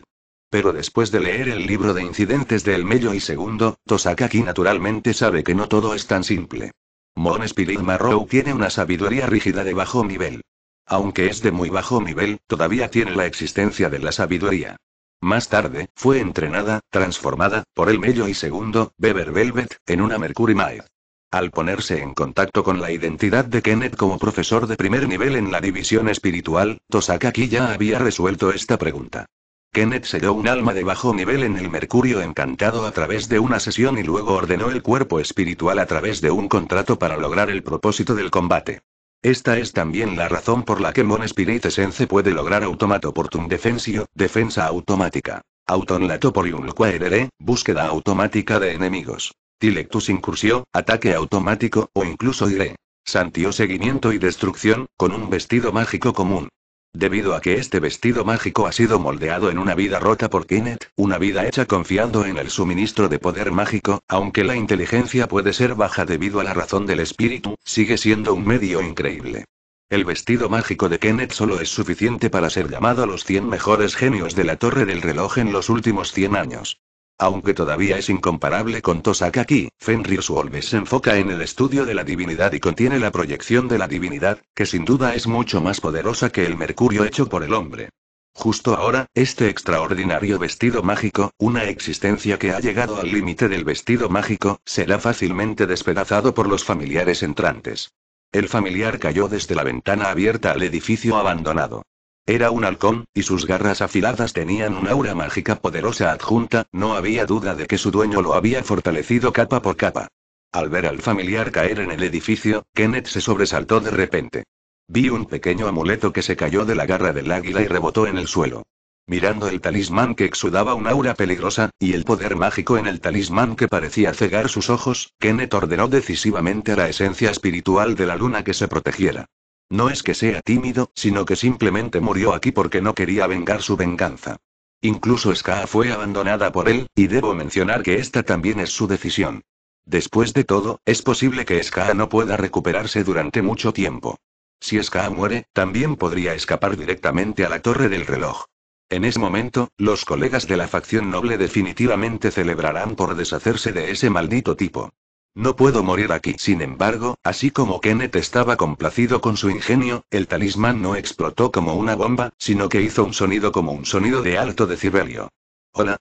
Pero después de leer el libro de incidentes del medio y segundo, Tosakaki naturalmente sabe que no todo es tan simple. Mon Spirit Marrow tiene una sabiduría rígida de bajo nivel. Aunque es de muy bajo nivel, todavía tiene la existencia de la sabiduría. Más tarde, fue entrenada, transformada, por el medio y segundo, Bever Velvet, en una Mercury Maid. Al ponerse en contacto con la identidad de Kenneth como profesor de primer nivel en la división espiritual, Tosaka ya había resuelto esta pregunta. Kenneth dio un alma de bajo nivel en el mercurio encantado a través de una sesión y luego ordenó el cuerpo espiritual a través de un contrato para lograr el propósito del combate. Esta es también la razón por la que Mon Spirit Essence puede lograr Automato Portum Defensio, defensa automática. Autonlato Porium Quaerere, búsqueda automática de enemigos. Tilectus Incursio, ataque automático, o incluso Ire. Santio Seguimiento y Destrucción, con un vestido mágico común. Debido a que este vestido mágico ha sido moldeado en una vida rota por Kenneth, una vida hecha confiando en el suministro de poder mágico, aunque la inteligencia puede ser baja debido a la razón del espíritu, sigue siendo un medio increíble. El vestido mágico de Kenneth solo es suficiente para ser llamado a los 100 mejores genios de la torre del reloj en los últimos 100 años. Aunque todavía es incomparable con Tosakaki, Fenrir Suolves se enfoca en el estudio de la divinidad y contiene la proyección de la divinidad, que sin duda es mucho más poderosa que el mercurio hecho por el hombre. Justo ahora, este extraordinario vestido mágico, una existencia que ha llegado al límite del vestido mágico, será fácilmente despedazado por los familiares entrantes. El familiar cayó desde la ventana abierta al edificio abandonado. Era un halcón, y sus garras afiladas tenían una aura mágica poderosa adjunta, no había duda de que su dueño lo había fortalecido capa por capa. Al ver al familiar caer en el edificio, Kenneth se sobresaltó de repente. Vi un pequeño amuleto que se cayó de la garra del águila y rebotó en el suelo. Mirando el talismán que exudaba un aura peligrosa, y el poder mágico en el talismán que parecía cegar sus ojos, Kenneth ordenó decisivamente a la esencia espiritual de la luna que se protegiera. No es que sea tímido, sino que simplemente murió aquí porque no quería vengar su venganza. Incluso Ska fue abandonada por él, y debo mencionar que esta también es su decisión. Después de todo, es posible que Ska no pueda recuperarse durante mucho tiempo. Si Ska muere, también podría escapar directamente a la torre del reloj. En ese momento, los colegas de la facción noble definitivamente celebrarán por deshacerse de ese maldito tipo. No puedo morir aquí. Sin embargo, así como Kenneth estaba complacido con su ingenio, el talismán no explotó como una bomba, sino que hizo un sonido como un sonido de alto decibelio. Hola.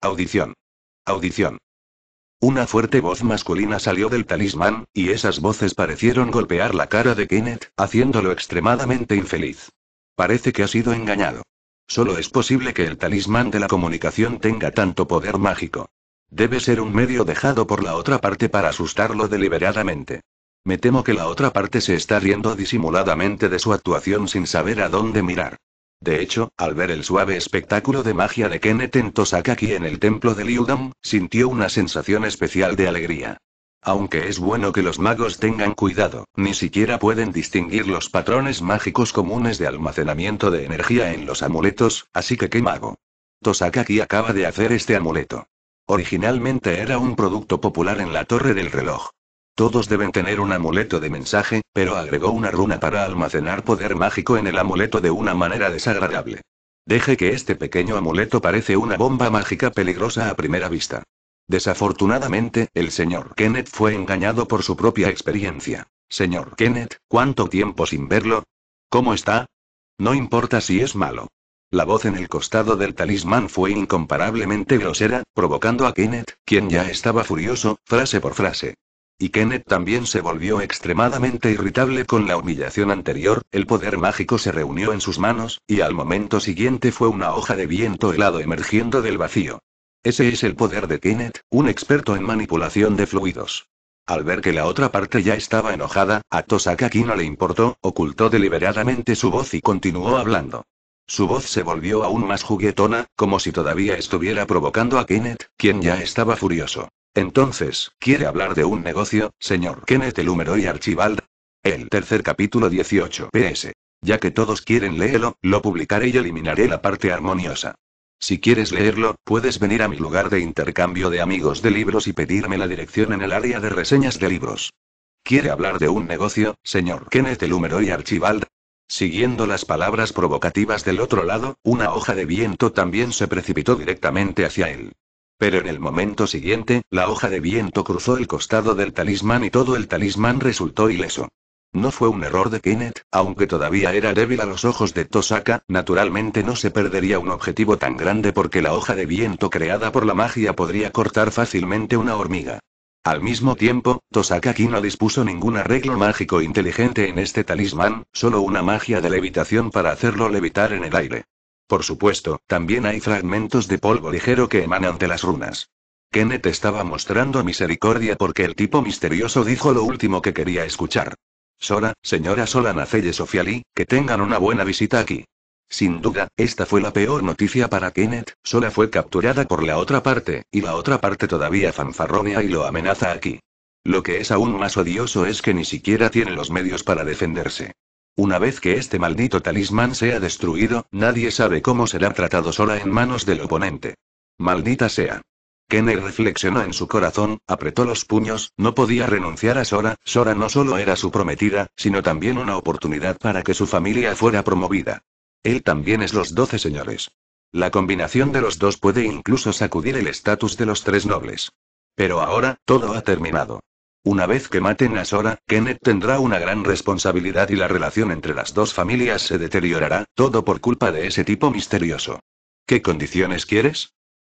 Audición. Audición. Una fuerte voz masculina salió del talismán, y esas voces parecieron golpear la cara de Kenneth, haciéndolo extremadamente infeliz. Parece que ha sido engañado. Solo es posible que el talismán de la comunicación tenga tanto poder mágico. Debe ser un medio dejado por la otra parte para asustarlo deliberadamente. Me temo que la otra parte se está riendo disimuladamente de su actuación sin saber a dónde mirar. De hecho, al ver el suave espectáculo de magia de Kenneth en Tosakaki en el templo de Liudam, sintió una sensación especial de alegría. Aunque es bueno que los magos tengan cuidado, ni siquiera pueden distinguir los patrones mágicos comunes de almacenamiento de energía en los amuletos, así que qué mago. Tosakaki acaba de hacer este amuleto. Originalmente era un producto popular en la torre del reloj. Todos deben tener un amuleto de mensaje, pero agregó una runa para almacenar poder mágico en el amuleto de una manera desagradable. Deje que este pequeño amuleto parece una bomba mágica peligrosa a primera vista. Desafortunadamente, el señor Kenneth fue engañado por su propia experiencia. Señor Kenneth, ¿cuánto tiempo sin verlo? ¿Cómo está? No importa si es malo. La voz en el costado del talismán fue incomparablemente grosera, provocando a Kenneth, quien ya estaba furioso, frase por frase. Y Kenneth también se volvió extremadamente irritable con la humillación anterior, el poder mágico se reunió en sus manos, y al momento siguiente fue una hoja de viento helado emergiendo del vacío. Ese es el poder de Kenneth, un experto en manipulación de fluidos. Al ver que la otra parte ya estaba enojada, a Tosaka no le importó, ocultó deliberadamente su voz y continuó hablando. Su voz se volvió aún más juguetona, como si todavía estuviera provocando a Kenneth, quien ya estaba furioso. Entonces, ¿quiere hablar de un negocio, señor Kenneth número y Archibald? El tercer capítulo 18 PS. Ya que todos quieren leerlo, lo publicaré y eliminaré la parte armoniosa. Si quieres leerlo, puedes venir a mi lugar de intercambio de amigos de libros y pedirme la dirección en el área de reseñas de libros. ¿Quiere hablar de un negocio, señor Kenneth número y Archibald? Siguiendo las palabras provocativas del otro lado, una hoja de viento también se precipitó directamente hacia él. Pero en el momento siguiente, la hoja de viento cruzó el costado del talismán y todo el talismán resultó ileso. No fue un error de Kenneth, aunque todavía era débil a los ojos de Tosaka, naturalmente no se perdería un objetivo tan grande porque la hoja de viento creada por la magia podría cortar fácilmente una hormiga. Al mismo tiempo, Tosakaki no dispuso ningún arreglo mágico inteligente en este talismán, solo una magia de levitación para hacerlo levitar en el aire. Por supuesto, también hay fragmentos de polvo ligero que emanan de las runas. Kenneth estaba mostrando misericordia porque el tipo misterioso dijo lo último que quería escuchar. Sora, señora Sola Nacelle Sofiali, que tengan una buena visita aquí. Sin duda, esta fue la peor noticia para Kenneth, sola fue capturada por la otra parte, y la otra parte todavía fanfarronea y lo amenaza aquí. Lo que es aún más odioso es que ni siquiera tiene los medios para defenderse. Una vez que este maldito talismán sea destruido, nadie sabe cómo será tratado Sora en manos del oponente. Maldita sea. Kenneth reflexionó en su corazón, apretó los puños, no podía renunciar a Sora, Sora no solo era su prometida, sino también una oportunidad para que su familia fuera promovida. Él también es los doce señores. La combinación de los dos puede incluso sacudir el estatus de los tres nobles. Pero ahora, todo ha terminado. Una vez que maten a Sora, Kenneth tendrá una gran responsabilidad y la relación entre las dos familias se deteriorará, todo por culpa de ese tipo misterioso. ¿Qué condiciones quieres?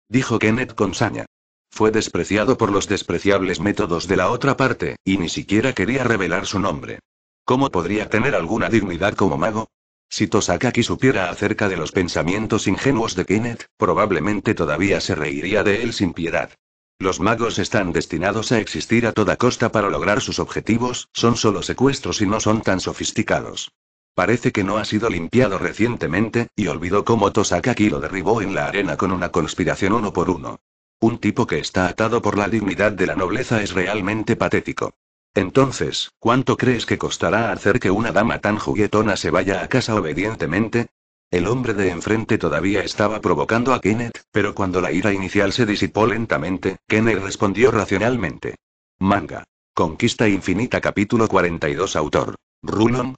Dijo Kenneth con saña. Fue despreciado por los despreciables métodos de la otra parte, y ni siquiera quería revelar su nombre. ¿Cómo podría tener alguna dignidad como mago? Si Tosakaki supiera acerca de los pensamientos ingenuos de Kenneth, probablemente todavía se reiría de él sin piedad. Los magos están destinados a existir a toda costa para lograr sus objetivos, son solo secuestros y no son tan sofisticados. Parece que no ha sido limpiado recientemente, y olvidó cómo Tosakaki lo derribó en la arena con una conspiración uno por uno. Un tipo que está atado por la dignidad de la nobleza es realmente patético. Entonces, ¿cuánto crees que costará hacer que una dama tan juguetona se vaya a casa obedientemente? El hombre de enfrente todavía estaba provocando a Kenneth, pero cuando la ira inicial se disipó lentamente, Kenneth respondió racionalmente. Manga. Conquista Infinita capítulo 42 autor. ¿Rulon?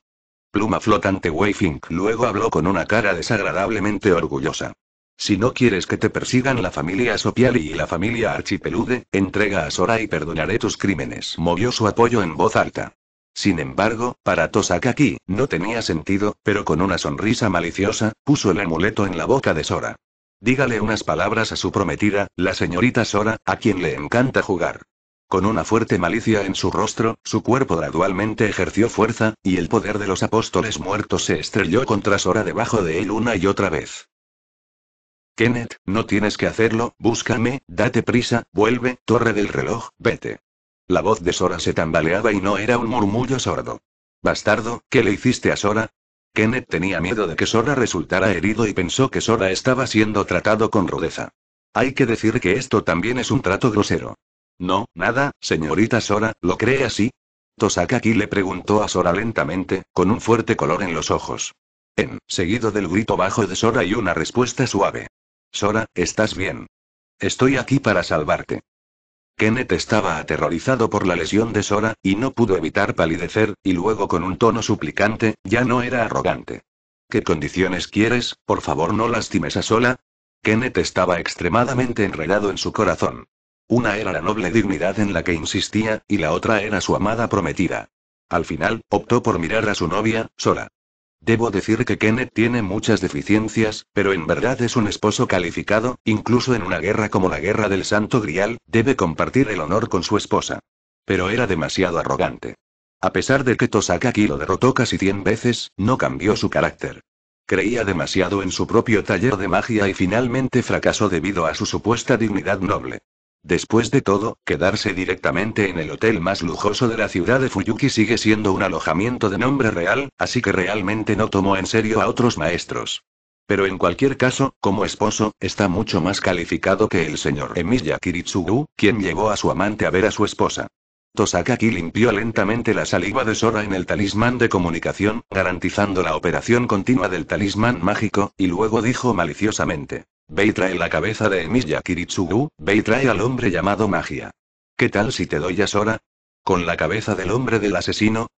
Pluma flotante Weifink luego habló con una cara desagradablemente orgullosa. Si no quieres que te persigan la familia Sopiali y la familia Archipelude, entrega a Sora y perdonaré tus crímenes. Movió su apoyo en voz alta. Sin embargo, para Tosakaki, no tenía sentido, pero con una sonrisa maliciosa, puso el amuleto en la boca de Sora. Dígale unas palabras a su prometida, la señorita Sora, a quien le encanta jugar. Con una fuerte malicia en su rostro, su cuerpo gradualmente ejerció fuerza, y el poder de los apóstoles muertos se estrelló contra Sora debajo de él una y otra vez. Kenneth, no tienes que hacerlo, búscame, date prisa, vuelve, torre del reloj, vete. La voz de Sora se tambaleaba y no era un murmullo sordo. Bastardo, ¿qué le hiciste a Sora? Kenneth tenía miedo de que Sora resultara herido y pensó que Sora estaba siendo tratado con rudeza. Hay que decir que esto también es un trato grosero. No, nada, señorita Sora, ¿lo cree así? Tosakaki le preguntó a Sora lentamente, con un fuerte color en los ojos. En, seguido del grito bajo de Sora y una respuesta suave. Sora, ¿estás bien? Estoy aquí para salvarte. Kenneth estaba aterrorizado por la lesión de Sora, y no pudo evitar palidecer, y luego con un tono suplicante, ya no era arrogante. ¿Qué condiciones quieres? Por favor no lastimes a Sora? Kenneth estaba extremadamente enredado en su corazón. Una era la noble dignidad en la que insistía, y la otra era su amada prometida. Al final, optó por mirar a su novia, Sora. Debo decir que Kenneth tiene muchas deficiencias, pero en verdad es un esposo calificado, incluso en una guerra como la Guerra del Santo Grial, debe compartir el honor con su esposa. Pero era demasiado arrogante. A pesar de que Tosakaki lo derrotó casi 100 veces, no cambió su carácter. Creía demasiado en su propio taller de magia y finalmente fracasó debido a su supuesta dignidad noble. Después de todo, quedarse directamente en el hotel más lujoso de la ciudad de Fuyuki sigue siendo un alojamiento de nombre real, así que realmente no tomó en serio a otros maestros. Pero en cualquier caso, como esposo, está mucho más calificado que el señor Emiya Kiritsugu, quien llevó a su amante a ver a su esposa. Tosakaki limpió lentamente la saliva de Sora en el talismán de comunicación, garantizando la operación continua del talismán mágico, y luego dijo maliciosamente. Ve trae la cabeza de Emiya Kiritsugu, ve trae al hombre llamado Magia. ¿Qué tal si te doy a Sora? ¿Con la cabeza del hombre del asesino?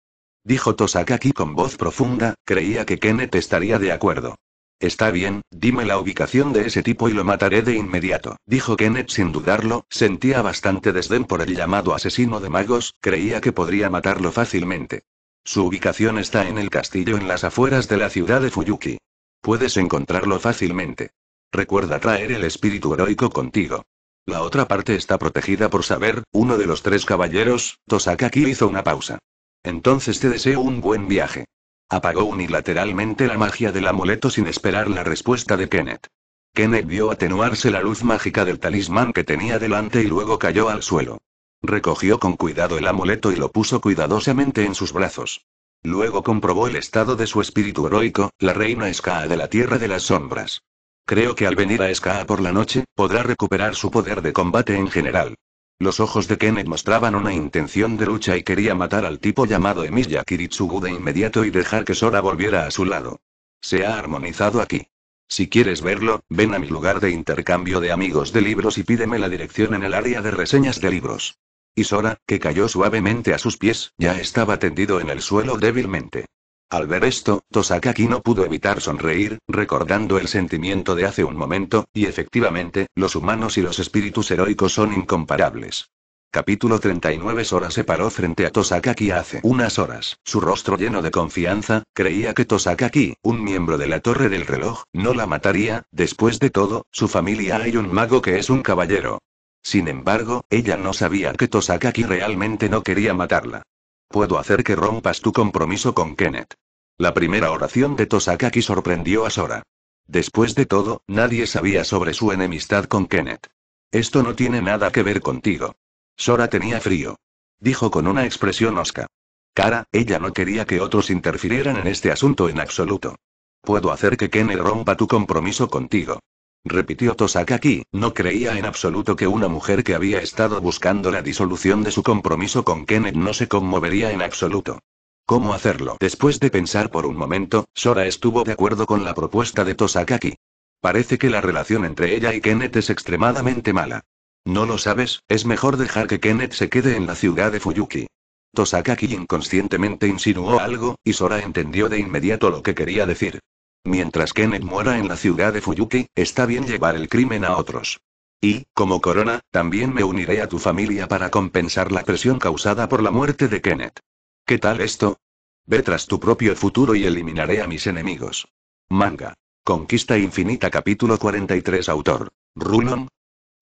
Dijo Tosakaki con voz profunda, creía que Kenneth estaría de acuerdo. Está bien, dime la ubicación de ese tipo y lo mataré de inmediato, dijo Kenneth sin dudarlo, sentía bastante desdén por el llamado asesino de magos, creía que podría matarlo fácilmente. Su ubicación está en el castillo en las afueras de la ciudad de Fuyuki. Puedes encontrarlo fácilmente. Recuerda traer el espíritu heroico contigo. La otra parte está protegida por saber, uno de los tres caballeros, Tosaka hizo una pausa. Entonces te deseo un buen viaje. Apagó unilateralmente la magia del amuleto sin esperar la respuesta de Kenneth. Kenneth vio atenuarse la luz mágica del talismán que tenía delante y luego cayó al suelo. Recogió con cuidado el amuleto y lo puso cuidadosamente en sus brazos. Luego comprobó el estado de su espíritu heroico, la reina ska de la Tierra de las Sombras. Creo que al venir a Ska por la noche, podrá recuperar su poder de combate en general. Los ojos de Kenneth mostraban una intención de lucha y quería matar al tipo llamado Emilia Kiritsugu de inmediato y dejar que Sora volviera a su lado. Se ha armonizado aquí. Si quieres verlo, ven a mi lugar de intercambio de amigos de libros y pídeme la dirección en el área de reseñas de libros. Y Sora, que cayó suavemente a sus pies, ya estaba tendido en el suelo débilmente. Al ver esto, Tosakaki no pudo evitar sonreír, recordando el sentimiento de hace un momento, y efectivamente, los humanos y los espíritus heroicos son incomparables. Capítulo 39 Sora se paró frente a Tosakaki hace unas horas, su rostro lleno de confianza, creía que Tosakaki, un miembro de la Torre del Reloj, no la mataría, después de todo, su familia hay un mago que es un caballero. Sin embargo, ella no sabía que Tosakaki realmente no quería matarla. Puedo hacer que rompas tu compromiso con Kenneth. La primera oración de Tosakaki sorprendió a Sora. Después de todo, nadie sabía sobre su enemistad con Kenneth. Esto no tiene nada que ver contigo. Sora tenía frío. Dijo con una expresión osca. Cara, ella no quería que otros interfirieran en este asunto en absoluto. Puedo hacer que Kenneth rompa tu compromiso contigo repitió Tosakaki, no creía en absoluto que una mujer que había estado buscando la disolución de su compromiso con Kenneth no se conmovería en absoluto. ¿Cómo hacerlo? Después de pensar por un momento, Sora estuvo de acuerdo con la propuesta de Tosakaki. Parece que la relación entre ella y Kenneth es extremadamente mala. No lo sabes, es mejor dejar que Kenneth se quede en la ciudad de Fuyuki. Tosakaki inconscientemente insinuó algo, y Sora entendió de inmediato lo que quería decir. Mientras Kenneth muera en la ciudad de Fuyuki, está bien llevar el crimen a otros. Y, como corona, también me uniré a tu familia para compensar la presión causada por la muerte de Kenneth. ¿Qué tal esto? Ve tras tu propio futuro y eliminaré a mis enemigos. Manga. Conquista Infinita capítulo 43 autor. Rulon.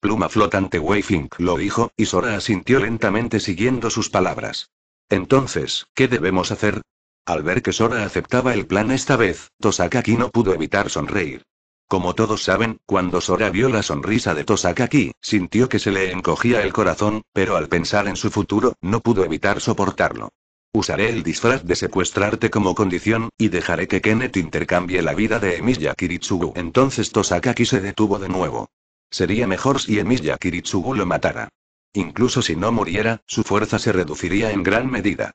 Pluma flotante Wayfink lo dijo, y Sora asintió lentamente siguiendo sus palabras. Entonces, ¿qué debemos hacer? Al ver que Sora aceptaba el plan esta vez, Tosakaki no pudo evitar sonreír. Como todos saben, cuando Sora vio la sonrisa de Tosakaki, sintió que se le encogía el corazón, pero al pensar en su futuro, no pudo evitar soportarlo. Usaré el disfraz de secuestrarte como condición, y dejaré que Kenneth intercambie la vida de Emiya Kiritsugu. Entonces Tosakaki se detuvo de nuevo. Sería mejor si Emiya Kiritsugu lo matara. Incluso si no muriera, su fuerza se reduciría en gran medida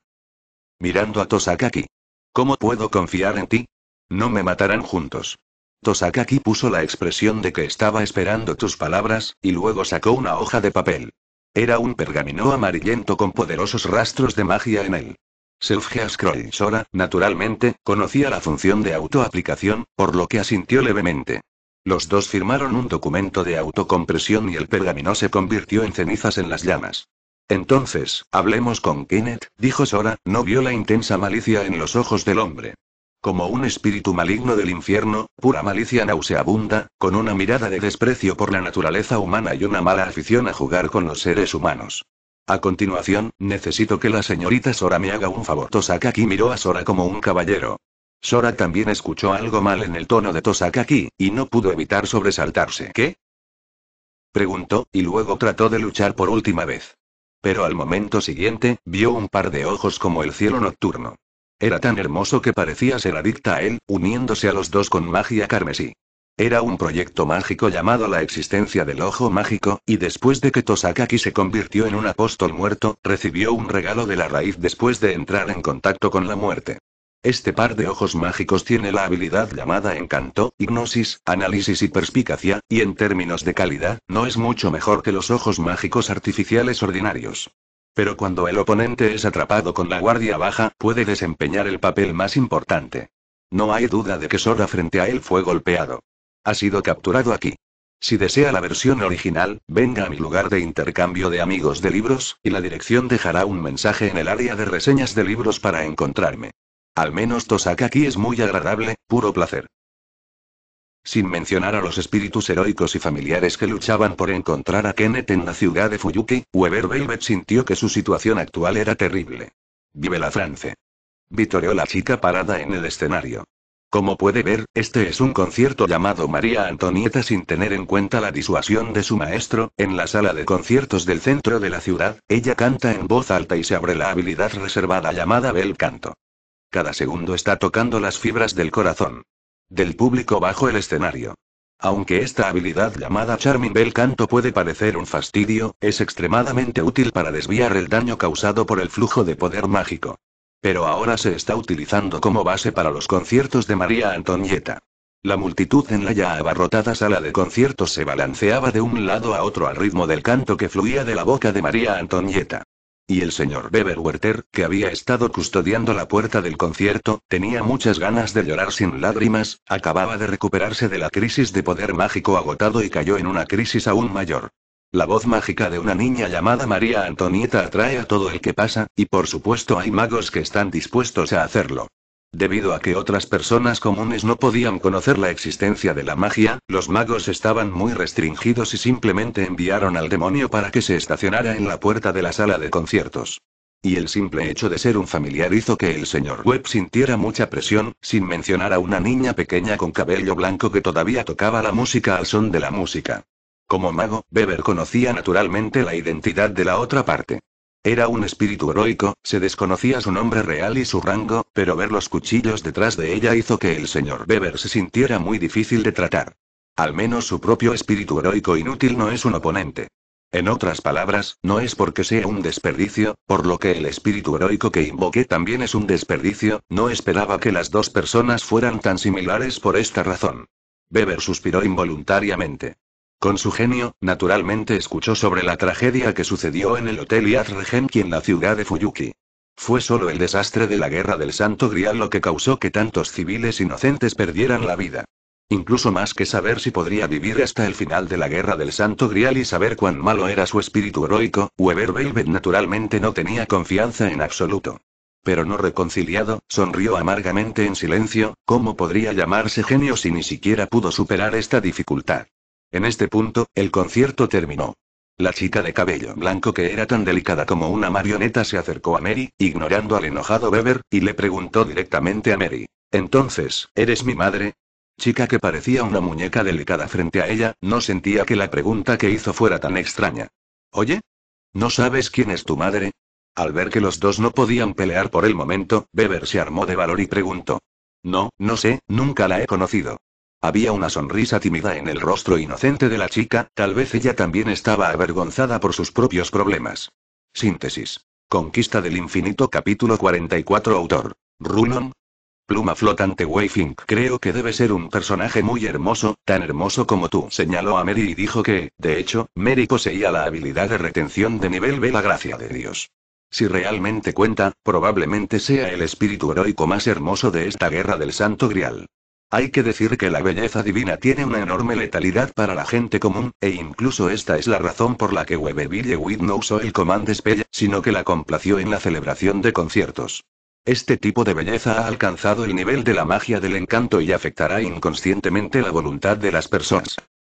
mirando a Tosakaki. ¿Cómo puedo confiar en ti? No me matarán juntos. Tosakaki puso la expresión de que estaba esperando tus palabras, y luego sacó una hoja de papel. Era un pergamino amarillento con poderosos rastros de magia en él. Selfgeas Scroll Sora, naturalmente, conocía la función de autoaplicación, por lo que asintió levemente. Los dos firmaron un documento de autocompresión y el pergamino se convirtió en cenizas en las llamas. Entonces, hablemos con Kenneth, dijo Sora, no vio la intensa malicia en los ojos del hombre. Como un espíritu maligno del infierno, pura malicia nauseabunda, con una mirada de desprecio por la naturaleza humana y una mala afición a jugar con los seres humanos. A continuación, necesito que la señorita Sora me haga un favor. Tosakaki miró a Sora como un caballero. Sora también escuchó algo mal en el tono de Tosakaki, y no pudo evitar sobresaltarse. ¿Qué? Preguntó, y luego trató de luchar por última vez. Pero al momento siguiente, vio un par de ojos como el cielo nocturno. Era tan hermoso que parecía ser adicta a él, uniéndose a los dos con magia carmesí. Era un proyecto mágico llamado la existencia del ojo mágico, y después de que Tosakaki se convirtió en un apóstol muerto, recibió un regalo de la raíz después de entrar en contacto con la muerte. Este par de ojos mágicos tiene la habilidad llamada encanto, hipnosis, análisis y perspicacia, y en términos de calidad, no es mucho mejor que los ojos mágicos artificiales ordinarios. Pero cuando el oponente es atrapado con la guardia baja, puede desempeñar el papel más importante. No hay duda de que Sora frente a él fue golpeado. Ha sido capturado aquí. Si desea la versión original, venga a mi lugar de intercambio de amigos de libros, y la dirección dejará un mensaje en el área de reseñas de libros para encontrarme. Al menos aquí es muy agradable, puro placer. Sin mencionar a los espíritus heroicos y familiares que luchaban por encontrar a Kenneth en la ciudad de Fuyuki, Weber Velvet sintió que su situación actual era terrible. Vive la France. Vitoreó la chica parada en el escenario. Como puede ver, este es un concierto llamado María Antonieta sin tener en cuenta la disuasión de su maestro, en la sala de conciertos del centro de la ciudad, ella canta en voz alta y se abre la habilidad reservada llamada bel canto. Cada segundo está tocando las fibras del corazón. Del público bajo el escenario. Aunque esta habilidad llamada Charming Bell Canto puede parecer un fastidio, es extremadamente útil para desviar el daño causado por el flujo de poder mágico. Pero ahora se está utilizando como base para los conciertos de María Antonieta. La multitud en la ya abarrotada sala de conciertos se balanceaba de un lado a otro al ritmo del canto que fluía de la boca de María Antonieta. Y el señor Beber que había estado custodiando la puerta del concierto, tenía muchas ganas de llorar sin lágrimas, acababa de recuperarse de la crisis de poder mágico agotado y cayó en una crisis aún mayor. La voz mágica de una niña llamada María Antonieta atrae a todo el que pasa, y por supuesto hay magos que están dispuestos a hacerlo. Debido a que otras personas comunes no podían conocer la existencia de la magia, los magos estaban muy restringidos y simplemente enviaron al demonio para que se estacionara en la puerta de la sala de conciertos. Y el simple hecho de ser un familiar hizo que el señor Webb sintiera mucha presión, sin mencionar a una niña pequeña con cabello blanco que todavía tocaba la música al son de la música. Como mago, Weber conocía naturalmente la identidad de la otra parte. Era un espíritu heroico, se desconocía su nombre real y su rango, pero ver los cuchillos detrás de ella hizo que el señor Weber se sintiera muy difícil de tratar. Al menos su propio espíritu heroico inútil no es un oponente. En otras palabras, no es porque sea un desperdicio, por lo que el espíritu heroico que invoqué también es un desperdicio, no esperaba que las dos personas fueran tan similares por esta razón. Beber suspiró involuntariamente. Con su genio, naturalmente escuchó sobre la tragedia que sucedió en el Hotel Yad en la ciudad de Fuyuki. Fue solo el desastre de la Guerra del Santo Grial lo que causó que tantos civiles inocentes perdieran la vida. Incluso más que saber si podría vivir hasta el final de la guerra del Santo Grial y saber cuán malo era su espíritu heroico, Weber Velvet naturalmente no tenía confianza en absoluto. Pero no reconciliado, sonrió amargamente en silencio, ¿cómo podría llamarse genio si ni siquiera pudo superar esta dificultad? En este punto, el concierto terminó. La chica de cabello blanco que era tan delicada como una marioneta se acercó a Mary, ignorando al enojado Beber, y le preguntó directamente a Mary. Entonces, ¿eres mi madre? Chica que parecía una muñeca delicada frente a ella, no sentía que la pregunta que hizo fuera tan extraña. Oye, ¿no sabes quién es tu madre? Al ver que los dos no podían pelear por el momento, Beber se armó de valor y preguntó. No, no sé, nunca la he conocido. Había una sonrisa tímida en el rostro inocente de la chica, tal vez ella también estaba avergonzada por sus propios problemas. Síntesis. Conquista del infinito capítulo 44 autor. Runon. Pluma flotante Wayfink. Creo que debe ser un personaje muy hermoso, tan hermoso como tú. Señaló a Mary y dijo que, de hecho, Mary poseía la habilidad de retención de nivel B la gracia de Dios. Si realmente cuenta, probablemente sea el espíritu heroico más hermoso de esta guerra del Santo Grial. Hay que decir que la belleza divina tiene una enorme letalidad para la gente común, e incluso esta es la razón por la que Webeville Witt no usó el comando sino que la complació en la celebración de conciertos. Este tipo de belleza ha alcanzado el nivel de la magia del encanto y afectará inconscientemente la voluntad de las personas.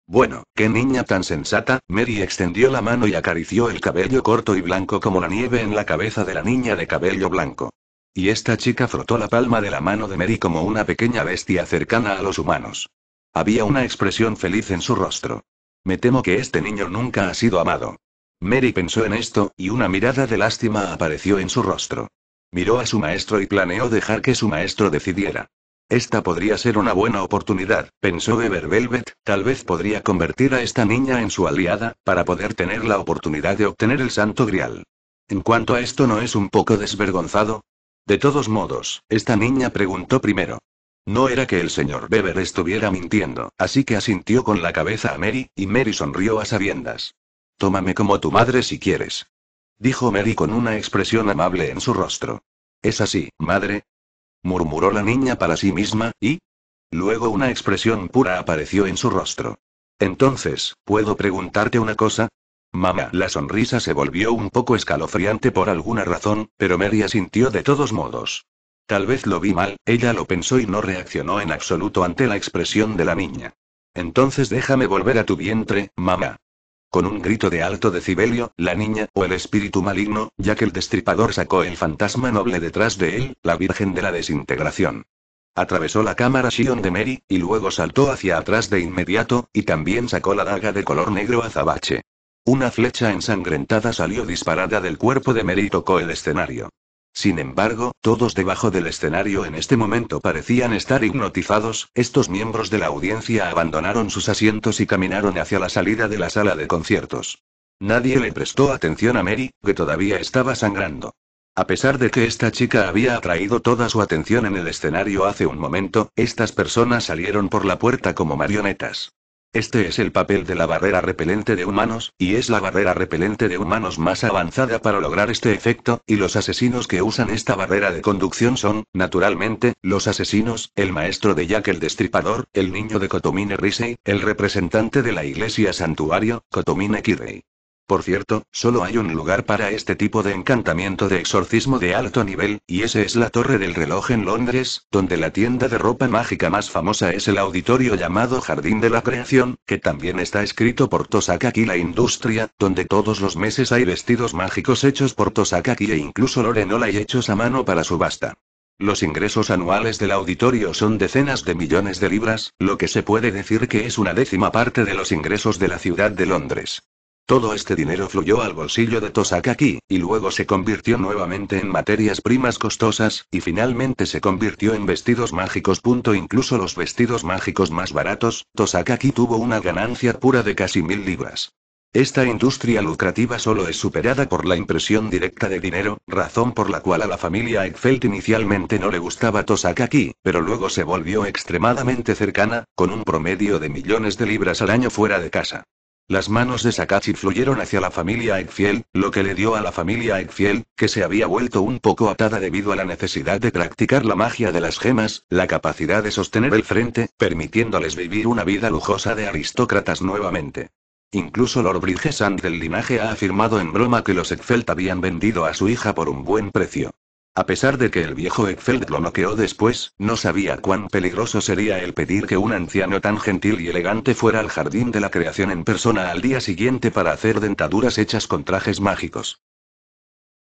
Bueno, qué niña tan sensata, Mary extendió la mano y acarició el cabello corto y blanco como la nieve en la cabeza de la niña de cabello blanco. Y esta chica frotó la palma de la mano de Mary como una pequeña bestia cercana a los humanos. Había una expresión feliz en su rostro. Me temo que este niño nunca ha sido amado. Mary pensó en esto, y una mirada de lástima apareció en su rostro. Miró a su maestro y planeó dejar que su maestro decidiera. Esta podría ser una buena oportunidad, pensó Ever Velvet, tal vez podría convertir a esta niña en su aliada, para poder tener la oportunidad de obtener el santo grial. En cuanto a esto, ¿no es un poco desvergonzado? De todos modos, esta niña preguntó primero. No era que el señor Beber estuviera mintiendo, así que asintió con la cabeza a Mary, y Mary sonrió a sabiendas. Tómame como tu madre si quieres. Dijo Mary con una expresión amable en su rostro. ¿Es así, madre? murmuró la niña para sí misma, y... Luego una expresión pura apareció en su rostro. Entonces, ¿puedo preguntarte una cosa? Mamá. La sonrisa se volvió un poco escalofriante por alguna razón, pero Mary asintió de todos modos. Tal vez lo vi mal, ella lo pensó y no reaccionó en absoluto ante la expresión de la niña. Entonces déjame volver a tu vientre, mamá. Con un grito de alto decibelio, la niña, o el espíritu maligno, ya que el destripador sacó el fantasma noble detrás de él, la Virgen de la Desintegración. Atravesó la cámara Sion de Mary, y luego saltó hacia atrás de inmediato, y también sacó la daga de color negro azabache. Una flecha ensangrentada salió disparada del cuerpo de Mary y tocó el escenario. Sin embargo, todos debajo del escenario en este momento parecían estar hipnotizados, estos miembros de la audiencia abandonaron sus asientos y caminaron hacia la salida de la sala de conciertos. Nadie le prestó atención a Mary, que todavía estaba sangrando. A pesar de que esta chica había atraído toda su atención en el escenario hace un momento, estas personas salieron por la puerta como marionetas. Este es el papel de la barrera repelente de humanos, y es la barrera repelente de humanos más avanzada para lograr este efecto, y los asesinos que usan esta barrera de conducción son, naturalmente, los asesinos, el maestro de Jack el Destripador, el niño de Kotomine Risei, el representante de la iglesia santuario, Kotomine Kirei. Por cierto, solo hay un lugar para este tipo de encantamiento de exorcismo de alto nivel, y ese es la Torre del Reloj en Londres, donde la tienda de ropa mágica más famosa es el auditorio llamado Jardín de la Creación, que también está escrito por Tosakaki la industria, donde todos los meses hay vestidos mágicos hechos por Tosakaki e incluso Lorenola y hechos a mano para subasta. Los ingresos anuales del auditorio son decenas de millones de libras, lo que se puede decir que es una décima parte de los ingresos de la ciudad de Londres. Todo este dinero fluyó al bolsillo de Tosakaki, y luego se convirtió nuevamente en materias primas costosas, y finalmente se convirtió en vestidos mágicos. Incluso los vestidos mágicos más baratos, Tosakaki tuvo una ganancia pura de casi mil libras. Esta industria lucrativa solo es superada por la impresión directa de dinero, razón por la cual a la familia Eckfeld inicialmente no le gustaba Tosakaki, pero luego se volvió extremadamente cercana, con un promedio de millones de libras al año fuera de casa. Las manos de Sakachi fluyeron hacia la familia Eggfield, lo que le dio a la familia Egfiel que se había vuelto un poco atada debido a la necesidad de practicar la magia de las gemas, la capacidad de sostener el frente, permitiéndoles vivir una vida lujosa de aristócratas nuevamente. Incluso Lord Bridgesand del linaje ha afirmado en broma que los Eggfield habían vendido a su hija por un buen precio. A pesar de que el viejo Eckfeld lo noqueó después, no sabía cuán peligroso sería el pedir que un anciano tan gentil y elegante fuera al jardín de la creación en persona al día siguiente para hacer dentaduras hechas con trajes mágicos.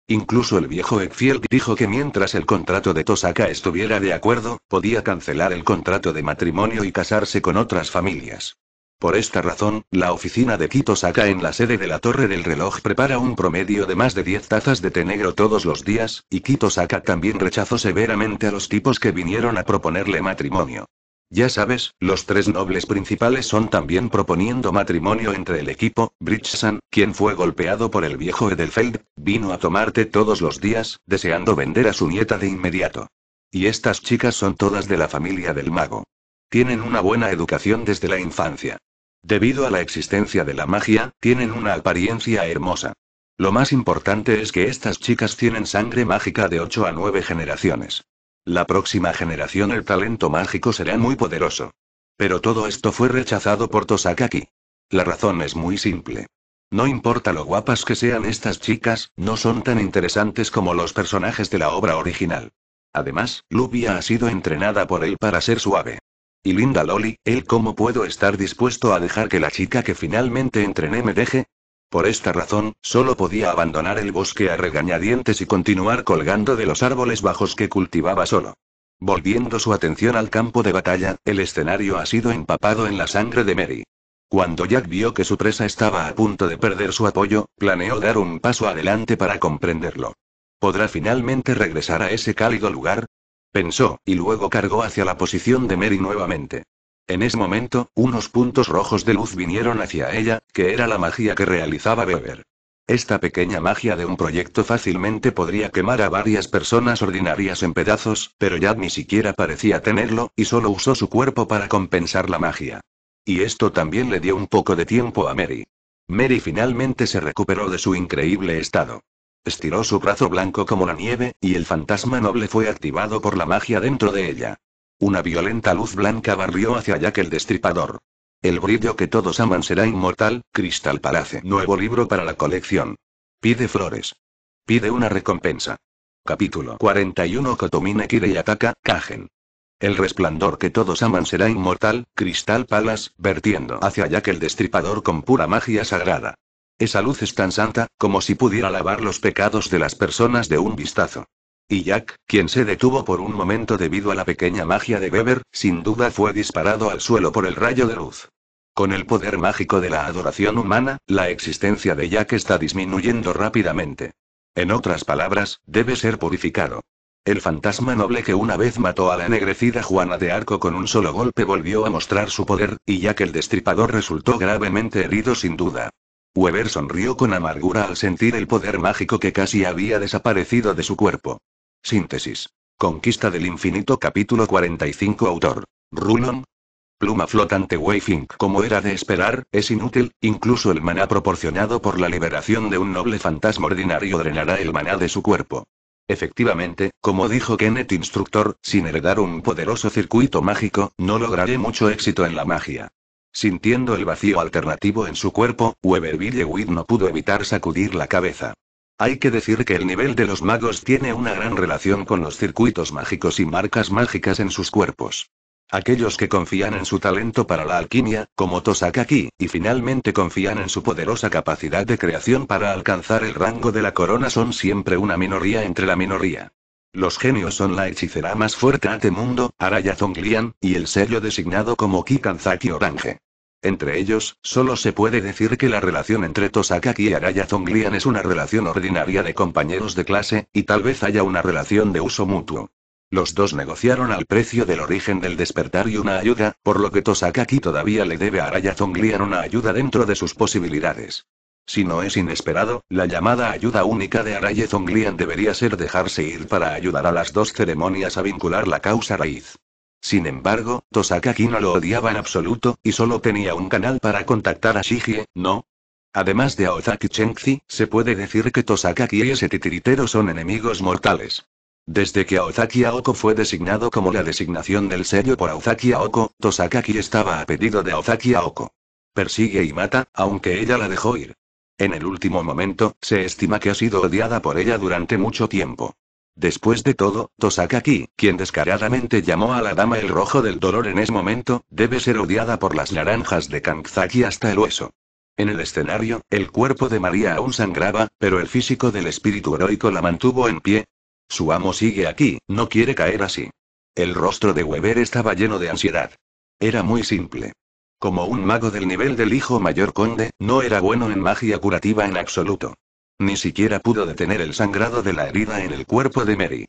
Incluso el viejo Eckfeld dijo que mientras el contrato de Tosaka estuviera de acuerdo, podía cancelar el contrato de matrimonio y casarse con otras familias. Por esta razón, la oficina de Quito en la sede de la Torre del Reloj prepara un promedio de más de 10 tazas de té negro todos los días, y Quito Saca también rechazó severamente a los tipos que vinieron a proponerle matrimonio. Ya sabes, los tres nobles principales son también proponiendo matrimonio entre el equipo. Bridgesan, quien fue golpeado por el viejo Edelfeld, vino a tomarte todos los días, deseando vender a su nieta de inmediato. Y estas chicas son todas de la familia del mago tienen una buena educación desde la infancia. Debido a la existencia de la magia, tienen una apariencia hermosa. Lo más importante es que estas chicas tienen sangre mágica de 8 a 9 generaciones. La próxima generación el talento mágico será muy poderoso. Pero todo esto fue rechazado por Tosakaki. La razón es muy simple. No importa lo guapas que sean estas chicas, no son tan interesantes como los personajes de la obra original. Además, Lubia ha sido entrenada por él para ser suave. Y linda Loli, ¿él cómo puedo estar dispuesto a dejar que la chica que finalmente entrené me deje? Por esta razón, solo podía abandonar el bosque a regañadientes y continuar colgando de los árboles bajos que cultivaba solo. Volviendo su atención al campo de batalla, el escenario ha sido empapado en la sangre de Mary. Cuando Jack vio que su presa estaba a punto de perder su apoyo, planeó dar un paso adelante para comprenderlo. ¿Podrá finalmente regresar a ese cálido lugar? pensó, y luego cargó hacia la posición de Mary nuevamente. En ese momento, unos puntos rojos de luz vinieron hacia ella, que era la magia que realizaba Weber. Esta pequeña magia de un proyecto fácilmente podría quemar a varias personas ordinarias en pedazos, pero Yad ni siquiera parecía tenerlo, y solo usó su cuerpo para compensar la magia. Y esto también le dio un poco de tiempo a Mary. Mary finalmente se recuperó de su increíble estado. Estiró su brazo blanco como la nieve, y el fantasma noble fue activado por la magia dentro de ella. Una violenta luz blanca barrió hacia Jack el Destripador. El brillo que todos aman será inmortal, cristal Palace. Nuevo libro para la colección. Pide flores. Pide una recompensa. Capítulo 41 Kotomine Kire y ataca, Kagen. El resplandor que todos aman será inmortal, Crystal Palace, vertiendo hacia Jack el Destripador con pura magia sagrada. Esa luz es tan santa, como si pudiera lavar los pecados de las personas de un vistazo. Y Jack, quien se detuvo por un momento debido a la pequeña magia de Weber, sin duda fue disparado al suelo por el rayo de luz. Con el poder mágico de la adoración humana, la existencia de Jack está disminuyendo rápidamente. En otras palabras, debe ser purificado. El fantasma noble que una vez mató a la ennegrecida Juana de Arco con un solo golpe volvió a mostrar su poder, y Jack el Destripador resultó gravemente herido sin duda. Weber sonrió con amargura al sentir el poder mágico que casi había desaparecido de su cuerpo. Síntesis. Conquista del infinito capítulo 45 autor. Rulon. Pluma flotante Wayfink Como era de esperar, es inútil, incluso el maná proporcionado por la liberación de un noble fantasma ordinario drenará el maná de su cuerpo. Efectivamente, como dijo Kenneth Instructor, sin heredar un poderoso circuito mágico, no lograré mucho éxito en la magia. Sintiendo el vacío alternativo en su cuerpo, Weberville Wood no pudo evitar sacudir la cabeza. Hay que decir que el nivel de los magos tiene una gran relación con los circuitos mágicos y marcas mágicas en sus cuerpos. Aquellos que confían en su talento para la alquimia, como Tosakaki, y finalmente confían en su poderosa capacidad de creación para alcanzar el rango de la corona son siempre una minoría entre la minoría. Los genios son la hechicera más fuerte de este mundo, Araya Zonglian, y el sello designado como Kikanzaki Orange. Entre ellos, solo se puede decir que la relación entre Tosakaki y Araya Zonglian es una relación ordinaria de compañeros de clase, y tal vez haya una relación de uso mutuo. Los dos negociaron al precio del origen del despertar y una ayuda, por lo que Tosakaki todavía le debe a Araya Zonglian una ayuda dentro de sus posibilidades. Si no es inesperado, la llamada ayuda única de Araya Zonglian debería ser dejarse ir para ayudar a las dos ceremonias a vincular la causa raíz. Sin embargo, Tosakaki no lo odiaba en absoluto, y solo tenía un canal para contactar a Shige, ¿no? Además de Aozaki Ozaki Chengzi, se puede decir que Tosakaki y ese titiritero son enemigos mortales. Desde que Aozaki Aoko fue designado como la designación del sello por Aozaki Aoko, Tosakaki estaba a pedido de Aozaki Aoko. Persigue y mata, aunque ella la dejó ir. En el último momento, se estima que ha sido odiada por ella durante mucho tiempo. Después de todo, Tosakaki, quien descaradamente llamó a la dama el rojo del dolor en ese momento, debe ser odiada por las naranjas de Kanzaki hasta el hueso. En el escenario, el cuerpo de María aún sangraba, pero el físico del espíritu heroico la mantuvo en pie. Su amo sigue aquí, no quiere caer así. El rostro de Weber estaba lleno de ansiedad. Era muy simple. Como un mago del nivel del hijo mayor conde, no era bueno en magia curativa en absoluto. Ni siquiera pudo detener el sangrado de la herida en el cuerpo de Mary.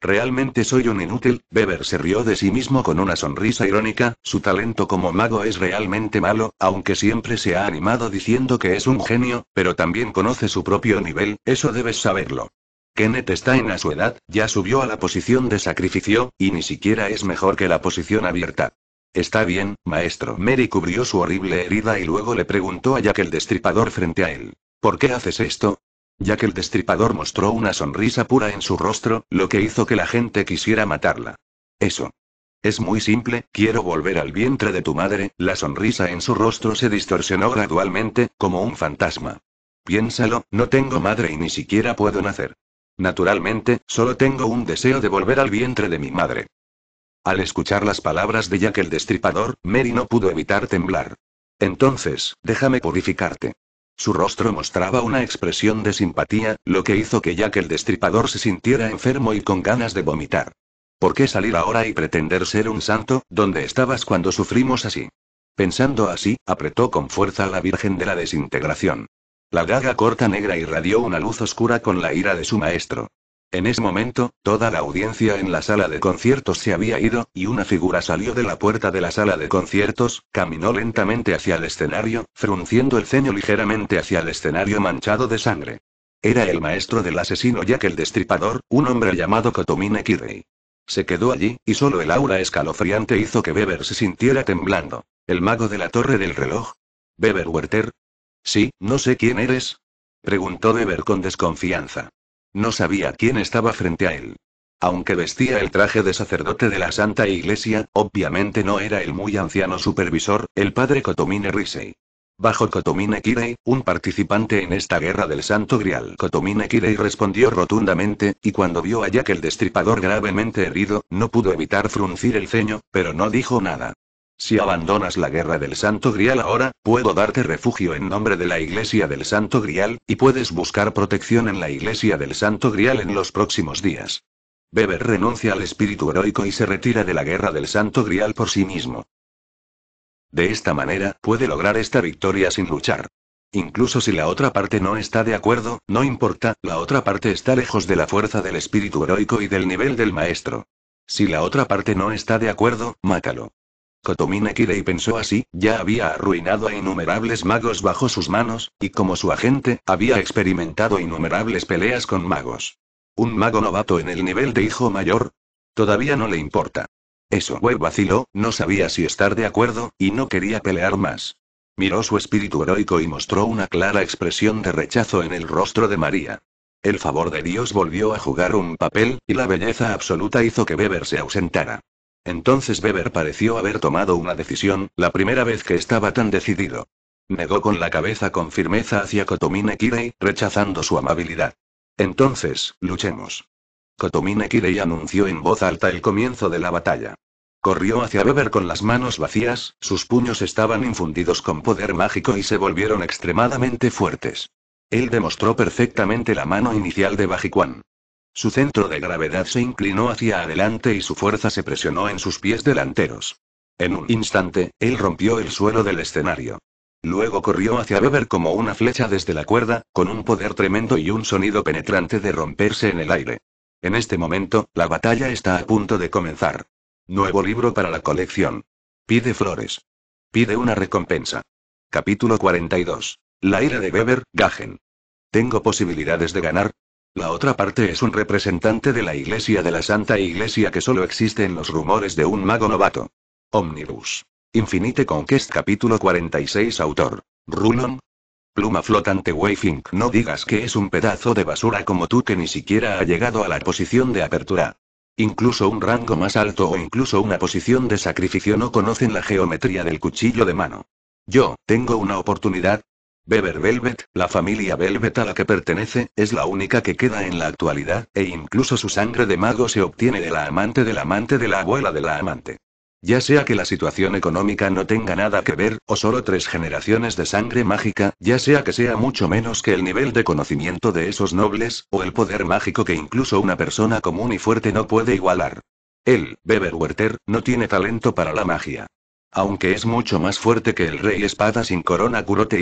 Realmente soy un inútil, Beber se rió de sí mismo con una sonrisa irónica, su talento como mago es realmente malo, aunque siempre se ha animado diciendo que es un genio, pero también conoce su propio nivel, eso debes saberlo. Kenneth está en la su edad, ya subió a la posición de sacrificio, y ni siquiera es mejor que la posición abierta. Está bien, maestro. Mary cubrió su horrible herida y luego le preguntó a Jack el destripador frente a él. ¿Por qué haces esto? Ya que el destripador mostró una sonrisa pura en su rostro, lo que hizo que la gente quisiera matarla. Eso. Es muy simple, quiero volver al vientre de tu madre, la sonrisa en su rostro se distorsionó gradualmente, como un fantasma. Piénsalo, no tengo madre y ni siquiera puedo nacer. Naturalmente, solo tengo un deseo de volver al vientre de mi madre. Al escuchar las palabras de Jack el Destripador, Mary no pudo evitar temblar. Entonces, déjame purificarte. Su rostro mostraba una expresión de simpatía, lo que hizo que Jack el Destripador se sintiera enfermo y con ganas de vomitar. ¿Por qué salir ahora y pretender ser un santo, donde estabas cuando sufrimos así? Pensando así, apretó con fuerza a la Virgen de la Desintegración. La daga corta negra irradió una luz oscura con la ira de su maestro. En ese momento, toda la audiencia en la sala de conciertos se había ido, y una figura salió de la puerta de la sala de conciertos, caminó lentamente hacia el escenario, frunciendo el ceño ligeramente hacia el escenario manchado de sangre. Era el maestro del asesino Jack el Destripador, un hombre llamado Kotomine Kirei. Se quedó allí, y solo el aura escalofriante hizo que Weber se sintiera temblando. ¿El mago de la torre del reloj? Beber Werther? Sí, no sé quién eres. Preguntó Weber con desconfianza. No sabía quién estaba frente a él. Aunque vestía el traje de sacerdote de la Santa Iglesia, obviamente no era el muy anciano supervisor, el padre Cotomine Risei. Bajo Kotomine Kirei, un participante en esta guerra del Santo Grial. Cotomine Kirei respondió rotundamente, y cuando vio a Jack el destripador gravemente herido, no pudo evitar fruncir el ceño, pero no dijo nada. Si abandonas la guerra del Santo Grial ahora, puedo darte refugio en nombre de la Iglesia del Santo Grial, y puedes buscar protección en la Iglesia del Santo Grial en los próximos días. Beber renuncia al espíritu heroico y se retira de la guerra del Santo Grial por sí mismo. De esta manera, puede lograr esta victoria sin luchar. Incluso si la otra parte no está de acuerdo, no importa, la otra parte está lejos de la fuerza del espíritu heroico y del nivel del maestro. Si la otra parte no está de acuerdo, mátalo. Kotomine Kirei pensó así, ya había arruinado a innumerables magos bajo sus manos, y como su agente, había experimentado innumerables peleas con magos. Un mago novato en el nivel de hijo mayor. Todavía no le importa. Eso web vaciló, no sabía si estar de acuerdo, y no quería pelear más. Miró su espíritu heroico y mostró una clara expresión de rechazo en el rostro de María. El favor de Dios volvió a jugar un papel, y la belleza absoluta hizo que Weber se ausentara. Entonces Beber pareció haber tomado una decisión, la primera vez que estaba tan decidido. Negó con la cabeza con firmeza hacia Kotomine Kirei, rechazando su amabilidad. Entonces, luchemos. Kotomine Kirei anunció en voz alta el comienzo de la batalla. Corrió hacia Beber con las manos vacías, sus puños estaban infundidos con poder mágico y se volvieron extremadamente fuertes. Él demostró perfectamente la mano inicial de Bajiquan. Su centro de gravedad se inclinó hacia adelante y su fuerza se presionó en sus pies delanteros. En un instante, él rompió el suelo del escenario. Luego corrió hacia Weber como una flecha desde la cuerda, con un poder tremendo y un sonido penetrante de romperse en el aire. En este momento, la batalla está a punto de comenzar. Nuevo libro para la colección. Pide flores. Pide una recompensa. Capítulo 42. La ira de Weber, Gagen. ¿Tengo posibilidades de ganar? La otra parte es un representante de la Iglesia de la Santa Iglesia que solo existe en los rumores de un mago novato. Omnibus. Infinite Conquest capítulo 46 autor. Rulon. Pluma flotante Wayfink. No digas que es un pedazo de basura como tú que ni siquiera ha llegado a la posición de apertura. Incluso un rango más alto o incluso una posición de sacrificio no conocen la geometría del cuchillo de mano. Yo, tengo una oportunidad, Beber Velvet, la familia Velvet a la que pertenece, es la única que queda en la actualidad, e incluso su sangre de mago se obtiene de la amante del amante de la abuela de la amante. Ya sea que la situación económica no tenga nada que ver, o solo tres generaciones de sangre mágica, ya sea que sea mucho menos que el nivel de conocimiento de esos nobles, o el poder mágico que incluso una persona común y fuerte no puede igualar. Él, Beber Werther, no tiene talento para la magia. Aunque es mucho más fuerte que el rey espada sin corona Kurote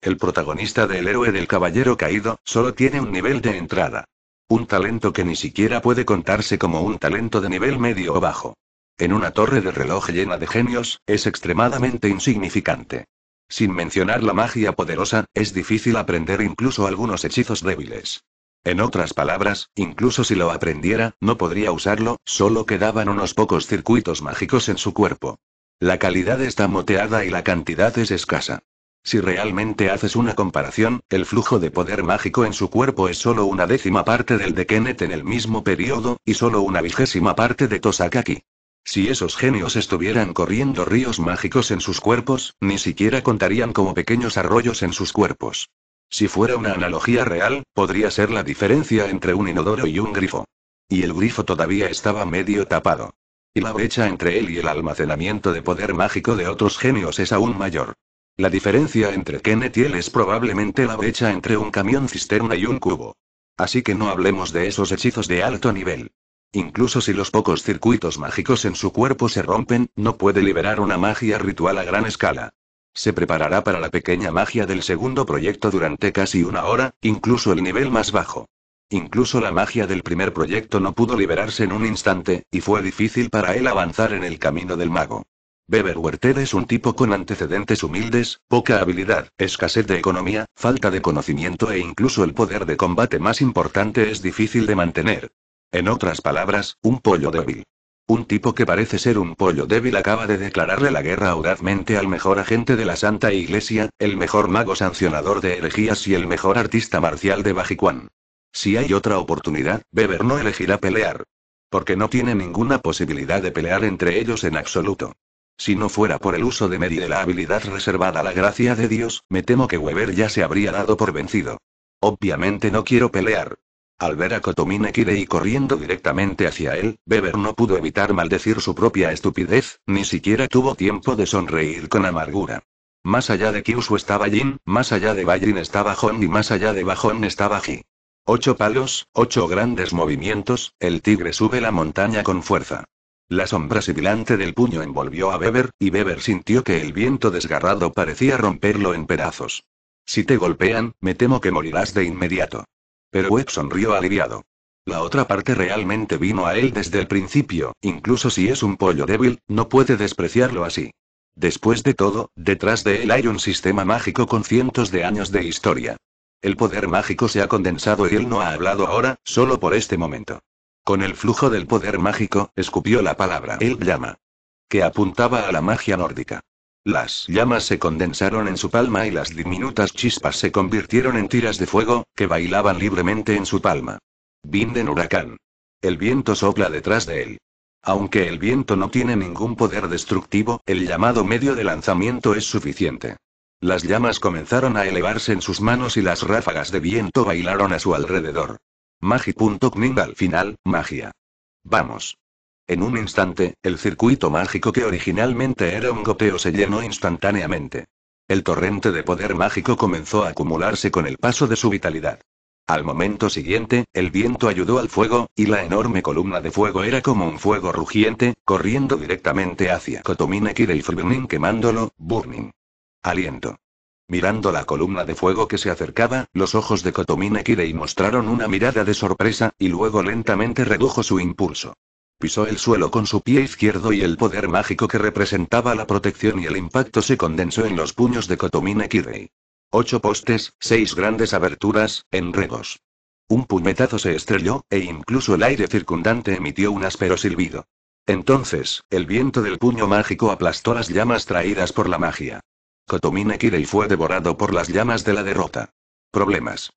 el protagonista del héroe del caballero caído, solo tiene un nivel de entrada. Un talento que ni siquiera puede contarse como un talento de nivel medio o bajo. En una torre de reloj llena de genios, es extremadamente insignificante. Sin mencionar la magia poderosa, es difícil aprender incluso algunos hechizos débiles. En otras palabras, incluso si lo aprendiera, no podría usarlo, solo quedaban unos pocos circuitos mágicos en su cuerpo. La calidad está moteada y la cantidad es escasa. Si realmente haces una comparación, el flujo de poder mágico en su cuerpo es solo una décima parte del de Kenneth en el mismo periodo, y solo una vigésima parte de Tosakaki. Si esos genios estuvieran corriendo ríos mágicos en sus cuerpos, ni siquiera contarían como pequeños arroyos en sus cuerpos. Si fuera una analogía real, podría ser la diferencia entre un inodoro y un grifo. Y el grifo todavía estaba medio tapado. Y la brecha entre él y el almacenamiento de poder mágico de otros genios es aún mayor. La diferencia entre Kenneth es probablemente la brecha entre un camión cisterna y un cubo. Así que no hablemos de esos hechizos de alto nivel. Incluso si los pocos circuitos mágicos en su cuerpo se rompen, no puede liberar una magia ritual a gran escala. Se preparará para la pequeña magia del segundo proyecto durante casi una hora, incluso el nivel más bajo. Incluso la magia del primer proyecto no pudo liberarse en un instante, y fue difícil para él avanzar en el camino del mago. Beber Werther es un tipo con antecedentes humildes, poca habilidad, escasez de economía, falta de conocimiento e incluso el poder de combate más importante es difícil de mantener. En otras palabras, un pollo débil. Un tipo que parece ser un pollo débil acaba de declararle la guerra audazmente al mejor agente de la Santa Iglesia, el mejor mago sancionador de herejías y el mejor artista marcial de Bajicuán. Si hay otra oportunidad, Beber no elegirá pelear. Porque no tiene ninguna posibilidad de pelear entre ellos en absoluto. Si no fuera por el uso de medio de la habilidad reservada a la gracia de Dios, me temo que Weber ya se habría dado por vencido. Obviamente no quiero pelear. Al ver a Kotomine Kirei corriendo directamente hacia él, Weber no pudo evitar maldecir su propia estupidez, ni siquiera tuvo tiempo de sonreír con amargura. Más allá de Kyushu estaba Jin, más allá de Bajin estaba Hon y más allá de Bajón estaba Ji. Ocho palos, ocho grandes movimientos, el tigre sube la montaña con fuerza. La sombra sibilante del puño envolvió a Weber, y Weber sintió que el viento desgarrado parecía romperlo en pedazos. Si te golpean, me temo que morirás de inmediato. Pero Webb sonrió aliviado. La otra parte realmente vino a él desde el principio, incluso si es un pollo débil, no puede despreciarlo así. Después de todo, detrás de él hay un sistema mágico con cientos de años de historia. El poder mágico se ha condensado y él no ha hablado ahora, solo por este momento. Con el flujo del poder mágico, escupió la palabra el llama. Que apuntaba a la magia nórdica. Las llamas se condensaron en su palma y las diminutas chispas se convirtieron en tiras de fuego, que bailaban libremente en su palma. Vinden huracán. El viento sopla detrás de él. Aunque el viento no tiene ningún poder destructivo, el llamado medio de lanzamiento es suficiente. Las llamas comenzaron a elevarse en sus manos y las ráfagas de viento bailaron a su alrededor. Magi.Kning al final, magia. Vamos. En un instante, el circuito mágico que originalmente era un goteo se llenó instantáneamente. El torrente de poder mágico comenzó a acumularse con el paso de su vitalidad. Al momento siguiente, el viento ayudó al fuego, y la enorme columna de fuego era como un fuego rugiente, corriendo directamente hacia Kotomine Kirei quemándolo, Burning. Aliento. Mirando la columna de fuego que se acercaba, los ojos de Kotomine Kirei mostraron una mirada de sorpresa, y luego lentamente redujo su impulso. Pisó el suelo con su pie izquierdo y el poder mágico que representaba la protección y el impacto se condensó en los puños de Kotomine Kirei. Ocho postes, seis grandes aberturas, enredos. Un puñetazo se estrelló, e incluso el aire circundante emitió un áspero silbido. Entonces, el viento del puño mágico aplastó las llamas traídas por la magia. Kotomine y fue devorado por las llamas de la derrota. Problemas.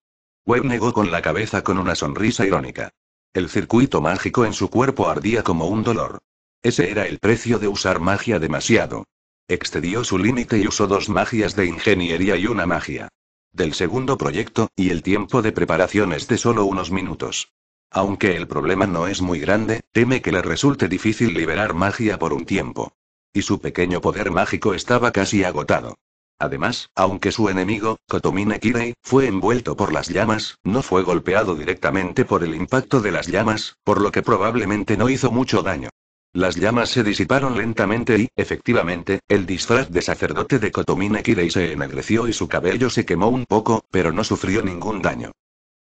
Webb negó con la cabeza con una sonrisa irónica. El circuito mágico en su cuerpo ardía como un dolor. Ese era el precio de usar magia demasiado. Excedió su límite y usó dos magias de ingeniería y una magia. Del segundo proyecto, y el tiempo de preparación es de solo unos minutos. Aunque el problema no es muy grande, teme que le resulte difícil liberar magia por un tiempo. Y su pequeño poder mágico estaba casi agotado. Además, aunque su enemigo, Kotomine Kirei, fue envuelto por las llamas, no fue golpeado directamente por el impacto de las llamas, por lo que probablemente no hizo mucho daño. Las llamas se disiparon lentamente y, efectivamente, el disfraz de sacerdote de Kotomine Kirei se ennegreció y su cabello se quemó un poco, pero no sufrió ningún daño.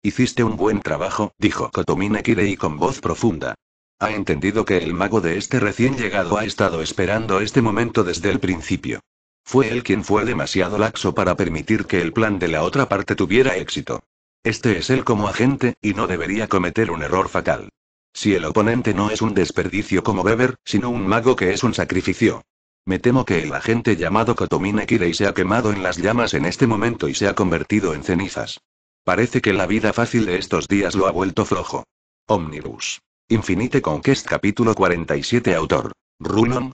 Hiciste un buen trabajo, dijo Kotomine Kirei con voz profunda. Ha entendido que el mago de este recién llegado ha estado esperando este momento desde el principio. Fue él quien fue demasiado laxo para permitir que el plan de la otra parte tuviera éxito. Este es él como agente, y no debería cometer un error fatal. Si el oponente no es un desperdicio como Beber, sino un mago que es un sacrificio. Me temo que el agente llamado Kotomine Kirei se ha quemado en las llamas en este momento y se ha convertido en cenizas. Parece que la vida fácil de estos días lo ha vuelto flojo. Omnibus. Infinite Conquest capítulo 47 autor. Rulon.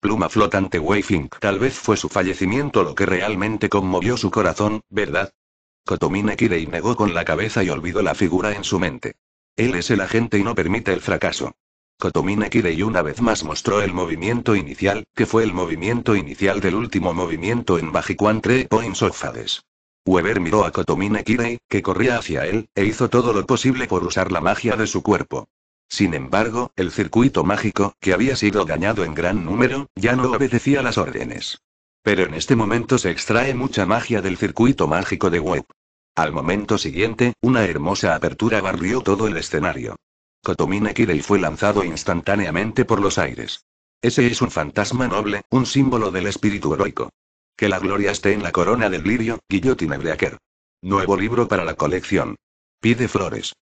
Pluma flotante Weifink. Tal vez fue su fallecimiento lo que realmente conmovió su corazón, ¿verdad? Kotomine Kirei negó con la cabeza y olvidó la figura en su mente. Él es el agente y no permite el fracaso. Kotomine Kirei una vez más mostró el movimiento inicial, que fue el movimiento inicial del último movimiento en Bajiquan 3 Points of Fades. Weber miró a Kotomine Kirei, que corría hacia él, e hizo todo lo posible por usar la magia de su cuerpo. Sin embargo, el circuito mágico, que había sido dañado en gran número, ya no obedecía las órdenes. Pero en este momento se extrae mucha magia del circuito mágico de Webb. Al momento siguiente, una hermosa apertura barrió todo el escenario. Kotomine Kirei fue lanzado instantáneamente por los aires. Ese es un fantasma noble, un símbolo del espíritu heroico. Que la gloria esté en la corona del lirio, Guillotine Breaker. Nuevo libro para la colección. Pide flores.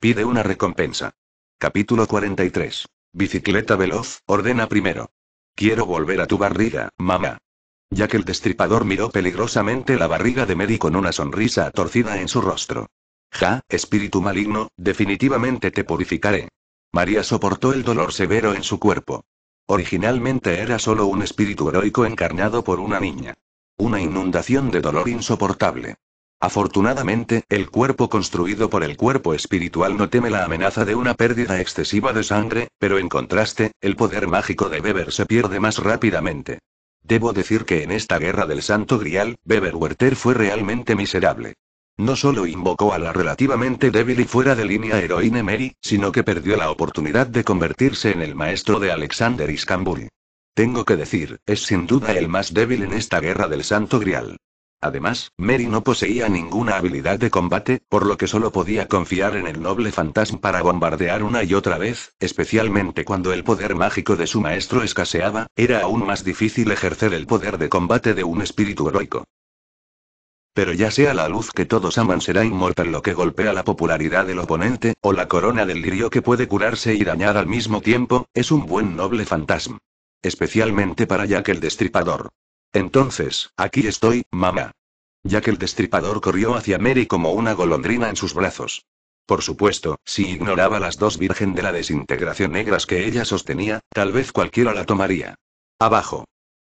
Pide una recompensa. Capítulo 43. Bicicleta veloz, ordena primero. Quiero volver a tu barriga, mamá. Ya que el destripador miró peligrosamente la barriga de Mary con una sonrisa torcida en su rostro. Ja, espíritu maligno, definitivamente te purificaré. María soportó el dolor severo en su cuerpo. Originalmente era solo un espíritu heroico encarnado por una niña. Una inundación de dolor insoportable. Afortunadamente, el cuerpo construido por el cuerpo espiritual no teme la amenaza de una pérdida excesiva de sangre, pero en contraste, el poder mágico de Weber se pierde más rápidamente. Debo decir que en esta guerra del Santo Grial, Weber Werther fue realmente miserable. No solo invocó a la relativamente débil y fuera de línea heroína Mary, sino que perdió la oportunidad de convertirse en el maestro de Alexander Iskambul. Tengo que decir, es sin duda el más débil en esta guerra del Santo Grial. Además, Mary no poseía ninguna habilidad de combate, por lo que solo podía confiar en el noble fantasma para bombardear una y otra vez, especialmente cuando el poder mágico de su maestro escaseaba, era aún más difícil ejercer el poder de combate de un espíritu heroico. Pero ya sea la luz que todos aman será inmortal lo que golpea la popularidad del oponente, o la corona del lirio que puede curarse y dañar al mismo tiempo, es un buen noble fantasma. Especialmente para Jack el Destripador. Entonces, aquí estoy, mamá. Ya que el destripador corrió hacia Mary como una golondrina en sus brazos. Por supuesto, si ignoraba las dos virgen de la desintegración negras que ella sostenía, tal vez cualquiera la tomaría. Abajo.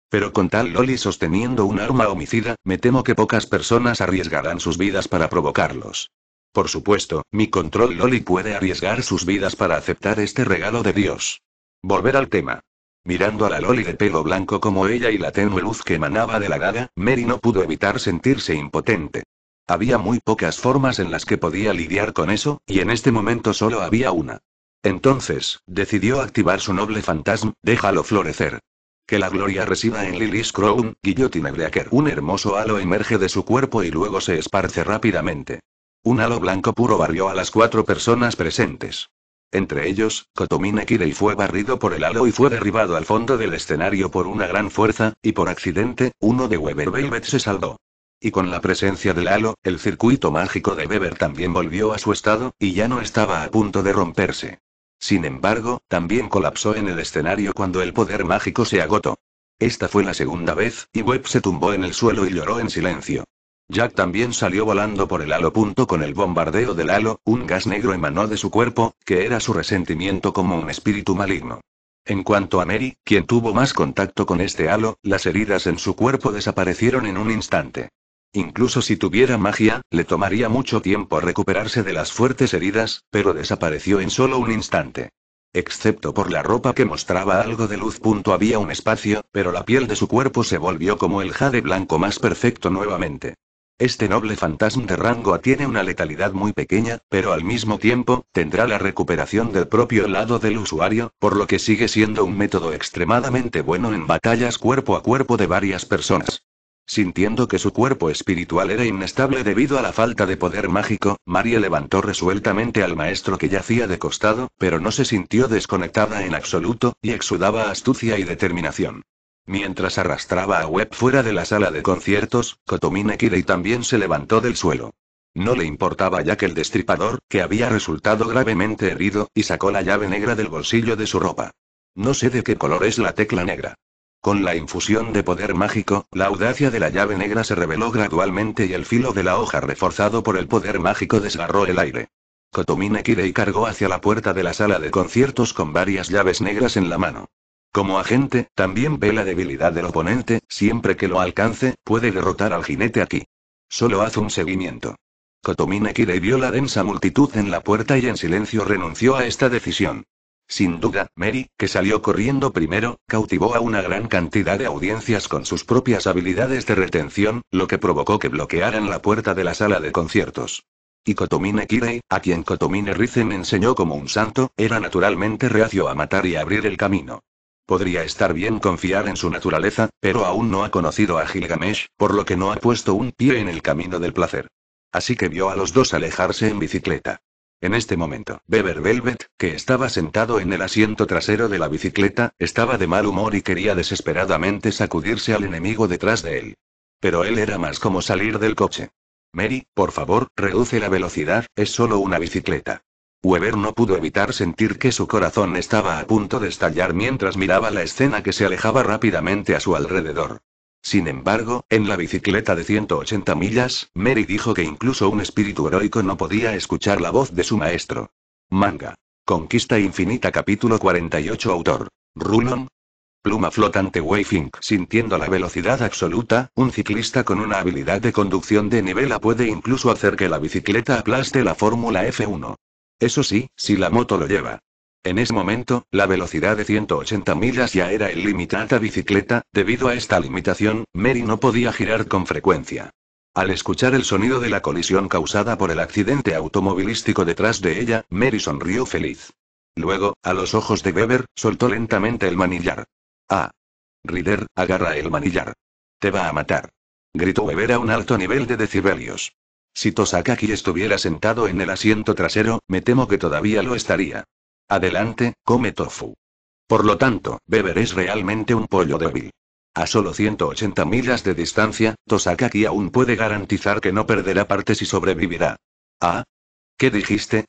Pero con tal Loli sosteniendo un arma homicida, me temo que pocas personas arriesgarán sus vidas para provocarlos. Por supuesto, mi control Loli puede arriesgar sus vidas para aceptar este regalo de Dios. Volver al tema. Mirando a la Loli de pelo blanco como ella y la tenue luz que emanaba de la gada, Mary no pudo evitar sentirse impotente. Había muy pocas formas en las que podía lidiar con eso, y en este momento solo había una. Entonces, decidió activar su noble fantasma, déjalo florecer. Que la gloria resida en Lily's Crown, Guillotine Breaker. Un hermoso halo emerge de su cuerpo y luego se esparce rápidamente. Un halo blanco puro barrió a las cuatro personas presentes. Entre ellos, Kotomine Kirei fue barrido por el halo y fue derribado al fondo del escenario por una gran fuerza, y por accidente, uno de Weber Velvet se saldó. Y con la presencia del halo, el circuito mágico de Weber también volvió a su estado, y ya no estaba a punto de romperse. Sin embargo, también colapsó en el escenario cuando el poder mágico se agotó. Esta fue la segunda vez, y Webb se tumbó en el suelo y lloró en silencio. Jack también salió volando por el halo. Punto con el bombardeo del halo, un gas negro emanó de su cuerpo, que era su resentimiento como un espíritu maligno. En cuanto a Mary, quien tuvo más contacto con este halo, las heridas en su cuerpo desaparecieron en un instante. Incluso si tuviera magia, le tomaría mucho tiempo recuperarse de las fuertes heridas, pero desapareció en solo un instante. Excepto por la ropa que mostraba algo de luz. Punto había un espacio, pero la piel de su cuerpo se volvió como el jade blanco más perfecto nuevamente. Este noble fantasma de rango tiene una letalidad muy pequeña, pero al mismo tiempo, tendrá la recuperación del propio lado del usuario, por lo que sigue siendo un método extremadamente bueno en batallas cuerpo a cuerpo de varias personas. Sintiendo que su cuerpo espiritual era inestable debido a la falta de poder mágico, Marie levantó resueltamente al maestro que yacía de costado, pero no se sintió desconectada en absoluto, y exudaba astucia y determinación. Mientras arrastraba a Webb fuera de la sala de conciertos, Kotomine Kirei también se levantó del suelo. No le importaba ya que el destripador, que había resultado gravemente herido, y sacó la llave negra del bolsillo de su ropa. No sé de qué color es la tecla negra. Con la infusión de poder mágico, la audacia de la llave negra se reveló gradualmente y el filo de la hoja reforzado por el poder mágico desgarró el aire. Kotomine Kirei cargó hacia la puerta de la sala de conciertos con varias llaves negras en la mano. Como agente, también ve la debilidad del oponente, siempre que lo alcance, puede derrotar al jinete aquí. Solo hace un seguimiento. Kotomine Kirei vio la densa multitud en la puerta y en silencio renunció a esta decisión. Sin duda, Mary, que salió corriendo primero, cautivó a una gran cantidad de audiencias con sus propias habilidades de retención, lo que provocó que bloquearan la puerta de la sala de conciertos. Y Kotomine Kirei, a quien Kotomine Rizen enseñó como un santo, era naturalmente reacio a matar y abrir el camino. Podría estar bien confiar en su naturaleza, pero aún no ha conocido a Gilgamesh, por lo que no ha puesto un pie en el camino del placer. Así que vio a los dos alejarse en bicicleta. En este momento, Beber Velvet, que estaba sentado en el asiento trasero de la bicicleta, estaba de mal humor y quería desesperadamente sacudirse al enemigo detrás de él. Pero él era más como salir del coche. Mary, por favor, reduce la velocidad, es solo una bicicleta. Weber no pudo evitar sentir que su corazón estaba a punto de estallar mientras miraba la escena que se alejaba rápidamente a su alrededor. Sin embargo, en la bicicleta de 180 millas, Mary dijo que incluso un espíritu heroico no podía escuchar la voz de su maestro. Manga. Conquista Infinita capítulo 48 autor. Rulon. Pluma flotante Wayfink. Sintiendo la velocidad absoluta, un ciclista con una habilidad de conducción de nivela puede incluso hacer que la bicicleta aplaste la Fórmula F1. Eso sí, si la moto lo lleva. En ese momento, la velocidad de 180 millas ya era el límite alta bicicleta, debido a esta limitación, Mary no podía girar con frecuencia. Al escuchar el sonido de la colisión causada por el accidente automovilístico detrás de ella, Mary sonrió feliz. Luego, a los ojos de Weber, soltó lentamente el manillar. Ah. Rider, agarra el manillar. Te va a matar. Gritó Weber a un alto nivel de decibelios. Si Tosakaki estuviera sentado en el asiento trasero, me temo que todavía lo estaría. Adelante, come tofu. Por lo tanto, Beber es realmente un pollo débil. A solo 180 millas de distancia, Tosakaki aún puede garantizar que no perderá partes y sobrevivirá. ¿Ah? ¿Qué dijiste?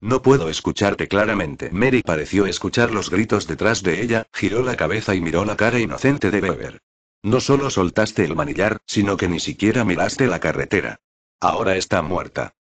No puedo escucharte claramente. Mary pareció escuchar los gritos detrás de ella, giró la cabeza y miró la cara inocente de Beber. No solo soltaste el manillar, sino que ni siquiera miraste la carretera. Ahora está muerta.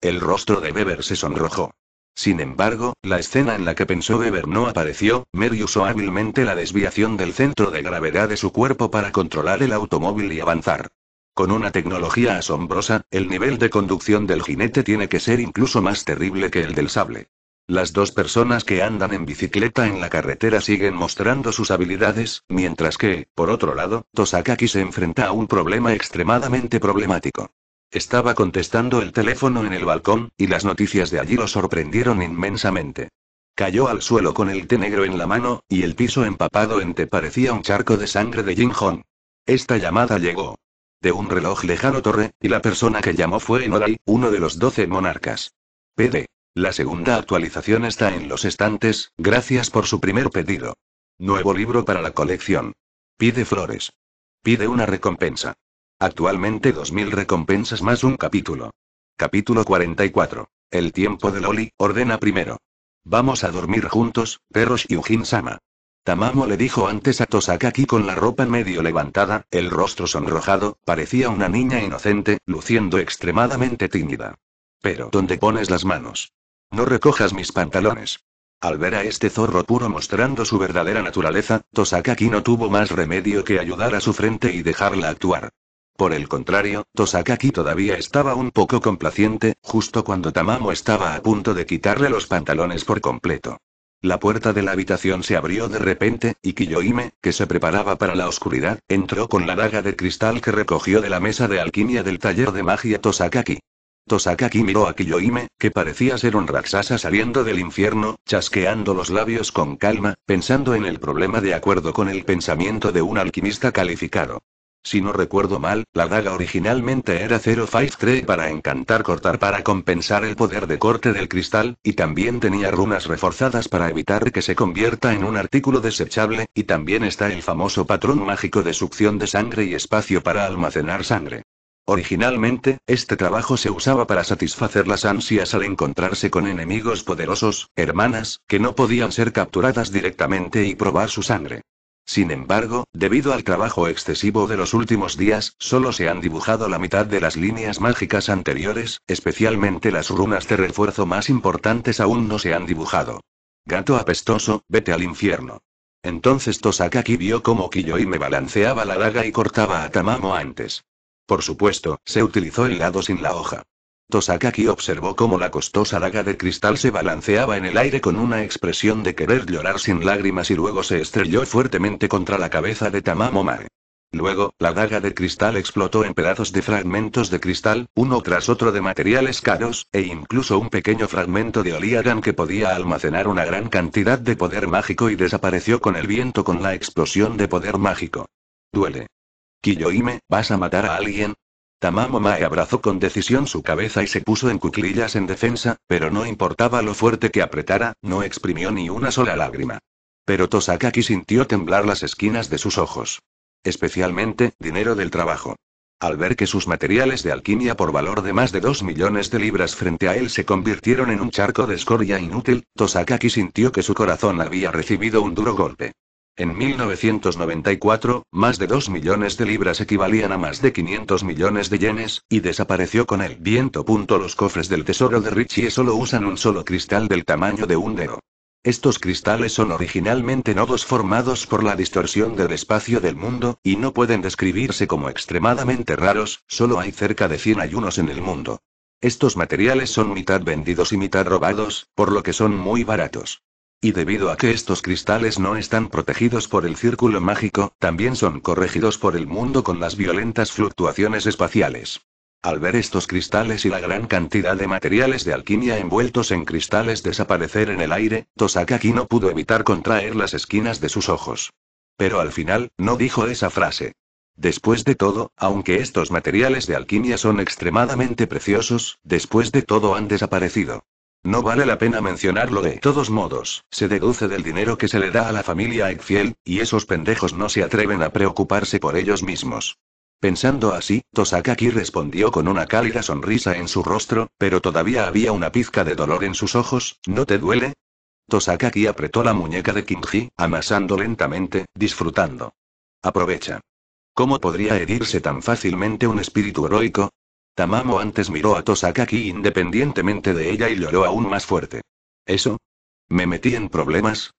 El rostro de Weber se sonrojó. Sin embargo, la escena en la que pensó Weber no apareció, Mary usó hábilmente la desviación del centro de gravedad de su cuerpo para controlar el automóvil y avanzar. Con una tecnología asombrosa, el nivel de conducción del jinete tiene que ser incluso más terrible que el del sable. Las dos personas que andan en bicicleta en la carretera siguen mostrando sus habilidades, mientras que, por otro lado, Tosakaki se enfrenta a un problema extremadamente problemático. Estaba contestando el teléfono en el balcón, y las noticias de allí lo sorprendieron inmensamente. Cayó al suelo con el té negro en la mano, y el piso empapado en té parecía un charco de sangre de Jin Hong. Esta llamada llegó. De un reloj lejano torre, y la persona que llamó fue Enorai, uno de los doce monarcas. PD. La segunda actualización está en los estantes, gracias por su primer pedido. Nuevo libro para la colección. Pide flores. Pide una recompensa. Actualmente 2000 recompensas más un capítulo. Capítulo 44. El tiempo de Loli, ordena primero. Vamos a dormir juntos, perros y sama Tamamo le dijo antes a Tosakaki con la ropa medio levantada, el rostro sonrojado, parecía una niña inocente, luciendo extremadamente tímida. Pero, ¿dónde pones las manos? No recojas mis pantalones. Al ver a este zorro puro mostrando su verdadera naturaleza, Tosakaki no tuvo más remedio que ayudar a su frente y dejarla actuar. Por el contrario, Tosakaki todavía estaba un poco complaciente, justo cuando Tamamo estaba a punto de quitarle los pantalones por completo. La puerta de la habitación se abrió de repente, y Kiyoime, que se preparaba para la oscuridad, entró con la daga de cristal que recogió de la mesa de alquimia del taller de magia Tosakaki. Tosakaki miró a Kiyoime, que parecía ser un raksasa saliendo del infierno, chasqueando los labios con calma, pensando en el problema de acuerdo con el pensamiento de un alquimista calificado. Si no recuerdo mal, la daga originalmente era 053 para encantar cortar para compensar el poder de corte del cristal, y también tenía runas reforzadas para evitar que se convierta en un artículo desechable, y también está el famoso patrón mágico de succión de sangre y espacio para almacenar sangre. Originalmente, este trabajo se usaba para satisfacer las ansias al encontrarse con enemigos poderosos, hermanas, que no podían ser capturadas directamente y probar su sangre. Sin embargo, debido al trabajo excesivo de los últimos días, solo se han dibujado la mitad de las líneas mágicas anteriores, especialmente las runas de refuerzo más importantes aún no se han dibujado. Gato apestoso, vete al infierno. Entonces Tosakaki vio cómo y me balanceaba la daga y cortaba a Tamamo antes. Por supuesto, se utilizó el lado sin la hoja. Tosakaki observó cómo la costosa daga de cristal se balanceaba en el aire con una expresión de querer llorar sin lágrimas y luego se estrelló fuertemente contra la cabeza de Tamamo Mae. Luego, la daga de cristal explotó en pedazos de fragmentos de cristal, uno tras otro de materiales caros, e incluso un pequeño fragmento de oliagan que podía almacenar una gran cantidad de poder mágico y desapareció con el viento con la explosión de poder mágico. Duele. Kiyoime, ¿vas a matar a alguien? Tamamo Mae abrazó con decisión su cabeza y se puso en cuclillas en defensa, pero no importaba lo fuerte que apretara, no exprimió ni una sola lágrima. Pero Tosakaki sintió temblar las esquinas de sus ojos. Especialmente, dinero del trabajo. Al ver que sus materiales de alquimia por valor de más de dos millones de libras frente a él se convirtieron en un charco de escoria inútil, Tosakaki sintió que su corazón había recibido un duro golpe. En 1994, más de 2 millones de libras equivalían a más de 500 millones de yenes, y desapareció con el viento. Los cofres del tesoro de Richie solo usan un solo cristal del tamaño de un dedo. Estos cristales son originalmente nodos formados por la distorsión del espacio del mundo, y no pueden describirse como extremadamente raros, solo hay cerca de 100 ayunos en el mundo. Estos materiales son mitad vendidos y mitad robados, por lo que son muy baratos. Y debido a que estos cristales no están protegidos por el círculo mágico, también son corregidos por el mundo con las violentas fluctuaciones espaciales. Al ver estos cristales y la gran cantidad de materiales de alquimia envueltos en cristales desaparecer en el aire, Tosakaki no pudo evitar contraer las esquinas de sus ojos. Pero al final, no dijo esa frase. Después de todo, aunque estos materiales de alquimia son extremadamente preciosos, después de todo han desaparecido. No vale la pena mencionarlo de todos modos, se deduce del dinero que se le da a la familia Eckfield, y esos pendejos no se atreven a preocuparse por ellos mismos. Pensando así, Tosakaki respondió con una cálida sonrisa en su rostro, pero todavía había una pizca de dolor en sus ojos, ¿no te duele? Tosakaki apretó la muñeca de Kimji, amasando lentamente, disfrutando. Aprovecha. ¿Cómo podría herirse tan fácilmente un espíritu heroico? Tamamo antes miró a Tosakaki independientemente de ella y lloró aún más fuerte. ¿Eso? ¿Me metí en problemas?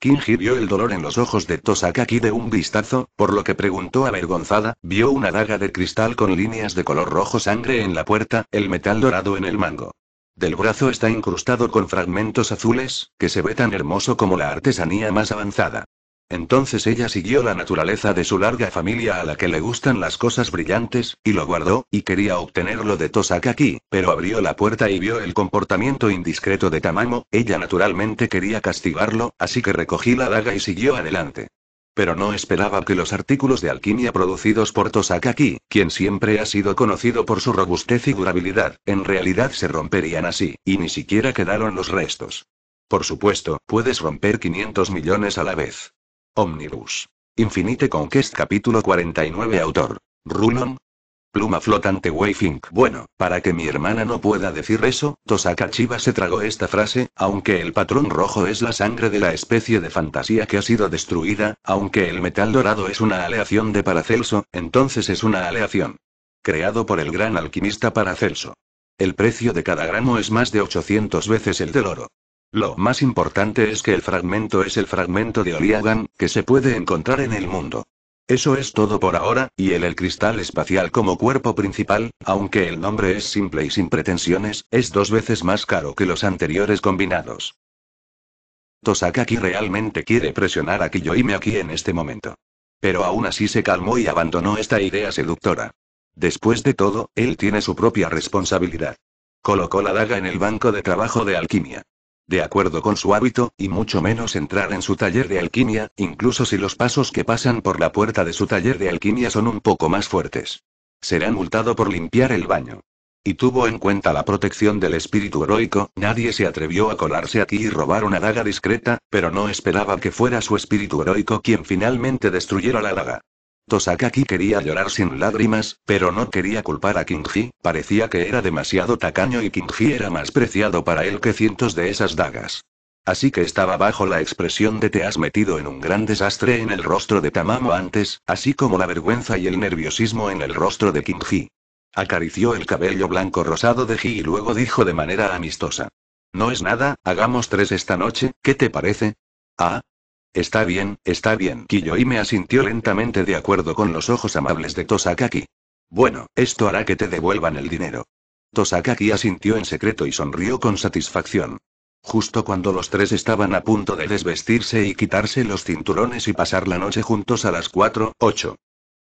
Kinji vio el dolor en los ojos de Tosakaki de un vistazo, por lo que preguntó avergonzada, vio una daga de cristal con líneas de color rojo sangre en la puerta, el metal dorado en el mango. Del brazo está incrustado con fragmentos azules, que se ve tan hermoso como la artesanía más avanzada. Entonces ella siguió la naturaleza de su larga familia a la que le gustan las cosas brillantes, y lo guardó, y quería obtenerlo de Tosakaki, pero abrió la puerta y vio el comportamiento indiscreto de Tamamo, ella naturalmente quería castigarlo, así que recogí la daga y siguió adelante. Pero no esperaba que los artículos de alquimia producidos por Tosakaki, quien siempre ha sido conocido por su robustez y durabilidad, en realidad se romperían así, y ni siquiera quedaron los restos. Por supuesto, puedes romper 500 millones a la vez. Omnibus. Infinite Conquest capítulo 49 autor. Runon. Pluma flotante Wayfink. Bueno, para que mi hermana no pueda decir eso, Tosaka Chiba se tragó esta frase, aunque el patrón rojo es la sangre de la especie de fantasía que ha sido destruida, aunque el metal dorado es una aleación de Paracelso, entonces es una aleación. Creado por el gran alquimista Paracelso. El precio de cada gramo es más de 800 veces el del oro. Lo más importante es que el fragmento es el fragmento de Oliagan, que se puede encontrar en el mundo. Eso es todo por ahora, y el, el cristal espacial como cuerpo principal, aunque el nombre es simple y sin pretensiones, es dos veces más caro que los anteriores combinados. Tosakaki realmente quiere presionar a Kiyoime aquí en este momento. Pero aún así se calmó y abandonó esta idea seductora. Después de todo, él tiene su propia responsabilidad. Colocó la daga en el banco de trabajo de alquimia de acuerdo con su hábito, y mucho menos entrar en su taller de alquimia, incluso si los pasos que pasan por la puerta de su taller de alquimia son un poco más fuertes. Será multado por limpiar el baño. Y tuvo en cuenta la protección del espíritu heroico, nadie se atrevió a colarse aquí y robar una daga discreta, pero no esperaba que fuera su espíritu heroico quien finalmente destruyera la daga. Sakaki quería llorar sin lágrimas, pero no quería culpar a Kinji, parecía que era demasiado tacaño y Kinji era más preciado para él que cientos de esas dagas. Así que estaba bajo la expresión de te has metido en un gran desastre en el rostro de Tamamo antes, así como la vergüenza y el nerviosismo en el rostro de Kinji. Acarició el cabello blanco rosado de Ji y luego dijo de manera amistosa. No es nada, hagamos tres esta noche, ¿qué te parece? Ah, Está bien, está bien. me asintió lentamente de acuerdo con los ojos amables de Tosakaki. Bueno, esto hará que te devuelvan el dinero. Tosakaki asintió en secreto y sonrió con satisfacción. Justo cuando los tres estaban a punto de desvestirse y quitarse los cinturones y pasar la noche juntos a las 4, 8.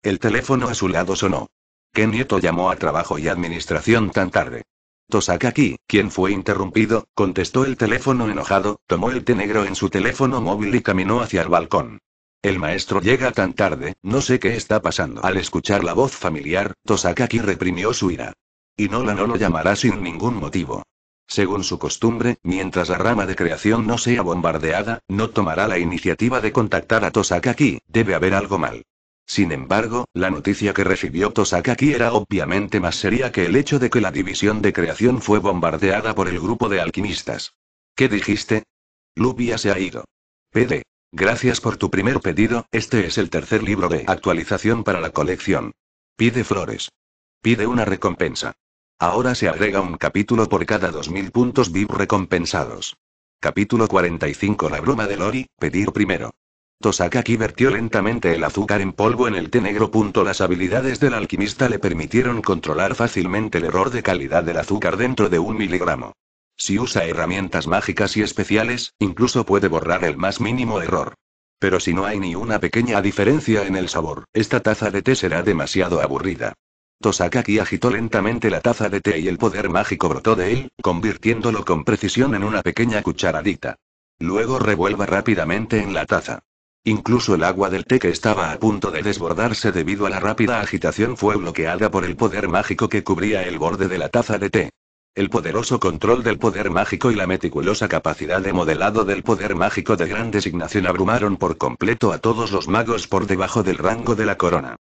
El teléfono a su lado sonó. «¿Qué Nieto llamó a trabajo y administración tan tarde. Tosakaki, quien fue interrumpido, contestó el teléfono enojado, tomó el té negro en su teléfono móvil y caminó hacia el balcón. El maestro llega tan tarde, no sé qué está pasando. Al escuchar la voz familiar, Tosakaki reprimió su ira. Y Nola no lo llamará sin ningún motivo. Según su costumbre, mientras la rama de creación no sea bombardeada, no tomará la iniciativa de contactar a Tosakaki, debe haber algo mal. Sin embargo, la noticia que recibió Tosakaki era obviamente más seria que el hecho de que la división de creación fue bombardeada por el grupo de alquimistas. ¿Qué dijiste? Lubia se ha ido. Pede, Gracias por tu primer pedido, este es el tercer libro de actualización para la colección. Pide flores. Pide una recompensa. Ahora se agrega un capítulo por cada 2.000 puntos VIP recompensados. Capítulo 45 La broma de Lori, pedir primero. Tosakaki vertió lentamente el azúcar en polvo en el té negro. Las habilidades del alquimista le permitieron controlar fácilmente el error de calidad del azúcar dentro de un miligramo. Si usa herramientas mágicas y especiales, incluso puede borrar el más mínimo error. Pero si no hay ni una pequeña diferencia en el sabor, esta taza de té será demasiado aburrida. Tosakaki agitó lentamente la taza de té y el poder mágico brotó de él, convirtiéndolo con precisión en una pequeña cucharadita. Luego revuelva rápidamente en la taza. Incluso el agua del té que estaba a punto de desbordarse debido a la rápida agitación fue bloqueada por el poder mágico que cubría el borde de la taza de té. El poderoso control del poder mágico y la meticulosa capacidad de modelado del poder mágico de gran designación abrumaron por completo a todos los magos por debajo del rango de la corona.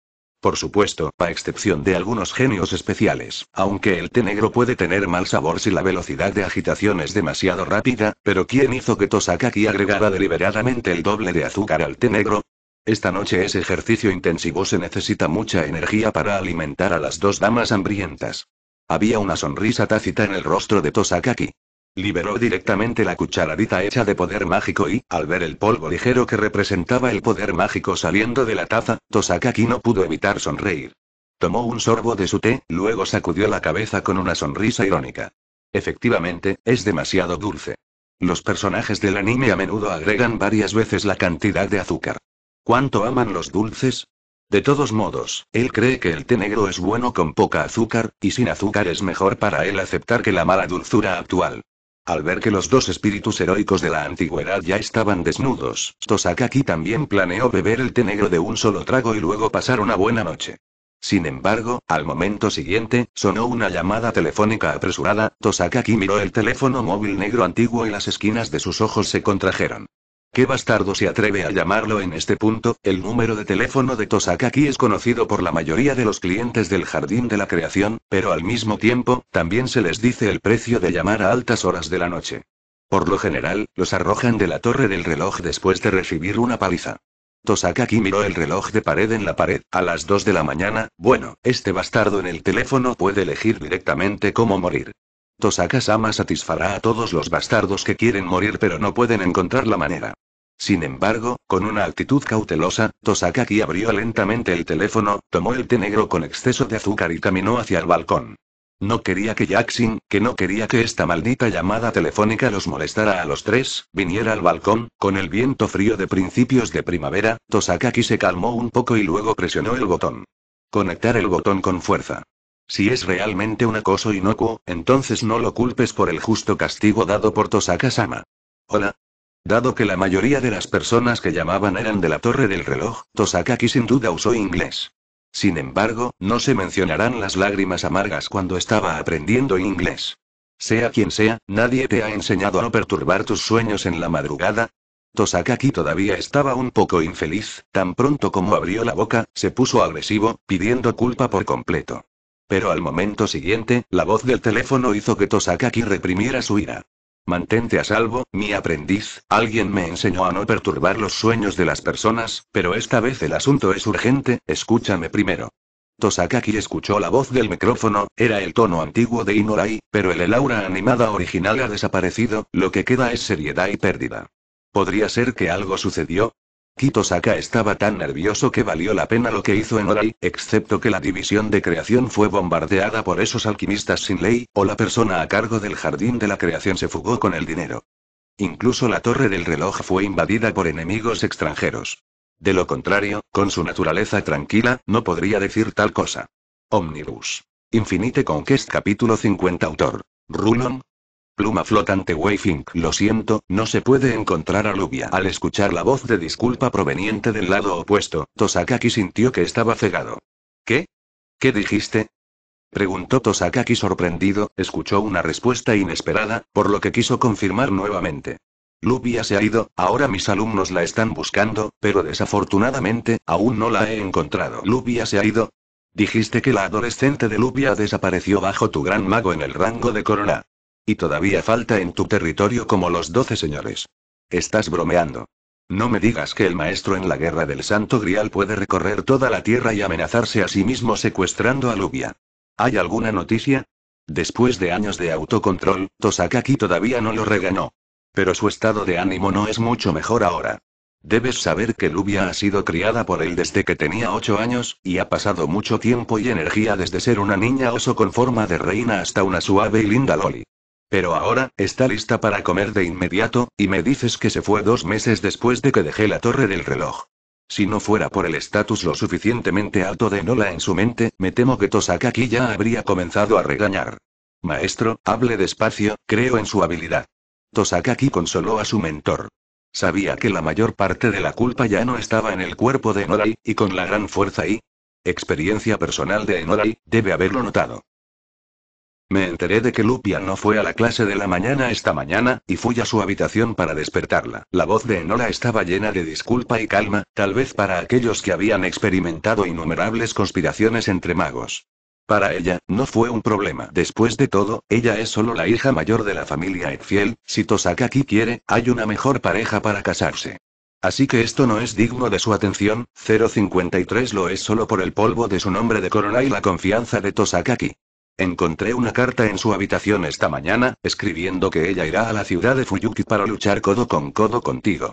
Por supuesto, a excepción de algunos genios especiales, aunque el té negro puede tener mal sabor si la velocidad de agitación es demasiado rápida, pero ¿quién hizo que Tosakaki agregara deliberadamente el doble de azúcar al té negro? Esta noche es ejercicio intensivo, se necesita mucha energía para alimentar a las dos damas hambrientas. Había una sonrisa tácita en el rostro de Tosakaki. Liberó directamente la cucharadita hecha de poder mágico y, al ver el polvo ligero que representaba el poder mágico saliendo de la taza, Tosakaki no pudo evitar sonreír. Tomó un sorbo de su té, luego sacudió la cabeza con una sonrisa irónica. Efectivamente, es demasiado dulce. Los personajes del anime a menudo agregan varias veces la cantidad de azúcar. ¿Cuánto aman los dulces? De todos modos, él cree que el té negro es bueno con poca azúcar, y sin azúcar es mejor para él aceptar que la mala dulzura actual. Al ver que los dos espíritus heroicos de la antigüedad ya estaban desnudos, Tosakaki también planeó beber el té negro de un solo trago y luego pasar una buena noche. Sin embargo, al momento siguiente, sonó una llamada telefónica apresurada, Tosakaki miró el teléfono móvil negro antiguo y las esquinas de sus ojos se contrajeron. ¿Qué bastardo se atreve a llamarlo en este punto? El número de teléfono de Tosakaki es conocido por la mayoría de los clientes del Jardín de la Creación, pero al mismo tiempo, también se les dice el precio de llamar a altas horas de la noche. Por lo general, los arrojan de la torre del reloj después de recibir una paliza. Tosakaki miró el reloj de pared en la pared, a las 2 de la mañana, bueno, este bastardo en el teléfono puede elegir directamente cómo morir. Tosaka-sama satisfará a todos los bastardos que quieren morir pero no pueden encontrar la manera. Sin embargo, con una actitud cautelosa, Tosakaki abrió lentamente el teléfono, tomó el té negro con exceso de azúcar y caminó hacia el balcón. No quería que Jackson, que no quería que esta maldita llamada telefónica los molestara a los tres, viniera al balcón, con el viento frío de principios de primavera, Tosakaki se calmó un poco y luego presionó el botón. Conectar el botón con fuerza. Si es realmente un acoso inocuo, entonces no lo culpes por el justo castigo dado por Tosaka-sama. Hola, Dado que la mayoría de las personas que llamaban eran de la torre del reloj, Tosakaki sin duda usó inglés. Sin embargo, no se mencionarán las lágrimas amargas cuando estaba aprendiendo inglés. Sea quien sea, nadie te ha enseñado a no perturbar tus sueños en la madrugada. Tosakaki todavía estaba un poco infeliz, tan pronto como abrió la boca, se puso agresivo, pidiendo culpa por completo. Pero al momento siguiente, la voz del teléfono hizo que Tosakaki reprimiera su ira. Mantente a salvo, mi aprendiz, alguien me enseñó a no perturbar los sueños de las personas, pero esta vez el asunto es urgente, escúchame primero. Tosakaki escuchó la voz del micrófono, era el tono antiguo de Inorai, pero el, el aura animada original ha desaparecido, lo que queda es seriedad y pérdida. ¿Podría ser que algo sucedió? Kitosaka estaba tan nervioso que valió la pena lo que hizo en Orai, excepto que la división de creación fue bombardeada por esos alquimistas sin ley, o la persona a cargo del jardín de la creación se fugó con el dinero. Incluso la torre del reloj fue invadida por enemigos extranjeros. De lo contrario, con su naturaleza tranquila, no podría decir tal cosa. Omnibus. Infinite Conquest capítulo 50 autor. Rulon, Pluma flotante Wayfink. Lo siento, no se puede encontrar a Lubia. Al escuchar la voz de disculpa proveniente del lado opuesto, Tosakaki sintió que estaba cegado. ¿Qué? ¿Qué dijiste? Preguntó Tosakaki sorprendido, escuchó una respuesta inesperada, por lo que quiso confirmar nuevamente. Lubia se ha ido, ahora mis alumnos la están buscando, pero desafortunadamente, aún no la he encontrado. Lubia se ha ido. Dijiste que la adolescente de Lubia desapareció bajo tu gran mago en el rango de corona. Y todavía falta en tu territorio como los doce señores. Estás bromeando. No me digas que el maestro en la guerra del Santo Grial puede recorrer toda la tierra y amenazarse a sí mismo secuestrando a Lubia. ¿Hay alguna noticia? Después de años de autocontrol, Tosakaki todavía no lo reganó. Pero su estado de ánimo no es mucho mejor ahora. Debes saber que Lubia ha sido criada por él desde que tenía ocho años, y ha pasado mucho tiempo y energía desde ser una niña oso con forma de reina hasta una suave y linda loli. Pero ahora, está lista para comer de inmediato, y me dices que se fue dos meses después de que dejé la torre del reloj. Si no fuera por el estatus lo suficientemente alto de Nola en su mente, me temo que Tosakaki ya habría comenzado a regañar. Maestro, hable despacio, creo en su habilidad. Tosakaki consoló a su mentor. Sabía que la mayor parte de la culpa ya no estaba en el cuerpo de Enorai, y con la gran fuerza y experiencia personal de Enorai, debe haberlo notado. Me enteré de que Lupia no fue a la clase de la mañana esta mañana, y fui a su habitación para despertarla. La voz de Enola estaba llena de disculpa y calma, tal vez para aquellos que habían experimentado innumerables conspiraciones entre magos. Para ella, no fue un problema. Después de todo, ella es solo la hija mayor de la familia Edfiel, si Tosakaki quiere, hay una mejor pareja para casarse. Así que esto no es digno de su atención, 053 lo es solo por el polvo de su nombre de corona y la confianza de Tosakaki. Encontré una carta en su habitación esta mañana, escribiendo que ella irá a la ciudad de Fuyuki para luchar codo con codo contigo.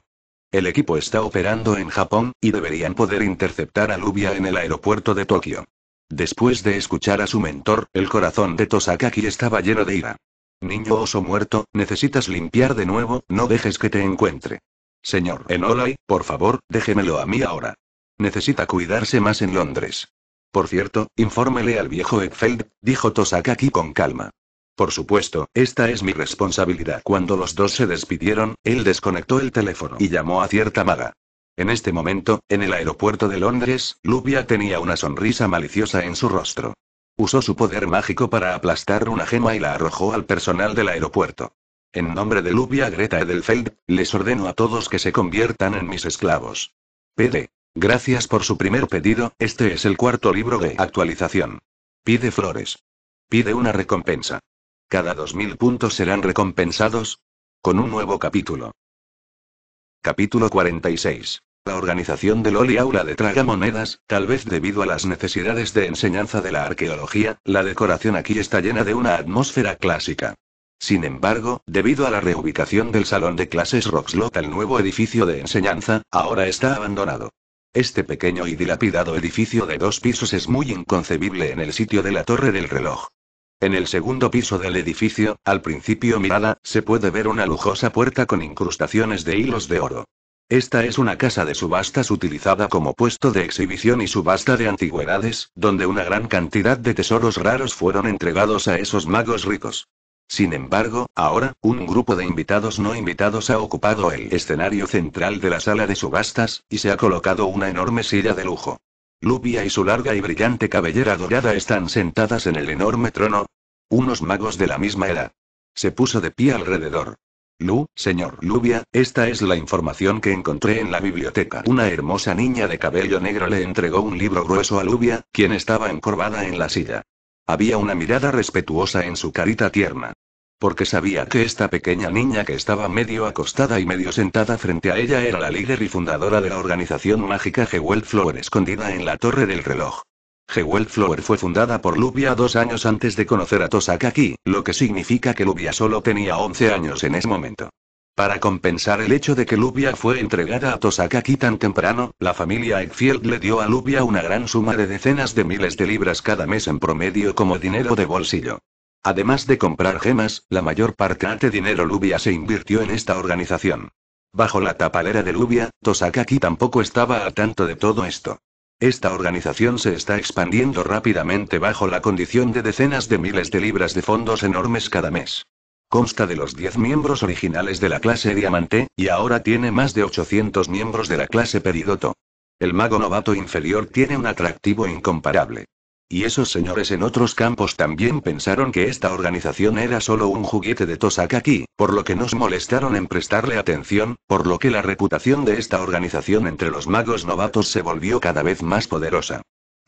El equipo está operando en Japón, y deberían poder interceptar a Lubia en el aeropuerto de Tokio. Después de escuchar a su mentor, el corazón de Tosakaki estaba lleno de ira. Niño oso muerto, necesitas limpiar de nuevo, no dejes que te encuentre. Señor Enolai, por favor, déjemelo a mí ahora. Necesita cuidarse más en Londres. Por cierto, infórmele al viejo Eckfeld, dijo Tosakaki con calma. Por supuesto, esta es mi responsabilidad. Cuando los dos se despidieron, él desconectó el teléfono y llamó a cierta maga. En este momento, en el aeropuerto de Londres, Lubia tenía una sonrisa maliciosa en su rostro. Usó su poder mágico para aplastar una gema y la arrojó al personal del aeropuerto. En nombre de Lubia Greta Edelfeld, les ordeno a todos que se conviertan en mis esclavos. PD. Gracias por su primer pedido, este es el cuarto libro de actualización. Pide flores. Pide una recompensa. Cada 2.000 puntos serán recompensados con un nuevo capítulo. Capítulo 46. La organización del Oli Aula de Tragamonedas, tal vez debido a las necesidades de enseñanza de la arqueología, la decoración aquí está llena de una atmósfera clásica. Sin embargo, debido a la reubicación del salón de clases Roxlot al nuevo edificio de enseñanza, ahora está abandonado. Este pequeño y dilapidado edificio de dos pisos es muy inconcebible en el sitio de la torre del reloj. En el segundo piso del edificio, al principio mirada, se puede ver una lujosa puerta con incrustaciones de hilos de oro. Esta es una casa de subastas utilizada como puesto de exhibición y subasta de antigüedades, donde una gran cantidad de tesoros raros fueron entregados a esos magos ricos. Sin embargo, ahora, un grupo de invitados no invitados ha ocupado el escenario central de la sala de subastas, y se ha colocado una enorme silla de lujo. Lubia y su larga y brillante cabellera dorada están sentadas en el enorme trono. Unos magos de la misma era. Se puso de pie alrededor. Lu, señor Lubia, esta es la información que encontré en la biblioteca. Una hermosa niña de cabello negro le entregó un libro grueso a Lubia, quien estaba encorvada en la silla. Había una mirada respetuosa en su carita tierna. Porque sabía que esta pequeña niña que estaba medio acostada y medio sentada frente a ella era la líder y fundadora de la organización mágica Jewel Flower escondida en la torre del reloj. Jewel Flower fue fundada por Lubia dos años antes de conocer a aquí, lo que significa que Lubia solo tenía 11 años en ese momento. Para compensar el hecho de que Lubia fue entregada a Tosakaki tan temprano, la familia Eckfield le dio a Lubia una gran suma de decenas de miles de libras cada mes en promedio como dinero de bolsillo. Además de comprar gemas, la mayor parte de dinero Lubia se invirtió en esta organización. Bajo la tapalera de Lubia, Tosakaki tampoco estaba a tanto de todo esto. Esta organización se está expandiendo rápidamente bajo la condición de decenas de miles de libras de fondos enormes cada mes. Consta de los 10 miembros originales de la clase Diamante, y ahora tiene más de 800 miembros de la clase Peridoto. El mago novato inferior tiene un atractivo incomparable. Y esos señores en otros campos también pensaron que esta organización era solo un juguete de Tosakaki, por lo que nos molestaron en prestarle atención, por lo que la reputación de esta organización entre los magos novatos se volvió cada vez más poderosa.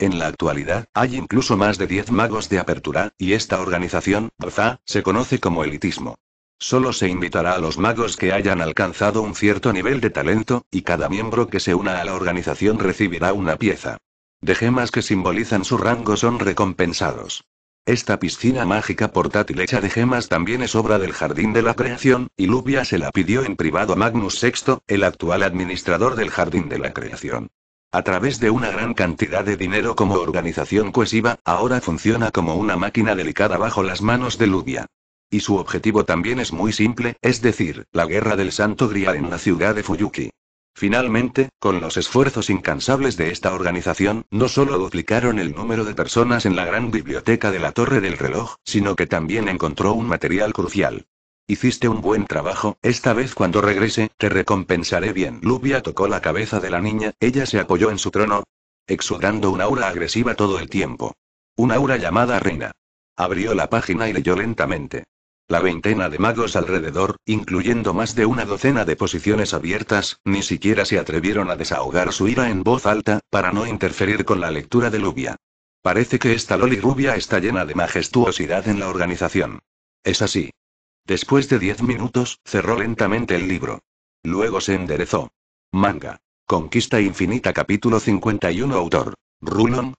En la actualidad, hay incluso más de 10 magos de apertura, y esta organización, Baza, se conoce como elitismo. Solo se invitará a los magos que hayan alcanzado un cierto nivel de talento, y cada miembro que se una a la organización recibirá una pieza. De gemas que simbolizan su rango son recompensados. Esta piscina mágica portátil hecha de gemas también es obra del Jardín de la Creación, y Lubia se la pidió en privado a Magnus VI, el actual administrador del Jardín de la Creación. A través de una gran cantidad de dinero como organización cohesiva, ahora funciona como una máquina delicada bajo las manos de Ludia. Y su objetivo también es muy simple, es decir, la guerra del Santo Grial en la ciudad de Fuyuki. Finalmente, con los esfuerzos incansables de esta organización, no solo duplicaron el número de personas en la gran biblioteca de la Torre del Reloj, sino que también encontró un material crucial. Hiciste un buen trabajo, esta vez cuando regrese, te recompensaré bien. Lubia tocó la cabeza de la niña, ella se apoyó en su trono, exudando una aura agresiva todo el tiempo. Una aura llamada reina. Abrió la página y leyó lentamente. La veintena de magos alrededor, incluyendo más de una docena de posiciones abiertas, ni siquiera se atrevieron a desahogar su ira en voz alta, para no interferir con la lectura de Lubia. Parece que esta Loli rubia está llena de majestuosidad en la organización. Es así. Después de diez minutos, cerró lentamente el libro. Luego se enderezó. Manga. Conquista Infinita capítulo 51 Autor. Rulon.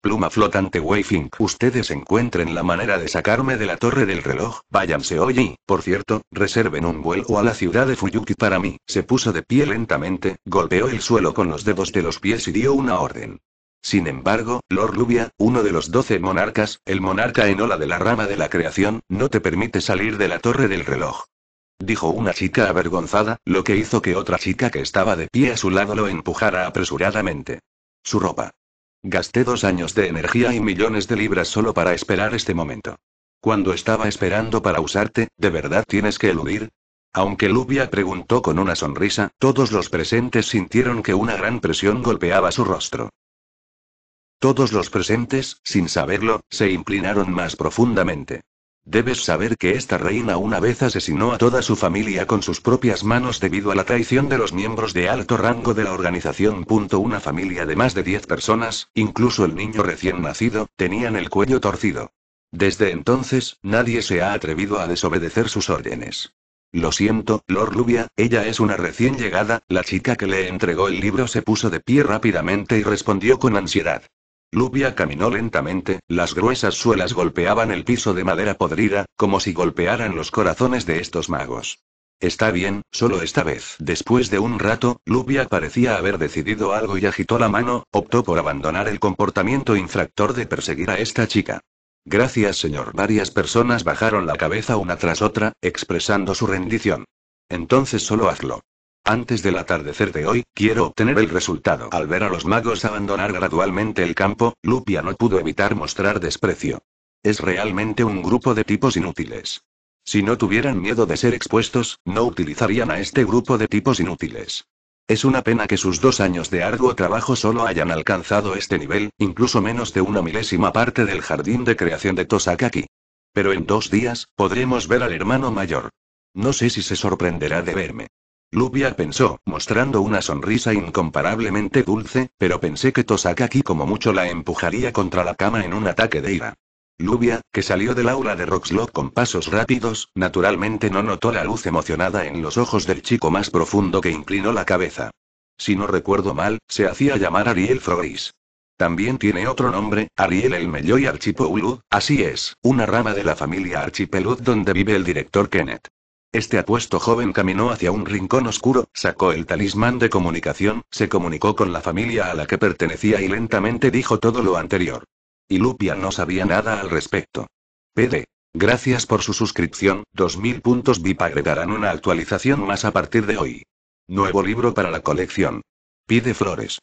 Pluma flotante Wayfink. Ustedes encuentren la manera de sacarme de la torre del reloj, váyanse hoy y, por cierto, reserven un vuelo a la ciudad de Fuyuki para mí. Se puso de pie lentamente, golpeó el suelo con los dedos de los pies y dio una orden. Sin embargo, Lord Lubia, uno de los doce monarcas, el monarca enola de la rama de la creación, no te permite salir de la torre del reloj. Dijo una chica avergonzada, lo que hizo que otra chica que estaba de pie a su lado lo empujara apresuradamente. Su ropa. Gasté dos años de energía y millones de libras solo para esperar este momento. Cuando estaba esperando para usarte, ¿de verdad tienes que eludir? Aunque Lubia preguntó con una sonrisa, todos los presentes sintieron que una gran presión golpeaba su rostro. Todos los presentes, sin saberlo, se inclinaron más profundamente. Debes saber que esta reina una vez asesinó a toda su familia con sus propias manos debido a la traición de los miembros de alto rango de la organización. Una familia de más de 10 personas, incluso el niño recién nacido, tenían el cuello torcido. Desde entonces, nadie se ha atrevido a desobedecer sus órdenes. Lo siento, Lord Lubia, ella es una recién llegada, la chica que le entregó el libro se puso de pie rápidamente y respondió con ansiedad. Lupia caminó lentamente, las gruesas suelas golpeaban el piso de madera podrida, como si golpearan los corazones de estos magos. Está bien, solo esta vez. Después de un rato, Lupia parecía haber decidido algo y agitó la mano, optó por abandonar el comportamiento infractor de perseguir a esta chica. Gracias, señor. Varias personas bajaron la cabeza una tras otra, expresando su rendición. Entonces solo hazlo. Antes del atardecer de hoy, quiero obtener el resultado. Al ver a los magos abandonar gradualmente el campo, Lupia no pudo evitar mostrar desprecio. Es realmente un grupo de tipos inútiles. Si no tuvieran miedo de ser expuestos, no utilizarían a este grupo de tipos inútiles. Es una pena que sus dos años de arduo trabajo solo hayan alcanzado este nivel, incluso menos de una milésima parte del jardín de creación de Tosakaki. Pero en dos días, podremos ver al hermano mayor. No sé si se sorprenderá de verme. Lubia pensó, mostrando una sonrisa incomparablemente dulce, pero pensé que Tosakaki como mucho la empujaría contra la cama en un ataque de ira. Lubia, que salió del aula de Roxlock con pasos rápidos, naturalmente no notó la luz emocionada en los ojos del chico más profundo que inclinó la cabeza. Si no recuerdo mal, se hacía llamar Ariel Frois. También tiene otro nombre, Ariel el y Archipoulud, así es, una rama de la familia Archipelud donde vive el director Kenneth. Este apuesto joven caminó hacia un rincón oscuro, sacó el talismán de comunicación, se comunicó con la familia a la que pertenecía y lentamente dijo todo lo anterior. Y Lupia no sabía nada al respecto. PD. Gracias por su suscripción, 2000 puntos VIP agregarán una actualización más a partir de hoy. Nuevo libro para la colección. Pide flores.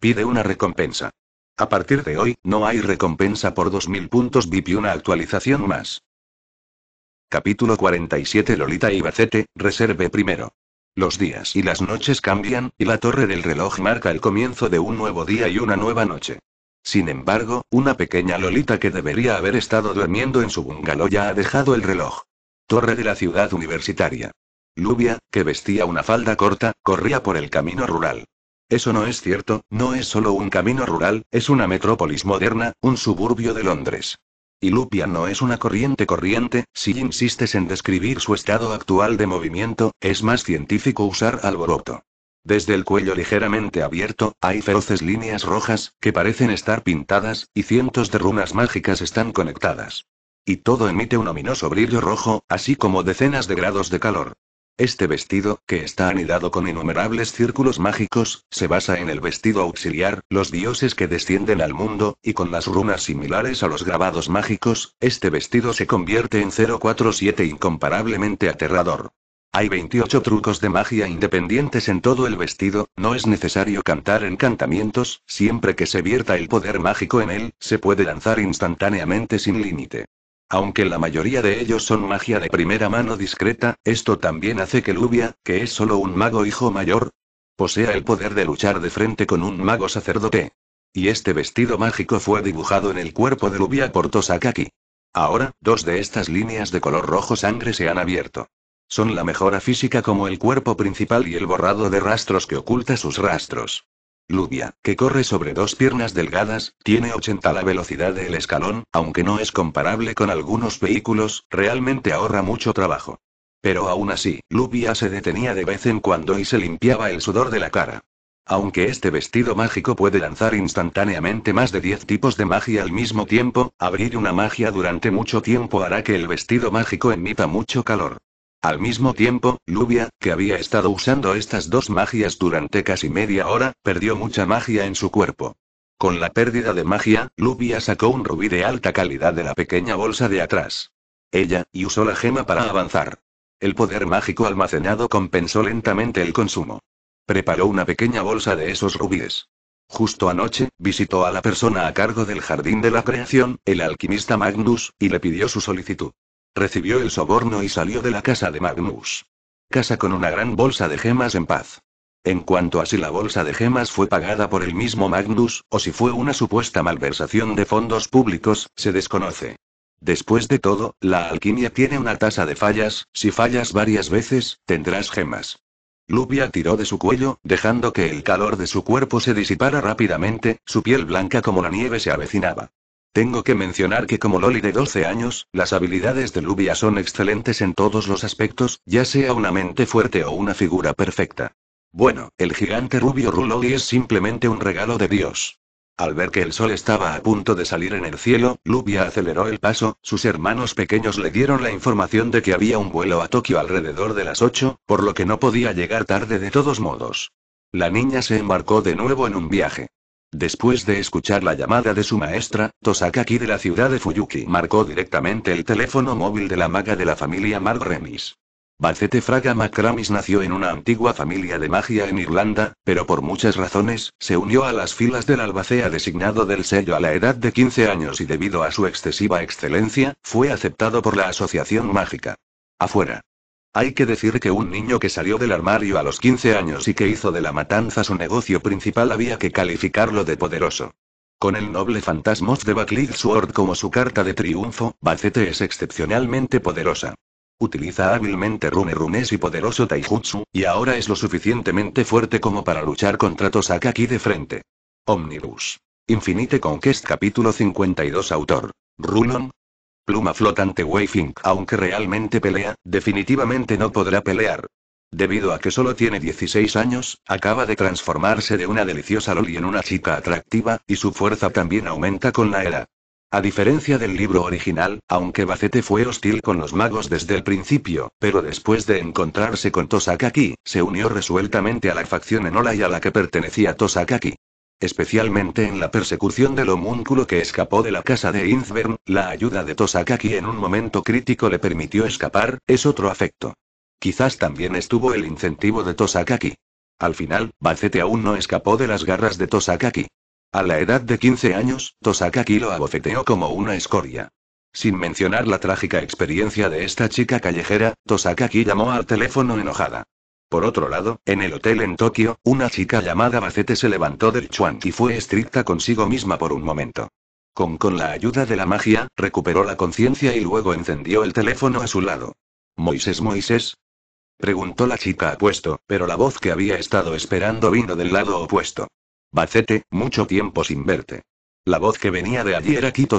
Pide una recompensa. A partir de hoy, no hay recompensa por 2000 puntos VIP y una actualización más. Capítulo 47 Lolita y Bacete, reserve primero. Los días y las noches cambian, y la torre del reloj marca el comienzo de un nuevo día y una nueva noche. Sin embargo, una pequeña Lolita que debería haber estado durmiendo en su bungalow ya ha dejado el reloj. Torre de la ciudad universitaria. Lubia, que vestía una falda corta, corría por el camino rural. Eso no es cierto, no es solo un camino rural, es una metrópolis moderna, un suburbio de Londres. Y Lupia no es una corriente corriente, si insistes en describir su estado actual de movimiento, es más científico usar alboroto. Desde el cuello ligeramente abierto, hay feroces líneas rojas, que parecen estar pintadas, y cientos de runas mágicas están conectadas. Y todo emite un ominoso brillo rojo, así como decenas de grados de calor. Este vestido, que está anidado con innumerables círculos mágicos, se basa en el vestido auxiliar, los dioses que descienden al mundo, y con las runas similares a los grabados mágicos, este vestido se convierte en 047 incomparablemente aterrador. Hay 28 trucos de magia independientes en todo el vestido, no es necesario cantar encantamientos, siempre que se vierta el poder mágico en él, se puede lanzar instantáneamente sin límite. Aunque la mayoría de ellos son magia de primera mano discreta, esto también hace que Lubia, que es solo un mago hijo mayor, posea el poder de luchar de frente con un mago sacerdote. Y este vestido mágico fue dibujado en el cuerpo de Lubia por Tosakaki. Ahora, dos de estas líneas de color rojo sangre se han abierto. Son la mejora física como el cuerpo principal y el borrado de rastros que oculta sus rastros. Lubia, que corre sobre dos piernas delgadas, tiene 80 la velocidad del escalón, aunque no es comparable con algunos vehículos, realmente ahorra mucho trabajo. Pero aún así, Lubia se detenía de vez en cuando y se limpiaba el sudor de la cara. Aunque este vestido mágico puede lanzar instantáneamente más de 10 tipos de magia al mismo tiempo, abrir una magia durante mucho tiempo hará que el vestido mágico emita mucho calor. Al mismo tiempo, Lubia, que había estado usando estas dos magias durante casi media hora, perdió mucha magia en su cuerpo. Con la pérdida de magia, Lubia sacó un rubí de alta calidad de la pequeña bolsa de atrás. Ella, y usó la gema para avanzar. El poder mágico almacenado compensó lentamente el consumo. Preparó una pequeña bolsa de esos rubíes. Justo anoche, visitó a la persona a cargo del Jardín de la Creación, el alquimista Magnus, y le pidió su solicitud. Recibió el soborno y salió de la casa de Magnus. Casa con una gran bolsa de gemas en paz. En cuanto a si la bolsa de gemas fue pagada por el mismo Magnus, o si fue una supuesta malversación de fondos públicos, se desconoce. Después de todo, la alquimia tiene una tasa de fallas, si fallas varias veces, tendrás gemas. Lubia tiró de su cuello, dejando que el calor de su cuerpo se disipara rápidamente, su piel blanca como la nieve se avecinaba. Tengo que mencionar que como Loli de 12 años, las habilidades de Lubia son excelentes en todos los aspectos, ya sea una mente fuerte o una figura perfecta. Bueno, el gigante rubio Ruloli es simplemente un regalo de Dios. Al ver que el sol estaba a punto de salir en el cielo, Lubia aceleró el paso, sus hermanos pequeños le dieron la información de que había un vuelo a Tokio alrededor de las 8, por lo que no podía llegar tarde de todos modos. La niña se embarcó de nuevo en un viaje. Después de escuchar la llamada de su maestra, Tosakaki de la ciudad de Fuyuki marcó directamente el teléfono móvil de la maga de la familia Margremis. Remis. Bacete Fraga Macramis nació en una antigua familia de magia en Irlanda, pero por muchas razones, se unió a las filas del albacea designado del sello a la edad de 15 años y debido a su excesiva excelencia, fue aceptado por la Asociación Mágica. Afuera. Hay que decir que un niño que salió del armario a los 15 años y que hizo de la matanza su negocio principal había que calificarlo de poderoso. Con el noble Fantasmos de Backlit Sword como su carta de triunfo, Bacete es excepcionalmente poderosa. Utiliza hábilmente rune runes y poderoso taijutsu, y ahora es lo suficientemente fuerte como para luchar contra aquí de frente. Omnibus. Infinite Conquest capítulo 52 autor. Rulon, Pluma flotante Wayfink, aunque realmente pelea, definitivamente no podrá pelear. Debido a que solo tiene 16 años, acaba de transformarse de una deliciosa loli en una chica atractiva, y su fuerza también aumenta con la era. A diferencia del libro original, aunque Bacete fue hostil con los magos desde el principio, pero después de encontrarse con Tosakaki, se unió resueltamente a la facción Enola y a la que pertenecía Tosakaki especialmente en la persecución del homúnculo que escapó de la casa de Inzbern, la ayuda de Tosakaki en un momento crítico le permitió escapar, es otro afecto. Quizás también estuvo el incentivo de Tosakaki. Al final, Bacete aún no escapó de las garras de Tosakaki. A la edad de 15 años, Tosakaki lo abofeteó como una escoria. Sin mencionar la trágica experiencia de esta chica callejera, Tosakaki llamó al teléfono enojada. Por otro lado, en el hotel en Tokio, una chica llamada Bacete se levantó del chuan y fue estricta consigo misma por un momento. Con, con la ayuda de la magia, recuperó la conciencia y luego encendió el teléfono a su lado. Moisés Moisés, preguntó la chica apuesto, pero la voz que había estado esperando vino del lado opuesto. Bacete, mucho tiempo sin verte. La voz que venía de allí era Kito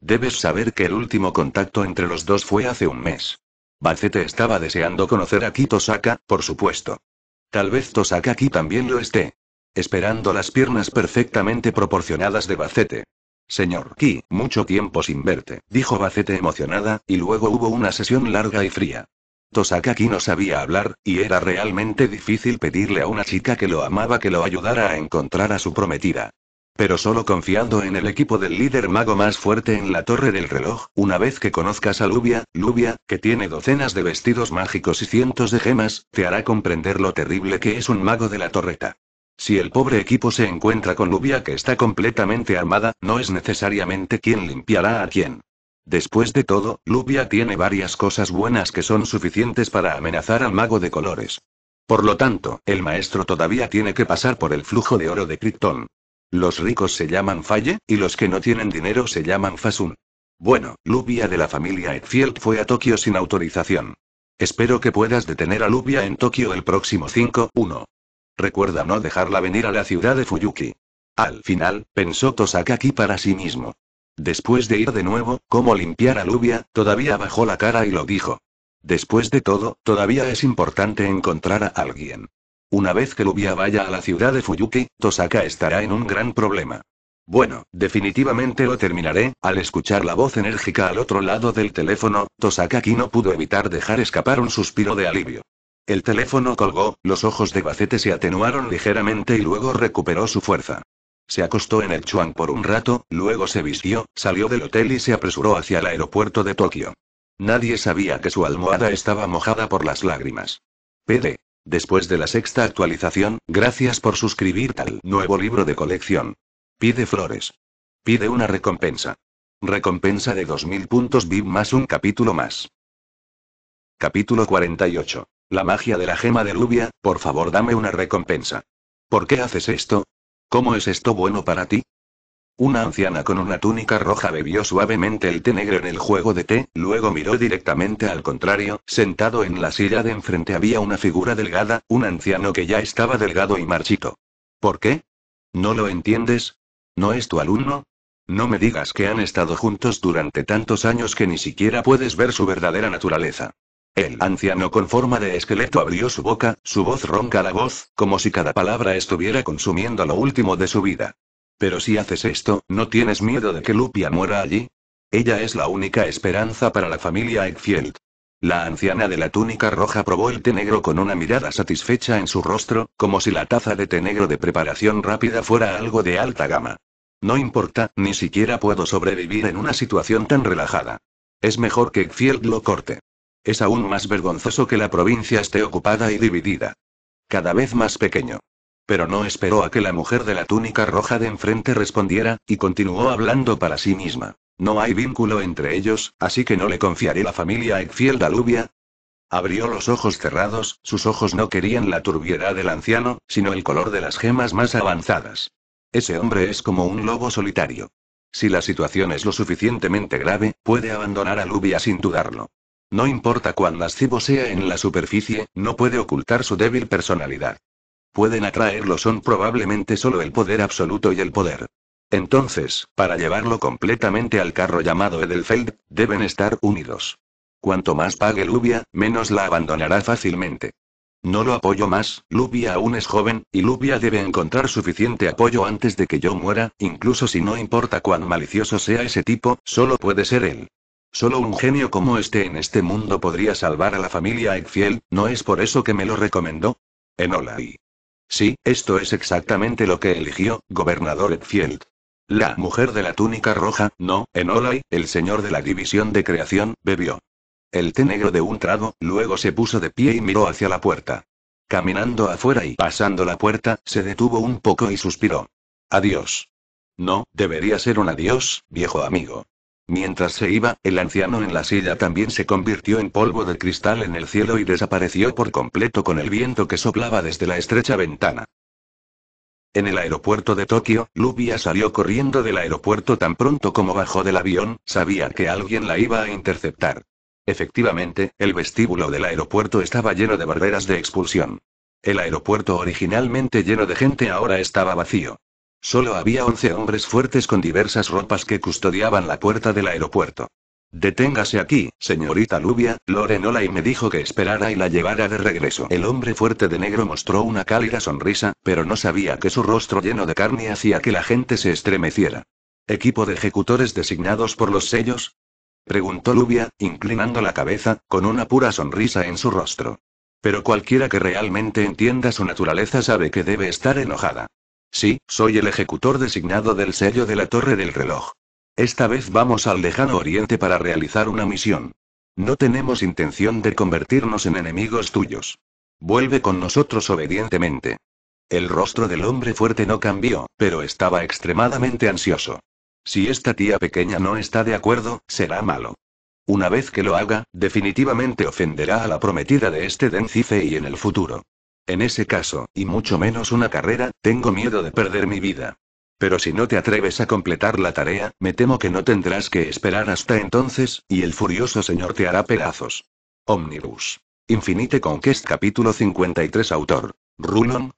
Debes saber que el último contacto entre los dos fue hace un mes. Bacete estaba deseando conocer a Kitosaka, por supuesto. Tal vez Tosaka aquí también lo esté. Esperando las piernas perfectamente proporcionadas de Bacete. Señor Ki, mucho tiempo sin verte, dijo Bacete emocionada, y luego hubo una sesión larga y fría. Tosaka Ki no sabía hablar, y era realmente difícil pedirle a una chica que lo amaba que lo ayudara a encontrar a su prometida. Pero solo confiando en el equipo del líder mago más fuerte en la torre del reloj, una vez que conozcas a Lubia, Lubia, que tiene docenas de vestidos mágicos y cientos de gemas, te hará comprender lo terrible que es un mago de la torreta. Si el pobre equipo se encuentra con Lubia que está completamente armada, no es necesariamente quien limpiará a quien. Después de todo, Lubia tiene varias cosas buenas que son suficientes para amenazar al mago de colores. Por lo tanto, el maestro todavía tiene que pasar por el flujo de oro de Krypton. Los ricos se llaman Falle, y los que no tienen dinero se llaman Fasun. Bueno, Lubia de la familia Edfield fue a Tokio sin autorización. Espero que puedas detener a Lubia en Tokio el próximo 5-1. Recuerda no dejarla venir a la ciudad de Fuyuki. Al final, pensó Tosakaki para sí mismo. Después de ir de nuevo, cómo limpiar a Lubia, todavía bajó la cara y lo dijo. Después de todo, todavía es importante encontrar a alguien. Una vez que Lubia vaya a la ciudad de Fuyuki, Tosaka estará en un gran problema. Bueno, definitivamente lo terminaré. Al escuchar la voz enérgica al otro lado del teléfono, Tosaka no pudo evitar dejar escapar un suspiro de alivio. El teléfono colgó, los ojos de Bacete se atenuaron ligeramente y luego recuperó su fuerza. Se acostó en el Chuan por un rato, luego se vistió, salió del hotel y se apresuró hacia el aeropuerto de Tokio. Nadie sabía que su almohada estaba mojada por las lágrimas. PD. Después de la sexta actualización, gracias por suscribirte al nuevo libro de colección. Pide flores. Pide una recompensa. Recompensa de 2000 puntos VIP más un capítulo más. Capítulo 48. La magia de la gema de Lubia, por favor dame una recompensa. ¿Por qué haces esto? ¿Cómo es esto bueno para ti? Una anciana con una túnica roja bebió suavemente el té negro en el juego de té, luego miró directamente al contrario, sentado en la silla de enfrente había una figura delgada, un anciano que ya estaba delgado y marchito. ¿Por qué? ¿No lo entiendes? ¿No es tu alumno? No me digas que han estado juntos durante tantos años que ni siquiera puedes ver su verdadera naturaleza. El anciano con forma de esqueleto abrió su boca, su voz ronca la voz, como si cada palabra estuviera consumiendo lo último de su vida. Pero si haces esto, ¿no tienes miedo de que Lupia muera allí? Ella es la única esperanza para la familia Eckfield. La anciana de la túnica roja probó el té negro con una mirada satisfecha en su rostro, como si la taza de té negro de preparación rápida fuera algo de alta gama. No importa, ni siquiera puedo sobrevivir en una situación tan relajada. Es mejor que Eckfield lo corte. Es aún más vergonzoso que la provincia esté ocupada y dividida. Cada vez más pequeño. Pero no esperó a que la mujer de la túnica roja de enfrente respondiera, y continuó hablando para sí misma. No hay vínculo entre ellos, así que no le confiaré la familia a Lubia. Alubia. Abrió los ojos cerrados, sus ojos no querían la turbiedad del anciano, sino el color de las gemas más avanzadas. Ese hombre es como un lobo solitario. Si la situación es lo suficientemente grave, puede abandonar a Lubia sin dudarlo. No importa cuán lascivo sea en la superficie, no puede ocultar su débil personalidad pueden atraerlo son probablemente solo el poder absoluto y el poder. Entonces, para llevarlo completamente al carro llamado Edelfeld, deben estar unidos. Cuanto más pague Lubia, menos la abandonará fácilmente. No lo apoyo más, Lubia aún es joven, y Lubia debe encontrar suficiente apoyo antes de que yo muera, incluso si no importa cuán malicioso sea ese tipo, solo puede ser él. Solo un genio como este en este mundo podría salvar a la familia Eggfiel, ¿no es por eso que me lo recomendó? Enola y... Sí, esto es exactamente lo que eligió, gobernador Edfield. La mujer de la túnica roja, no, en Olay, el señor de la división de creación, bebió. El té negro de un trago, luego se puso de pie y miró hacia la puerta. Caminando afuera y pasando la puerta, se detuvo un poco y suspiró. Adiós. No, debería ser un adiós, viejo amigo. Mientras se iba, el anciano en la silla también se convirtió en polvo de cristal en el cielo y desapareció por completo con el viento que soplaba desde la estrecha ventana. En el aeropuerto de Tokio, Lubia salió corriendo del aeropuerto tan pronto como bajó del avión, sabía que alguien la iba a interceptar. Efectivamente, el vestíbulo del aeropuerto estaba lleno de barreras de expulsión. El aeropuerto originalmente lleno de gente ahora estaba vacío. Solo había once hombres fuertes con diversas ropas que custodiaban la puerta del aeropuerto. Deténgase aquí, señorita Lubia, Lorenola y me dijo que esperara y la llevara de regreso. El hombre fuerte de negro mostró una cálida sonrisa, pero no sabía que su rostro lleno de carne hacía que la gente se estremeciera. ¿Equipo de ejecutores designados por los sellos? Preguntó Lubia, inclinando la cabeza, con una pura sonrisa en su rostro. Pero cualquiera que realmente entienda su naturaleza sabe que debe estar enojada. Sí, soy el ejecutor designado del sello de la torre del reloj. Esta vez vamos al lejano oriente para realizar una misión. No tenemos intención de convertirnos en enemigos tuyos. Vuelve con nosotros obedientemente. El rostro del hombre fuerte no cambió, pero estaba extremadamente ansioso. Si esta tía pequeña no está de acuerdo, será malo. Una vez que lo haga, definitivamente ofenderá a la prometida de este Dencife y en el futuro. En ese caso, y mucho menos una carrera, tengo miedo de perder mi vida. Pero si no te atreves a completar la tarea, me temo que no tendrás que esperar hasta entonces, y el furioso señor te hará pedazos. Omnibus. Infinite Conquest capítulo 53 autor. Rulon.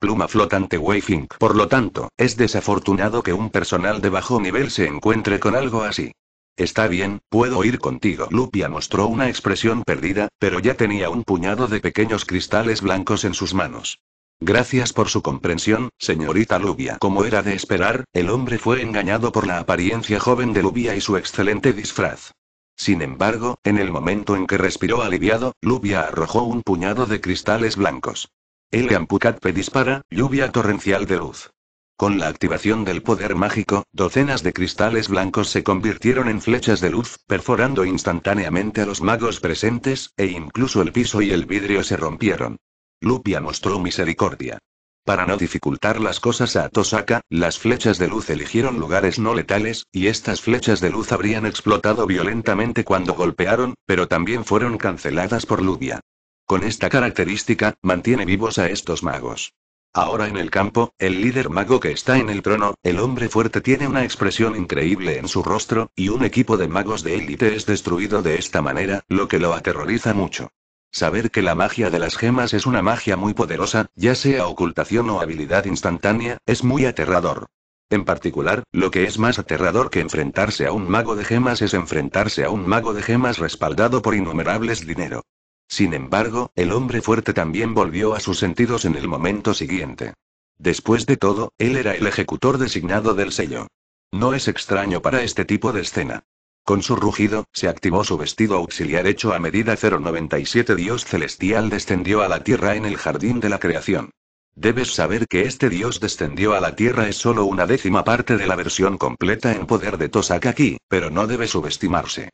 Pluma flotante Wayfink. Por lo tanto, es desafortunado que un personal de bajo nivel se encuentre con algo así. Está bien, puedo ir contigo. Lupia mostró una expresión perdida, pero ya tenía un puñado de pequeños cristales blancos en sus manos. Gracias por su comprensión, señorita Lubia. Como era de esperar, el hombre fue engañado por la apariencia joven de Lubia y su excelente disfraz. Sin embargo, en el momento en que respiró aliviado, Lubia arrojó un puñado de cristales blancos. El Gampucat dispara, lluvia torrencial de luz. Con la activación del poder mágico, docenas de cristales blancos se convirtieron en flechas de luz, perforando instantáneamente a los magos presentes, e incluso el piso y el vidrio se rompieron. Lupia mostró misericordia. Para no dificultar las cosas a Tosaka, las flechas de luz eligieron lugares no letales, y estas flechas de luz habrían explotado violentamente cuando golpearon, pero también fueron canceladas por Lupia. Con esta característica, mantiene vivos a estos magos. Ahora en el campo, el líder mago que está en el trono, el hombre fuerte tiene una expresión increíble en su rostro, y un equipo de magos de élite es destruido de esta manera, lo que lo aterroriza mucho. Saber que la magia de las gemas es una magia muy poderosa, ya sea ocultación o habilidad instantánea, es muy aterrador. En particular, lo que es más aterrador que enfrentarse a un mago de gemas es enfrentarse a un mago de gemas respaldado por innumerables dinero. Sin embargo, el hombre fuerte también volvió a sus sentidos en el momento siguiente. Después de todo, él era el ejecutor designado del sello. No es extraño para este tipo de escena. Con su rugido, se activó su vestido auxiliar hecho a medida 097 Dios celestial descendió a la tierra en el jardín de la creación. Debes saber que este dios descendió a la tierra es solo una décima parte de la versión completa en poder de Tosaka aquí, pero no debe subestimarse.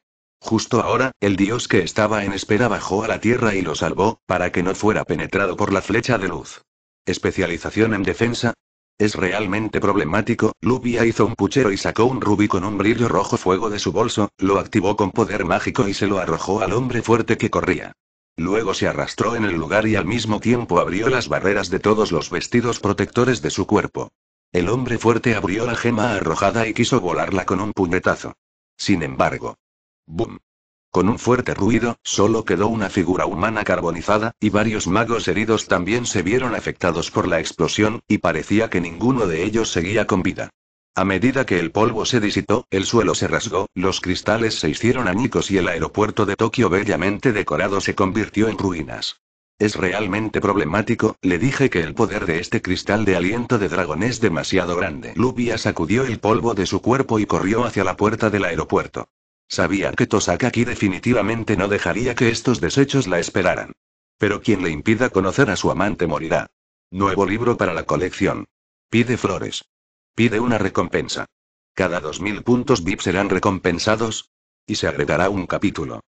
Justo ahora, el dios que estaba en espera bajó a la tierra y lo salvó, para que no fuera penetrado por la flecha de luz. Especialización en defensa, es realmente problemático, Lubia hizo un puchero y sacó un rubí con un brillo rojo fuego de su bolso, lo activó con poder mágico y se lo arrojó al hombre fuerte que corría. Luego se arrastró en el lugar y al mismo tiempo abrió las barreras de todos los vestidos protectores de su cuerpo. El hombre fuerte abrió la gema arrojada y quiso volarla con un puñetazo. Sin embargo, Boom. Con un fuerte ruido, solo quedó una figura humana carbonizada, y varios magos heridos también se vieron afectados por la explosión, y parecía que ninguno de ellos seguía con vida. A medida que el polvo se disitó, el suelo se rasgó, los cristales se hicieron añicos y el aeropuerto de Tokio bellamente decorado se convirtió en ruinas. Es realmente problemático, le dije que el poder de este cristal de aliento de dragón es demasiado grande. Lubia sacudió el polvo de su cuerpo y corrió hacia la puerta del aeropuerto. Sabía que Tosakaki definitivamente no dejaría que estos desechos la esperaran. Pero quien le impida conocer a su amante morirá. Nuevo libro para la colección. Pide flores. Pide una recompensa. Cada 2.000 puntos VIP serán recompensados. Y se agregará un capítulo.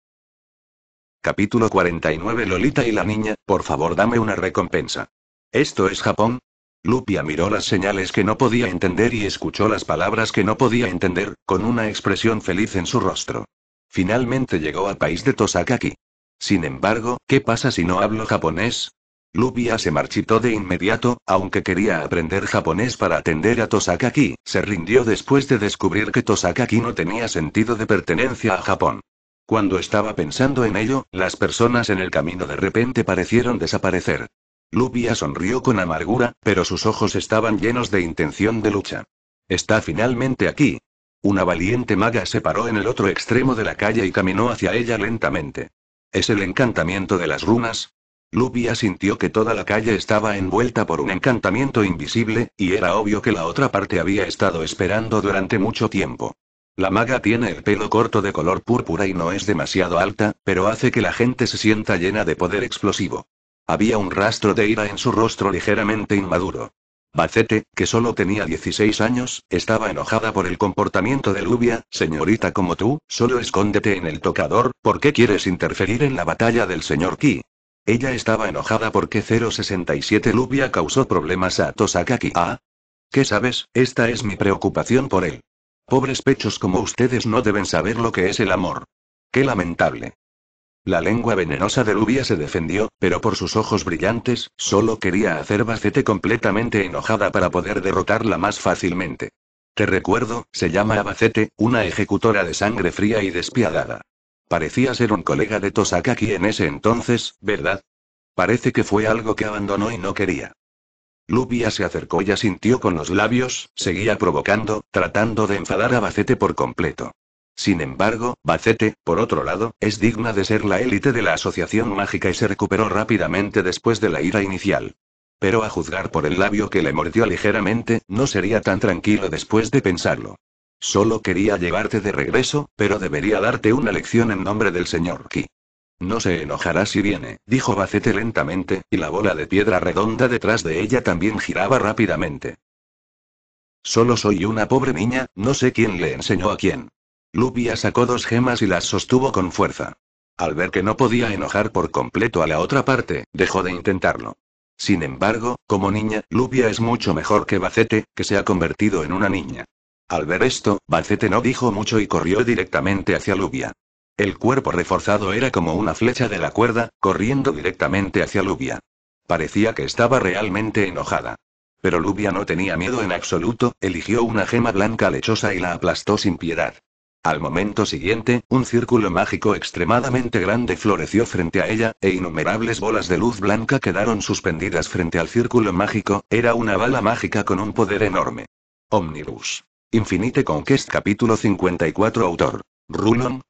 Capítulo 49 Lolita y la niña, por favor dame una recompensa. Esto es Japón, Lupia miró las señales que no podía entender y escuchó las palabras que no podía entender, con una expresión feliz en su rostro. Finalmente llegó al país de Tosakaki. Sin embargo, ¿qué pasa si no hablo japonés? Lupia se marchitó de inmediato, aunque quería aprender japonés para atender a Tosakaki, se rindió después de descubrir que Tosakaki no tenía sentido de pertenencia a Japón. Cuando estaba pensando en ello, las personas en el camino de repente parecieron desaparecer. Lupia sonrió con amargura, pero sus ojos estaban llenos de intención de lucha. Está finalmente aquí. Una valiente maga se paró en el otro extremo de la calle y caminó hacia ella lentamente. ¿Es el encantamiento de las runas? Lupia sintió que toda la calle estaba envuelta por un encantamiento invisible, y era obvio que la otra parte había estado esperando durante mucho tiempo. La maga tiene el pelo corto de color púrpura y no es demasiado alta, pero hace que la gente se sienta llena de poder explosivo. Había un rastro de ira en su rostro ligeramente inmaduro. Bacete, que solo tenía 16 años, estaba enojada por el comportamiento de Lubia, señorita como tú, solo escóndete en el tocador, ¿por qué quieres interferir en la batalla del señor Ki? Ella estaba enojada porque 067 Lubia causó problemas a Tosakaki. ¿Ah? ¿Qué sabes? Esta es mi preocupación por él. Pobres pechos como ustedes no deben saber lo que es el amor. Qué lamentable. La lengua venenosa de Lubia se defendió, pero por sus ojos brillantes, solo quería hacer Bacete completamente enojada para poder derrotarla más fácilmente. Te recuerdo, se llama Abacete, una ejecutora de sangre fría y despiadada. Parecía ser un colega de Tosakaki en ese entonces, ¿verdad? Parece que fue algo que abandonó y no quería. Lubia se acercó y asintió con los labios, seguía provocando, tratando de enfadar a Bacete por completo. Sin embargo, Bacete, por otro lado, es digna de ser la élite de la Asociación Mágica y se recuperó rápidamente después de la ira inicial. Pero a juzgar por el labio que le mordió ligeramente, no sería tan tranquilo después de pensarlo. Solo quería llevarte de regreso, pero debería darte una lección en nombre del señor Ki. No se enojará si viene, dijo Bacete lentamente, y la bola de piedra redonda detrás de ella también giraba rápidamente. Solo soy una pobre niña, no sé quién le enseñó a quién. Lupia sacó dos gemas y las sostuvo con fuerza. Al ver que no podía enojar por completo a la otra parte, dejó de intentarlo. Sin embargo, como niña, Lubia es mucho mejor que Bacete, que se ha convertido en una niña. Al ver esto, Bacete no dijo mucho y corrió directamente hacia Lubia. El cuerpo reforzado era como una flecha de la cuerda, corriendo directamente hacia Lubia. Parecía que estaba realmente enojada. Pero Lubia no tenía miedo en absoluto, eligió una gema blanca lechosa y la aplastó sin piedad. Al momento siguiente, un círculo mágico extremadamente grande floreció frente a ella, e innumerables bolas de luz blanca quedaron suspendidas frente al círculo mágico, era una bala mágica con un poder enorme. Omnibus. Infinite Conquest capítulo 54 autor. Rulon.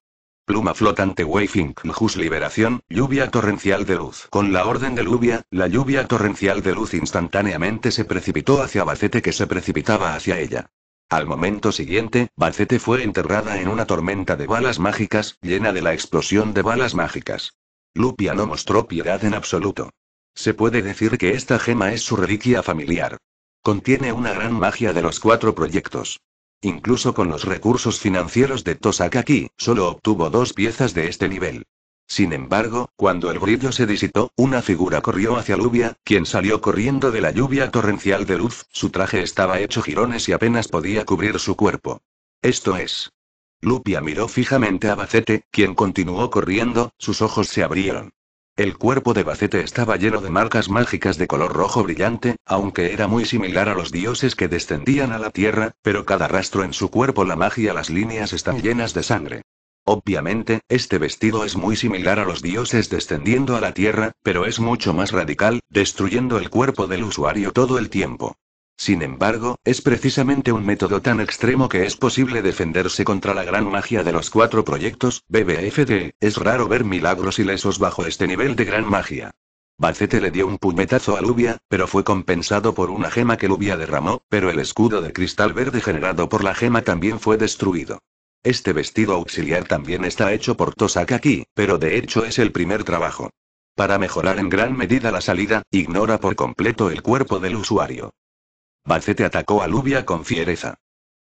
Pluma flotante Waving Jus Liberación, lluvia torrencial de luz. Con la orden de lluvia, la lluvia torrencial de luz instantáneamente se precipitó hacia Bacete que se precipitaba hacia ella. Al momento siguiente, Bacete fue enterrada en una tormenta de balas mágicas, llena de la explosión de balas mágicas. Lupia no mostró piedad en absoluto. Se puede decir que esta gema es su reliquia familiar. Contiene una gran magia de los cuatro proyectos. Incluso con los recursos financieros de Tosakaki, solo obtuvo dos piezas de este nivel. Sin embargo, cuando el brillo se disitó, una figura corrió hacia Lupia, quien salió corriendo de la lluvia torrencial de luz, su traje estaba hecho jirones y apenas podía cubrir su cuerpo. Esto es. Lupia miró fijamente a Bacete, quien continuó corriendo, sus ojos se abrieron. El cuerpo de Bacete estaba lleno de marcas mágicas de color rojo brillante, aunque era muy similar a los dioses que descendían a la tierra, pero cada rastro en su cuerpo la magia las líneas están llenas de sangre. Obviamente, este vestido es muy similar a los dioses descendiendo a la Tierra, pero es mucho más radical, destruyendo el cuerpo del usuario todo el tiempo. Sin embargo, es precisamente un método tan extremo que es posible defenderse contra la gran magia de los cuatro proyectos, BBFD, es raro ver milagros ilesos bajo este nivel de gran magia. Bacete le dio un puñetazo a Lubia, pero fue compensado por una gema que Lubia derramó, pero el escudo de cristal verde generado por la gema también fue destruido. Este vestido auxiliar también está hecho por aquí, pero de hecho es el primer trabajo. Para mejorar en gran medida la salida, ignora por completo el cuerpo del usuario. Bacete atacó a Lubia con fiereza.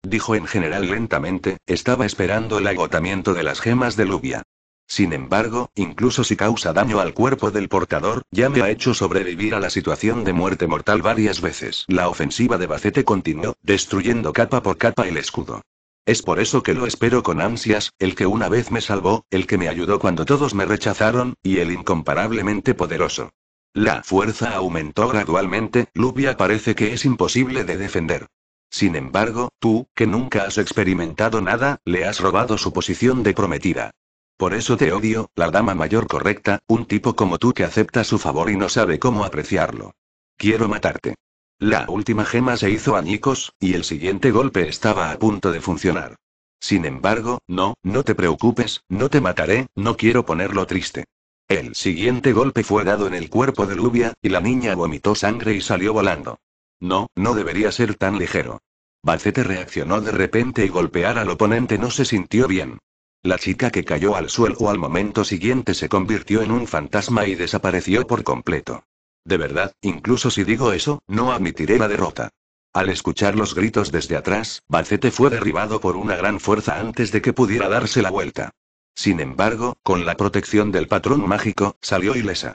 Dijo en general lentamente, estaba esperando el agotamiento de las gemas de Lubia. Sin embargo, incluso si causa daño al cuerpo del portador, ya me ha hecho sobrevivir a la situación de muerte mortal varias veces. La ofensiva de Bacete continuó, destruyendo capa por capa el escudo. Es por eso que lo espero con ansias, el que una vez me salvó, el que me ayudó cuando todos me rechazaron, y el incomparablemente poderoso. La fuerza aumentó gradualmente, Lubia parece que es imposible de defender. Sin embargo, tú, que nunca has experimentado nada, le has robado su posición de prometida. Por eso te odio, la dama mayor correcta, un tipo como tú que acepta su favor y no sabe cómo apreciarlo. Quiero matarte. La última gema se hizo añicos, y el siguiente golpe estaba a punto de funcionar. Sin embargo, no, no te preocupes, no te mataré, no quiero ponerlo triste. El siguiente golpe fue dado en el cuerpo de Lubia, y la niña vomitó sangre y salió volando. No, no debería ser tan ligero. Bacete reaccionó de repente y golpear al oponente no se sintió bien. La chica que cayó al suelo al momento siguiente se convirtió en un fantasma y desapareció por completo. De verdad, incluso si digo eso, no admitiré la derrota. Al escuchar los gritos desde atrás, Bacete fue derribado por una gran fuerza antes de que pudiera darse la vuelta. Sin embargo, con la protección del patrón mágico, salió ilesa.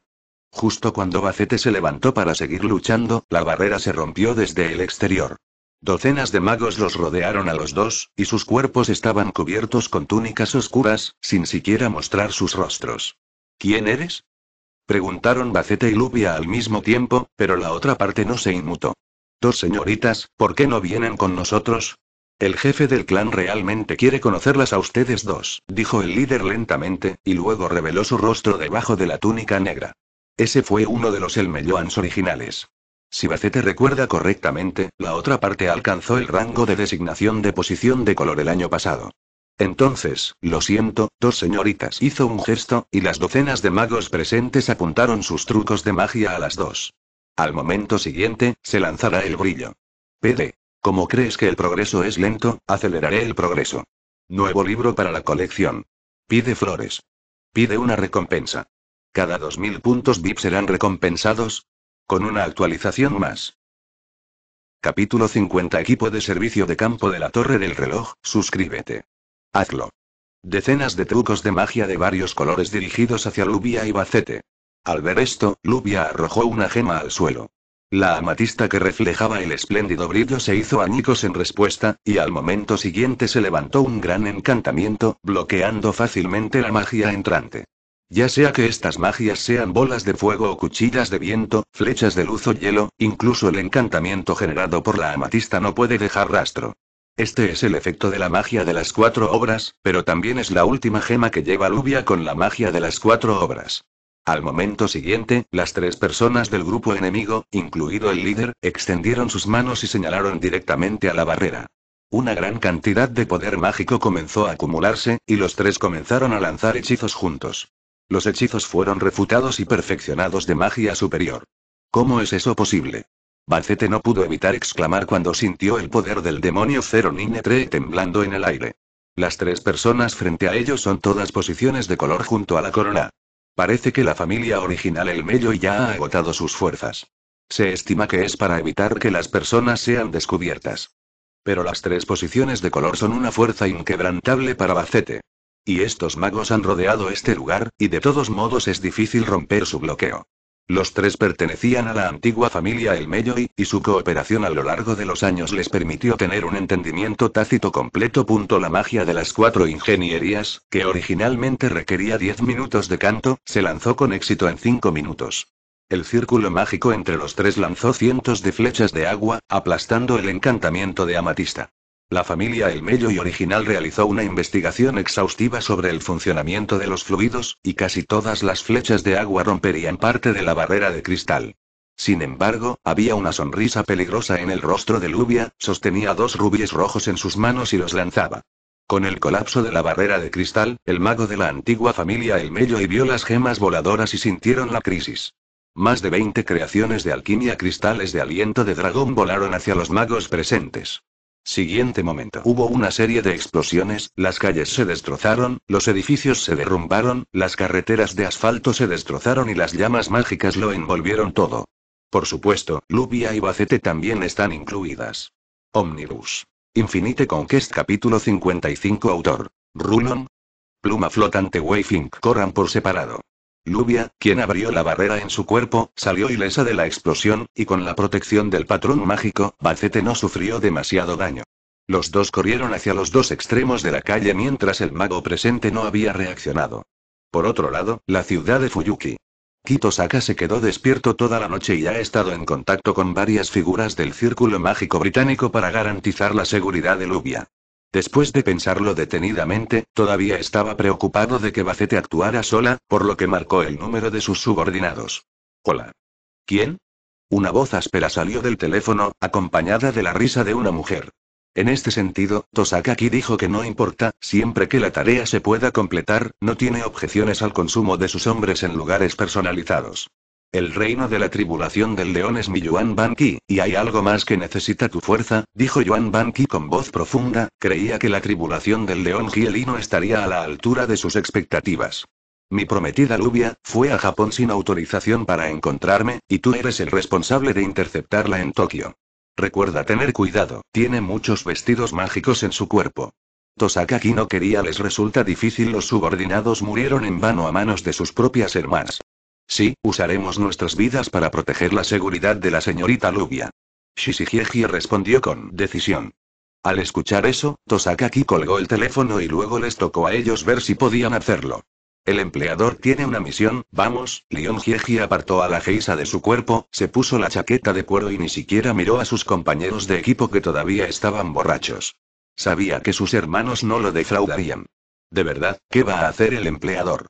Justo cuando Bacete se levantó para seguir luchando, la barrera se rompió desde el exterior. Docenas de magos los rodearon a los dos, y sus cuerpos estaban cubiertos con túnicas oscuras, sin siquiera mostrar sus rostros. ¿Quién eres? Preguntaron Bacete y Lubia al mismo tiempo, pero la otra parte no se inmutó. Dos señoritas, ¿por qué no vienen con nosotros? El jefe del clan realmente quiere conocerlas a ustedes dos, dijo el líder lentamente, y luego reveló su rostro debajo de la túnica negra. Ese fue uno de los Elmeyoans originales. Si Bacete recuerda correctamente, la otra parte alcanzó el rango de designación de posición de color el año pasado. Entonces, lo siento, dos señoritas hizo un gesto, y las docenas de magos presentes apuntaron sus trucos de magia a las dos. Al momento siguiente, se lanzará el brillo. PD. Como crees que el progreso es lento, aceleraré el progreso. Nuevo libro para la colección. Pide flores. Pide una recompensa. Cada 2.000 puntos VIP serán recompensados. Con una actualización más. Capítulo 50 Equipo de Servicio de Campo de la Torre del Reloj, suscríbete. Hazlo. Decenas de trucos de magia de varios colores dirigidos hacia Lubia y Bacete. Al ver esto, Lubia arrojó una gema al suelo. La amatista que reflejaba el espléndido brillo se hizo añicos en respuesta, y al momento siguiente se levantó un gran encantamiento, bloqueando fácilmente la magia entrante. Ya sea que estas magias sean bolas de fuego o cuchillas de viento, flechas de luz o hielo, incluso el encantamiento generado por la amatista no puede dejar rastro. Este es el efecto de la magia de las cuatro obras, pero también es la última gema que lleva Lubia con la magia de las cuatro obras. Al momento siguiente, las tres personas del grupo enemigo, incluido el líder, extendieron sus manos y señalaron directamente a la barrera. Una gran cantidad de poder mágico comenzó a acumularse, y los tres comenzaron a lanzar hechizos juntos. Los hechizos fueron refutados y perfeccionados de magia superior. ¿Cómo es eso posible? Bacete no pudo evitar exclamar cuando sintió el poder del demonio Zero Nine temblando en el aire. Las tres personas frente a ellos son todas posiciones de color junto a la corona. Parece que la familia original El Mello ya ha agotado sus fuerzas. Se estima que es para evitar que las personas sean descubiertas. Pero las tres posiciones de color son una fuerza inquebrantable para Bacete. Y estos magos han rodeado este lugar, y de todos modos es difícil romper su bloqueo. Los tres pertenecían a la antigua familia El Mello y su cooperación a lo largo de los años les permitió tener un entendimiento tácito completo. La magia de las cuatro ingenierías, que originalmente requería 10 minutos de canto, se lanzó con éxito en cinco minutos. El círculo mágico entre los tres lanzó cientos de flechas de agua, aplastando el encantamiento de Amatista. La familia El Mello y Original realizó una investigación exhaustiva sobre el funcionamiento de los fluidos, y casi todas las flechas de agua romperían parte de la barrera de cristal. Sin embargo, había una sonrisa peligrosa en el rostro de Lubia, sostenía dos rubíes rojos en sus manos y los lanzaba. Con el colapso de la barrera de cristal, el mago de la antigua familia El Mello y vio las gemas voladoras y sintieron la crisis. Más de 20 creaciones de alquimia cristales de aliento de dragón volaron hacia los magos presentes. Siguiente momento. Hubo una serie de explosiones, las calles se destrozaron, los edificios se derrumbaron, las carreteras de asfalto se destrozaron y las llamas mágicas lo envolvieron todo. Por supuesto, Lubia y Bacete también están incluidas. Omnibus. Infinite Conquest capítulo 55 autor. Rulon. Pluma flotante Wayfink. Corran por separado. Lubia, quien abrió la barrera en su cuerpo, salió ilesa de la explosión, y con la protección del patrón mágico, Bacete no sufrió demasiado daño. Los dos corrieron hacia los dos extremos de la calle mientras el mago presente no había reaccionado. Por otro lado, la ciudad de Fuyuki. Kitosaka se quedó despierto toda la noche y ha estado en contacto con varias figuras del círculo mágico británico para garantizar la seguridad de Lubia. Después de pensarlo detenidamente, todavía estaba preocupado de que Bacete actuara sola, por lo que marcó el número de sus subordinados. Hola. ¿Quién? Una voz áspera salió del teléfono, acompañada de la risa de una mujer. En este sentido, Tosakaki dijo que no importa, siempre que la tarea se pueda completar, no tiene objeciones al consumo de sus hombres en lugares personalizados. El reino de la tribulación del león es mi Yuan y hay algo más que necesita tu fuerza, dijo Yuan Banqui con voz profunda, creía que la tribulación del león no estaría a la altura de sus expectativas. Mi prometida Lubia, fue a Japón sin autorización para encontrarme, y tú eres el responsable de interceptarla en Tokio. Recuerda tener cuidado, tiene muchos vestidos mágicos en su cuerpo. Tosakaki no quería les resulta difícil los subordinados murieron en vano a manos de sus propias hermanas. Sí, usaremos nuestras vidas para proteger la seguridad de la señorita Lubia. Shishigeji respondió con decisión. Al escuchar eso, Tosakaki colgó el teléfono y luego les tocó a ellos ver si podían hacerlo. El empleador tiene una misión, vamos, Leon apartó a la geisa de su cuerpo, se puso la chaqueta de cuero y ni siquiera miró a sus compañeros de equipo que todavía estaban borrachos. Sabía que sus hermanos no lo defraudarían. De verdad, ¿qué va a hacer el empleador?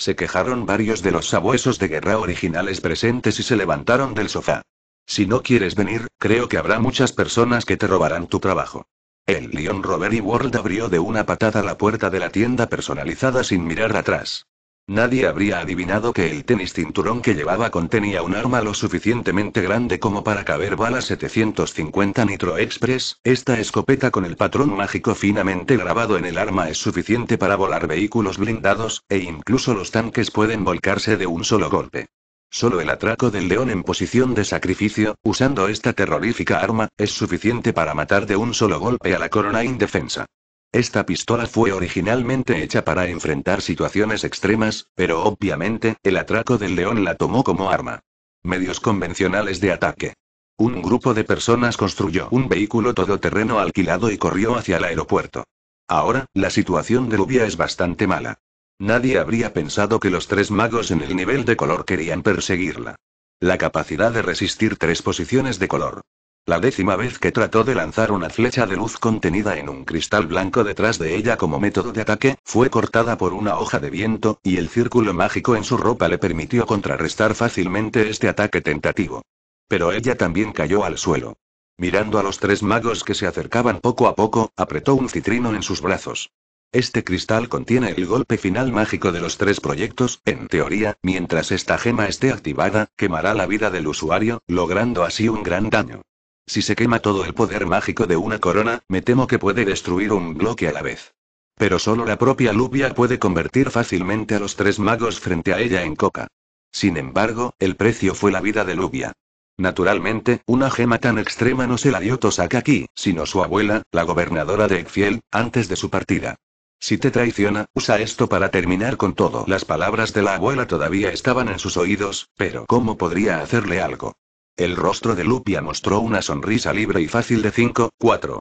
Se quejaron varios de los sabuesos de guerra originales presentes y se levantaron del sofá. Si no quieres venir, creo que habrá muchas personas que te robarán tu trabajo. El león Robert y World abrió de una patada la puerta de la tienda personalizada sin mirar atrás. Nadie habría adivinado que el tenis cinturón que llevaba contenía un arma lo suficientemente grande como para caber balas 750 Nitro Express. Esta escopeta con el patrón mágico finamente grabado en el arma es suficiente para volar vehículos blindados, e incluso los tanques pueden volcarse de un solo golpe. Solo el atraco del león en posición de sacrificio, usando esta terrorífica arma, es suficiente para matar de un solo golpe a la corona indefensa. Esta pistola fue originalmente hecha para enfrentar situaciones extremas, pero obviamente, el atraco del león la tomó como arma. Medios convencionales de ataque. Un grupo de personas construyó un vehículo todoterreno alquilado y corrió hacia el aeropuerto. Ahora, la situación de Rubia es bastante mala. Nadie habría pensado que los tres magos en el nivel de color querían perseguirla. La capacidad de resistir tres posiciones de color la décima vez que trató de lanzar una flecha de luz contenida en un cristal blanco detrás de ella como método de ataque, fue cortada por una hoja de viento, y el círculo mágico en su ropa le permitió contrarrestar fácilmente este ataque tentativo. Pero ella también cayó al suelo. Mirando a los tres magos que se acercaban poco a poco, apretó un citrino en sus brazos. Este cristal contiene el golpe final mágico de los tres proyectos, en teoría, mientras esta gema esté activada, quemará la vida del usuario, logrando así un gran daño. Si se quema todo el poder mágico de una corona, me temo que puede destruir un bloque a la vez. Pero solo la propia Lubia puede convertir fácilmente a los tres magos frente a ella en coca. Sin embargo, el precio fue la vida de Lubia. Naturalmente, una gema tan extrema no se la dio aquí, sino su abuela, la gobernadora de Exiel, antes de su partida. Si te traiciona, usa esto para terminar con todo. Las palabras de la abuela todavía estaban en sus oídos, pero ¿cómo podría hacerle algo? El rostro de Lupia mostró una sonrisa libre y fácil de 5, 4.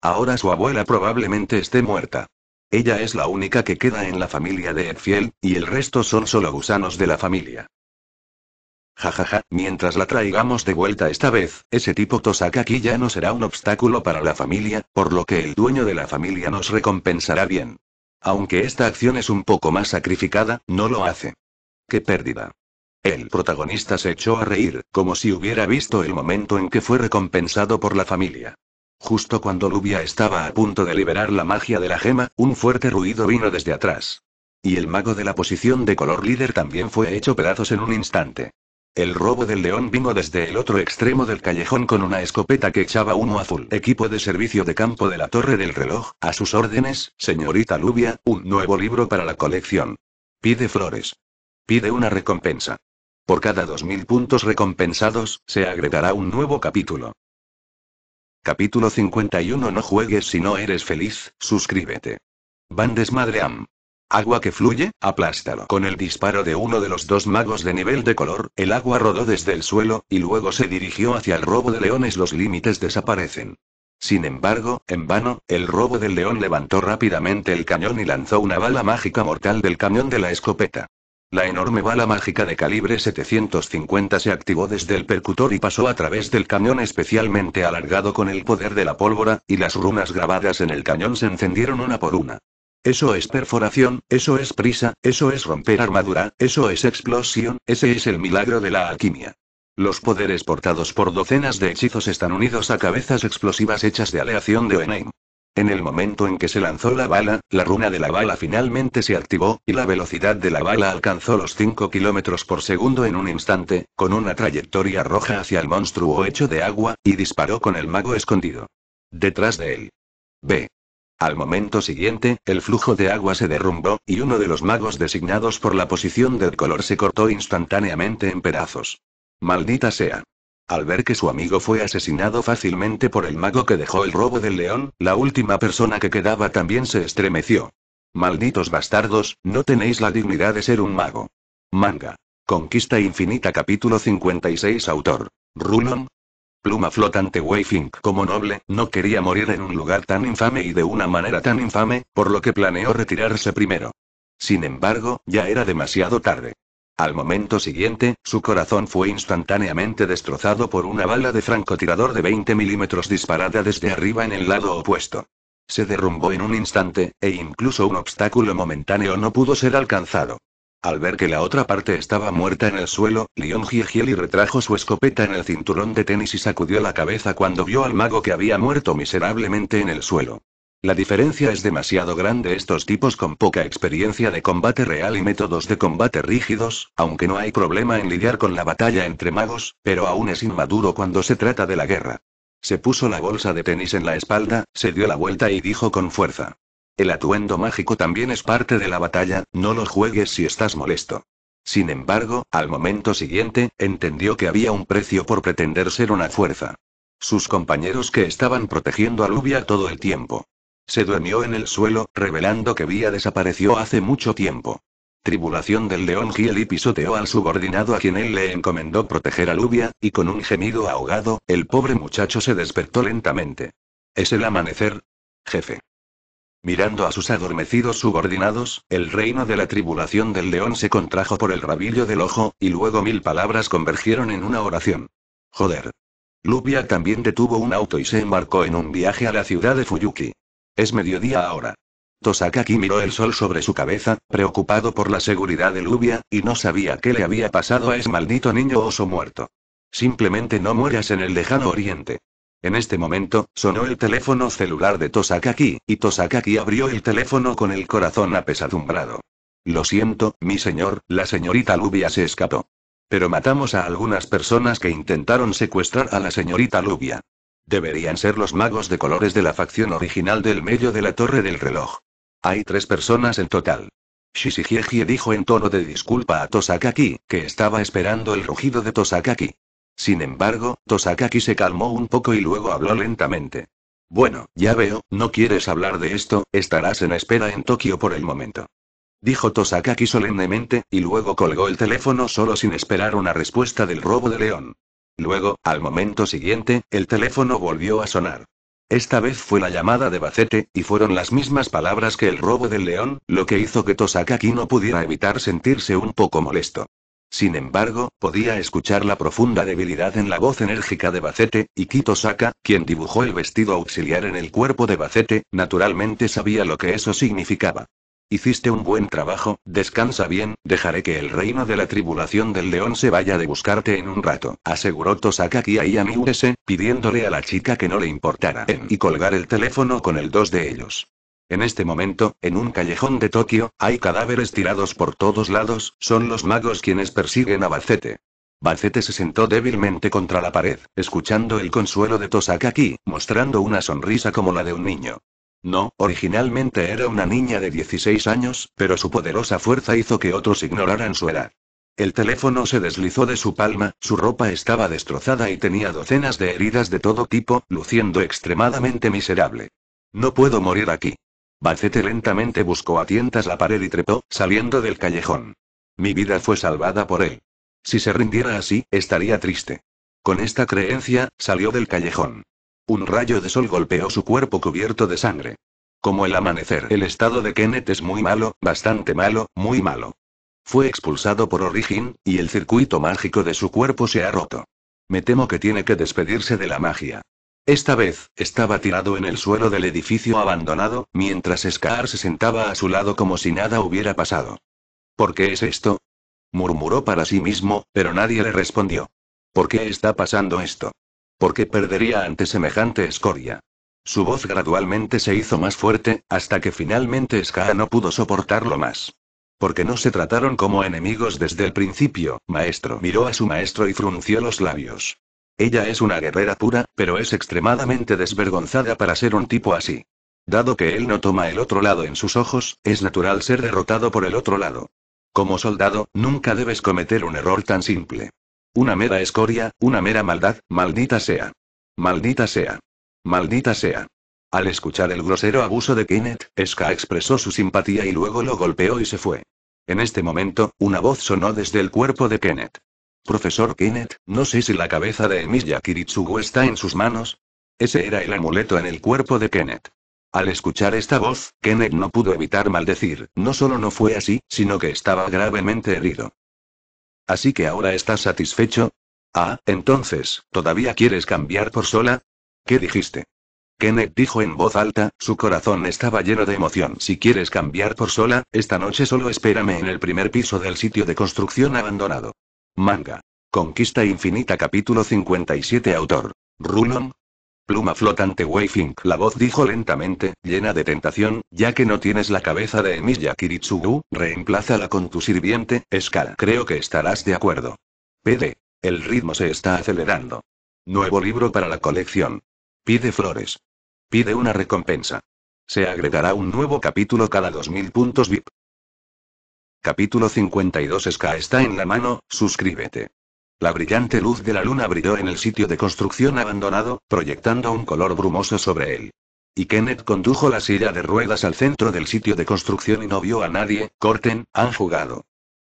Ahora su abuela probablemente esté muerta. Ella es la única que queda en la familia de Edfiel, y el resto son solo gusanos de la familia. Jajaja, ja, ja. mientras la traigamos de vuelta esta vez, ese tipo aquí ya no será un obstáculo para la familia, por lo que el dueño de la familia nos recompensará bien. Aunque esta acción es un poco más sacrificada, no lo hace. ¡Qué pérdida! El protagonista se echó a reír, como si hubiera visto el momento en que fue recompensado por la familia. Justo cuando Lubia estaba a punto de liberar la magia de la gema, un fuerte ruido vino desde atrás. Y el mago de la posición de color líder también fue hecho pedazos en un instante. El robo del león vino desde el otro extremo del callejón con una escopeta que echaba uno azul. Equipo de servicio de campo de la Torre del Reloj, a sus órdenes, señorita Lubia, un nuevo libro para la colección. Pide flores. Pide una recompensa. Por cada 2.000 puntos recompensados, se agregará un nuevo capítulo. Capítulo 51 No juegues si no eres feliz, suscríbete. Van Desmadream. Agua que fluye, aplástalo. Con el disparo de uno de los dos magos de nivel de color, el agua rodó desde el suelo, y luego se dirigió hacia el robo de leones. Los límites desaparecen. Sin embargo, en vano, el robo del león levantó rápidamente el cañón y lanzó una bala mágica mortal del cañón de la escopeta. La enorme bala mágica de calibre 750 se activó desde el percutor y pasó a través del cañón especialmente alargado con el poder de la pólvora, y las runas grabadas en el cañón se encendieron una por una. Eso es perforación, eso es prisa, eso es romper armadura, eso es explosión, ese es el milagro de la alquimia. Los poderes portados por docenas de hechizos están unidos a cabezas explosivas hechas de aleación de Oenheim. En el momento en que se lanzó la bala, la runa de la bala finalmente se activó, y la velocidad de la bala alcanzó los 5 kilómetros por segundo en un instante, con una trayectoria roja hacia el monstruo hecho de agua, y disparó con el mago escondido. Detrás de él. B. Al momento siguiente, el flujo de agua se derrumbó, y uno de los magos designados por la posición del color se cortó instantáneamente en pedazos. Maldita sea. Al ver que su amigo fue asesinado fácilmente por el mago que dejó el robo del león, la última persona que quedaba también se estremeció. Malditos bastardos, no tenéis la dignidad de ser un mago. Manga. Conquista Infinita capítulo 56 autor. Rulon. Pluma flotante Weifink como noble, no quería morir en un lugar tan infame y de una manera tan infame, por lo que planeó retirarse primero. Sin embargo, ya era demasiado tarde. Al momento siguiente, su corazón fue instantáneamente destrozado por una bala de francotirador de 20 milímetros disparada desde arriba en el lado opuesto. Se derrumbó en un instante, e incluso un obstáculo momentáneo no pudo ser alcanzado. Al ver que la otra parte estaba muerta en el suelo, Leon y retrajo su escopeta en el cinturón de tenis y sacudió la cabeza cuando vio al mago que había muerto miserablemente en el suelo. La diferencia es demasiado grande estos tipos con poca experiencia de combate real y métodos de combate rígidos, aunque no hay problema en lidiar con la batalla entre magos, pero aún es inmaduro cuando se trata de la guerra. Se puso la bolsa de tenis en la espalda, se dio la vuelta y dijo con fuerza. El atuendo mágico también es parte de la batalla, no lo juegues si estás molesto. Sin embargo, al momento siguiente, entendió que había un precio por pretender ser una fuerza. Sus compañeros que estaban protegiendo a Lubia todo el tiempo se duermió en el suelo, revelando que Vía desapareció hace mucho tiempo. Tribulación del león Giel pisoteó al subordinado a quien él le encomendó proteger a Lubia, y con un gemido ahogado, el pobre muchacho se despertó lentamente. ¿Es el amanecer? Jefe. Mirando a sus adormecidos subordinados, el reino de la tribulación del león se contrajo por el rabillo del ojo, y luego mil palabras convergieron en una oración. Joder. Lubia también detuvo un auto y se embarcó en un viaje a la ciudad de Fuyuki. Es mediodía ahora. Tosakaki miró el sol sobre su cabeza, preocupado por la seguridad de Lubia, y no sabía qué le había pasado a ese maldito niño oso muerto. Simplemente no mueras en el lejano oriente. En este momento, sonó el teléfono celular de Tosakaki, y Tosakaki abrió el teléfono con el corazón apesadumbrado. Lo siento, mi señor, la señorita Lubia se escapó. Pero matamos a algunas personas que intentaron secuestrar a la señorita Lubia. Deberían ser los magos de colores de la facción original del medio de la torre del reloj. Hay tres personas en total. Shishigeji dijo en tono de disculpa a Tosakaki, que estaba esperando el rugido de Tosakaki. Sin embargo, Tosakaki se calmó un poco y luego habló lentamente. Bueno, ya veo, no quieres hablar de esto, estarás en espera en Tokio por el momento. Dijo Tosakaki solemnemente, y luego colgó el teléfono solo sin esperar una respuesta del robo de León. Luego, al momento siguiente, el teléfono volvió a sonar. Esta vez fue la llamada de Bacete, y fueron las mismas palabras que el robo del león, lo que hizo que aquí no pudiera evitar sentirse un poco molesto. Sin embargo, podía escuchar la profunda debilidad en la voz enérgica de Bacete, y Kito Saka, quien dibujó el vestido auxiliar en el cuerpo de Bacete, naturalmente sabía lo que eso significaba. Hiciste un buen trabajo, descansa bien, dejaré que el reino de la tribulación del león se vaya de buscarte en un rato, aseguró Tosakaki a Iyamiurese, pidiéndole a la chica que no le importara en y colgar el teléfono con el dos de ellos. En este momento, en un callejón de Tokio, hay cadáveres tirados por todos lados, son los magos quienes persiguen a Bacete. Bacete se sentó débilmente contra la pared, escuchando el consuelo de Tosakaki, mostrando una sonrisa como la de un niño. No, originalmente era una niña de 16 años, pero su poderosa fuerza hizo que otros ignoraran su edad. El teléfono se deslizó de su palma, su ropa estaba destrozada y tenía docenas de heridas de todo tipo, luciendo extremadamente miserable. No puedo morir aquí. Bacete lentamente buscó a tientas la pared y trepó, saliendo del callejón. Mi vida fue salvada por él. Si se rindiera así, estaría triste. Con esta creencia, salió del callejón. Un rayo de sol golpeó su cuerpo cubierto de sangre. Como el amanecer, el estado de Kenneth es muy malo, bastante malo, muy malo. Fue expulsado por Origin, y el circuito mágico de su cuerpo se ha roto. Me temo que tiene que despedirse de la magia. Esta vez, estaba tirado en el suelo del edificio abandonado, mientras Scar se sentaba a su lado como si nada hubiera pasado. ¿Por qué es esto? murmuró para sí mismo, pero nadie le respondió. ¿Por qué está pasando esto? Porque perdería ante semejante escoria. Su voz gradualmente se hizo más fuerte, hasta que finalmente Ska no pudo soportarlo más. Porque no se trataron como enemigos desde el principio, maestro miró a su maestro y frunció los labios. Ella es una guerrera pura, pero es extremadamente desvergonzada para ser un tipo así. Dado que él no toma el otro lado en sus ojos, es natural ser derrotado por el otro lado. Como soldado, nunca debes cometer un error tan simple. Una mera escoria, una mera maldad, maldita sea. Maldita sea. Maldita sea. Al escuchar el grosero abuso de Kenneth, Ska expresó su simpatía y luego lo golpeó y se fue. En este momento, una voz sonó desde el cuerpo de Kenneth. Profesor Kenneth, no sé si la cabeza de Emilia Kiritsugu está en sus manos. Ese era el amuleto en el cuerpo de Kenneth. Al escuchar esta voz, Kenneth no pudo evitar maldecir, no solo no fue así, sino que estaba gravemente herido. Así que ahora estás satisfecho. Ah, entonces, ¿todavía quieres cambiar por sola? ¿Qué dijiste? Kenneth dijo en voz alta, su corazón estaba lleno de emoción. Si quieres cambiar por sola, esta noche solo espérame en el primer piso del sitio de construcción abandonado. Manga. Conquista Infinita capítulo 57 autor. Rulon, Pluma flotante Weifink. La voz dijo lentamente, llena de tentación, ya que no tienes la cabeza de Emilia Kiritsugu, reemplázala con tu sirviente, Escala. Creo que estarás de acuerdo. PD. El ritmo se está acelerando. Nuevo libro para la colección. Pide flores. Pide una recompensa. Se agregará un nuevo capítulo cada 2000 puntos VIP. Capítulo 52 Ska está en la mano, suscríbete. La brillante luz de la luna brilló en el sitio de construcción abandonado, proyectando un color brumoso sobre él. Y Kenneth condujo la silla de ruedas al centro del sitio de construcción y no vio a nadie, corten, han jugado.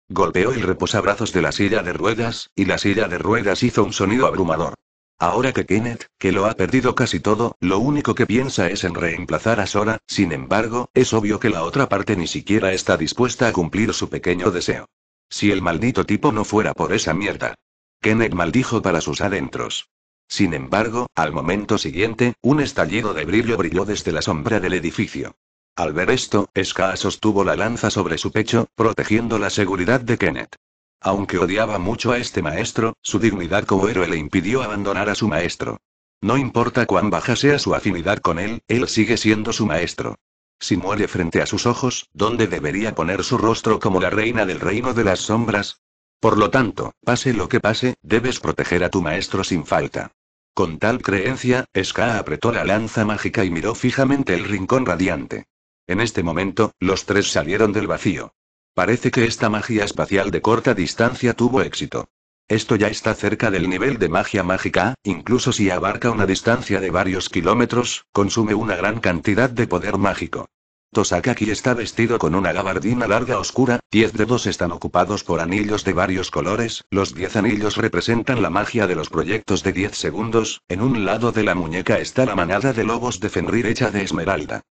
Golpeó el reposabrazos de la silla de ruedas, y la silla de ruedas hizo un sonido abrumador. Ahora que Kenneth, que lo ha perdido casi todo, lo único que piensa es en reemplazar a Sora, sin embargo, es obvio que la otra parte ni siquiera está dispuesta a cumplir su pequeño deseo. Si el maldito tipo no fuera por esa mierda. Kenneth maldijo para sus adentros. Sin embargo, al momento siguiente, un estallido de brillo brilló desde la sombra del edificio. Al ver esto, Ska sostuvo la lanza sobre su pecho, protegiendo la seguridad de Kenneth. Aunque odiaba mucho a este maestro, su dignidad como héroe le impidió abandonar a su maestro. No importa cuán baja sea su afinidad con él, él sigue siendo su maestro. Si muere frente a sus ojos, ¿dónde debería poner su rostro como la reina del reino de las sombras? Por lo tanto, pase lo que pase, debes proteger a tu maestro sin falta. Con tal creencia, Ska apretó la lanza mágica y miró fijamente el rincón radiante. En este momento, los tres salieron del vacío. Parece que esta magia espacial de corta distancia tuvo éxito. Esto ya está cerca del nivel de magia mágica, incluso si abarca una distancia de varios kilómetros, consume una gran cantidad de poder mágico. Tosakaki está vestido con una gabardina larga oscura, diez dedos están ocupados por anillos de varios colores, los diez anillos representan la magia de los proyectos de diez segundos, en un lado de la muñeca está la manada de lobos de Fenrir hecha de esmeralda.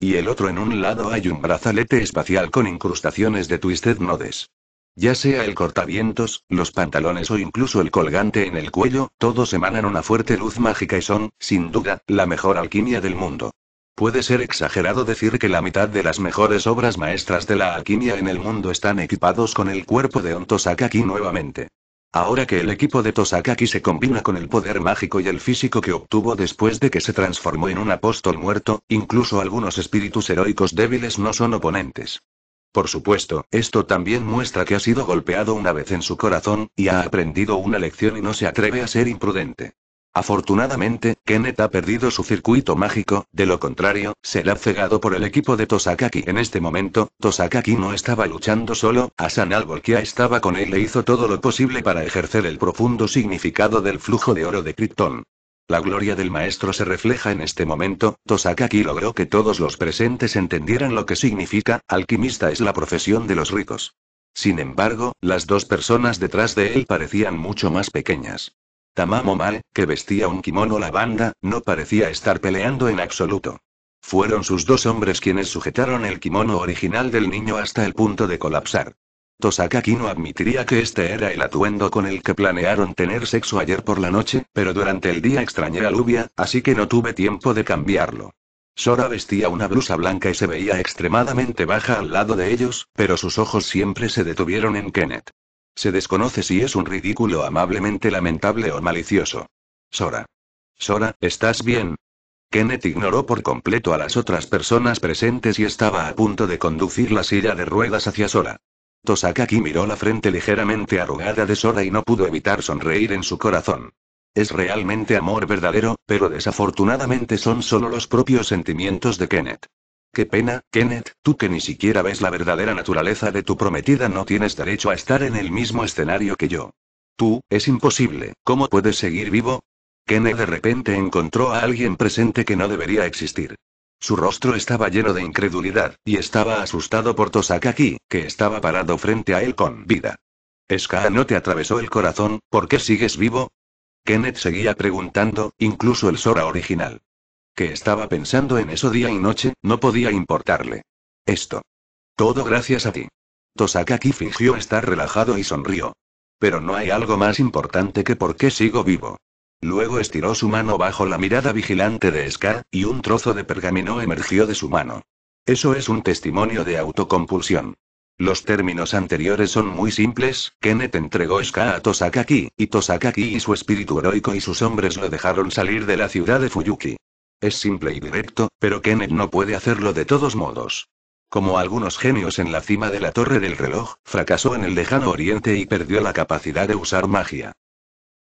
Y el otro en un lado hay un brazalete espacial con incrustaciones de twisted nodes. Ya sea el cortavientos, los pantalones o incluso el colgante en el cuello, todos emanan una fuerte luz mágica y son, sin duda, la mejor alquimia del mundo. Puede ser exagerado decir que la mitad de las mejores obras maestras de la alquimia en el mundo están equipados con el cuerpo de Ontosakaki Tosakaki nuevamente. Ahora que el equipo de Tosakaki se combina con el poder mágico y el físico que obtuvo después de que se transformó en un apóstol muerto, incluso algunos espíritus heroicos débiles no son oponentes. Por supuesto, esto también muestra que ha sido golpeado una vez en su corazón, y ha aprendido una lección y no se atreve a ser imprudente. Afortunadamente, Kenneth ha perdido su circuito mágico, de lo contrario, será cegado por el equipo de Tosakaki. En este momento, Tosakaki no estaba luchando solo, Asan ya estaba con él e hizo todo lo posible para ejercer el profundo significado del flujo de oro de Krypton. La gloria del maestro se refleja en este momento, Tosakaki logró que todos los presentes entendieran lo que significa, alquimista es la profesión de los ricos. Sin embargo, las dos personas detrás de él parecían mucho más pequeñas. Tamamo Mal, que vestía un kimono lavanda, no parecía estar peleando en absoluto. Fueron sus dos hombres quienes sujetaron el kimono original del niño hasta el punto de colapsar. Tosaka Kino admitiría que este era el atuendo con el que planearon tener sexo ayer por la noche, pero durante el día extrañé la lluvia, así que no tuve tiempo de cambiarlo. Sora vestía una blusa blanca y se veía extremadamente baja al lado de ellos, pero sus ojos siempre se detuvieron en Kenneth. Se desconoce si es un ridículo amablemente lamentable o malicioso. Sora. Sora, ¿estás bien? Kenneth ignoró por completo a las otras personas presentes y estaba a punto de conducir la silla de ruedas hacia Sora. Tosakaki miró la frente ligeramente arrugada de Sora y no pudo evitar sonreír en su corazón. Es realmente amor verdadero, pero desafortunadamente son solo los propios sentimientos de Kenneth. Qué pena, Kenneth, tú que ni siquiera ves la verdadera naturaleza de tu prometida no tienes derecho a estar en el mismo escenario que yo. Tú, es imposible, ¿cómo puedes seguir vivo? Kenneth de repente encontró a alguien presente que no debería existir. Su rostro estaba lleno de incredulidad, y estaba asustado por Tosakaki, que estaba parado frente a él con vida. Ska no te atravesó el corazón, ¿por qué sigues vivo? Kenneth seguía preguntando, incluso el Sora original que estaba pensando en eso día y noche, no podía importarle. Esto. Todo gracias a ti. Tosakaki fingió estar relajado y sonrió. Pero no hay algo más importante que por qué sigo vivo. Luego estiró su mano bajo la mirada vigilante de Ska, y un trozo de pergamino emergió de su mano. Eso es un testimonio de autocompulsión. Los términos anteriores son muy simples, Kenneth entregó Ska a Tosakaki, y Tosakaki y su espíritu heroico y sus hombres lo dejaron salir de la ciudad de Fuyuki. Es simple y directo, pero Kenneth no puede hacerlo de todos modos. Como algunos genios en la cima de la torre del reloj, fracasó en el lejano oriente y perdió la capacidad de usar magia.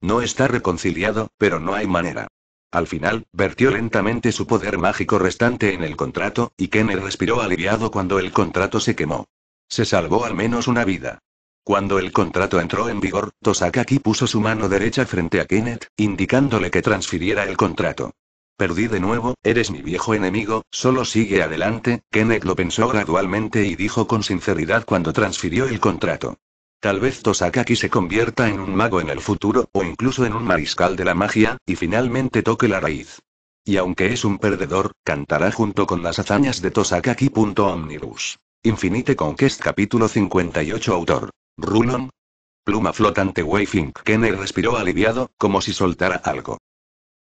No está reconciliado, pero no hay manera. Al final, vertió lentamente su poder mágico restante en el contrato, y Kenneth respiró aliviado cuando el contrato se quemó. Se salvó al menos una vida. Cuando el contrato entró en vigor, Tosakaki puso su mano derecha frente a Kenneth, indicándole que transfiriera el contrato. Perdí de nuevo, eres mi viejo enemigo, solo sigue adelante, Kenneth lo pensó gradualmente y dijo con sinceridad cuando transfirió el contrato. Tal vez Tosakaki se convierta en un mago en el futuro, o incluso en un mariscal de la magia, y finalmente toque la raíz. Y aunque es un perdedor, cantará junto con las hazañas de Tosakaki. Omnibus. Infinite Conquest capítulo 58 autor. Rulon. Pluma flotante Wayfink. Kenneth respiró aliviado, como si soltara algo.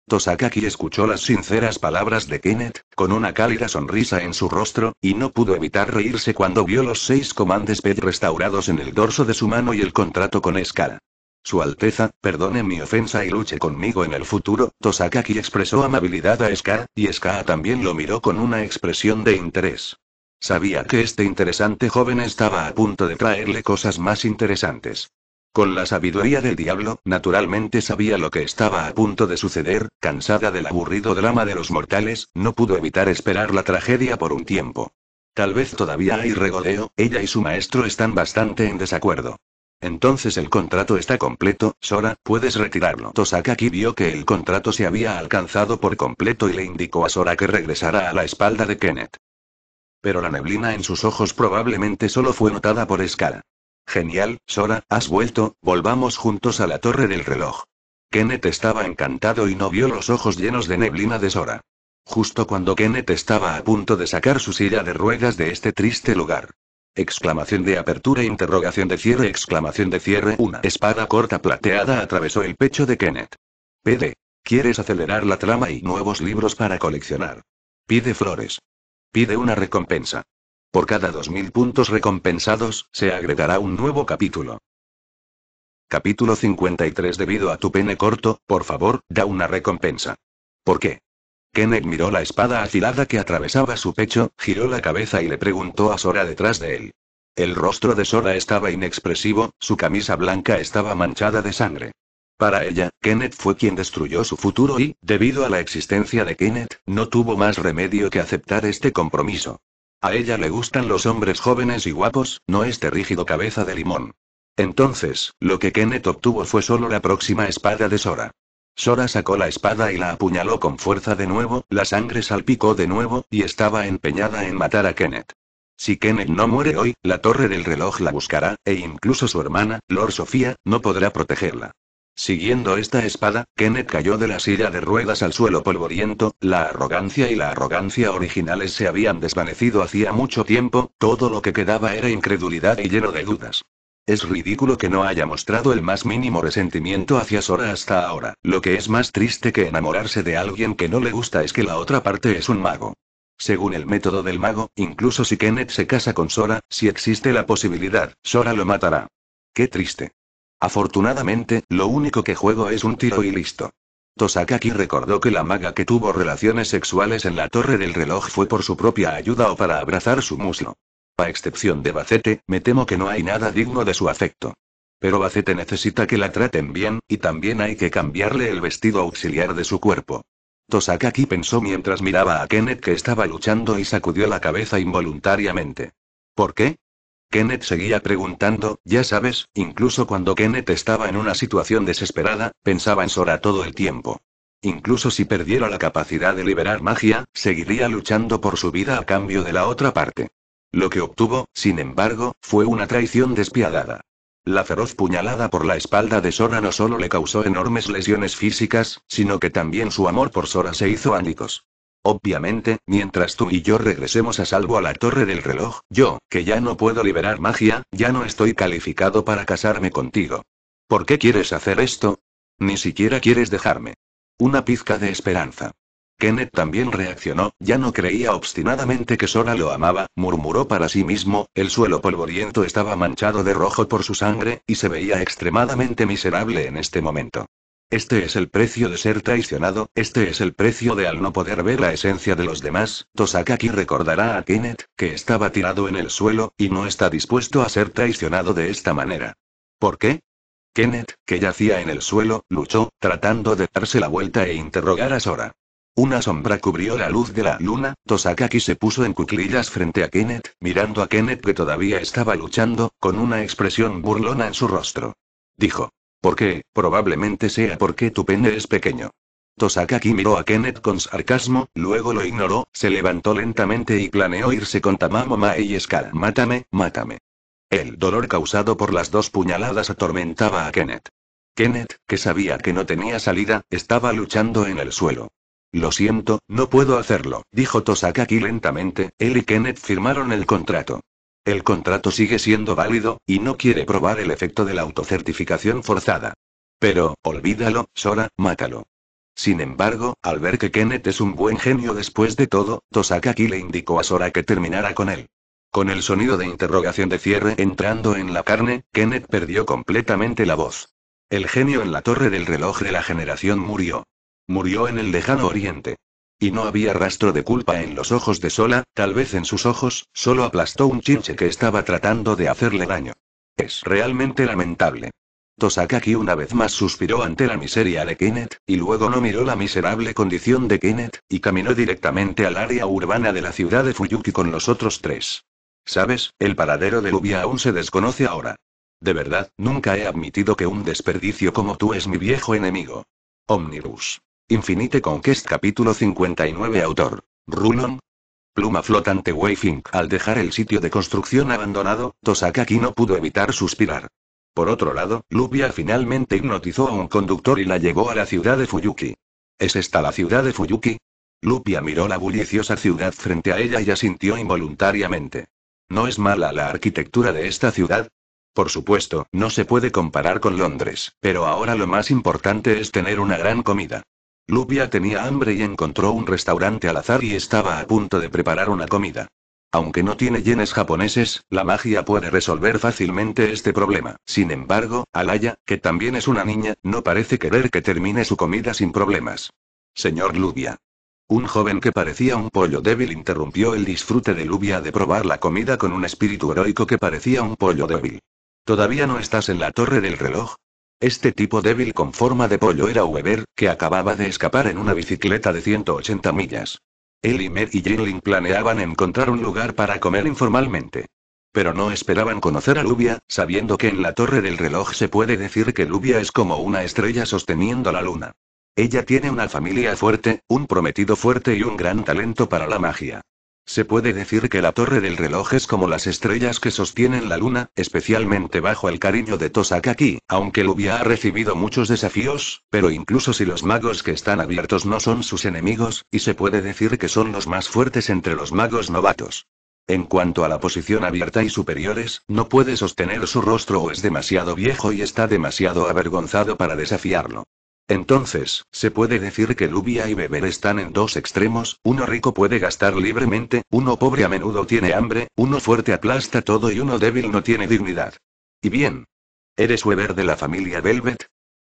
Tosakaki escuchó las sinceras palabras de Kenneth, con una cálida sonrisa en su rostro, y no pudo evitar reírse cuando vio los seis comandes PED restaurados en el dorso de su mano y el contrato con Ska. Su Alteza, perdone mi ofensa y luche conmigo en el futuro, Tosakaki expresó amabilidad a Ska, y Ska también lo miró con una expresión de interés. Sabía que este interesante joven estaba a punto de traerle cosas más interesantes. Con la sabiduría del diablo, naturalmente sabía lo que estaba a punto de suceder, cansada del aburrido drama de los mortales, no pudo evitar esperar la tragedia por un tiempo. Tal vez todavía hay regodeo, ella y su maestro están bastante en desacuerdo. Entonces el contrato está completo, Sora, puedes retirarlo. Tosakaki vio que el contrato se había alcanzado por completo y le indicó a Sora que regresara a la espalda de Kenneth. Pero la neblina en sus ojos probablemente solo fue notada por escala. Genial, Sora, has vuelto, volvamos juntos a la torre del reloj. Kenneth estaba encantado y no vio los ojos llenos de neblina de Sora. Justo cuando Kenneth estaba a punto de sacar su silla de ruedas de este triste lugar. Exclamación de apertura, interrogación de cierre, exclamación de cierre. Una espada corta plateada atravesó el pecho de Kenneth. Pede. Quieres acelerar la trama y nuevos libros para coleccionar. Pide flores. Pide una recompensa. Por cada 2.000 puntos recompensados, se agregará un nuevo capítulo. Capítulo 53 Debido a tu pene corto, por favor, da una recompensa. ¿Por qué? Kenneth miró la espada afilada que atravesaba su pecho, giró la cabeza y le preguntó a Sora detrás de él. El rostro de Sora estaba inexpresivo, su camisa blanca estaba manchada de sangre. Para ella, Kenneth fue quien destruyó su futuro y, debido a la existencia de Kenneth, no tuvo más remedio que aceptar este compromiso. A ella le gustan los hombres jóvenes y guapos, no este rígido cabeza de limón. Entonces, lo que Kenneth obtuvo fue solo la próxima espada de Sora. Sora sacó la espada y la apuñaló con fuerza de nuevo, la sangre salpicó de nuevo, y estaba empeñada en matar a Kenneth. Si Kenneth no muere hoy, la torre del reloj la buscará, e incluso su hermana, Lord Sofía, no podrá protegerla. Siguiendo esta espada, Kenneth cayó de la silla de ruedas al suelo polvoriento, la arrogancia y la arrogancia originales se habían desvanecido hacía mucho tiempo, todo lo que quedaba era incredulidad y lleno de dudas. Es ridículo que no haya mostrado el más mínimo resentimiento hacia Sora hasta ahora. Lo que es más triste que enamorarse de alguien que no le gusta es que la otra parte es un mago. Según el método del mago, incluso si Kenneth se casa con Sora, si existe la posibilidad, Sora lo matará. Qué triste. Afortunadamente, lo único que juego es un tiro y listo. Tosakaki recordó que la maga que tuvo relaciones sexuales en la torre del reloj fue por su propia ayuda o para abrazar su muslo. A excepción de Bacete, me temo que no hay nada digno de su afecto. Pero Bacete necesita que la traten bien, y también hay que cambiarle el vestido auxiliar de su cuerpo. Tosakaki pensó mientras miraba a Kenneth que estaba luchando y sacudió la cabeza involuntariamente. ¿Por qué? Kenneth seguía preguntando, ya sabes, incluso cuando Kenneth estaba en una situación desesperada, pensaba en Sora todo el tiempo. Incluso si perdiera la capacidad de liberar magia, seguiría luchando por su vida a cambio de la otra parte. Lo que obtuvo, sin embargo, fue una traición despiadada. La feroz puñalada por la espalda de Sora no solo le causó enormes lesiones físicas, sino que también su amor por Sora se hizo ánicos. Obviamente, mientras tú y yo regresemos a salvo a la torre del reloj, yo, que ya no puedo liberar magia, ya no estoy calificado para casarme contigo. ¿Por qué quieres hacer esto? Ni siquiera quieres dejarme. Una pizca de esperanza. Kenneth también reaccionó, ya no creía obstinadamente que Sora lo amaba, murmuró para sí mismo, el suelo polvoriento estaba manchado de rojo por su sangre, y se veía extremadamente miserable en este momento. Este es el precio de ser traicionado, este es el precio de al no poder ver la esencia de los demás. Tosakaki recordará a Kenneth, que estaba tirado en el suelo, y no está dispuesto a ser traicionado de esta manera. ¿Por qué? Kenneth, que yacía en el suelo, luchó, tratando de darse la vuelta e interrogar a Sora. Una sombra cubrió la luz de la luna, Tosakaki se puso en cuclillas frente a Kenneth, mirando a Kenneth que todavía estaba luchando, con una expresión burlona en su rostro. Dijo. ¿Por qué? Probablemente sea porque tu pene es pequeño. Tosakaki miró a Kenneth con sarcasmo, luego lo ignoró, se levantó lentamente y planeó irse con Tamamo Mae y Skull. Mátame, mátame. El dolor causado por las dos puñaladas atormentaba a Kenneth. Kenneth, que sabía que no tenía salida, estaba luchando en el suelo. Lo siento, no puedo hacerlo, dijo Tosakaki lentamente, él y Kenneth firmaron el contrato. El contrato sigue siendo válido, y no quiere probar el efecto de la autocertificación forzada. Pero, olvídalo, Sora, mátalo. Sin embargo, al ver que Kenneth es un buen genio después de todo, aquí le indicó a Sora que terminara con él. Con el sonido de interrogación de cierre entrando en la carne, Kenneth perdió completamente la voz. El genio en la torre del reloj de la generación murió. Murió en el lejano oriente y no había rastro de culpa en los ojos de Sola, tal vez en sus ojos, solo aplastó un chinche que estaba tratando de hacerle daño. Es realmente lamentable. Tosakaki una vez más suspiró ante la miseria de Kenneth, y luego no miró la miserable condición de Kenneth, y caminó directamente al área urbana de la ciudad de Fuyuki con los otros tres. Sabes, el paradero de Lubia aún se desconoce ahora. De verdad, nunca he admitido que un desperdicio como tú es mi viejo enemigo. Omnibus. Infinite Conquest capítulo 59 autor. Runon. Pluma flotante Wayfink Al dejar el sitio de construcción abandonado, Tosakaki no pudo evitar suspirar. Por otro lado, Lupia finalmente hipnotizó a un conductor y la llevó a la ciudad de Fuyuki. ¿Es esta la ciudad de Fuyuki? Lupia miró la bulliciosa ciudad frente a ella y asintió involuntariamente. ¿No es mala la arquitectura de esta ciudad? Por supuesto, no se puede comparar con Londres, pero ahora lo más importante es tener una gran comida. Lubia tenía hambre y encontró un restaurante al azar y estaba a punto de preparar una comida. Aunque no tiene yenes japoneses, la magia puede resolver fácilmente este problema. Sin embargo, Alaya, que también es una niña, no parece querer que termine su comida sin problemas. Señor Lubia. Un joven que parecía un pollo débil interrumpió el disfrute de Lubia de probar la comida con un espíritu heroico que parecía un pollo débil. ¿Todavía no estás en la torre del reloj? Este tipo débil con forma de pollo era Weber, que acababa de escapar en una bicicleta de 180 millas. Él y Mer y Jinling planeaban encontrar un lugar para comer informalmente. Pero no esperaban conocer a Lubia, sabiendo que en la torre del reloj se puede decir que Lubia es como una estrella sosteniendo la luna. Ella tiene una familia fuerte, un prometido fuerte y un gran talento para la magia. Se puede decir que la torre del reloj es como las estrellas que sostienen la luna, especialmente bajo el cariño de Tosakaki, aunque Lubia ha recibido muchos desafíos, pero incluso si los magos que están abiertos no son sus enemigos, y se puede decir que son los más fuertes entre los magos novatos. En cuanto a la posición abierta y superiores, no puede sostener su rostro o es demasiado viejo y está demasiado avergonzado para desafiarlo. Entonces, se puede decir que Lubia y beber están en dos extremos, uno rico puede gastar libremente, uno pobre a menudo tiene hambre, uno fuerte aplasta todo y uno débil no tiene dignidad. Y bien. ¿Eres Weber de la familia Velvet?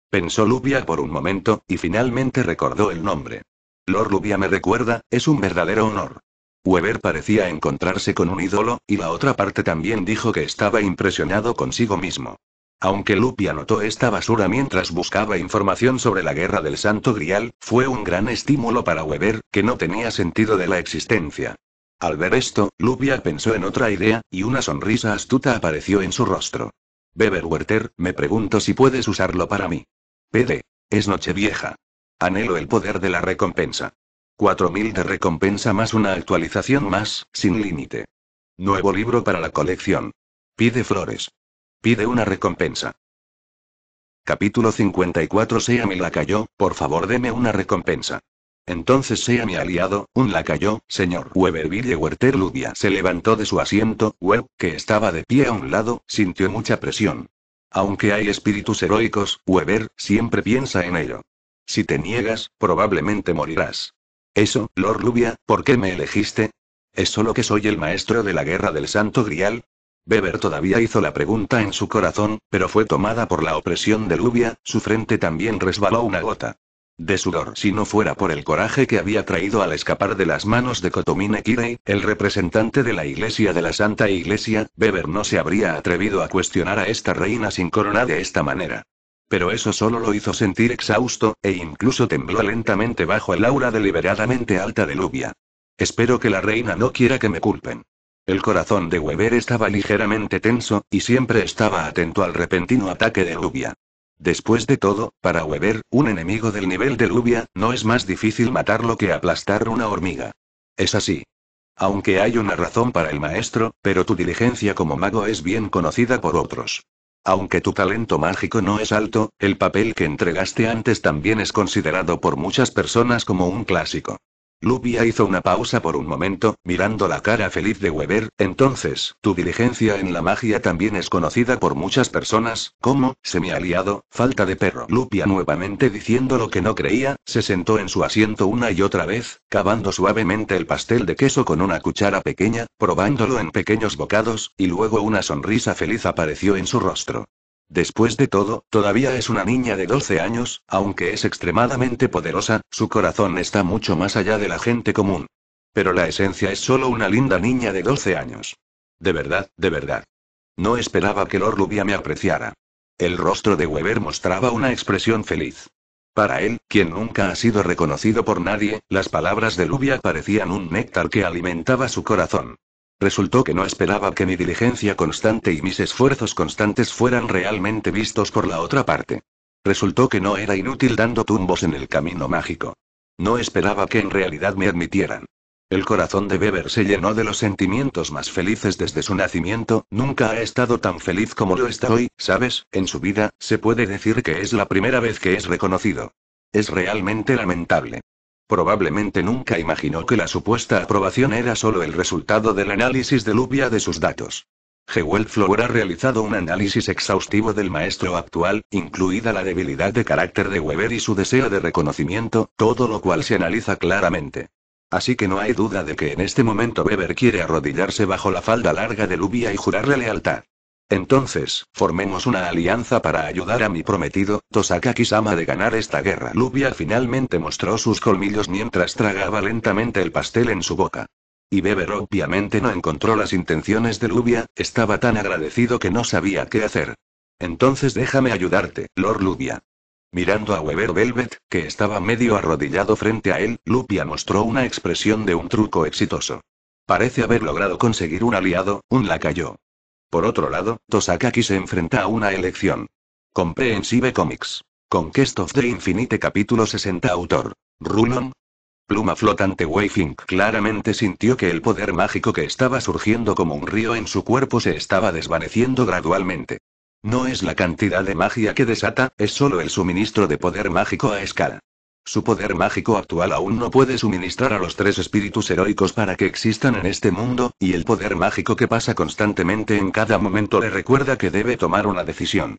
Pensó Lubia por un momento, y finalmente recordó el nombre. Lord Lubia me recuerda, es un verdadero honor. Weber parecía encontrarse con un ídolo, y la otra parte también dijo que estaba impresionado consigo mismo. Aunque Lupia notó esta basura mientras buscaba información sobre la guerra del Santo Grial, fue un gran estímulo para Weber, que no tenía sentido de la existencia. Al ver esto, Lupia pensó en otra idea, y una sonrisa astuta apareció en su rostro. Weber Werter, me pregunto si puedes usarlo para mí. PD. Es Nochevieja. Anhelo el poder de la recompensa. 4.000 de recompensa más una actualización más, sin límite. Nuevo libro para la colección. Pide flores. Pide una recompensa. Capítulo 54 Sea mi lacayo, por favor deme una recompensa. Entonces sea mi aliado, un lacayo, señor Weberville Werther se levantó de su asiento, Web, que estaba de pie a un lado, sintió mucha presión. Aunque hay espíritus heroicos, Weber, siempre piensa en ello. Si te niegas, probablemente morirás. Eso, Lord Lubia, ¿por qué me elegiste? ¿Es solo que soy el maestro de la guerra del Santo Grial? Beber todavía hizo la pregunta en su corazón, pero fue tomada por la opresión de Lubia, su frente también resbaló una gota. De sudor, si no fuera por el coraje que había traído al escapar de las manos de Kotomine Kirei, el representante de la Iglesia de la Santa Iglesia, Beber no se habría atrevido a cuestionar a esta reina sin corona de esta manera pero eso solo lo hizo sentir exhausto, e incluso tembló lentamente bajo el aura deliberadamente alta de Lubia. Espero que la reina no quiera que me culpen. El corazón de Weber estaba ligeramente tenso, y siempre estaba atento al repentino ataque de Lubia. Después de todo, para Weber, un enemigo del nivel de Lubia, no es más difícil matarlo que aplastar una hormiga. Es así. Aunque hay una razón para el maestro, pero tu diligencia como mago es bien conocida por otros. Aunque tu talento mágico no es alto, el papel que entregaste antes también es considerado por muchas personas como un clásico. Lupia hizo una pausa por un momento, mirando la cara feliz de Weber. Entonces, tu diligencia en la magia también es conocida por muchas personas, como, semi-aliado, falta de perro. Lupia nuevamente diciendo lo que no creía, se sentó en su asiento una y otra vez, cavando suavemente el pastel de queso con una cuchara pequeña, probándolo en pequeños bocados, y luego una sonrisa feliz apareció en su rostro. Después de todo, todavía es una niña de 12 años, aunque es extremadamente poderosa, su corazón está mucho más allá de la gente común. Pero la esencia es solo una linda niña de 12 años. De verdad, de verdad. No esperaba que Lord me apreciara. El rostro de Weber mostraba una expresión feliz. Para él, quien nunca ha sido reconocido por nadie, las palabras de Lubia parecían un néctar que alimentaba su corazón. Resultó que no esperaba que mi diligencia constante y mis esfuerzos constantes fueran realmente vistos por la otra parte. Resultó que no era inútil dando tumbos en el camino mágico. No esperaba que en realidad me admitieran. El corazón de Weber se llenó de los sentimientos más felices desde su nacimiento, nunca ha estado tan feliz como lo está hoy, ¿sabes? En su vida, se puede decir que es la primera vez que es reconocido. Es realmente lamentable. Probablemente nunca imaginó que la supuesta aprobación era solo el resultado del análisis de Lubia de sus datos. Jewel Flower ha realizado un análisis exhaustivo del maestro actual, incluida la debilidad de carácter de Weber y su deseo de reconocimiento, todo lo cual se analiza claramente. Así que no hay duda de que en este momento Weber quiere arrodillarse bajo la falda larga de Lubia y jurarle lealtad. Entonces, formemos una alianza para ayudar a mi prometido, Tosaka Kisama, de ganar esta guerra. Lubia finalmente mostró sus colmillos mientras tragaba lentamente el pastel en su boca. Y Beber obviamente no encontró las intenciones de Lubia, estaba tan agradecido que no sabía qué hacer. Entonces déjame ayudarte, Lord Lubia. Mirando a Weber Velvet, que estaba medio arrodillado frente a él, Lupia mostró una expresión de un truco exitoso. Parece haber logrado conseguir un aliado, un lacayo. Por otro lado, Tosakaki se enfrenta a una elección. Comprehensive Comics. Conquest of the Infinite capítulo 60 autor. Rulon. Pluma flotante Wayfink claramente sintió que el poder mágico que estaba surgiendo como un río en su cuerpo se estaba desvaneciendo gradualmente. No es la cantidad de magia que desata, es solo el suministro de poder mágico a escala. Su poder mágico actual aún no puede suministrar a los tres espíritus heroicos para que existan en este mundo, y el poder mágico que pasa constantemente en cada momento le recuerda que debe tomar una decisión.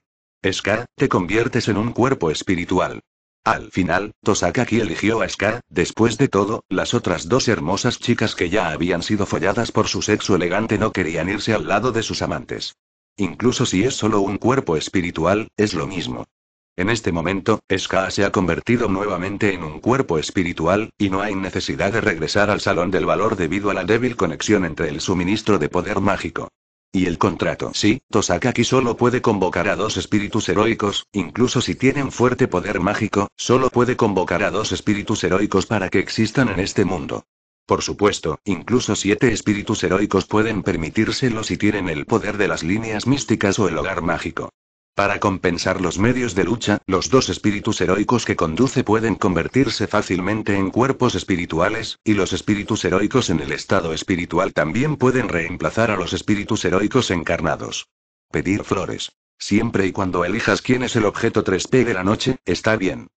Scar, te conviertes en un cuerpo espiritual. Al final, Tosakaki eligió a Scar, después de todo, las otras dos hermosas chicas que ya habían sido folladas por su sexo elegante no querían irse al lado de sus amantes. Incluso si es solo un cuerpo espiritual, es lo mismo. En este momento, Ska se ha convertido nuevamente en un cuerpo espiritual, y no hay necesidad de regresar al Salón del Valor debido a la débil conexión entre el suministro de poder mágico. Y el contrato. Sí, Tosakaki solo puede convocar a dos espíritus heroicos, incluso si tienen fuerte poder mágico, solo puede convocar a dos espíritus heroicos para que existan en este mundo. Por supuesto, incluso siete espíritus heroicos pueden permitírselo si tienen el poder de las líneas místicas o el hogar mágico. Para compensar los medios de lucha, los dos espíritus heroicos que conduce pueden convertirse fácilmente en cuerpos espirituales, y los espíritus heroicos en el estado espiritual también pueden reemplazar a los espíritus heroicos encarnados. Pedir flores. Siempre y cuando elijas quién es el objeto 3P de la noche, está bien.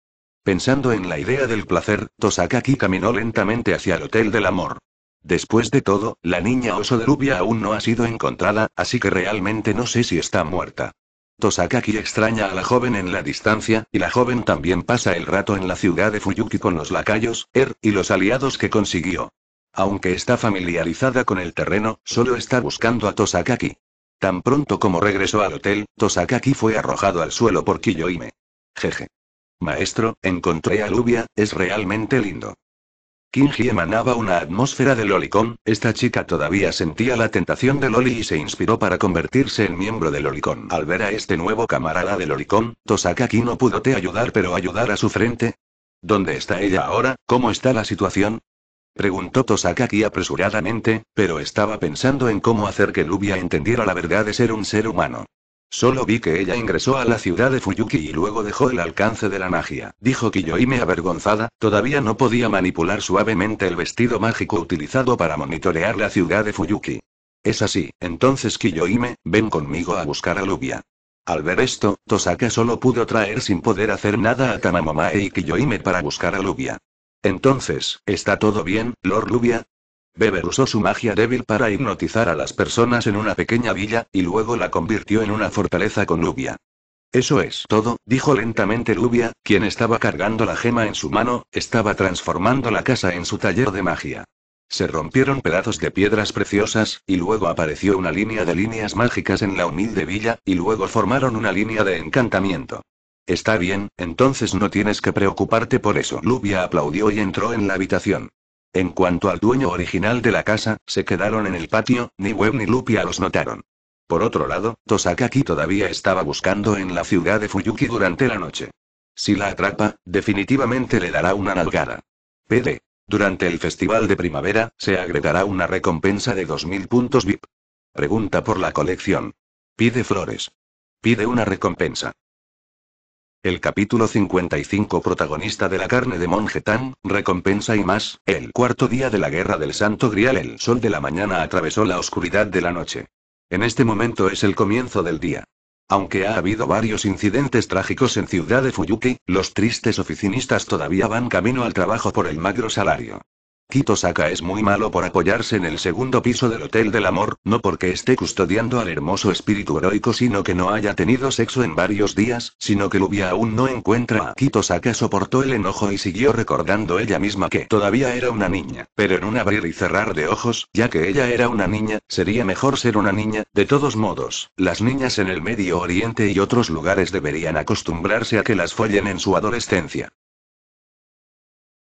Pensando en la idea del placer, Tosakaki caminó lentamente hacia el Hotel del Amor. Después de todo, la niña oso de Rubia aún no ha sido encontrada, así que realmente no sé si está muerta. Tosakaki extraña a la joven en la distancia, y la joven también pasa el rato en la ciudad de Fuyuki con los lacayos, Er, y los aliados que consiguió. Aunque está familiarizada con el terreno, solo está buscando a Tosakaki. Tan pronto como regresó al hotel, Tosakaki fue arrojado al suelo por Kiyoime. Jeje. Maestro, encontré a Lubia, es realmente lindo. Kinji emanaba una atmósfera del lolicón, esta chica todavía sentía la tentación de Loli y se inspiró para convertirse en miembro del lolicón. Al ver a este nuevo camarada del lolicón, Tosakaki no pudo te ayudar pero ayudar a su frente. ¿Dónde está ella ahora? ¿Cómo está la situación? Preguntó Tosakaki apresuradamente, pero estaba pensando en cómo hacer que Lubia entendiera la verdad de ser un ser humano. Solo vi que ella ingresó a la ciudad de Fuyuki y luego dejó el alcance de la magia, dijo Kiyoime avergonzada, todavía no podía manipular suavemente el vestido mágico utilizado para monitorear la ciudad de Fuyuki. Es así, entonces Kiyoime, ven conmigo a buscar a Lubia. Al ver esto, Tosaka solo pudo traer sin poder hacer nada a Tamamomae y Kiyoime para buscar a Lubia. Entonces, ¿está todo bien, Lord Lubia? Beber usó su magia débil para hipnotizar a las personas en una pequeña villa, y luego la convirtió en una fortaleza con Lubia. Eso es todo, dijo lentamente Lubia, quien estaba cargando la gema en su mano, estaba transformando la casa en su taller de magia. Se rompieron pedazos de piedras preciosas, y luego apareció una línea de líneas mágicas en la humilde villa, y luego formaron una línea de encantamiento. Está bien, entonces no tienes que preocuparte por eso. Lubia aplaudió y entró en la habitación. En cuanto al dueño original de la casa, se quedaron en el patio, ni web ni Lupia los notaron. Por otro lado, Tosakaki todavía estaba buscando en la ciudad de Fuyuki durante la noche. Si la atrapa, definitivamente le dará una nalgada. PD. Durante el festival de primavera, se agregará una recompensa de 2.000 puntos VIP. Pregunta por la colección. Pide flores. Pide una recompensa. El capítulo 55 protagonista de la carne de monje recompensa y más, el cuarto día de la guerra del Santo Grial el sol de la mañana atravesó la oscuridad de la noche. En este momento es el comienzo del día. Aunque ha habido varios incidentes trágicos en Ciudad de Fuyuki, los tristes oficinistas todavía van camino al trabajo por el magro salario. Kitosaka es muy malo por apoyarse en el segundo piso del Hotel del Amor, no porque esté custodiando al hermoso espíritu heroico sino que no haya tenido sexo en varios días, sino que Lubia aún no encuentra a soportó el enojo y siguió recordando ella misma que todavía era una niña, pero en un abrir y cerrar de ojos, ya que ella era una niña, sería mejor ser una niña, de todos modos, las niñas en el Medio Oriente y otros lugares deberían acostumbrarse a que las follen en su adolescencia.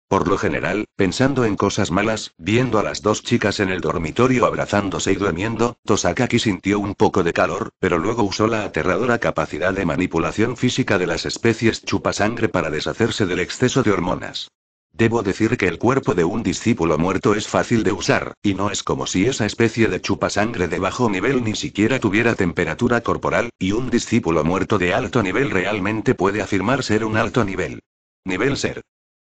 Por lo general, pensando en cosas malas, viendo a las dos chicas en el dormitorio abrazándose y durmiendo, Tosakaki sintió un poco de calor, pero luego usó la aterradora capacidad de manipulación física de las especies chupasangre para deshacerse del exceso de hormonas. Debo decir que el cuerpo de un discípulo muerto es fácil de usar, y no es como si esa especie de chupasangre de bajo nivel ni siquiera tuviera temperatura corporal, y un discípulo muerto de alto nivel realmente puede afirmar ser un alto nivel. Nivel ser.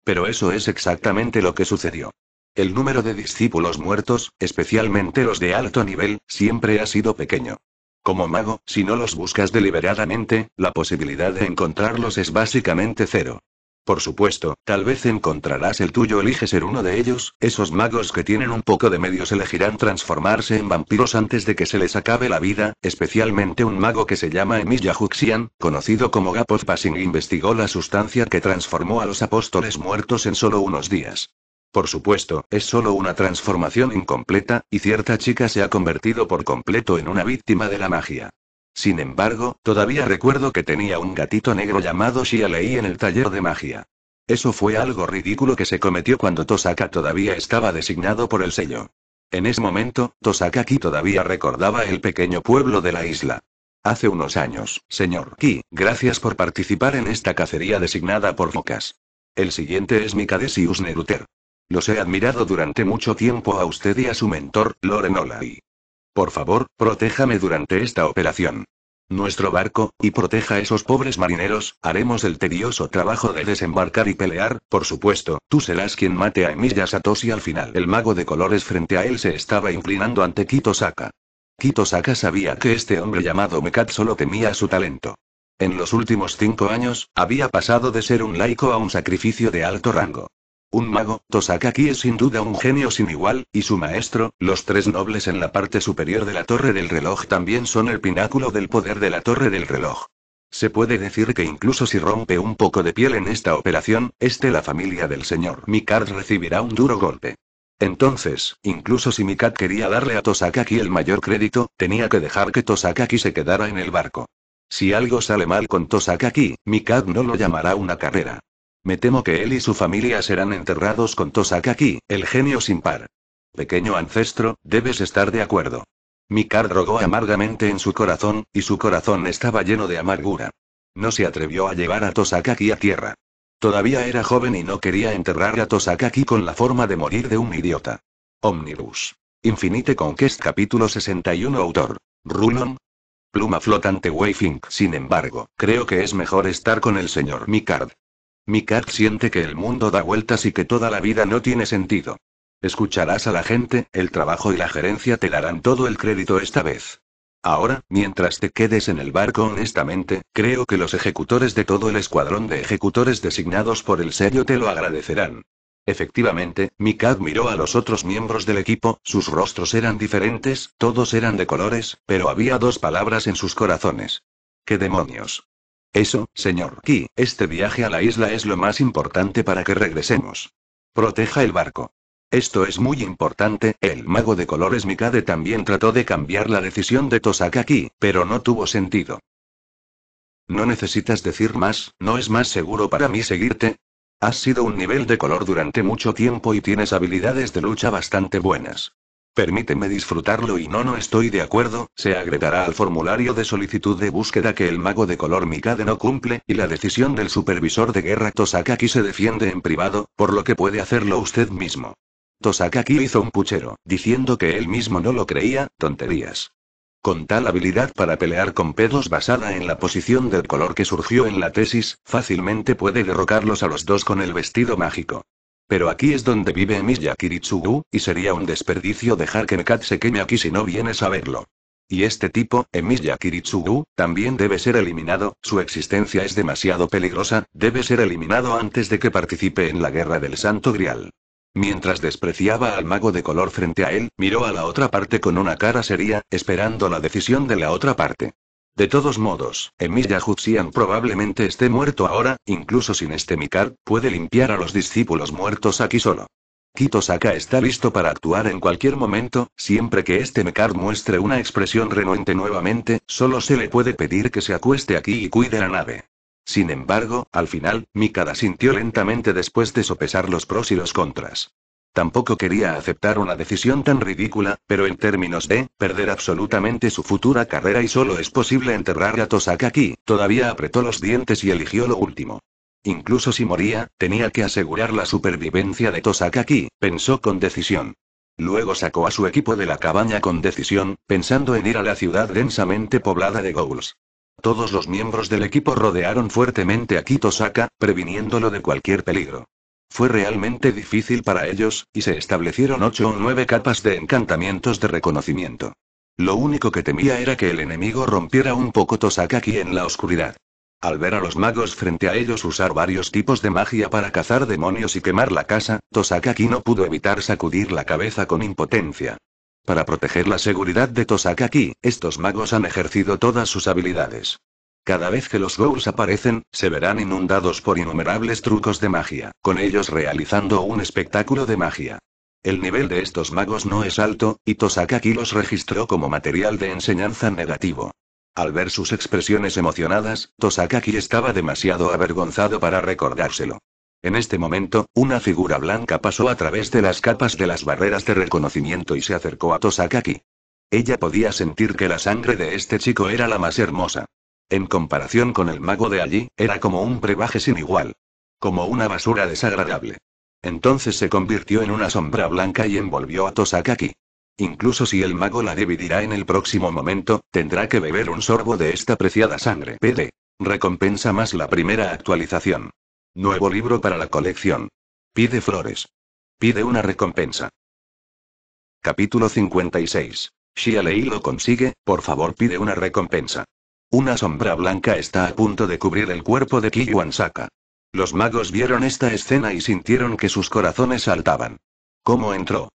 Pero eso es exactamente lo que sucedió. El número de discípulos muertos, especialmente los de alto nivel, siempre ha sido pequeño. Como mago, si no los buscas deliberadamente, la posibilidad de encontrarlos es básicamente cero. Por supuesto, tal vez encontrarás el tuyo. Elige ser uno de ellos. Esos magos que tienen un poco de medios elegirán transformarse en vampiros antes de que se les acabe la vida, especialmente un mago que se llama Emilia Huxian, conocido como Gapot Passing, investigó la sustancia que transformó a los apóstoles muertos en solo unos días. Por supuesto, es solo una transformación incompleta, y cierta chica se ha convertido por completo en una víctima de la magia. Sin embargo, todavía recuerdo que tenía un gatito negro llamado Shia en el taller de magia. Eso fue algo ridículo que se cometió cuando Tosaka todavía estaba designado por el sello. En ese momento, Tosaka Ki todavía recordaba el pequeño pueblo de la isla. Hace unos años, señor Ki, gracias por participar en esta cacería designada por Focas. El siguiente es Mikadesius Neruter. Los he admirado durante mucho tiempo a usted y a su mentor, Loren Olai. Por favor, protéjame durante esta operación. Nuestro barco, y proteja a esos pobres marineros, haremos el tedioso trabajo de desembarcar y pelear, por supuesto, tú serás quien mate a Emilia Satoshi al final. El mago de colores frente a él se estaba inclinando ante Kito Saka. Kito Saka sabía que este hombre llamado Mekat solo temía su talento. En los últimos cinco años, había pasado de ser un laico a un sacrificio de alto rango. Un mago, Tosakaki es sin duda un genio sin igual, y su maestro, los tres nobles en la parte superior de la torre del reloj también son el pináculo del poder de la torre del reloj. Se puede decir que incluso si rompe un poco de piel en esta operación, este la familia del señor Mikad recibirá un duro golpe. Entonces, incluso si Mikad quería darle a Tosakaki el mayor crédito, tenía que dejar que Tosakaki se quedara en el barco. Si algo sale mal con Tosakaki, Mikad no lo llamará una carrera. Me temo que él y su familia serán enterrados con Tosakaki, el genio sin par. Pequeño ancestro, debes estar de acuerdo. Mikard rogó amargamente en su corazón, y su corazón estaba lleno de amargura. No se atrevió a llevar a Tosakaki a tierra. Todavía era joven y no quería enterrar a Tosakaki con la forma de morir de un idiota. Omnibus. Infinite Conquest capítulo 61 autor. Rulon. Pluma flotante Wayfink. Sin embargo, creo que es mejor estar con el señor Mikard. Mikad siente que el mundo da vueltas y que toda la vida no tiene sentido. Escucharás a la gente, el trabajo y la gerencia te darán todo el crédito esta vez. Ahora, mientras te quedes en el barco honestamente, creo que los ejecutores de todo el escuadrón de ejecutores designados por el sello te lo agradecerán. Efectivamente, Mikad miró a los otros miembros del equipo, sus rostros eran diferentes, todos eran de colores, pero había dos palabras en sus corazones. ¿Qué demonios? Eso, señor Ki, este viaje a la isla es lo más importante para que regresemos. Proteja el barco. Esto es muy importante, el mago de colores Mikade también trató de cambiar la decisión de Tosaka Ki, pero no tuvo sentido. No necesitas decir más, ¿no es más seguro para mí seguirte? Has sido un nivel de color durante mucho tiempo y tienes habilidades de lucha bastante buenas. Permíteme disfrutarlo y no no estoy de acuerdo, se agregará al formulario de solicitud de búsqueda que el mago de color Mikade no cumple, y la decisión del supervisor de guerra Tosakaki se defiende en privado, por lo que puede hacerlo usted mismo. Tosakaki hizo un puchero, diciendo que él mismo no lo creía, tonterías. Con tal habilidad para pelear con pedos basada en la posición del color que surgió en la tesis, fácilmente puede derrocarlos a los dos con el vestido mágico. Pero aquí es donde vive Emiya Kiritsugu, y sería un desperdicio dejar que Mekat se queme aquí si no vienes a verlo. Y este tipo, Emiya Kiritsugu, también debe ser eliminado, su existencia es demasiado peligrosa, debe ser eliminado antes de que participe en la guerra del Santo Grial. Mientras despreciaba al mago de color frente a él, miró a la otra parte con una cara seria, esperando la decisión de la otra parte. De todos modos, Emilia Jutsian probablemente esté muerto ahora, incluso sin este Mikar, puede limpiar a los discípulos muertos aquí solo. Kito Saka está listo para actuar en cualquier momento, siempre que este Mikar muestre una expresión renuente nuevamente, solo se le puede pedir que se acueste aquí y cuide la nave. Sin embargo, al final, Mikada sintió lentamente después de sopesar los pros y los contras. Tampoco quería aceptar una decisión tan ridícula, pero en términos de perder absolutamente su futura carrera y solo es posible enterrar a Tosaka aquí, todavía apretó los dientes y eligió lo último. Incluso si moría, tenía que asegurar la supervivencia de aquí, pensó con decisión. Luego sacó a su equipo de la cabaña con decisión, pensando en ir a la ciudad densamente poblada de Ghouls. Todos los miembros del equipo rodearon fuertemente a Kitosaka, previniéndolo de cualquier peligro. Fue realmente difícil para ellos, y se establecieron ocho o nueve capas de encantamientos de reconocimiento. Lo único que temía era que el enemigo rompiera un poco Tosakaki en la oscuridad. Al ver a los magos frente a ellos usar varios tipos de magia para cazar demonios y quemar la casa, Tosakaki no pudo evitar sacudir la cabeza con impotencia. Para proteger la seguridad de Tosakaki, estos magos han ejercido todas sus habilidades. Cada vez que los Ghouls aparecen, se verán inundados por innumerables trucos de magia, con ellos realizando un espectáculo de magia. El nivel de estos magos no es alto, y Tosakaki los registró como material de enseñanza negativo. Al ver sus expresiones emocionadas, Tosakaki estaba demasiado avergonzado para recordárselo. En este momento, una figura blanca pasó a través de las capas de las barreras de reconocimiento y se acercó a Tosakaki. Ella podía sentir que la sangre de este chico era la más hermosa. En comparación con el mago de allí, era como un brebaje sin igual. Como una basura desagradable. Entonces se convirtió en una sombra blanca y envolvió a Tosakaki. Incluso si el mago la dividirá en el próximo momento, tendrá que beber un sorbo de esta preciada sangre. PD. Recompensa más la primera actualización. Nuevo libro para la colección. Pide flores. Pide una recompensa. Capítulo 56. Si Lei lo consigue, por favor pide una recompensa. Una sombra blanca está a punto de cubrir el cuerpo de Kiyuan Los magos vieron esta escena y sintieron que sus corazones saltaban. ¿Cómo entró?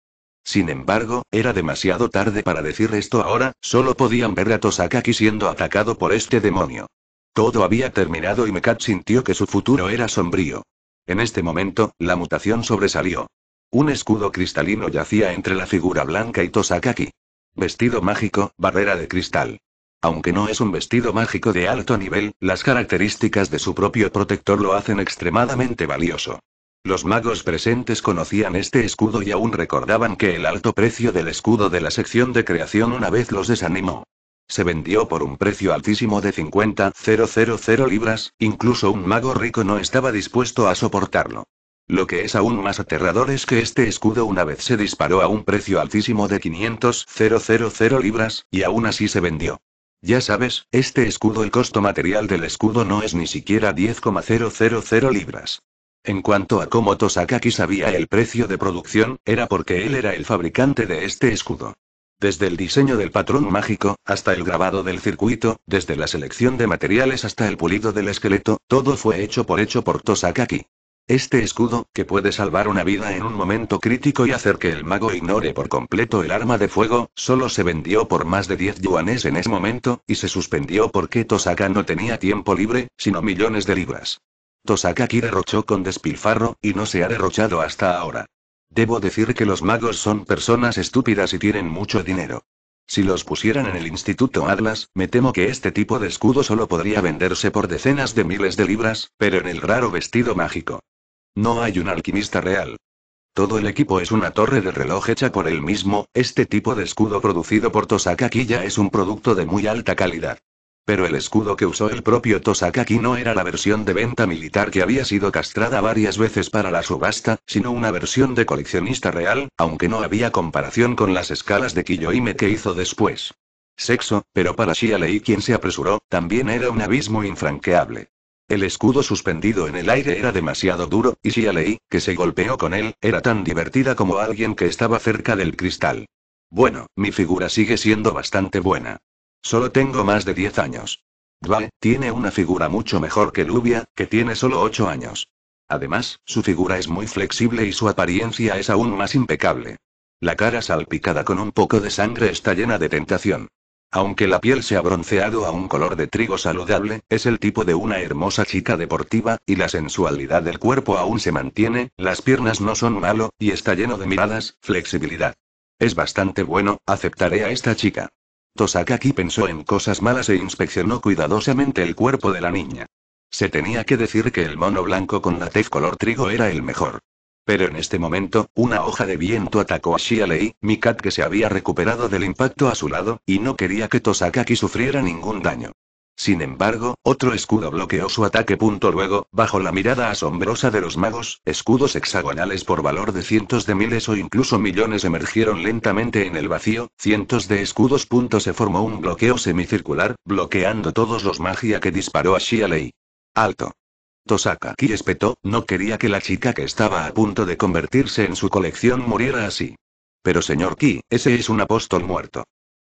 Sin embargo, era demasiado tarde para decir esto ahora, solo podían ver a Tosakaki siendo atacado por este demonio. Todo había terminado y Mekat sintió que su futuro era sombrío. En este momento, la mutación sobresalió. Un escudo cristalino yacía entre la figura blanca y Tosakaki. Vestido mágico, barrera de cristal. Aunque no es un vestido mágico de alto nivel, las características de su propio protector lo hacen extremadamente valioso. Los magos presentes conocían este escudo y aún recordaban que el alto precio del escudo de la sección de creación una vez los desanimó. Se vendió por un precio altísimo de 50.000 libras, incluso un mago rico no estaba dispuesto a soportarlo. Lo que es aún más aterrador es que este escudo una vez se disparó a un precio altísimo de 000 libras, y aún así se vendió. Ya sabes, este escudo el costo material del escudo no es ni siquiera 10,000 libras. En cuanto a cómo Tosakaki sabía el precio de producción, era porque él era el fabricante de este escudo. Desde el diseño del patrón mágico, hasta el grabado del circuito, desde la selección de materiales hasta el pulido del esqueleto, todo fue hecho por hecho por Tosakaki. Este escudo, que puede salvar una vida en un momento crítico y hacer que el mago ignore por completo el arma de fuego, solo se vendió por más de 10 yuanes en ese momento, y se suspendió porque Tosaka no tenía tiempo libre, sino millones de libras. Tosaka aquí derrochó con despilfarro, y no se ha derrochado hasta ahora. Debo decir que los magos son personas estúpidas y tienen mucho dinero. Si los pusieran en el Instituto Atlas, me temo que este tipo de escudo solo podría venderse por decenas de miles de libras, pero en el raro vestido mágico. No hay un alquimista real. Todo el equipo es una torre de reloj hecha por él mismo, este tipo de escudo producido por Tosaka ya es un producto de muy alta calidad. Pero el escudo que usó el propio Tosakaki no era la versión de venta militar que había sido castrada varias veces para la subasta, sino una versión de coleccionista real, aunque no había comparación con las escalas de Kiyoime que hizo después. Sexo, pero para Shia Lei quien se apresuró, también era un abismo infranqueable. El escudo suspendido en el aire era demasiado duro, y si Lei, que se golpeó con él, era tan divertida como alguien que estaba cerca del cristal. Bueno, mi figura sigue siendo bastante buena. Solo tengo más de 10 años. Dwae tiene una figura mucho mejor que Lubia, que tiene solo 8 años. Además, su figura es muy flexible y su apariencia es aún más impecable. La cara salpicada con un poco de sangre está llena de tentación. Aunque la piel se ha bronceado a un color de trigo saludable, es el tipo de una hermosa chica deportiva, y la sensualidad del cuerpo aún se mantiene, las piernas no son malo, y está lleno de miradas, flexibilidad. Es bastante bueno, aceptaré a esta chica. Tosakaki pensó en cosas malas e inspeccionó cuidadosamente el cuerpo de la niña. Se tenía que decir que el mono blanco con la tez color trigo era el mejor. Pero en este momento, una hoja de viento atacó a Shia Mikat que se había recuperado del impacto a su lado, y no quería que Tosakaki sufriera ningún daño. Sin embargo, otro escudo bloqueó su ataque. Punto luego, bajo la mirada asombrosa de los magos, escudos hexagonales por valor de cientos de miles o incluso millones emergieron lentamente en el vacío, cientos de escudos. Punto se formó un bloqueo semicircular, bloqueando todos los magia que disparó a Shia Alto. Tosakaki espetó, no quería que la chica que estaba a punto de convertirse en su colección muriera así. Pero señor Ki, ese es un apóstol muerto.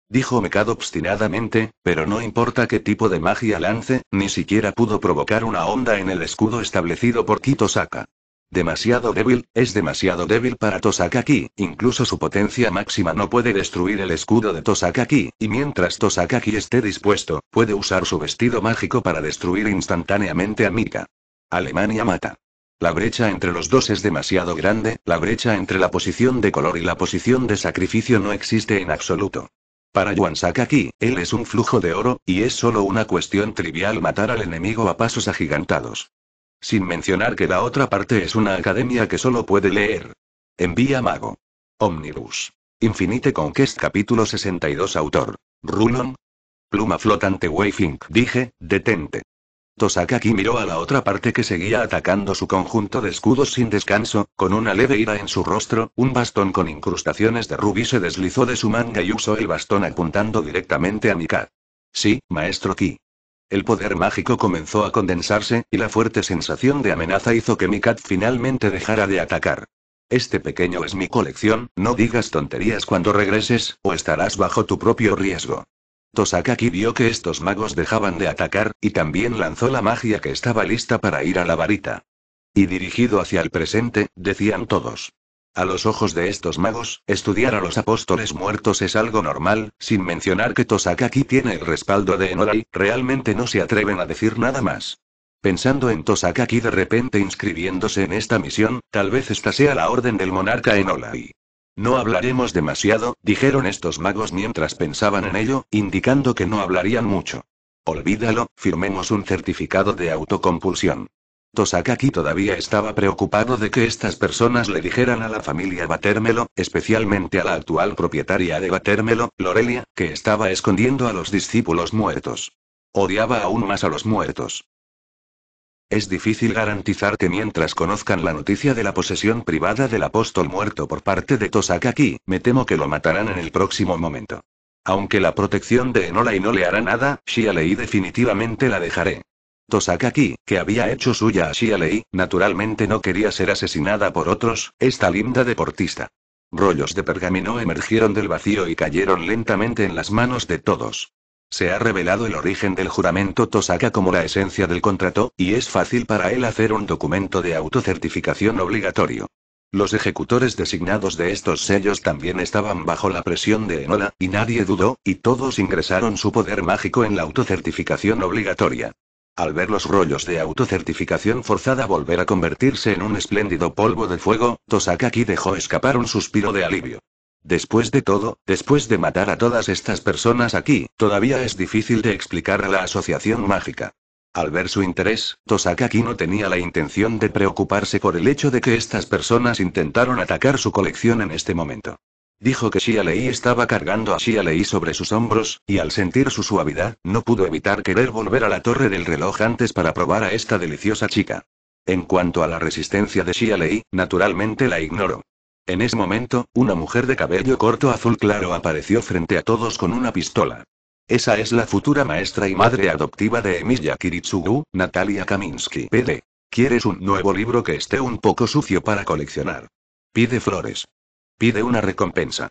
Dijo Mekado obstinadamente, pero no importa qué tipo de magia lance, ni siquiera pudo provocar una onda en el escudo establecido por Ki Tosaka. Demasiado débil, es demasiado débil para Tosaka Tosakaki, incluso su potencia máxima no puede destruir el escudo de Tosaka Tosakaki, y mientras Tosaka Ki esté dispuesto, puede usar su vestido mágico para destruir instantáneamente a Mika. Alemania mata. La brecha entre los dos es demasiado grande, la brecha entre la posición de color y la posición de sacrificio no existe en absoluto. Para Yuan Sakaki, él es un flujo de oro, y es solo una cuestión trivial matar al enemigo a pasos agigantados. Sin mencionar que la otra parte es una academia que solo puede leer. Envía mago. Omnibus. Infinite Conquest capítulo 62 autor. Rulon. Pluma flotante Wayfink. Dije, detente. Sakaki miró a la otra parte que seguía atacando su conjunto de escudos sin descanso, con una leve ira en su rostro, un bastón con incrustaciones de rubí se deslizó de su manga y usó el bastón apuntando directamente a Mikat. Sí, maestro Ki. El poder mágico comenzó a condensarse, y la fuerte sensación de amenaza hizo que Mikat finalmente dejara de atacar. Este pequeño es mi colección, no digas tonterías cuando regreses, o estarás bajo tu propio riesgo. Tosakaki vio que estos magos dejaban de atacar, y también lanzó la magia que estaba lista para ir a la varita. Y dirigido hacia el presente, decían todos. A los ojos de estos magos, estudiar a los apóstoles muertos es algo normal, sin mencionar que Tosakaki tiene el respaldo de Enora y realmente no se atreven a decir nada más. Pensando en Tosakaki de repente inscribiéndose en esta misión, tal vez esta sea la orden del monarca Enolai. No hablaremos demasiado, dijeron estos magos mientras pensaban en ello, indicando que no hablarían mucho. Olvídalo, firmemos un certificado de autocompulsión. Tosakaki todavía estaba preocupado de que estas personas le dijeran a la familia Batérmelo, especialmente a la actual propietaria de Batérmelo, Lorelia, que estaba escondiendo a los discípulos muertos. Odiaba aún más a los muertos. Es difícil garantizar que mientras conozcan la noticia de la posesión privada del apóstol muerto por parte de Tosakaki, me temo que lo matarán en el próximo momento. Aunque la protección de Enola y no le hará nada, Shialei definitivamente la dejaré. Tosakaki, que había hecho suya a Shialei, naturalmente no quería ser asesinada por otros, esta linda deportista. Rollos de pergamino emergieron del vacío y cayeron lentamente en las manos de todos. Se ha revelado el origen del juramento Tosaka como la esencia del contrato, y es fácil para él hacer un documento de autocertificación obligatorio. Los ejecutores designados de estos sellos también estaban bajo la presión de Enola, y nadie dudó, y todos ingresaron su poder mágico en la autocertificación obligatoria. Al ver los rollos de autocertificación forzada volver a convertirse en un espléndido polvo de fuego, aquí dejó escapar un suspiro de alivio. Después de todo, después de matar a todas estas personas aquí, todavía es difícil de explicar a la asociación mágica. Al ver su interés, Tosaka no tenía la intención de preocuparse por el hecho de que estas personas intentaron atacar su colección en este momento. Dijo que Xia estaba cargando a Xia sobre sus hombros, y al sentir su suavidad, no pudo evitar querer volver a la torre del reloj antes para probar a esta deliciosa chica. En cuanto a la resistencia de Xia naturalmente la ignoró. En ese momento, una mujer de cabello corto azul claro apareció frente a todos con una pistola. Esa es la futura maestra y madre adoptiva de Emilia Kiritsugu, Natalia Kaminsky. PD. ¿Quieres un nuevo libro que esté un poco sucio para coleccionar? Pide flores. Pide una recompensa.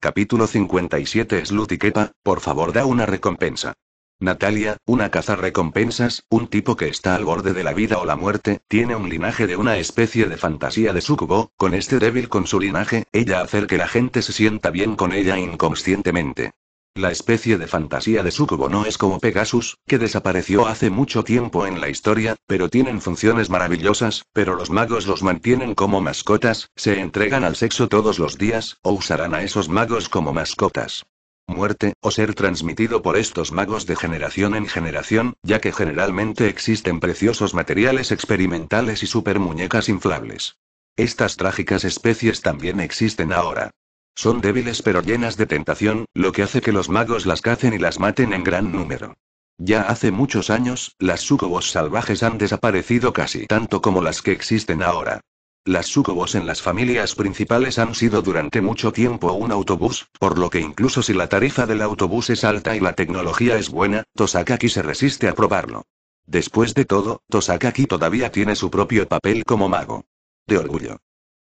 Capítulo 57 Slutikepa, por favor da una recompensa. Natalia, una caza recompensas, un tipo que está al borde de la vida o la muerte, tiene un linaje de una especie de fantasía de sucubo, con este débil con su linaje, ella hace que la gente se sienta bien con ella inconscientemente. La especie de fantasía de sucubo no es como Pegasus, que desapareció hace mucho tiempo en la historia, pero tienen funciones maravillosas, pero los magos los mantienen como mascotas, se entregan al sexo todos los días, o usarán a esos magos como mascotas muerte, o ser transmitido por estos magos de generación en generación, ya que generalmente existen preciosos materiales experimentales y super muñecas inflables. Estas trágicas especies también existen ahora. Son débiles pero llenas de tentación, lo que hace que los magos las cacen y las maten en gran número. Ya hace muchos años, las sucubos salvajes han desaparecido casi tanto como las que existen ahora. Las sucubos en las familias principales han sido durante mucho tiempo un autobús, por lo que incluso si la tarifa del autobús es alta y la tecnología es buena, Tosakaki se resiste a probarlo. Después de todo, Tosakaki todavía tiene su propio papel como mago. De orgullo.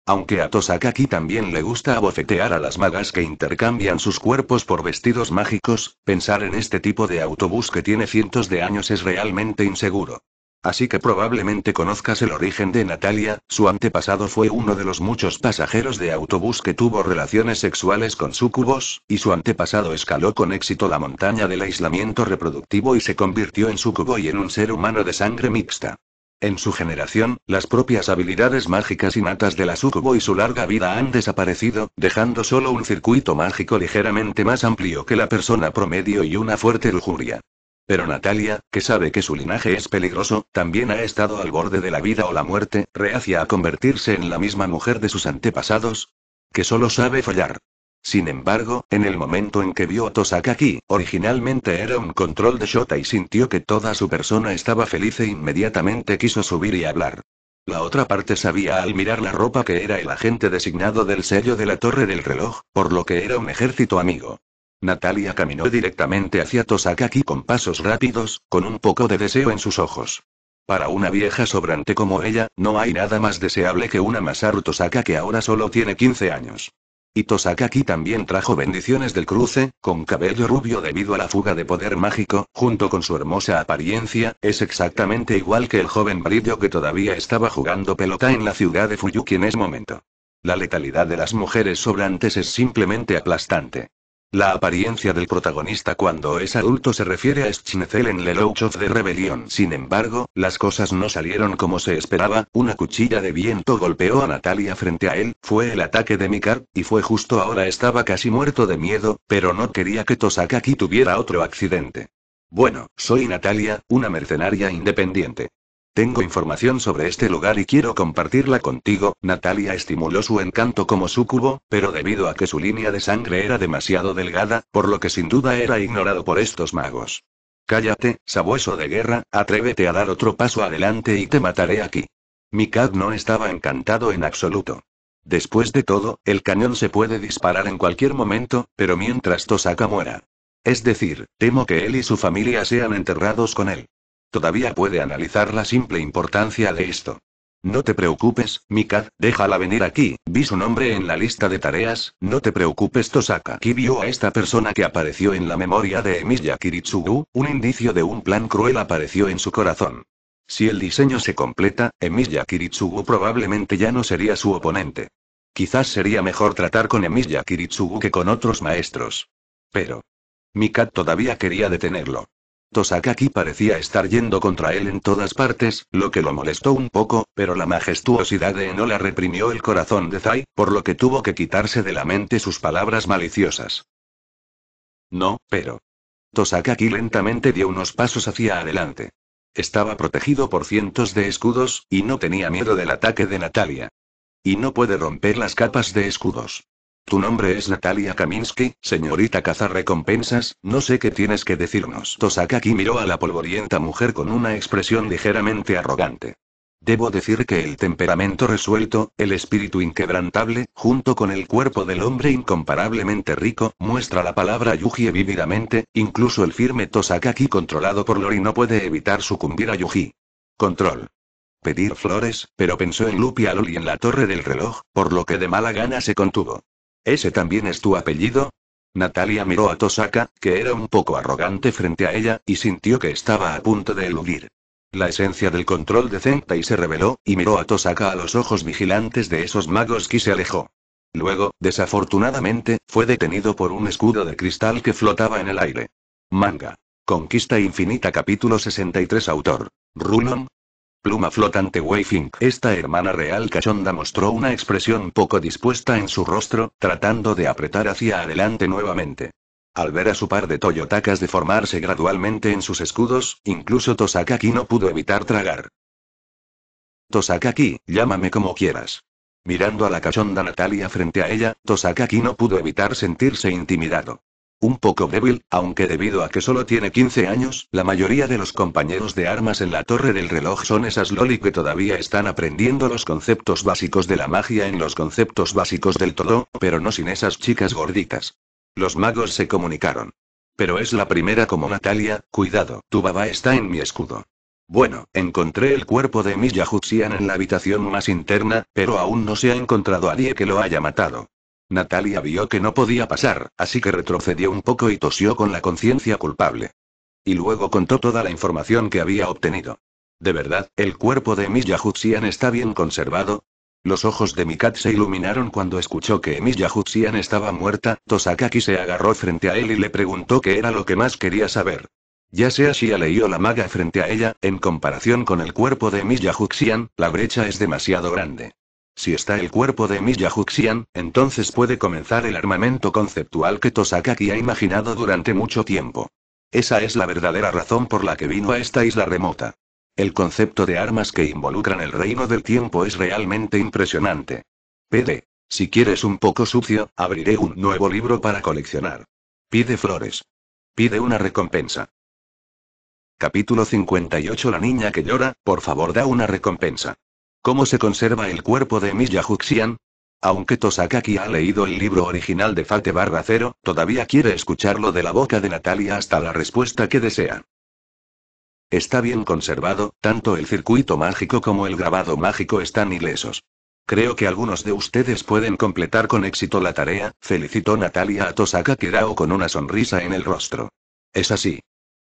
Aunque a Tosakaki también le gusta abofetear a las magas que intercambian sus cuerpos por vestidos mágicos, pensar en este tipo de autobús que tiene cientos de años es realmente inseguro así que probablemente conozcas el origen de Natalia, su antepasado fue uno de los muchos pasajeros de autobús que tuvo relaciones sexuales con sucubos, y su antepasado escaló con éxito la montaña del aislamiento reproductivo y se convirtió en sucubo y en un ser humano de sangre mixta. En su generación, las propias habilidades mágicas innatas de la sucubo y su larga vida han desaparecido, dejando solo un circuito mágico ligeramente más amplio que la persona promedio y una fuerte lujuria. Pero Natalia, que sabe que su linaje es peligroso, también ha estado al borde de la vida o la muerte, reacia a convertirse en la misma mujer de sus antepasados, que solo sabe fallar. Sin embargo, en el momento en que vio a aquí, originalmente era un control de Shota y sintió que toda su persona estaba feliz e inmediatamente quiso subir y hablar. La otra parte sabía al mirar la ropa que era el agente designado del sello de la torre del reloj, por lo que era un ejército amigo. Natalia caminó directamente hacia Tosakaki con pasos rápidos, con un poco de deseo en sus ojos. Para una vieja sobrante como ella, no hay nada más deseable que una Masaru Tosaka que ahora solo tiene 15 años. Y Tosakaki también trajo bendiciones del cruce, con cabello rubio debido a la fuga de poder mágico, junto con su hermosa apariencia, es exactamente igual que el joven brillo que todavía estaba jugando pelota en la ciudad de Fuyuki en ese momento. La letalidad de las mujeres sobrantes es simplemente aplastante. La apariencia del protagonista cuando es adulto se refiere a Schnitzel en Lelouch of the Rebellion. Sin embargo, las cosas no salieron como se esperaba, una cuchilla de viento golpeó a Natalia frente a él, fue el ataque de Mikar, y fue justo ahora estaba casi muerto de miedo, pero no quería que Tosakaki tuviera otro accidente. Bueno, soy Natalia, una mercenaria independiente. Tengo información sobre este lugar y quiero compartirla contigo. Natalia estimuló su encanto como súcubo, pero debido a que su línea de sangre era demasiado delgada, por lo que sin duda era ignorado por estos magos. Cállate, sabueso de guerra, atrévete a dar otro paso adelante y te mataré aquí. Mikad no estaba encantado en absoluto. Después de todo, el cañón se puede disparar en cualquier momento, pero mientras Tosaka muera. Es decir, temo que él y su familia sean enterrados con él. Todavía puede analizar la simple importancia de esto. No te preocupes, Mikat, déjala venir aquí. Vi su nombre en la lista de tareas. No te preocupes, Tosaka. Aquí vio a esta persona que apareció en la memoria de Emilia Kiritsugu. Un indicio de un plan cruel apareció en su corazón. Si el diseño se completa, Emilia Kiritsugu probablemente ya no sería su oponente. Quizás sería mejor tratar con Emilia Kiritsugu que con otros maestros. Pero. Mikat todavía quería detenerlo. Tosakaki parecía estar yendo contra él en todas partes, lo que lo molestó un poco, pero la majestuosidad de Enola reprimió el corazón de Zai, por lo que tuvo que quitarse de la mente sus palabras maliciosas. No, pero. Tosakaki lentamente dio unos pasos hacia adelante. Estaba protegido por cientos de escudos, y no tenía miedo del ataque de Natalia. Y no puede romper las capas de escudos. Tu nombre es Natalia Kaminsky, señorita cazarrecompensas, no sé qué tienes que decirnos. Tosakaki miró a la polvorienta mujer con una expresión ligeramente arrogante. Debo decir que el temperamento resuelto, el espíritu inquebrantable, junto con el cuerpo del hombre incomparablemente rico, muestra la palabra Yuji vívidamente, incluso el firme Tosakaki controlado por Lori no puede evitar sucumbir a Yuji. Control pedir flores, pero pensó en Lupi a Loli en la torre del reloj, por lo que de mala gana se contuvo. ¿Ese también es tu apellido? Natalia miró a Tosaka, que era un poco arrogante frente a ella, y sintió que estaba a punto de eludir. La esencia del control de Zentai se reveló, y miró a Tosaka a los ojos vigilantes de esos magos que se alejó. Luego, desafortunadamente, fue detenido por un escudo de cristal que flotaba en el aire. Manga. Conquista Infinita capítulo 63 autor. Rulon, Pluma flotante Wayfink, Esta hermana real cachonda mostró una expresión poco dispuesta en su rostro, tratando de apretar hacia adelante nuevamente. Al ver a su par de Toyotakas deformarse gradualmente en sus escudos, incluso Tosakaki no pudo evitar tragar. Tosakaki, llámame como quieras. Mirando a la cachonda Natalia frente a ella, Tosakaki no pudo evitar sentirse intimidado. Un poco débil, aunque debido a que solo tiene 15 años, la mayoría de los compañeros de armas en la torre del reloj son esas loli que todavía están aprendiendo los conceptos básicos de la magia en los conceptos básicos del todo, pero no sin esas chicas gorditas. Los magos se comunicaron. Pero es la primera como Natalia, cuidado, tu baba está en mi escudo. Bueno, encontré el cuerpo de Miss Yahutsian en la habitación más interna, pero aún no se ha encontrado a nadie que lo haya matado. Natalia vio que no podía pasar, así que retrocedió un poco y tosió con la conciencia culpable. Y luego contó toda la información que había obtenido. ¿De verdad, el cuerpo de Emilia Huxian está bien conservado? Los ojos de Mikat se iluminaron cuando escuchó que Emilia Huxian estaba muerta, Tosakaki se agarró frente a él y le preguntó qué era lo que más quería saber. Ya sea si leyó la maga frente a ella, en comparación con el cuerpo de Emilia Huxian, la brecha es demasiado grande. Si está el cuerpo de Miya entonces puede comenzar el armamento conceptual que Tosakaki ha imaginado durante mucho tiempo. Esa es la verdadera razón por la que vino a esta isla remota. El concepto de armas que involucran el reino del tiempo es realmente impresionante. PD. Si quieres un poco sucio, abriré un nuevo libro para coleccionar. Pide flores. Pide una recompensa. Capítulo 58 La niña que llora, por favor da una recompensa. ¿Cómo se conserva el cuerpo de Miya Huxian? Aunque Tosakaki ha leído el libro original de Fate barra cero, todavía quiere escucharlo de la boca de Natalia hasta la respuesta que desea. Está bien conservado, tanto el circuito mágico como el grabado mágico están ilesos. Creo que algunos de ustedes pueden completar con éxito la tarea, felicitó Natalia a Tosaka Rao con una sonrisa en el rostro. Es así.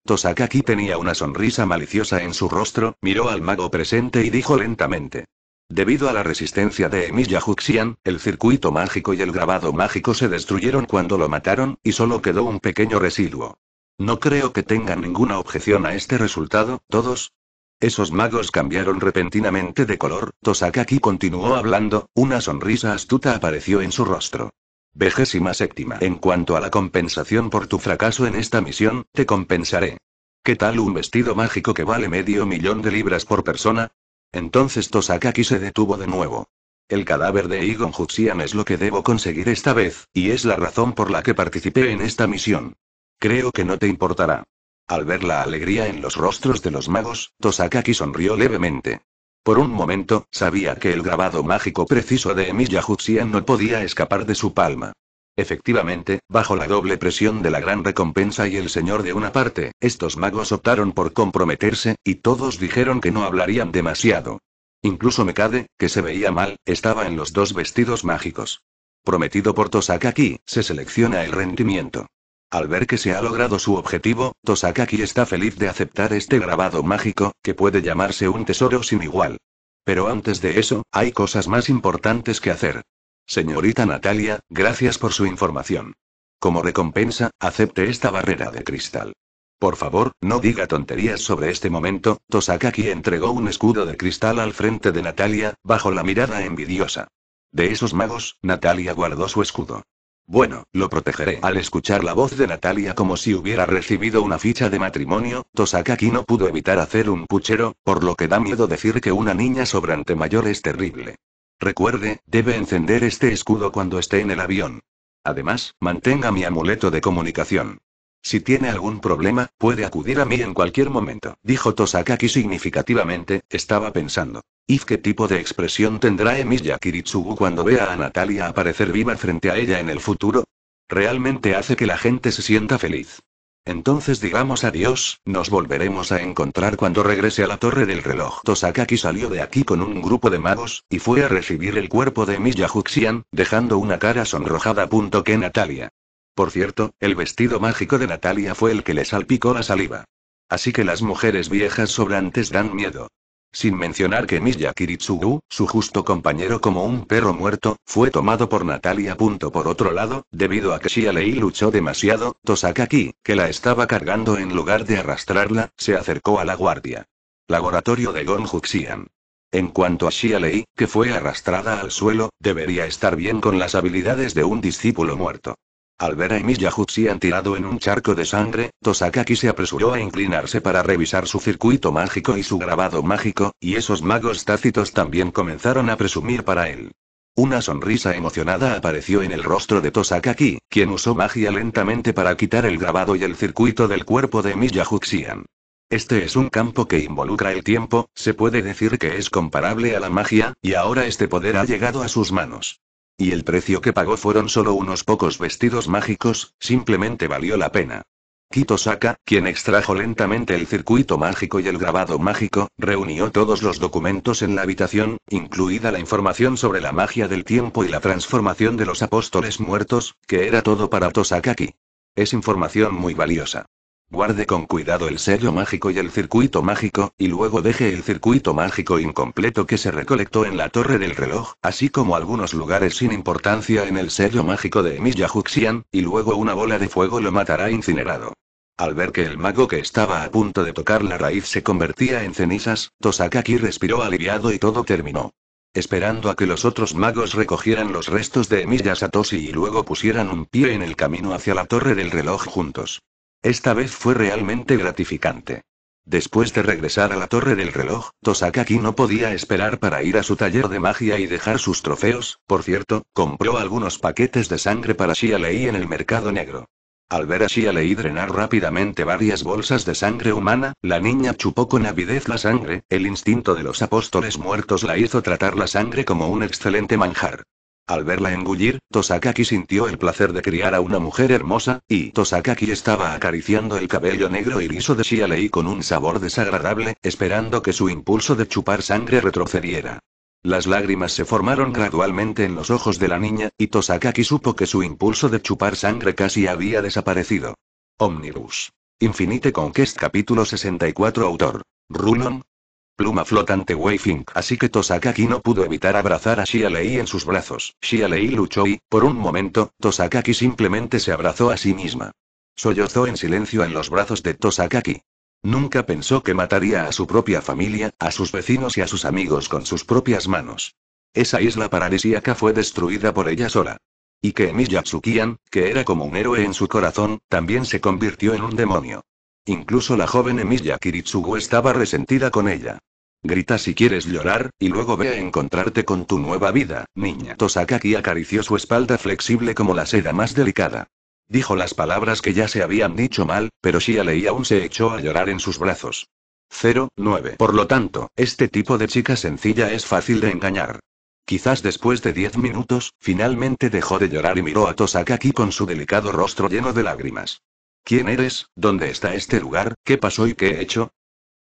Tosakaki tenía una sonrisa maliciosa en su rostro, miró al mago presente y dijo lentamente. Debido a la resistencia de Emilia Juxian, el circuito mágico y el grabado mágico se destruyeron cuando lo mataron, y solo quedó un pequeño residuo. No creo que tengan ninguna objeción a este resultado, todos. Esos magos cambiaron repentinamente de color, Tosakaki continuó hablando, una sonrisa astuta apareció en su rostro. «Vegésima séptima. En cuanto a la compensación por tu fracaso en esta misión, te compensaré. ¿Qué tal un vestido mágico que vale medio millón de libras por persona? Entonces Tosakaki se detuvo de nuevo. El cadáver de Igon Huxian es lo que debo conseguir esta vez, y es la razón por la que participé en esta misión. Creo que no te importará. Al ver la alegría en los rostros de los magos, Tosakaki sonrió levemente. Por un momento, sabía que el grabado mágico preciso de Emilia Juxian no podía escapar de su palma. Efectivamente, bajo la doble presión de la gran recompensa y el señor de una parte, estos magos optaron por comprometerse, y todos dijeron que no hablarían demasiado. Incluso Mekade, que se veía mal, estaba en los dos vestidos mágicos. Prometido por aquí, se selecciona el rendimiento. Al ver que se ha logrado su objetivo, Tosakaki está feliz de aceptar este grabado mágico, que puede llamarse un tesoro sin igual. Pero antes de eso, hay cosas más importantes que hacer. Señorita Natalia, gracias por su información. Como recompensa, acepte esta barrera de cristal. Por favor, no diga tonterías sobre este momento, Tosakaki entregó un escudo de cristal al frente de Natalia, bajo la mirada envidiosa. De esos magos, Natalia guardó su escudo. Bueno, lo protegeré. Al escuchar la voz de Natalia como si hubiera recibido una ficha de matrimonio, Tosakaki no pudo evitar hacer un puchero, por lo que da miedo decir que una niña sobrante mayor es terrible. Recuerde, debe encender este escudo cuando esté en el avión. Además, mantenga mi amuleto de comunicación. Si tiene algún problema, puede acudir a mí en cualquier momento, dijo Tosakaki significativamente, estaba pensando. ¿Y qué tipo de expresión tendrá Emilia Kiritsugu cuando vea a Natalia aparecer viva frente a ella en el futuro? Realmente hace que la gente se sienta feliz. Entonces digamos adiós, nos volveremos a encontrar cuando regrese a la torre del reloj. Tosakaki salió de aquí con un grupo de magos, y fue a recibir el cuerpo de Emilia Huxian, dejando una cara sonrojada. Punto que Natalia por cierto, el vestido mágico de Natalia fue el que le salpicó la saliva. Así que las mujeres viejas sobrantes dan miedo. Sin mencionar que Miya Kiritsugu, su justo compañero como un perro muerto, fue tomado por Natalia. Por otro lado, debido a que Shia Lei luchó demasiado, Tosakaki, que la estaba cargando en lugar de arrastrarla, se acercó a la guardia. Laboratorio de Gonjuxian. En cuanto a Shia Lei, que fue arrastrada al suelo, debería estar bien con las habilidades de un discípulo muerto. Al ver a Emiya tirado en un charco de sangre, Tosakaki se apresuró a inclinarse para revisar su circuito mágico y su grabado mágico, y esos magos tácitos también comenzaron a presumir para él. Una sonrisa emocionada apareció en el rostro de Tosakaki, quien usó magia lentamente para quitar el grabado y el circuito del cuerpo de Emiya Este es un campo que involucra el tiempo, se puede decir que es comparable a la magia, y ahora este poder ha llegado a sus manos. Y el precio que pagó fueron solo unos pocos vestidos mágicos, simplemente valió la pena. Kito quien extrajo lentamente el circuito mágico y el grabado mágico, reunió todos los documentos en la habitación, incluida la información sobre la magia del tiempo y la transformación de los apóstoles muertos, que era todo para Tosakaki. Es información muy valiosa. Guarde con cuidado el sello mágico y el circuito mágico, y luego deje el circuito mágico incompleto que se recolectó en la torre del reloj, así como algunos lugares sin importancia en el sello mágico de Emilia Huxian, y luego una bola de fuego lo matará incinerado. Al ver que el mago que estaba a punto de tocar la raíz se convertía en cenizas, Tosakaki respiró aliviado y todo terminó. Esperando a que los otros magos recogieran los restos de Emilia Satoshi y luego pusieran un pie en el camino hacia la torre del reloj juntos. Esta vez fue realmente gratificante. Después de regresar a la torre del reloj, Tosakaki no podía esperar para ir a su taller de magia y dejar sus trofeos, por cierto, compró algunos paquetes de sangre para Shia en el mercado negro. Al ver a Shia drenar rápidamente varias bolsas de sangre humana, la niña chupó con avidez la sangre, el instinto de los apóstoles muertos la hizo tratar la sangre como un excelente manjar. Al verla engullir, Tosakaki sintió el placer de criar a una mujer hermosa, y Tosakaki estaba acariciando el cabello negro y liso de Shialei con un sabor desagradable, esperando que su impulso de chupar sangre retrocediera. Las lágrimas se formaron gradualmente en los ojos de la niña, y Tosakaki supo que su impulso de chupar sangre casi había desaparecido. Omnibus. Infinite Conquest capítulo 64 autor. Rulon, Pluma flotante Fink, Así que Tosakaki no pudo evitar abrazar a Shia Lei en sus brazos. Shia Lei luchó y, por un momento, Tosakaki simplemente se abrazó a sí misma. Sollozó en silencio en los brazos de Tosakaki. Nunca pensó que mataría a su propia familia, a sus vecinos y a sus amigos con sus propias manos. Esa isla paradisíaca fue destruida por ella sola. Y que Emi que era como un héroe en su corazón, también se convirtió en un demonio. Incluso la joven Emilia Kiritsugu estaba resentida con ella. Grita si quieres llorar, y luego ve a encontrarte con tu nueva vida, niña. Tosakaki acarició su espalda flexible como la seda más delicada. Dijo las palabras que ya se habían dicho mal, pero Shia leía aún se echó a llorar en sus brazos. 09. Por lo tanto, este tipo de chica sencilla es fácil de engañar. Quizás después de diez minutos, finalmente dejó de llorar y miró a Tosakaki con su delicado rostro lleno de lágrimas. ¿Quién eres? ¿Dónde está este lugar? ¿Qué pasó y qué he hecho?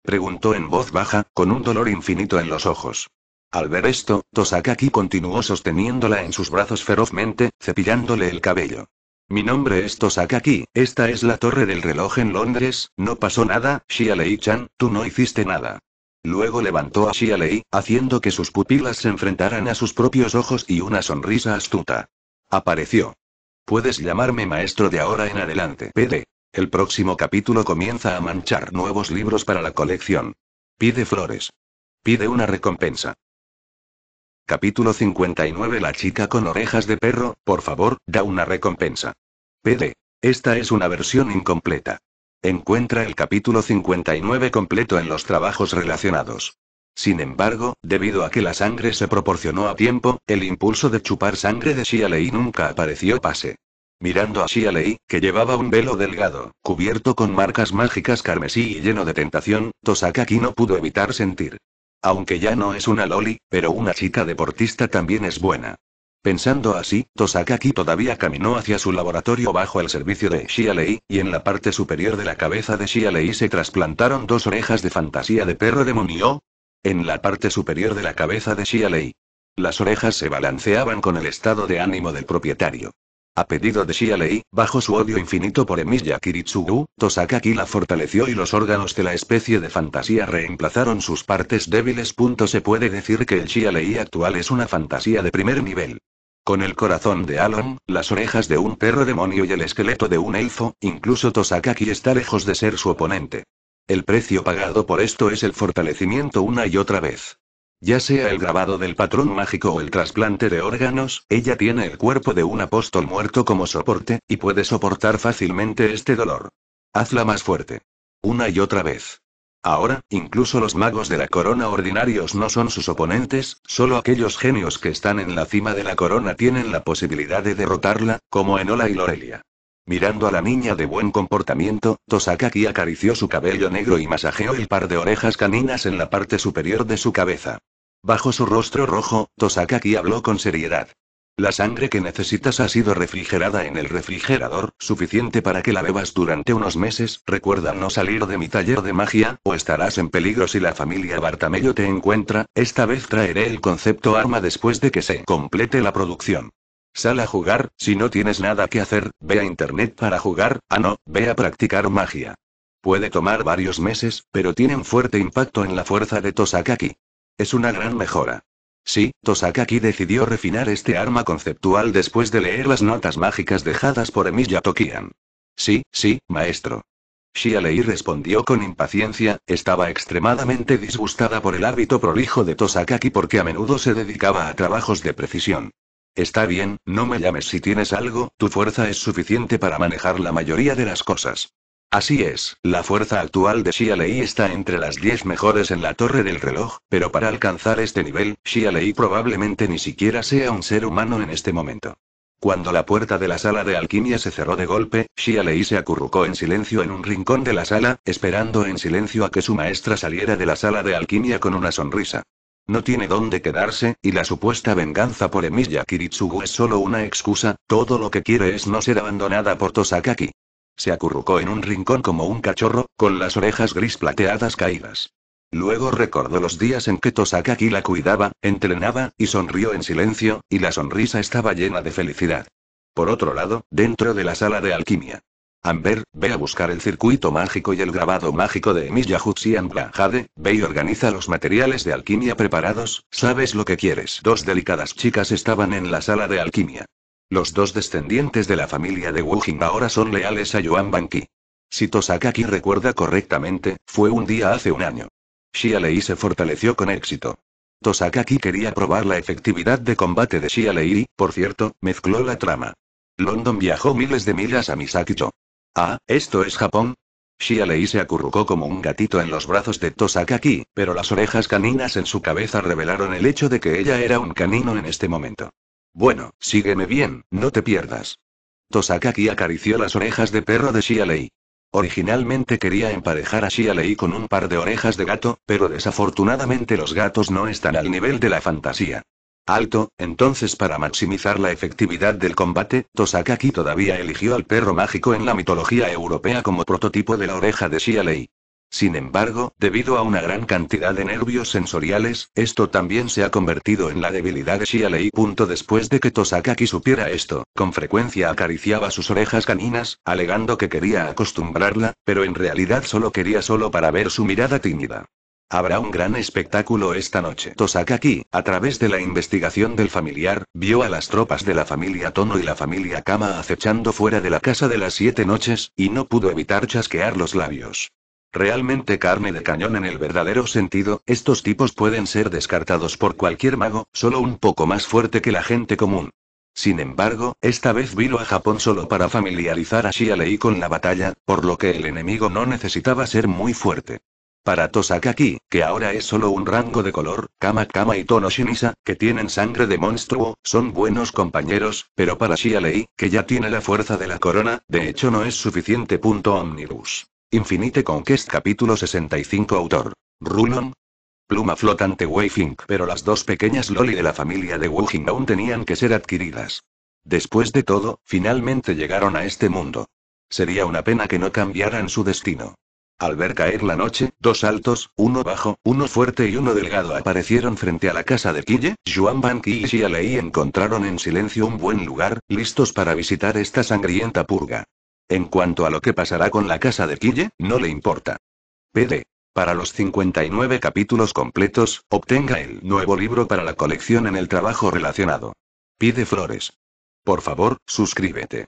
Preguntó en voz baja, con un dolor infinito en los ojos. Al ver esto, Tosakaki continuó sosteniéndola en sus brazos ferozmente, cepillándole el cabello. Mi nombre es Tosakaki, esta es la torre del reloj en Londres, no pasó nada, shialei Lei-chan, tú no hiciste nada. Luego levantó a Shialei, Lei, haciendo que sus pupilas se enfrentaran a sus propios ojos y una sonrisa astuta. Apareció. Puedes llamarme maestro de ahora en adelante, PD. El próximo capítulo comienza a manchar nuevos libros para la colección. Pide flores. Pide una recompensa. Capítulo 59 La chica con orejas de perro, por favor, da una recompensa. PD. Esta es una versión incompleta. Encuentra el capítulo 59 completo en los trabajos relacionados. Sin embargo, debido a que la sangre se proporcionó a tiempo, el impulso de chupar sangre de Shialei nunca apareció pase. Mirando así a Lei, que llevaba un velo delgado, cubierto con marcas mágicas carmesí y lleno de tentación, Tosakaki no pudo evitar sentir. Aunque ya no es una loli, pero una chica deportista también es buena. Pensando así, Tosakaki todavía caminó hacia su laboratorio bajo el servicio de Lei, y en la parte superior de la cabeza de Lei se trasplantaron dos orejas de fantasía de perro demonio. En la parte superior de la cabeza de Lei. Las orejas se balanceaban con el estado de ánimo del propietario. A pedido de Shia bajo su odio infinito por Emilia Kiritsugu, Tosakaki la fortaleció y los órganos de la especie de fantasía reemplazaron sus partes débiles. Se puede decir que el Shia Lei actual es una fantasía de primer nivel. Con el corazón de Alan, las orejas de un perro demonio y el esqueleto de un elfo, incluso Tosakaki está lejos de ser su oponente. El precio pagado por esto es el fortalecimiento una y otra vez. Ya sea el grabado del patrón mágico o el trasplante de órganos, ella tiene el cuerpo de un apóstol muerto como soporte, y puede soportar fácilmente este dolor. Hazla más fuerte. Una y otra vez. Ahora, incluso los magos de la corona ordinarios no son sus oponentes, solo aquellos genios que están en la cima de la corona tienen la posibilidad de derrotarla, como Enola y Lorelia. Mirando a la niña de buen comportamiento, Tosakaki acarició su cabello negro y masajeó el par de orejas caninas en la parte superior de su cabeza. Bajo su rostro rojo, Tosakaki habló con seriedad. La sangre que necesitas ha sido refrigerada en el refrigerador, suficiente para que la bebas durante unos meses. Recuerda no salir de mi taller de magia, o estarás en peligro si la familia Bartamello te encuentra. Esta vez traeré el concepto arma después de que se complete la producción. Sal a jugar, si no tienes nada que hacer, ve a internet para jugar, ah no, ve a practicar magia. Puede tomar varios meses, pero tienen fuerte impacto en la fuerza de Tosakaki. Es una gran mejora. Sí, Tosakaki decidió refinar este arma conceptual después de leer las notas mágicas dejadas por Emilia Tokian. Sí, sí, maestro. Shialei respondió con impaciencia, estaba extremadamente disgustada por el hábito prolijo de Tosakaki porque a menudo se dedicaba a trabajos de precisión. Está bien, no me llames si tienes algo, tu fuerza es suficiente para manejar la mayoría de las cosas. Así es, la fuerza actual de Shialei está entre las 10 mejores en la torre del reloj, pero para alcanzar este nivel, Shialei probablemente ni siquiera sea un ser humano en este momento. Cuando la puerta de la sala de alquimia se cerró de golpe, Shialei se acurrucó en silencio en un rincón de la sala, esperando en silencio a que su maestra saliera de la sala de alquimia con una sonrisa. No tiene dónde quedarse, y la supuesta venganza por Emilia Kiritsugu es solo una excusa, todo lo que quiere es no ser abandonada por Tosakaki. Se acurrucó en un rincón como un cachorro, con las orejas gris plateadas caídas. Luego recordó los días en que Tosakaki la cuidaba, entrenaba, y sonrió en silencio, y la sonrisa estaba llena de felicidad. Por otro lado, dentro de la sala de alquimia. Amber, ve a buscar el circuito mágico y el grabado mágico de y Angla Jade, ve y organiza los materiales de alquimia preparados, sabes lo que quieres. Dos delicadas chicas estaban en la sala de alquimia. Los dos descendientes de la familia de Wu Jing ahora son leales a Yuan Banqi. Si Tosakaki recuerda correctamente, fue un día hace un año. Shia Lei se fortaleció con éxito. Tosakaki quería probar la efectividad de combate de Shia Lei y, por cierto, mezcló la trama. London viajó miles de millas a Misakicho. Ah, ¿esto es Japón? Shia Lei se acurrucó como un gatito en los brazos de Tosakaki, pero las orejas caninas en su cabeza revelaron el hecho de que ella era un canino en este momento. Bueno, sígueme bien, no te pierdas. Tosakaki acarició las orejas de perro de Shialei. Originalmente quería emparejar a Shialei con un par de orejas de gato, pero desafortunadamente los gatos no están al nivel de la fantasía. Alto, entonces para maximizar la efectividad del combate, Tosakaki todavía eligió al perro mágico en la mitología europea como prototipo de la oreja de Shialei. Sin embargo, debido a una gran cantidad de nervios sensoriales, esto también se ha convertido en la debilidad de Lei. Después de que Tosakaki supiera esto, con frecuencia acariciaba sus orejas caninas, alegando que quería acostumbrarla, pero en realidad solo quería solo para ver su mirada tímida. Habrá un gran espectáculo esta noche. Tosakaki, a través de la investigación del familiar, vio a las tropas de la familia Tono y la familia Kama acechando fuera de la casa de las siete noches, y no pudo evitar chasquear los labios realmente carne de cañón en el verdadero sentido, estos tipos pueden ser descartados por cualquier mago, solo un poco más fuerte que la gente común. Sin embargo, esta vez vino a Japón solo para familiarizar a Shia con la batalla, por lo que el enemigo no necesitaba ser muy fuerte. Para Tosakaki, que ahora es solo un rango de color, Kama Kama y Tono que tienen sangre de monstruo, son buenos compañeros, pero para Shia que ya tiene la fuerza de la corona, de hecho no es suficiente. Punto Omnibus. Infinite Conquest capítulo 65 autor. Rulon. Pluma flotante Weifink. Pero las dos pequeñas Loli de la familia de Wuhing aún tenían que ser adquiridas. Después de todo, finalmente llegaron a este mundo. Sería una pena que no cambiaran su destino. Al ver caer la noche, dos altos, uno bajo, uno fuerte y uno delgado aparecieron frente a la casa de Kille, Juan Van y Xia Lei encontraron en silencio un buen lugar, listos para visitar esta sangrienta purga. En cuanto a lo que pasará con la casa de Kille, no le importa. PD. Para los 59 capítulos completos, obtenga el nuevo libro para la colección en el trabajo relacionado. Pide flores. Por favor, suscríbete.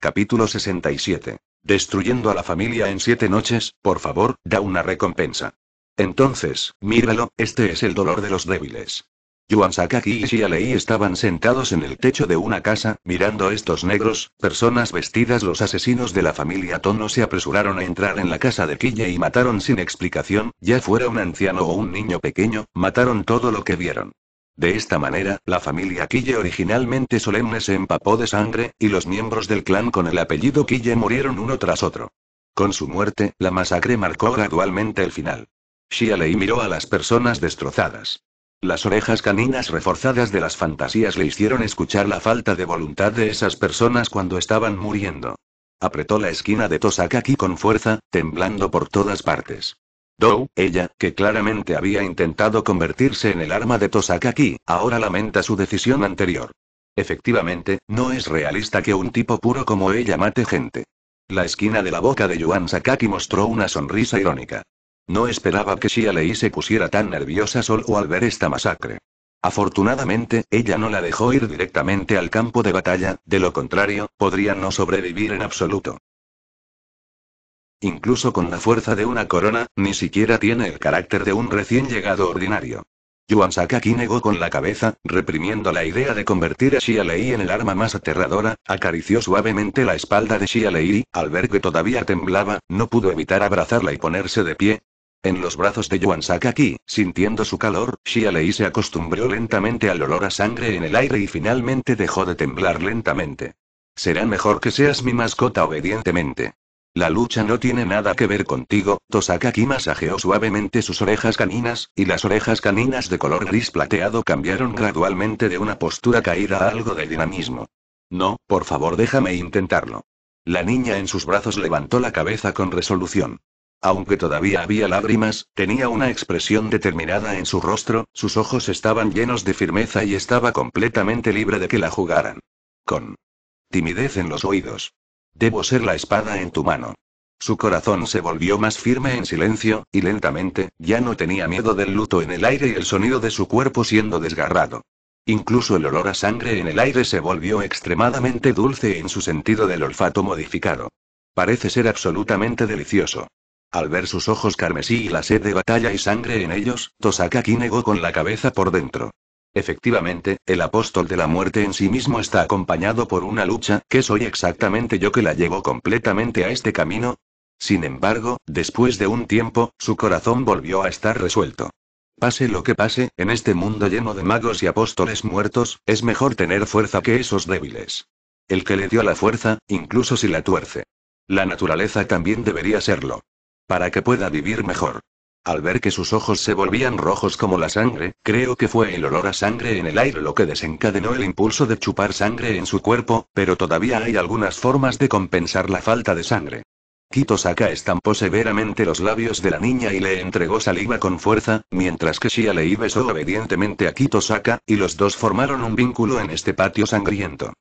Capítulo 67. Destruyendo a la familia en siete noches, por favor, da una recompensa. Entonces, míralo, este es el dolor de los débiles. Yuan Sakaki y Xia estaban sentados en el techo de una casa, mirando estos negros, personas vestidas. Los asesinos de la familia Tono se apresuraron a entrar en la casa de Kille y mataron sin explicación, ya fuera un anciano o un niño pequeño, mataron todo lo que vieron. De esta manera, la familia Kille originalmente solemne se empapó de sangre, y los miembros del clan con el apellido Kille murieron uno tras otro. Con su muerte, la masacre marcó gradualmente el final. Xia miró a las personas destrozadas. Las orejas caninas reforzadas de las fantasías le hicieron escuchar la falta de voluntad de esas personas cuando estaban muriendo. Apretó la esquina de Tosakaki con fuerza, temblando por todas partes. Dou, ella, que claramente había intentado convertirse en el arma de Tosakaki, ahora lamenta su decisión anterior. Efectivamente, no es realista que un tipo puro como ella mate gente. La esquina de la boca de Yuan Sakaki mostró una sonrisa irónica. No esperaba que Shia Lei se pusiera tan nerviosa solo al ver esta masacre. Afortunadamente, ella no la dejó ir directamente al campo de batalla, de lo contrario, podría no sobrevivir en absoluto. Incluso con la fuerza de una corona, ni siquiera tiene el carácter de un recién llegado ordinario. Yuan Sakaki negó con la cabeza, reprimiendo la idea de convertir a Xia Lei en el arma más aterradora, acarició suavemente la espalda de Xia Lei al ver que todavía temblaba, no pudo evitar abrazarla y ponerse de pie, en los brazos de Yuan Sakaki, sintiendo su calor, Shia Lei se acostumbró lentamente al olor a sangre en el aire y finalmente dejó de temblar lentamente. Será mejor que seas mi mascota obedientemente. La lucha no tiene nada que ver contigo. Tosakaki masajeó suavemente sus orejas caninas, y las orejas caninas de color gris plateado cambiaron gradualmente de una postura caída a algo de dinamismo. No, por favor, déjame intentarlo. La niña en sus brazos levantó la cabeza con resolución. Aunque todavía había lágrimas, tenía una expresión determinada en su rostro, sus ojos estaban llenos de firmeza y estaba completamente libre de que la jugaran. Con timidez en los oídos. Debo ser la espada en tu mano. Su corazón se volvió más firme en silencio, y lentamente, ya no tenía miedo del luto en el aire y el sonido de su cuerpo siendo desgarrado. Incluso el olor a sangre en el aire se volvió extremadamente dulce en su sentido del olfato modificado. Parece ser absolutamente delicioso. Al ver sus ojos carmesí y la sed de batalla y sangre en ellos, Tosakaki negó con la cabeza por dentro. Efectivamente, el apóstol de la muerte en sí mismo está acompañado por una lucha, que soy exactamente yo que la llevo completamente a este camino. Sin embargo, después de un tiempo, su corazón volvió a estar resuelto. Pase lo que pase, en este mundo lleno de magos y apóstoles muertos, es mejor tener fuerza que esos débiles. El que le dio la fuerza, incluso si la tuerce. La naturaleza también debería serlo para que pueda vivir mejor. Al ver que sus ojos se volvían rojos como la sangre, creo que fue el olor a sangre en el aire lo que desencadenó el impulso de chupar sangre en su cuerpo, pero todavía hay algunas formas de compensar la falta de sangre. Kito Saka estampó severamente los labios de la niña y le entregó saliva con fuerza, mientras que Shia le besó obedientemente a Kito Saka, y los dos formaron un vínculo en este patio sangriento.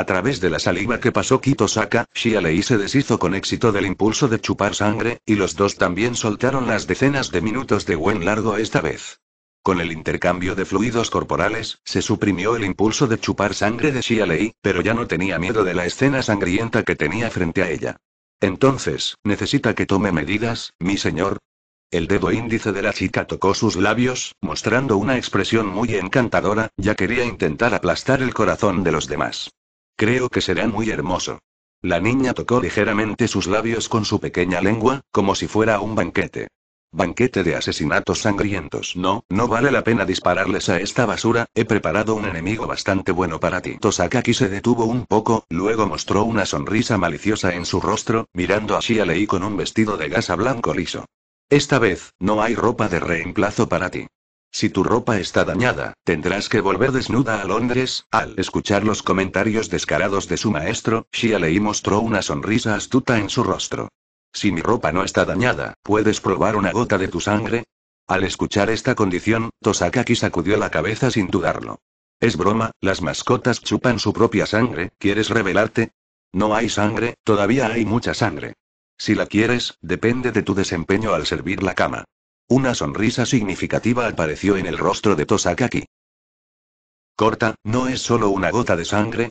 A través de la saliva que pasó Kitosaka, Shialei se deshizo con éxito del impulso de chupar sangre, y los dos también soltaron las decenas de minutos de buen largo esta vez. Con el intercambio de fluidos corporales, se suprimió el impulso de chupar sangre de Lei, pero ya no tenía miedo de la escena sangrienta que tenía frente a ella. Entonces, necesita que tome medidas, mi señor. El dedo índice de la chica tocó sus labios, mostrando una expresión muy encantadora, ya quería intentar aplastar el corazón de los demás. Creo que será muy hermoso. La niña tocó ligeramente sus labios con su pequeña lengua, como si fuera un banquete. Banquete de asesinatos sangrientos. No, no vale la pena dispararles a esta basura, he preparado un enemigo bastante bueno para ti. Tosakaki se detuvo un poco, luego mostró una sonrisa maliciosa en su rostro, mirando a Shia Lei con un vestido de gasa blanco liso. Esta vez, no hay ropa de reemplazo para ti. Si tu ropa está dañada, tendrás que volver desnuda a Londres. Al escuchar los comentarios descarados de su maestro, Shia Lei mostró una sonrisa astuta en su rostro. Si mi ropa no está dañada, ¿puedes probar una gota de tu sangre? Al escuchar esta condición, Tosakaki sacudió la cabeza sin dudarlo. Es broma, las mascotas chupan su propia sangre, ¿quieres revelarte? No hay sangre, todavía hay mucha sangre. Si la quieres, depende de tu desempeño al servir la cama. Una sonrisa significativa apareció en el rostro de Tosakaki. Corta, ¿no es solo una gota de sangre?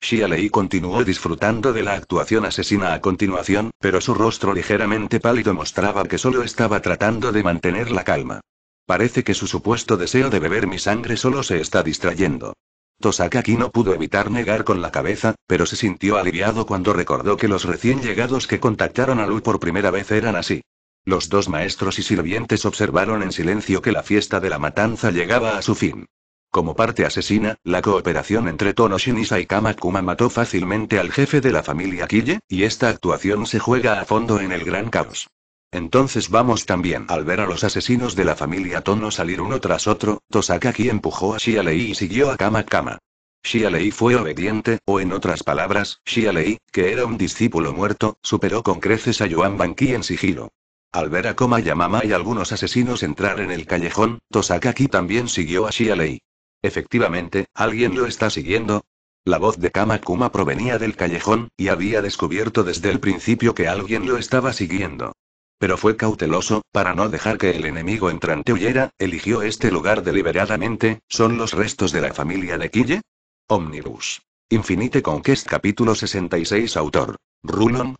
Shialei continuó disfrutando de la actuación asesina a continuación, pero su rostro ligeramente pálido mostraba que solo estaba tratando de mantener la calma. Parece que su supuesto deseo de beber mi sangre solo se está distrayendo. Tosakaki no pudo evitar negar con la cabeza, pero se sintió aliviado cuando recordó que los recién llegados que contactaron a Lu por primera vez eran así. Los dos maestros y sirvientes observaron en silencio que la fiesta de la matanza llegaba a su fin. Como parte asesina, la cooperación entre Tono Shinisa y Kamakuma mató fácilmente al jefe de la familia Kille, y esta actuación se juega a fondo en el gran caos. Entonces vamos también. Al ver a los asesinos de la familia Tono salir uno tras otro, Tosakaki empujó a Shialei y siguió a Kamakama. Shialei fue obediente, o en otras palabras, Shialei, que era un discípulo muerto, superó con creces a Yuan Banqui en sigilo. Al ver a Koma Yamama y algunos asesinos entrar en el callejón, Tosakaki también siguió a Shialei. Efectivamente, alguien lo está siguiendo. La voz de Kamakuma provenía del callejón, y había descubierto desde el principio que alguien lo estaba siguiendo. Pero fue cauteloso, para no dejar que el enemigo entrante huyera, eligió este lugar deliberadamente, ¿son los restos de la familia de Kille? Omnibus. Infinite Conquest capítulo 66 autor. Rulon,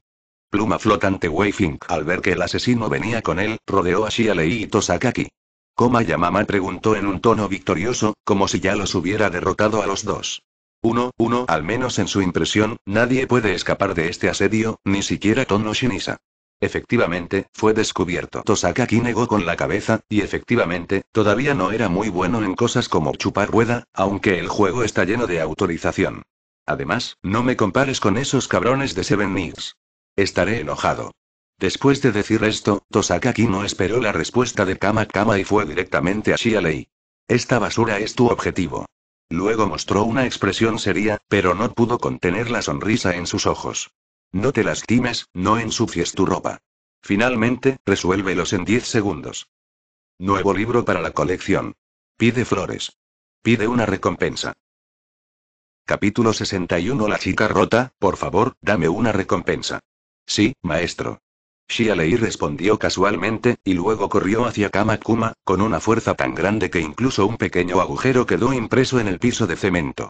Pluma flotante Wayfink al ver que el asesino venía con él, rodeó a Lei y Tosakaki. Koma Yamama preguntó en un tono victorioso, como si ya los hubiera derrotado a los dos. Uno, uno, al menos en su impresión, nadie puede escapar de este asedio, ni siquiera Tono Shinisa. Efectivamente, fue descubierto. Tosakaki negó con la cabeza, y efectivamente, todavía no era muy bueno en cosas como chupar rueda, aunque el juego está lleno de autorización. Además, no me compares con esos cabrones de Seven Needs. Estaré enojado. Después de decir esto, Tosakaki no esperó la respuesta de Kama Kama y fue directamente a Shialei. Esta basura es tu objetivo. Luego mostró una expresión seria, pero no pudo contener la sonrisa en sus ojos. No te lastimes, no ensucies tu ropa. Finalmente, resuélvelos en 10 segundos. Nuevo libro para la colección. Pide flores. Pide una recompensa. Capítulo 61 La chica rota, por favor, dame una recompensa. Sí, maestro. Xialei respondió casualmente, y luego corrió hacia Kamakuma, con una fuerza tan grande que incluso un pequeño agujero quedó impreso en el piso de cemento.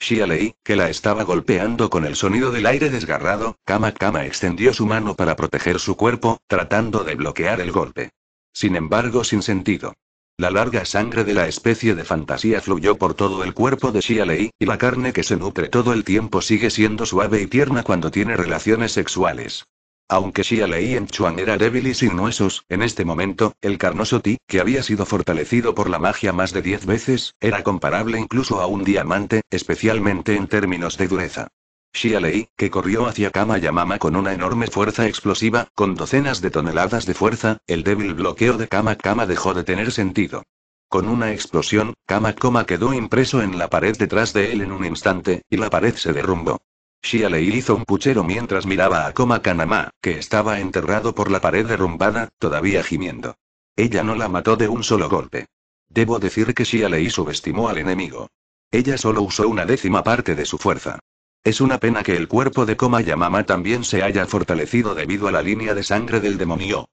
Xialei, que la estaba golpeando con el sonido del aire desgarrado, Kamakama extendió su mano para proteger su cuerpo, tratando de bloquear el golpe. Sin embargo, sin sentido. La larga sangre de la especie de fantasía fluyó por todo el cuerpo de Xia Lei, y la carne que se nutre todo el tiempo sigue siendo suave y tierna cuando tiene relaciones sexuales. Aunque Xia Lei en Chuan era débil y sin huesos, en este momento, el carnoso Ti, que había sido fortalecido por la magia más de diez veces, era comparable incluso a un diamante, especialmente en términos de dureza. Shia Lei, que corrió hacia Kama Yamama con una enorme fuerza explosiva, con docenas de toneladas de fuerza, el débil bloqueo de Kama Kama dejó de tener sentido. Con una explosión, Kama Kama quedó impreso en la pared detrás de él en un instante, y la pared se derrumbó. Shia Lei hizo un puchero mientras miraba a Kama Kanama, que estaba enterrado por la pared derrumbada, todavía gimiendo. Ella no la mató de un solo golpe. Debo decir que Shia Lei subestimó al enemigo. Ella solo usó una décima parte de su fuerza. Es una pena que el cuerpo de Koma también se haya fortalecido debido a la línea de sangre del demonio.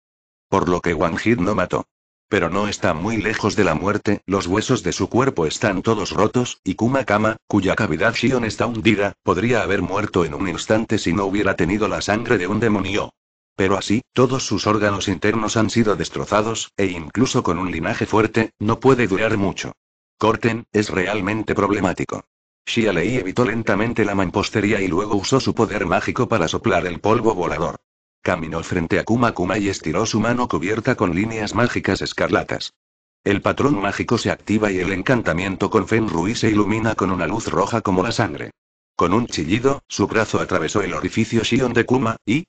Por lo que Hid no mató. Pero no está muy lejos de la muerte, los huesos de su cuerpo están todos rotos, y Kuma Kama, cuya cavidad Shion está hundida, podría haber muerto en un instante si no hubiera tenido la sangre de un demonio. Pero así, todos sus órganos internos han sido destrozados, e incluso con un linaje fuerte, no puede durar mucho. Corten, es realmente problemático. Xia evitó lentamente la mampostería y luego usó su poder mágico para soplar el polvo volador. Caminó frente a Kuma Kuma y estiró su mano cubierta con líneas mágicas escarlatas. El patrón mágico se activa y el encantamiento con Fenrui se ilumina con una luz roja como la sangre. Con un chillido, su brazo atravesó el orificio Shion de Kuma, y...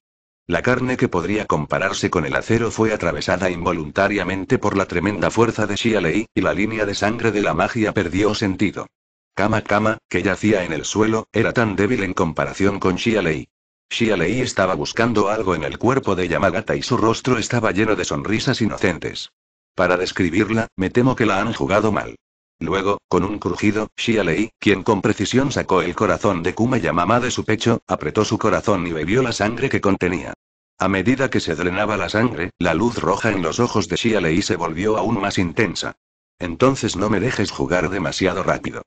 La carne que podría compararse con el acero fue atravesada involuntariamente por la tremenda fuerza de Xia y la línea de sangre de la magia perdió sentido. Kama Kama, que yacía en el suelo, era tan débil en comparación con Shia Lei. Shia Lei estaba buscando algo en el cuerpo de Yamagata y su rostro estaba lleno de sonrisas inocentes. Para describirla, me temo que la han jugado mal. Luego, con un crujido, Shia Lei, quien con precisión sacó el corazón de Kuma Yamama de su pecho, apretó su corazón y bebió la sangre que contenía. A medida que se drenaba la sangre, la luz roja en los ojos de Shia Lei se volvió aún más intensa. Entonces no me dejes jugar demasiado rápido.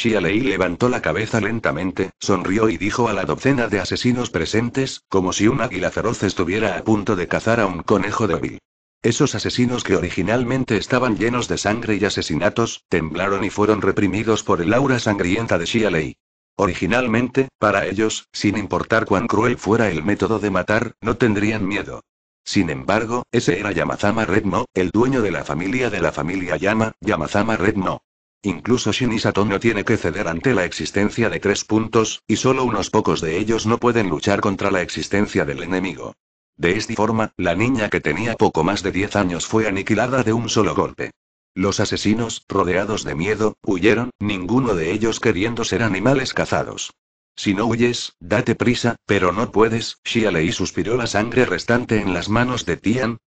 Xialei levantó la cabeza lentamente, sonrió y dijo a la docena de asesinos presentes, como si un águila feroz estuviera a punto de cazar a un conejo débil. Esos asesinos que originalmente estaban llenos de sangre y asesinatos, temblaron y fueron reprimidos por el aura sangrienta de Xialei. Originalmente, para ellos, sin importar cuán cruel fuera el método de matar, no tendrían miedo. Sin embargo, ese era Yamazama Redmo, el dueño de la familia de la familia Yama, Yamazama Redmo. Incluso Shin no tiene que ceder ante la existencia de tres puntos, y solo unos pocos de ellos no pueden luchar contra la existencia del enemigo. De esta forma, la niña que tenía poco más de 10 años fue aniquilada de un solo golpe. Los asesinos, rodeados de miedo, huyeron, ninguno de ellos queriendo ser animales cazados. Si no huyes, date prisa, pero no puedes, Lei suspiró la sangre restante en las manos de Tian,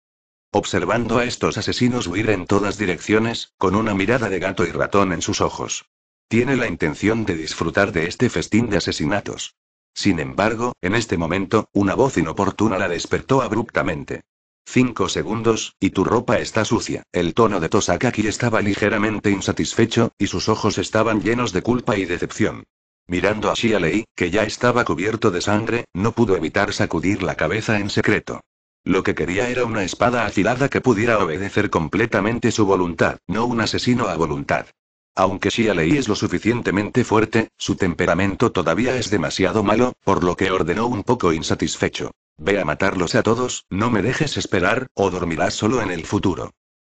observando a estos asesinos huir en todas direcciones, con una mirada de gato y ratón en sus ojos. Tiene la intención de disfrutar de este festín de asesinatos. Sin embargo, en este momento, una voz inoportuna la despertó abruptamente. Cinco segundos, y tu ropa está sucia. El tono de Tosakaki estaba ligeramente insatisfecho, y sus ojos estaban llenos de culpa y decepción. Mirando a Lei, que ya estaba cubierto de sangre, no pudo evitar sacudir la cabeza en secreto. Lo que quería era una espada afilada que pudiera obedecer completamente su voluntad, no un asesino a voluntad. Aunque Xia Lei es lo suficientemente fuerte, su temperamento todavía es demasiado malo, por lo que ordenó un poco insatisfecho. Ve a matarlos a todos, no me dejes esperar, o dormirás solo en el futuro.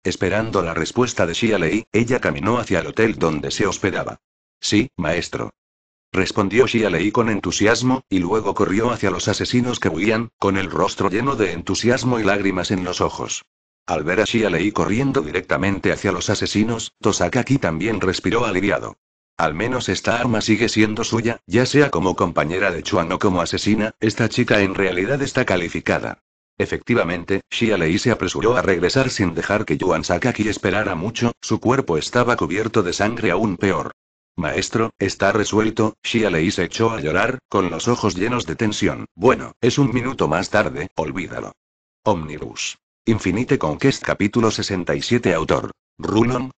Esperando la respuesta de Xia Lei, ella caminó hacia el hotel donde se hospedaba. Sí, maestro respondió Xialei con entusiasmo, y luego corrió hacia los asesinos que huían, con el rostro lleno de entusiasmo y lágrimas en los ojos. Al ver a Xialei corriendo directamente hacia los asesinos, Tosakaki también respiró aliviado. Al menos esta arma sigue siendo suya, ya sea como compañera de Chuan o como asesina, esta chica en realidad está calificada. Efectivamente, Xialei se apresuró a regresar sin dejar que Yuan Sakaki esperara mucho, su cuerpo estaba cubierto de sangre aún peor. Maestro, está resuelto, Shia Lei se echó a llorar, con los ojos llenos de tensión. Bueno, es un minuto más tarde, olvídalo. Omnibus. Infinite Conquest capítulo 67 Autor. Rulon.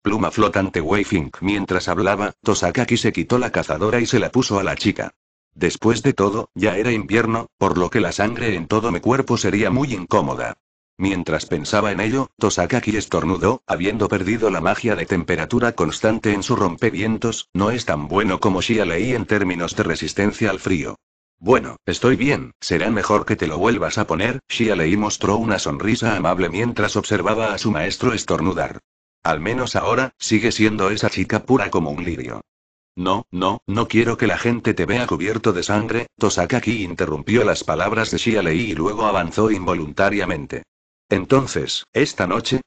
Pluma flotante Wayfink Mientras hablaba, Tosakaki se quitó la cazadora y se la puso a la chica. Después de todo, ya era invierno, por lo que la sangre en todo mi cuerpo sería muy incómoda. Mientras pensaba en ello, Tosakaki estornudó, habiendo perdido la magia de temperatura constante en su rompevientos, no es tan bueno como Shia leí en términos de resistencia al frío. Bueno, estoy bien, será mejor que te lo vuelvas a poner, Shia Lei mostró una sonrisa amable mientras observaba a su maestro estornudar. Al menos ahora, sigue siendo esa chica pura como un lirio. No, no, no quiero que la gente te vea cubierto de sangre, Tosakaki interrumpió las palabras de Shia Lei y luego avanzó involuntariamente. Entonces, esta noche,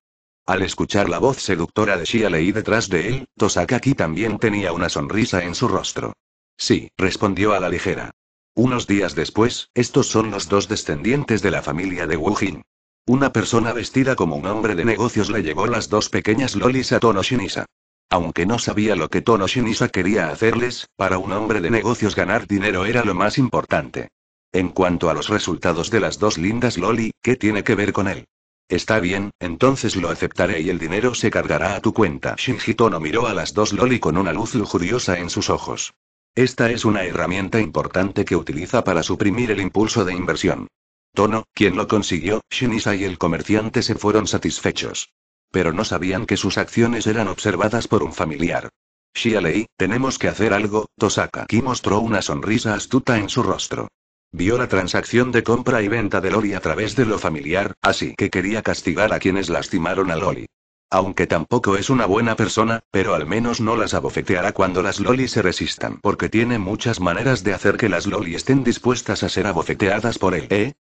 al escuchar la voz seductora de Shia Lei detrás de él, Tosakaki también tenía una sonrisa en su rostro. Sí, respondió a la ligera. Unos días después, estos son los dos descendientes de la familia de Wu Jin. Una persona vestida como un hombre de negocios le llevó las dos pequeñas lolis a Tono Aunque no sabía lo que Tono Shinisa quería hacerles, para un hombre de negocios ganar dinero era lo más importante. En cuanto a los resultados de las dos lindas Loli, ¿qué tiene que ver con él? Está bien, entonces lo aceptaré y el dinero se cargará a tu cuenta. Shinji Tono miró a las dos Loli con una luz lujuriosa en sus ojos. Esta es una herramienta importante que utiliza para suprimir el impulso de inversión. Tono, quien lo consiguió, Shinisa y el comerciante se fueron satisfechos. Pero no sabían que sus acciones eran observadas por un familiar. Shia tenemos que hacer algo, Tosaka Ki mostró una sonrisa astuta en su rostro. Vio la transacción de compra y venta de Loli a través de lo familiar, así que quería castigar a quienes lastimaron a Loli. Aunque tampoco es una buena persona, pero al menos no las abofeteará cuando las Loli se resistan, porque tiene muchas maneras de hacer que las Loli estén dispuestas a ser abofeteadas por él, ¿eh?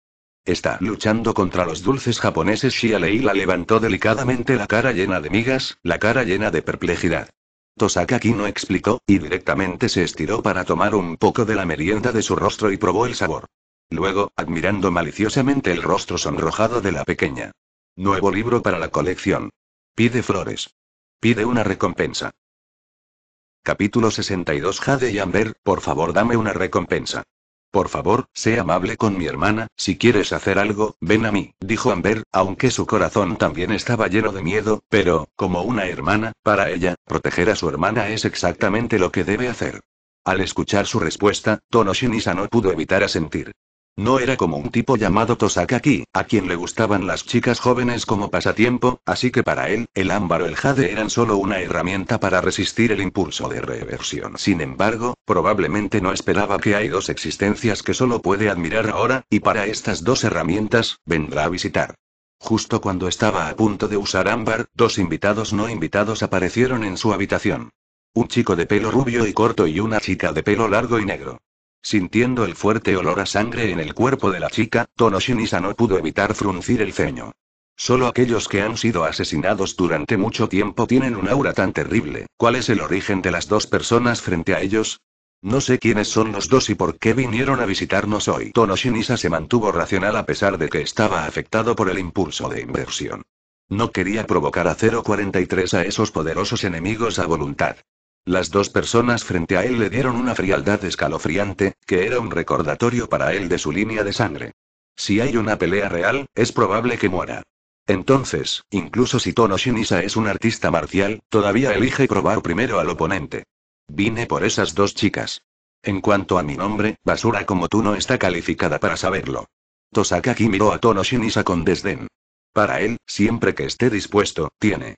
Está luchando contra los dulces japoneses. Shia Leila levantó delicadamente la cara llena de migas, la cara llena de perplejidad. Tosakaki no explicó, y directamente se estiró para tomar un poco de la merienda de su rostro y probó el sabor. Luego, admirando maliciosamente el rostro sonrojado de la pequeña. Nuevo libro para la colección. Pide flores. Pide una recompensa. Capítulo 62 Jade y Amber, por favor dame una recompensa. Por favor, sé amable con mi hermana, si quieres hacer algo, ven a mí, dijo Amber, aunque su corazón también estaba lleno de miedo, pero, como una hermana, para ella, proteger a su hermana es exactamente lo que debe hacer. Al escuchar su respuesta, Tono Shinisa no pudo evitar asentir. No era como un tipo llamado Tosakaki, a quien le gustaban las chicas jóvenes como pasatiempo, así que para él, el ámbar o el jade eran solo una herramienta para resistir el impulso de reversión. Sin embargo, probablemente no esperaba que hay dos existencias que solo puede admirar ahora, y para estas dos herramientas, vendrá a visitar. Justo cuando estaba a punto de usar ámbar, dos invitados no invitados aparecieron en su habitación. Un chico de pelo rubio y corto y una chica de pelo largo y negro. Sintiendo el fuerte olor a sangre en el cuerpo de la chica, Tonoshinisa no pudo evitar fruncir el ceño. Solo aquellos que han sido asesinados durante mucho tiempo tienen un aura tan terrible. ¿Cuál es el origen de las dos personas frente a ellos? No sé quiénes son los dos y por qué vinieron a visitarnos hoy. Tonoshinisa se mantuvo racional a pesar de que estaba afectado por el impulso de inversión. No quería provocar a 043 a esos poderosos enemigos a voluntad. Las dos personas frente a él le dieron una frialdad escalofriante, que era un recordatorio para él de su línea de sangre. Si hay una pelea real, es probable que muera. Entonces, incluso si Tono Shinisa es un artista marcial, todavía elige probar primero al oponente. Vine por esas dos chicas. En cuanto a mi nombre, basura como tú no está calificada para saberlo. Tosakaki miró a Tono Shinisa con desdén. Para él, siempre que esté dispuesto, tiene.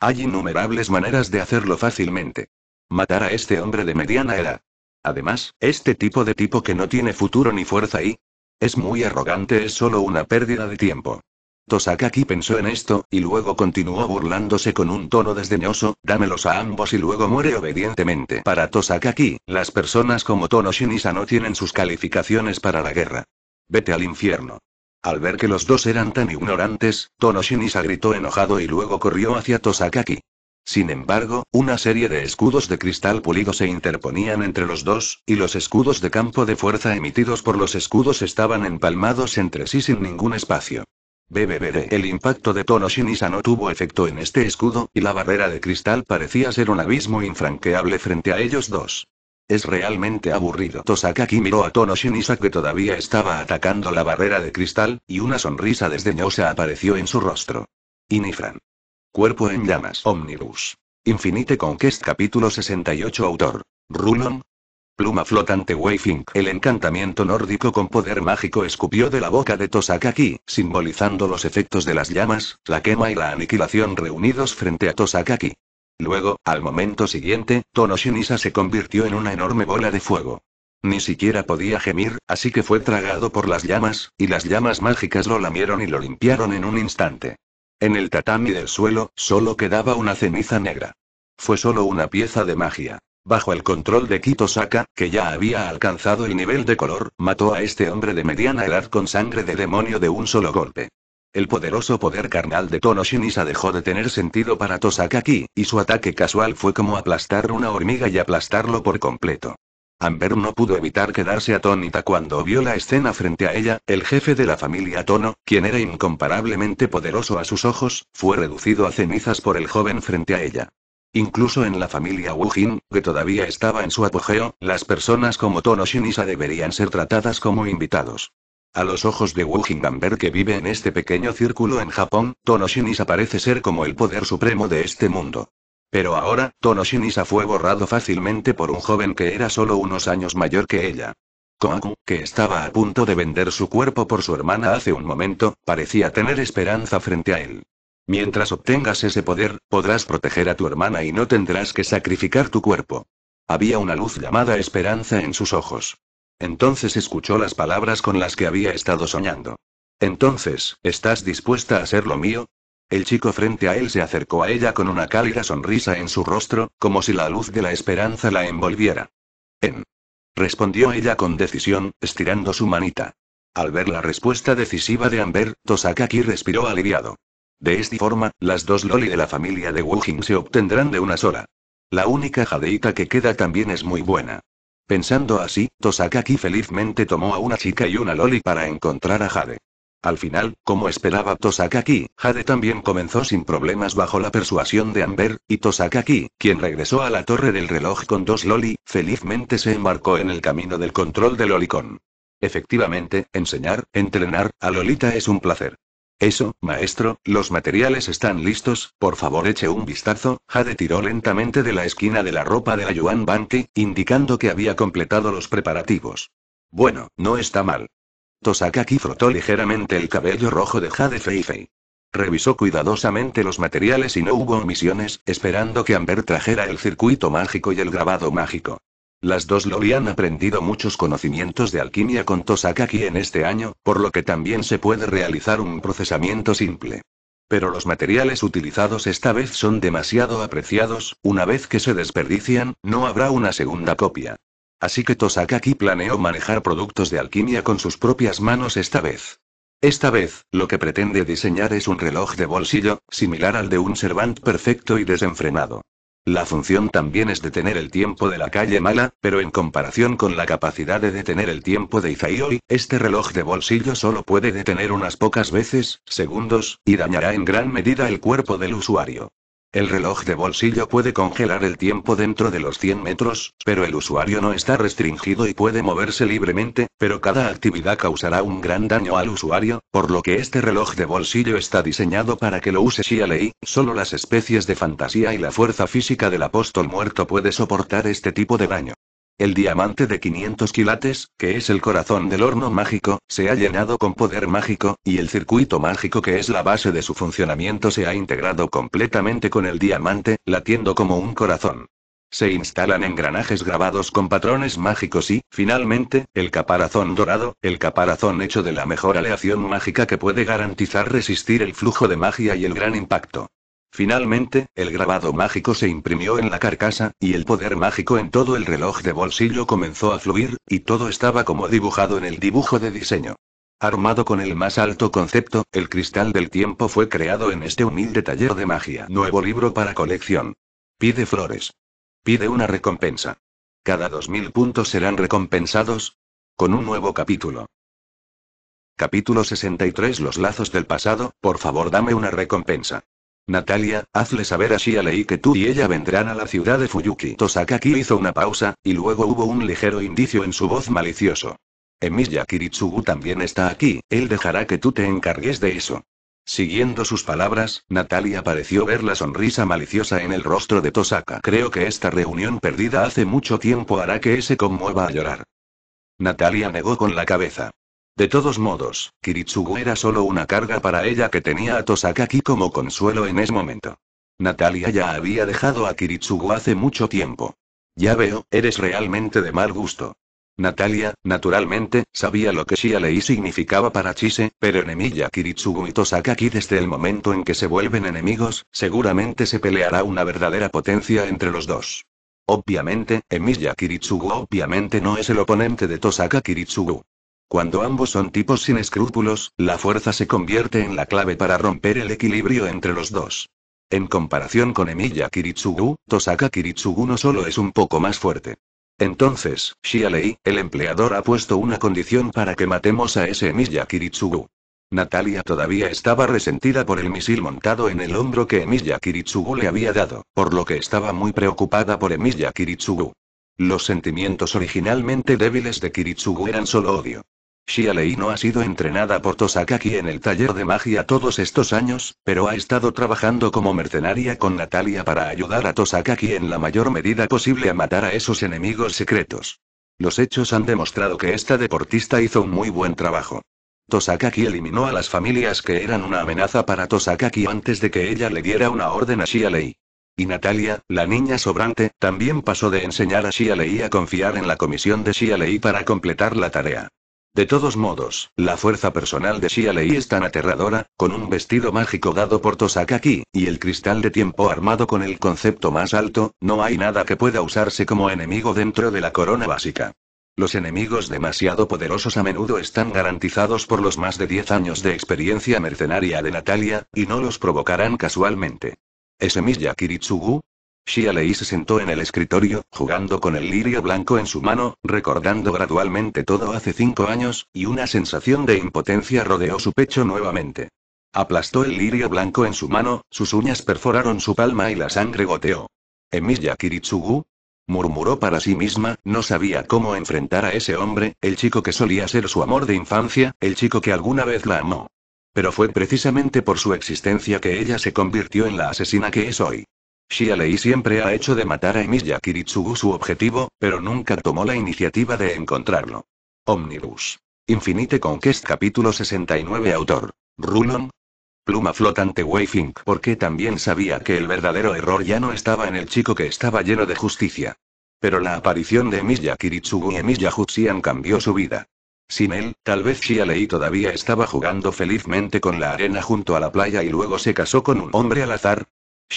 Hay innumerables maneras de hacerlo fácilmente. Matar a este hombre de mediana edad. Además, este tipo de tipo que no tiene futuro ni fuerza y... Es muy arrogante, es solo una pérdida de tiempo. Tosakaki pensó en esto, y luego continuó burlándose con un tono desdeñoso, dámelos a ambos y luego muere obedientemente. Para Tosakaki, las personas como Tonoshinisa no tienen sus calificaciones para la guerra. Vete al infierno. Al ver que los dos eran tan ignorantes, tono gritó enojado y luego corrió hacia Tosakaki. Sin embargo, una serie de escudos de cristal pulido se interponían entre los dos, y los escudos de campo de fuerza emitidos por los escudos estaban empalmados entre sí sin ningún espacio. BBBD. El impacto de Shinisa no tuvo efecto en este escudo, y la barrera de cristal parecía ser un abismo infranqueable frente a ellos dos. Es realmente aburrido. Tosakaki miró a Shinisa que todavía estaba atacando la barrera de cristal, y una sonrisa desdeñosa apareció en su rostro. Inifran. Cuerpo en llamas. Omnibus. Infinite Conquest capítulo 68 autor. Rulon. Pluma flotante Wayfink. El encantamiento nórdico con poder mágico escupió de la boca de Tosakaki, simbolizando los efectos de las llamas, la quema y la aniquilación reunidos frente a Tosakaki. Luego, al momento siguiente, Tonoshinisa se convirtió en una enorme bola de fuego. Ni siquiera podía gemir, así que fue tragado por las llamas, y las llamas mágicas lo lamieron y lo limpiaron en un instante. En el tatami del suelo, solo quedaba una ceniza negra. Fue solo una pieza de magia. Bajo el control de Kito Saka, que ya había alcanzado el nivel de color, mató a este hombre de mediana edad con sangre de demonio de un solo golpe. El poderoso poder carnal de Tono dejó de tener sentido para Tosakaki, y su ataque casual fue como aplastar una hormiga y aplastarlo por completo. Amber no pudo evitar quedarse atónita cuando vio la escena frente a ella, el jefe de la familia Tono, quien era incomparablemente poderoso a sus ojos, fue reducido a cenizas por el joven frente a ella. Incluso en la familia Wu que todavía estaba en su apogeo, las personas como Tono Shinisa deberían ser tratadas como invitados. A los ojos de Wu Amber que vive en este pequeño círculo en Japón, Tono Shinisa parece ser como el poder supremo de este mundo. Pero ahora, Tonoshinisa fue borrado fácilmente por un joven que era solo unos años mayor que ella. Kohaku, que estaba a punto de vender su cuerpo por su hermana hace un momento, parecía tener esperanza frente a él. Mientras obtengas ese poder, podrás proteger a tu hermana y no tendrás que sacrificar tu cuerpo. Había una luz llamada esperanza en sus ojos. Entonces escuchó las palabras con las que había estado soñando. Entonces, ¿estás dispuesta a ser lo mío? El chico frente a él se acercó a ella con una cálida sonrisa en su rostro, como si la luz de la esperanza la envolviera. En. Respondió ella con decisión, estirando su manita. Al ver la respuesta decisiva de Amber, Tosakaki respiró aliviado. De esta forma, las dos Loli de la familia de Jing se obtendrán de una sola. La única jadeita que queda también es muy buena. Pensando así, Tosakaki felizmente tomó a una chica y una Loli para encontrar a Jade. Al final, como esperaba Tosakaki, Jade también comenzó sin problemas bajo la persuasión de Amber, y Tosakaki, quien regresó a la torre del reloj con dos Loli, felizmente se embarcó en el camino del control del Lolicón. Efectivamente, enseñar, entrenar, a Lolita es un placer. Eso, maestro, los materiales están listos, por favor eche un vistazo. Jade tiró lentamente de la esquina de la ropa de la Yuan Banke, indicando que había completado los preparativos. Bueno, no está mal. Tosakaki frotó ligeramente el cabello rojo de Jade Feifei. Revisó cuidadosamente los materiales y no hubo omisiones, esperando que Amber trajera el circuito mágico y el grabado mágico. Las dos lo han aprendido muchos conocimientos de alquimia con Tosakaki en este año, por lo que también se puede realizar un procesamiento simple. Pero los materiales utilizados esta vez son demasiado apreciados, una vez que se desperdician, no habrá una segunda copia. Así que Tosakaki planeó manejar productos de alquimia con sus propias manos esta vez. Esta vez, lo que pretende diseñar es un reloj de bolsillo, similar al de un servant perfecto y desenfrenado. La función también es detener el tiempo de la calle mala, pero en comparación con la capacidad de detener el tiempo de Izaioi, este reloj de bolsillo solo puede detener unas pocas veces, segundos, y dañará en gran medida el cuerpo del usuario. El reloj de bolsillo puede congelar el tiempo dentro de los 100 metros, pero el usuario no está restringido y puede moverse libremente, pero cada actividad causará un gran daño al usuario, por lo que este reloj de bolsillo está diseñado para que lo use Shia Lei, solo las especies de fantasía y la fuerza física del apóstol muerto puede soportar este tipo de daño. El diamante de 500 quilates, que es el corazón del horno mágico, se ha llenado con poder mágico, y el circuito mágico que es la base de su funcionamiento se ha integrado completamente con el diamante, latiendo como un corazón. Se instalan engranajes grabados con patrones mágicos y, finalmente, el caparazón dorado, el caparazón hecho de la mejor aleación mágica que puede garantizar resistir el flujo de magia y el gran impacto. Finalmente, el grabado mágico se imprimió en la carcasa, y el poder mágico en todo el reloj de bolsillo comenzó a fluir, y todo estaba como dibujado en el dibujo de diseño. Armado con el más alto concepto, el cristal del tiempo fue creado en este humilde taller de magia. Nuevo libro para colección. Pide flores. Pide una recompensa. Cada 2.000 puntos serán recompensados con un nuevo capítulo. Capítulo 63 Los lazos del pasado, por favor dame una recompensa. Natalia, hazle saber a Lei que tú y ella vendrán a la ciudad de Fuyuki. Tosaka aquí hizo una pausa, y luego hubo un ligero indicio en su voz malicioso. Emilia Kiritsugu también está aquí, él dejará que tú te encargues de eso. Siguiendo sus palabras, Natalia pareció ver la sonrisa maliciosa en el rostro de Tosaka. Creo que esta reunión perdida hace mucho tiempo hará que ese conmueva a llorar. Natalia negó con la cabeza. De todos modos, Kiritsugu era solo una carga para ella que tenía a Tosakaki como consuelo en ese momento. Natalia ya había dejado a Kiritsugu hace mucho tiempo. Ya veo, eres realmente de mal gusto. Natalia, naturalmente, sabía lo que Shialei significaba para Chise, pero Emilia Kiritsugu y Tosakaki desde el momento en que se vuelven enemigos, seguramente se peleará una verdadera potencia entre los dos. Obviamente, Emiya Kiritsugu obviamente no es el oponente de Tosaka Kiritsugu. Cuando ambos son tipos sin escrúpulos, la fuerza se convierte en la clave para romper el equilibrio entre los dos. En comparación con Emiya Kiritsugu, Tosaka Kiritsugu no solo es un poco más fuerte. Entonces, Shialei, el empleador ha puesto una condición para que matemos a ese Emilia Kiritsugu. Natalia todavía estaba resentida por el misil montado en el hombro que Emilia Kiritsugu le había dado, por lo que estaba muy preocupada por Emilia Kiritsugu. Los sentimientos originalmente débiles de Kiritsugu eran solo odio. Shialei no ha sido entrenada por Tosakaki en el taller de magia todos estos años, pero ha estado trabajando como mercenaria con Natalia para ayudar a Tosakaki en la mayor medida posible a matar a esos enemigos secretos. Los hechos han demostrado que esta deportista hizo un muy buen trabajo. Tosakaki eliminó a las familias que eran una amenaza para Tosakaki antes de que ella le diera una orden a Shialei. Y Natalia, la niña sobrante, también pasó de enseñar a Xialei a confiar en la comisión de Lei para completar la tarea. De todos modos, la fuerza personal de Lei es tan aterradora, con un vestido mágico dado por Tosakaki, y el cristal de tiempo armado con el concepto más alto, no hay nada que pueda usarse como enemigo dentro de la corona básica. Los enemigos demasiado poderosos a menudo están garantizados por los más de 10 años de experiencia mercenaria de Natalia, y no los provocarán casualmente. ¿Es Emiya Kiritsugu? Shia Lei se sentó en el escritorio, jugando con el lirio blanco en su mano, recordando gradualmente todo hace cinco años, y una sensación de impotencia rodeó su pecho nuevamente. Aplastó el lirio blanco en su mano, sus uñas perforaron su palma y la sangre goteó. ¿Emiya ¿Eh, Kiritsugu? murmuró para sí misma, no sabía cómo enfrentar a ese hombre, el chico que solía ser su amor de infancia, el chico que alguna vez la amó. Pero fue precisamente por su existencia que ella se convirtió en la asesina que es hoy. Lei siempre ha hecho de matar a Emilia Kiritsugu su objetivo, pero nunca tomó la iniciativa de encontrarlo. Omnibus. Infinite Conquest capítulo 69 Autor. Rulon. Pluma flotante Wayfink porque también sabía que el verdadero error ya no estaba en el chico que estaba lleno de justicia. Pero la aparición de Emilia Kiritsugu y Emilia Huxian cambió su vida. Sin él, tal vez Lei todavía estaba jugando felizmente con la arena junto a la playa y luego se casó con un hombre al azar.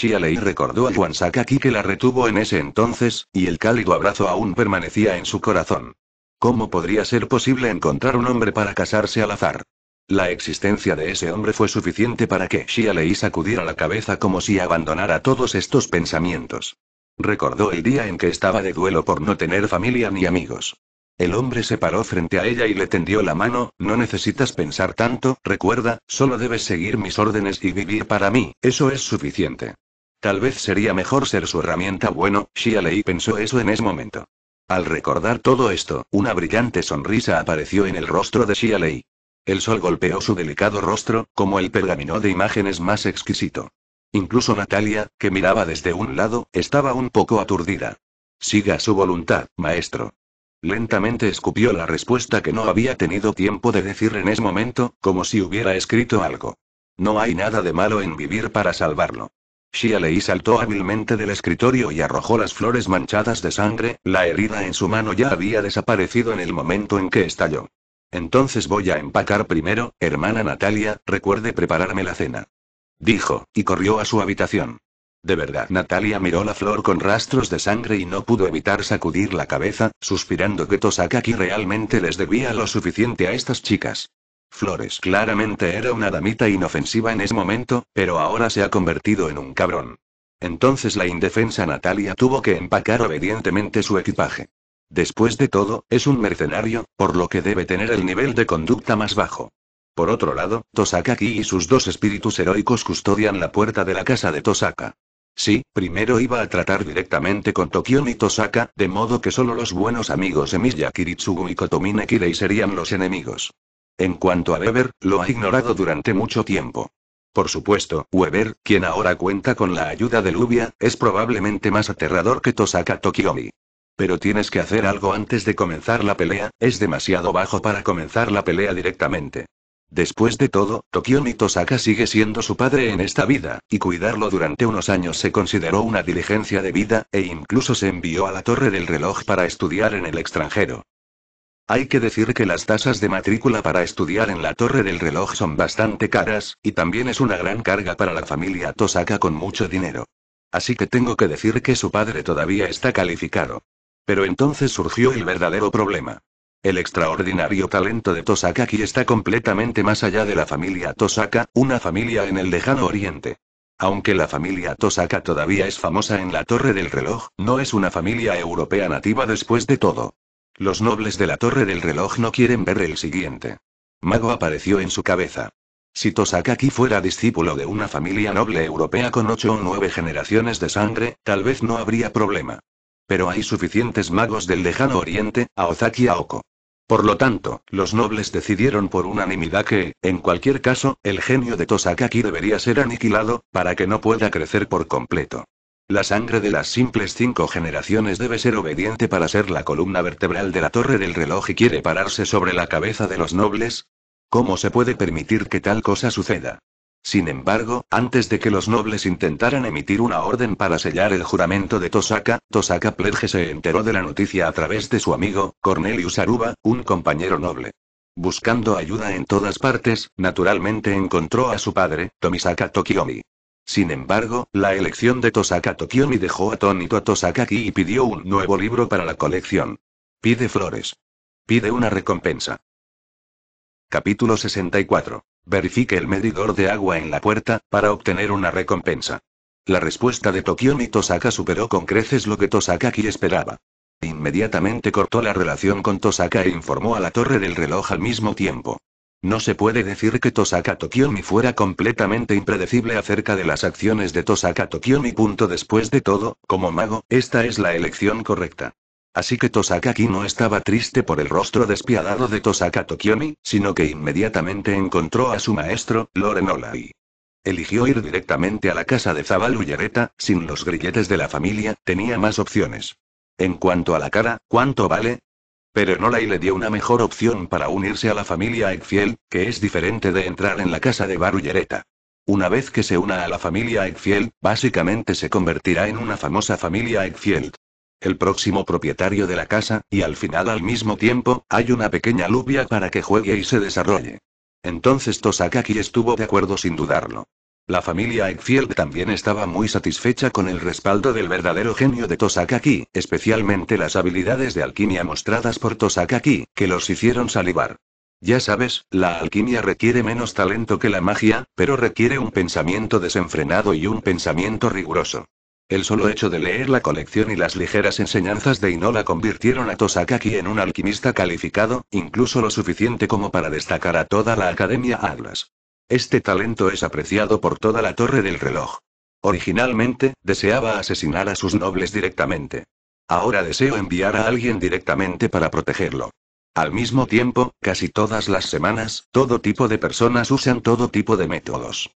Lei recordó a Juan Sakaki que la retuvo en ese entonces, y el cálido abrazo aún permanecía en su corazón. ¿Cómo podría ser posible encontrar un hombre para casarse al azar? La existencia de ese hombre fue suficiente para que Lei sacudiera la cabeza como si abandonara todos estos pensamientos. Recordó el día en que estaba de duelo por no tener familia ni amigos. El hombre se paró frente a ella y le tendió la mano, no necesitas pensar tanto, recuerda, solo debes seguir mis órdenes y vivir para mí, eso es suficiente. Tal vez sería mejor ser su herramienta bueno, Xia Lei pensó eso en ese momento. Al recordar todo esto, una brillante sonrisa apareció en el rostro de Xia Lei. El sol golpeó su delicado rostro, como el pergamino de imágenes más exquisito. Incluso Natalia, que miraba desde un lado, estaba un poco aturdida. Siga su voluntad, maestro. Lentamente escupió la respuesta que no había tenido tiempo de decir en ese momento, como si hubiera escrito algo. No hay nada de malo en vivir para salvarlo. Shia Lei saltó hábilmente del escritorio y arrojó las flores manchadas de sangre, la herida en su mano ya había desaparecido en el momento en que estalló. Entonces voy a empacar primero, hermana Natalia, recuerde prepararme la cena. Dijo, y corrió a su habitación. De verdad, Natalia miró la flor con rastros de sangre y no pudo evitar sacudir la cabeza, suspirando que Tosakaki realmente les debía lo suficiente a estas chicas. Flores claramente era una damita inofensiva en ese momento, pero ahora se ha convertido en un cabrón. Entonces la indefensa Natalia tuvo que empacar obedientemente su equipaje. Después de todo, es un mercenario, por lo que debe tener el nivel de conducta más bajo. Por otro lado, Tosakaki y sus dos espíritus heroicos custodian la puerta de la casa de Tosaka. Sí, primero iba a tratar directamente con Tokiomi y Tosaka, de modo que solo los buenos amigos Emiya Kiritsugu y Kotomine Kirei serían los enemigos. En cuanto a Weber, lo ha ignorado durante mucho tiempo. Por supuesto, Weber, quien ahora cuenta con la ayuda de Lubia, es probablemente más aterrador que Tosaka Tokiomi. Pero tienes que hacer algo antes de comenzar la pelea, es demasiado bajo para comenzar la pelea directamente. Después de todo, ni Tosaka sigue siendo su padre en esta vida, y cuidarlo durante unos años se consideró una diligencia de vida, e incluso se envió a la Torre del Reloj para estudiar en el extranjero. Hay que decir que las tasas de matrícula para estudiar en la Torre del Reloj son bastante caras, y también es una gran carga para la familia Tosaka con mucho dinero. Así que tengo que decir que su padre todavía está calificado. Pero entonces surgió el verdadero problema. El extraordinario talento de Tosakaki está completamente más allá de la familia Tosaka, una familia en el lejano oriente. Aunque la familia Tosaka todavía es famosa en la Torre del Reloj, no es una familia europea nativa después de todo. Los nobles de la Torre del Reloj no quieren ver el siguiente. Mago apareció en su cabeza. Si Tosakaki fuera discípulo de una familia noble europea con ocho o nueve generaciones de sangre, tal vez no habría problema. Pero hay suficientes magos del lejano oriente, a Aozaki Aoko. Por lo tanto, los nobles decidieron por unanimidad que, en cualquier caso, el genio de Tosakaki debería ser aniquilado, para que no pueda crecer por completo. La sangre de las simples cinco generaciones debe ser obediente para ser la columna vertebral de la torre del reloj y quiere pararse sobre la cabeza de los nobles. ¿Cómo se puede permitir que tal cosa suceda? Sin embargo, antes de que los nobles intentaran emitir una orden para sellar el juramento de Tosaka, Tosaka Pledge se enteró de la noticia a través de su amigo, Cornelius Aruba, un compañero noble. Buscando ayuda en todas partes, naturalmente encontró a su padre, Tomisaka Tokiomi. Sin embargo, la elección de Tosaka Tokiomi dejó atónito a Ki y pidió un nuevo libro para la colección. Pide flores. Pide una recompensa. Capítulo 64. Verifique el medidor de agua en la puerta, para obtener una recompensa. La respuesta de Tokyo y Tosaka superó con creces lo que Tosaka aquí esperaba. Inmediatamente cortó la relación con Tosaka e informó a la torre del reloj al mismo tiempo. No se puede decir que Tosaka Tokiomi fuera completamente impredecible acerca de las acciones de Tosaka Tokiomi. Punto después de todo, como mago, esta es la elección correcta. Así que Tosakaki no estaba triste por el rostro despiadado de Tosaka Tokiomi, sino que inmediatamente encontró a su maestro, Loren Olai. Eligió ir directamente a la casa de Zabalu Yereta, sin los grilletes de la familia, tenía más opciones. En cuanto a la cara, ¿cuánto vale? Pero Nolai le dio una mejor opción para unirse a la familia Egfiel, que es diferente de entrar en la casa de Baru Una vez que se una a la familia Egfield, básicamente se convertirá en una famosa familia Exfield el próximo propietario de la casa, y al final al mismo tiempo, hay una pequeña lluvia para que juegue y se desarrolle. Entonces Tosakaki estuvo de acuerdo sin dudarlo. La familia Eggfield también estaba muy satisfecha con el respaldo del verdadero genio de Tosakaki, especialmente las habilidades de alquimia mostradas por Tosakaki, que los hicieron salivar. Ya sabes, la alquimia requiere menos talento que la magia, pero requiere un pensamiento desenfrenado y un pensamiento riguroso. El solo hecho de leer la colección y las ligeras enseñanzas de Inola convirtieron a Tosakaki en un alquimista calificado, incluso lo suficiente como para destacar a toda la Academia Atlas. Este talento es apreciado por toda la Torre del Reloj. Originalmente, deseaba asesinar a sus nobles directamente. Ahora deseo enviar a alguien directamente para protegerlo. Al mismo tiempo, casi todas las semanas, todo tipo de personas usan todo tipo de métodos.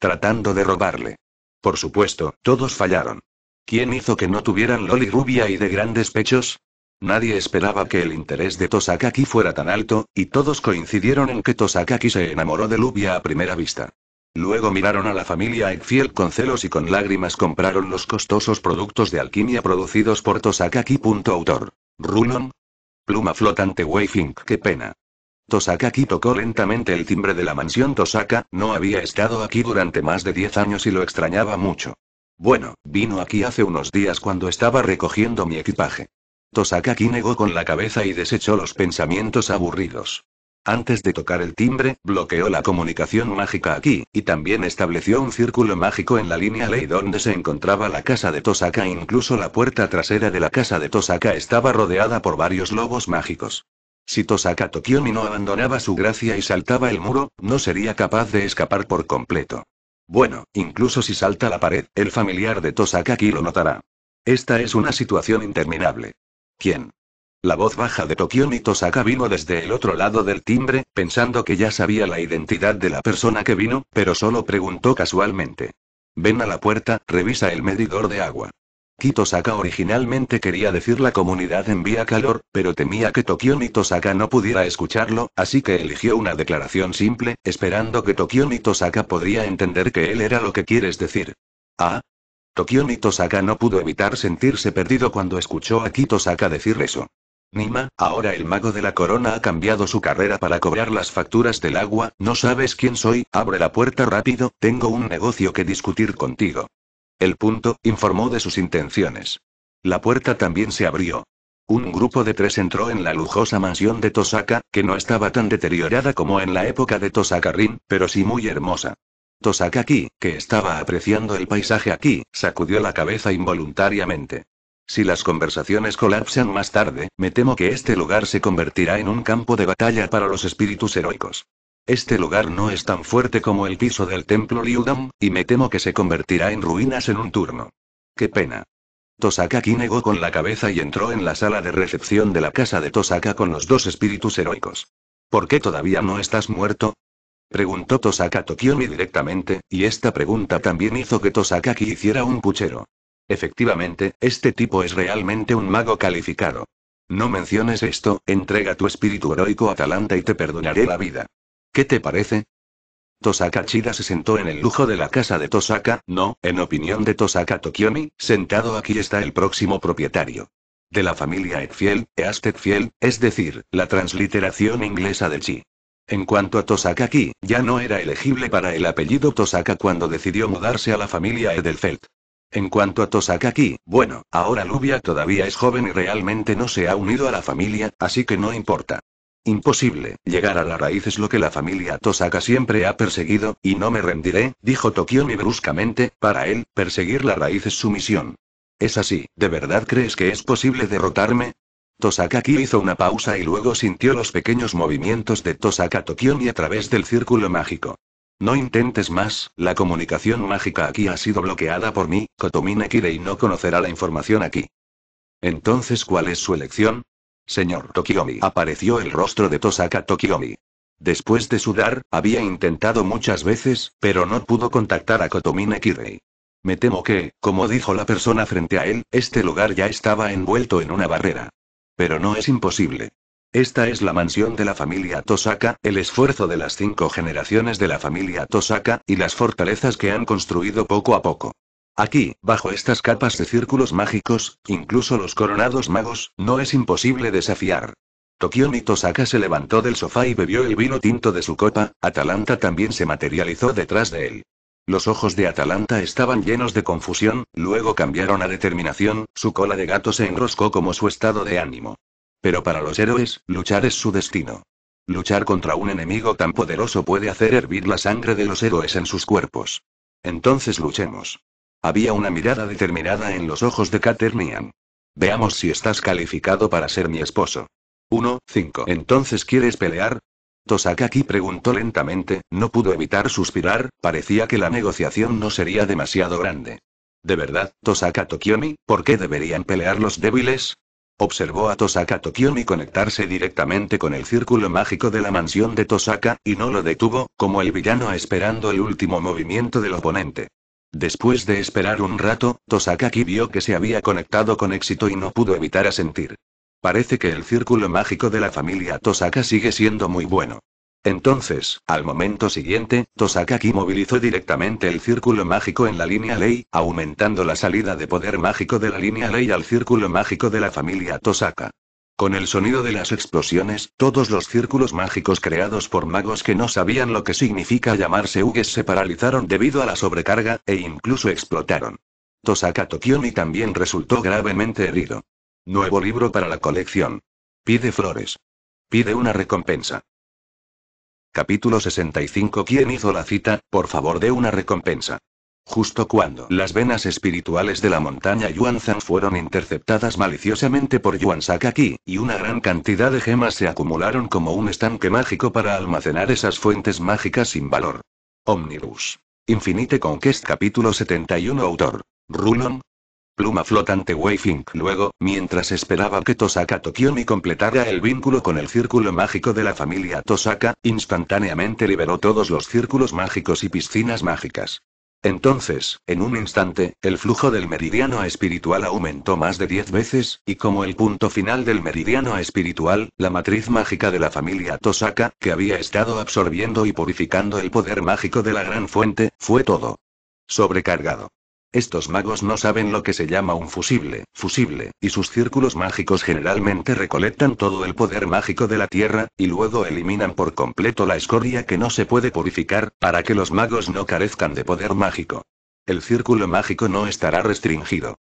Tratando de robarle. Por supuesto, todos fallaron. ¿Quién hizo que no tuvieran Loli rubia y de grandes pechos? Nadie esperaba que el interés de Tosakaki fuera tan alto, y todos coincidieron en que Tosakaki se enamoró de Lubia a primera vista. Luego miraron a la familia Eggfield con celos y con lágrimas compraron los costosos productos de alquimia producidos por Tosakaki. Autor. Rulon. Pluma flotante Wayfink, Qué pena. Tosaka tocó lentamente el timbre de la mansión Tosaka, no había estado aquí durante más de 10 años y lo extrañaba mucho. Bueno, vino aquí hace unos días cuando estaba recogiendo mi equipaje. Tosaka aquí negó con la cabeza y desechó los pensamientos aburridos. Antes de tocar el timbre, bloqueó la comunicación mágica aquí, y también estableció un círculo mágico en la línea ley donde se encontraba la casa de Tosaka. E incluso la puerta trasera de la casa de Tosaka estaba rodeada por varios lobos mágicos. Si Tosaka Tokiomi no abandonaba su gracia y saltaba el muro, no sería capaz de escapar por completo. Bueno, incluso si salta la pared, el familiar de Tosaka aquí lo notará. Esta es una situación interminable. ¿Quién? La voz baja de Tokiomi Tosaka vino desde el otro lado del timbre, pensando que ya sabía la identidad de la persona que vino, pero solo preguntó casualmente. Ven a la puerta, revisa el medidor de agua. Kitosaka originalmente quería decir la comunidad envía calor, pero temía que Tokio Nitosaka no pudiera escucharlo, así que eligió una declaración simple, esperando que Tokio Nitosaka podría entender que él era lo que quieres decir. Ah. Tokio Mitosaka no pudo evitar sentirse perdido cuando escuchó a Kitosaka decir eso. Nima, ahora el mago de la corona ha cambiado su carrera para cobrar las facturas del agua, no sabes quién soy, abre la puerta rápido, tengo un negocio que discutir contigo. El punto, informó de sus intenciones. La puerta también se abrió. Un grupo de tres entró en la lujosa mansión de Tosaka, que no estaba tan deteriorada como en la época de Tosaka Rin, pero sí muy hermosa. Tosaka Ki, que estaba apreciando el paisaje aquí, sacudió la cabeza involuntariamente. Si las conversaciones colapsan más tarde, me temo que este lugar se convertirá en un campo de batalla para los espíritus heroicos. Este lugar no es tan fuerte como el piso del templo Liudam, y me temo que se convertirá en ruinas en un turno. Qué pena. Tosaka negó con la cabeza y entró en la sala de recepción de la casa de Tosaka con los dos espíritus heroicos. ¿Por qué todavía no estás muerto? Preguntó Tosaka Tokiomi directamente, y esta pregunta también hizo que Tosakaki hiciera un puchero. Efectivamente, este tipo es realmente un mago calificado. No menciones esto, entrega tu espíritu heroico a Talanta y te perdonaré la vida. ¿Qué te parece? Tosaka Chida se sentó en el lujo de la casa de Tosaka, no, en opinión de Tosaka Tokiomi, sentado aquí está el próximo propietario. De la familia East Edfield, es decir, la transliteración inglesa de Chi. En cuanto a Tosaka Ki, ya no era elegible para el apellido Tosaka cuando decidió mudarse a la familia Edelfeld. En cuanto a Tosaka Ki, bueno, ahora Lubia todavía es joven y realmente no se ha unido a la familia, así que no importa. Imposible, llegar a la raíz es lo que la familia Tosaka siempre ha perseguido, y no me rendiré, dijo Tokyomi bruscamente, para él, perseguir la raíz es su misión. Es así, ¿de verdad crees que es posible derrotarme? Tosaka hizo una pausa y luego sintió los pequeños movimientos de Tosaka Tokyomi a través del círculo mágico. No intentes más, la comunicación mágica aquí ha sido bloqueada por mí, Kotomi y no conocerá la información aquí. Entonces, ¿cuál es su elección? Señor Tokiomi. Apareció el rostro de Tosaka Tokiomi. Después de sudar, había intentado muchas veces, pero no pudo contactar a Kotomine Kirei. Me temo que, como dijo la persona frente a él, este lugar ya estaba envuelto en una barrera. Pero no es imposible. Esta es la mansión de la familia Tosaka, el esfuerzo de las cinco generaciones de la familia Tosaka, y las fortalezas que han construido poco a poco. Aquí, bajo estas capas de círculos mágicos, incluso los coronados magos, no es imposible desafiar. Tokio Tosaka se levantó del sofá y bebió el vino tinto de su copa, Atalanta también se materializó detrás de él. Los ojos de Atalanta estaban llenos de confusión, luego cambiaron a determinación, su cola de gato se enroscó como su estado de ánimo. Pero para los héroes, luchar es su destino. Luchar contra un enemigo tan poderoso puede hacer hervir la sangre de los héroes en sus cuerpos. Entonces luchemos. Había una mirada determinada en los ojos de Caternian. Veamos si estás calificado para ser mi esposo. 1. 5. Entonces quieres pelear, Tosakaki preguntó lentamente, no pudo evitar suspirar, parecía que la negociación no sería demasiado grande. ¿De verdad, Tosaka Tokiomi, por qué deberían pelear los débiles? Observó a Tosaka Tokiomi conectarse directamente con el círculo mágico de la mansión de Tosaka, y no lo detuvo, como el villano esperando el último movimiento del oponente. Después de esperar un rato, Tosakaki vio que se había conectado con éxito y no pudo evitar asentir. Parece que el círculo mágico de la familia Tosaka sigue siendo muy bueno. Entonces, al momento siguiente, Tosakaki movilizó directamente el círculo mágico en la línea ley, aumentando la salida de poder mágico de la línea ley al círculo mágico de la familia Tosaka. Con el sonido de las explosiones, todos los círculos mágicos creados por magos que no sabían lo que significa llamarse Hugues se paralizaron debido a la sobrecarga, e incluso explotaron. Tosaka Tokioni también resultó gravemente herido. Nuevo libro para la colección. Pide flores. Pide una recompensa. Capítulo 65 ¿Quién hizo la cita, por favor de una recompensa? Justo cuando las venas espirituales de la montaña Yuanzan fueron interceptadas maliciosamente por Yuan y una gran cantidad de gemas se acumularon como un estanque mágico para almacenar esas fuentes mágicas sin valor. Omnibus. Infinite Conquest capítulo 71 autor. Rulon. Pluma flotante Wayfink. Luego, mientras esperaba que Tosaka Tokiomi completara el vínculo con el círculo mágico de la familia Tosaka, instantáneamente liberó todos los círculos mágicos y piscinas mágicas. Entonces, en un instante, el flujo del meridiano espiritual aumentó más de diez veces, y como el punto final del meridiano espiritual, la matriz mágica de la familia Tosaka, que había estado absorbiendo y purificando el poder mágico de la gran fuente, fue todo sobrecargado. Estos magos no saben lo que se llama un fusible, fusible, y sus círculos mágicos generalmente recolectan todo el poder mágico de la Tierra, y luego eliminan por completo la escoria que no se puede purificar, para que los magos no carezcan de poder mágico. El círculo mágico no estará restringido.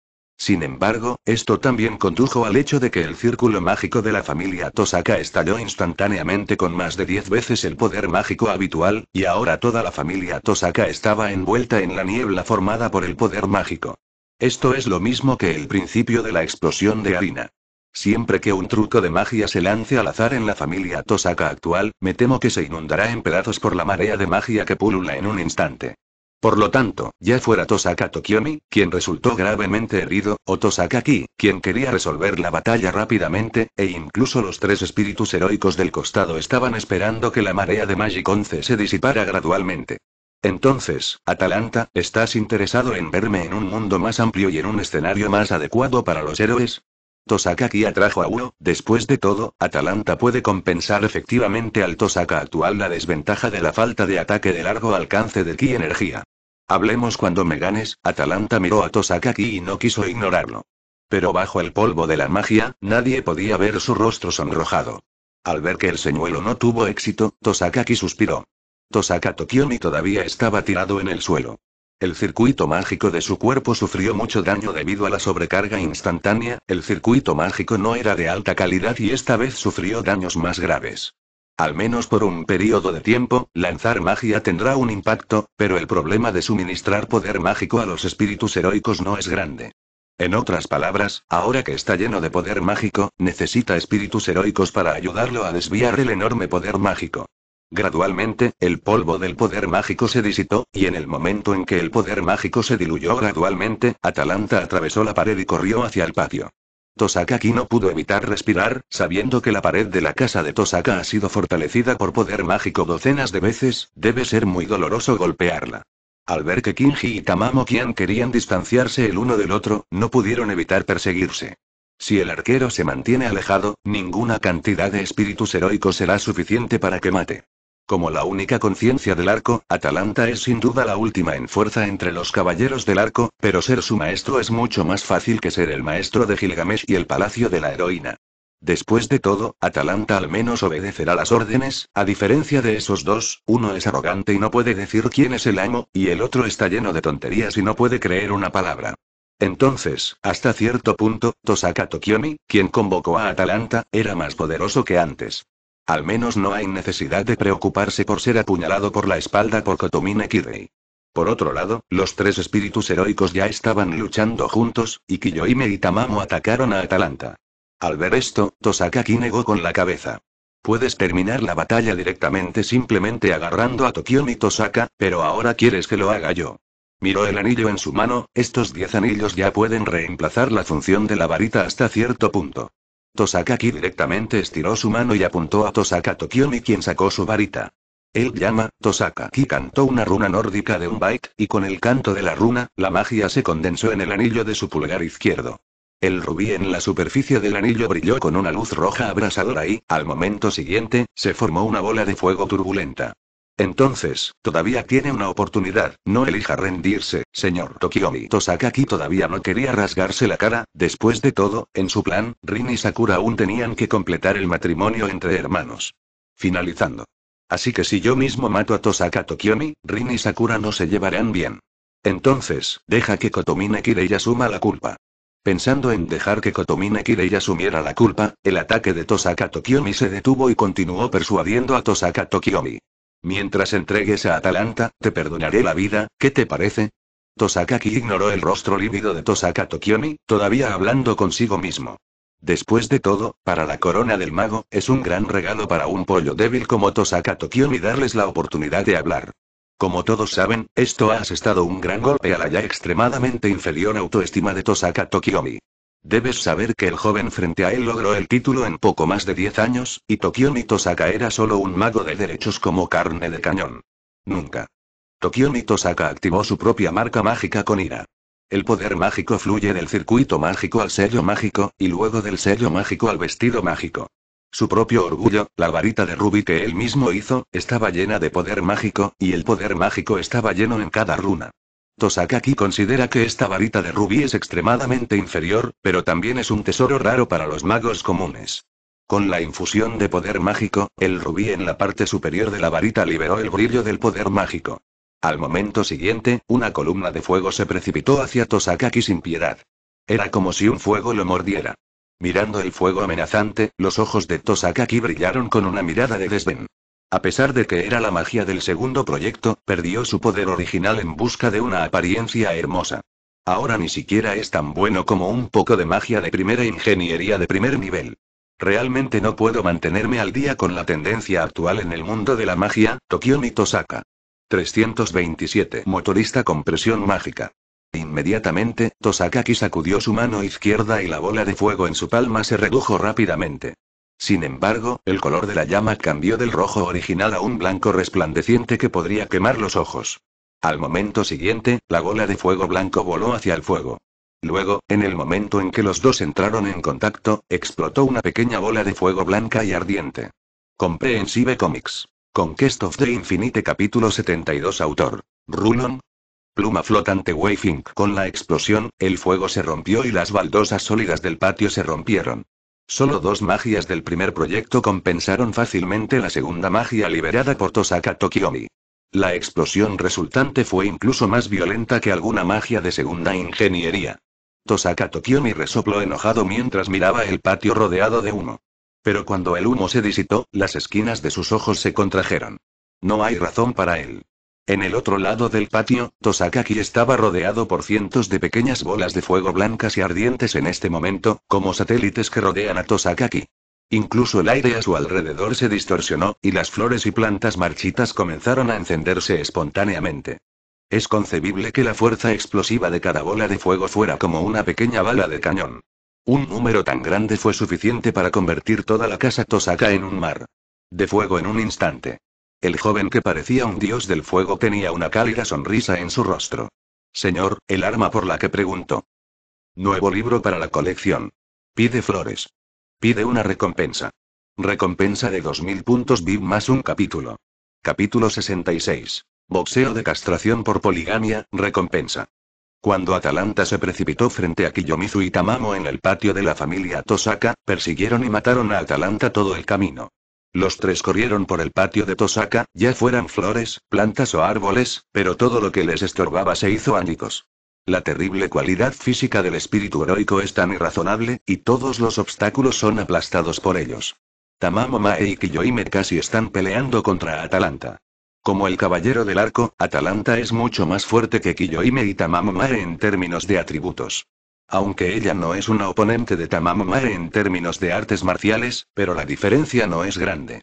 Sin embargo, esto también condujo al hecho de que el círculo mágico de la familia Tosaka estalló instantáneamente con más de 10 veces el poder mágico habitual, y ahora toda la familia Tosaka estaba envuelta en la niebla formada por el poder mágico. Esto es lo mismo que el principio de la explosión de harina. Siempre que un truco de magia se lance al azar en la familia Tosaka actual, me temo que se inundará en pedazos por la marea de magia que pulula en un instante. Por lo tanto, ya fuera Tosaka Tokiomi, quien resultó gravemente herido, o Tosaka Ki, quien quería resolver la batalla rápidamente, e incluso los tres espíritus heroicos del costado estaban esperando que la marea de Magic 11 se disipara gradualmente. Entonces, Atalanta, ¿estás interesado en verme en un mundo más amplio y en un escenario más adecuado para los héroes? Tosaka Ki atrajo a Uo, después de todo, Atalanta puede compensar efectivamente al Tosaka actual la desventaja de la falta de ataque de largo alcance de ki energía. Hablemos cuando me ganes, Atalanta miró a Tosakaki y no quiso ignorarlo. Pero bajo el polvo de la magia, nadie podía ver su rostro sonrojado. Al ver que el señuelo no tuvo éxito, Tosakaki suspiró. Tosaka ni todavía estaba tirado en el suelo. El circuito mágico de su cuerpo sufrió mucho daño debido a la sobrecarga instantánea, el circuito mágico no era de alta calidad y esta vez sufrió daños más graves. Al menos por un periodo de tiempo, lanzar magia tendrá un impacto, pero el problema de suministrar poder mágico a los espíritus heroicos no es grande. En otras palabras, ahora que está lleno de poder mágico, necesita espíritus heroicos para ayudarlo a desviar el enorme poder mágico. Gradualmente, el polvo del poder mágico se disitó, y en el momento en que el poder mágico se diluyó gradualmente, Atalanta atravesó la pared y corrió hacia el patio. Tosaka aquí no pudo evitar respirar, sabiendo que la pared de la casa de Tosaka ha sido fortalecida por poder mágico docenas de veces, debe ser muy doloroso golpearla. Al ver que Kinji y Tamamo Kian querían distanciarse el uno del otro, no pudieron evitar perseguirse. Si el arquero se mantiene alejado, ninguna cantidad de espíritus heroicos será suficiente para que mate. Como la única conciencia del arco, Atalanta es sin duda la última en fuerza entre los caballeros del arco, pero ser su maestro es mucho más fácil que ser el maestro de Gilgamesh y el palacio de la heroína. Después de todo, Atalanta al menos obedecerá las órdenes, a diferencia de esos dos, uno es arrogante y no puede decir quién es el amo, y el otro está lleno de tonterías y no puede creer una palabra. Entonces, hasta cierto punto, Tosaka Tokiomi, quien convocó a Atalanta, era más poderoso que antes. Al menos no hay necesidad de preocuparse por ser apuñalado por la espalda por Kotomine Kirei. Por otro lado, los tres espíritus heroicos ya estaban luchando juntos, y Kiyoime y Tamamo atacaron a Atalanta. Al ver esto, Tosakaki negó con la cabeza. Puedes terminar la batalla directamente simplemente agarrando a Tokyo y Tosaka, pero ahora quieres que lo haga yo. Miró el anillo en su mano, estos diez anillos ya pueden reemplazar la función de la varita hasta cierto punto. Tosakaki directamente estiró su mano y apuntó a Tosaka Tokiomi quien sacó su varita. El llama, Tosakaki cantó una runa nórdica de un byte, y con el canto de la runa, la magia se condensó en el anillo de su pulgar izquierdo. El rubí en la superficie del anillo brilló con una luz roja abrasadora y, al momento siguiente, se formó una bola de fuego turbulenta. Entonces, todavía tiene una oportunidad, no elija rendirse, señor Tokiomi. Tosakaki todavía no quería rasgarse la cara, después de todo, en su plan, Rin y Sakura aún tenían que completar el matrimonio entre hermanos. Finalizando. Así que si yo mismo mato a Tosaka Tokiomi, Rin y Sakura no se llevarán bien. Entonces, deja que Kotomine Kirei suma la culpa. Pensando en dejar que Kotomine Kirei asumiera la culpa, el ataque de Tosaka Tokiomi se detuvo y continuó persuadiendo a Tosaka Tokiomi. Mientras entregues a Atalanta, te perdonaré la vida, ¿qué te parece? Tosakaki ignoró el rostro lívido de Tosaka tokiomi todavía hablando consigo mismo. Después de todo, para la corona del mago, es un gran regalo para un pollo débil como Tosaka tokiomi darles la oportunidad de hablar. Como todos saben, esto ha asestado un gran golpe a la ya extremadamente inferior autoestima de Tosaka Tokiomi. Debes saber que el joven frente a él logró el título en poco más de 10 años, y Tokio Tosaka era solo un mago de derechos como carne de cañón. Nunca. Tokio Tosaka activó su propia marca mágica con ira. El poder mágico fluye del circuito mágico al sello mágico, y luego del sello mágico al vestido mágico. Su propio orgullo, la varita de rubí que él mismo hizo, estaba llena de poder mágico, y el poder mágico estaba lleno en cada runa. Tosakaki considera que esta varita de rubí es extremadamente inferior, pero también es un tesoro raro para los magos comunes. Con la infusión de poder mágico, el rubí en la parte superior de la varita liberó el brillo del poder mágico. Al momento siguiente, una columna de fuego se precipitó hacia Tosakaki sin piedad. Era como si un fuego lo mordiera. Mirando el fuego amenazante, los ojos de Tosakaki brillaron con una mirada de desdén. A pesar de que era la magia del segundo proyecto, perdió su poder original en busca de una apariencia hermosa. Ahora ni siquiera es tan bueno como un poco de magia de primera ingeniería de primer nivel. Realmente no puedo mantenerme al día con la tendencia actual en el mundo de la magia, y Tosaka. 327 Motorista con presión mágica. Inmediatamente, Tosakaki sacudió su mano izquierda y la bola de fuego en su palma se redujo rápidamente. Sin embargo, el color de la llama cambió del rojo original a un blanco resplandeciente que podría quemar los ojos. Al momento siguiente, la bola de fuego blanco voló hacia el fuego. Luego, en el momento en que los dos entraron en contacto, explotó una pequeña bola de fuego blanca y ardiente. Comprehensive Comics. Conquest of the Infinite capítulo 72 autor. Rulon. Pluma flotante Wayfink. Con la explosión, el fuego se rompió y las baldosas sólidas del patio se rompieron. Solo dos magias del primer proyecto compensaron fácilmente la segunda magia liberada por Tosaka Tokiomi. La explosión resultante fue incluso más violenta que alguna magia de segunda ingeniería. Tosaka Tokiomi resopló enojado mientras miraba el patio rodeado de humo. Pero cuando el humo se disitó, las esquinas de sus ojos se contrajeron. No hay razón para él. En el otro lado del patio, Tosakaki estaba rodeado por cientos de pequeñas bolas de fuego blancas y ardientes en este momento, como satélites que rodean a Tosakaki. Incluso el aire a su alrededor se distorsionó, y las flores y plantas marchitas comenzaron a encenderse espontáneamente. Es concebible que la fuerza explosiva de cada bola de fuego fuera como una pequeña bala de cañón. Un número tan grande fue suficiente para convertir toda la casa Tosaka en un mar. De fuego en un instante. El joven que parecía un dios del fuego tenía una cálida sonrisa en su rostro. Señor, el arma por la que pregunto. Nuevo libro para la colección. Pide flores. Pide una recompensa. Recompensa de 2.000 puntos VIP más un capítulo. Capítulo 66. Boxeo de castración por poligamia, recompensa. Cuando Atalanta se precipitó frente a Kiyomizu y Tamamo en el patio de la familia Tosaka, persiguieron y mataron a Atalanta todo el camino. Los tres corrieron por el patio de Tosaka, ya fueran flores, plantas o árboles, pero todo lo que les estorbaba se hizo ánicos. La terrible cualidad física del espíritu heroico es tan irrazonable, y todos los obstáculos son aplastados por ellos. Tamamo Mae y Kiyoime casi están peleando contra Atalanta. Como el caballero del arco, Atalanta es mucho más fuerte que Kiyoime y Tamamo Mae en términos de atributos. Aunque ella no es una oponente de Tamamo en términos de artes marciales, pero la diferencia no es grande.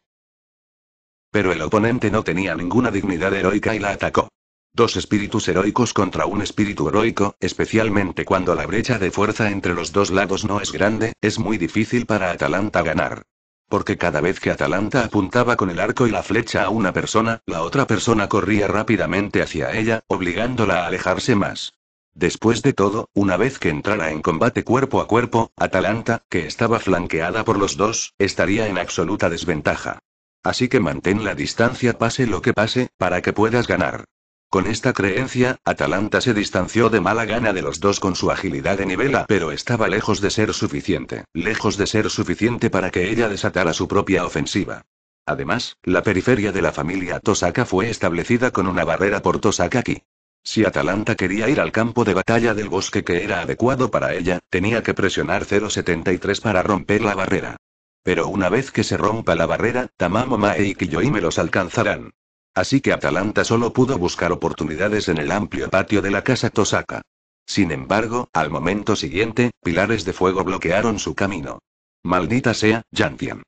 Pero el oponente no tenía ninguna dignidad heroica y la atacó. Dos espíritus heroicos contra un espíritu heroico, especialmente cuando la brecha de fuerza entre los dos lados no es grande, es muy difícil para Atalanta ganar. Porque cada vez que Atalanta apuntaba con el arco y la flecha a una persona, la otra persona corría rápidamente hacia ella, obligándola a alejarse más. Después de todo, una vez que entrara en combate cuerpo a cuerpo, Atalanta, que estaba flanqueada por los dos, estaría en absoluta desventaja. Así que mantén la distancia pase lo que pase, para que puedas ganar. Con esta creencia, Atalanta se distanció de mala gana de los dos con su agilidad de nivela, pero estaba lejos de ser suficiente, lejos de ser suficiente para que ella desatara su propia ofensiva. Además, la periferia de la familia Tosaka fue establecida con una barrera por Tosakaki. Si Atalanta quería ir al campo de batalla del bosque que era adecuado para ella, tenía que presionar 073 para romper la barrera. Pero una vez que se rompa la barrera, Tamamo Mae y me los alcanzarán. Así que Atalanta solo pudo buscar oportunidades en el amplio patio de la casa Tosaka. Sin embargo, al momento siguiente, pilares de fuego bloquearon su camino. Maldita sea, Jantian.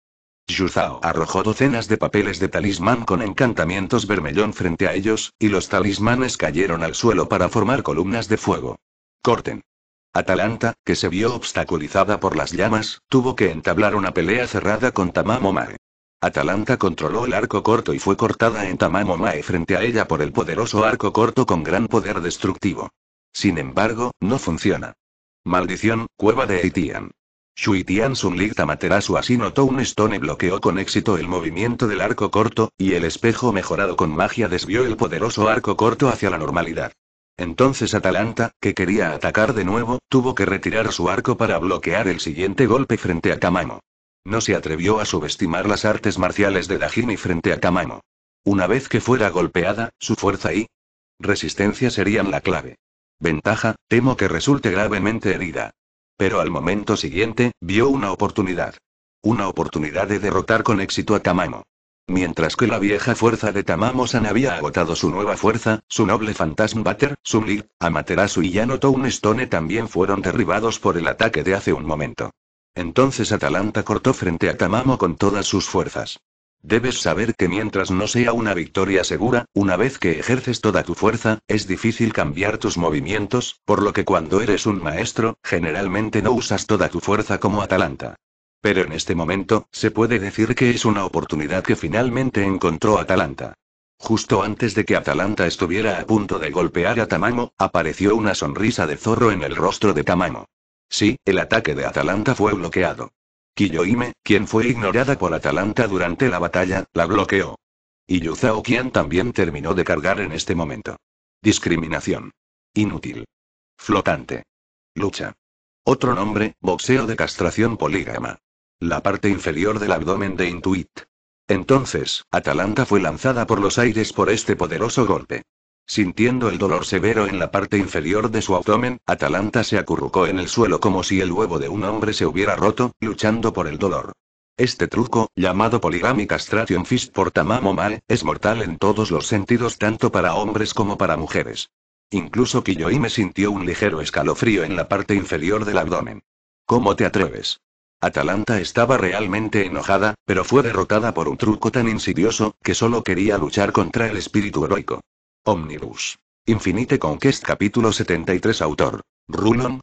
Yuzao arrojó docenas de papeles de talismán con encantamientos vermellón frente a ellos, y los talismanes cayeron al suelo para formar columnas de fuego. Corten. Atalanta, que se vio obstaculizada por las llamas, tuvo que entablar una pelea cerrada con Tamamo Atalanta controló el arco corto y fue cortada en Tamamo frente a ella por el poderoso arco corto con gran poder destructivo. Sin embargo, no funciona. Maldición, cueva de Haitian. Shui Tian Sun Ligta así notó un stone bloqueó con éxito el movimiento del arco corto, y el espejo mejorado con magia desvió el poderoso arco corto hacia la normalidad. Entonces Atalanta, que quería atacar de nuevo, tuvo que retirar su arco para bloquear el siguiente golpe frente a Kamamo. No se atrevió a subestimar las artes marciales de Dajini frente a Kamamo. Una vez que fuera golpeada, su fuerza y resistencia serían la clave. Ventaja, temo que resulte gravemente herida pero al momento siguiente, vio una oportunidad. Una oportunidad de derrotar con éxito a Tamamo. Mientras que la vieja fuerza de Tamamo-san había agotado su nueva fuerza, su noble Phantasm Batter, Sumlit, Amaterasu y Yano Stone también fueron derribados por el ataque de hace un momento. Entonces Atalanta cortó frente a Tamamo con todas sus fuerzas. Debes saber que mientras no sea una victoria segura, una vez que ejerces toda tu fuerza, es difícil cambiar tus movimientos, por lo que cuando eres un maestro, generalmente no usas toda tu fuerza como Atalanta. Pero en este momento, se puede decir que es una oportunidad que finalmente encontró Atalanta. Justo antes de que Atalanta estuviera a punto de golpear a Tamamo, apareció una sonrisa de zorro en el rostro de Tamamo. Sí, el ataque de Atalanta fue bloqueado. Kiyoime, quien fue ignorada por Atalanta durante la batalla, la bloqueó. Y Yuzao quien también terminó de cargar en este momento. Discriminación. Inútil. Flotante. Lucha. Otro nombre, boxeo de castración polígama. La parte inferior del abdomen de Intuit. Entonces, Atalanta fue lanzada por los aires por este poderoso golpe. Sintiendo el dolor severo en la parte inferior de su abdomen, Atalanta se acurrucó en el suelo como si el huevo de un hombre se hubiera roto, luchando por el dolor. Este truco, llamado Polygamy Castration Fist por Tamamo Mal, es mortal en todos los sentidos tanto para hombres como para mujeres. Incluso Kiyoime sintió un ligero escalofrío en la parte inferior del abdomen. ¿Cómo te atreves? Atalanta estaba realmente enojada, pero fue derrotada por un truco tan insidioso, que solo quería luchar contra el espíritu heroico. Omnibus. Infinite Conquest capítulo 73 autor. Rulon.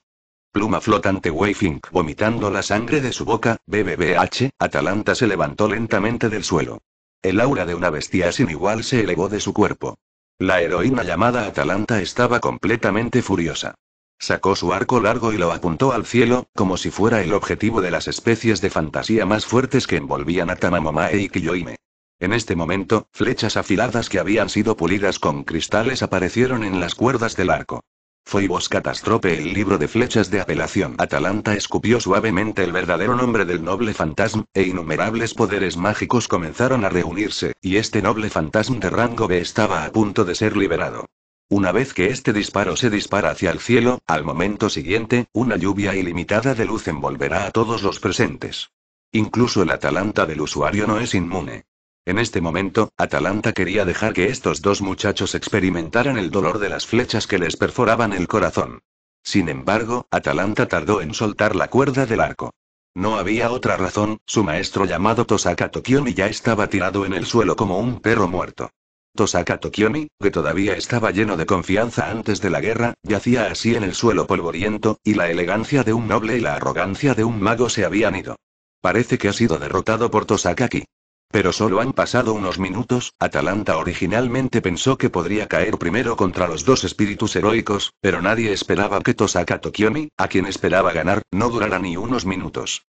Pluma flotante Wayfink vomitando la sangre de su boca, BBBH, Atalanta se levantó lentamente del suelo. El aura de una bestia sin igual se elevó de su cuerpo. La heroína llamada Atalanta estaba completamente furiosa. Sacó su arco largo y lo apuntó al cielo, como si fuera el objetivo de las especies de fantasía más fuertes que envolvían a Tamamomae y Ikiyoime. En este momento, flechas afiladas que habían sido pulidas con cristales aparecieron en las cuerdas del arco. Foibos Catástrofe el libro de flechas de apelación. Atalanta escupió suavemente el verdadero nombre del noble fantasma, e innumerables poderes mágicos comenzaron a reunirse, y este noble fantasma de rango B estaba a punto de ser liberado. Una vez que este disparo se dispara hacia el cielo, al momento siguiente, una lluvia ilimitada de luz envolverá a todos los presentes. Incluso el Atalanta del usuario no es inmune. En este momento, Atalanta quería dejar que estos dos muchachos experimentaran el dolor de las flechas que les perforaban el corazón. Sin embargo, Atalanta tardó en soltar la cuerda del arco. No había otra razón, su maestro llamado Tosaka Tokiomi ya estaba tirado en el suelo como un perro muerto. Tosaka Tokiomi, que todavía estaba lleno de confianza antes de la guerra, yacía así en el suelo polvoriento, y la elegancia de un noble y la arrogancia de un mago se habían ido. Parece que ha sido derrotado por Tosakaki. Pero solo han pasado unos minutos, Atalanta originalmente pensó que podría caer primero contra los dos espíritus heroicos, pero nadie esperaba que Tosaka Tokiomi, a quien esperaba ganar, no durara ni unos minutos.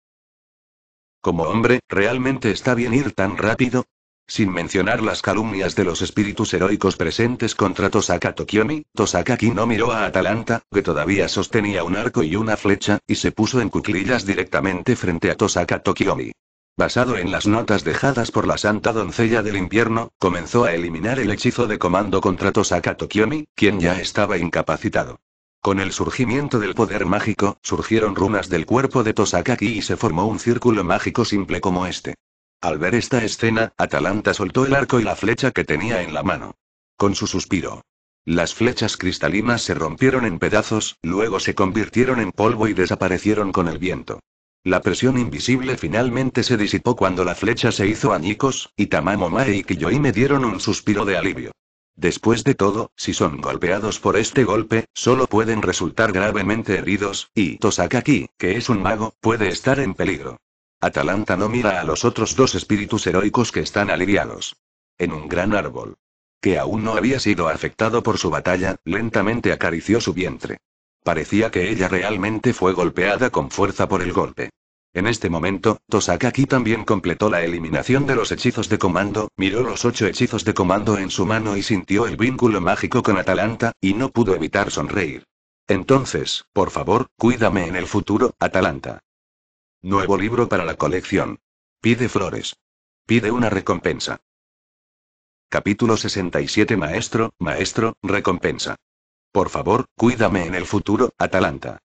Como hombre, ¿realmente está bien ir tan rápido? Sin mencionar las calumnias de los espíritus heroicos presentes contra Tosaka Tokiomi, Tosaka no miró a Atalanta, que todavía sostenía un arco y una flecha, y se puso en cuclillas directamente frente a Tosaka Tokiomi basado en las notas dejadas por la santa doncella del invierno, comenzó a eliminar el hechizo de comando contra Tosaka Tokiomi, quien ya estaba incapacitado. Con el surgimiento del poder mágico, surgieron runas del cuerpo de Tosakaki y se formó un círculo mágico simple como este. Al ver esta escena, Atalanta soltó el arco y la flecha que tenía en la mano. Con su suspiro. Las flechas cristalinas se rompieron en pedazos, luego se convirtieron en polvo y desaparecieron con el viento. La presión invisible finalmente se disipó cuando la flecha se hizo añicos, y Tamamo Mae y Kiyoi me dieron un suspiro de alivio. Después de todo, si son golpeados por este golpe, solo pueden resultar gravemente heridos, y Tosakaki, que es un mago, puede estar en peligro. Atalanta no mira a los otros dos espíritus heroicos que están aliviados. En un gran árbol. Que aún no había sido afectado por su batalla, lentamente acarició su vientre. Parecía que ella realmente fue golpeada con fuerza por el golpe. En este momento, Tosakaki también completó la eliminación de los hechizos de comando, miró los ocho hechizos de comando en su mano y sintió el vínculo mágico con Atalanta, y no pudo evitar sonreír. Entonces, por favor, cuídame en el futuro, Atalanta. Nuevo libro para la colección. Pide flores. Pide una recompensa. Capítulo 67 Maestro, Maestro, recompensa. Por favor, cuídame en el futuro, Atalanta.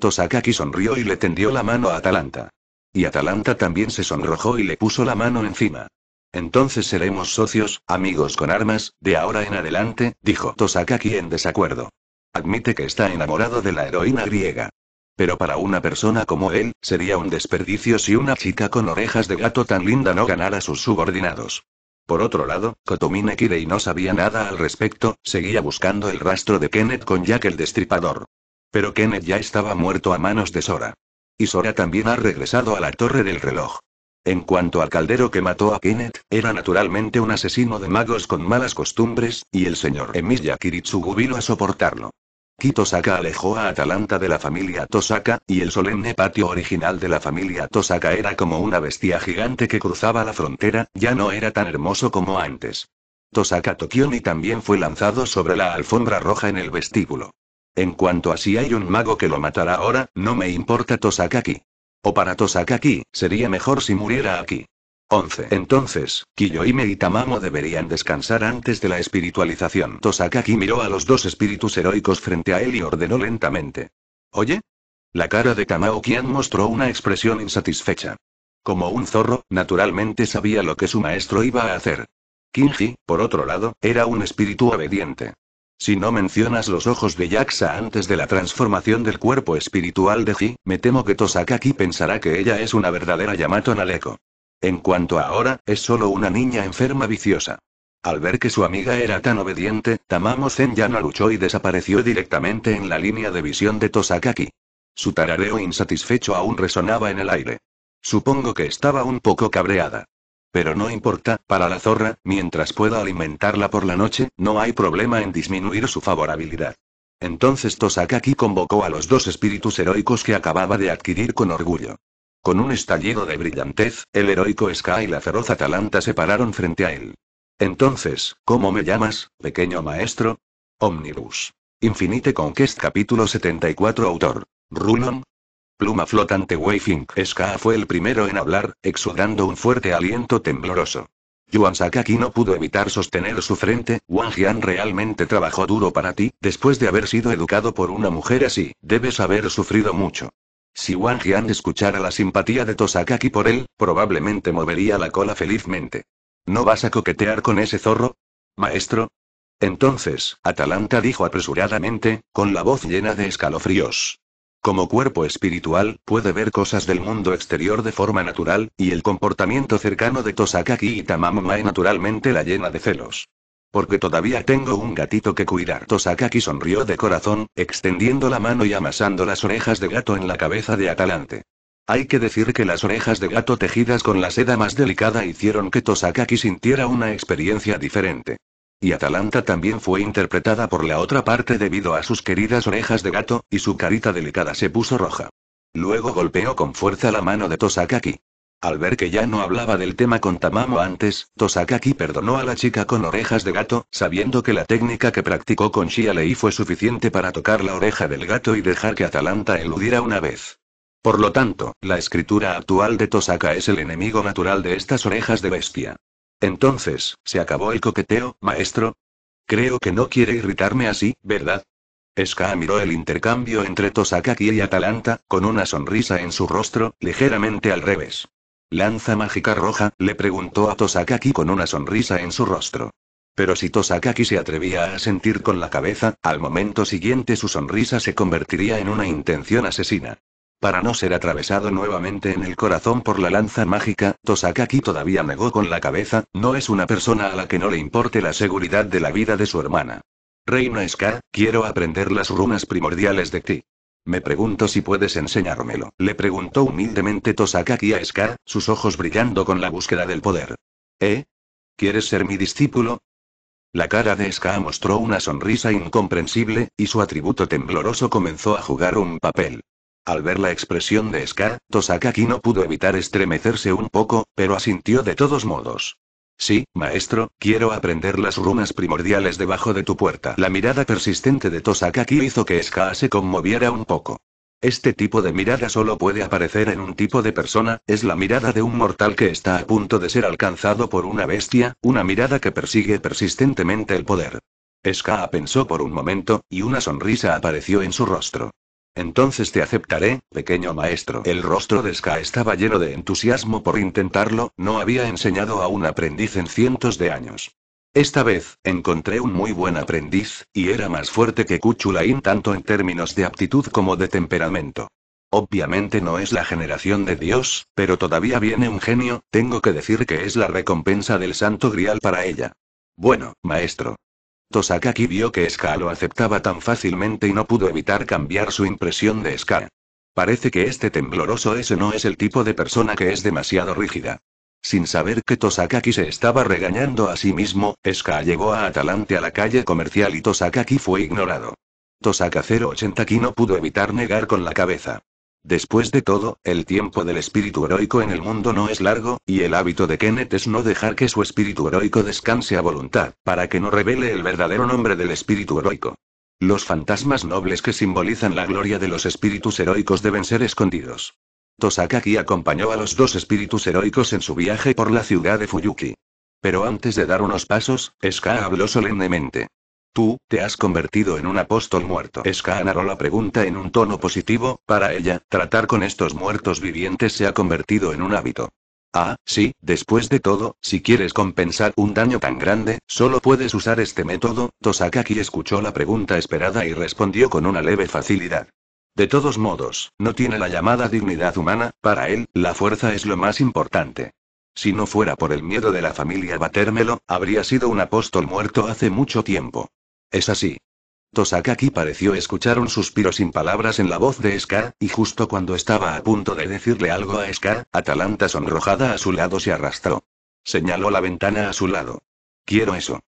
Tosakaki sonrió y le tendió la mano a Atalanta. Y Atalanta también se sonrojó y le puso la mano encima. Entonces seremos socios, amigos con armas, de ahora en adelante, dijo Tosakaki en desacuerdo. Admite que está enamorado de la heroína griega. Pero para una persona como él, sería un desperdicio si una chica con orejas de gato tan linda no ganara sus subordinados. Por otro lado, Kotomine Kirei no sabía nada al respecto, seguía buscando el rastro de Kenneth con Jack el Destripador. Pero Kenneth ya estaba muerto a manos de Sora. Y Sora también ha regresado a la torre del reloj. En cuanto al caldero que mató a Kenneth, era naturalmente un asesino de magos con malas costumbres, y el señor Emilia Kiritsugu vino a soportarlo. Kitosaka alejó a Atalanta de la familia Tosaka, y el solemne patio original de la familia Tosaka era como una bestia gigante que cruzaba la frontera, ya no era tan hermoso como antes. Tosaka Tokioni también fue lanzado sobre la alfombra roja en el vestíbulo. En cuanto a si hay un mago que lo matará ahora, no me importa Tosakaki. O para Tosakaki, sería mejor si muriera aquí. 11. Entonces, Kiyoime y Tamamo deberían descansar antes de la espiritualización. Tosakaki miró a los dos espíritus heroicos frente a él y ordenó lentamente. ¿Oye? La cara de Tamao mostró una expresión insatisfecha. Como un zorro, naturalmente sabía lo que su maestro iba a hacer. Kinji, por otro lado, era un espíritu obediente. Si no mencionas los ojos de Yaksa antes de la transformación del cuerpo espiritual de Ji, me temo que Tosakaki pensará que ella es una verdadera Yamato Naleko. En cuanto ahora, es solo una niña enferma viciosa. Al ver que su amiga era tan obediente, Tamamo Zen ya no luchó y desapareció directamente en la línea de visión de Tosakaki. Su tarareo insatisfecho aún resonaba en el aire. Supongo que estaba un poco cabreada. Pero no importa, para la zorra, mientras pueda alimentarla por la noche, no hay problema en disminuir su favorabilidad. Entonces Tosakaki convocó a los dos espíritus heroicos que acababa de adquirir con orgullo. Con un estallido de brillantez, el heroico Ska y la feroz Atalanta se pararon frente a él. Entonces, ¿cómo me llamas, pequeño maestro? Omnibus. Infinite Conquest capítulo 74 autor. Rulon, Pluma flotante Weifing Ska fue el primero en hablar, exudando un fuerte aliento tembloroso. Yuan Sakaki no pudo evitar sostener su frente, Wang Jian realmente trabajó duro para ti, después de haber sido educado por una mujer así, debes haber sufrido mucho. Si Wang Jian escuchara la simpatía de Tosakaki por él, probablemente movería la cola felizmente. ¿No vas a coquetear con ese zorro? Maestro. Entonces, Atalanta dijo apresuradamente, con la voz llena de escalofríos. Como cuerpo espiritual, puede ver cosas del mundo exterior de forma natural, y el comportamiento cercano de Tosakaki y Tamamamae naturalmente la llena de celos. Porque todavía tengo un gatito que cuidar. Tosakaki sonrió de corazón, extendiendo la mano y amasando las orejas de gato en la cabeza de Atalante. Hay que decir que las orejas de gato tejidas con la seda más delicada hicieron que Tosakaki sintiera una experiencia diferente y Atalanta también fue interpretada por la otra parte debido a sus queridas orejas de gato, y su carita delicada se puso roja. Luego golpeó con fuerza la mano de Tosakaki. Al ver que ya no hablaba del tema con Tamamo antes, Tosakaki perdonó a la chica con orejas de gato, sabiendo que la técnica que practicó con Shia Lei fue suficiente para tocar la oreja del gato y dejar que Atalanta eludiera una vez. Por lo tanto, la escritura actual de Tosaka es el enemigo natural de estas orejas de bestia. Entonces, se acabó el coqueteo, maestro. Creo que no quiere irritarme así, ¿verdad? Ska miró el intercambio entre Tosakaki y Atalanta, con una sonrisa en su rostro, ligeramente al revés. ¿Lanza mágica roja? le preguntó a Tosakaki con una sonrisa en su rostro. Pero si Tosakaki se atrevía a sentir con la cabeza, al momento siguiente su sonrisa se convertiría en una intención asesina. Para no ser atravesado nuevamente en el corazón por la lanza mágica, Tosakaki todavía negó con la cabeza, no es una persona a la que no le importe la seguridad de la vida de su hermana. Reina Ska, quiero aprender las runas primordiales de ti. Me pregunto si puedes enseñármelo, le preguntó humildemente Tosakaki a Ska, sus ojos brillando con la búsqueda del poder. ¿Eh? ¿Quieres ser mi discípulo? La cara de Ska mostró una sonrisa incomprensible, y su atributo tembloroso comenzó a jugar un papel. Al ver la expresión de Ska, Tosakaki no pudo evitar estremecerse un poco, pero asintió de todos modos. Sí, maestro, quiero aprender las runas primordiales debajo de tu puerta. La mirada persistente de Tosakaki hizo que Ska se conmoviera un poco. Este tipo de mirada solo puede aparecer en un tipo de persona, es la mirada de un mortal que está a punto de ser alcanzado por una bestia, una mirada que persigue persistentemente el poder. Ska pensó por un momento, y una sonrisa apareció en su rostro. Entonces te aceptaré, pequeño maestro. El rostro de Ska estaba lleno de entusiasmo por intentarlo, no había enseñado a un aprendiz en cientos de años. Esta vez, encontré un muy buen aprendiz, y era más fuerte que Kuchulain tanto en términos de aptitud como de temperamento. Obviamente no es la generación de Dios, pero todavía viene un genio, tengo que decir que es la recompensa del santo grial para ella. Bueno, maestro, Tosakaki vio que Ska lo aceptaba tan fácilmente y no pudo evitar cambiar su impresión de Ska. Parece que este tembloroso ese no es el tipo de persona que es demasiado rígida. Sin saber que Tosakaki se estaba regañando a sí mismo, Ska llegó a Atalante a la calle comercial y Tosakaki fue ignorado. Tosaka 080 no pudo evitar negar con la cabeza. Después de todo, el tiempo del espíritu heroico en el mundo no es largo, y el hábito de Kenneth es no dejar que su espíritu heroico descanse a voluntad, para que no revele el verdadero nombre del espíritu heroico. Los fantasmas nobles que simbolizan la gloria de los espíritus heroicos deben ser escondidos. Tosakaki acompañó a los dos espíritus heroicos en su viaje por la ciudad de Fuyuki. Pero antes de dar unos pasos, Ska habló solemnemente. Tú, te has convertido en un apóstol muerto. Escanaró la pregunta en un tono positivo, para ella, tratar con estos muertos vivientes se ha convertido en un hábito. Ah, sí, después de todo, si quieres compensar un daño tan grande, solo puedes usar este método. Tosakaki escuchó la pregunta esperada y respondió con una leve facilidad. De todos modos, no tiene la llamada dignidad humana, para él, la fuerza es lo más importante. Si no fuera por el miedo de la familia batérmelo, habría sido un apóstol muerto hace mucho tiempo. Es así. aquí pareció escuchar un suspiro sin palabras en la voz de Scar, y justo cuando estaba a punto de decirle algo a Scar, Atalanta sonrojada a su lado se arrastró. Señaló la ventana a su lado. Quiero eso.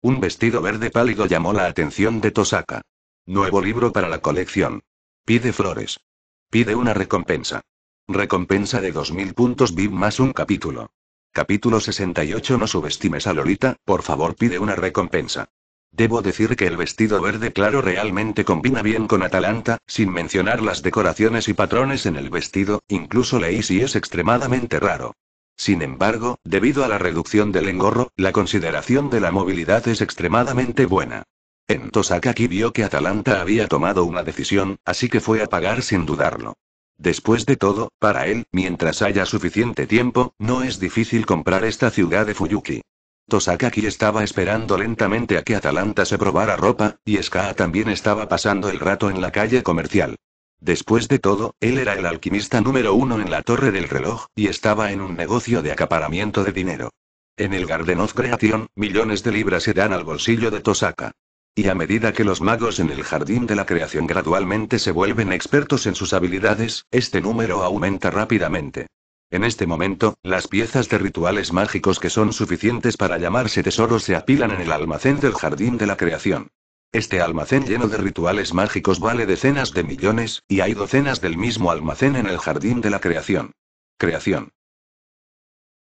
Un vestido verde pálido llamó la atención de Tosaka. Nuevo libro para la colección. Pide flores. Pide una recompensa. Recompensa de 2000 puntos VIP más un capítulo. Capítulo 68 No subestimes a Lolita, por favor pide una recompensa. Debo decir que el vestido verde claro realmente combina bien con Atalanta, sin mencionar las decoraciones y patrones en el vestido, incluso si es extremadamente raro. Sin embargo, debido a la reducción del engorro, la consideración de la movilidad es extremadamente buena. En Tosakaki vio que Atalanta había tomado una decisión, así que fue a pagar sin dudarlo. Después de todo, para él, mientras haya suficiente tiempo, no es difícil comprar esta ciudad de Fuyuki. Tosakaki estaba esperando lentamente a que Atalanta se probara ropa, y Ska también estaba pasando el rato en la calle comercial. Después de todo, él era el alquimista número uno en la torre del reloj, y estaba en un negocio de acaparamiento de dinero. En el Garden of Creation, millones de libras se dan al bolsillo de Tosaka. Y a medida que los magos en el jardín de la creación gradualmente se vuelven expertos en sus habilidades, este número aumenta rápidamente. En este momento, las piezas de rituales mágicos que son suficientes para llamarse tesoros se apilan en el almacén del jardín de la creación. Este almacén lleno de rituales mágicos vale decenas de millones, y hay docenas del mismo almacén en el jardín de la creación. Creación.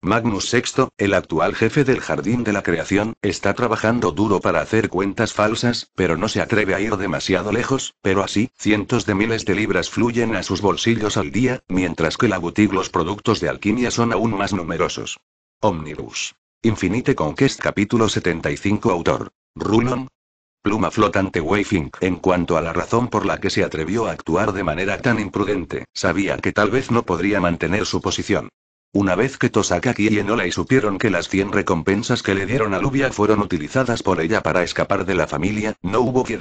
Magnus VI, el actual jefe del Jardín de la Creación, está trabajando duro para hacer cuentas falsas, pero no se atreve a ir demasiado lejos, pero así, cientos de miles de libras fluyen a sus bolsillos al día, mientras que la boutique los productos de alquimia son aún más numerosos. Omnibus. Infinite Conquest capítulo 75 autor. Rulon. Pluma flotante Wayfink. En cuanto a la razón por la que se atrevió a actuar de manera tan imprudente, sabía que tal vez no podría mantener su posición. Una vez que Tosakaki y supieron que las 100 recompensas que le dieron a Lubia fueron utilizadas por ella para escapar de la familia, no hubo que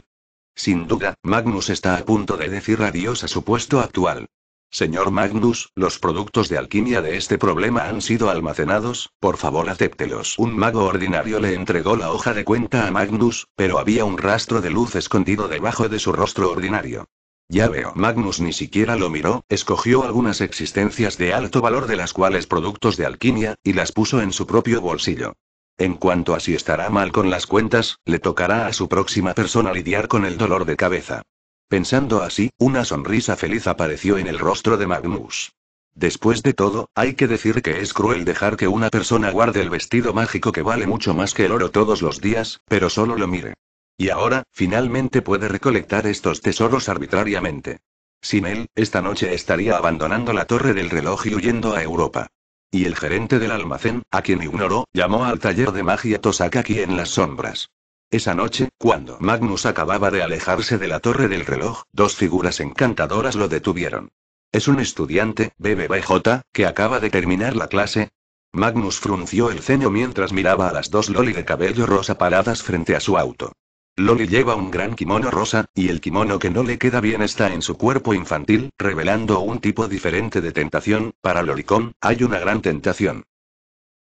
Sin duda, Magnus está a punto de decir adiós a su puesto actual. Señor Magnus, los productos de alquimia de este problema han sido almacenados, por favor acéptelos. Un mago ordinario le entregó la hoja de cuenta a Magnus, pero había un rastro de luz escondido debajo de su rostro ordinario. Ya veo, Magnus ni siquiera lo miró, escogió algunas existencias de alto valor de las cuales productos de alquimia, y las puso en su propio bolsillo. En cuanto a si estará mal con las cuentas, le tocará a su próxima persona lidiar con el dolor de cabeza. Pensando así, una sonrisa feliz apareció en el rostro de Magnus. Después de todo, hay que decir que es cruel dejar que una persona guarde el vestido mágico que vale mucho más que el oro todos los días, pero solo lo mire. Y ahora, finalmente puede recolectar estos tesoros arbitrariamente. Sin él, esta noche estaría abandonando la torre del reloj y huyendo a Europa. Y el gerente del almacén, a quien ignoró, llamó al taller de magia Tosakaki en las sombras. Esa noche, cuando Magnus acababa de alejarse de la torre del reloj, dos figuras encantadoras lo detuvieron. ¿Es un estudiante, BBBJ, que acaba de terminar la clase? Magnus frunció el ceño mientras miraba a las dos loli de cabello rosa paradas frente a su auto. Loli lleva un gran kimono rosa, y el kimono que no le queda bien está en su cuerpo infantil, revelando un tipo diferente de tentación, para Lolicón, hay una gran tentación.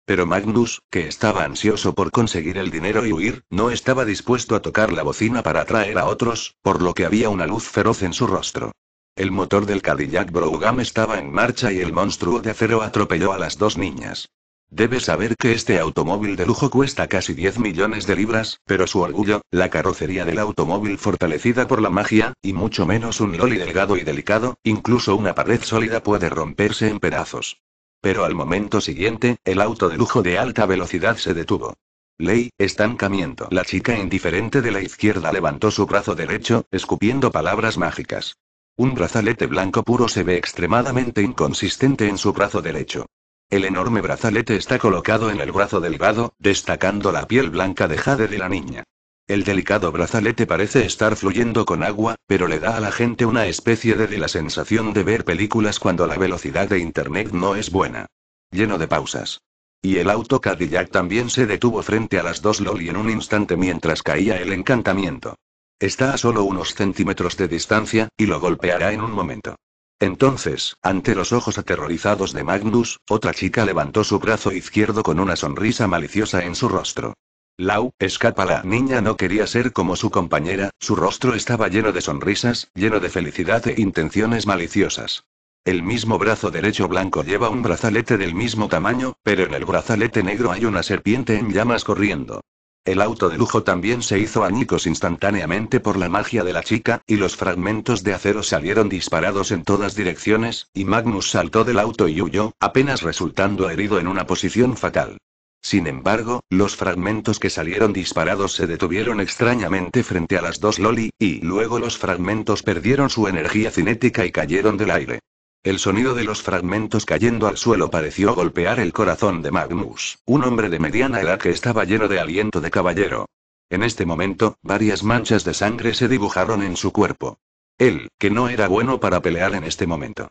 Pero Magnus, que estaba ansioso por conseguir el dinero y huir, no estaba dispuesto a tocar la bocina para atraer a otros, por lo que había una luz feroz en su rostro. El motor del Cadillac Brougham estaba en marcha y el monstruo de acero atropelló a las dos niñas. Debes saber que este automóvil de lujo cuesta casi 10 millones de libras, pero su orgullo, la carrocería del automóvil fortalecida por la magia, y mucho menos un loli delgado y delicado, incluso una pared sólida puede romperse en pedazos. Pero al momento siguiente, el auto de lujo de alta velocidad se detuvo. Ley, estancamiento. La chica indiferente de la izquierda levantó su brazo derecho, escupiendo palabras mágicas. Un brazalete blanco puro se ve extremadamente inconsistente en su brazo derecho. El enorme brazalete está colocado en el brazo delgado, destacando la piel blanca de jade de la niña. El delicado brazalete parece estar fluyendo con agua, pero le da a la gente una especie de, la sensación de ver películas cuando la velocidad de Internet no es buena. Lleno de pausas. Y el auto Cadillac también se detuvo frente a las dos Loli en un instante mientras caía el encantamiento. Está a solo unos centímetros de distancia, y lo golpeará en un momento. Entonces, ante los ojos aterrorizados de Magnus, otra chica levantó su brazo izquierdo con una sonrisa maliciosa en su rostro. Lau, escapa la niña no quería ser como su compañera, su rostro estaba lleno de sonrisas, lleno de felicidad e intenciones maliciosas. El mismo brazo derecho blanco lleva un brazalete del mismo tamaño, pero en el brazalete negro hay una serpiente en llamas corriendo. El auto de lujo también se hizo añicos instantáneamente por la magia de la chica, y los fragmentos de acero salieron disparados en todas direcciones, y Magnus saltó del auto y huyó, apenas resultando herido en una posición fatal. Sin embargo, los fragmentos que salieron disparados se detuvieron extrañamente frente a las dos Loli, y luego los fragmentos perdieron su energía cinética y cayeron del aire. El sonido de los fragmentos cayendo al suelo pareció golpear el corazón de Magnus, un hombre de mediana edad que estaba lleno de aliento de caballero. En este momento, varias manchas de sangre se dibujaron en su cuerpo. Él, que no era bueno para pelear en este momento.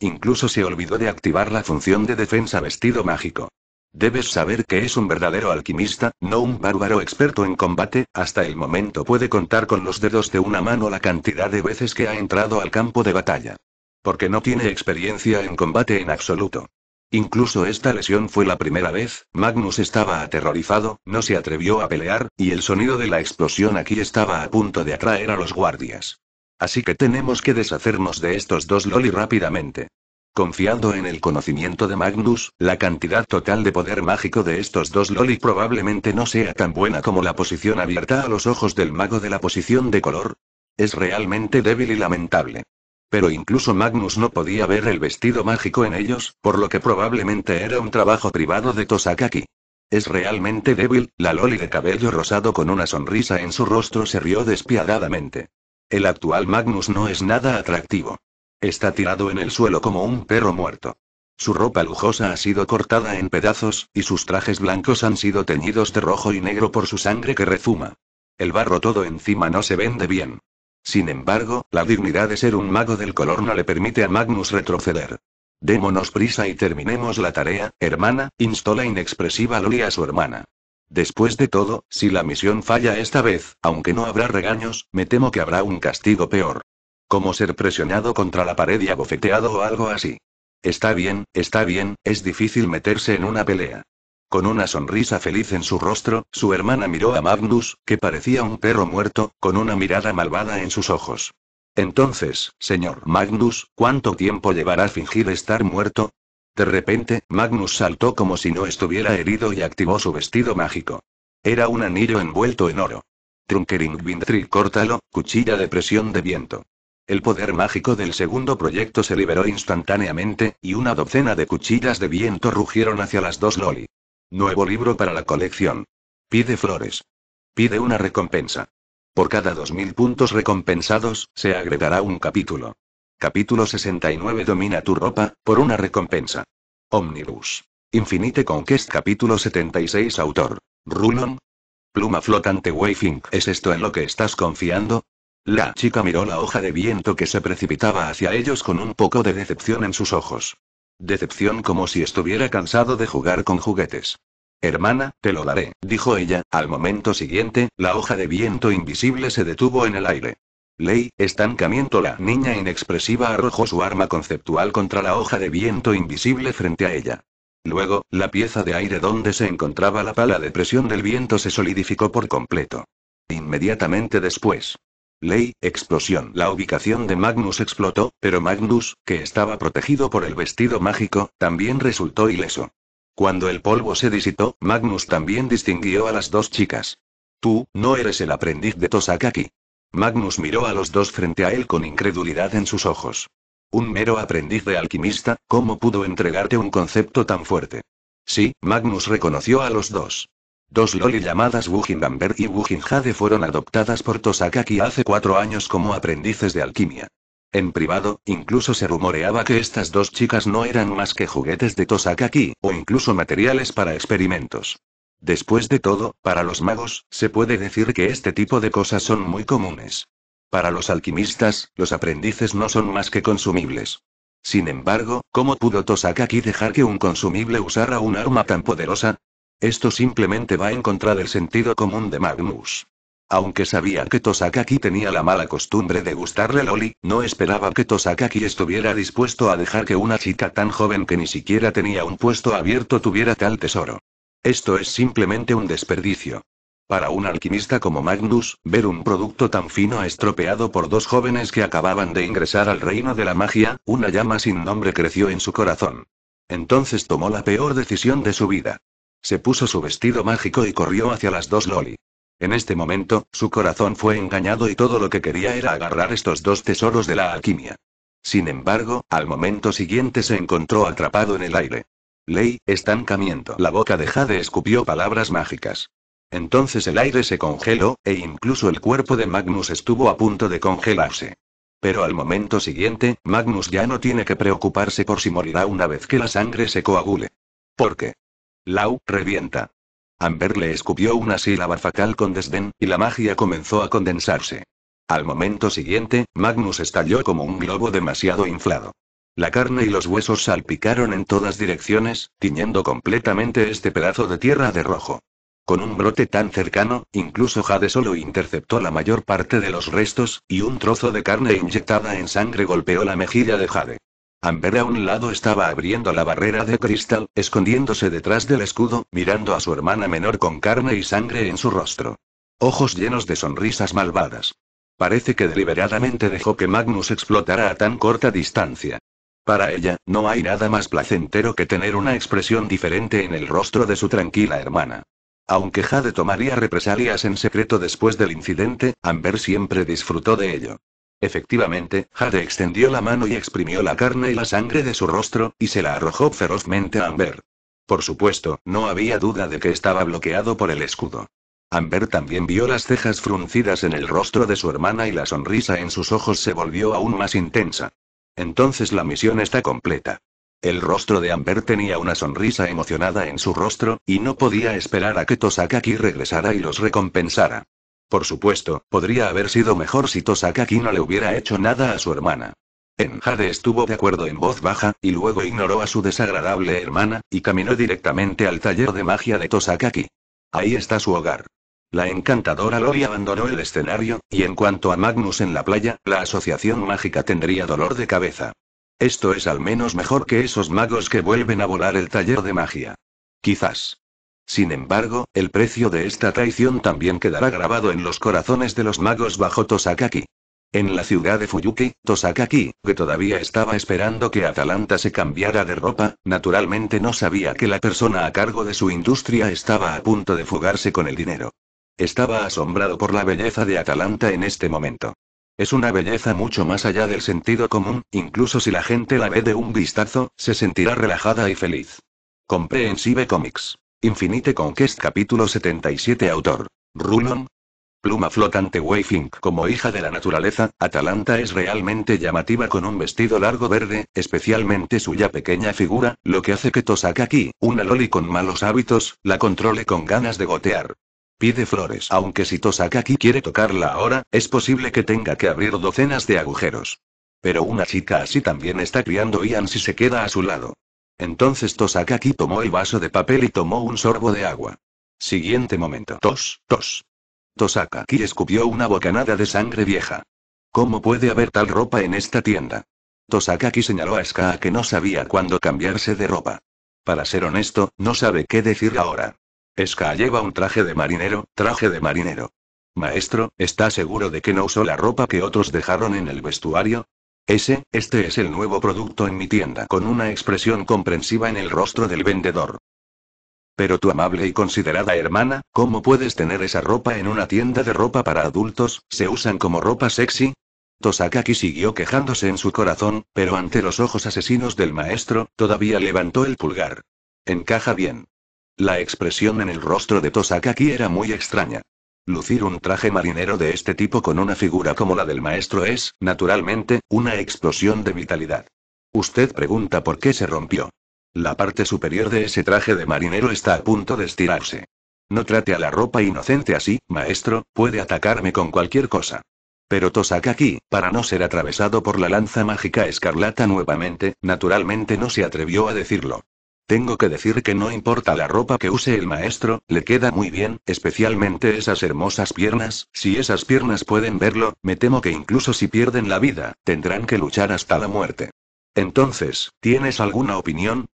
Incluso se olvidó de activar la función de defensa vestido mágico. Debes saber que es un verdadero alquimista, no un bárbaro experto en combate, hasta el momento puede contar con los dedos de una mano la cantidad de veces que ha entrado al campo de batalla porque no tiene experiencia en combate en absoluto. Incluso esta lesión fue la primera vez, Magnus estaba aterrorizado, no se atrevió a pelear, y el sonido de la explosión aquí estaba a punto de atraer a los guardias. Así que tenemos que deshacernos de estos dos Loli rápidamente. Confiando en el conocimiento de Magnus, la cantidad total de poder mágico de estos dos Loli probablemente no sea tan buena como la posición abierta a los ojos del mago de la posición de color. Es realmente débil y lamentable. Pero incluso Magnus no podía ver el vestido mágico en ellos, por lo que probablemente era un trabajo privado de Tosakaki. Es realmente débil, la Loli de cabello rosado con una sonrisa en su rostro se rió despiadadamente. El actual Magnus no es nada atractivo. Está tirado en el suelo como un perro muerto. Su ropa lujosa ha sido cortada en pedazos, y sus trajes blancos han sido teñidos de rojo y negro por su sangre que rezuma. El barro todo encima no se vende bien. Sin embargo, la dignidad de ser un mago del color no le permite a Magnus retroceder. Démonos prisa y terminemos la tarea, hermana, instó la inexpresiva Loli a su hermana. Después de todo, si la misión falla esta vez, aunque no habrá regaños, me temo que habrá un castigo peor. Como ser presionado contra la pared y abofeteado o algo así. Está bien, está bien, es difícil meterse en una pelea. Con una sonrisa feliz en su rostro, su hermana miró a Magnus, que parecía un perro muerto, con una mirada malvada en sus ojos. Entonces, señor Magnus, ¿cuánto tiempo llevará fingir estar muerto? De repente, Magnus saltó como si no estuviera herido y activó su vestido mágico. Era un anillo envuelto en oro. Trunkering Vintri córtalo, cuchilla de presión de viento. El poder mágico del segundo proyecto se liberó instantáneamente, y una docena de cuchillas de viento rugieron hacia las dos Loli. Nuevo libro para la colección. Pide flores. Pide una recompensa. Por cada 2.000 puntos recompensados, se agregará un capítulo. Capítulo 69 Domina tu ropa, por una recompensa. Omnibus. Infinite Conquest Capítulo 76 Autor. Rulon. Pluma flotante Wayfink. ¿Es esto en lo que estás confiando? La chica miró la hoja de viento que se precipitaba hacia ellos con un poco de decepción en sus ojos. Decepción como si estuviera cansado de jugar con juguetes. Hermana, te lo daré, dijo ella. Al momento siguiente, la hoja de viento invisible se detuvo en el aire. Ley, estancamiento. La niña inexpresiva arrojó su arma conceptual contra la hoja de viento invisible frente a ella. Luego, la pieza de aire donde se encontraba la pala de presión del viento se solidificó por completo. Inmediatamente después, Ley, explosión. La ubicación de Magnus explotó, pero Magnus, que estaba protegido por el vestido mágico, también resultó ileso. Cuando el polvo se disitó, Magnus también distinguió a las dos chicas. Tú, no eres el aprendiz de Tosakaki. Magnus miró a los dos frente a él con incredulidad en sus ojos. Un mero aprendiz de alquimista, ¿cómo pudo entregarte un concepto tan fuerte? Sí, Magnus reconoció a los dos. Dos loli llamadas Wujin Bamber y Wujin Jade fueron adoptadas por Tosakaki hace cuatro años como aprendices de alquimia. En privado, incluso se rumoreaba que estas dos chicas no eran más que juguetes de Tosakaki, o incluso materiales para experimentos. Después de todo, para los magos, se puede decir que este tipo de cosas son muy comunes. Para los alquimistas, los aprendices no son más que consumibles. Sin embargo, ¿cómo pudo Tosakaki dejar que un consumible usara un arma tan poderosa? Esto simplemente va en contra del sentido común de Magnus. Aunque sabía que Tosakaki tenía la mala costumbre de gustarle Loli, no esperaba que Tosakaki estuviera dispuesto a dejar que una chica tan joven que ni siquiera tenía un puesto abierto tuviera tal tesoro. Esto es simplemente un desperdicio. Para un alquimista como Magnus, ver un producto tan fino estropeado por dos jóvenes que acababan de ingresar al reino de la magia, una llama sin nombre creció en su corazón. Entonces tomó la peor decisión de su vida. Se puso su vestido mágico y corrió hacia las dos Loli. En este momento, su corazón fue engañado y todo lo que quería era agarrar estos dos tesoros de la alquimia. Sin embargo, al momento siguiente se encontró atrapado en el aire. Ley, estancamiento. La boca de Jade escupió palabras mágicas. Entonces el aire se congeló, e incluso el cuerpo de Magnus estuvo a punto de congelarse. Pero al momento siguiente, Magnus ya no tiene que preocuparse por si morirá una vez que la sangre se coagule. ¿Por qué? Lau, revienta. Amber le escupió una sílaba fatal con desdén, y la magia comenzó a condensarse. Al momento siguiente, Magnus estalló como un globo demasiado inflado. La carne y los huesos salpicaron en todas direcciones, tiñendo completamente este pedazo de tierra de rojo. Con un brote tan cercano, incluso Jade solo interceptó la mayor parte de los restos, y un trozo de carne inyectada en sangre golpeó la mejilla de Jade. Amber a un lado estaba abriendo la barrera de cristal, escondiéndose detrás del escudo, mirando a su hermana menor con carne y sangre en su rostro. Ojos llenos de sonrisas malvadas. Parece que deliberadamente dejó que Magnus explotara a tan corta distancia. Para ella, no hay nada más placentero que tener una expresión diferente en el rostro de su tranquila hermana. Aunque Jade tomaría represalias en secreto después del incidente, Amber siempre disfrutó de ello. Efectivamente, Jade extendió la mano y exprimió la carne y la sangre de su rostro, y se la arrojó ferozmente a Amber. Por supuesto, no había duda de que estaba bloqueado por el escudo. Amber también vio las cejas fruncidas en el rostro de su hermana y la sonrisa en sus ojos se volvió aún más intensa. Entonces la misión está completa. El rostro de Amber tenía una sonrisa emocionada en su rostro, y no podía esperar a que Tosakaki regresara y los recompensara. Por supuesto, podría haber sido mejor si Tosakaki no le hubiera hecho nada a su hermana. Enjade estuvo de acuerdo en voz baja, y luego ignoró a su desagradable hermana, y caminó directamente al taller de magia de Tosakaki. Ahí está su hogar. La encantadora Lori abandonó el escenario, y en cuanto a Magnus en la playa, la asociación mágica tendría dolor de cabeza. Esto es al menos mejor que esos magos que vuelven a volar el taller de magia. Quizás. Sin embargo, el precio de esta traición también quedará grabado en los corazones de los magos bajo Tosakaki. En la ciudad de Fuyuki, Tosakaki, que todavía estaba esperando que Atalanta se cambiara de ropa, naturalmente no sabía que la persona a cargo de su industria estaba a punto de fugarse con el dinero. Estaba asombrado por la belleza de Atalanta en este momento. Es una belleza mucho más allá del sentido común, incluso si la gente la ve de un vistazo, se sentirá relajada y feliz. Comprehensive Comics. Infinite Conquest capítulo 77 autor. Rulon. Pluma flotante Wayfink como hija de la naturaleza, Atalanta es realmente llamativa con un vestido largo verde, especialmente suya pequeña figura, lo que hace que Tosakaki, una loli con malos hábitos, la controle con ganas de gotear. Pide flores, aunque si Tosakaki quiere tocarla ahora, es posible que tenga que abrir docenas de agujeros. Pero una chica así también está criando Ian si se queda a su lado. Entonces Tosakaki tomó el vaso de papel y tomó un sorbo de agua. Siguiente momento. Tos, tos. Tosakaki escupió una bocanada de sangre vieja. ¿Cómo puede haber tal ropa en esta tienda? Tosakaki señaló a Ska que no sabía cuándo cambiarse de ropa. Para ser honesto, no sabe qué decir ahora. Ska lleva un traje de marinero, traje de marinero. Maestro, ¿está seguro de que no usó la ropa que otros dejaron en el vestuario? Ese, este es el nuevo producto en mi tienda, con una expresión comprensiva en el rostro del vendedor. Pero tu amable y considerada hermana, ¿cómo puedes tener esa ropa en una tienda de ropa para adultos? ¿Se usan como ropa sexy? Tosakaki siguió quejándose en su corazón, pero ante los ojos asesinos del maestro, todavía levantó el pulgar. Encaja bien. La expresión en el rostro de Tosakaki era muy extraña. Lucir un traje marinero de este tipo con una figura como la del maestro es, naturalmente, una explosión de vitalidad. Usted pregunta por qué se rompió. La parte superior de ese traje de marinero está a punto de estirarse. No trate a la ropa inocente así, maestro, puede atacarme con cualquier cosa. Pero aquí, para no ser atravesado por la lanza mágica escarlata nuevamente, naturalmente no se atrevió a decirlo. Tengo que decir que no importa la ropa que use el maestro, le queda muy bien, especialmente esas hermosas piernas, si esas piernas pueden verlo, me temo que incluso si pierden la vida, tendrán que luchar hasta la muerte. Entonces, ¿tienes alguna opinión?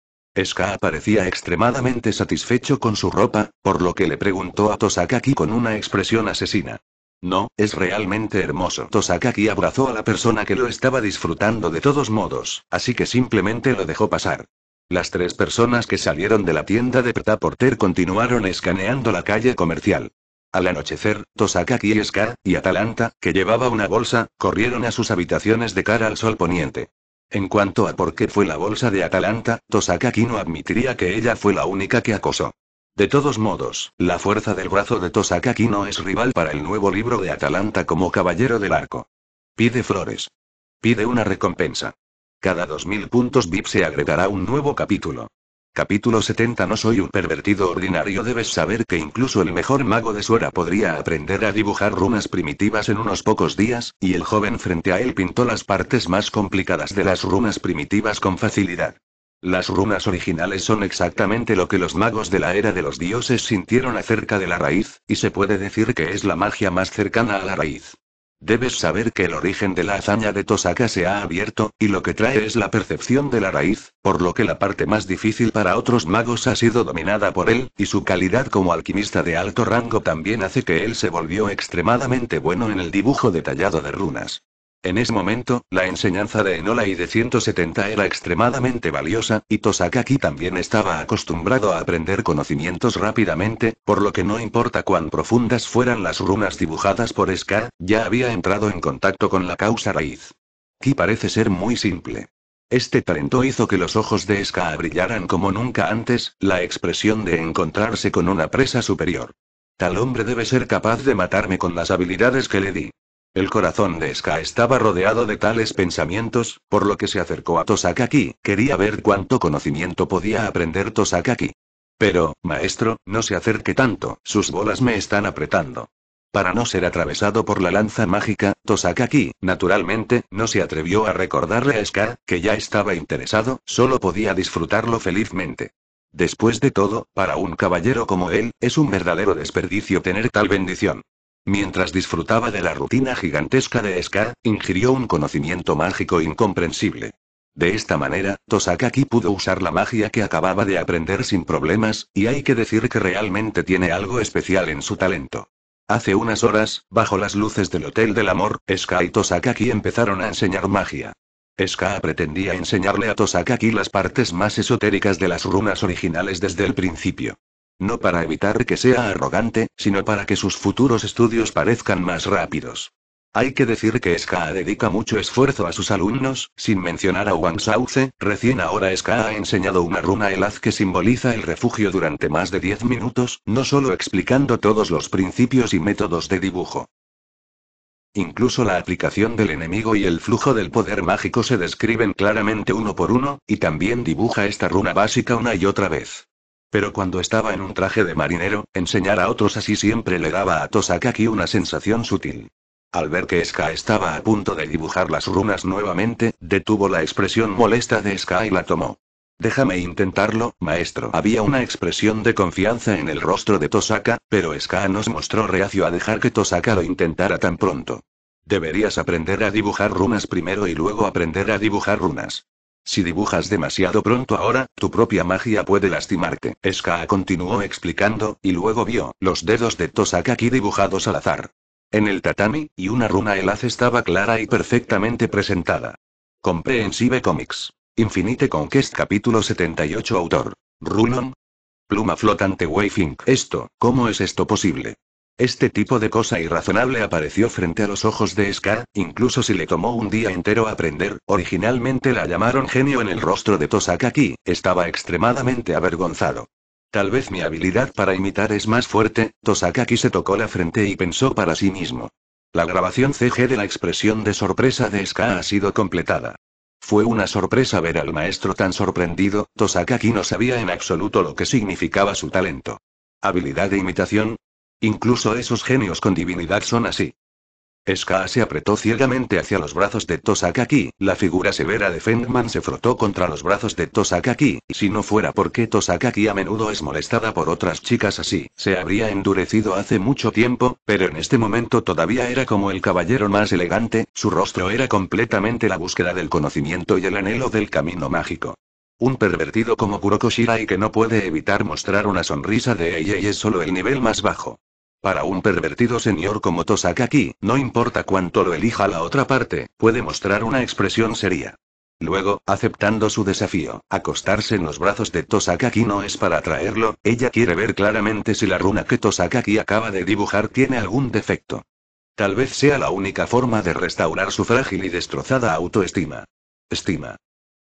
Ska parecía extremadamente satisfecho con su ropa, por lo que le preguntó a Tosakaki con una expresión asesina. No, es realmente hermoso. Tosakaki abrazó a la persona que lo estaba disfrutando de todos modos, así que simplemente lo dejó pasar. Las tres personas que salieron de la tienda de Preta Porter continuaron escaneando la calle comercial. Al anochecer, Tosaka Kieska y Atalanta, que llevaba una bolsa, corrieron a sus habitaciones de cara al sol poniente. En cuanto a por qué fue la bolsa de Atalanta, Tosakaki no admitiría que ella fue la única que acosó. De todos modos, la fuerza del brazo de Tosakaki no es rival para el nuevo libro de Atalanta como caballero del arco. Pide flores. Pide una recompensa. Cada 2000 puntos VIP se agregará un nuevo capítulo. Capítulo 70 No soy un pervertido ordinario Debes saber que incluso el mejor mago de su era podría aprender a dibujar runas primitivas en unos pocos días, y el joven frente a él pintó las partes más complicadas de las runas primitivas con facilidad. Las runas originales son exactamente lo que los magos de la era de los dioses sintieron acerca de la raíz, y se puede decir que es la magia más cercana a la raíz. Debes saber que el origen de la hazaña de Tosaka se ha abierto, y lo que trae es la percepción de la raíz, por lo que la parte más difícil para otros magos ha sido dominada por él, y su calidad como alquimista de alto rango también hace que él se volvió extremadamente bueno en el dibujo detallado de runas. En ese momento, la enseñanza de Enola y de 170 era extremadamente valiosa, y Tosakaki también estaba acostumbrado a aprender conocimientos rápidamente, por lo que no importa cuán profundas fueran las runas dibujadas por Ska, ya había entrado en contacto con la causa raíz. Ki parece ser muy simple. Este talento hizo que los ojos de Ska brillaran como nunca antes, la expresión de encontrarse con una presa superior. Tal hombre debe ser capaz de matarme con las habilidades que le di. El corazón de Ska estaba rodeado de tales pensamientos, por lo que se acercó a Tosakaki, quería ver cuánto conocimiento podía aprender Tosakaki. Pero, maestro, no se acerque tanto, sus bolas me están apretando. Para no ser atravesado por la lanza mágica, Tosakaki, naturalmente, no se atrevió a recordarle a Ska, que ya estaba interesado, solo podía disfrutarlo felizmente. Después de todo, para un caballero como él, es un verdadero desperdicio tener tal bendición. Mientras disfrutaba de la rutina gigantesca de Ska, ingirió un conocimiento mágico incomprensible. De esta manera, Tosakaki pudo usar la magia que acababa de aprender sin problemas, y hay que decir que realmente tiene algo especial en su talento. Hace unas horas, bajo las luces del Hotel del Amor, Ska y Tosakaki empezaron a enseñar magia. Ska pretendía enseñarle a Tosakaki las partes más esotéricas de las runas originales desde el principio. No para evitar que sea arrogante, sino para que sus futuros estudios parezcan más rápidos. Hay que decir que SKA dedica mucho esfuerzo a sus alumnos, sin mencionar a Wang Sauce, recién ahora SKA ha enseñado una runa elaz que simboliza el refugio durante más de 10 minutos, no solo explicando todos los principios y métodos de dibujo. Incluso la aplicación del enemigo y el flujo del poder mágico se describen claramente uno por uno, y también dibuja esta runa básica una y otra vez. Pero cuando estaba en un traje de marinero, enseñar a otros así siempre le daba a tosaka aquí una sensación sutil. Al ver que Ska estaba a punto de dibujar las runas nuevamente, detuvo la expresión molesta de Ska y la tomó. Déjame intentarlo, maestro. Había una expresión de confianza en el rostro de Tosaka, pero Ska nos mostró reacio a dejar que Tosaka lo intentara tan pronto. Deberías aprender a dibujar runas primero y luego aprender a dibujar runas. Si dibujas demasiado pronto ahora, tu propia magia puede lastimarte. Ska continuó explicando, y luego vio los dedos de Tosaka aquí dibujados al azar. En el tatami, y una runa el haz estaba clara y perfectamente presentada. Comprehensive Comics. Infinite Conquest capítulo 78 autor. Rulon. Pluma flotante Wayfink. Esto, ¿cómo es esto posible? Este tipo de cosa irrazonable apareció frente a los ojos de Ska, incluso si le tomó un día entero aprender, originalmente la llamaron genio en el rostro de Tosakaki, estaba extremadamente avergonzado. Tal vez mi habilidad para imitar es más fuerte, Tosakaki se tocó la frente y pensó para sí mismo. La grabación CG de la expresión de sorpresa de Ska ha sido completada. Fue una sorpresa ver al maestro tan sorprendido, Tosakaki no sabía en absoluto lo que significaba su talento. Habilidad de imitación, Incluso esos genios con divinidad son así. Ska se apretó ciegamente hacia los brazos de Tosakaki, la figura severa de Fengman se frotó contra los brazos de Tosakaki, si no fuera porque Tosakaki a menudo es molestada por otras chicas así, se habría endurecido hace mucho tiempo, pero en este momento todavía era como el caballero más elegante, su rostro era completamente la búsqueda del conocimiento y el anhelo del camino mágico. Un pervertido como Kuroko Shirai que no puede evitar mostrar una sonrisa de ella y es solo el nivel más bajo. Para un pervertido señor como Tosakaki, no importa cuánto lo elija la otra parte, puede mostrar una expresión seria. Luego, aceptando su desafío, acostarse en los brazos de Tosakaki no es para atraerlo, ella quiere ver claramente si la runa que Tosakaki acaba de dibujar tiene algún defecto. Tal vez sea la única forma de restaurar su frágil y destrozada autoestima. Estima.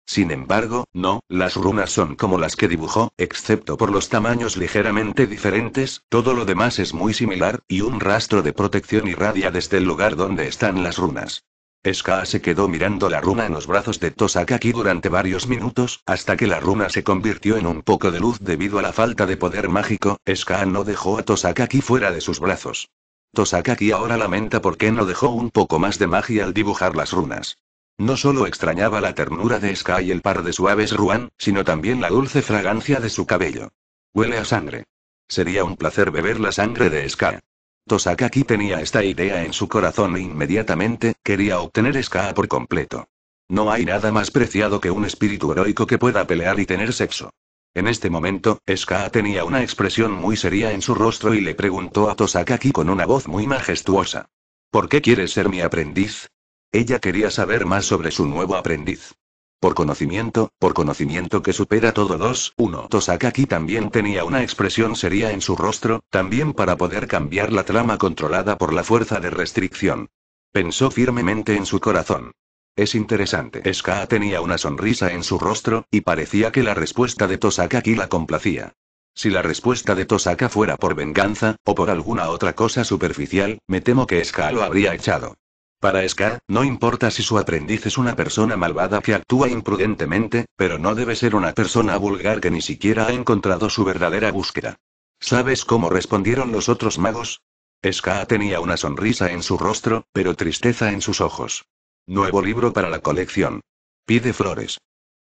Sin embargo, no, las runas son como las que dibujó, excepto por los tamaños ligeramente diferentes, todo lo demás es muy similar, y un rastro de protección irradia desde el lugar donde están las runas. Ska se quedó mirando la runa en los brazos de Tosakaki durante varios minutos, hasta que la runa se convirtió en un poco de luz debido a la falta de poder mágico, Ska no dejó a Tosakaki fuera de sus brazos. Tosakaki ahora lamenta por qué no dejó un poco más de magia al dibujar las runas. No solo extrañaba la ternura de Ska y el par de suaves Ruan, sino también la dulce fragancia de su cabello. Huele a sangre. Sería un placer beber la sangre de Ska. Tosakaki tenía esta idea en su corazón e inmediatamente quería obtener Ska por completo. No hay nada más preciado que un espíritu heroico que pueda pelear y tener sexo. En este momento, Ska tenía una expresión muy seria en su rostro y le preguntó a Tosakaki con una voz muy majestuosa. ¿Por qué quieres ser mi aprendiz? Ella quería saber más sobre su nuevo aprendiz. Por conocimiento, por conocimiento que supera todo dos, uno. Tosakaki también tenía una expresión seria en su rostro, también para poder cambiar la trama controlada por la fuerza de restricción. Pensó firmemente en su corazón. Es interesante. Ska tenía una sonrisa en su rostro, y parecía que la respuesta de Tosakaki la complacía. Si la respuesta de Tosaka fuera por venganza, o por alguna otra cosa superficial, me temo que Ska lo habría echado. Para Ska, no importa si su aprendiz es una persona malvada que actúa imprudentemente, pero no debe ser una persona vulgar que ni siquiera ha encontrado su verdadera búsqueda. ¿Sabes cómo respondieron los otros magos? Ska tenía una sonrisa en su rostro, pero tristeza en sus ojos. Nuevo libro para la colección. Pide flores.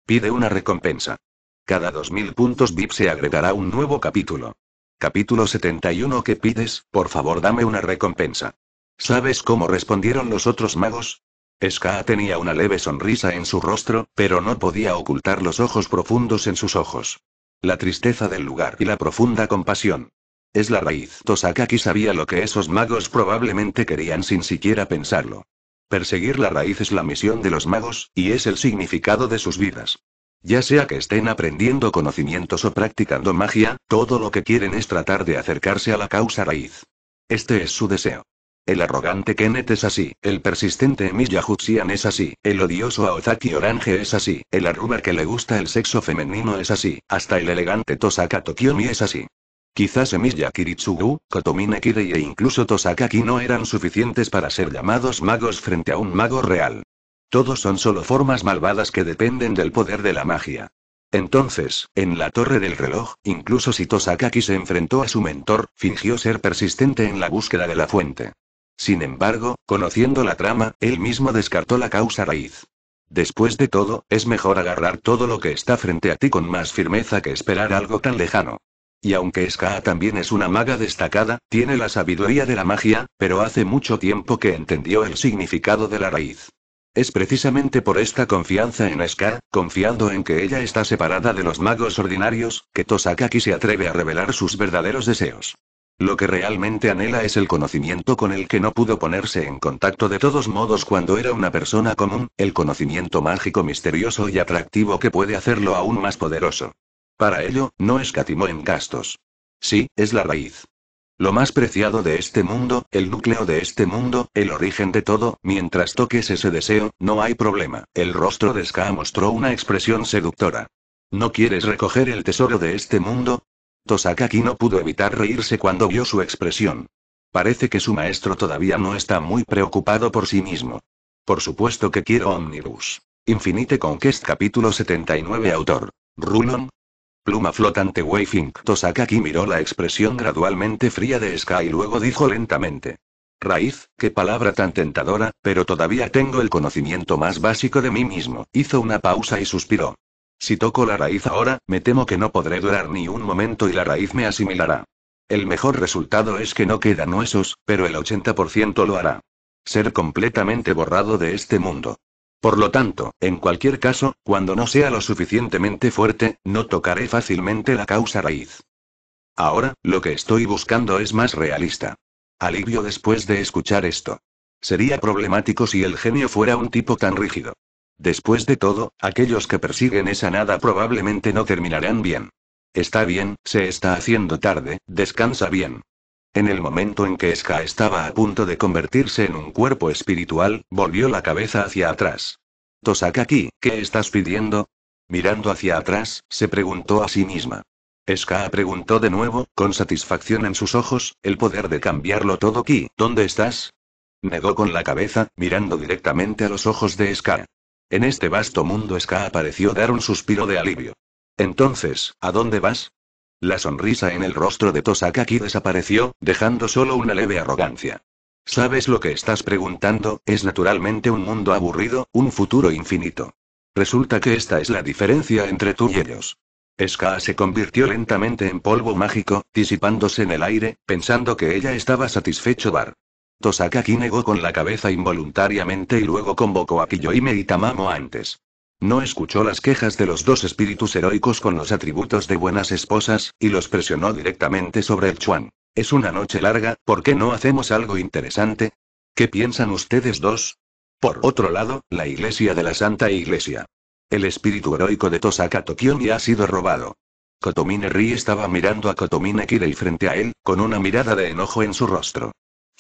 Pide una recompensa. Cada 2000 puntos VIP se agregará un nuevo capítulo. Capítulo 71 ¿Qué pides? Por favor dame una recompensa. ¿Sabes cómo respondieron los otros magos? Ska tenía una leve sonrisa en su rostro, pero no podía ocultar los ojos profundos en sus ojos. La tristeza del lugar y la profunda compasión. Es la raíz. Tosakaki sabía lo que esos magos probablemente querían sin siquiera pensarlo. Perseguir la raíz es la misión de los magos, y es el significado de sus vidas. Ya sea que estén aprendiendo conocimientos o practicando magia, todo lo que quieren es tratar de acercarse a la causa raíz. Este es su deseo. El arrogante Kenneth es así, el persistente Emiya Hutsian es así, el odioso Aozaki Orange es así, el aruber que le gusta el sexo femenino es así, hasta el elegante Tosaka Tokiomi es así. Quizás Emiya Kiritsugu, Kotomine Kirei e incluso Tosakaki no eran suficientes para ser llamados magos frente a un mago real. Todos son solo formas malvadas que dependen del poder de la magia. Entonces, en la torre del reloj, incluso si Tosakaki se enfrentó a su mentor, fingió ser persistente en la búsqueda de la fuente. Sin embargo, conociendo la trama, él mismo descartó la causa raíz. Después de todo, es mejor agarrar todo lo que está frente a ti con más firmeza que esperar algo tan lejano. Y aunque Ska también es una maga destacada, tiene la sabiduría de la magia, pero hace mucho tiempo que entendió el significado de la raíz. Es precisamente por esta confianza en Ska, confiando en que ella está separada de los magos ordinarios, que aquí se atreve a revelar sus verdaderos deseos. Lo que realmente anhela es el conocimiento con el que no pudo ponerse en contacto de todos modos cuando era una persona común, el conocimiento mágico misterioso y atractivo que puede hacerlo aún más poderoso. Para ello, no escatimó en gastos. Sí, es la raíz. Lo más preciado de este mundo, el núcleo de este mundo, el origen de todo, mientras toques ese deseo, no hay problema. El rostro de Ska mostró una expresión seductora. ¿No quieres recoger el tesoro de este mundo? Tosakaki no pudo evitar reírse cuando vio su expresión. Parece que su maestro todavía no está muy preocupado por sí mismo. Por supuesto que quiero Omnibus. Infinite Conquest capítulo 79 autor. Rulon. Pluma flotante Wayfink Tosakaki miró la expresión gradualmente fría de Sky y luego dijo lentamente. Raíz, qué palabra tan tentadora, pero todavía tengo el conocimiento más básico de mí mismo. Hizo una pausa y suspiró. Si toco la raíz ahora, me temo que no podré durar ni un momento y la raíz me asimilará. El mejor resultado es que no quedan huesos, pero el 80% lo hará. Ser completamente borrado de este mundo. Por lo tanto, en cualquier caso, cuando no sea lo suficientemente fuerte, no tocaré fácilmente la causa raíz. Ahora, lo que estoy buscando es más realista. Alivio después de escuchar esto. Sería problemático si el genio fuera un tipo tan rígido. Después de todo, aquellos que persiguen esa nada probablemente no terminarán bien. Está bien, se está haciendo tarde, descansa bien. En el momento en que Ska estaba a punto de convertirse en un cuerpo espiritual, volvió la cabeza hacia atrás. aquí, ¿qué estás pidiendo? Mirando hacia atrás, se preguntó a sí misma. Ska preguntó de nuevo, con satisfacción en sus ojos, el poder de cambiarlo todo aquí, ¿dónde estás? Negó con la cabeza, mirando directamente a los ojos de Ska. En este vasto mundo Ska apareció dar un suspiro de alivio. Entonces, ¿a dónde vas? La sonrisa en el rostro de Tosakaki desapareció, dejando solo una leve arrogancia. Sabes lo que estás preguntando, es naturalmente un mundo aburrido, un futuro infinito. Resulta que esta es la diferencia entre tú y ellos. Ska se convirtió lentamente en polvo mágico, disipándose en el aire, pensando que ella estaba satisfecho Bar. Tosakaki negó con la cabeza involuntariamente y luego convocó a Kiyoime y Tamamo antes. No escuchó las quejas de los dos espíritus heroicos con los atributos de buenas esposas, y los presionó directamente sobre el chuan. Es una noche larga, ¿por qué no hacemos algo interesante? ¿Qué piensan ustedes dos? Por otro lado, la iglesia de la Santa Iglesia. El espíritu heroico de Tosaka Tokyo ha sido robado. Kotomine Ri estaba mirando a Kotomine Kirei frente a él, con una mirada de enojo en su rostro.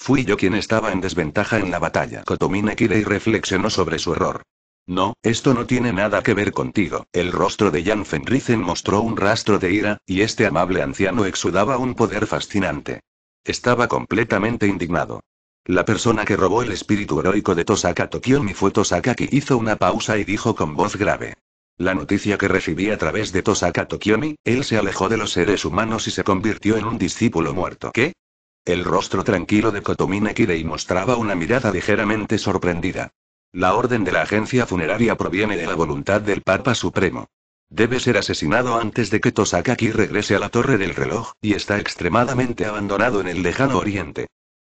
Fui yo quien estaba en desventaja en la batalla. Kotomine Kirei reflexionó sobre su error. No, esto no tiene nada que ver contigo. El rostro de Jan Fenricen mostró un rastro de ira, y este amable anciano exudaba un poder fascinante. Estaba completamente indignado. La persona que robó el espíritu heroico de Tosaka Tokiomi fue Tosaka que hizo una pausa y dijo con voz grave. La noticia que recibí a través de Tosaka Tokiomi, él se alejó de los seres humanos y se convirtió en un discípulo muerto. ¿Qué? El rostro tranquilo de Kotomine Kirei mostraba una mirada ligeramente sorprendida. La orden de la agencia funeraria proviene de la voluntad del Papa Supremo. Debe ser asesinado antes de que Tosakaki regrese a la Torre del Reloj, y está extremadamente abandonado en el lejano oriente.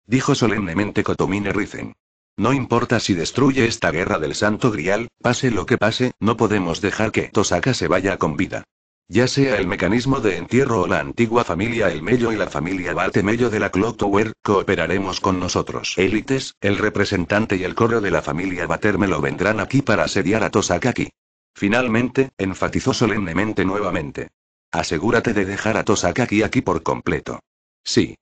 Dijo solemnemente Kotomine Rizen. No importa si destruye esta guerra del Santo Grial, pase lo que pase, no podemos dejar que Tosaka se vaya con vida. Ya sea el mecanismo de entierro o la antigua familia El Mello y la familia Batemello de la Clock Tower, cooperaremos con nosotros. Élites, el representante y el coro de la familia Batermelo vendrán aquí para asediar a Tosakaki. Finalmente, enfatizó solemnemente nuevamente. Asegúrate de dejar a Tosakaki aquí por completo. Sí.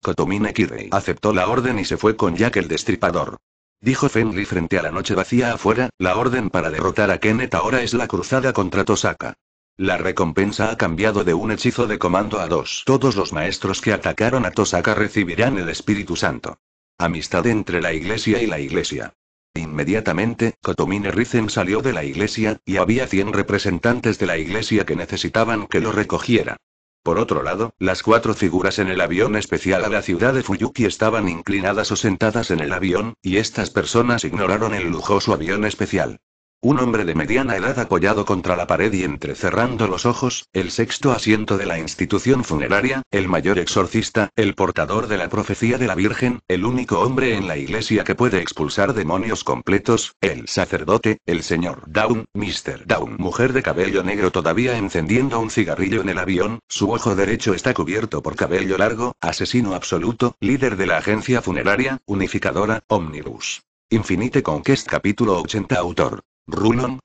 Kotomine Kirei aceptó la orden y se fue con Jack el Destripador. Dijo Fenry frente a la noche vacía afuera, la orden para derrotar a Kenneth ahora es la cruzada contra Tosaka. La recompensa ha cambiado de un hechizo de comando a dos. Todos los maestros que atacaron a Tosaka recibirán el Espíritu Santo. Amistad entre la iglesia y la iglesia. Inmediatamente, Kotomine Rizen salió de la iglesia, y había 100 representantes de la iglesia que necesitaban que lo recogiera. Por otro lado, las cuatro figuras en el avión especial a la ciudad de Fuyuki estaban inclinadas o sentadas en el avión, y estas personas ignoraron el lujoso avión especial. Un hombre de mediana edad apoyado contra la pared y entrecerrando los ojos, el sexto asiento de la institución funeraria, el mayor exorcista, el portador de la profecía de la Virgen, el único hombre en la iglesia que puede expulsar demonios completos, el sacerdote, el señor Down, Mr. Down. Mujer de cabello negro todavía encendiendo un cigarrillo en el avión, su ojo derecho está cubierto por cabello largo, asesino absoluto, líder de la agencia funeraria, unificadora, omnibus. Infinite Conquest capítulo 80 autor. Rulon.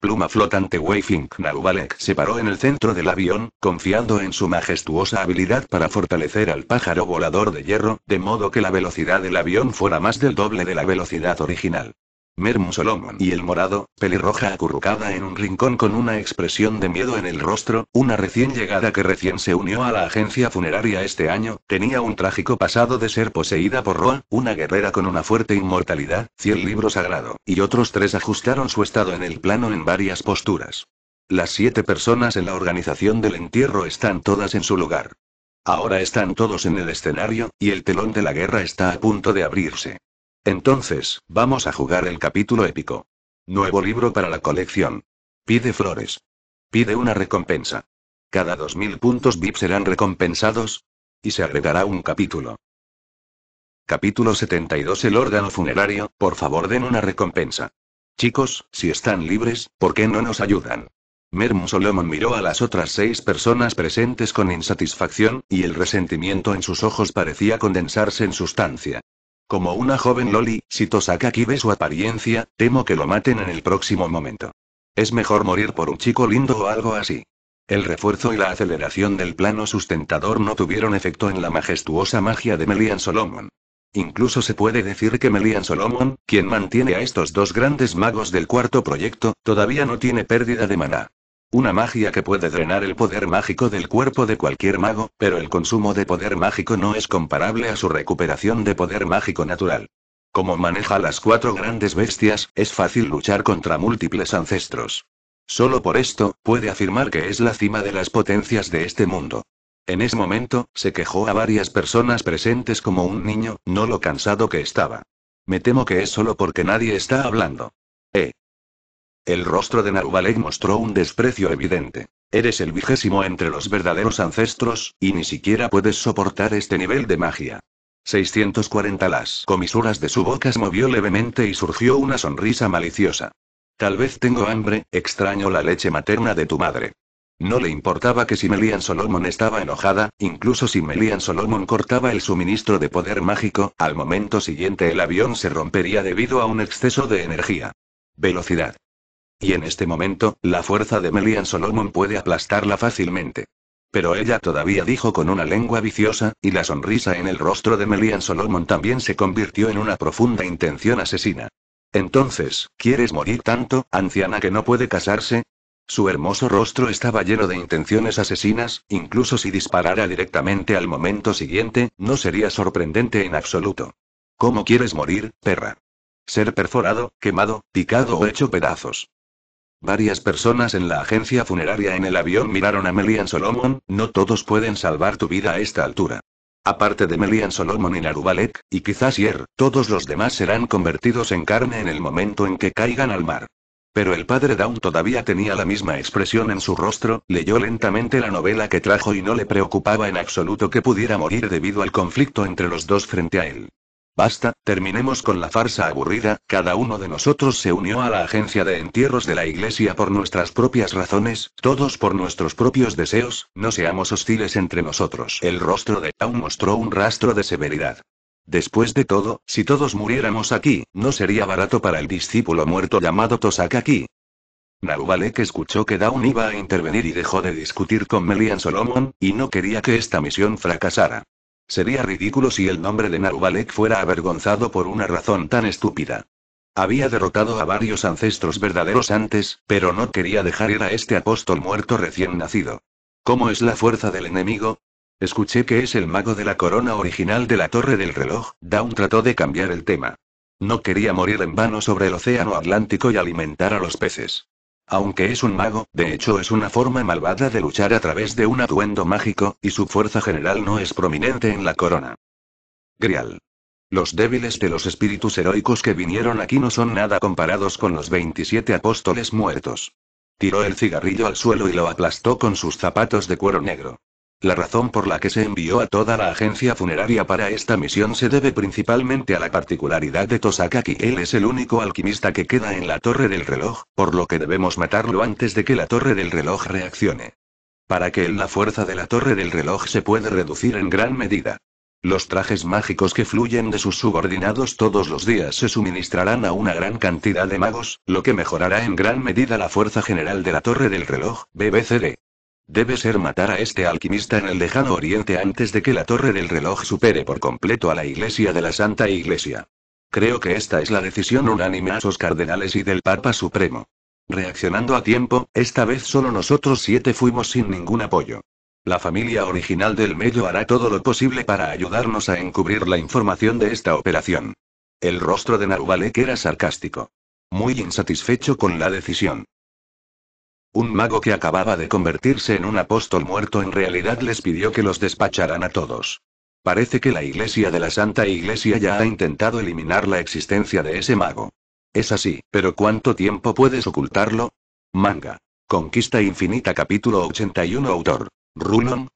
Pluma flotante Waving Narubalek se paró en el centro del avión, confiando en su majestuosa habilidad para fortalecer al pájaro volador de hierro, de modo que la velocidad del avión fuera más del doble de la velocidad original. Mermu Solomon y el morado, pelirroja acurrucada en un rincón con una expresión de miedo en el rostro, una recién llegada que recién se unió a la agencia funeraria este año, tenía un trágico pasado de ser poseída por Roa, una guerrera con una fuerte inmortalidad, cien libros sagrado, y otros tres ajustaron su estado en el plano en varias posturas. Las siete personas en la organización del entierro están todas en su lugar. Ahora están todos en el escenario, y el telón de la guerra está a punto de abrirse. Entonces, vamos a jugar el capítulo épico. Nuevo libro para la colección. Pide flores. Pide una recompensa. Cada 2.000 puntos VIP serán recompensados. Y se agregará un capítulo. Capítulo 72 El órgano funerario, por favor den una recompensa. Chicos, si están libres, ¿por qué no nos ayudan? Mermu Solomon miró a las otras seis personas presentes con insatisfacción, y el resentimiento en sus ojos parecía condensarse en sustancia. Como una joven Loli, si Tosakaki ve su apariencia, temo que lo maten en el próximo momento. Es mejor morir por un chico lindo o algo así. El refuerzo y la aceleración del plano sustentador no tuvieron efecto en la majestuosa magia de Melian Solomon. Incluso se puede decir que Melian Solomon, quien mantiene a estos dos grandes magos del cuarto proyecto, todavía no tiene pérdida de maná. Una magia que puede drenar el poder mágico del cuerpo de cualquier mago, pero el consumo de poder mágico no es comparable a su recuperación de poder mágico natural. Como maneja las cuatro grandes bestias, es fácil luchar contra múltiples ancestros. Solo por esto, puede afirmar que es la cima de las potencias de este mundo. En ese momento, se quejó a varias personas presentes como un niño, no lo cansado que estaba. Me temo que es solo porque nadie está hablando. Eh, el rostro de Narubalek mostró un desprecio evidente. Eres el vigésimo entre los verdaderos ancestros, y ni siquiera puedes soportar este nivel de magia. 640 Las comisuras de su boca se movió levemente y surgió una sonrisa maliciosa. Tal vez tengo hambre, extraño la leche materna de tu madre. No le importaba que si Melian Solomon estaba enojada, incluso si Melian Solomon cortaba el suministro de poder mágico, al momento siguiente el avión se rompería debido a un exceso de energía. Velocidad. Y en este momento, la fuerza de Melian Solomon puede aplastarla fácilmente. Pero ella todavía dijo con una lengua viciosa, y la sonrisa en el rostro de Melian Solomon también se convirtió en una profunda intención asesina. Entonces, ¿quieres morir tanto, anciana que no puede casarse? Su hermoso rostro estaba lleno de intenciones asesinas, incluso si disparara directamente al momento siguiente, no sería sorprendente en absoluto. ¿Cómo quieres morir, perra? Ser perforado, quemado, picado o hecho pedazos. Varias personas en la agencia funeraria en el avión miraron a Melian Solomon, no todos pueden salvar tu vida a esta altura. Aparte de Melian Solomon y Narubalek, y quizás Yer, todos los demás serán convertidos en carne en el momento en que caigan al mar. Pero el padre Down todavía tenía la misma expresión en su rostro, leyó lentamente la novela que trajo y no le preocupaba en absoluto que pudiera morir debido al conflicto entre los dos frente a él. Basta, terminemos con la farsa aburrida, cada uno de nosotros se unió a la agencia de entierros de la iglesia por nuestras propias razones, todos por nuestros propios deseos, no seamos hostiles entre nosotros. El rostro de Dawn mostró un rastro de severidad. Después de todo, si todos muriéramos aquí, ¿no sería barato para el discípulo muerto llamado Tosakaki? Narubalek escuchó que Daun iba a intervenir y dejó de discutir con Melian Solomon, y no quería que esta misión fracasara. Sería ridículo si el nombre de Narubalek fuera avergonzado por una razón tan estúpida. Había derrotado a varios ancestros verdaderos antes, pero no quería dejar ir a este apóstol muerto recién nacido. ¿Cómo es la fuerza del enemigo? Escuché que es el mago de la corona original de la torre del reloj, Dawn trató de cambiar el tema. No quería morir en vano sobre el océano Atlántico y alimentar a los peces. Aunque es un mago, de hecho es una forma malvada de luchar a través de un atuendo mágico, y su fuerza general no es prominente en la corona. Grial. Los débiles de los espíritus heroicos que vinieron aquí no son nada comparados con los 27 apóstoles muertos. Tiró el cigarrillo al suelo y lo aplastó con sus zapatos de cuero negro. La razón por la que se envió a toda la agencia funeraria para esta misión se debe principalmente a la particularidad de Tosakaki. Él es el único alquimista que queda en la torre del reloj, por lo que debemos matarlo antes de que la torre del reloj reaccione. Para que la fuerza de la torre del reloj se puede reducir en gran medida. Los trajes mágicos que fluyen de sus subordinados todos los días se suministrarán a una gran cantidad de magos, lo que mejorará en gran medida la fuerza general de la torre del reloj, BBCD. Debe ser matar a este alquimista en el lejano oriente antes de que la torre del reloj supere por completo a la iglesia de la Santa Iglesia. Creo que esta es la decisión unánime a sus cardenales y del Papa Supremo. Reaccionando a tiempo, esta vez solo nosotros siete fuimos sin ningún apoyo. La familia original del medio hará todo lo posible para ayudarnos a encubrir la información de esta operación. El rostro de Narubalek era sarcástico. Muy insatisfecho con la decisión. Un mago que acababa de convertirse en un apóstol muerto en realidad les pidió que los despacharan a todos. Parece que la Iglesia de la Santa Iglesia ya ha intentado eliminar la existencia de ese mago. Es así, pero ¿cuánto tiempo puedes ocultarlo? Manga. Conquista Infinita capítulo 81 autor. Rulon.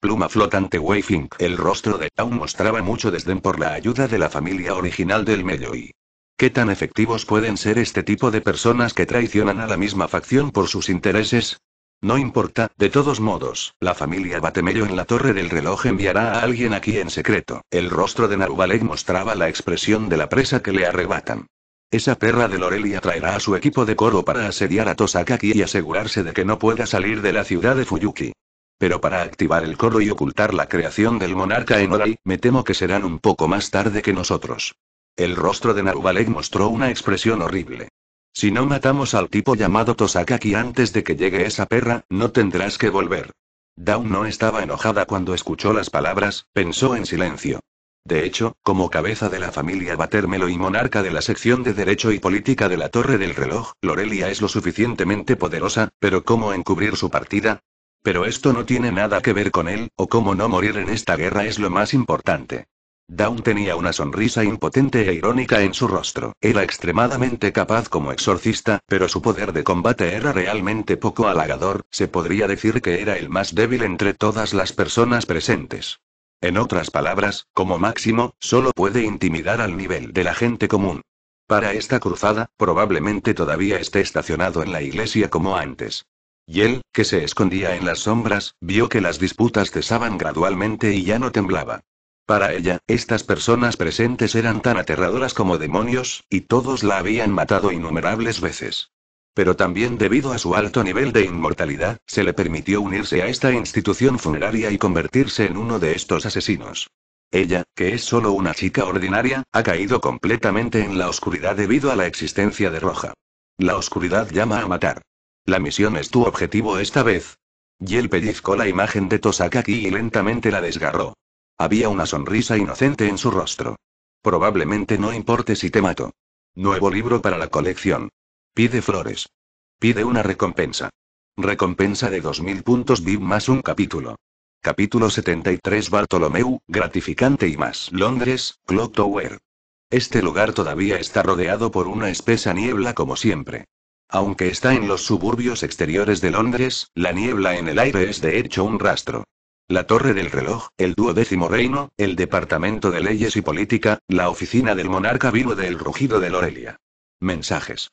Pluma flotante Wayfink. El rostro de Tao mostraba mucho desdén por la ayuda de la familia original del y... ¿Qué tan efectivos pueden ser este tipo de personas que traicionan a la misma facción por sus intereses? No importa, de todos modos, la familia Batemello en la torre del reloj enviará a alguien aquí en secreto. El rostro de Narubalek mostraba la expresión de la presa que le arrebatan. Esa perra de Lorelia traerá a su equipo de coro para asediar a Tosakaki y asegurarse de que no pueda salir de la ciudad de Fuyuki. Pero para activar el coro y ocultar la creación del monarca en me temo que serán un poco más tarde que nosotros. El rostro de Narubalek mostró una expresión horrible. Si no matamos al tipo llamado Tosakaki antes de que llegue esa perra, no tendrás que volver. Dawn no estaba enojada cuando escuchó las palabras, pensó en silencio. De hecho, como cabeza de la familia Batérmelo y monarca de la sección de Derecho y Política de la Torre del Reloj, Lorelia es lo suficientemente poderosa, pero ¿cómo encubrir su partida? Pero esto no tiene nada que ver con él, o cómo no morir en esta guerra es lo más importante. Down tenía una sonrisa impotente e irónica en su rostro. Era extremadamente capaz como exorcista, pero su poder de combate era realmente poco halagador, se podría decir que era el más débil entre todas las personas presentes. En otras palabras, como máximo, solo puede intimidar al nivel de la gente común. Para esta cruzada, probablemente todavía esté estacionado en la iglesia como antes. Y él, que se escondía en las sombras, vio que las disputas cesaban gradualmente y ya no temblaba. Para ella, estas personas presentes eran tan aterradoras como demonios, y todos la habían matado innumerables veces. Pero también debido a su alto nivel de inmortalidad, se le permitió unirse a esta institución funeraria y convertirse en uno de estos asesinos. Ella, que es solo una chica ordinaria, ha caído completamente en la oscuridad debido a la existencia de Roja. La oscuridad llama a matar. La misión es tu objetivo esta vez. Yel pellizcó la imagen de Tosakaki y lentamente la desgarró. Había una sonrisa inocente en su rostro. Probablemente no importe si te mato. Nuevo libro para la colección. Pide flores. Pide una recompensa. Recompensa de 2.000 puntos bib más un capítulo. Capítulo 73 Bartolomeu, gratificante y más. Londres, Clock Tower. Este lugar todavía está rodeado por una espesa niebla como siempre. Aunque está en los suburbios exteriores de Londres, la niebla en el aire es de hecho un rastro la Torre del Reloj, el Duodécimo Reino, el Departamento de Leyes y Política, la Oficina del Monarca vino del Rugido de Lorelia. Mensajes.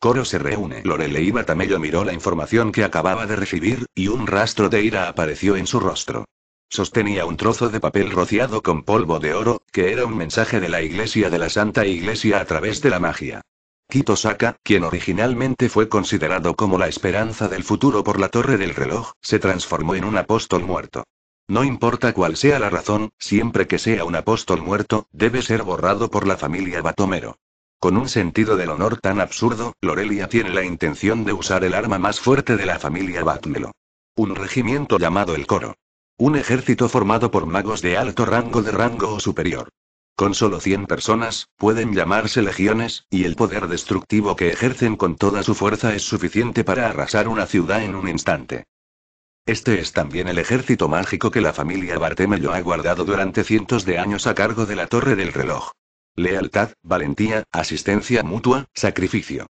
Coro se reúne. Lorelei Batamello miró la información que acababa de recibir, y un rastro de ira apareció en su rostro. Sostenía un trozo de papel rociado con polvo de oro, que era un mensaje de la Iglesia de la Santa Iglesia a través de la magia. Kito Saka, quien originalmente fue considerado como la esperanza del futuro por la Torre del Reloj, se transformó en un apóstol muerto. No importa cuál sea la razón, siempre que sea un apóstol muerto, debe ser borrado por la familia Batomero. Con un sentido del honor tan absurdo, Lorelia tiene la intención de usar el arma más fuerte de la familia Batmelo. Un regimiento llamado el Coro. Un ejército formado por magos de alto rango de rango o superior. Con solo 100 personas, pueden llamarse legiones, y el poder destructivo que ejercen con toda su fuerza es suficiente para arrasar una ciudad en un instante. Este es también el ejército mágico que la familia Bartemello ha guardado durante cientos de años a cargo de la Torre del Reloj. Lealtad, valentía, asistencia mutua, sacrificio.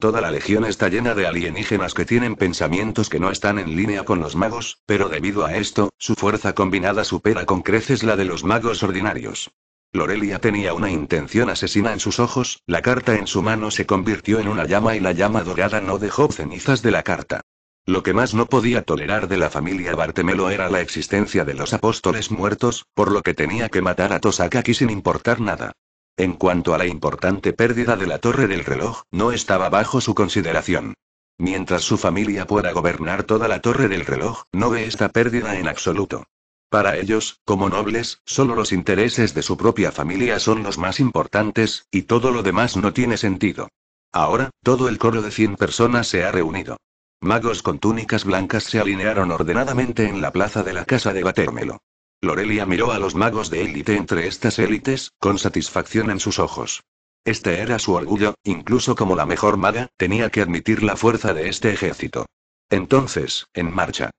Toda la legión está llena de alienígenas que tienen pensamientos que no están en línea con los magos, pero debido a esto, su fuerza combinada supera con creces la de los magos ordinarios. Lorelia tenía una intención asesina en sus ojos, la carta en su mano se convirtió en una llama y la llama dorada no dejó cenizas de la carta. Lo que más no podía tolerar de la familia Bartemelo era la existencia de los apóstoles muertos, por lo que tenía que matar a Tosakaki sin importar nada. En cuanto a la importante pérdida de la torre del reloj, no estaba bajo su consideración. Mientras su familia pueda gobernar toda la torre del reloj, no ve esta pérdida en absoluto. Para ellos, como nobles, solo los intereses de su propia familia son los más importantes, y todo lo demás no tiene sentido. Ahora, todo el coro de 100 personas se ha reunido. Magos con túnicas blancas se alinearon ordenadamente en la plaza de la casa de Batérmelo. Lorelia miró a los magos de élite entre estas élites, con satisfacción en sus ojos. Este era su orgullo, incluso como la mejor maga, tenía que admitir la fuerza de este ejército. Entonces, en marcha.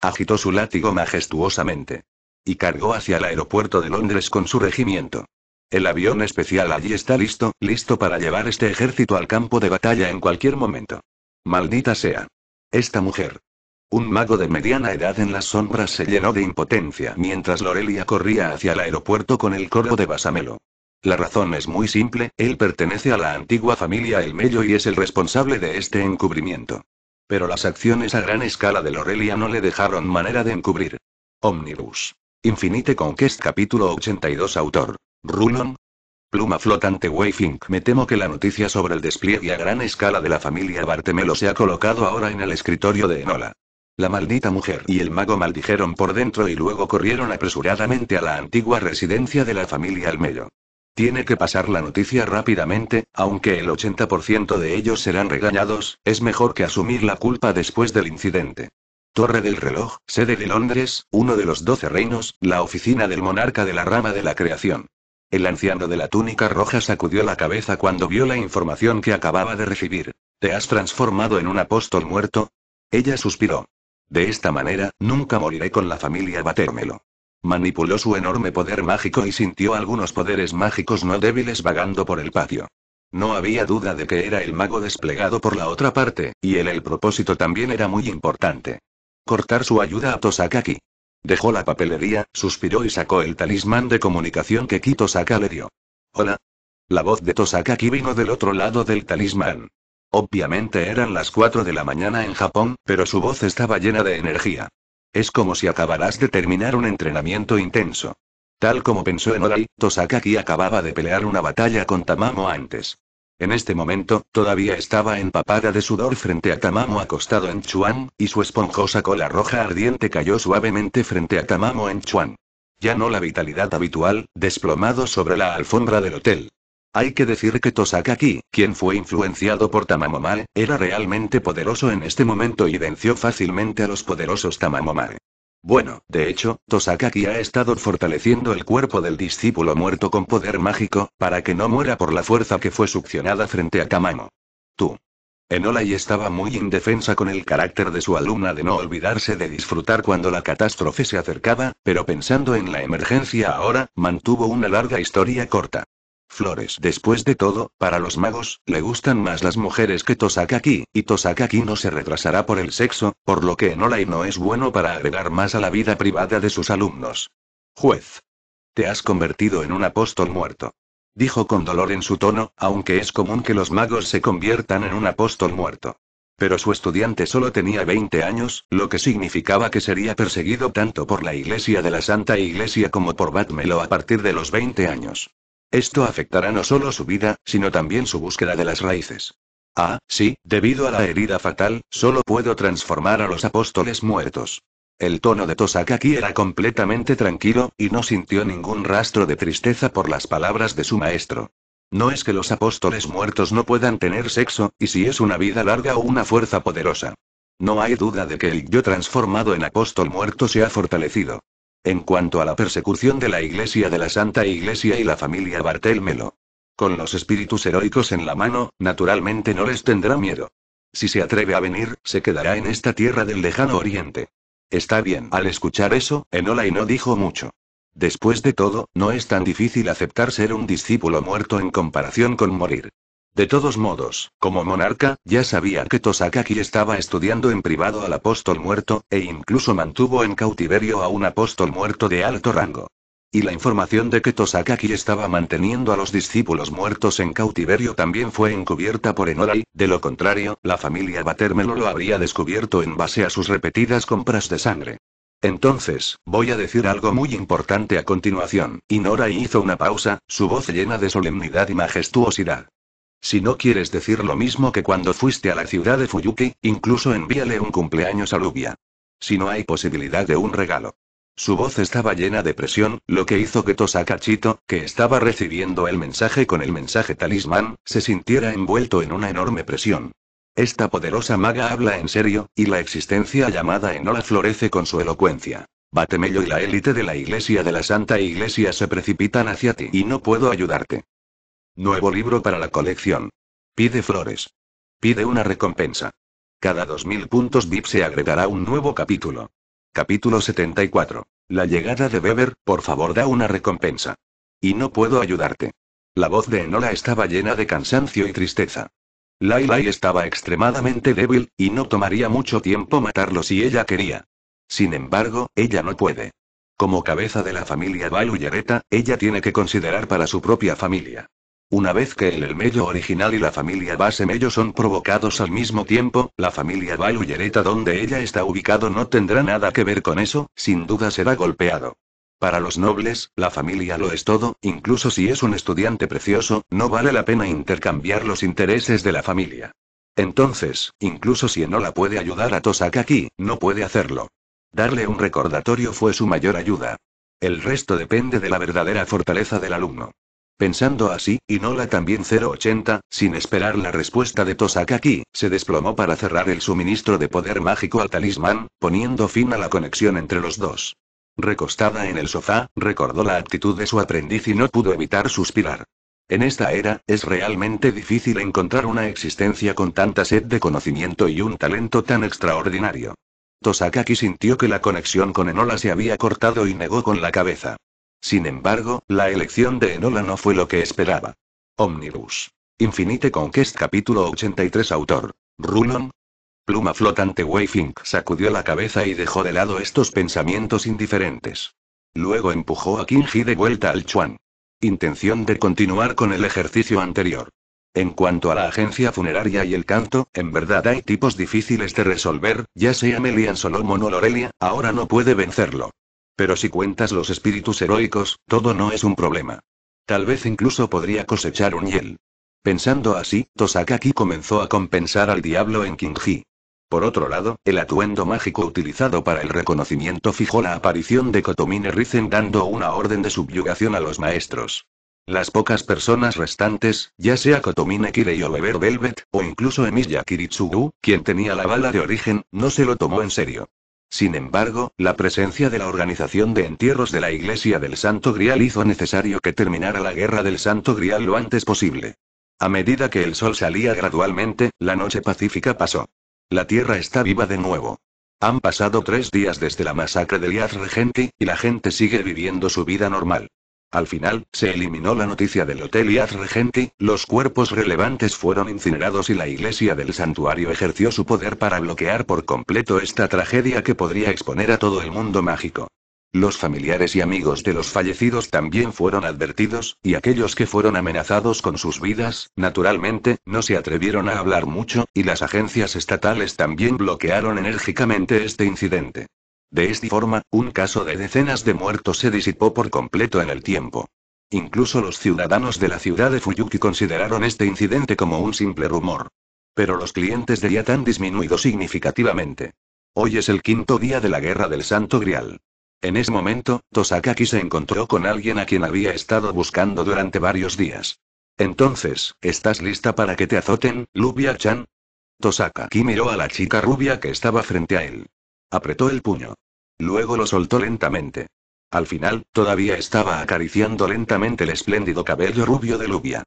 Agitó su látigo majestuosamente. Y cargó hacia el aeropuerto de Londres con su regimiento. El avión especial allí está listo, listo para llevar este ejército al campo de batalla en cualquier momento. Maldita sea. Esta mujer. Un mago de mediana edad en las sombras se llenó de impotencia mientras Lorelia corría hacia el aeropuerto con el corvo de Basamelo. La razón es muy simple, él pertenece a la antigua familia El Mello y es el responsable de este encubrimiento. Pero las acciones a gran escala de Lorelia no le dejaron manera de encubrir. Omnibus. Infinite Conquest capítulo 82 autor. Rulon, Luma flotante Wayfink. Me temo que la noticia sobre el despliegue a gran escala de la familia Bartemelo se ha colocado ahora en el escritorio de Enola. La maldita mujer y el mago maldijeron por dentro y luego corrieron apresuradamente a la antigua residencia de la familia Almelo. Tiene que pasar la noticia rápidamente, aunque el 80% de ellos serán regañados, es mejor que asumir la culpa después del incidente. Torre del reloj, sede de Londres, uno de los doce reinos, la oficina del monarca de la rama de la creación. El anciano de la túnica roja sacudió la cabeza cuando vio la información que acababa de recibir. ¿Te has transformado en un apóstol muerto? Ella suspiró. De esta manera, nunca moriré con la familia Batérmelo. Manipuló su enorme poder mágico y sintió algunos poderes mágicos no débiles vagando por el patio. No había duda de que era el mago desplegado por la otra parte, y el, el propósito también era muy importante. Cortar su ayuda a Tosakaki. Dejó la papelería, suspiró y sacó el talismán de comunicación que Kitosaka le dio. Hola. La voz de Tosakaki vino del otro lado del talismán. Obviamente eran las 4 de la mañana en Japón, pero su voz estaba llena de energía. Es como si acabaras de terminar un entrenamiento intenso. Tal como pensó en Orai, Tosakaki acababa de pelear una batalla con Tamamo antes. En este momento, todavía estaba empapada de sudor frente a Tamamo acostado en Chuan, y su esponjosa cola roja ardiente cayó suavemente frente a Tamamo en Chuan. Ya no la vitalidad habitual, desplomado sobre la alfombra del hotel. Hay que decir que Tosakaki, quien fue influenciado por Tamamo Tamamomare, era realmente poderoso en este momento y venció fácilmente a los poderosos Tamamo Tamamomare. Bueno, de hecho, Tosakaki ha estado fortaleciendo el cuerpo del discípulo muerto con poder mágico, para que no muera por la fuerza que fue succionada frente a Kamamo. Tú. Enola y estaba muy indefensa con el carácter de su alumna de no olvidarse de disfrutar cuando la catástrofe se acercaba, pero pensando en la emergencia ahora, mantuvo una larga historia corta. Flores. Después de todo, para los magos, le gustan más las mujeres que Tosakaki, y Tosakaki no se retrasará por el sexo, por lo que y no es bueno para agregar más a la vida privada de sus alumnos. Juez. Te has convertido en un apóstol muerto. Dijo con dolor en su tono, aunque es común que los magos se conviertan en un apóstol muerto. Pero su estudiante solo tenía 20 años, lo que significaba que sería perseguido tanto por la Iglesia de la Santa Iglesia como por Batmelo a partir de los 20 años. Esto afectará no solo su vida, sino también su búsqueda de las raíces. Ah, sí, debido a la herida fatal, solo puedo transformar a los apóstoles muertos. El tono de aquí era completamente tranquilo, y no sintió ningún rastro de tristeza por las palabras de su maestro. No es que los apóstoles muertos no puedan tener sexo, y si es una vida larga o una fuerza poderosa. No hay duda de que el yo transformado en apóstol muerto se ha fortalecido en cuanto a la persecución de la Iglesia de la Santa Iglesia y la familia Bartelmelo. Con los espíritus heroicos en la mano, naturalmente no les tendrá miedo. Si se atreve a venir, se quedará en esta tierra del lejano oriente. Está bien. Al escuchar eso, Enola y no dijo mucho. Después de todo, no es tan difícil aceptar ser un discípulo muerto en comparación con morir. De todos modos, como monarca, ya sabía que Tosakaki estaba estudiando en privado al apóstol muerto, e incluso mantuvo en cautiverio a un apóstol muerto de alto rango. Y la información de que Tosakaki estaba manteniendo a los discípulos muertos en cautiverio también fue encubierta por Enorai, de lo contrario, la familia Batermelo lo habría descubierto en base a sus repetidas compras de sangre. Entonces, voy a decir algo muy importante a continuación, y Nora hizo una pausa, su voz llena de solemnidad y majestuosidad. Si no quieres decir lo mismo que cuando fuiste a la ciudad de Fuyuki, incluso envíale un cumpleaños a Lubia. Si no hay posibilidad de un regalo. Su voz estaba llena de presión, lo que hizo que Tosakachito, que estaba recibiendo el mensaje con el mensaje talismán, se sintiera envuelto en una enorme presión. Esta poderosa maga habla en serio, y la existencia llamada Enola florece con su elocuencia. Batemello y la élite de la Iglesia de la Santa Iglesia se precipitan hacia ti y no puedo ayudarte. Nuevo libro para la colección. Pide flores. Pide una recompensa. Cada 2.000 puntos VIP se agregará un nuevo capítulo. Capítulo 74. La llegada de Weber, por favor da una recompensa. Y no puedo ayudarte. La voz de Enola estaba llena de cansancio y tristeza. Lailai estaba extremadamente débil, y no tomaría mucho tiempo matarlo si ella quería. Sin embargo, ella no puede. Como cabeza de la familia Yereta, ella tiene que considerar para su propia familia. Una vez que el mello original y la familia base mello son provocados al mismo tiempo, la familia Bayullereta donde ella está ubicado no tendrá nada que ver con eso, sin duda será golpeado. Para los nobles, la familia lo es todo, incluso si es un estudiante precioso, no vale la pena intercambiar los intereses de la familia. Entonces, incluso si no la puede ayudar a aquí, no puede hacerlo. Darle un recordatorio fue su mayor ayuda. El resto depende de la verdadera fortaleza del alumno. Pensando así, Enola también 080, sin esperar la respuesta de Tosakaki, se desplomó para cerrar el suministro de poder mágico al talismán, poniendo fin a la conexión entre los dos. Recostada en el sofá, recordó la actitud de su aprendiz y no pudo evitar suspirar. En esta era, es realmente difícil encontrar una existencia con tanta sed de conocimiento y un talento tan extraordinario. Tosakaki sintió que la conexión con Enola se había cortado y negó con la cabeza. Sin embargo, la elección de Enola no fue lo que esperaba. Omnibus. Infinite Conquest capítulo 83 autor. Rulon. Pluma flotante Weifink sacudió la cabeza y dejó de lado estos pensamientos indiferentes. Luego empujó a Kinji de vuelta al Chuan. Intención de continuar con el ejercicio anterior. En cuanto a la agencia funeraria y el canto, en verdad hay tipos difíciles de resolver, ya sea Melian Solomon o Lorelia, ahora no puede vencerlo. Pero si cuentas los espíritus heroicos, todo no es un problema. Tal vez incluso podría cosechar un hiel. Pensando así, Tosakaki comenzó a compensar al diablo en Kinji. Por otro lado, el atuendo mágico utilizado para el reconocimiento fijó la aparición de Kotomine Rizen dando una orden de subyugación a los maestros. Las pocas personas restantes, ya sea Kotomine Kirei o Velvet, o incluso Emilia Kiritsugu, quien tenía la bala de origen, no se lo tomó en serio. Sin embargo, la presencia de la organización de entierros de la Iglesia del Santo Grial hizo necesario que terminara la guerra del Santo Grial lo antes posible. A medida que el sol salía gradualmente, la noche pacífica pasó. La tierra está viva de nuevo. Han pasado tres días desde la masacre de Liaz Regenti, y la gente sigue viviendo su vida normal. Al final, se eliminó la noticia del Hotel Yaz Regenti, los cuerpos relevantes fueron incinerados y la iglesia del santuario ejerció su poder para bloquear por completo esta tragedia que podría exponer a todo el mundo mágico. Los familiares y amigos de los fallecidos también fueron advertidos, y aquellos que fueron amenazados con sus vidas, naturalmente, no se atrevieron a hablar mucho, y las agencias estatales también bloquearon enérgicamente este incidente. De esta forma, un caso de decenas de muertos se disipó por completo en el tiempo. Incluso los ciudadanos de la ciudad de Fuyuki consideraron este incidente como un simple rumor. Pero los clientes de Yat han disminuido significativamente. Hoy es el quinto día de la Guerra del Santo Grial. En ese momento, Tosakaki se encontró con alguien a quien había estado buscando durante varios días. Entonces, ¿estás lista para que te azoten, Lubia-chan? Tosakaki miró a la chica rubia que estaba frente a él. Apretó el puño. Luego lo soltó lentamente. Al final, todavía estaba acariciando lentamente el espléndido cabello rubio de Lubia.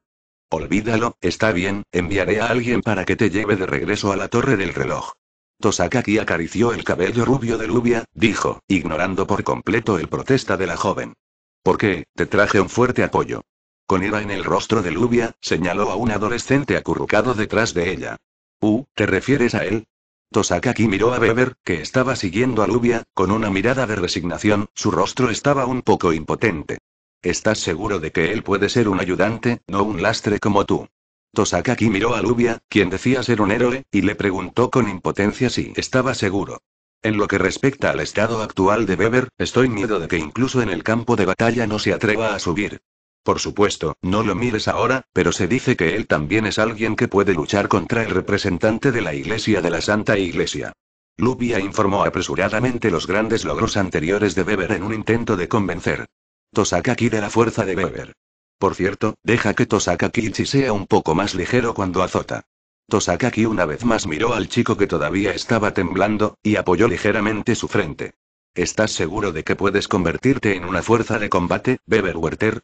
Olvídalo, está bien, enviaré a alguien para que te lleve de regreso a la torre del reloj. Tosakaki acarició el cabello rubio de Lubia, dijo, ignorando por completo el protesta de la joven. ¿Por qué? Te traje un fuerte apoyo. Con ira en el rostro de Lubia, señaló a un adolescente acurrucado detrás de ella. Uh, ¿te refieres a él? Tosakaki miró a Beber, que estaba siguiendo a Lubia, con una mirada de resignación, su rostro estaba un poco impotente. ¿Estás seguro de que él puede ser un ayudante, no un lastre como tú? Tosakaki miró a Lubia, quien decía ser un héroe, y le preguntó con impotencia si estaba seguro. En lo que respecta al estado actual de Weber, estoy miedo de que incluso en el campo de batalla no se atreva a subir. Por supuesto, no lo mires ahora, pero se dice que él también es alguien que puede luchar contra el representante de la Iglesia de la Santa Iglesia. Lubia informó apresuradamente los grandes logros anteriores de Weber en un intento de convencer. Tosakaki de la fuerza de Weber. Por cierto, deja que Tosakaki sea un poco más ligero cuando azota. Tosakaki una vez más miró al chico que todavía estaba temblando, y apoyó ligeramente su frente. ¿Estás seguro de que puedes convertirte en una fuerza de combate, Weber Werther?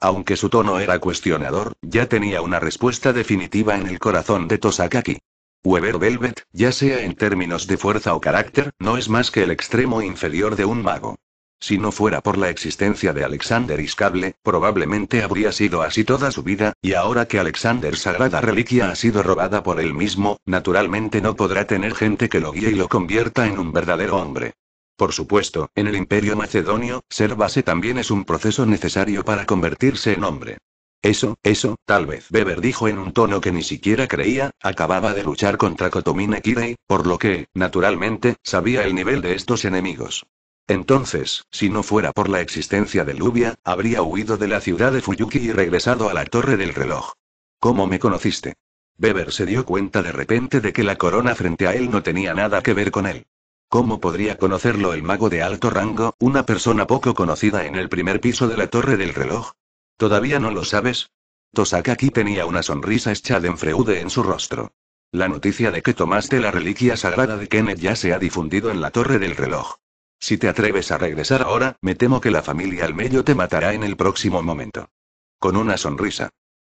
Aunque su tono era cuestionador, ya tenía una respuesta definitiva en el corazón de Tosakaki. Weber Velvet, ya sea en términos de fuerza o carácter, no es más que el extremo inferior de un mago. Si no fuera por la existencia de Alexander Iscable, probablemente habría sido así toda su vida, y ahora que Alexander Sagrada Reliquia ha sido robada por él mismo, naturalmente no podrá tener gente que lo guíe y lo convierta en un verdadero hombre. Por supuesto, en el imperio macedonio, ser base también es un proceso necesario para convertirse en hombre. Eso, eso, tal vez Beber dijo en un tono que ni siquiera creía, acababa de luchar contra Kotomine Kirei, por lo que, naturalmente, sabía el nivel de estos enemigos. Entonces, si no fuera por la existencia de Lubia, habría huido de la ciudad de Fuyuki y regresado a la torre del reloj. ¿Cómo me conociste? Beber se dio cuenta de repente de que la corona frente a él no tenía nada que ver con él. ¿Cómo podría conocerlo el mago de alto rango, una persona poco conocida en el primer piso de la torre del reloj? ¿Todavía no lo sabes? Tosakaki tenía una sonrisa hecha de enfreude en su rostro. La noticia de que tomaste la reliquia sagrada de Kenneth ya se ha difundido en la torre del reloj. Si te atreves a regresar ahora, me temo que la familia medio te matará en el próximo momento. Con una sonrisa.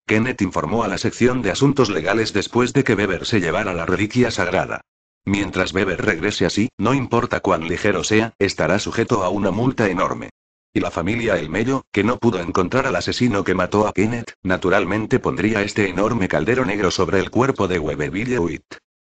Kenneth informó a la sección de asuntos legales después de que Beber se llevara la reliquia sagrada. Mientras Beber regrese así, no importa cuán ligero sea, estará sujeto a una multa enorme. Y la familia El Medio, que no pudo encontrar al asesino que mató a Kenneth, naturalmente pondría este enorme caldero negro sobre el cuerpo de Weber Witt.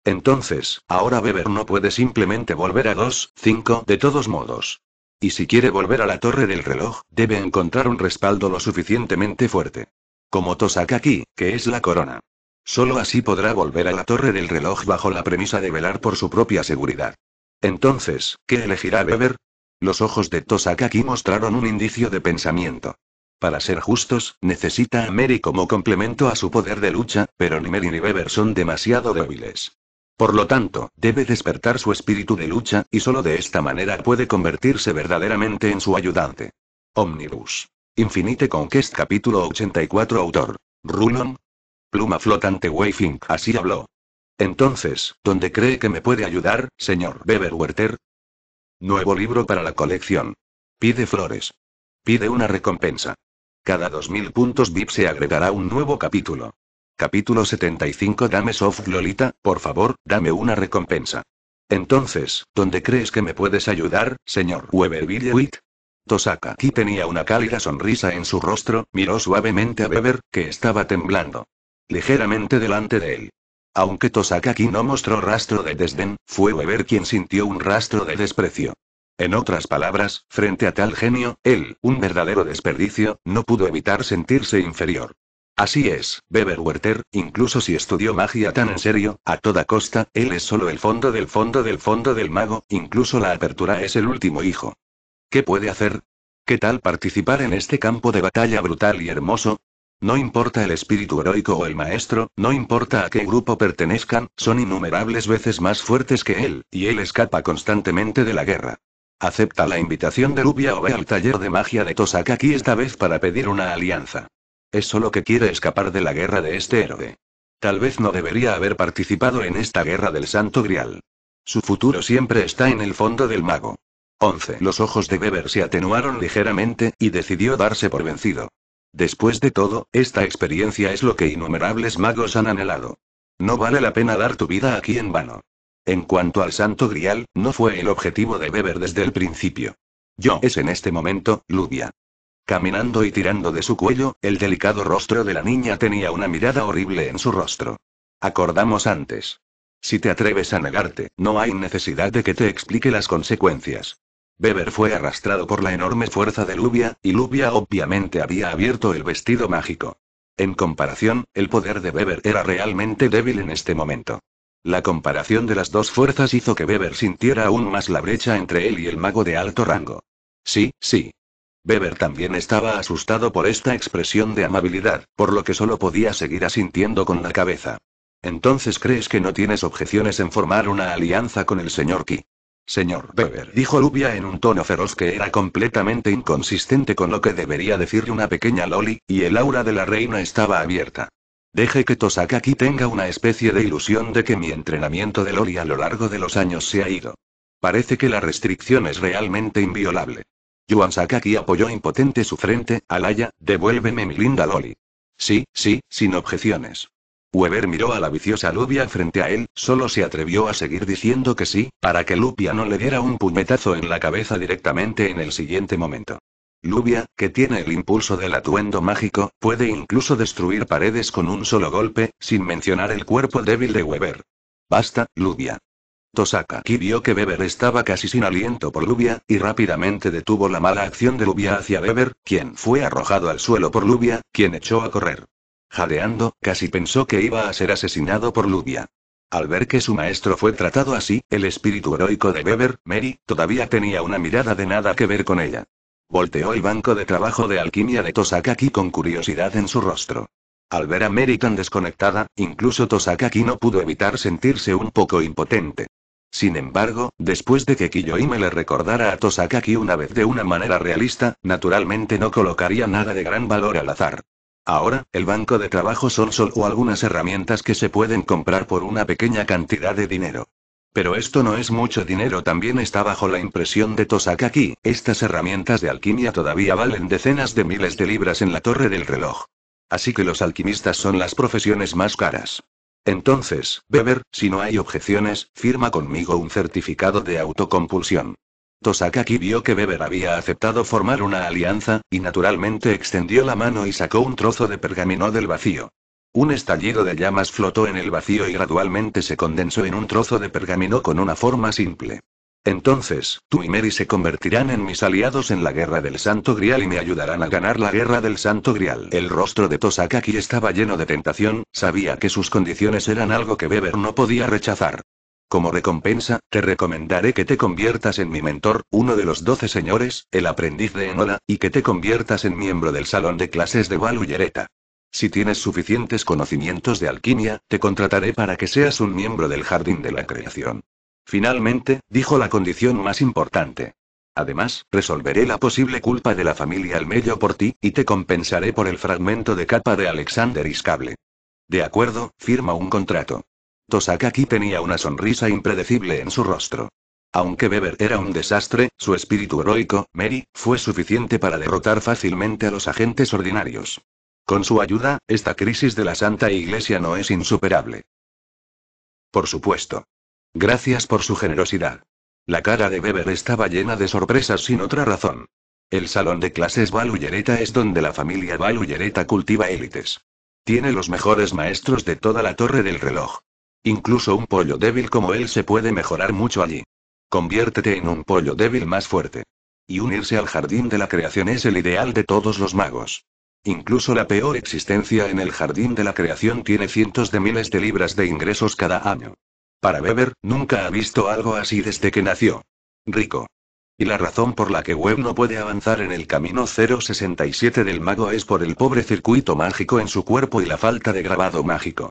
Entonces, ahora Beber no puede simplemente volver a 5, de todos modos. Y si quiere volver a la torre del reloj, debe encontrar un respaldo lo suficientemente fuerte. Como Tosakaki, que es la corona. Solo así podrá volver a la torre del reloj bajo la premisa de velar por su propia seguridad. Entonces, ¿qué elegirá Beber? Los ojos de aquí mostraron un indicio de pensamiento. Para ser justos, necesita a Mary como complemento a su poder de lucha, pero ni Mary ni Beber son demasiado débiles. Por lo tanto, debe despertar su espíritu de lucha, y solo de esta manera puede convertirse verdaderamente en su ayudante. Omnibus. Infinite Conquest capítulo 84 autor. Rulon, Pluma flotante Wayfink así habló. Entonces, ¿dónde cree que me puede ayudar, señor Weber Nuevo libro para la colección. Pide flores. Pide una recompensa. Cada 2000 puntos VIP se agregará un nuevo capítulo. Capítulo 75 Dame soft Lolita, por favor, dame una recompensa. Entonces, ¿dónde crees que me puedes ayudar, señor Weber Tosaka aquí tenía una cálida sonrisa en su rostro, miró suavemente a Weber, que estaba temblando ligeramente delante de él. Aunque Tosakaki no mostró rastro de desdén, fue Weber quien sintió un rastro de desprecio. En otras palabras, frente a tal genio, él, un verdadero desperdicio, no pudo evitar sentirse inferior. Así es, Weber Werther, incluso si estudió magia tan en serio, a toda costa, él es solo el fondo del fondo del fondo del mago, incluso la apertura es el último hijo. ¿Qué puede hacer? ¿Qué tal participar en este campo de batalla brutal y hermoso? No importa el espíritu heroico o el maestro, no importa a qué grupo pertenezcan, son innumerables veces más fuertes que él, y él escapa constantemente de la guerra. Acepta la invitación de Rubia o ve al taller de magia de aquí esta vez para pedir una alianza. Es solo que quiere escapar de la guerra de este héroe. Tal vez no debería haber participado en esta guerra del Santo Grial. Su futuro siempre está en el fondo del mago. 11. Los ojos de Beber se atenuaron ligeramente, y decidió darse por vencido. Después de todo, esta experiencia es lo que innumerables magos han anhelado. No vale la pena dar tu vida aquí en vano. En cuanto al Santo Grial, no fue el objetivo de beber desde el principio. Yo es en este momento, Lubia. Caminando y tirando de su cuello, el delicado rostro de la niña tenía una mirada horrible en su rostro. Acordamos antes. Si te atreves a negarte, no hay necesidad de que te explique las consecuencias. Bever fue arrastrado por la enorme fuerza de Lubia, y Lubia obviamente había abierto el vestido mágico. En comparación, el poder de Beber era realmente débil en este momento. La comparación de las dos fuerzas hizo que Beber sintiera aún más la brecha entre él y el mago de alto rango. Sí, sí. Beber también estaba asustado por esta expresión de amabilidad, por lo que solo podía seguir asintiendo con la cabeza. Entonces crees que no tienes objeciones en formar una alianza con el señor Ki. Señor Beber, dijo Rubia en un tono feroz que era completamente inconsistente con lo que debería decir una pequeña Loli, y el aura de la reina estaba abierta. Deje que Tosakaki tenga una especie de ilusión de que mi entrenamiento de Loli a lo largo de los años se ha ido. Parece que la restricción es realmente inviolable. Yuan Sakaki apoyó impotente su frente, Alaya, devuélveme mi linda Loli. Sí, sí, sin objeciones. Weber miró a la viciosa Lubia frente a él, solo se atrevió a seguir diciendo que sí, para que Lupia no le diera un puñetazo en la cabeza directamente en el siguiente momento. Lubia, que tiene el impulso del atuendo mágico, puede incluso destruir paredes con un solo golpe, sin mencionar el cuerpo débil de Weber. Basta, Lubia. aquí vio que Weber estaba casi sin aliento por Lubia, y rápidamente detuvo la mala acción de Lubia hacia Weber, quien fue arrojado al suelo por Lubia, quien echó a correr. Jadeando, casi pensó que iba a ser asesinado por Ludia. Al ver que su maestro fue tratado así, el espíritu heroico de Weber, Mary, todavía tenía una mirada de nada que ver con ella. Volteó el banco de trabajo de alquimia de Tosakaki con curiosidad en su rostro. Al ver a Mary tan desconectada, incluso Tosakaki no pudo evitar sentirse un poco impotente. Sin embargo, después de que Kiyoime le recordara a Tosakaki una vez de una manera realista, naturalmente no colocaría nada de gran valor al azar. Ahora, el banco de trabajo son o algunas herramientas que se pueden comprar por una pequeña cantidad de dinero. Pero esto no es mucho dinero, también está bajo la impresión de aquí. estas herramientas de alquimia todavía valen decenas de miles de libras en la torre del reloj. Así que los alquimistas son las profesiones más caras. Entonces, Beber, si no hay objeciones, firma conmigo un certificado de autocompulsión. Tosakaki vio que Beber había aceptado formar una alianza, y naturalmente extendió la mano y sacó un trozo de pergamino del vacío. Un estallido de llamas flotó en el vacío y gradualmente se condensó en un trozo de pergamino con una forma simple. Entonces, tú y Mary se convertirán en mis aliados en la Guerra del Santo Grial y me ayudarán a ganar la Guerra del Santo Grial. El rostro de Tosakaki estaba lleno de tentación, sabía que sus condiciones eran algo que Beber no podía rechazar. Como recompensa, te recomendaré que te conviertas en mi mentor, uno de los doce señores, el aprendiz de Enola, y que te conviertas en miembro del salón de clases de Valuyereta. Si tienes suficientes conocimientos de alquimia, te contrataré para que seas un miembro del Jardín de la Creación. Finalmente, dijo la condición más importante. Además, resolveré la posible culpa de la familia Almello por ti, y te compensaré por el fragmento de capa de Alexander Iscable. De acuerdo, firma un contrato. Sakaki tenía una sonrisa impredecible en su rostro. Aunque Beber era un desastre, su espíritu heroico, Mary, fue suficiente para derrotar fácilmente a los agentes ordinarios. Con su ayuda, esta crisis de la Santa Iglesia no es insuperable. Por supuesto. Gracias por su generosidad. La cara de Beber estaba llena de sorpresas sin otra razón. El salón de clases Valullereta es donde la familia Valullereta cultiva élites. Tiene los mejores maestros de toda la torre del reloj. Incluso un pollo débil como él se puede mejorar mucho allí. Conviértete en un pollo débil más fuerte. Y unirse al jardín de la creación es el ideal de todos los magos. Incluso la peor existencia en el jardín de la creación tiene cientos de miles de libras de ingresos cada año. Para Weber, nunca ha visto algo así desde que nació. Rico. Y la razón por la que Webb no puede avanzar en el camino 067 del mago es por el pobre circuito mágico en su cuerpo y la falta de grabado mágico.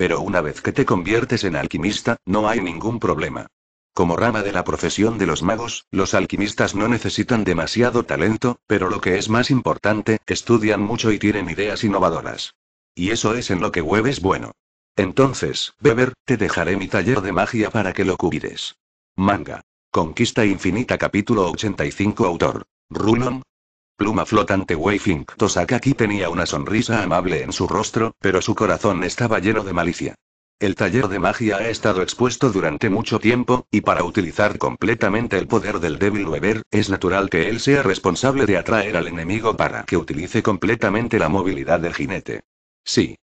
Pero una vez que te conviertes en alquimista, no hay ningún problema. Como rama de la profesión de los magos, los alquimistas no necesitan demasiado talento, pero lo que es más importante, estudian mucho y tienen ideas innovadoras. Y eso es en lo que Web es bueno. Entonces, Beber, te dejaré mi taller de magia para que lo cuides. Manga. Conquista Infinita capítulo 85 autor. Rulon, Pluma flotante Weifink Tosaka Tosakaki tenía una sonrisa amable en su rostro, pero su corazón estaba lleno de malicia. El taller de magia ha estado expuesto durante mucho tiempo, y para utilizar completamente el poder del débil Weber, es natural que él sea responsable de atraer al enemigo para que utilice completamente la movilidad del jinete. Sí.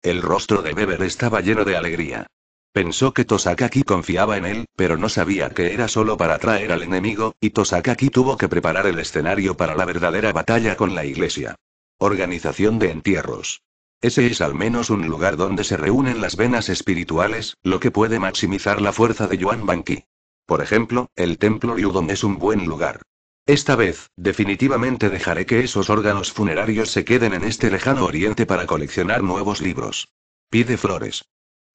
El rostro de Weber estaba lleno de alegría. Pensó que Tosakaki confiaba en él, pero no sabía que era solo para atraer al enemigo, y Tosakaki tuvo que preparar el escenario para la verdadera batalla con la iglesia. Organización de entierros. Ese es al menos un lugar donde se reúnen las venas espirituales, lo que puede maximizar la fuerza de Yuan Banqui. Por ejemplo, el templo Ryudon es un buen lugar. Esta vez, definitivamente dejaré que esos órganos funerarios se queden en este lejano oriente para coleccionar nuevos libros. Pide flores.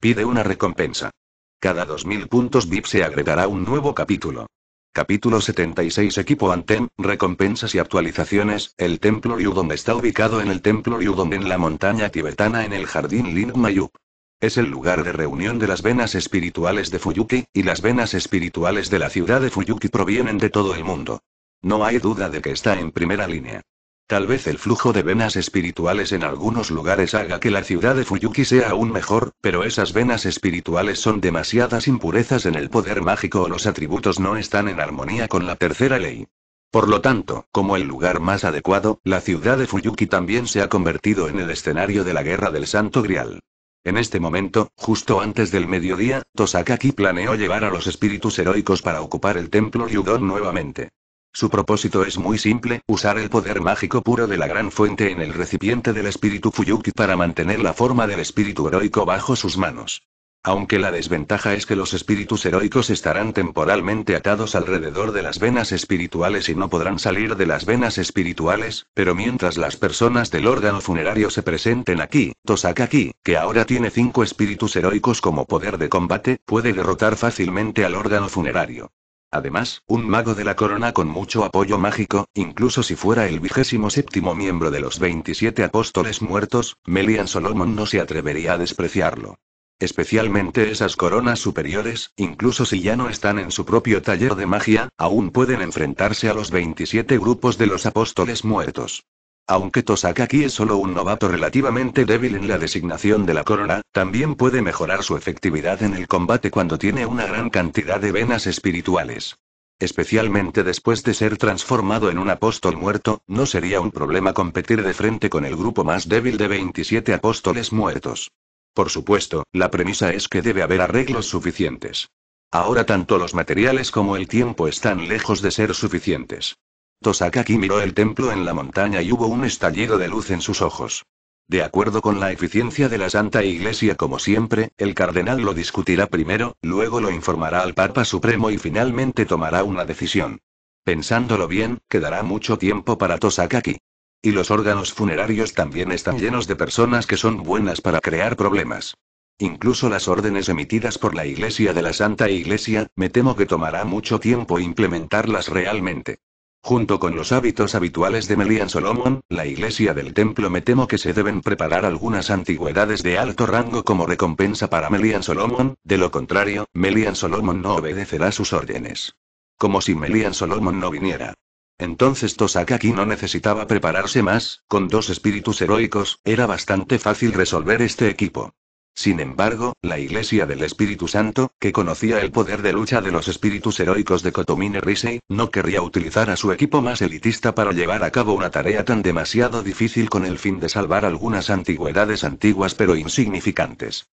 Pide una recompensa. Cada 2000 puntos VIP se agregará un nuevo capítulo. Capítulo 76 Equipo Antem, recompensas y actualizaciones. El templo Ryudon está ubicado en el templo Ryudon en la montaña tibetana en el jardín Lin Mayup. Es el lugar de reunión de las venas espirituales de Fuyuki, y las venas espirituales de la ciudad de Fuyuki provienen de todo el mundo. No hay duda de que está en primera línea. Tal vez el flujo de venas espirituales en algunos lugares haga que la ciudad de Fuyuki sea aún mejor, pero esas venas espirituales son demasiadas impurezas en el poder mágico o los atributos no están en armonía con la tercera ley. Por lo tanto, como el lugar más adecuado, la ciudad de Fuyuki también se ha convertido en el escenario de la Guerra del Santo Grial. En este momento, justo antes del mediodía, Tosakaki planeó llevar a los espíritus heroicos para ocupar el templo Ryudon nuevamente. Su propósito es muy simple, usar el poder mágico puro de la gran fuente en el recipiente del espíritu Fuyuki para mantener la forma del espíritu heroico bajo sus manos. Aunque la desventaja es que los espíritus heroicos estarán temporalmente atados alrededor de las venas espirituales y no podrán salir de las venas espirituales, pero mientras las personas del órgano funerario se presenten aquí, Tosakaki, que ahora tiene cinco espíritus heroicos como poder de combate, puede derrotar fácilmente al órgano funerario. Además, un mago de la corona con mucho apoyo mágico, incluso si fuera el vigésimo séptimo miembro de los 27 apóstoles muertos, Melian Solomon no se atrevería a despreciarlo. Especialmente esas coronas superiores, incluso si ya no están en su propio taller de magia, aún pueden enfrentarse a los 27 grupos de los apóstoles muertos. Aunque Tosakaki es solo un novato relativamente débil en la designación de la corona, también puede mejorar su efectividad en el combate cuando tiene una gran cantidad de venas espirituales. Especialmente después de ser transformado en un apóstol muerto, no sería un problema competir de frente con el grupo más débil de 27 apóstoles muertos. Por supuesto, la premisa es que debe haber arreglos suficientes. Ahora tanto los materiales como el tiempo están lejos de ser suficientes. Tosakaki miró el templo en la montaña y hubo un estallido de luz en sus ojos. De acuerdo con la eficiencia de la Santa Iglesia como siempre, el cardenal lo discutirá primero, luego lo informará al Papa Supremo y finalmente tomará una decisión. Pensándolo bien, quedará mucho tiempo para Tosakaki. Y los órganos funerarios también están llenos de personas que son buenas para crear problemas. Incluso las órdenes emitidas por la Iglesia de la Santa Iglesia, me temo que tomará mucho tiempo implementarlas realmente. Junto con los hábitos habituales de Melian Solomon, la iglesia del templo me temo que se deben preparar algunas antigüedades de alto rango como recompensa para Melian Solomon, de lo contrario, Melian Solomon no obedecerá sus órdenes. Como si Melian Solomon no viniera. Entonces Tosakaki no necesitaba prepararse más, con dos espíritus heroicos, era bastante fácil resolver este equipo. Sin embargo, la Iglesia del Espíritu Santo, que conocía el poder de lucha de los espíritus heroicos de Cotomine Risey, no querría utilizar a su equipo más elitista para llevar a cabo una tarea tan demasiado difícil con el fin de salvar algunas antigüedades antiguas pero insignificantes.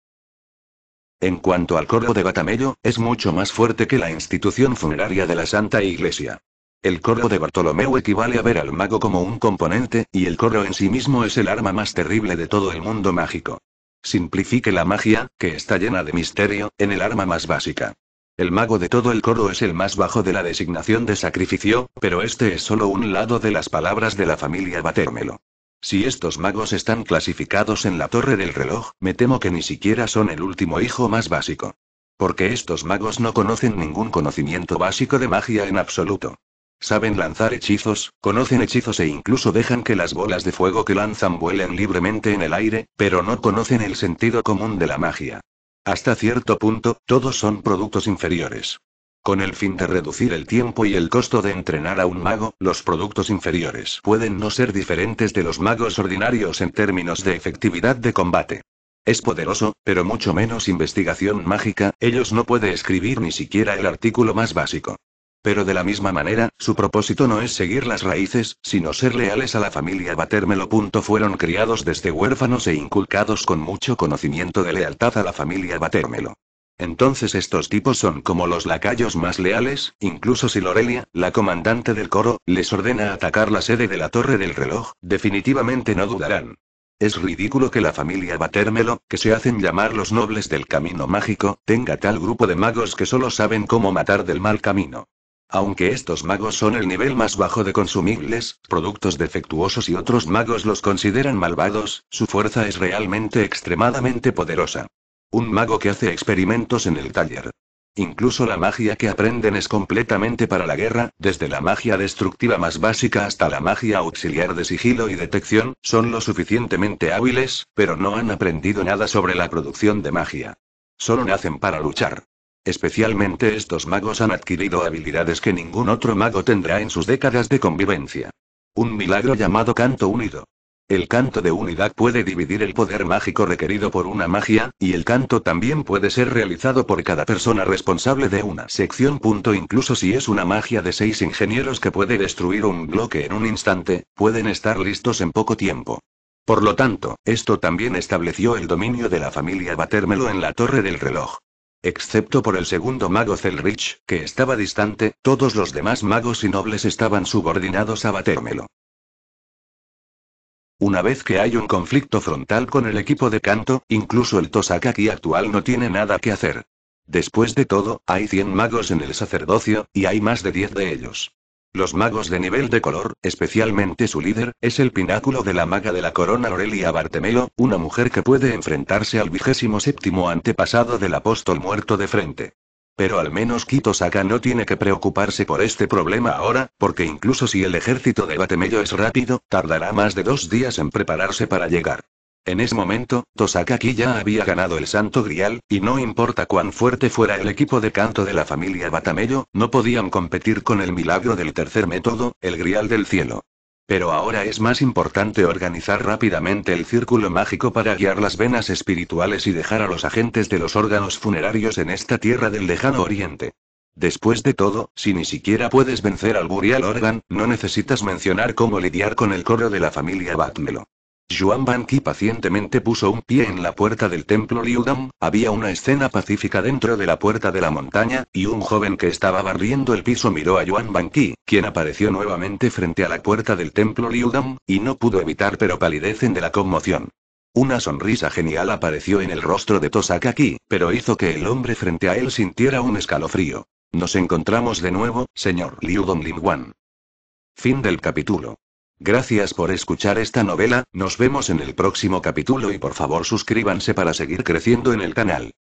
En cuanto al coro de Batamello, es mucho más fuerte que la institución funeraria de la Santa Iglesia. El coro de Bartolomeo equivale a ver al mago como un componente, y el corro en sí mismo es el arma más terrible de todo el mundo mágico. Simplifique la magia, que está llena de misterio, en el arma más básica. El mago de todo el coro es el más bajo de la designación de sacrificio, pero este es solo un lado de las palabras de la familia Batérmelo. Si estos magos están clasificados en la torre del reloj, me temo que ni siquiera son el último hijo más básico. Porque estos magos no conocen ningún conocimiento básico de magia en absoluto. Saben lanzar hechizos, conocen hechizos e incluso dejan que las bolas de fuego que lanzan vuelen libremente en el aire, pero no conocen el sentido común de la magia. Hasta cierto punto, todos son productos inferiores. Con el fin de reducir el tiempo y el costo de entrenar a un mago, los productos inferiores pueden no ser diferentes de los magos ordinarios en términos de efectividad de combate. Es poderoso, pero mucho menos investigación mágica, ellos no puede escribir ni siquiera el artículo más básico. Pero de la misma manera, su propósito no es seguir las raíces, sino ser leales a la familia Batermelo. Fueron criados desde huérfanos e inculcados con mucho conocimiento de lealtad a la familia Batermelo. Entonces estos tipos son como los lacayos más leales, incluso si Lorelia, la comandante del coro, les ordena atacar la sede de la Torre del Reloj, definitivamente no dudarán. Es ridículo que la familia Batermelo, que se hacen llamar los nobles del camino mágico, tenga tal grupo de magos que solo saben cómo matar del mal camino. Aunque estos magos son el nivel más bajo de consumibles, productos defectuosos y otros magos los consideran malvados, su fuerza es realmente extremadamente poderosa. Un mago que hace experimentos en el taller. Incluso la magia que aprenden es completamente para la guerra, desde la magia destructiva más básica hasta la magia auxiliar de sigilo y detección, son lo suficientemente hábiles, pero no han aprendido nada sobre la producción de magia. Solo nacen para luchar. Especialmente estos magos han adquirido habilidades que ningún otro mago tendrá en sus décadas de convivencia. Un milagro llamado canto unido. El canto de unidad puede dividir el poder mágico requerido por una magia, y el canto también puede ser realizado por cada persona responsable de una sección. incluso si es una magia de seis ingenieros que puede destruir un bloque en un instante, pueden estar listos en poco tiempo. Por lo tanto, esto también estableció el dominio de la familia Batérmelo en la Torre del Reloj. Excepto por el segundo mago Zelrich, que estaba distante, todos los demás magos y nobles estaban subordinados a Batérmelo. Una vez que hay un conflicto frontal con el equipo de canto, incluso el Tosakaki actual no tiene nada que hacer. Después de todo, hay 100 magos en el sacerdocio, y hay más de 10 de ellos. Los magos de nivel de color, especialmente su líder, es el pináculo de la maga de la corona Aurelia Bartemelo, una mujer que puede enfrentarse al vigésimo séptimo antepasado del apóstol muerto de frente. Pero al menos Quito Saka no tiene que preocuparse por este problema ahora, porque incluso si el ejército de Batemello es rápido, tardará más de dos días en prepararse para llegar. En ese momento, Tosakaki ya había ganado el santo grial, y no importa cuán fuerte fuera el equipo de canto de la familia Batamello, no podían competir con el milagro del tercer método, el grial del cielo. Pero ahora es más importante organizar rápidamente el círculo mágico para guiar las venas espirituales y dejar a los agentes de los órganos funerarios en esta tierra del lejano oriente. Después de todo, si ni siquiera puedes vencer al Burial Organ, no necesitas mencionar cómo lidiar con el coro de la familia Batmelo. Yuan Banqi pacientemente puso un pie en la puerta del templo Liudong. había una escena pacífica dentro de la puerta de la montaña, y un joven que estaba barriendo el piso miró a Yuan Banqi, quien apareció nuevamente frente a la puerta del templo Liudong y no pudo evitar pero palidecen de la conmoción. Una sonrisa genial apareció en el rostro de Tosakaki, pero hizo que el hombre frente a él sintiera un escalofrío. Nos encontramos de nuevo, señor Lin Wan. Fin del capítulo. Gracias por escuchar esta novela, nos vemos en el próximo capítulo y por favor suscríbanse para seguir creciendo en el canal.